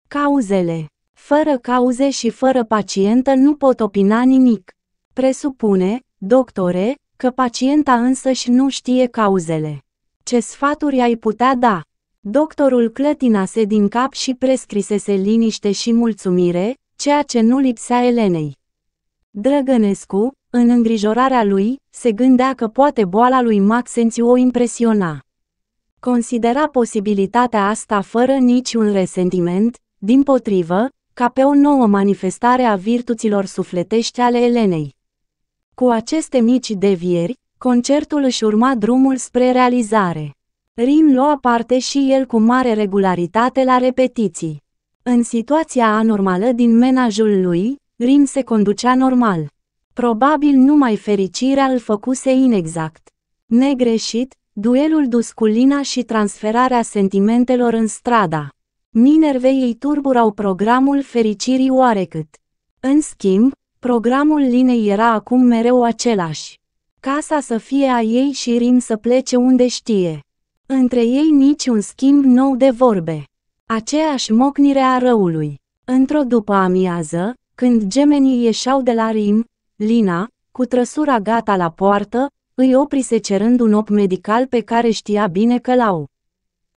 Cauzele fără cauze și fără pacientă nu pot opina nimic. Presupune, doctore, că pacienta însăși nu știe cauzele. Ce sfaturi ai putea da? Doctorul clătinase din cap și prescrisese liniște și mulțumire, ceea ce nu lipsea Elenei. Drăgănescu, în îngrijorarea lui, se gândea că poate boala lui Maxențiu o impresiona. Considera posibilitatea asta fără niciun resentiment, din potrivă, ca pe o nouă manifestare a virtuților sufletești ale Elenei. Cu aceste mici devieri, concertul își urma drumul spre realizare. Rim lua parte și el cu mare regularitate la repetiții. În situația anormală din menajul lui, Rim se conducea normal. Probabil numai fericirea îl făcuse inexact. Negreșit, duelul dus cu Lina și transferarea sentimentelor în strada. Minervei ei turburau programul fericirii oarecât. În schimb, programul Linei era acum mereu același. Casa să fie a ei și Rim să plece unde știe. Între ei nici un schimb nou de vorbe. Aceeași mocnire a răului. Într-o după amiază, când gemenii ieșau de la Rim, Lina, cu trăsura gata la poartă, îi oprise cerând un op medical pe care știa bine că l-au.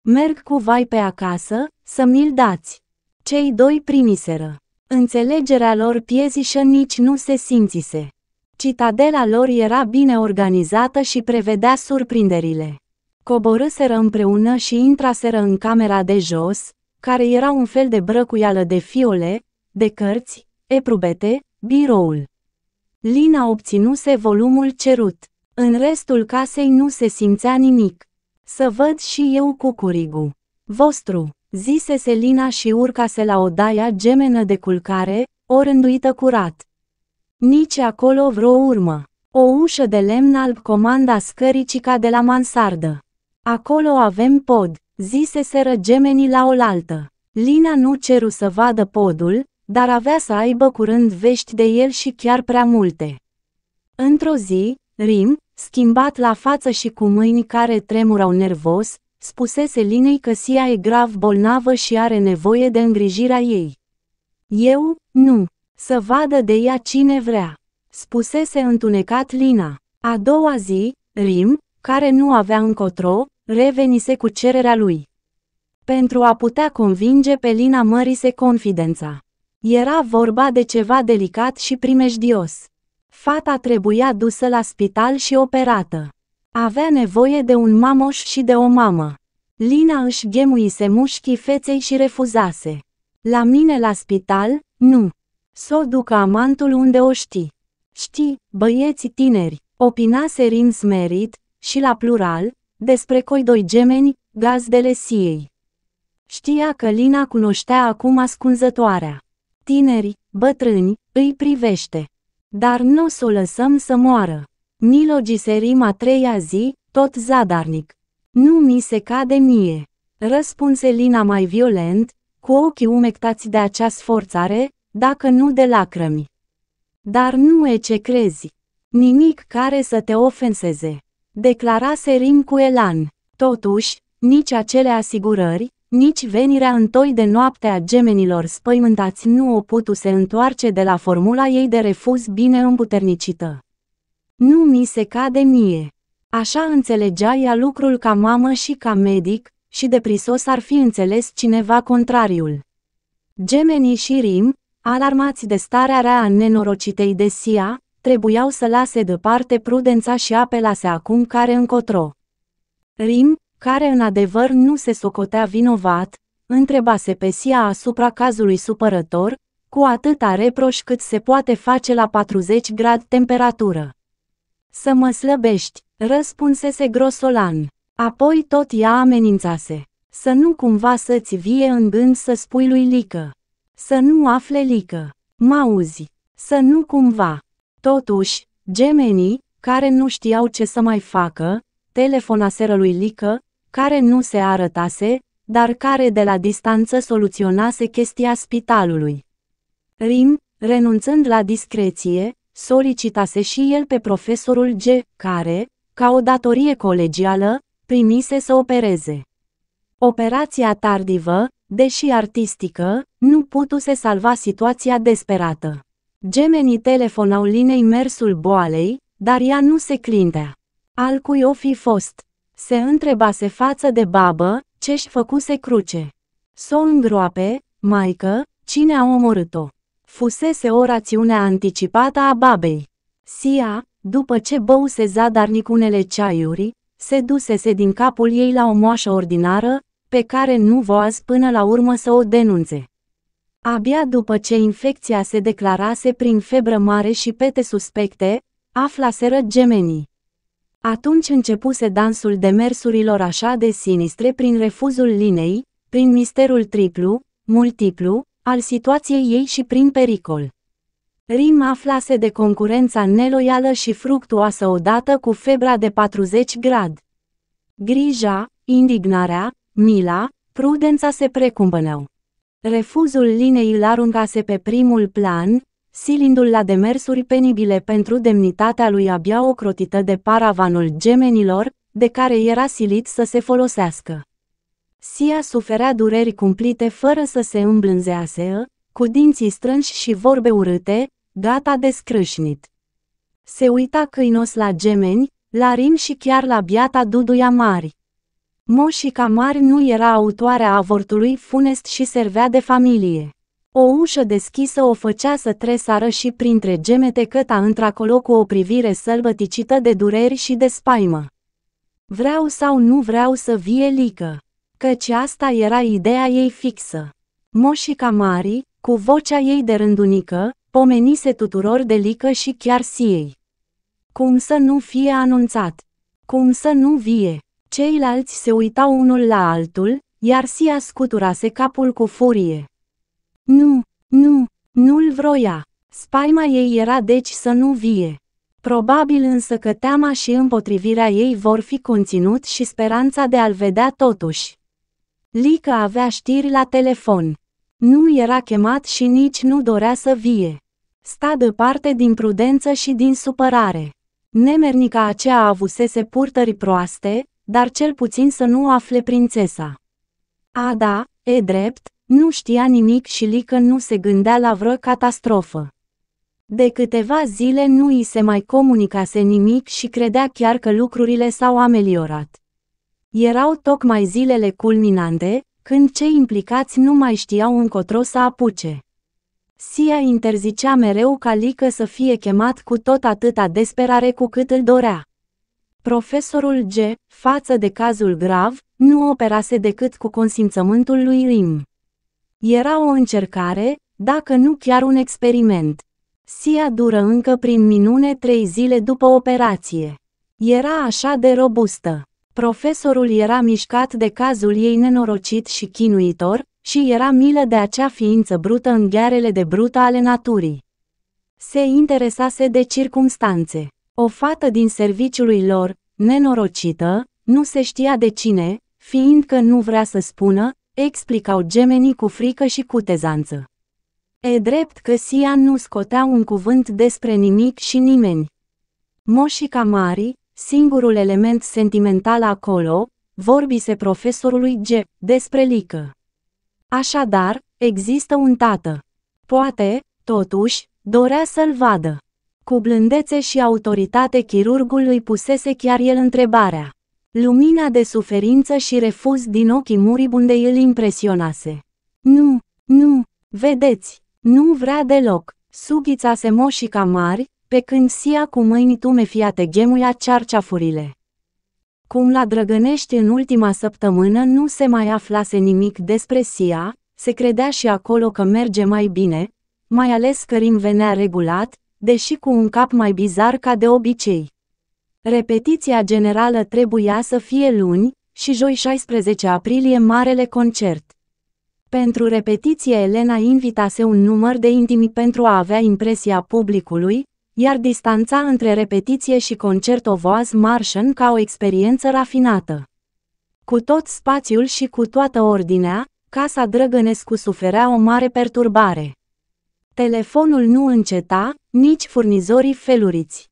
Merg cu vai pe acasă, să mi-l dați. Cei doi primiseră. Înțelegerea lor piezișă nici nu se simțise. Citadela lor era bine organizată și prevedea surprinderile. Coborâseră împreună și intraseră în camera de jos, care era un fel de brăcuială de fiole, de cărți, eprubete, biroul. Lina obținuse volumul cerut. În restul casei nu se simțea nimic. Să văd și eu cucurigu. Vostru zise Selina și urcase la odaia gemenă de culcare, o rânduită curat. Nici acolo vreo urmă. O ușă de lemn alb comanda scăricica de la mansardă. Acolo avem pod, seră gemenii la oaltă. Lina nu ceru să vadă podul, dar avea să aibă curând vești de el și chiar prea multe. Într-o zi, Rim, schimbat la față și cu mâini care tremurau nervos, Spusese Linei că Sia e grav bolnavă și are nevoie de îngrijirea ei. Eu? Nu. Să vadă de ea cine vrea. Spusese întunecat Lina. A doua zi, Rim, care nu avea încotro, revenise cu cererea lui. Pentru a putea convinge pe Lina mărise confidența. Era vorba de ceva delicat și primejdios. Fata trebuia dusă la spital și operată. Avea nevoie de un mamoș și de o mamă. Lina își ghemuise mușchii feței și refuzase. La mine la spital? Nu. S-o ducă amantul unde o știi. Știi, băieții tineri, opinase Rins merit, și la plural, despre coi doi gemeni, gazdele siei. Știa că Lina cunoștea acum ascunzătoarea. Tineri, bătrâni, îi privește. Dar nu o să o lăsăm să moară. Milogiserim a treia zi, tot zadarnic. Nu mi se cade mie. Răspunse Lina mai violent, cu ochii umectați de acea sforțare, dacă nu de lacrămi. Dar nu e ce crezi. Nimic care să te ofenseze. Declarase Rim cu elan. Totuși, nici acele asigurări, nici venirea întoi de noapte a gemenilor spăimântați nu o se întoarce de la formula ei de refuz bine împuternicită. Nu mi se cade mie. Așa înțelegea ea lucrul ca mamă și ca medic, și de prisos ar fi înțeles cineva contrariul. Gemenii și Rim, alarmați de starea rea a nenorocitei de Sia, trebuiau să lase deoparte prudența și apelase acum care încotro. Rim, care în adevăr nu se socotea vinovat, întrebase pe Sia asupra cazului supărător, cu atâta reproș cât se poate face la 40 grad temperatură. Să mă slăbești, răspunsese grosolan. Apoi tot ea amenințase. Să nu cumva să-ți vie în gând să spui lui Lică. Să nu afle Lică. M-auzi. Să nu cumva. Totuși, gemenii, care nu știau ce să mai facă, telefonaseră lui Lică, care nu se arătase, dar care de la distanță soluționase chestia spitalului. Rim, renunțând la discreție, solicitase și el pe profesorul G, care, ca o datorie colegială, primise să opereze. Operația tardivă, deși artistică, nu putuse salva situația desperată. Gemenii telefonau linei mersul boalei, dar ea nu se clintea. Al cui o fi fost? Se întrebase față de babă, ce-și făcuse cruce. S-o îngroape, maică, cine a omorât-o? fusese o rațiune anticipată a babei. Sia, după ce băuse zadarnic unele ceaiuri, se dusese din capul ei la o moașă ordinară, pe care nu voaz până la urmă să o denunțe. Abia după ce infecția se declarase prin febră mare și pete suspecte, aflaseră gemenii. Atunci începuse dansul demersurilor așa de sinistre prin refuzul linei, prin misterul triplu, multiplu, al situației ei și prin pericol. Rim aflase de concurența neloială și fructuoasă odată cu febra de 40 grad. Grija, indignarea, mila, prudența se precumpănău. Refuzul linei îl aruncase pe primul plan, silindu-l la demersuri penibile pentru demnitatea lui abia ocrotită de paravanul gemenilor, de care era silit să se folosească. Sia suferea dureri cumplite fără să se îmblânzease, cu dinții strânși și vorbe urâte, gata de scrâșnit. Se uita câinos la gemeni, la Rim și chiar la biata Duduia Mari. ca Mari nu era autoarea avortului funest și servea de familie. O ușă deschisă o făcea să tresară și printre gemete căta într-acolo cu o privire sălbăticită de dureri și de spaimă. Vreau sau nu vreau să vie lică căci asta era ideea ei fixă. Moșica Mari, cu vocea ei de rândunică, pomenise tuturor de Lică și chiar Siei. Cum să nu fie anunțat? Cum să nu vie? Ceilalți se uitau unul la altul, iar Sia scuturase capul cu furie. Nu, nu, nu-l vroia. Spaima ei era deci să nu vie. Probabil însă că teama și împotrivirea ei vor fi conținut și speranța de a-l vedea totuși. Lică avea știri la telefon. Nu era chemat și nici nu dorea să vie. Sta departe din prudență și din supărare. Nemernica aceea avusese purtări proaste, dar cel puțin să nu afle prințesa. Ada, e drept, nu știa nimic și Lică nu se gândea la vreo catastrofă. De câteva zile nu i se mai comunicase nimic și credea chiar că lucrurile s-au ameliorat. Erau tocmai zilele culminante, când cei implicați nu mai știau încotro să apuce. Sia interzicea mereu ca Lică să fie chemat cu tot atâta desperare cu cât îl dorea. Profesorul G, față de cazul grav, nu operase decât cu consimțământul lui Rim. Era o încercare, dacă nu chiar un experiment. Sia dură încă prin minune trei zile după operație. Era așa de robustă. Profesorul era mișcat de cazul ei nenorocit și chinuitor, și era milă de acea ființă brută în ghearele de brută ale naturii. Se interesase de circumstanțe. O fată din serviciului lor, nenorocită, nu se știa de cine, fiindcă nu vrea să spună, explicau gemenii cu frică și cutezanță. E drept că Sia nu scotea un cuvânt despre nimic și nimeni. Moșica Mari, Singurul element sentimental acolo, vorbise profesorului G, despre Lică. Așadar, există un tată. Poate, totuși, dorea să-l vadă. Cu blândețe și autoritate chirurgul îi pusese chiar el întrebarea. Lumina de suferință și refuz din ochii muribundei îl impresionase. Nu, nu, vedeți, nu vrea deloc. Sughița se moșica mari, pe când sia cu mâini tumefiate gemuia cearceafurile. Cum la Drăgănești în ultima săptămână nu se mai aflase nimic despre sia, se credea și acolo că merge mai bine, mai ales că Rim venea regulat, deși cu un cap mai bizar ca de obicei. Repetiția generală trebuia să fie luni, și joi 16 aprilie marele concert. Pentru repetiție Elena invitase un număr de intimi pentru a avea impresia publicului, iar distanța între repetiție și concert o voaz Martian ca o experiență rafinată. Cu tot spațiul și cu toată ordinea, casa Drăgănescu suferea o mare perturbare. Telefonul nu înceta, nici furnizorii feluriți.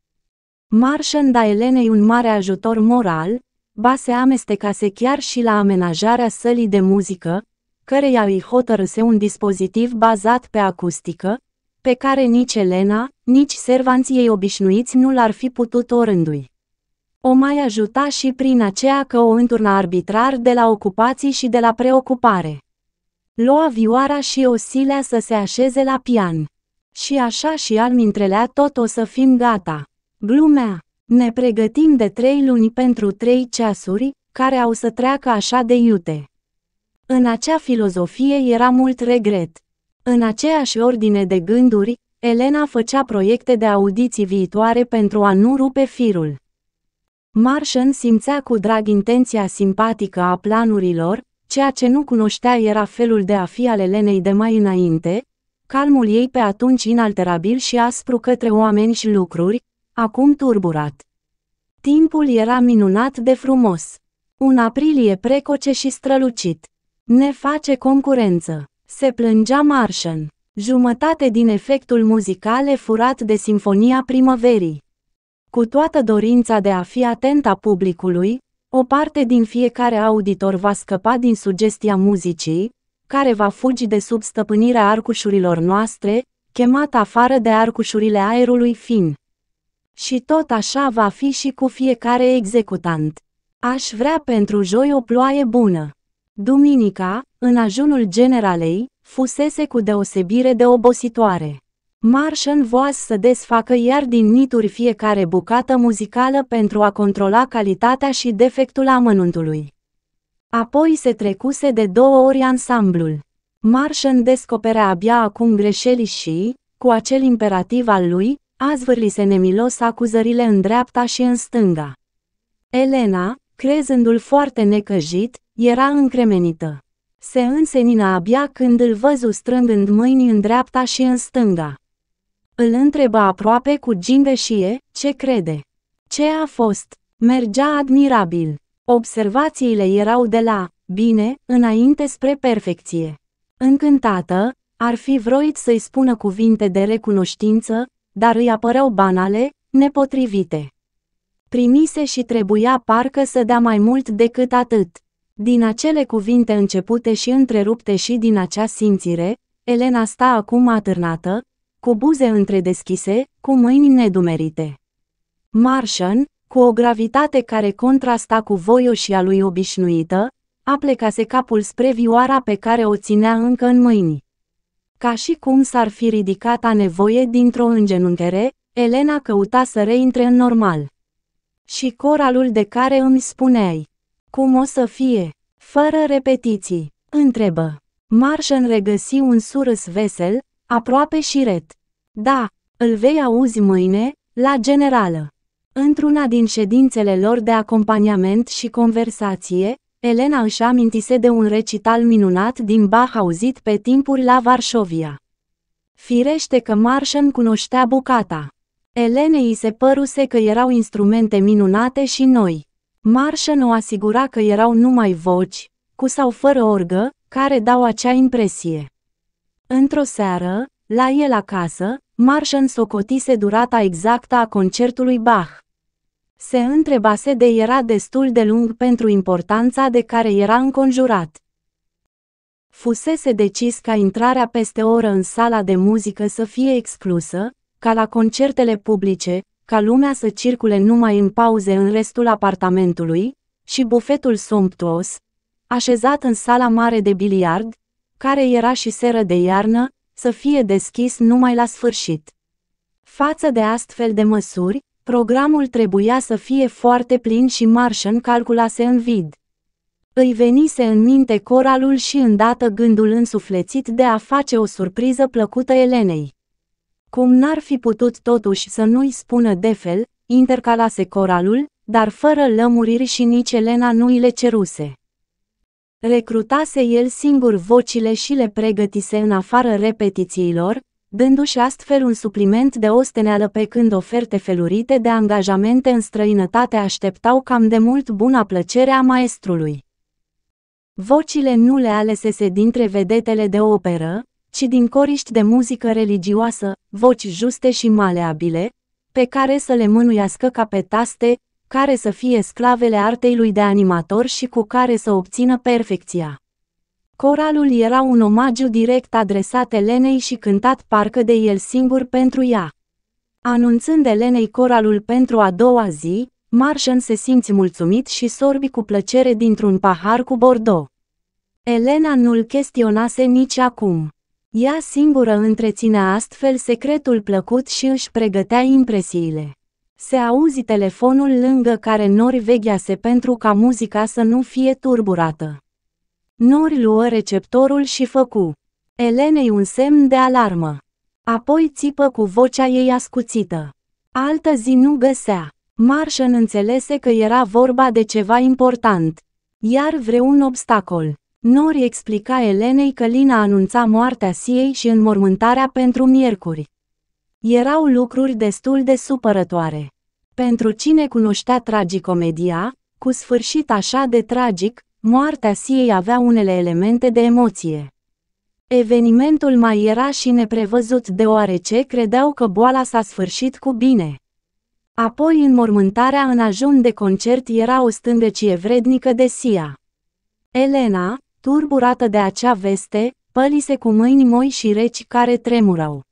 Marșan da Elenei un mare ajutor moral, ba se amestecase chiar și la amenajarea sălii de muzică, căreia îi hotărâse un dispozitiv bazat pe acustică, pe care nici Elena, nici servanții ei obișnuiți nu l-ar fi putut orândui. O mai ajuta și prin aceea că o înturna arbitrar de la ocupații și de la preocupare. Lua vioara și o silea să se așeze la pian. Și așa și al mintrelea tot o să fim gata. Glumea. Ne pregătim de trei luni pentru trei ceasuri, care au să treacă așa de iute. În acea filozofie era mult regret. În aceeași ordine de gânduri, Elena făcea proiecte de audiții viitoare pentru a nu rupe firul. Martian simțea cu drag intenția simpatică a planurilor, ceea ce nu cunoștea era felul de a fi al Elenei de mai înainte, calmul ei pe atunci inalterabil și aspru către oameni și lucruri, acum turburat. Timpul era minunat de frumos. Un aprilie precoce și strălucit. Ne face concurență. Se plângea Marshan, Jumătate din efectul muzical e furat de Sinfonia Primăverii. Cu toată dorința de a fi atent a publicului, o parte din fiecare auditor va scăpa din sugestia muzicii, care va fugi de sub stăpânirea arcușurilor noastre, chemat afară de arcușurile aerului fin. Și tot așa va fi și cu fiecare executant. Aș vrea pentru joi o ploaie bună. Duminica, în ajunul generalei, fusese cu deosebire de obositoare. Marșen voas să desfacă iar din nituri fiecare bucată muzicală pentru a controla calitatea și defectul amănuntului. Apoi se trecuse de două ori ansamblul. Marșen descoperea abia acum greșelii și, cu acel imperativ al lui, a se nemilos acuzările în dreapta și în stânga. Elena, crezându-l foarte necăjit, era încremenită se însenină abia când îl văzu strângând mâini în dreapta și în stânga. Îl întrebă aproape cu gingășie, ce crede. Ce a fost? Mergea admirabil. Observațiile erau de la bine înainte spre perfecție. Încântată, ar fi vroit să-i spună cuvinte de recunoștință, dar îi apăreau banale, nepotrivite. Primise și trebuia parcă să dea mai mult decât atât. Din acele cuvinte începute și întrerupte și din acea simțire, Elena sta acum atârnată, cu buze întredeschise, cu mâini nedumerite. Marșan, cu o gravitate care contrasta cu voioșia lui obișnuită, aplecase capul spre vioara pe care o ținea încă în mâini. Ca și cum s-ar fi ridicat a nevoie dintr-o îngenunchiere, Elena căuta să reintre în normal. Și coralul de care îmi spuneai. Cum o să fie? Fără repetiții. Întrebă. Marșan regăsi un surâs vesel, aproape șiret. Da, îl vei auzi mâine, la generală. Într-una din ședințele lor de acompaniament și conversație, Elena își amintise de un recital minunat din Bach auzit pe timpuri la Varșovia. Firește că Marșan cunoștea bucata. Elenei se păruse că erau instrumente minunate și noi. Marșă nu asigura că erau numai voci, cu sau fără orgă, care dau acea impresie. Într-o seară, la el acasă, Marșăn socotise durata exactă a concertului Bach. Se întrebase de era destul de lung pentru importanța de care era înconjurat. Fusese decis ca intrarea peste oră în sala de muzică să fie exclusă, ca la concertele publice, ca lumea să circule numai în pauze în restul apartamentului, și bufetul somptuos, așezat în sala mare de biliard, care era și seră de iarnă, să fie deschis numai la sfârșit. Față de astfel de măsuri, programul trebuia să fie foarte plin și Marșan calculase în vid. Îi venise în minte coralul și îndată gândul însuflețit de a face o surpriză plăcută Elenei. Cum n-ar fi putut totuși să nu-i spună de fel, intercalase coralul, dar fără lămuriri și nici Elena nu i le ceruse. Recrutase el singur vocile și le pregătise în afară repetițiilor, dându-și astfel un supliment de osteneală pe când oferte felurite de angajamente în străinătate așteptau cam de mult buna plăcere a maestrului. Vocile nu le alesese dintre vedetele de operă, ci din coriști de muzică religioasă, voci juste și maleabile, pe care să le mânuiască ca pe taste, care să fie sclavele artei lui de animator și cu care să obțină perfecția. Coralul era un omagiu direct adresat Elenei și cântat parcă de el singur pentru ea. Anunțând Elenei coralul pentru a doua zi, Marșan se simți mulțumit și sorbi cu plăcere dintr-un pahar cu bordeaux. Elena nu-l chestionase nici acum. Ea singură întreținea astfel secretul plăcut și își pregătea impresiile. Se auzi telefonul lângă care Nori veghease pentru ca muzica să nu fie turburată. Nori luă receptorul și făcu. Elenei un semn de alarmă. Apoi țipă cu vocea ei ascuțită. Altă zi nu găsea. Marșan înțelese că era vorba de ceva important. Iar vreun obstacol. Nori explica Elenei că Lina anunța moartea siei și înmormântarea pentru miercuri. Erau lucruri destul de supărătoare. Pentru cine cunoștea tragicomedia, cu sfârșit așa de tragic, moartea siei avea unele elemente de emoție. Evenimentul mai era și neprevăzut deoarece credeau că boala s-a sfârșit cu bine. Apoi înmormântarea în ajun de concert era o stângăcie vrednică de Sia. Elena, Turburată de acea veste, pălise cu mâini moi și reci care tremurau.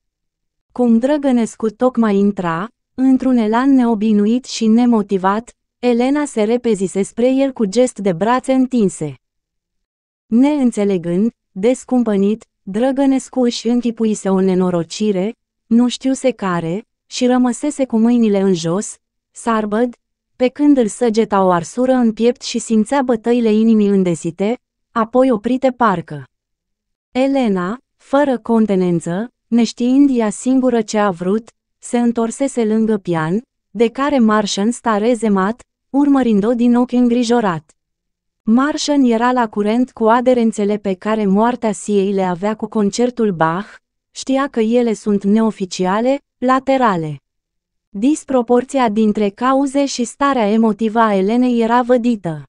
Cum drăgănescu tocmai intra, într-un elan neobinuit și nemotivat, Elena se repezise spre el cu gest de brațe întinse. Neînțelegând, descumpănit, Drăgănescu își închipuise o nenorocire, nu știu se care, și rămăsese cu mâinile în jos, sarbăd, pe când îl săgeta o arsură în piept și simțea bătăile inimii îndesite, apoi oprite parcă. Elena, fără contenență, neștiind ea singură ce a vrut, se întorsese lângă pian, de care Marșan sta rezemat, urmărind-o din ochi îngrijorat. Marșan era la curent cu aderențele pe care moartea Siei le avea cu concertul Bach, știa că ele sunt neoficiale, laterale. Disproporția dintre cauze și starea emotivă a Elenei era vădită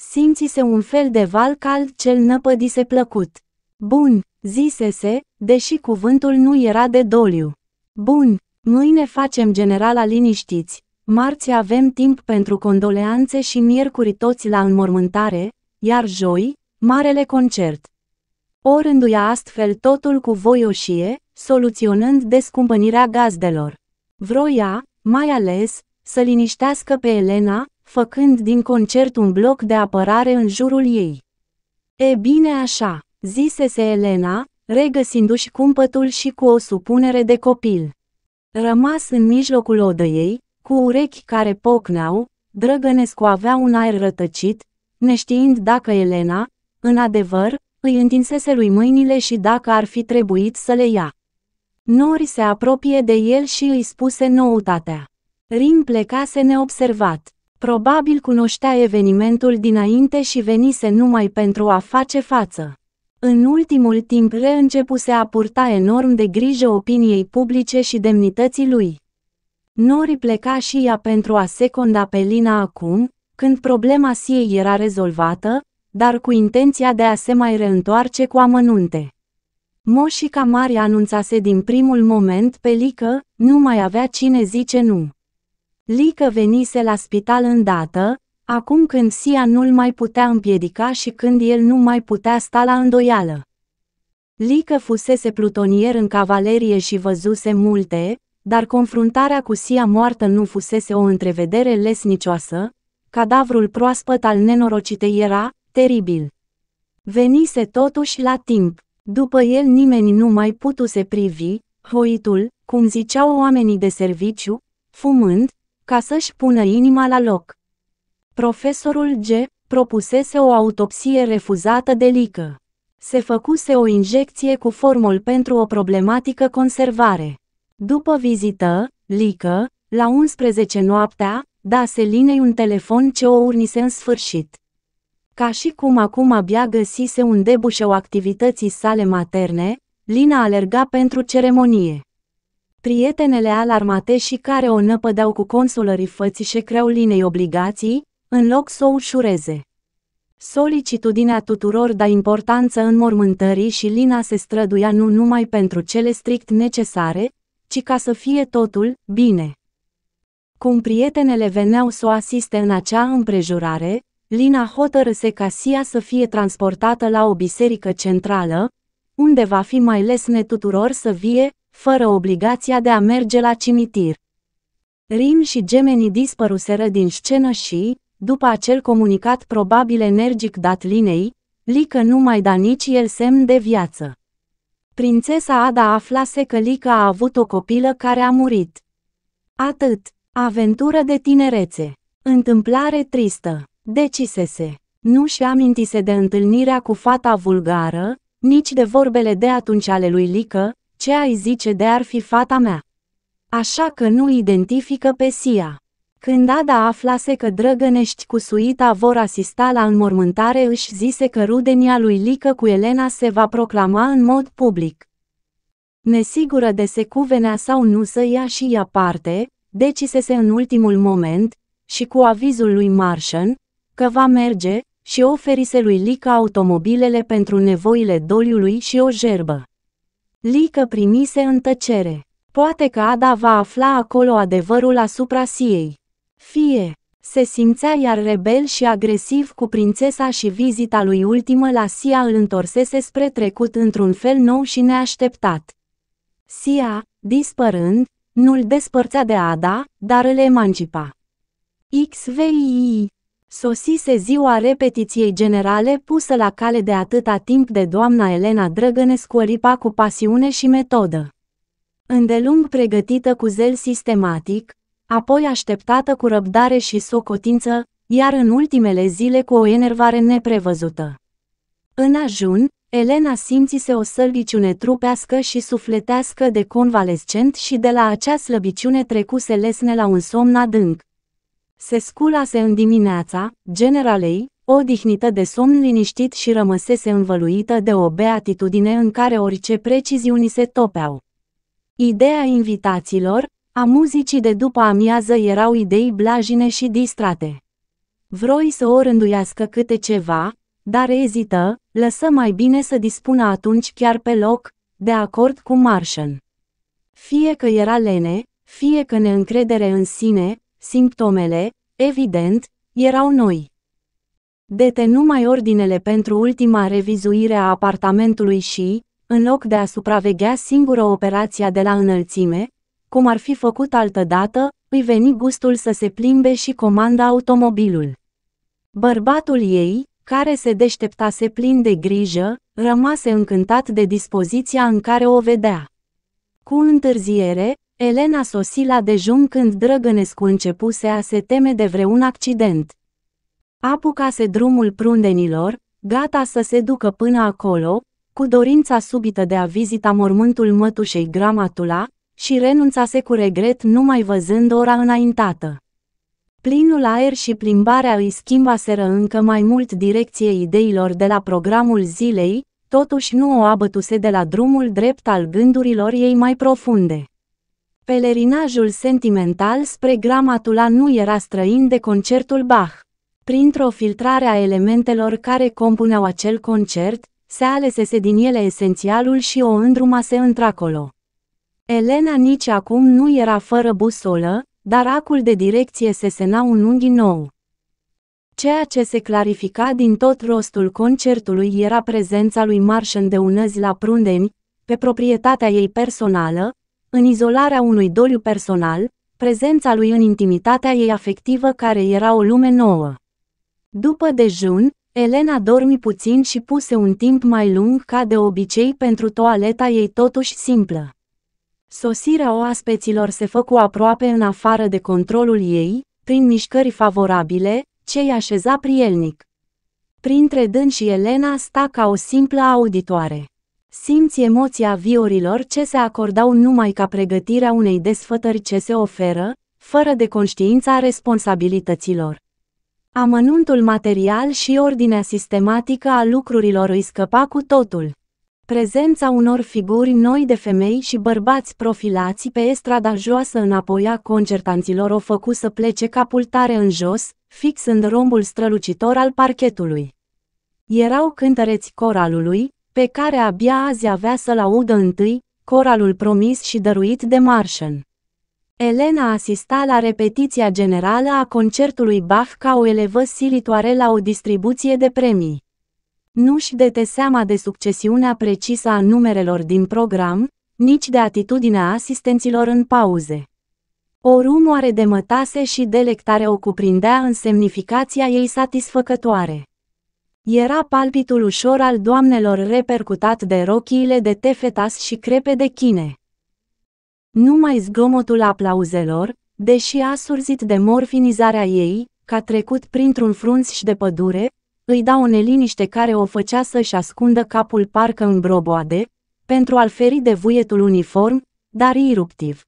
simțise un fel de val cald cel năpădise plăcut. Bun, zisese, deși cuvântul nu era de doliu. Bun, mâine facem generala liniștiți, marți avem timp pentru condoleanțe și miercuri toți la înmormântare, iar joi, marele concert. O rânduia astfel totul cu voioșie, soluționând descumpănirea gazdelor. Vroia, mai ales, să liniștească pe Elena, făcând din concert un bloc de apărare în jurul ei. E bine așa, zisese Elena, regăsindu-și cumpătul și cu o supunere de copil. Rămas în mijlocul odăiei, cu urechi care pocneau, Drăgănescu avea un aer rătăcit, neștiind dacă Elena, în adevăr, îi întinsese lui mâinile și dacă ar fi trebuit să le ia. Nori se apropie de el și îi spuse noutatea. Rin plecase neobservat. Probabil cunoștea evenimentul dinainte și venise numai pentru a face față. În ultimul timp reîncepuse a purta enorm de grijă opiniei publice și demnității lui. Nori pleca și ea pentru a seconda pe Lina acum, când problema siei era rezolvată, dar cu intenția de a se mai reîntoarce cu amănunte. Moșica Mari anunțase din primul moment pe Lică, nu mai avea cine zice nu. Lică venise la spital îndată, acum când Sia nu-l mai putea împiedica și când el nu mai putea sta la îndoială. Lică fusese plutonier în cavalerie și văzuse multe, dar confruntarea cu Sia moartă nu fusese o întrevedere lesnicioasă, cadavrul proaspăt al nenorocitei era teribil. Venise totuși la timp. După el nimeni nu mai putuse privi, hoitul, cum ziceau oamenii de serviciu, fumând, ca să-și pună inima la loc. Profesorul G. propusese o autopsie refuzată de Lică. Se făcuse o injecție cu formul pentru o problematică conservare. După vizită, Lică, la 11 noaptea, da Selinei un telefon ce o urnise în sfârșit. Ca și cum acum abia găsise un debușeu activității sale materne, Lina alerga pentru ceremonie prietenele alarmate și care o năpădeau cu consulării fățișe creau linei obligații, în loc să o ușureze. Solicitudinea tuturor da importanță în mormântării și Lina se străduia nu numai pentru cele strict necesare, ci ca să fie totul bine. Cum prietenele veneau să o asiste în acea împrejurare, Lina hotărâse ca Sia să fie transportată la o biserică centrală, unde va fi mai lesne tuturor să vie fără obligația de a merge la cimitir. Rin și gemenii dispăruseră din scenă și, după acel comunicat probabil energic dat Linei, Lică nu mai da nici el semn de viață. Prințesa Ada aflase că Lică a avut o copilă care a murit. Atât, aventură de tinerețe, întâmplare tristă, decisese. Nu și amintise de întâlnirea cu fata vulgară, nici de vorbele de atunci ale lui Lică, ce ai zice de ar fi fata mea? Așa că nu identifică pe Sia. Când Ada aflase că drăgănești cu suita vor asista la înmormântare, își zise că rudenia lui Lică cu Elena se va proclama în mod public. Nesigură de secuvenea sau nu să ia și ea parte, decisese în ultimul moment, și cu avizul lui Marșan, că va merge, și oferise lui Lica automobilele pentru nevoile doliului și o jerbă. Lică primise în tăcere. Poate că Ada va afla acolo adevărul asupra siei. Fie, se simțea iar rebel și agresiv cu prințesa și vizita lui ultimă la Sia îl întorsese spre trecut într-un fel nou și neașteptat. Sia, dispărând, nu-l despărțea de Ada, dar îl emancipa. XVI Sosise ziua repetiției generale pusă la cale de atâta timp de doamna Elena Drăgănescu ripa cu pasiune și metodă. Îndelung pregătită cu zel sistematic, apoi așteptată cu răbdare și socotință, iar în ultimele zile cu o enervare neprevăzută. În ajun, Elena simțise o sălbiciune trupească și sufletească de convalescent și de la acea slăbiciune trecuse lesne la un somn adânc, se sculase în dimineața, generalei, odihnită de somn liniștit și rămăsese învăluită de o beatitudine în care orice preciziuni se topeau. Ideea invitațiilor, a muzicii de după amiază erau idei blajine și distrate. Vroi să o rânduiască câte ceva, dar ezită, lăsă mai bine să dispună atunci chiar pe loc, de acord cu Marshall. Fie că era lene, fie că neîncredere în sine, Simptomele, evident, erau noi. Dete numai ordinele pentru ultima revizuire a apartamentului și, în loc de a supraveghea singură operația de la înălțime, cum ar fi făcut altădată, îi veni gustul să se plimbe și comanda automobilul. Bărbatul ei, care se deșteptase plin de grijă, rămase încântat de dispoziția în care o vedea. Cu întârziere, Elena sosi la dejun când Drăgănescu începuse a se teme de vreun accident. Apucase drumul prundenilor, gata să se ducă până acolo, cu dorința subită de a vizita mormântul mătușei Gramatula, și renunțase cu regret numai văzând ora înaintată. Plinul aer și plimbarea îi schimbaseră încă mai mult direcție ideilor de la programul zilei, totuși nu o abătuse de la drumul drept al gândurilor ei mai profunde. Pelerinajul sentimental spre gramatula nu era străin de concertul Bach. Printr-o filtrare a elementelor care compuneau acel concert, se alesese din ele esențialul și o îndrumase într-acolo. Elena nici acum nu era fără busolă, dar acul de direcție se sena un unghi nou. Ceea ce se clarifica din tot rostul concertului era prezența lui Marșan de unăzi la Prundeni, pe proprietatea ei personală, în izolarea unui doliu personal, prezența lui în intimitatea ei afectivă care era o lume nouă. După dejun, Elena dormi puțin și puse un timp mai lung ca de obicei pentru toaleta ei totuși simplă. Sosirea oaspeților se făcu aproape în afară de controlul ei, prin mișcări favorabile, ce i așeza prielnic. Printre dân și Elena sta ca o simplă auditoare. Simți emoția viorilor ce se acordau numai ca pregătirea unei desfătări ce se oferă, fără de conștiința responsabilităților. Amănuntul material și ordinea sistematică a lucrurilor îi scăpa cu totul. Prezența unor figuri noi de femei și bărbați profilați pe estrada joasă înapoi a concertanților o făcu să plece capul tare în jos, fixând rombul strălucitor al parchetului. Erau cântăreți coralului, pe care abia azi avea să-l audă întâi, coralul promis și dăruit de Martian. Elena asista la repetiția generală a concertului Bach ca o elevă silitoare la o distribuție de premii. Nu-și dete seama de succesiunea precisă a numerelor din program, nici de atitudinea asistenților în pauze. O rumoare de mătase și delectare o cuprindea în semnificația ei satisfăcătoare. Era palpitul ușor al doamnelor repercutat de rochiile de tefetas și crepe de chine. Numai zgomotul aplauzelor, deși a surzit de morfinizarea ei, ca trecut printr-un frunz și de pădure, îi da o neliniște care o făcea să-și ascundă capul parcă în broboade, pentru a-l feri de vuietul uniform, dar iruptiv.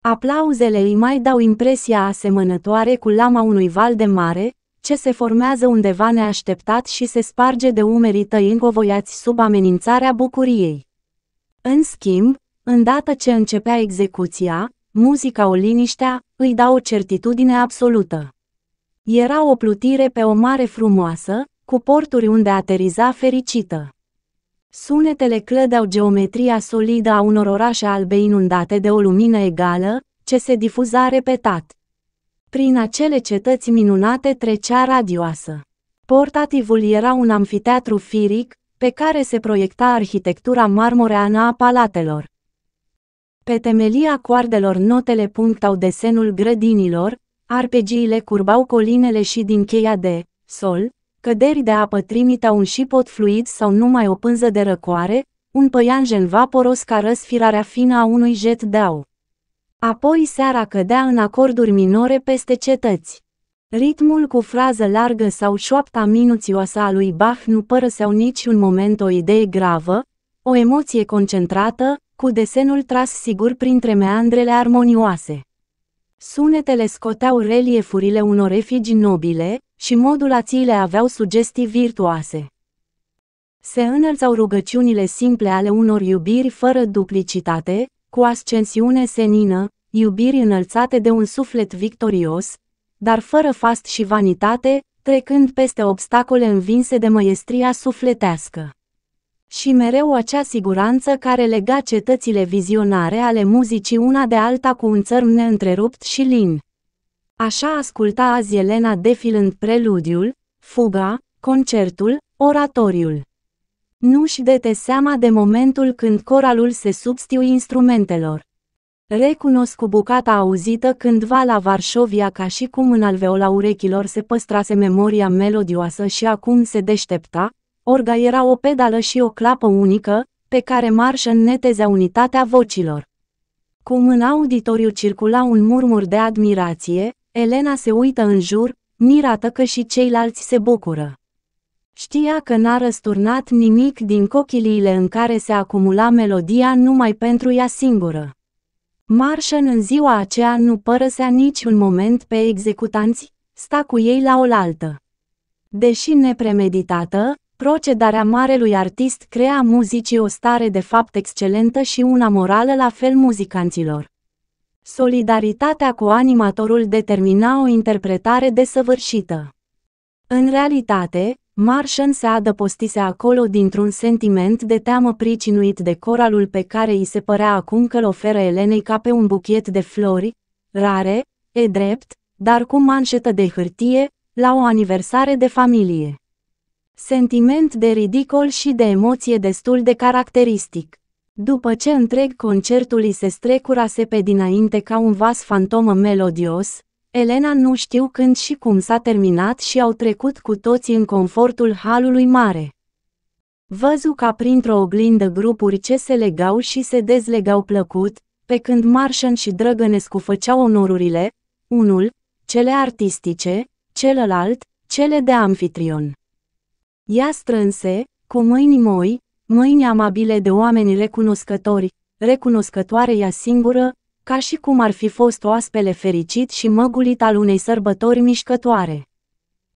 Aplauzele îi mai dau impresia asemănătoare cu lama unui val de mare, ce se formează undeva neașteptat și se sparge de umerii tăi încovoiați sub amenințarea bucuriei. În schimb, îndată ce începea execuția, muzica o liniștea, îi da o certitudine absolută. Era o plutire pe o mare frumoasă, cu porturi unde ateriza fericită. Sunetele clădeau geometria solidă a unor orașe albe inundate de o lumină egală, ce se difuza repetat. Prin acele cetăți minunate trecea radioasă. Portativul era un amfiteatru firic, pe care se proiecta arhitectura marmoreană a palatelor. Pe temelia coardelor notele punctau desenul grădinilor, arpegiile curbau colinele și din cheia de sol, căderi de apă trimitau un șipot fluid sau numai o pânză de răcoare, un păianjen vaporos ca răsfirarea fină a unui jet de au. Apoi seara cădea în acorduri minore peste cetăți. Ritmul cu frază largă sau șoapta minuțioasă a lui Bach nu părăseau niciun moment o idee gravă, o emoție concentrată, cu desenul tras sigur printre meandrele armonioase. Sunetele scoteau reliefurile unor efigi nobile și modulațiile aveau sugestii virtuoase. Se înălțau rugăciunile simple ale unor iubiri fără duplicitate, cu ascensiune senină, iubiri înălțate de un suflet victorios, dar fără fast și vanitate, trecând peste obstacole învinse de măiestria sufletească. Și mereu acea siguranță care lega cetățile vizionare ale muzicii una de alta cu un țărm neîntrerupt și lin. Așa asculta azi Elena defilând preludiul, fuga, concertul, oratoriul. Nu-și dete seama de momentul când coralul se substiu instrumentelor. Recunosc cu bucata auzită cândva la Varșovia ca și cum în alveola urechilor se păstrase memoria melodioasă și acum se deștepta, orga era o pedală și o clapă unică, pe care Marșăn netezea unitatea vocilor. Cum în auditoriu circula un murmur de admirație, Elena se uită în jur, mirată că și ceilalți se bucură. Știa că n-a răsturnat nimic din cochiliile în care se acumula melodia numai pentru ea singură. Marșan în ziua aceea nu părăsea niciun moment pe executanți, sta cu ei la oaltă. Deși nepremeditată, procedarea marelui artist crea muzicii o stare de fapt excelentă și una morală la fel muzicanților. Solidaritatea cu animatorul determina o interpretare desăvârșită. În realitate, Marșan se adăpostise acolo dintr-un sentiment de teamă pricinuit de coralul pe care îi se părea acum că-l oferă Elenei ca pe un buchet de flori, rare, e drept, dar cu manșetă de hârtie, la o aniversare de familie. Sentiment de ridicol și de emoție destul de caracteristic. După ce întreg concertul îi se strecurase pe dinainte ca un vas fantomă melodios, Elena nu știu când și cum s-a terminat și au trecut cu toții în confortul halului mare. Văzu ca printr-o oglindă grupuri ce se legau și se dezlegau plăcut, pe când Marșan și Drăgănescu făceau onorurile, unul, cele artistice, celălalt, cele de anfitrion. Ea strânse, cu mâini moi, mâini amabile de oameni recunoscători, recunoscătoare ea singură, ca și cum ar fi fost oaspele fericit și măgulit al unei sărbători mișcătoare.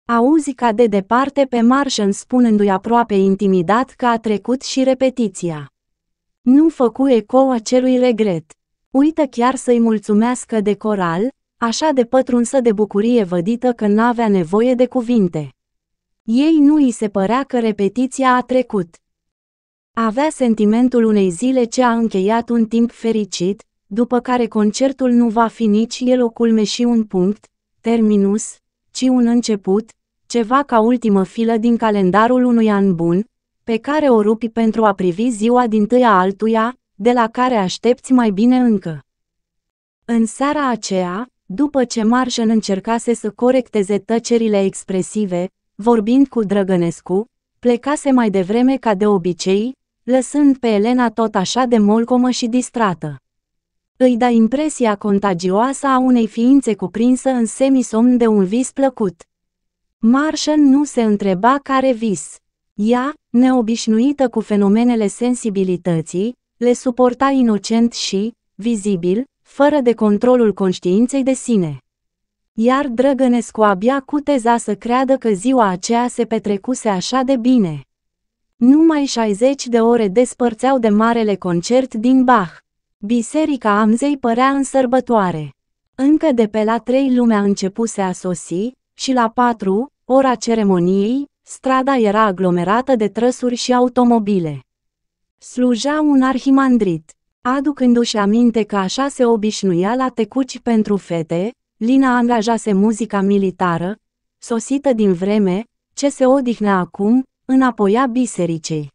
Auzi ca de departe pe Martian spunându-i aproape intimidat că a trecut și repetiția. Nu făcu ecou acelui regret. Uită chiar să-i mulțumească de coral, așa de pătrunsă de bucurie vădită că n-avea nevoie de cuvinte. Ei nu îi se părea că repetiția a trecut. Avea sentimentul unei zile ce a încheiat un timp fericit, după care concertul nu va fi nici el o culme și un punct, terminus, ci un început, ceva ca ultimă filă din calendarul unui an bun, pe care o rupi pentru a privi ziua din tâia altuia, de la care aștepți mai bine încă. În seara aceea, după ce Marșan încercase să corecteze tăcerile expresive, vorbind cu Drăgănescu, plecase mai devreme ca de obicei, lăsând pe Elena tot așa de molcomă și distrată îi da impresia contagioasă a unei ființe cuprinsă în semisomn de un vis plăcut. Marshall nu se întreba care vis. Ea, neobișnuită cu fenomenele sensibilității, le suporta inocent și, vizibil, fără de controlul conștiinței de sine. Iar Drăgănescu abia cuteza să creadă că ziua aceea se petrecuse așa de bine. Numai 60 de ore despărțeau de marele concert din Bach. Biserica Amzei părea în sărbătoare. Încă de pe la trei lumea începuse a sosi și la patru, ora ceremoniei, strada era aglomerată de trăsuri și automobile. Sluja un arhimandrit, aducându-și aminte că așa se obișnuia la tecuci pentru fete, Lina angajase muzica militară, sosită din vreme, ce se odihnea acum, înapoia bisericei.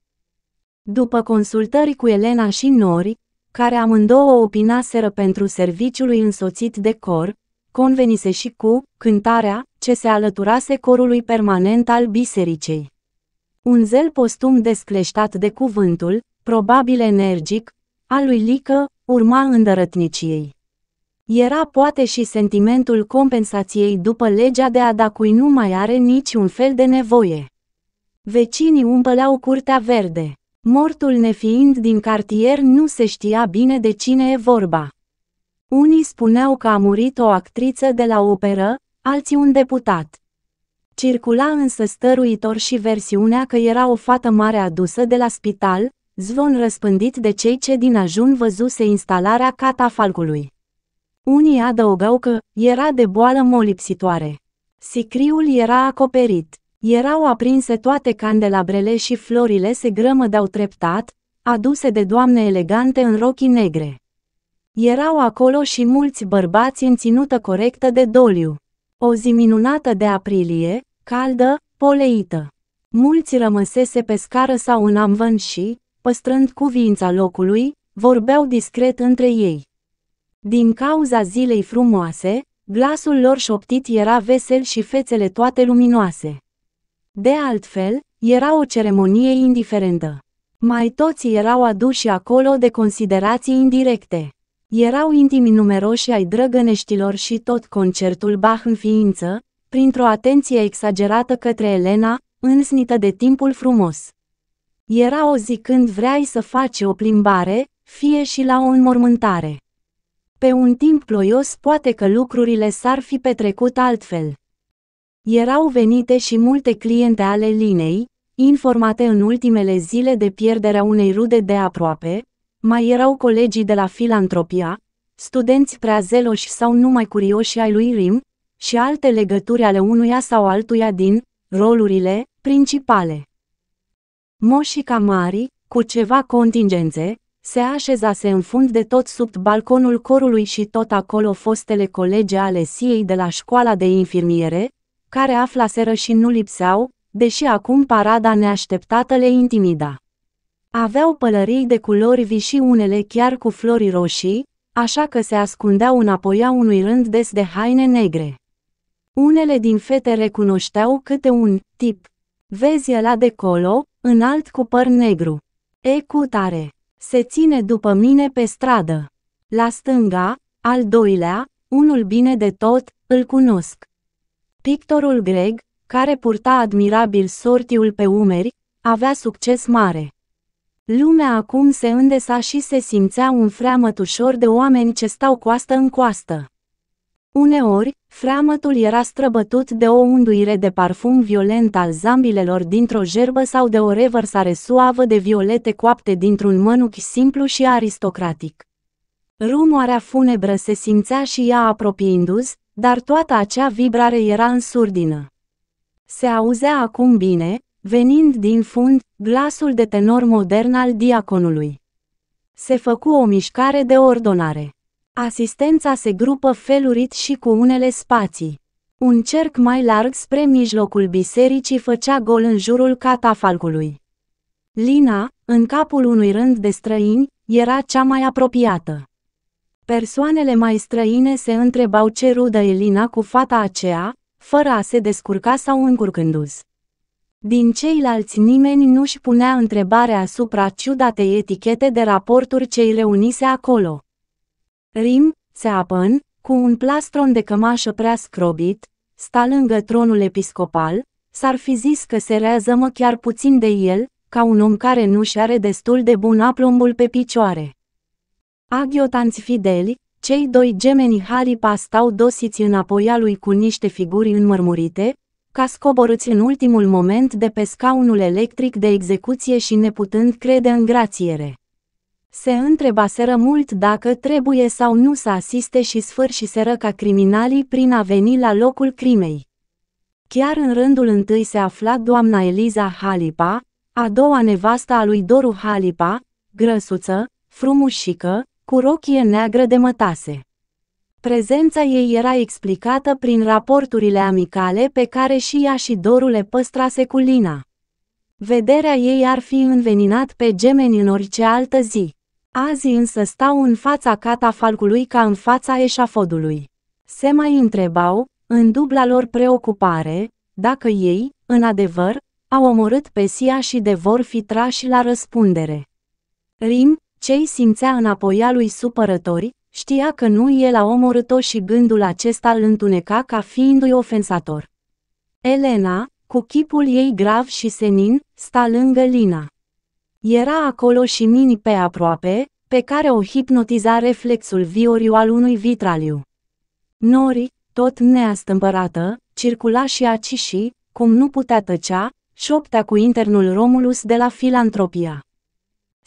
După consultări cu Elena și Nori, care amândouă opinaseră pentru serviciului însoțit de cor, convenise și cu cântarea, ce se alăturase corului permanent al bisericei. Un zel postum descleștat de cuvântul, probabil energic, al lui Lică, urma îndărătniciei. Era poate și sentimentul compensației după legea de a da cui nu mai are niciun fel de nevoie. Vecinii umpăleau curtea verde. Mortul nefiind din cartier nu se știa bine de cine e vorba. Unii spuneau că a murit o actriță de la operă, alții un deputat. Circula însă stăruitor și versiunea că era o fată mare adusă de la spital, zvon răspândit de cei ce din ajun văzuse instalarea catafalcului. Unii adăugau că era de boală molipsitoare. Sicriul era acoperit. Erau aprinse toate candelabrele și florile se grămădau treptat, aduse de doamne elegante în rochii negre. Erau acolo și mulți bărbați în ținută corectă de doliu. O zi minunată de aprilie, caldă, poleită. Mulți rămăsese pe scară sau în amvân și, păstrând cuvința locului, vorbeau discret între ei. Din cauza zilei frumoase, glasul lor șoptit era vesel și fețele toate luminoase. De altfel, era o ceremonie indiferentă. Mai toți erau aduși acolo de considerații indirecte. Erau intimi numeroși ai drăgăneștilor și tot concertul Bach în ființă, printr-o atenție exagerată către Elena, însnită de timpul frumos. Era o zi când vreai să faci o plimbare, fie și la o înmormântare. Pe un timp ploios poate că lucrurile s-ar fi petrecut altfel. Erau venite și multe cliente ale linei, informate în ultimele zile de pierderea unei rude de aproape, mai erau colegii de la filantropia, studenți prea zeloși sau numai curioși ai lui Rim, și alte legături ale unuia sau altuia din rolurile principale. Moșica Mari, cu ceva contingențe, se așezase în fund de tot sub balconul corului și tot acolo fostele colege ale Siei de la școala de infirmiere, care aflaseră și nu lipseau, deși acum parada neașteptată le intimida. Aveau pălării de culori vii și unele chiar cu flori roșii, așa că se ascundeau înapoi a unui rând des de haine negre. Unele din fete recunoșteau câte un tip. Vezi la de colo, înalt cu păr negru. E cu tare. Se ține după mine pe stradă. La stânga, al doilea, unul bine de tot, îl cunosc. Pictorul greg, care purta admirabil sortiul pe umeri, avea succes mare. Lumea acum se îndesa și se simțea un freamăt ușor de oameni ce stau coastă în coastă. Uneori, freamătul era străbătut de o unduire de parfum violent al zambilelor dintr-o gerbă sau de o revărsare suavă de violete coapte dintr-un mănuchi simplu și aristocratic. Rumoarea funebră se simțea și ea apropiindu-se, dar toată acea vibrare era în surdină. Se auzea acum bine, venind din fund, glasul de tenor modern al diaconului. Se făcu o mișcare de ordonare. Asistența se grupă felurit și cu unele spații. Un cerc mai larg spre mijlocul bisericii făcea gol în jurul catafalcului. Lina, în capul unui rând de străini, era cea mai apropiată. Persoanele mai străine se întrebau ce rudă Elina cu fata aceea, fără a se descurca sau încurcându-s. Din ceilalți nimeni nu-și punea întrebare asupra ciudatei etichete de raporturi ce îi reunise acolo. Rim, Țeapăn, cu un plastron de cămașă prea scrobit, sta lângă tronul episcopal, s-ar fi zis că se reazămă chiar puțin de el, ca un om care nu-și are destul de bun aplombul pe picioare. Agiotanți fideli, cei doi gemeni Haripa stau dosiți apoia lui cu niște figuri înmărmurite, ca scoborâți în ultimul moment de pe scaunul electric de execuție și neputând crede în grațiere. Se întrebaseră mult dacă trebuie sau nu să asiste și sfârșiseră ca criminalii prin a veni la locul crimei. Chiar în rândul întâi se afla doamna Eliza Halipa, a doua nevastă a lui Doru Halipa, grăsuță, frumușică, cu rochie neagră de mătase. Prezența ei era explicată prin raporturile amicale pe care și ea și Doru le păstrase cu Lina. Vederea ei ar fi înveninat pe gemeni în orice altă zi. Azi însă stau în fața catafalcului ca în fața eșafodului. Se mai întrebau, în dubla lor preocupare, dacă ei, în adevăr, au omorât pe Sia și de vor fi trași la răspundere. Rim, cei simțea înapoia lui supărători, știa că nu el a omorât-o și gândul acesta îl întuneca ca fiindu-i ofensator. Elena, cu chipul ei grav și senin, sta lângă Lina. Era acolo și mini pe aproape, pe care o hipnotiza reflexul vioriu al unui vitraliu. Nori, tot neastâmpărată, circula și aci și, cum nu putea tăcea, șoptea cu internul Romulus de la filantropia.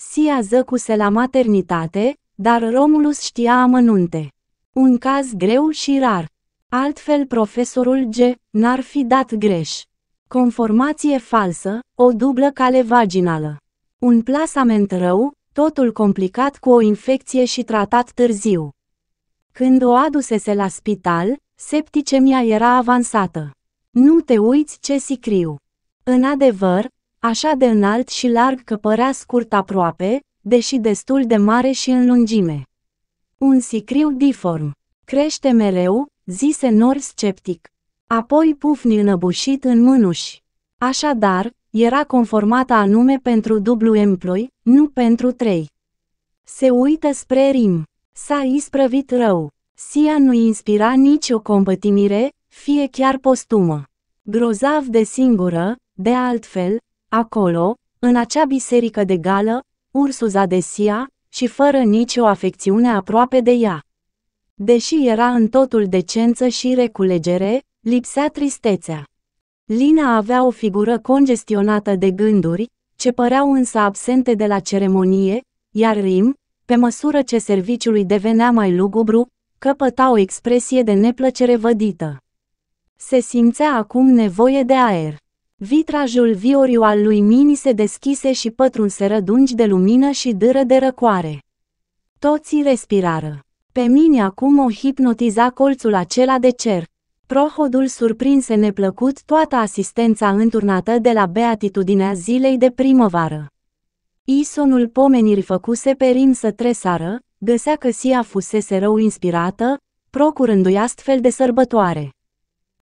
Sia zăcuse la maternitate, dar Romulus știa amănunte. Un caz greu și rar. Altfel profesorul G. n-ar fi dat greș. Conformație falsă, o dublă cale vaginală. Un plasament rău, totul complicat cu o infecție și tratat târziu. Când o adusese la spital, septicemia era avansată. Nu te uiți ce sicriu. În adevăr, așa de înalt și larg că părea scurt aproape, deși destul de mare și în lungime. Un sicriu diform. Crește mereu, zise Nor sceptic. Apoi pufni înăbușit în mânuși. Așadar, era conformată anume pentru dublu emploi, nu pentru trei. Se uită spre Rim. S-a isprăvit rău. Sia nu inspira nici o compătimire, fie chiar postumă. Grozav de singură, de altfel, Acolo, în acea biserică de gală, Ursus de și fără nicio afecțiune aproape de ea. Deși era în totul decență și reculegere, lipsea tristețea. Lina avea o figură congestionată de gânduri, ce păreau însă absente de la ceremonie, iar Rim, pe măsură ce serviciului devenea mai lugubru, căpăta o expresie de neplăcere vădită. Se simțea acum nevoie de aer. Vitrajul vioriu al lui Mini se deschise și pătrunseră dungi de lumină și dâră de răcoare. Toții respirară. Pe mine acum o hipnotiza colțul acela de cer. Prohodul surprinse neplăcut toată asistența înturnată de la beatitudinea zilei de primăvară. Isonul pomenirii făcuse pe Rim să tresară, găsea că Sia fusese rău inspirată, procurându-i astfel de sărbătoare.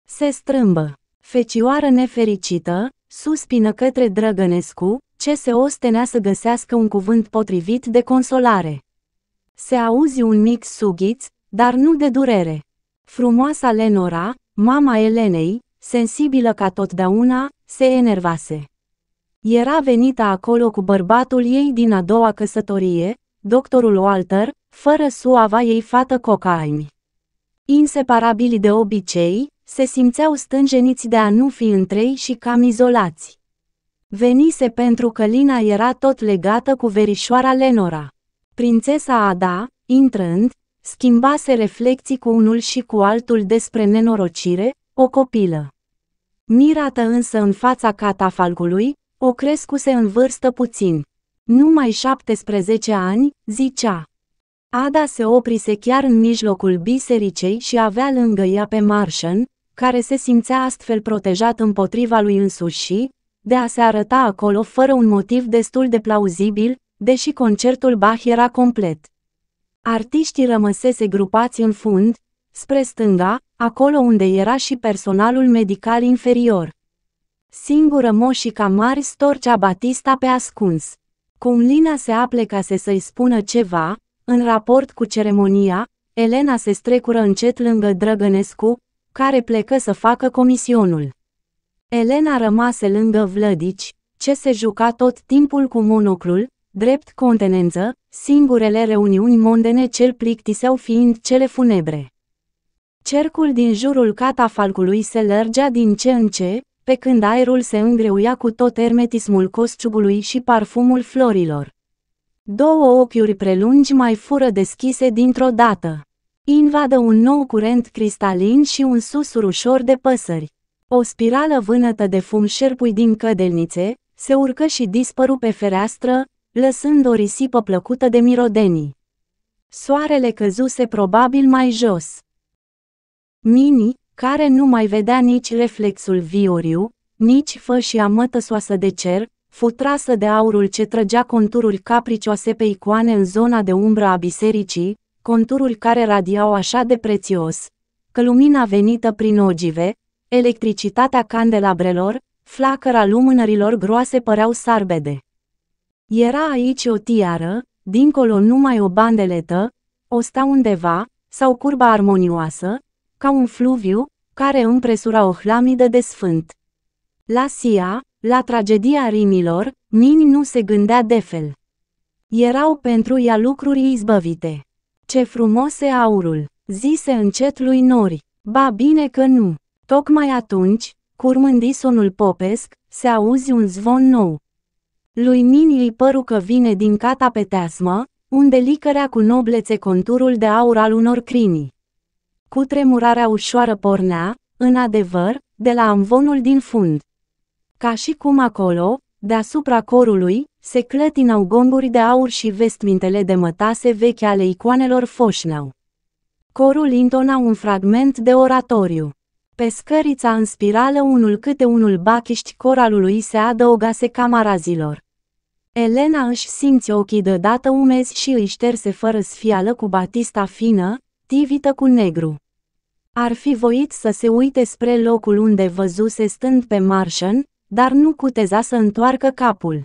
Se strâmbă. Fecioară nefericită, suspină către Drăgănescu, ce se ostenea să găsească un cuvânt potrivit de consolare. Se auzi un mic sughiț, dar nu de durere. Frumoasa Lenora, mama Elenei, sensibilă ca totdeauna, se enervase. Era venită acolo cu bărbatul ei din a doua căsătorie, doctorul Walter, fără suava ei fată Cocaimi. Inseparabili de obicei, se simțeau stânjeniți de a nu fi între ei și cam izolați. Venise pentru că Lina era tot legată cu verișoara Lenora. Prințesa Ada, intrând, schimbase reflecții cu unul și cu altul despre nenorocire, o copilă. Mirată însă în fața catafalcului, o crescuse în vârstă puțin. Numai 17 ani, zicea. Ada se oprise chiar în mijlocul bisericei și avea lângă ea pe Martian, care se simțea astfel protejat împotriva lui însuși de a se arăta acolo fără un motiv destul de plauzibil, deși concertul Bach era complet. Artiștii rămăsese grupați în fund, spre stânga, acolo unde era și personalul medical inferior. Singură moșica mari storcea Batista pe ascuns. Cum Lina se aplecase să-i spună ceva, în raport cu ceremonia, Elena se strecură încet lângă Drăgănescu, care plecă să facă comisionul. Elena rămase lângă Vlădici, ce se juca tot timpul cu monoclul, drept contenență, singurele reuniuni mondene cel plictiseau fiind cele funebre. Cercul din jurul catafalcului se lărgea din ce în ce, pe când aerul se îngreuia cu tot ermetismul cosciugului și parfumul florilor. Două ochiuri prelungi mai fură deschise dintr-o dată invadă un nou curent cristalin și un susur ușor de păsări. O spirală vânătă de fum șerpui din cădelnițe, se urcă și dispăru pe fereastră, lăsând o risipă plăcută de mirodenii. Soarele căzuse probabil mai jos. Mini, care nu mai vedea nici reflexul vioriu, nici fășia mătăsoasă de cer, fu trasă de aurul ce trăgea contururi capricioase pe icoane în zona de umbră a bisericii, conturul care radiau așa de prețios, că lumina venită prin ogive, electricitatea candelabrelor, flacăra lumânărilor groase păreau sarbede. Era aici o tiară, dincolo numai o bandeletă, o sta undeva, sau curba armonioasă, ca un fluviu, care împresura o hlamidă de sfânt. La Sia, la tragedia rimilor, Nin nu se gândea de fel. Erau pentru ea lucruri izbăvite. Ce frumos e aurul, zise încet lui Nori. Ba bine că nu. Tocmai atunci, curmândi sonul popesc, se auzi un zvon nou. Lui Min îi păru că vine din cata pe teasmă, unde licărea cu noblețe conturul de aur al unor crini. Cu tremurarea ușoară pornea, în adevăr, de la amvonul din fund. Ca și cum acolo, deasupra corului, se clătinau gonguri de aur și vestmintele de mătase vechi ale icoanelor foșneau. Corul intona un fragment de oratoriu. Pe scărița în spirală unul câte unul bachiști coralului se adăugase camarazilor. Elena își simți ochii deodată umezi și îi șterse fără sfială cu batista fină, tivită cu negru. Ar fi voit să se uite spre locul unde văzuse stând pe Martian, dar nu cuteza să întoarcă capul.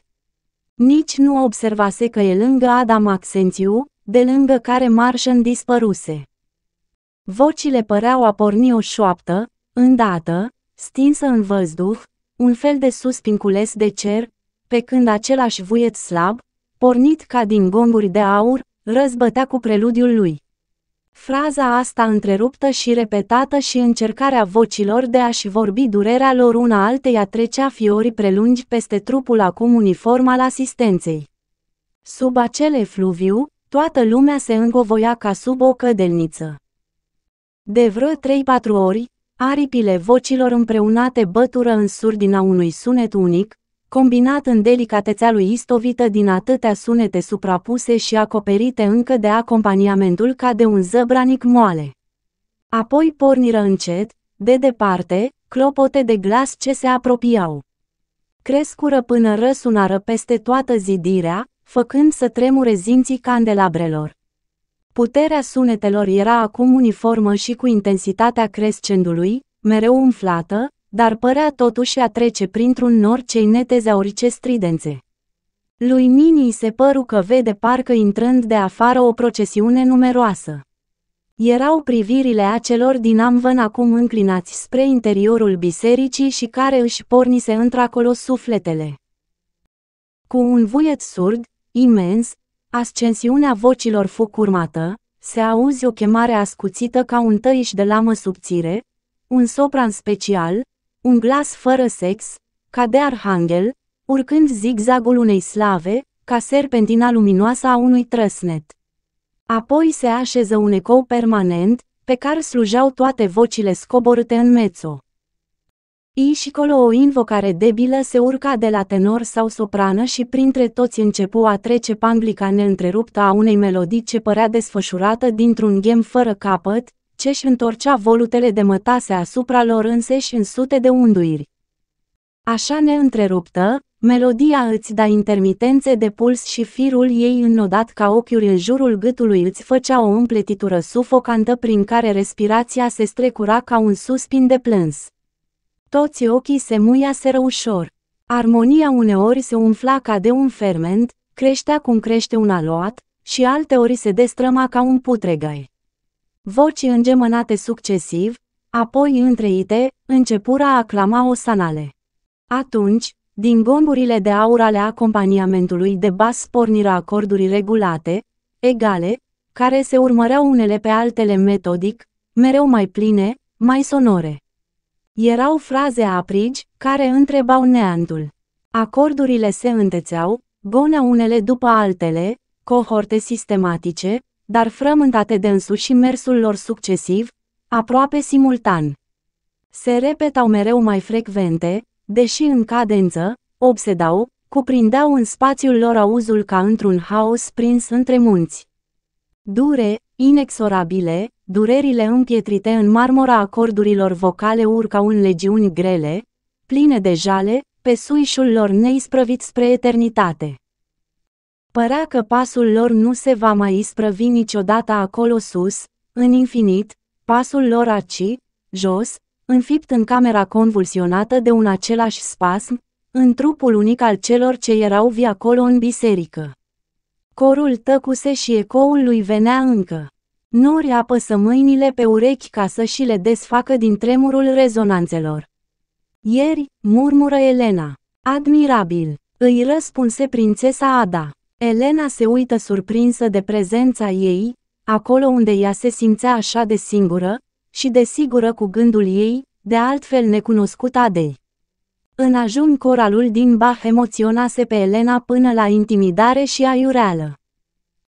Nici nu observase că e lângă Adam Accentiu, de lângă care Marșen dispăruse. Vocile păreau a porni o șoaptă, îndată, stinsă în văzduh, un fel de suspincules de cer, pe când același vuiet slab, pornit ca din gonguri de aur, răzbătea cu preludiul lui. Fraza asta întreruptă și repetată și încercarea vocilor de a-și vorbi durerea lor una alteia trecea fiori prelungi peste trupul acum uniform al asistenței. Sub acele fluviu, toată lumea se îngovoia ca sub o cădelniță. De vreo trei-patru ori, aripile vocilor împreunate bătură în surdina unui sunet unic, combinat în delicatețea lui istovită din atâtea sunete suprapuse și acoperite încă de acompaniamentul ca de un zăbranic moale. Apoi porniră încet, de departe, clopote de glas ce se apropiau. Crescură până răsunară peste toată zidirea, făcând să tremure zinții candelabrelor. Puterea sunetelor era acum uniformă și cu intensitatea crescendului, mereu umflată, dar părea totuși a trece printr-un nor cei neteze orice stridențe. Lui Minii se păru că vede parcă intrând de afară o procesiune numeroasă. Erau privirile acelor din amvân acum înclinați spre interiorul bisericii și care își pornise într-acolo sufletele. Cu un vuiet surd, imens, ascensiunea vocilor fu curmată, se auzi o chemare ascuțită ca un tăiș de lamă subțire, un sopran special, un glas fără sex, ca de arhanghel, urcând zigzagul unei slave, ca serpentina luminoasă a unui trăsnet. Apoi se așeză un ecou permanent, pe care slujeau toate vocile scoborâte în mezzo. I și colo o invocare debilă se urca de la tenor sau soprană și printre toți începu a trece panglica neîntreruptă a unei melodii ce părea desfășurată dintr-un ghem fără capăt, ce își întorcea volutele de mătase asupra lor înseși în sute de unduiri. Așa neîntreruptă, melodia îți da intermitențe de puls și firul ei înnodat ca ochiuri în jurul gâtului îți făcea o împletitură sufocantă prin care respirația se strecura ca un suspin de plâns. Toți ochii se seră ușor. Armonia uneori se umfla ca de un ferment, creștea cum crește un aluat, și alteori se destrăma ca un putregai voci îngemănate succesiv, apoi întreite, începura a aclama osanale. Atunci, din gomburile de aur ale acompaniamentului de bas porniră acorduri regulate, egale, care se urmăreau unele pe altele metodic, mereu mai pline, mai sonore. Erau fraze aprigi, care întrebau neantul. Acordurile se întețeau, gona unele după altele, cohorte sistematice, dar frământate de însuși mersul lor succesiv, aproape simultan. Se repetau mereu mai frecvente, deși în cadență, obsedau, cuprindeau în spațiul lor auzul ca într-un haos prins între munți. Dure, inexorabile, durerile împietrite în marmora acordurilor vocale urcau în legiuni grele, pline de jale, pe suișul lor neisprăvit spre eternitate. Părea că pasul lor nu se va mai isprăvi niciodată acolo sus, în infinit, pasul lor aci, jos, înfipt în camera convulsionată de un același spasm, în trupul unic al celor ce erau vii acolo în biserică. Corul tăcuse și ecoul lui venea încă. Nori apăsă mâinile pe urechi ca să și le desfacă din tremurul rezonanțelor. Ieri, murmură Elena. Admirabil, îi răspunse prințesa Ada. Elena se uită surprinsă de prezența ei, acolo unde ea se simțea așa de singură, și de sigură cu gândul ei, de altfel necunoscut adei. În ajun coralul din Bach emoționase pe Elena până la intimidare și aiureală.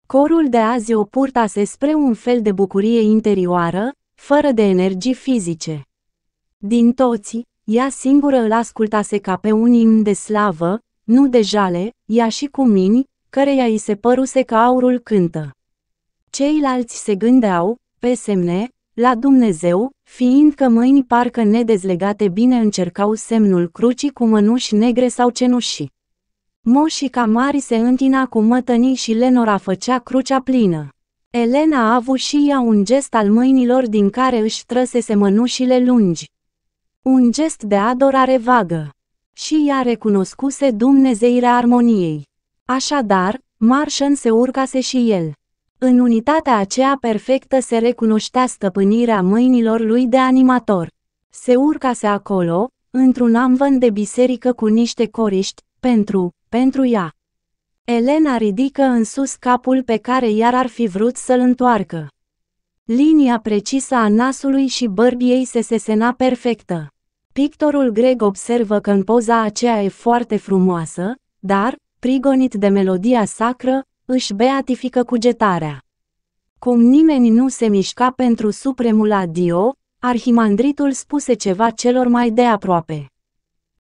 Corul de azi o purtase spre un fel de bucurie interioară, fără de energii fizice. Din toți, ea singură îl ascultase ca pe un imn de slavă, nu de jale, ea și cu mini, căreia i se păruse că aurul cântă. Ceilalți se gândeau, pe semne, la Dumnezeu, fiindcă mâini parcă nedezlegate bine încercau semnul crucii cu mănuși negre sau cenușii. Moșica mari se întina cu mătănii și Lenora făcea crucea plină. Elena a avut și ea un gest al mâinilor din care își trăsese mănușile lungi. Un gest de adorare vagă. Și ea recunoscuse dumnezeirea armoniei. Așadar, Marșan se urcase și el. În unitatea aceea perfectă se recunoștea stăpânirea mâinilor lui de animator. Se urcase acolo, într-un amvân de biserică cu niște coriști, pentru, pentru ea. Elena ridică în sus capul pe care iar ar fi vrut să-l întoarcă. Linia precisă a nasului și bărbiei se sesena perfectă. Pictorul Greg observă că în poza aceea e foarte frumoasă, dar, prigonit de melodia sacră, își beatifică cugetarea. Cum nimeni nu se mișca pentru supremul adio, arhimandritul spuse ceva celor mai de aproape.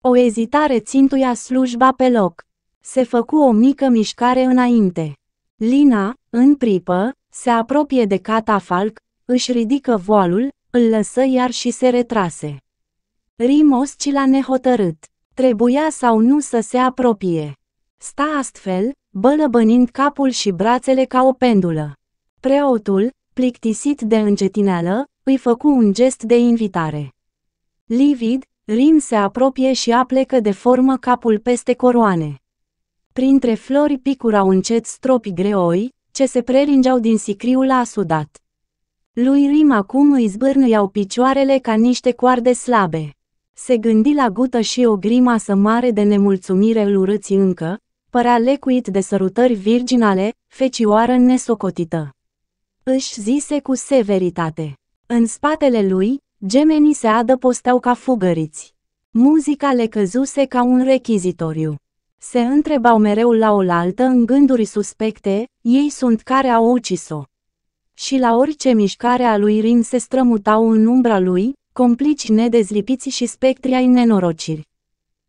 O ezitare țintuia slujba pe loc. Se făcu o mică mișcare înainte. Lina, în pripă, se apropie de catafalc, își ridică voalul, îl lăsă iar și se retrase. Rimos l-a nehotărât. Trebuia sau nu să se apropie. Sta astfel, bălăbănind capul și brațele ca o pendulă. Preotul, plictisit de încetineală, îi făcu un gest de invitare. Livid, Rin se apropie și aplecă de formă capul peste coroane. Printre flori picurau încet stropi greoi, ce se prelingeau din sicriul asudat. Lui Rim acum îi zbârnâiau picioarele ca niște coarde slabe. Se gândi la gută și o grimasă mare de nemulțumire îl urâți încă, părea lecuit de sărutări virginale, fecioară nesocotită. Își zise cu severitate. În spatele lui, gemenii se adăposteau ca fugăriți. Muzica le căzuse ca un rechizitoriu. Se întrebau mereu la oaltă în gânduri suspecte, ei sunt care au ucis-o. Și la orice mișcare a lui Rin se strămutau în umbra lui, complici nedezlipiți și spectri ai nenorociri.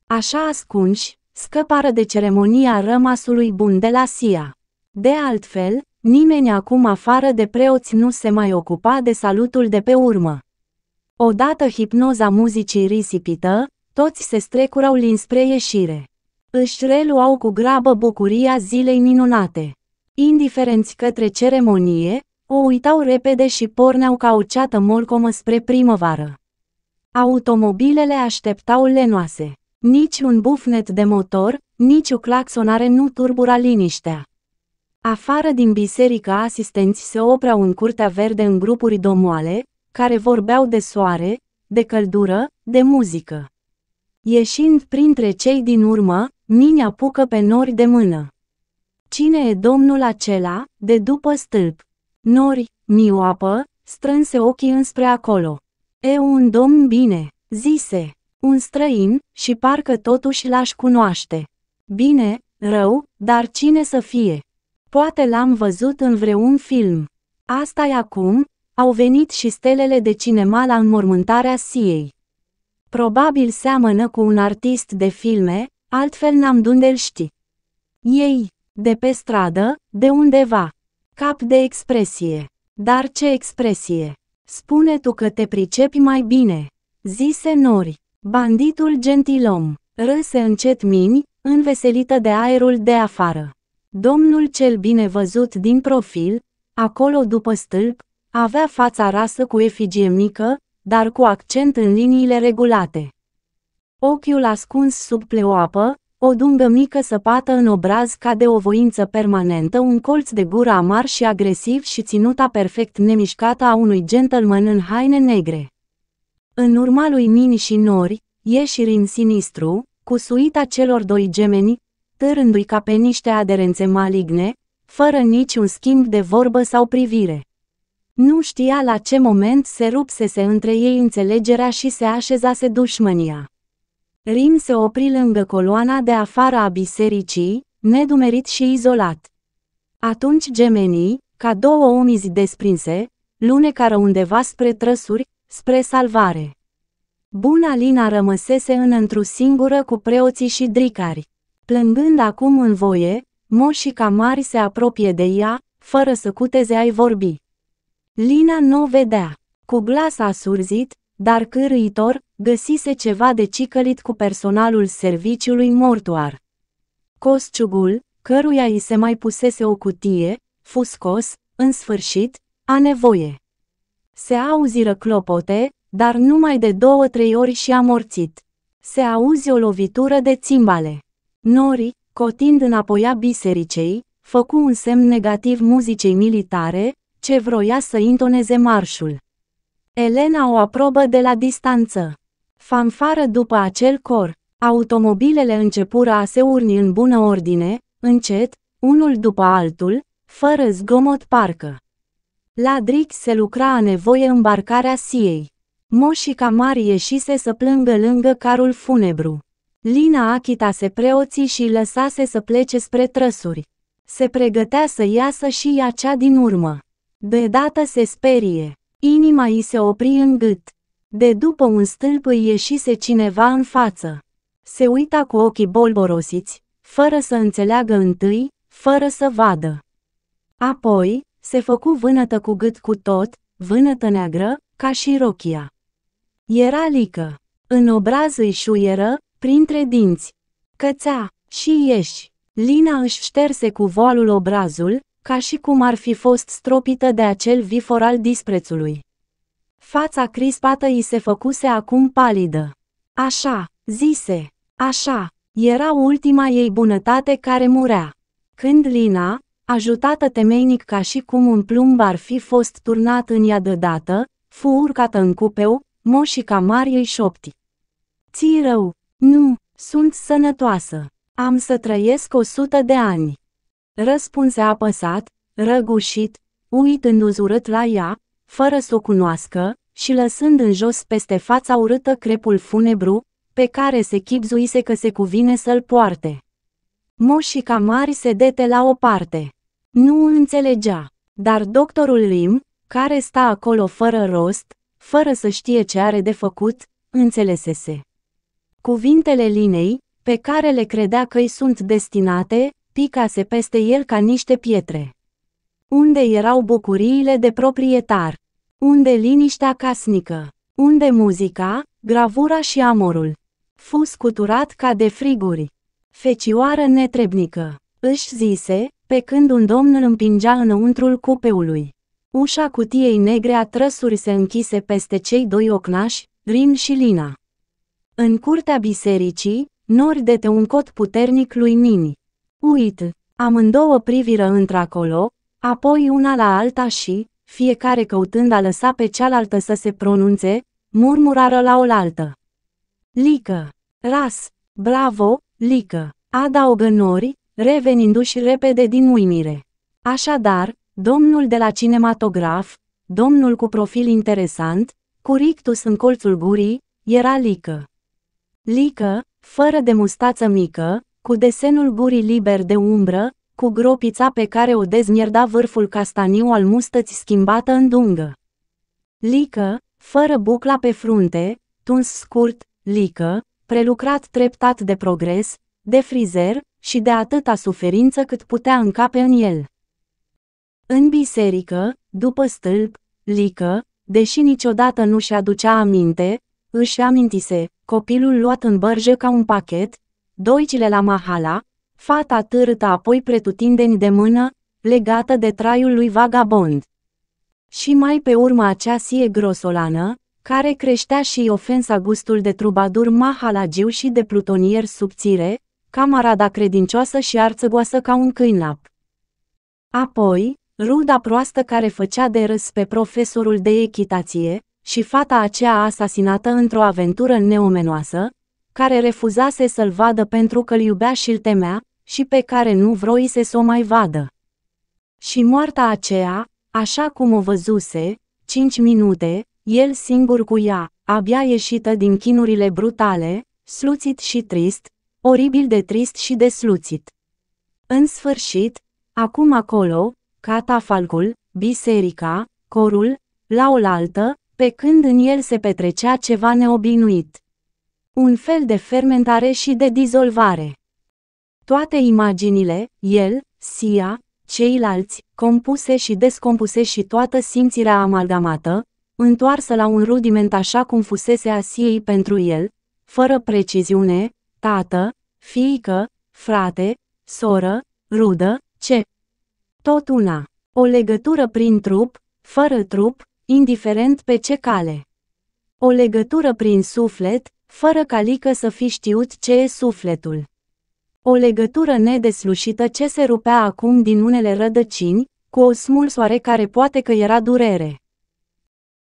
Așa ascunși, scăpară de ceremonia rămasului bun de la SIA. De altfel, nimeni acum afară de preoți nu se mai ocupa de salutul de pe urmă. Odată hipnoza muzicii risipită, toți se strecurau spre ieșire. Își reluau cu grabă bucuria zilei minunate. Indiferenți către ceremonie, o uitau repede și porneau ca o ceată molcomă spre primăvară. Automobilele așteptau lenoase. Nici un bufnet de motor, nici o claxonare nu turbura liniștea. Afară din biserică asistenți se opreau în curtea verde în grupuri domoale, care vorbeau de soare, de căldură, de muzică. Ieșind printre cei din urmă, mini apucă pe nori de mână. Cine e domnul acela, de după stâlp? Nori, miu apă, strânse ochii înspre acolo. E un domn bine, zise. Un străin, și parcă totuși l-aș cunoaște. Bine, rău, dar cine să fie? Poate l-am văzut în vreun film. asta e acum, au venit și stelele de cinema la înmormântarea Siei. Probabil seamănă cu un artist de filme, altfel n-am dunde-l ști. Ei, de pe stradă, de undeva. Cap de expresie. Dar ce expresie? Spune tu că te pricepi mai bine, zise Nori. Banditul gentilom. Râse încet mini, înveselită de aerul de afară. Domnul cel bine văzut din profil, acolo după stâlp, avea fața rasă cu efigie mică, dar cu accent în liniile regulate. Ochiul ascuns sub pleoapă, o dungă mică săpată în obraz ca de o voință permanentă, un colț de gură amar și agresiv și ținuta perfect nemișcată a unui gentleman în haine negre. În urma lui Nini și Nori, ieșirin sinistru, cu suita celor doi gemeni, târându-i ca pe niște aderențe maligne, fără niciun schimb de vorbă sau privire. Nu știa la ce moment se rupsese între ei înțelegerea și se așezase dușmânia. Rim se opri lângă coloana de afară a bisericii, nedumerit și izolat. Atunci gemenii, ca două omizi desprinse, lunecară undeva spre trăsuri, spre salvare. Buna Lina rămăsese în într-o singură cu preoții și dricari. Plângând acum în voie, moșii camari se apropie de ea, fără să cuteze ai vorbi. Lina nu vedea. Cu glas asurzit, dar cârâitor, găsise ceva de cicălit cu personalul serviciului mortuar. Cosciugul, căruia i se mai pusese o cutie, fuscos, în sfârșit, a nevoie. Se auziră clopote, dar numai de două-trei ori și a morțit. Se auzi o lovitură de țimbale. Nori, cotind înapoia bisericei, făcu un semn negativ muzicei militare, ce vroia să intoneze marșul. Elena o aprobă de la distanță. Fanfară după acel cor, automobilele începură a se urni în bună ordine, încet, unul după altul, fără zgomot parcă. La Drix se lucra a nevoie îmbarcarea siei. Moșii Camari ieșise să plângă lângă carul funebru. Lina achitase preoții și lăsase să plece spre trăsuri. Se pregătea să iasă și ea cea din urmă. De dată se sperie. Inima îi se opri în gât. De după un stâlp îi ieșise cineva în față. Se uita cu ochii bolborosiți, fără să înțeleagă întâi, fără să vadă. Apoi, se făcu vânătă cu gât cu tot, vânătă neagră, ca și rochia. Era lică. În obraz îi șuieră, printre dinți. Cățea, și ieși. Lina își șterse cu voalul obrazul, ca și cum ar fi fost stropită de acel vifor al disprețului. Fața crispată îi se făcuse acum palidă. Așa, zise, așa, era ultima ei bunătate care murea. Când Lina, ajutată temeinic ca și cum un plumb ar fi fost turnat în ea deodată, fu urcată în cupeu, moșica Mariei șopti. Ții rău, nu, sunt sănătoasă, am să trăiesc o sută de ani. Răspunse apăsat, răgușit, uitându uzurât urât la ea, fără să o cunoască, și lăsând în jos peste fața urâtă crepul funebru, pe care se chipzuise că se cuvine să-l poarte. Moșica mari se dete la o parte. Nu înțelegea, dar doctorul Lim, care sta acolo fără rost, fără să știe ce are de făcut, înțelesese. Cuvintele Linei, pe care le credea că îi sunt destinate, picase peste el ca niște pietre. Unde erau bucuriile de proprietar? Unde liniștea casnică? Unde muzica, gravura și amorul? fus cuturat ca de friguri. Fecioară netrebnică, își zise, pe când un domn împingea înăuntrul cupeului. Ușa cutiei negre a trăsuri se închise peste cei doi ocnași, Rin și Lina. În curtea bisericii, nori te un cot puternic lui Nini. Uit, amândouă priviră într-acolo, apoi una la alta și, fiecare căutând a lăsa pe cealaltă să se pronunțe, murmurară la oaltă. Lică, ras, bravo, Lică, adaugă nori, revenindu-și repede din uimire. Așadar, domnul de la cinematograf, domnul cu profil interesant, cu rictus în colțul gurii, era Lică. Lică, fără de mustață mică, cu desenul gurii liber de umbră, cu gropița pe care o dezmierda vârful castaniu al mustăți schimbată în dungă. Lică, fără bucla pe frunte, tuns scurt, lică, prelucrat treptat de progres, de frizer și de atâta suferință cât putea încape în el. În biserică, după stâlp, lică, deși niciodată nu și aducea aminte, își amintise, copilul luat în bărjă ca un pachet, doicile la mahala, fata târâtă apoi pretutindeni de mână, legată de traiul lui vagabond. Și mai pe urmă acea sie grosolană, care creștea și ofensa gustul de trubadur mahalagiu și de plutonier subțire, camarada credincioasă și arțăgoasă ca un câinlap. Apoi, ruda proastă care făcea de râs pe profesorul de echitație și fata aceea asasinată într-o aventură neomenoasă, care refuzase să-l vadă pentru că-l iubea și-l temea, și pe care nu vroise să o mai vadă. Și moarta aceea, așa cum o văzuse, cinci minute, el singur cu ea, abia ieșită din chinurile brutale, sluțit și trist, oribil de trist și de sluțit. În sfârșit, acum acolo, catafalcul, biserica, corul, la oaltă, pe când în el se petrecea ceva neobinuit. Un fel de fermentare și de dizolvare. Toate imaginile, el, Sia, ceilalți, compuse și descompuse și toată simțirea amalgamată, întoarsă la un rudiment așa cum fusese Asiei pentru el, fără preciziune, tată, fiică, frate, soră, rudă, ce? Tot una. O legătură prin trup, fără trup, indiferent pe ce cale. O legătură prin suflet, fără calică să fi știut ce e sufletul. O legătură nedeslușită ce se rupea acum din unele rădăcini, cu o smulsoare care poate că era durere.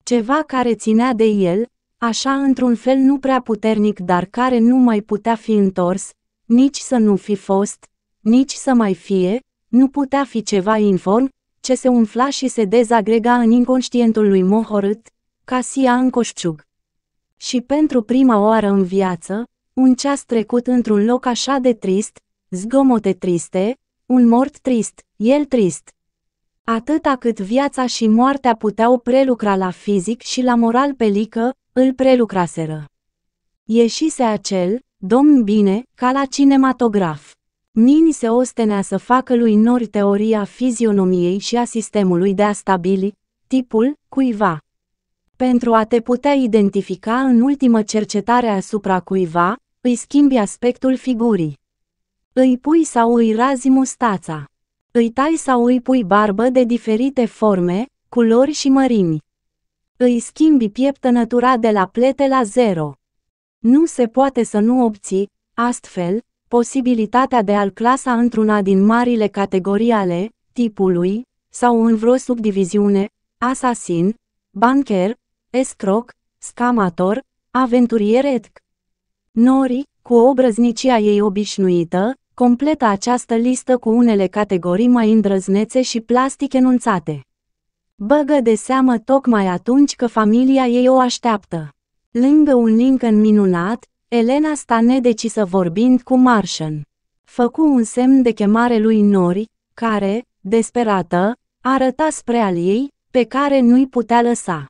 Ceva care ținea de el, așa într-un fel nu prea puternic, dar care nu mai putea fi întors, nici să nu fi fost, nici să mai fie, nu putea fi ceva inform, ce se umfla și se dezagrega în inconștientul lui Mohorât, ca sia în coșciug. Și pentru prima oară în viață, un ceas trecut într-un loc așa de trist, zgomote triste, un mort trist, el trist. Atâta cât viața și moartea puteau prelucra la fizic și la moral pelică, îl prelucraseră. Ieșise acel, domn bine, ca la cinematograf. Nini se ostenea să facă lui nori teoria fizionomiei și a sistemului de a stabili tipul cuiva. Pentru a te putea identifica în ultimă cercetare asupra cuiva, îi schimbi aspectul figurii. Îi pui sau îi razi mustața. Îi tai sau îi pui barbă de diferite forme, culori și mărimi. Îi schimbi pieptănătura de la plete la zero. Nu se poate să nu obții, astfel, posibilitatea de a-l clasa într-una din marile categorii ale tipului sau în vreo subdiviziune, asasin, bancher, escroc, scamator, aventurier etc. Nori, cu obrăznicia ei obișnuită, Completă această listă cu unele categorii mai îndrăznețe și plastic enunțate. Băgă de seamă tocmai atunci că familia ei o așteaptă. Lângă un în minunat, Elena sta nedecisă vorbind cu Martian. Făcu un semn de chemare lui Nori, care, desperată, arăta spre al ei, pe care nu-i putea lăsa.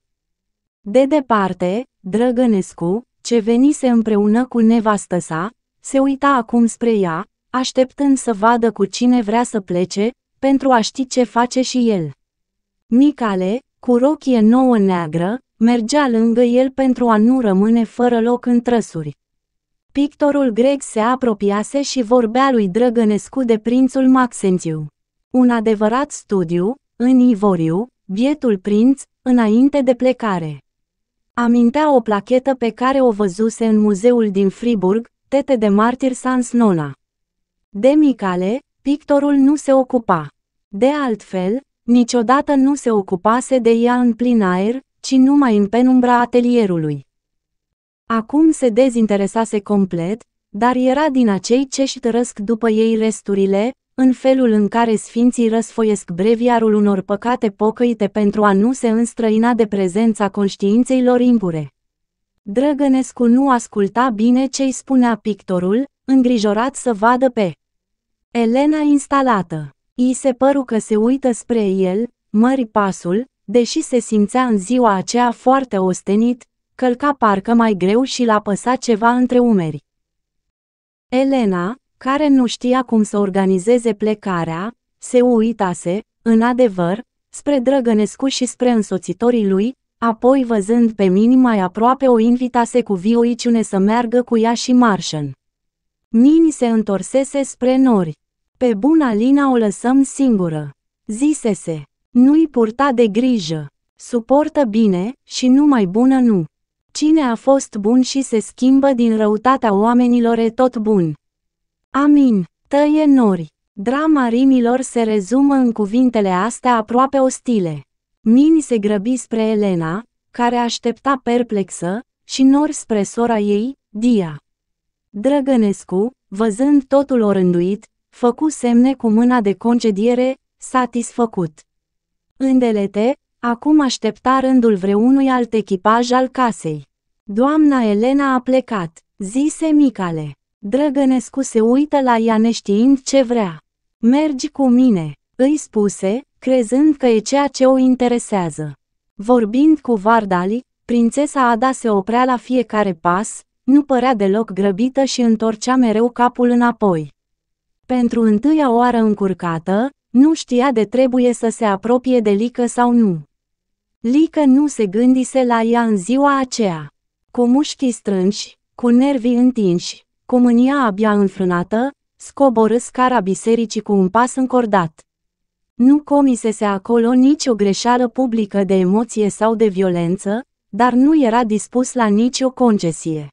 De departe, Drăgănescu, ce venise împreună cu nevastă sa, se uita acum spre ea, așteptând să vadă cu cine vrea să plece, pentru a ști ce face și el. Micale, cu rochie nouă neagră, mergea lângă el pentru a nu rămâne fără loc în trăsuri. Pictorul grec se apropiase și vorbea lui Drăgănescu de prințul Maxentiu. Un adevărat studiu, în Ivoriu, bietul prinț, înainte de plecare. Amintea o plachetă pe care o văzuse în muzeul din Friburg, Tete de martir Sans Nona. De Micale, pictorul nu se ocupa. De altfel, niciodată nu se ocupase de ea în plin aer, ci numai în penumbra atelierului. Acum se dezinteresase complet, dar era din acei ce își tărăsc după ei resturile, în felul în care sfinții răsfoiesc breviarul unor păcate pocăite pentru a nu se înstrăina de prezența conștiinței lor impure. Drăgănescu nu asculta bine ce-i spunea pictorul, îngrijorat să vadă pe Elena instalată. I se păru că se uită spre el, mări pasul, deși se simțea în ziua aceea foarte ostenit, călca parcă mai greu și l-a păsat ceva între umeri. Elena, care nu știa cum să organizeze plecarea, se uitase, în adevăr, spre Drăgănescu și spre însoțitorii lui, apoi văzând pe Mini mai aproape o invitase cu vioiciune să meargă cu ea și Marșan. Mini se întorsese spre nori. Pe buna Lina o lăsăm singură. Zisese, nu-i purta de grijă. Suportă bine și nu mai bună nu. Cine a fost bun și se schimbă din răutatea oamenilor e tot bun. Amin, tăie nori. Drama rimilor se rezumă în cuvintele astea aproape ostile. Mini se grăbi spre Elena, care aștepta perplexă, și nori spre sora ei, Dia. Drăgănescu, văzând totul orânduit, făcu semne cu mâna de concediere, satisfăcut. Îndelete, acum aștepta rândul vreunui alt echipaj al casei. Doamna Elena a plecat, zise Micale. Drăgănescu se uită la ea neștiind ce vrea. Mergi cu mine, îi spuse, crezând că e ceea ce o interesează. Vorbind cu Vardali, prințesa Ada se oprea la fiecare pas, nu părea deloc grăbită și întorcea mereu capul înapoi pentru întâia oară încurcată, nu știa de trebuie să se apropie de Lică sau nu. Lică nu se gândise la ea în ziua aceea. Cu mușchii strânși, cu nervii întinși, cu mânia abia înfrânată, scoborâ scara bisericii cu un pas încordat. Nu comisese acolo nicio greșeală publică de emoție sau de violență, dar nu era dispus la nicio concesie.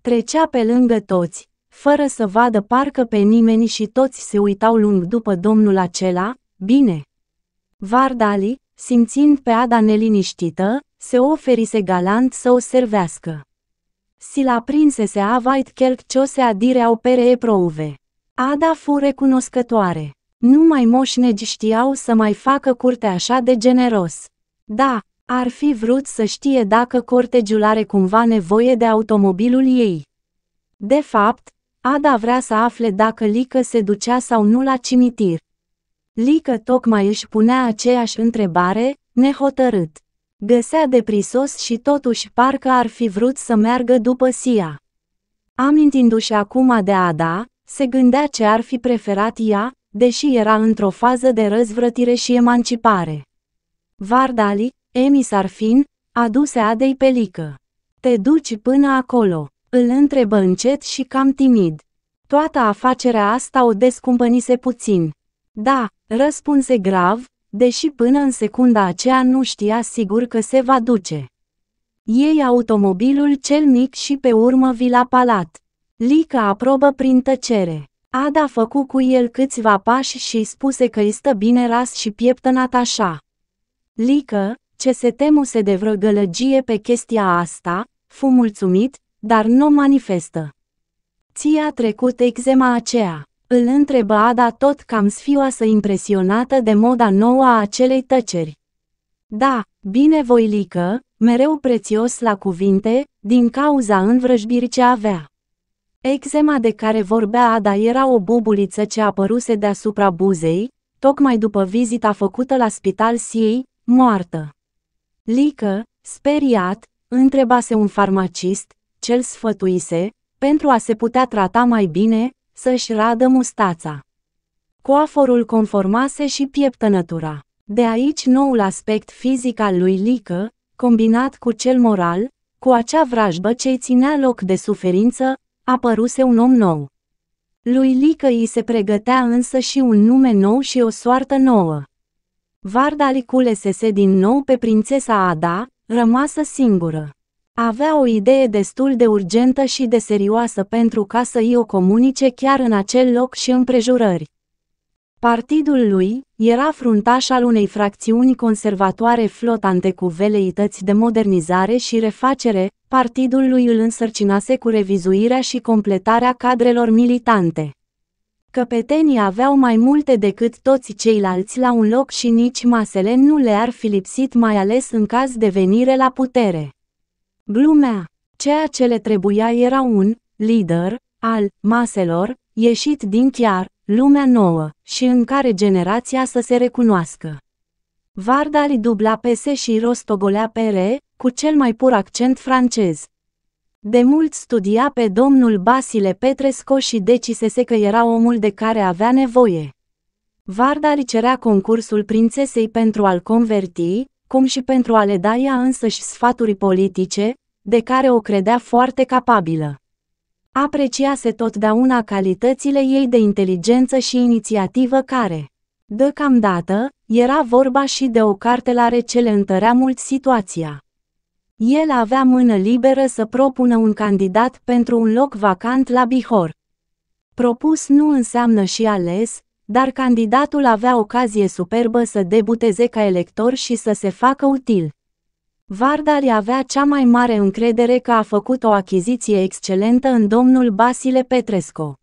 Trecea pe lângă toți, fără să vadă parcă pe nimeni și toți se uitau lung după domnul acela, bine. Vardali, simțind pe Ada neliniștită, se oferise galant să o servească. Si la prinsese avait ce o se adire au pere eprouve. Ada fu recunoscătoare. Numai moșnegi știau să mai facă curte așa de generos. Da, ar fi vrut să știe dacă cortegiul are cumva nevoie de automobilul ei. De fapt, Ada vrea să afle dacă Lică se ducea sau nu la cimitir. Lică tocmai își punea aceeași întrebare, nehotărât. Găsea deprisos și totuși parcă ar fi vrut să meargă după Sia. Amintindu-și acum de Ada, se gândea ce ar fi preferat ea, deși era într-o fază de răzvrătire și emancipare. Vardali, emisarfin, aduse Adei pe Lică. Te duci până acolo. Îl întrebă încet și cam timid. Toată afacerea asta o descumpănise puțin. Da, răspunse grav, deși până în secunda aceea nu știa sigur că se va duce. Ei automobilul cel mic și pe urmă vi la palat. Lica aprobă prin tăcere. Ada făcu cu el câțiva pași și spuse că îi stă bine ras și pieptănat așa. Lică, ce se temuse de vreo gălăgie pe chestia asta, fu mulțumit, dar nu manifestă. Ți-a trecut exema aceea, îl întrebă Ada tot cam sfioasă impresionată de moda nouă a acelei tăceri. Da, binevoilică, mereu prețios la cuvinte, din cauza învrăjbirii ce avea. Exema de care vorbea Ada era o bubuliță ce apăruse deasupra buzei, tocmai după vizita făcută la spital Siei, moartă. Lică, speriat, întrebase un farmacist, cel sfătuise, pentru a se putea trata mai bine, să-și radă mustața. Coaforul conformase și pieptănătura. De aici noul aspect fizic al lui Lică, combinat cu cel moral, cu acea vrajbă ce-i ținea loc de suferință, apăruse un om nou. Lui Lică îi se pregătea însă și un nume nou și o soartă nouă. Varda liculesese din nou pe prințesa Ada, rămasă singură. Avea o idee destul de urgentă și de serioasă pentru ca să i o comunice chiar în acel loc și împrejurări. Partidul lui era fruntaș al unei fracțiuni conservatoare flotante cu veleități de modernizare și refacere, partidul lui îl însărcinase cu revizuirea și completarea cadrelor militante. Căpetenii aveau mai multe decât toți ceilalți la un loc și nici masele nu le-ar fi lipsit mai ales în caz de venire la putere. Glumea. Ceea ce le trebuia era un lider al maselor, ieșit din chiar lumea nouă și în care generația să se recunoască. Varda li dubla pese și rostogolea pere, cu cel mai pur accent francez. De mult studia pe domnul Basile Petresco și decisese că era omul de care avea nevoie. Varda li cerea concursul prințesei pentru a-l converti, cum și pentru a le da ea însăși sfaturi politice, de care o credea foarte capabilă. Apreciase totdeauna calitățile ei de inteligență și inițiativă care, deocamdată, era vorba și de o carte la recele întărea mult situația. El avea mână liberă să propună un candidat pentru un loc vacant la Bihor. Propus nu înseamnă și ales, dar candidatul avea ocazie superbă să debuteze ca elector și să se facă util. Vardar avea cea mai mare încredere că a făcut o achiziție excelentă în domnul Basile Petresco.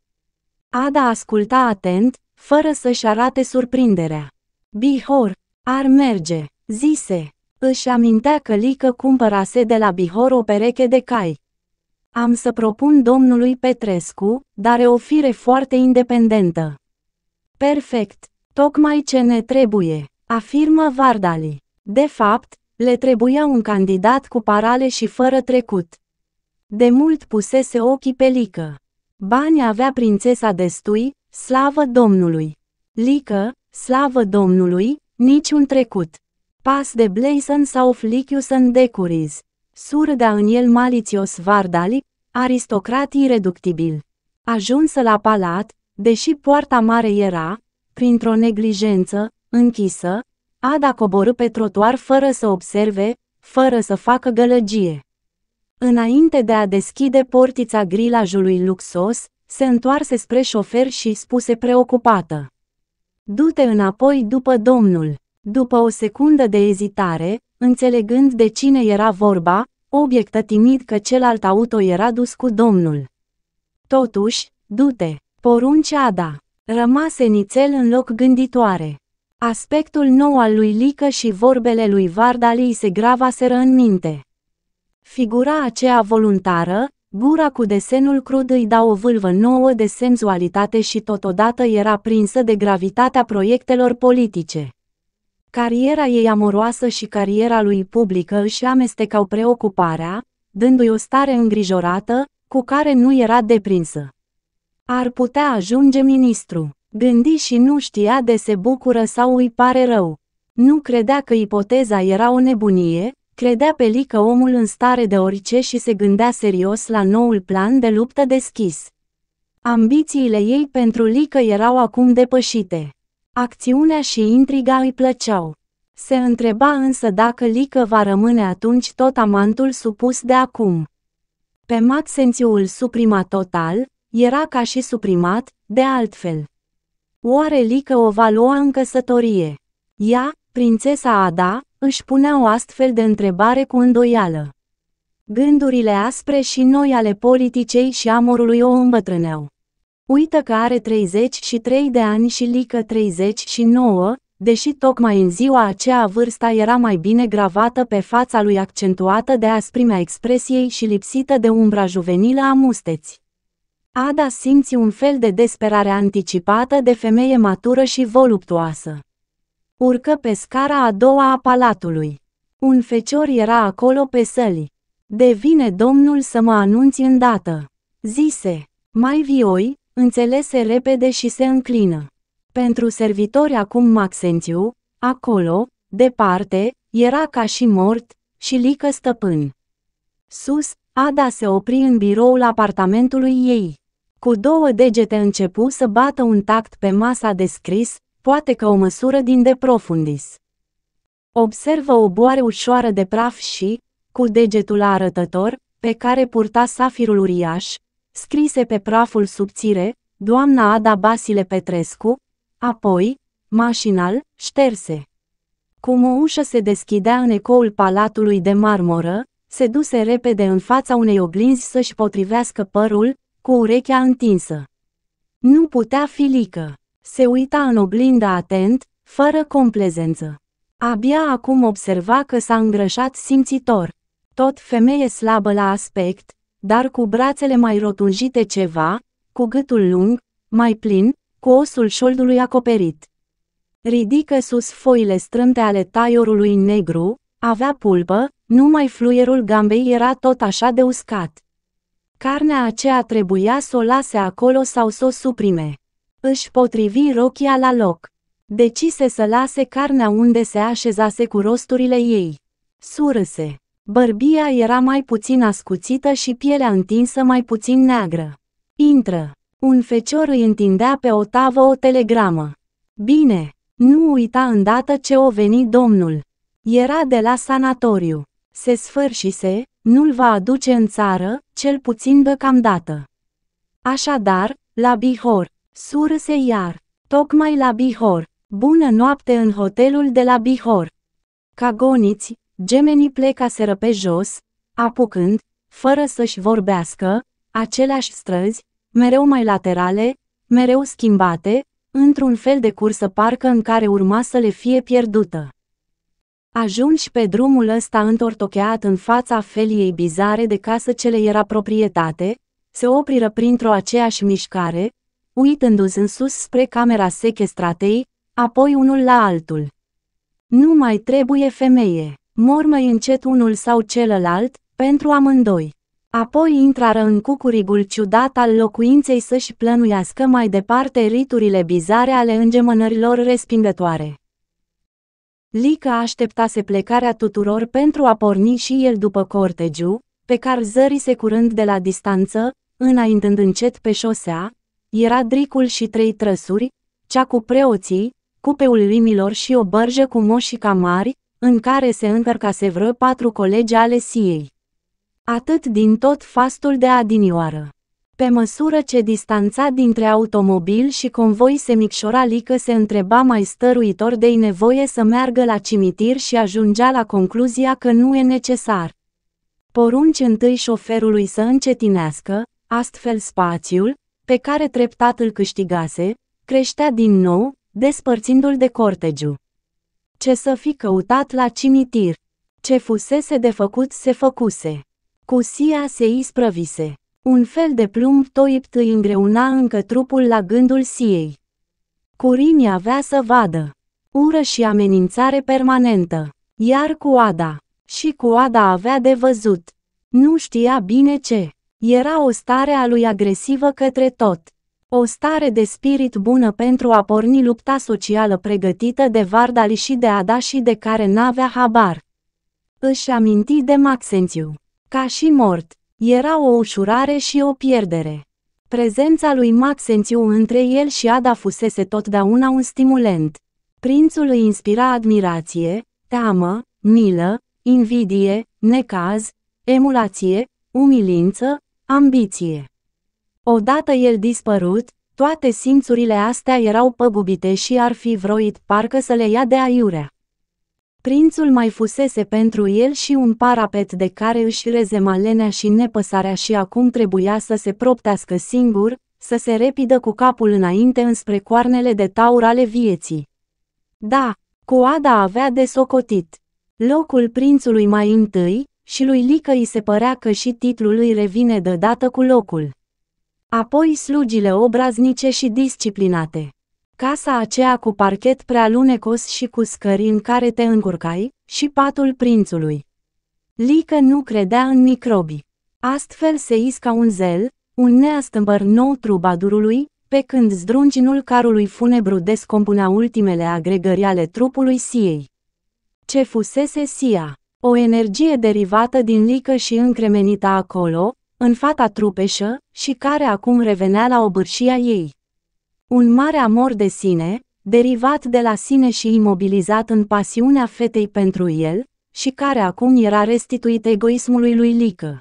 Ada asculta atent, fără să-și arate surprinderea. Bihor, ar merge, zise. Își amintea că Lică cumpărase de la Bihor o pereche de cai. Am să propun domnului Petrescu, dar e o fire foarte independentă. Perfect, tocmai ce ne trebuie, afirmă Vardali. De fapt, le trebuia un candidat cu parale și fără trecut. De mult pusese ochii pe Lică. Bani avea prințesa destui, slavă Domnului. Lică, slavă Domnului, niciun trecut. Pas de Blazon sau Flicius în decuriz. Surdea în el malițios Vardali, aristocrat ireductibil. Ajunsă la palat, deși poarta mare era, printr-o neglijență, închisă, Ada coborâ pe trotuar fără să observe, fără să facă gălăgie. Înainte de a deschide portița grilajului luxos, se întoarse spre șofer și spuse preocupată. Du-te înapoi după domnul. După o secundă de ezitare, înțelegând de cine era vorba, obiectă timid că celălalt auto era dus cu domnul. Totuși, du-te, porunce Ada. Rămase nițel în loc gânditoare. Aspectul nou al lui Lică și vorbele lui Vardali se gravaseră în minte. Figura aceea voluntară, gura cu desenul crud îi da o vâlvă nouă de senzualitate și totodată era prinsă de gravitatea proiectelor politice. Cariera ei amoroasă și cariera lui publică își amestecau preocuparea, dându-i o stare îngrijorată, cu care nu era deprinsă. Ar putea ajunge ministru. Gândi și nu știa de se bucură sau îi pare rău. Nu credea că ipoteza era o nebunie, credea pe lică omul în stare de orice și se gândea serios la noul plan de luptă deschis. Ambițiile ei pentru Lică erau acum depășite. Acțiunea și intriga îi plăceau. Se întreba însă dacă Lică va rămâne atunci tot amantul supus de acum. Pe mat sențiul suprimat total, era ca și suprimat, de altfel. Oare Lică o va lua în căsătorie? Ea, prințesa Ada, își punea o astfel de întrebare cu îndoială. Gândurile aspre și noi ale politicei și amorului o îmbătrâneau. Uită că are 33 de ani și Lică 39, deși tocmai în ziua aceea vârsta era mai bine gravată pe fața lui accentuată de asprimea expresiei și lipsită de umbra juvenilă a musteții. Ada simți un fel de desperare anticipată de femeie matură și voluptuoasă. Urcă pe scara a doua a palatului. Un fecior era acolo pe săli. Devine domnul să mă anunți îndată. Zise, mai vioi, înțelese repede și se înclină. Pentru servitori acum Maxențiu, acolo, departe, era ca și mort, și lică stăpân. Sus, Ada se opri în biroul apartamentului ei. Cu două degete începu să bată un tact pe masa de scris, poate că o măsură din de profundis. Observă o boare ușoară de praf și, cu degetul arătător, pe care purta safirul uriaș, scrise pe praful subțire, doamna Ada Basile Petrescu, apoi, mașinal, șterse. Cum o ușă se deschidea în ecoul palatului de marmură, se duse repede în fața unei oglinzi să-și potrivească părul, cu urechea întinsă. Nu putea fi lică. Se uita în oglindă atent, fără complezență. Abia acum observa că s-a îngrășat simțitor. Tot femeie slabă la aspect, dar cu brațele mai rotunjite ceva, cu gâtul lung, mai plin, cu osul șoldului acoperit. Ridică sus foile strâmte ale taiorului negru, avea pulpă, numai fluierul gambei era tot așa de uscat. Carnea aceea trebuia să o lase acolo sau să o suprime. Își potrivi rochia la loc. Decise să lase carnea unde se așezase cu rosturile ei. Surâse. Bărbia era mai puțin ascuțită și pielea întinsă mai puțin neagră. Intră. Un fecior îi întindea pe o tavă o telegramă. Bine, nu uita îndată ce o veni domnul. Era de la sanatoriu. Se sfârșise, nu-l va aduce în țară, cel puțin deocamdată. Așadar, la Bihor, surse iar, tocmai la Bihor, bună noapte în hotelul de la Bihor. Cagoniți, gemenii plecaseră pe jos, apucând, fără să-și vorbească, aceleași străzi, mereu mai laterale, mereu schimbate, într-un fel de cursă parcă în care urma să le fie pierdută. Ajungi pe drumul ăsta întortocheat în fața feliei bizare de casă ce le era proprietate, se opriră printr-o aceeași mișcare, uitându-se în sus spre camera sequestratei, apoi unul la altul. Nu mai trebuie femeie, mormăi încet unul sau celălalt, pentru amândoi. Apoi intrară în cucurigul ciudat al locuinței să-și plănuiască mai departe riturile bizare ale îngemănărilor respingătoare. Lica așteptase plecarea tuturor pentru a porni și el după cortegiu, pe care zărise curând de la distanță, înaintând încet pe șosea, era dricul și trei trăsuri, cea cu preoții, cupeul limilor și o bărjă cu moșica mari, în care se încărcase vreo patru colegi ale siei. Atât din tot fastul de adinioară. Pe măsură ce distanța dintre automobil și convoi se micșora Lică se întreba mai stăruitor de nevoie să meargă la cimitir și ajungea la concluzia că nu e necesar. Porunci întâi șoferului să încetinească, astfel spațiul, pe care treptat îl câștigase, creștea din nou, despărțindu-l de cortegiu. Ce să fi căutat la cimitir? Ce fusese de făcut se făcuse. Cusia se isprăvise. Un fel de plumb toipt îi îngreuna încă trupul la gândul siei. Corini avea să vadă. Ură și amenințare permanentă. Iar cu Ada. Și cu Ada avea de văzut. Nu știa bine ce. Era o stare a lui agresivă către tot. O stare de spirit bună pentru a porni lupta socială pregătită de Vardali și de Ada și de care n-avea habar. Își aminti de Maxențiu. Ca și mort, era o ușurare și o pierdere. Prezența lui Maxențiu între el și Ada fusese totdeauna un stimulant. Prințul îi inspira admirație, teamă, milă, invidie, necaz, emulație, umilință, ambiție. Odată el dispărut, toate simțurile astea erau păgubite și ar fi vroit parcă să le ia de aiurea. Prințul mai fusese pentru el și un parapet de care își rezema lenea și nepăsarea și acum trebuia să se proptească singur, să se repidă cu capul înainte înspre coarnele de taur ale vieții. Da, coada avea de socotit. Locul prințului mai întâi, și lui Lică îi se părea că și titlul îi revine deodată cu locul. Apoi slugile obraznice și disciplinate casa aceea cu parchet prea lunecos și cu scări în care te încurcai, și patul prințului. Lică nu credea în microbi. Astfel se isca un zel, un neastâmbăr nou trubadurului, pe când zdruncinul carului funebru descompunea ultimele agregări ale trupului Siei. Ce fusese Sia? O energie derivată din lică și încremenită acolo, în fata trupeșă, și care acum revenea la obârșia ei. Un mare amor de sine, derivat de la sine și imobilizat în pasiunea fetei pentru el, și care acum era restituit egoismului lui Lică.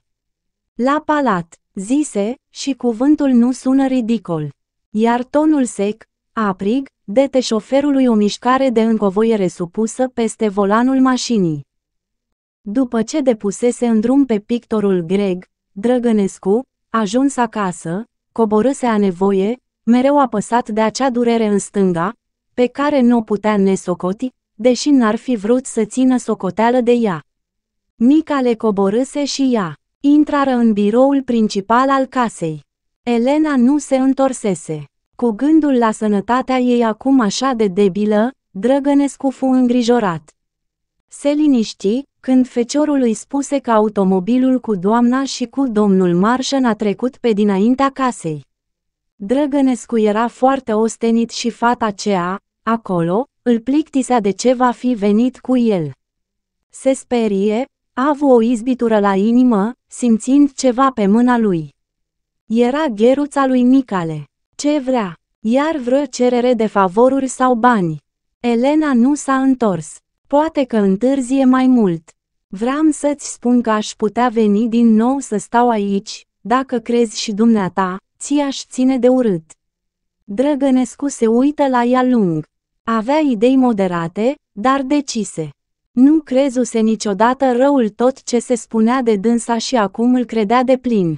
La palat, zise, și cuvântul nu sună ridicol. Iar tonul sec, aprig, dete șoferului o mișcare de încovoiere supusă peste volanul mașinii. După ce depusese în drum pe pictorul greg, Drăgănescu, ajuns acasă, coborâse a nevoie, mereu apăsat de acea durere în stânga, pe care nu o putea nesocoti, deși n-ar fi vrut să țină socoteală de ea. Mica le coborâse și ea. Intrară în biroul principal al casei. Elena nu se întorsese. Cu gândul la sănătatea ei acum așa de debilă, Drăgănescu fu îngrijorat. Se liniști, când feciorul îi spuse că automobilul cu doamna și cu domnul Marșan a trecut pe dinaintea casei. Drăgănescu era foarte ostenit și fata aceea, acolo, îl plictisea de ce va fi venit cu el. Se sperie, a avut o izbitură la inimă, simțind ceva pe mâna lui. Era gheruța lui Micale. Ce vrea? Iar vreo cerere de favoruri sau bani. Elena nu s-a întors. Poate că întârzie mai mult. Vreau să-ți spun că aș putea veni din nou să stau aici, dacă crezi și dumneata, soția aș ține de urât. Drăgănescu se uită la ea lung. Avea idei moderate, dar decise. Nu crezuse niciodată răul tot ce se spunea de dânsa și acum îl credea de plin.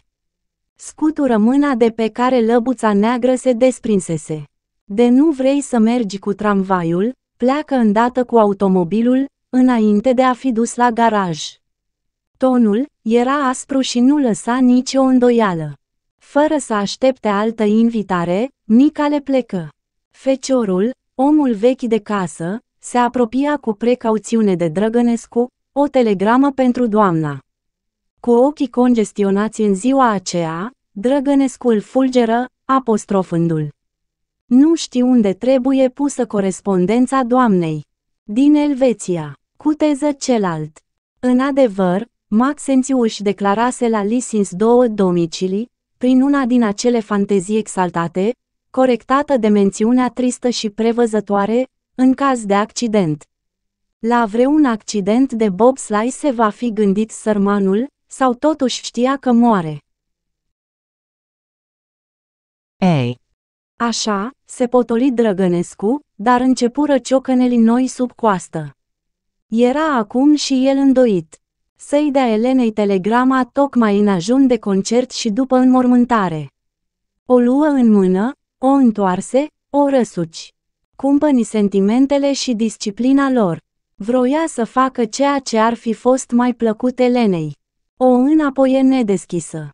Scutură mâna de pe care lăbuța neagră se desprinsese. De nu vrei să mergi cu tramvaiul, pleacă îndată cu automobilul, înainte de a fi dus la garaj. Tonul era aspru și nu lăsa nicio îndoială. Fără să aștepte altă invitare, le plecă. Feciorul, omul vechi de casă, se apropia cu precauțiune de Drăgănescu, o telegramă pentru doamna. Cu ochii congestionați în ziua aceea, îl fulgeră, apostrofându-l. Nu știu unde trebuie pusă corespondența doamnei. Din Elveția, cu teză celalt. În adevăr, Maxențiu își declarase la Lisins două domicilii, prin una din acele fantezii exaltate, corectată de mențiunea tristă și prevăzătoare, în caz de accident. La vreun accident de bobsleigh se va fi gândit sărmanul, sau totuși știa că moare. Ei. Așa, se potoli Drăgănescu, dar începură ciocănelii noi sub coastă. Era acum și el îndoit. Să-i dea Elenei telegrama tocmai în ajun de concert și după înmormântare. O luă în mână, o întoarse, o răsuci. Cumpăni sentimentele și disciplina lor. Vroia să facă ceea ce ar fi fost mai plăcut Elenei. O înapoie nedeschisă.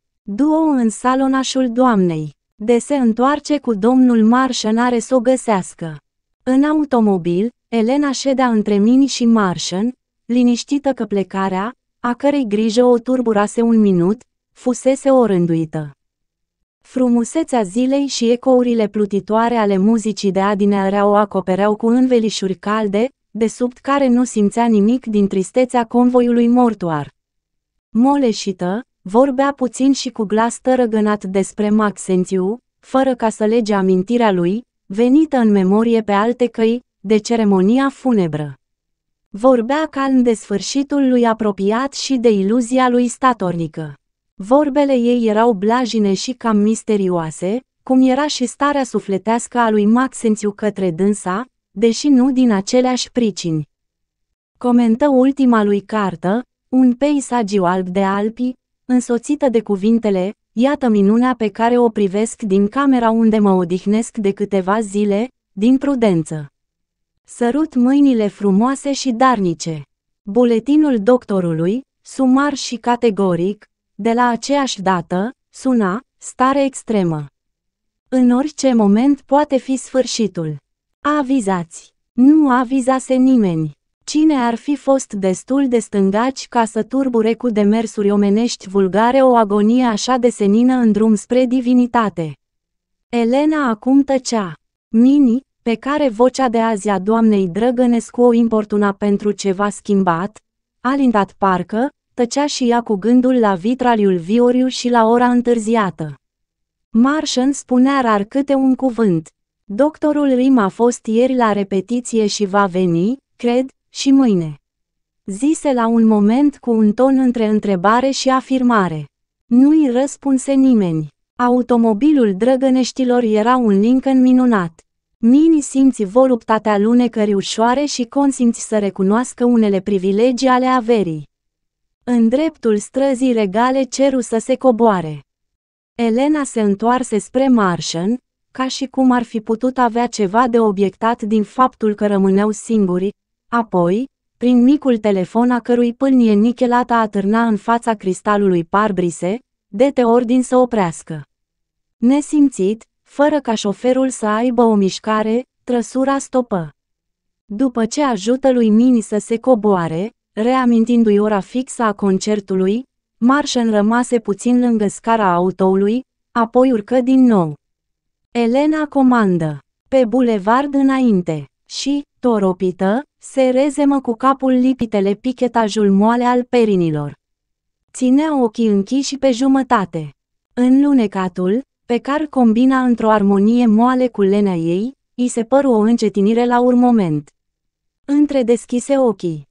o în salonașul doamnei. De se întoarce cu domnul Marșănare are să o găsească. În automobil, Elena ședea între Mini și Marșăn, liniștită că plecarea, a cărei grijă o turburase un minut, fusese o rânduită. Frumusețea zilei și ecourile plutitoare ale muzicii de adinearea o acopereau cu învelișuri calde, de sub care nu simțea nimic din tristețea convoiului mortuar. Moleșită, vorbea puțin și cu glas tărăgănat despre Maxențiu, fără ca să lege amintirea lui, venită în memorie pe alte căi, de ceremonia funebră. Vorbea calm de sfârșitul lui apropiat și de iluzia lui statornică. Vorbele ei erau blajine și cam misterioase, cum era și starea sufletească a lui Maxențiu către dânsa, deși nu din aceleași pricini. Comentă ultima lui cartă, un peisagiu alb de Alpi, însoțită de cuvintele, iată minunea pe care o privesc din camera unde mă odihnesc de câteva zile, din prudență. Sărut mâinile frumoase și darnice. Buletinul doctorului, sumar și categoric, de la aceeași dată, suna, stare extremă. În orice moment poate fi sfârșitul. Avizați! Nu avizase nimeni. Cine ar fi fost destul de stângaci ca să turbure cu demersuri omenești vulgare o agonie așa de senină în drum spre divinitate? Elena acum tăcea. Mini, pe care vocea de azi a doamnei Drăgănescu o importuna pentru ceva schimbat, alintat parcă, tăcea și ea cu gândul la vitraliul vioriu și la ora întârziată. Marșan spunea rar câte un cuvânt. Doctorul Rim a fost ieri la repetiție și va veni, cred, și mâine. Zise la un moment cu un ton între întrebare și afirmare. Nu-i răspunse nimeni. Automobilul drăgăneștilor era un Lincoln minunat. Mini simți voluptatea lunecării ușoare și consimți să recunoască unele privilegii ale averii. În dreptul străzii regale ceru să se coboare. Elena se întoarse spre Marșan, ca și cum ar fi putut avea ceva de obiectat din faptul că rămâneau singuri, apoi, prin micul telefon a cărui pâlnie nichelată atârna în fața cristalului parbrise, dete ordin să oprească. Nesimțit, fără ca șoferul să aibă o mișcare, trăsura stopă. După ce ajută lui Mini să se coboare, reamintindu-i ora fixă a concertului, Marșen rămase puțin lângă scara autoului, apoi urcă din nou. Elena comandă, pe bulevard înainte, și, toropită, se rezemă cu capul lipitele pichetajul moale al perinilor. Ținea ochii închiși pe jumătate. În lunecatul, pe care combina într-o armonie moale cu lenea ei, îi se păru o încetinire la un moment. Între deschise ochii.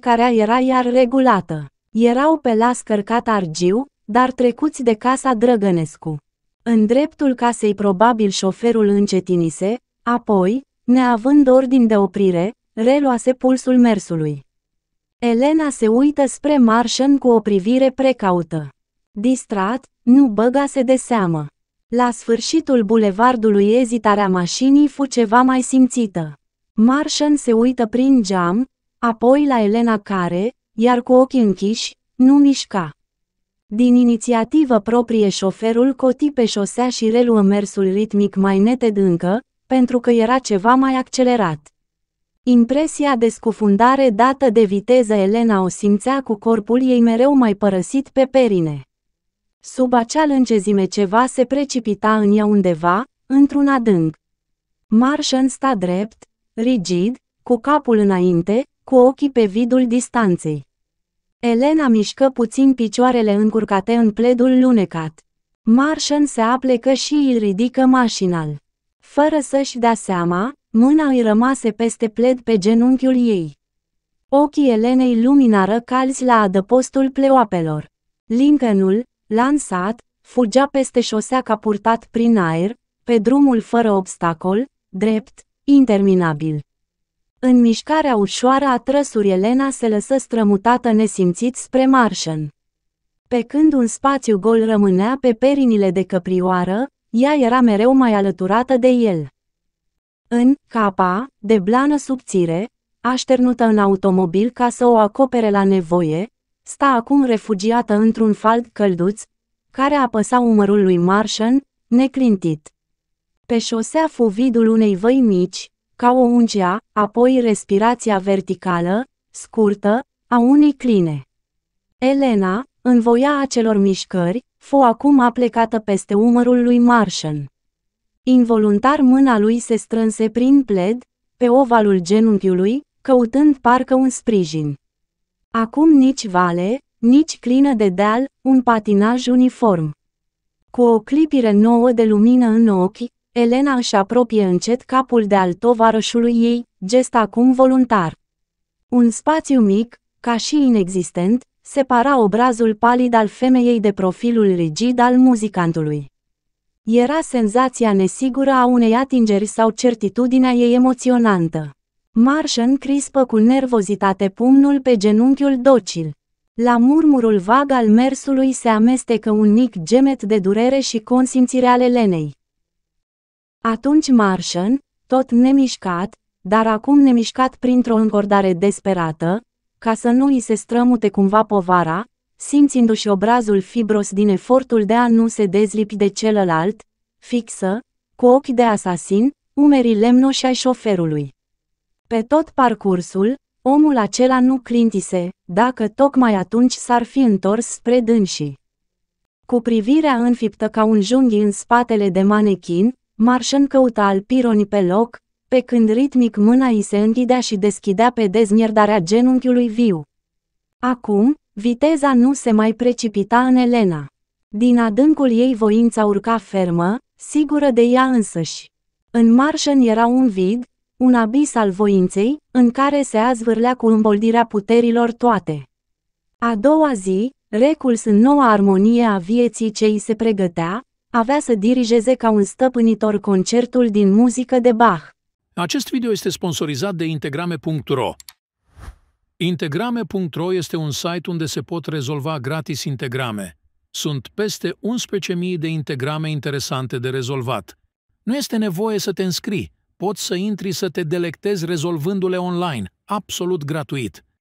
care era iar regulată. Erau pe las cărcat argiu, dar trecuți de casa Drăgănescu. În dreptul casei probabil șoferul încetinise, apoi, neavând ordin de oprire, reluase pulsul mersului. Elena se uită spre Marșăn cu o privire precaută. Distrat, nu băgase de seamă. La sfârșitul bulevardului ezitarea mașinii fu ceva mai simțită. Marșan se uită prin geam, apoi la Elena care, iar cu ochii închiși, nu mișca. Din inițiativă proprie șoferul coti pe șosea și reluă mersul ritmic mai neted încă, pentru că era ceva mai accelerat. Impresia de scufundare dată de viteză Elena o simțea cu corpul ei mereu mai părăsit pe perine. Sub acea lângezime ceva se precipita în ea undeva, într-un adânc. Marșan sta drept, rigid, cu capul înainte, cu ochii pe vidul distanței. Elena mișcă puțin picioarele încurcate în pledul lunecat. Marșan se aplecă și îl ridică mașinal. Fără să-și dea seama, mâna îi rămase peste pled pe genunchiul ei. Ochii Elenei luminară calzi la adăpostul pleoapelor. Lincolnul, lansat, fugea peste șosea ca purtat prin aer, pe drumul fără obstacol, drept, interminabil. În mișcarea ușoară a trăsuri Elena se lăsă strămutată nesimțit spre Marșen. Pe când un spațiu gol rămânea pe perinile de căprioară, ea era mereu mai alăturată de el. În capa, de blană subțire, așternută în automobil ca să o acopere la nevoie, sta acum refugiată într-un fald călduț, care apăsa umărul lui Martian, neclintit. Pe șosea fu vidul unei văi mici, ca o ungea, apoi respirația verticală, scurtă, a unei cline. Elena, în voia acelor mișcări, fu acum aplecată peste umărul lui Martian. Involuntar mâna lui se strânse prin pled, pe ovalul genunchiului, căutând parcă un sprijin. Acum nici vale, nici clină de deal, un patinaj uniform. Cu o clipire nouă de lumină în ochi, Elena își apropie încet capul de al tovarășului ei, gest acum voluntar. Un spațiu mic, ca și inexistent, separa obrazul palid al femeii de profilul rigid al muzicantului. Era senzația nesigură a unei atingeri sau certitudinea ei emoționantă. Marșan crispă cu nervozitate pumnul pe genunchiul docil. La murmurul vag al mersului se amestecă un mic gemet de durere și consimțire ale lenei. Atunci Marșan, tot nemișcat, dar acum nemișcat printr-o încordare desperată, ca să nu îi se strămute cumva povara, simțindu-și obrazul fibros din efortul de a nu se dezlipi de celălalt, fixă, cu ochi de asasin, umerii lemnoși ai șoferului. Pe tot parcursul, omul acela nu clintise, dacă tocmai atunci s-ar fi întors spre dânsii. Cu privirea înfiptă ca un junghi în spatele de manechin, Marșan căuta alpironi pe loc, pe când ritmic mâna îi se închidea și deschidea pe dezmierdarea genunchiului viu. Acum, viteza nu se mai precipita în Elena. Din adâncul ei voința urca fermă, sigură de ea însăși. În Marșan era un vid, un abis al voinței, în care se azvârlea cu îmboldirea puterilor toate. A doua zi, recul în noua armonie a vieții ce îi se pregătea, avea să dirigeze ca un stăpânitor concertul din muzică de Bach. Acest video este sponsorizat de integrame.ro. Integrame.ro este un site unde se pot rezolva gratis integrame. Sunt peste 11.000 de integrame interesante de rezolvat. Nu este nevoie să te înscrii poți să intri să te delectezi rezolvându-le online, absolut gratuit –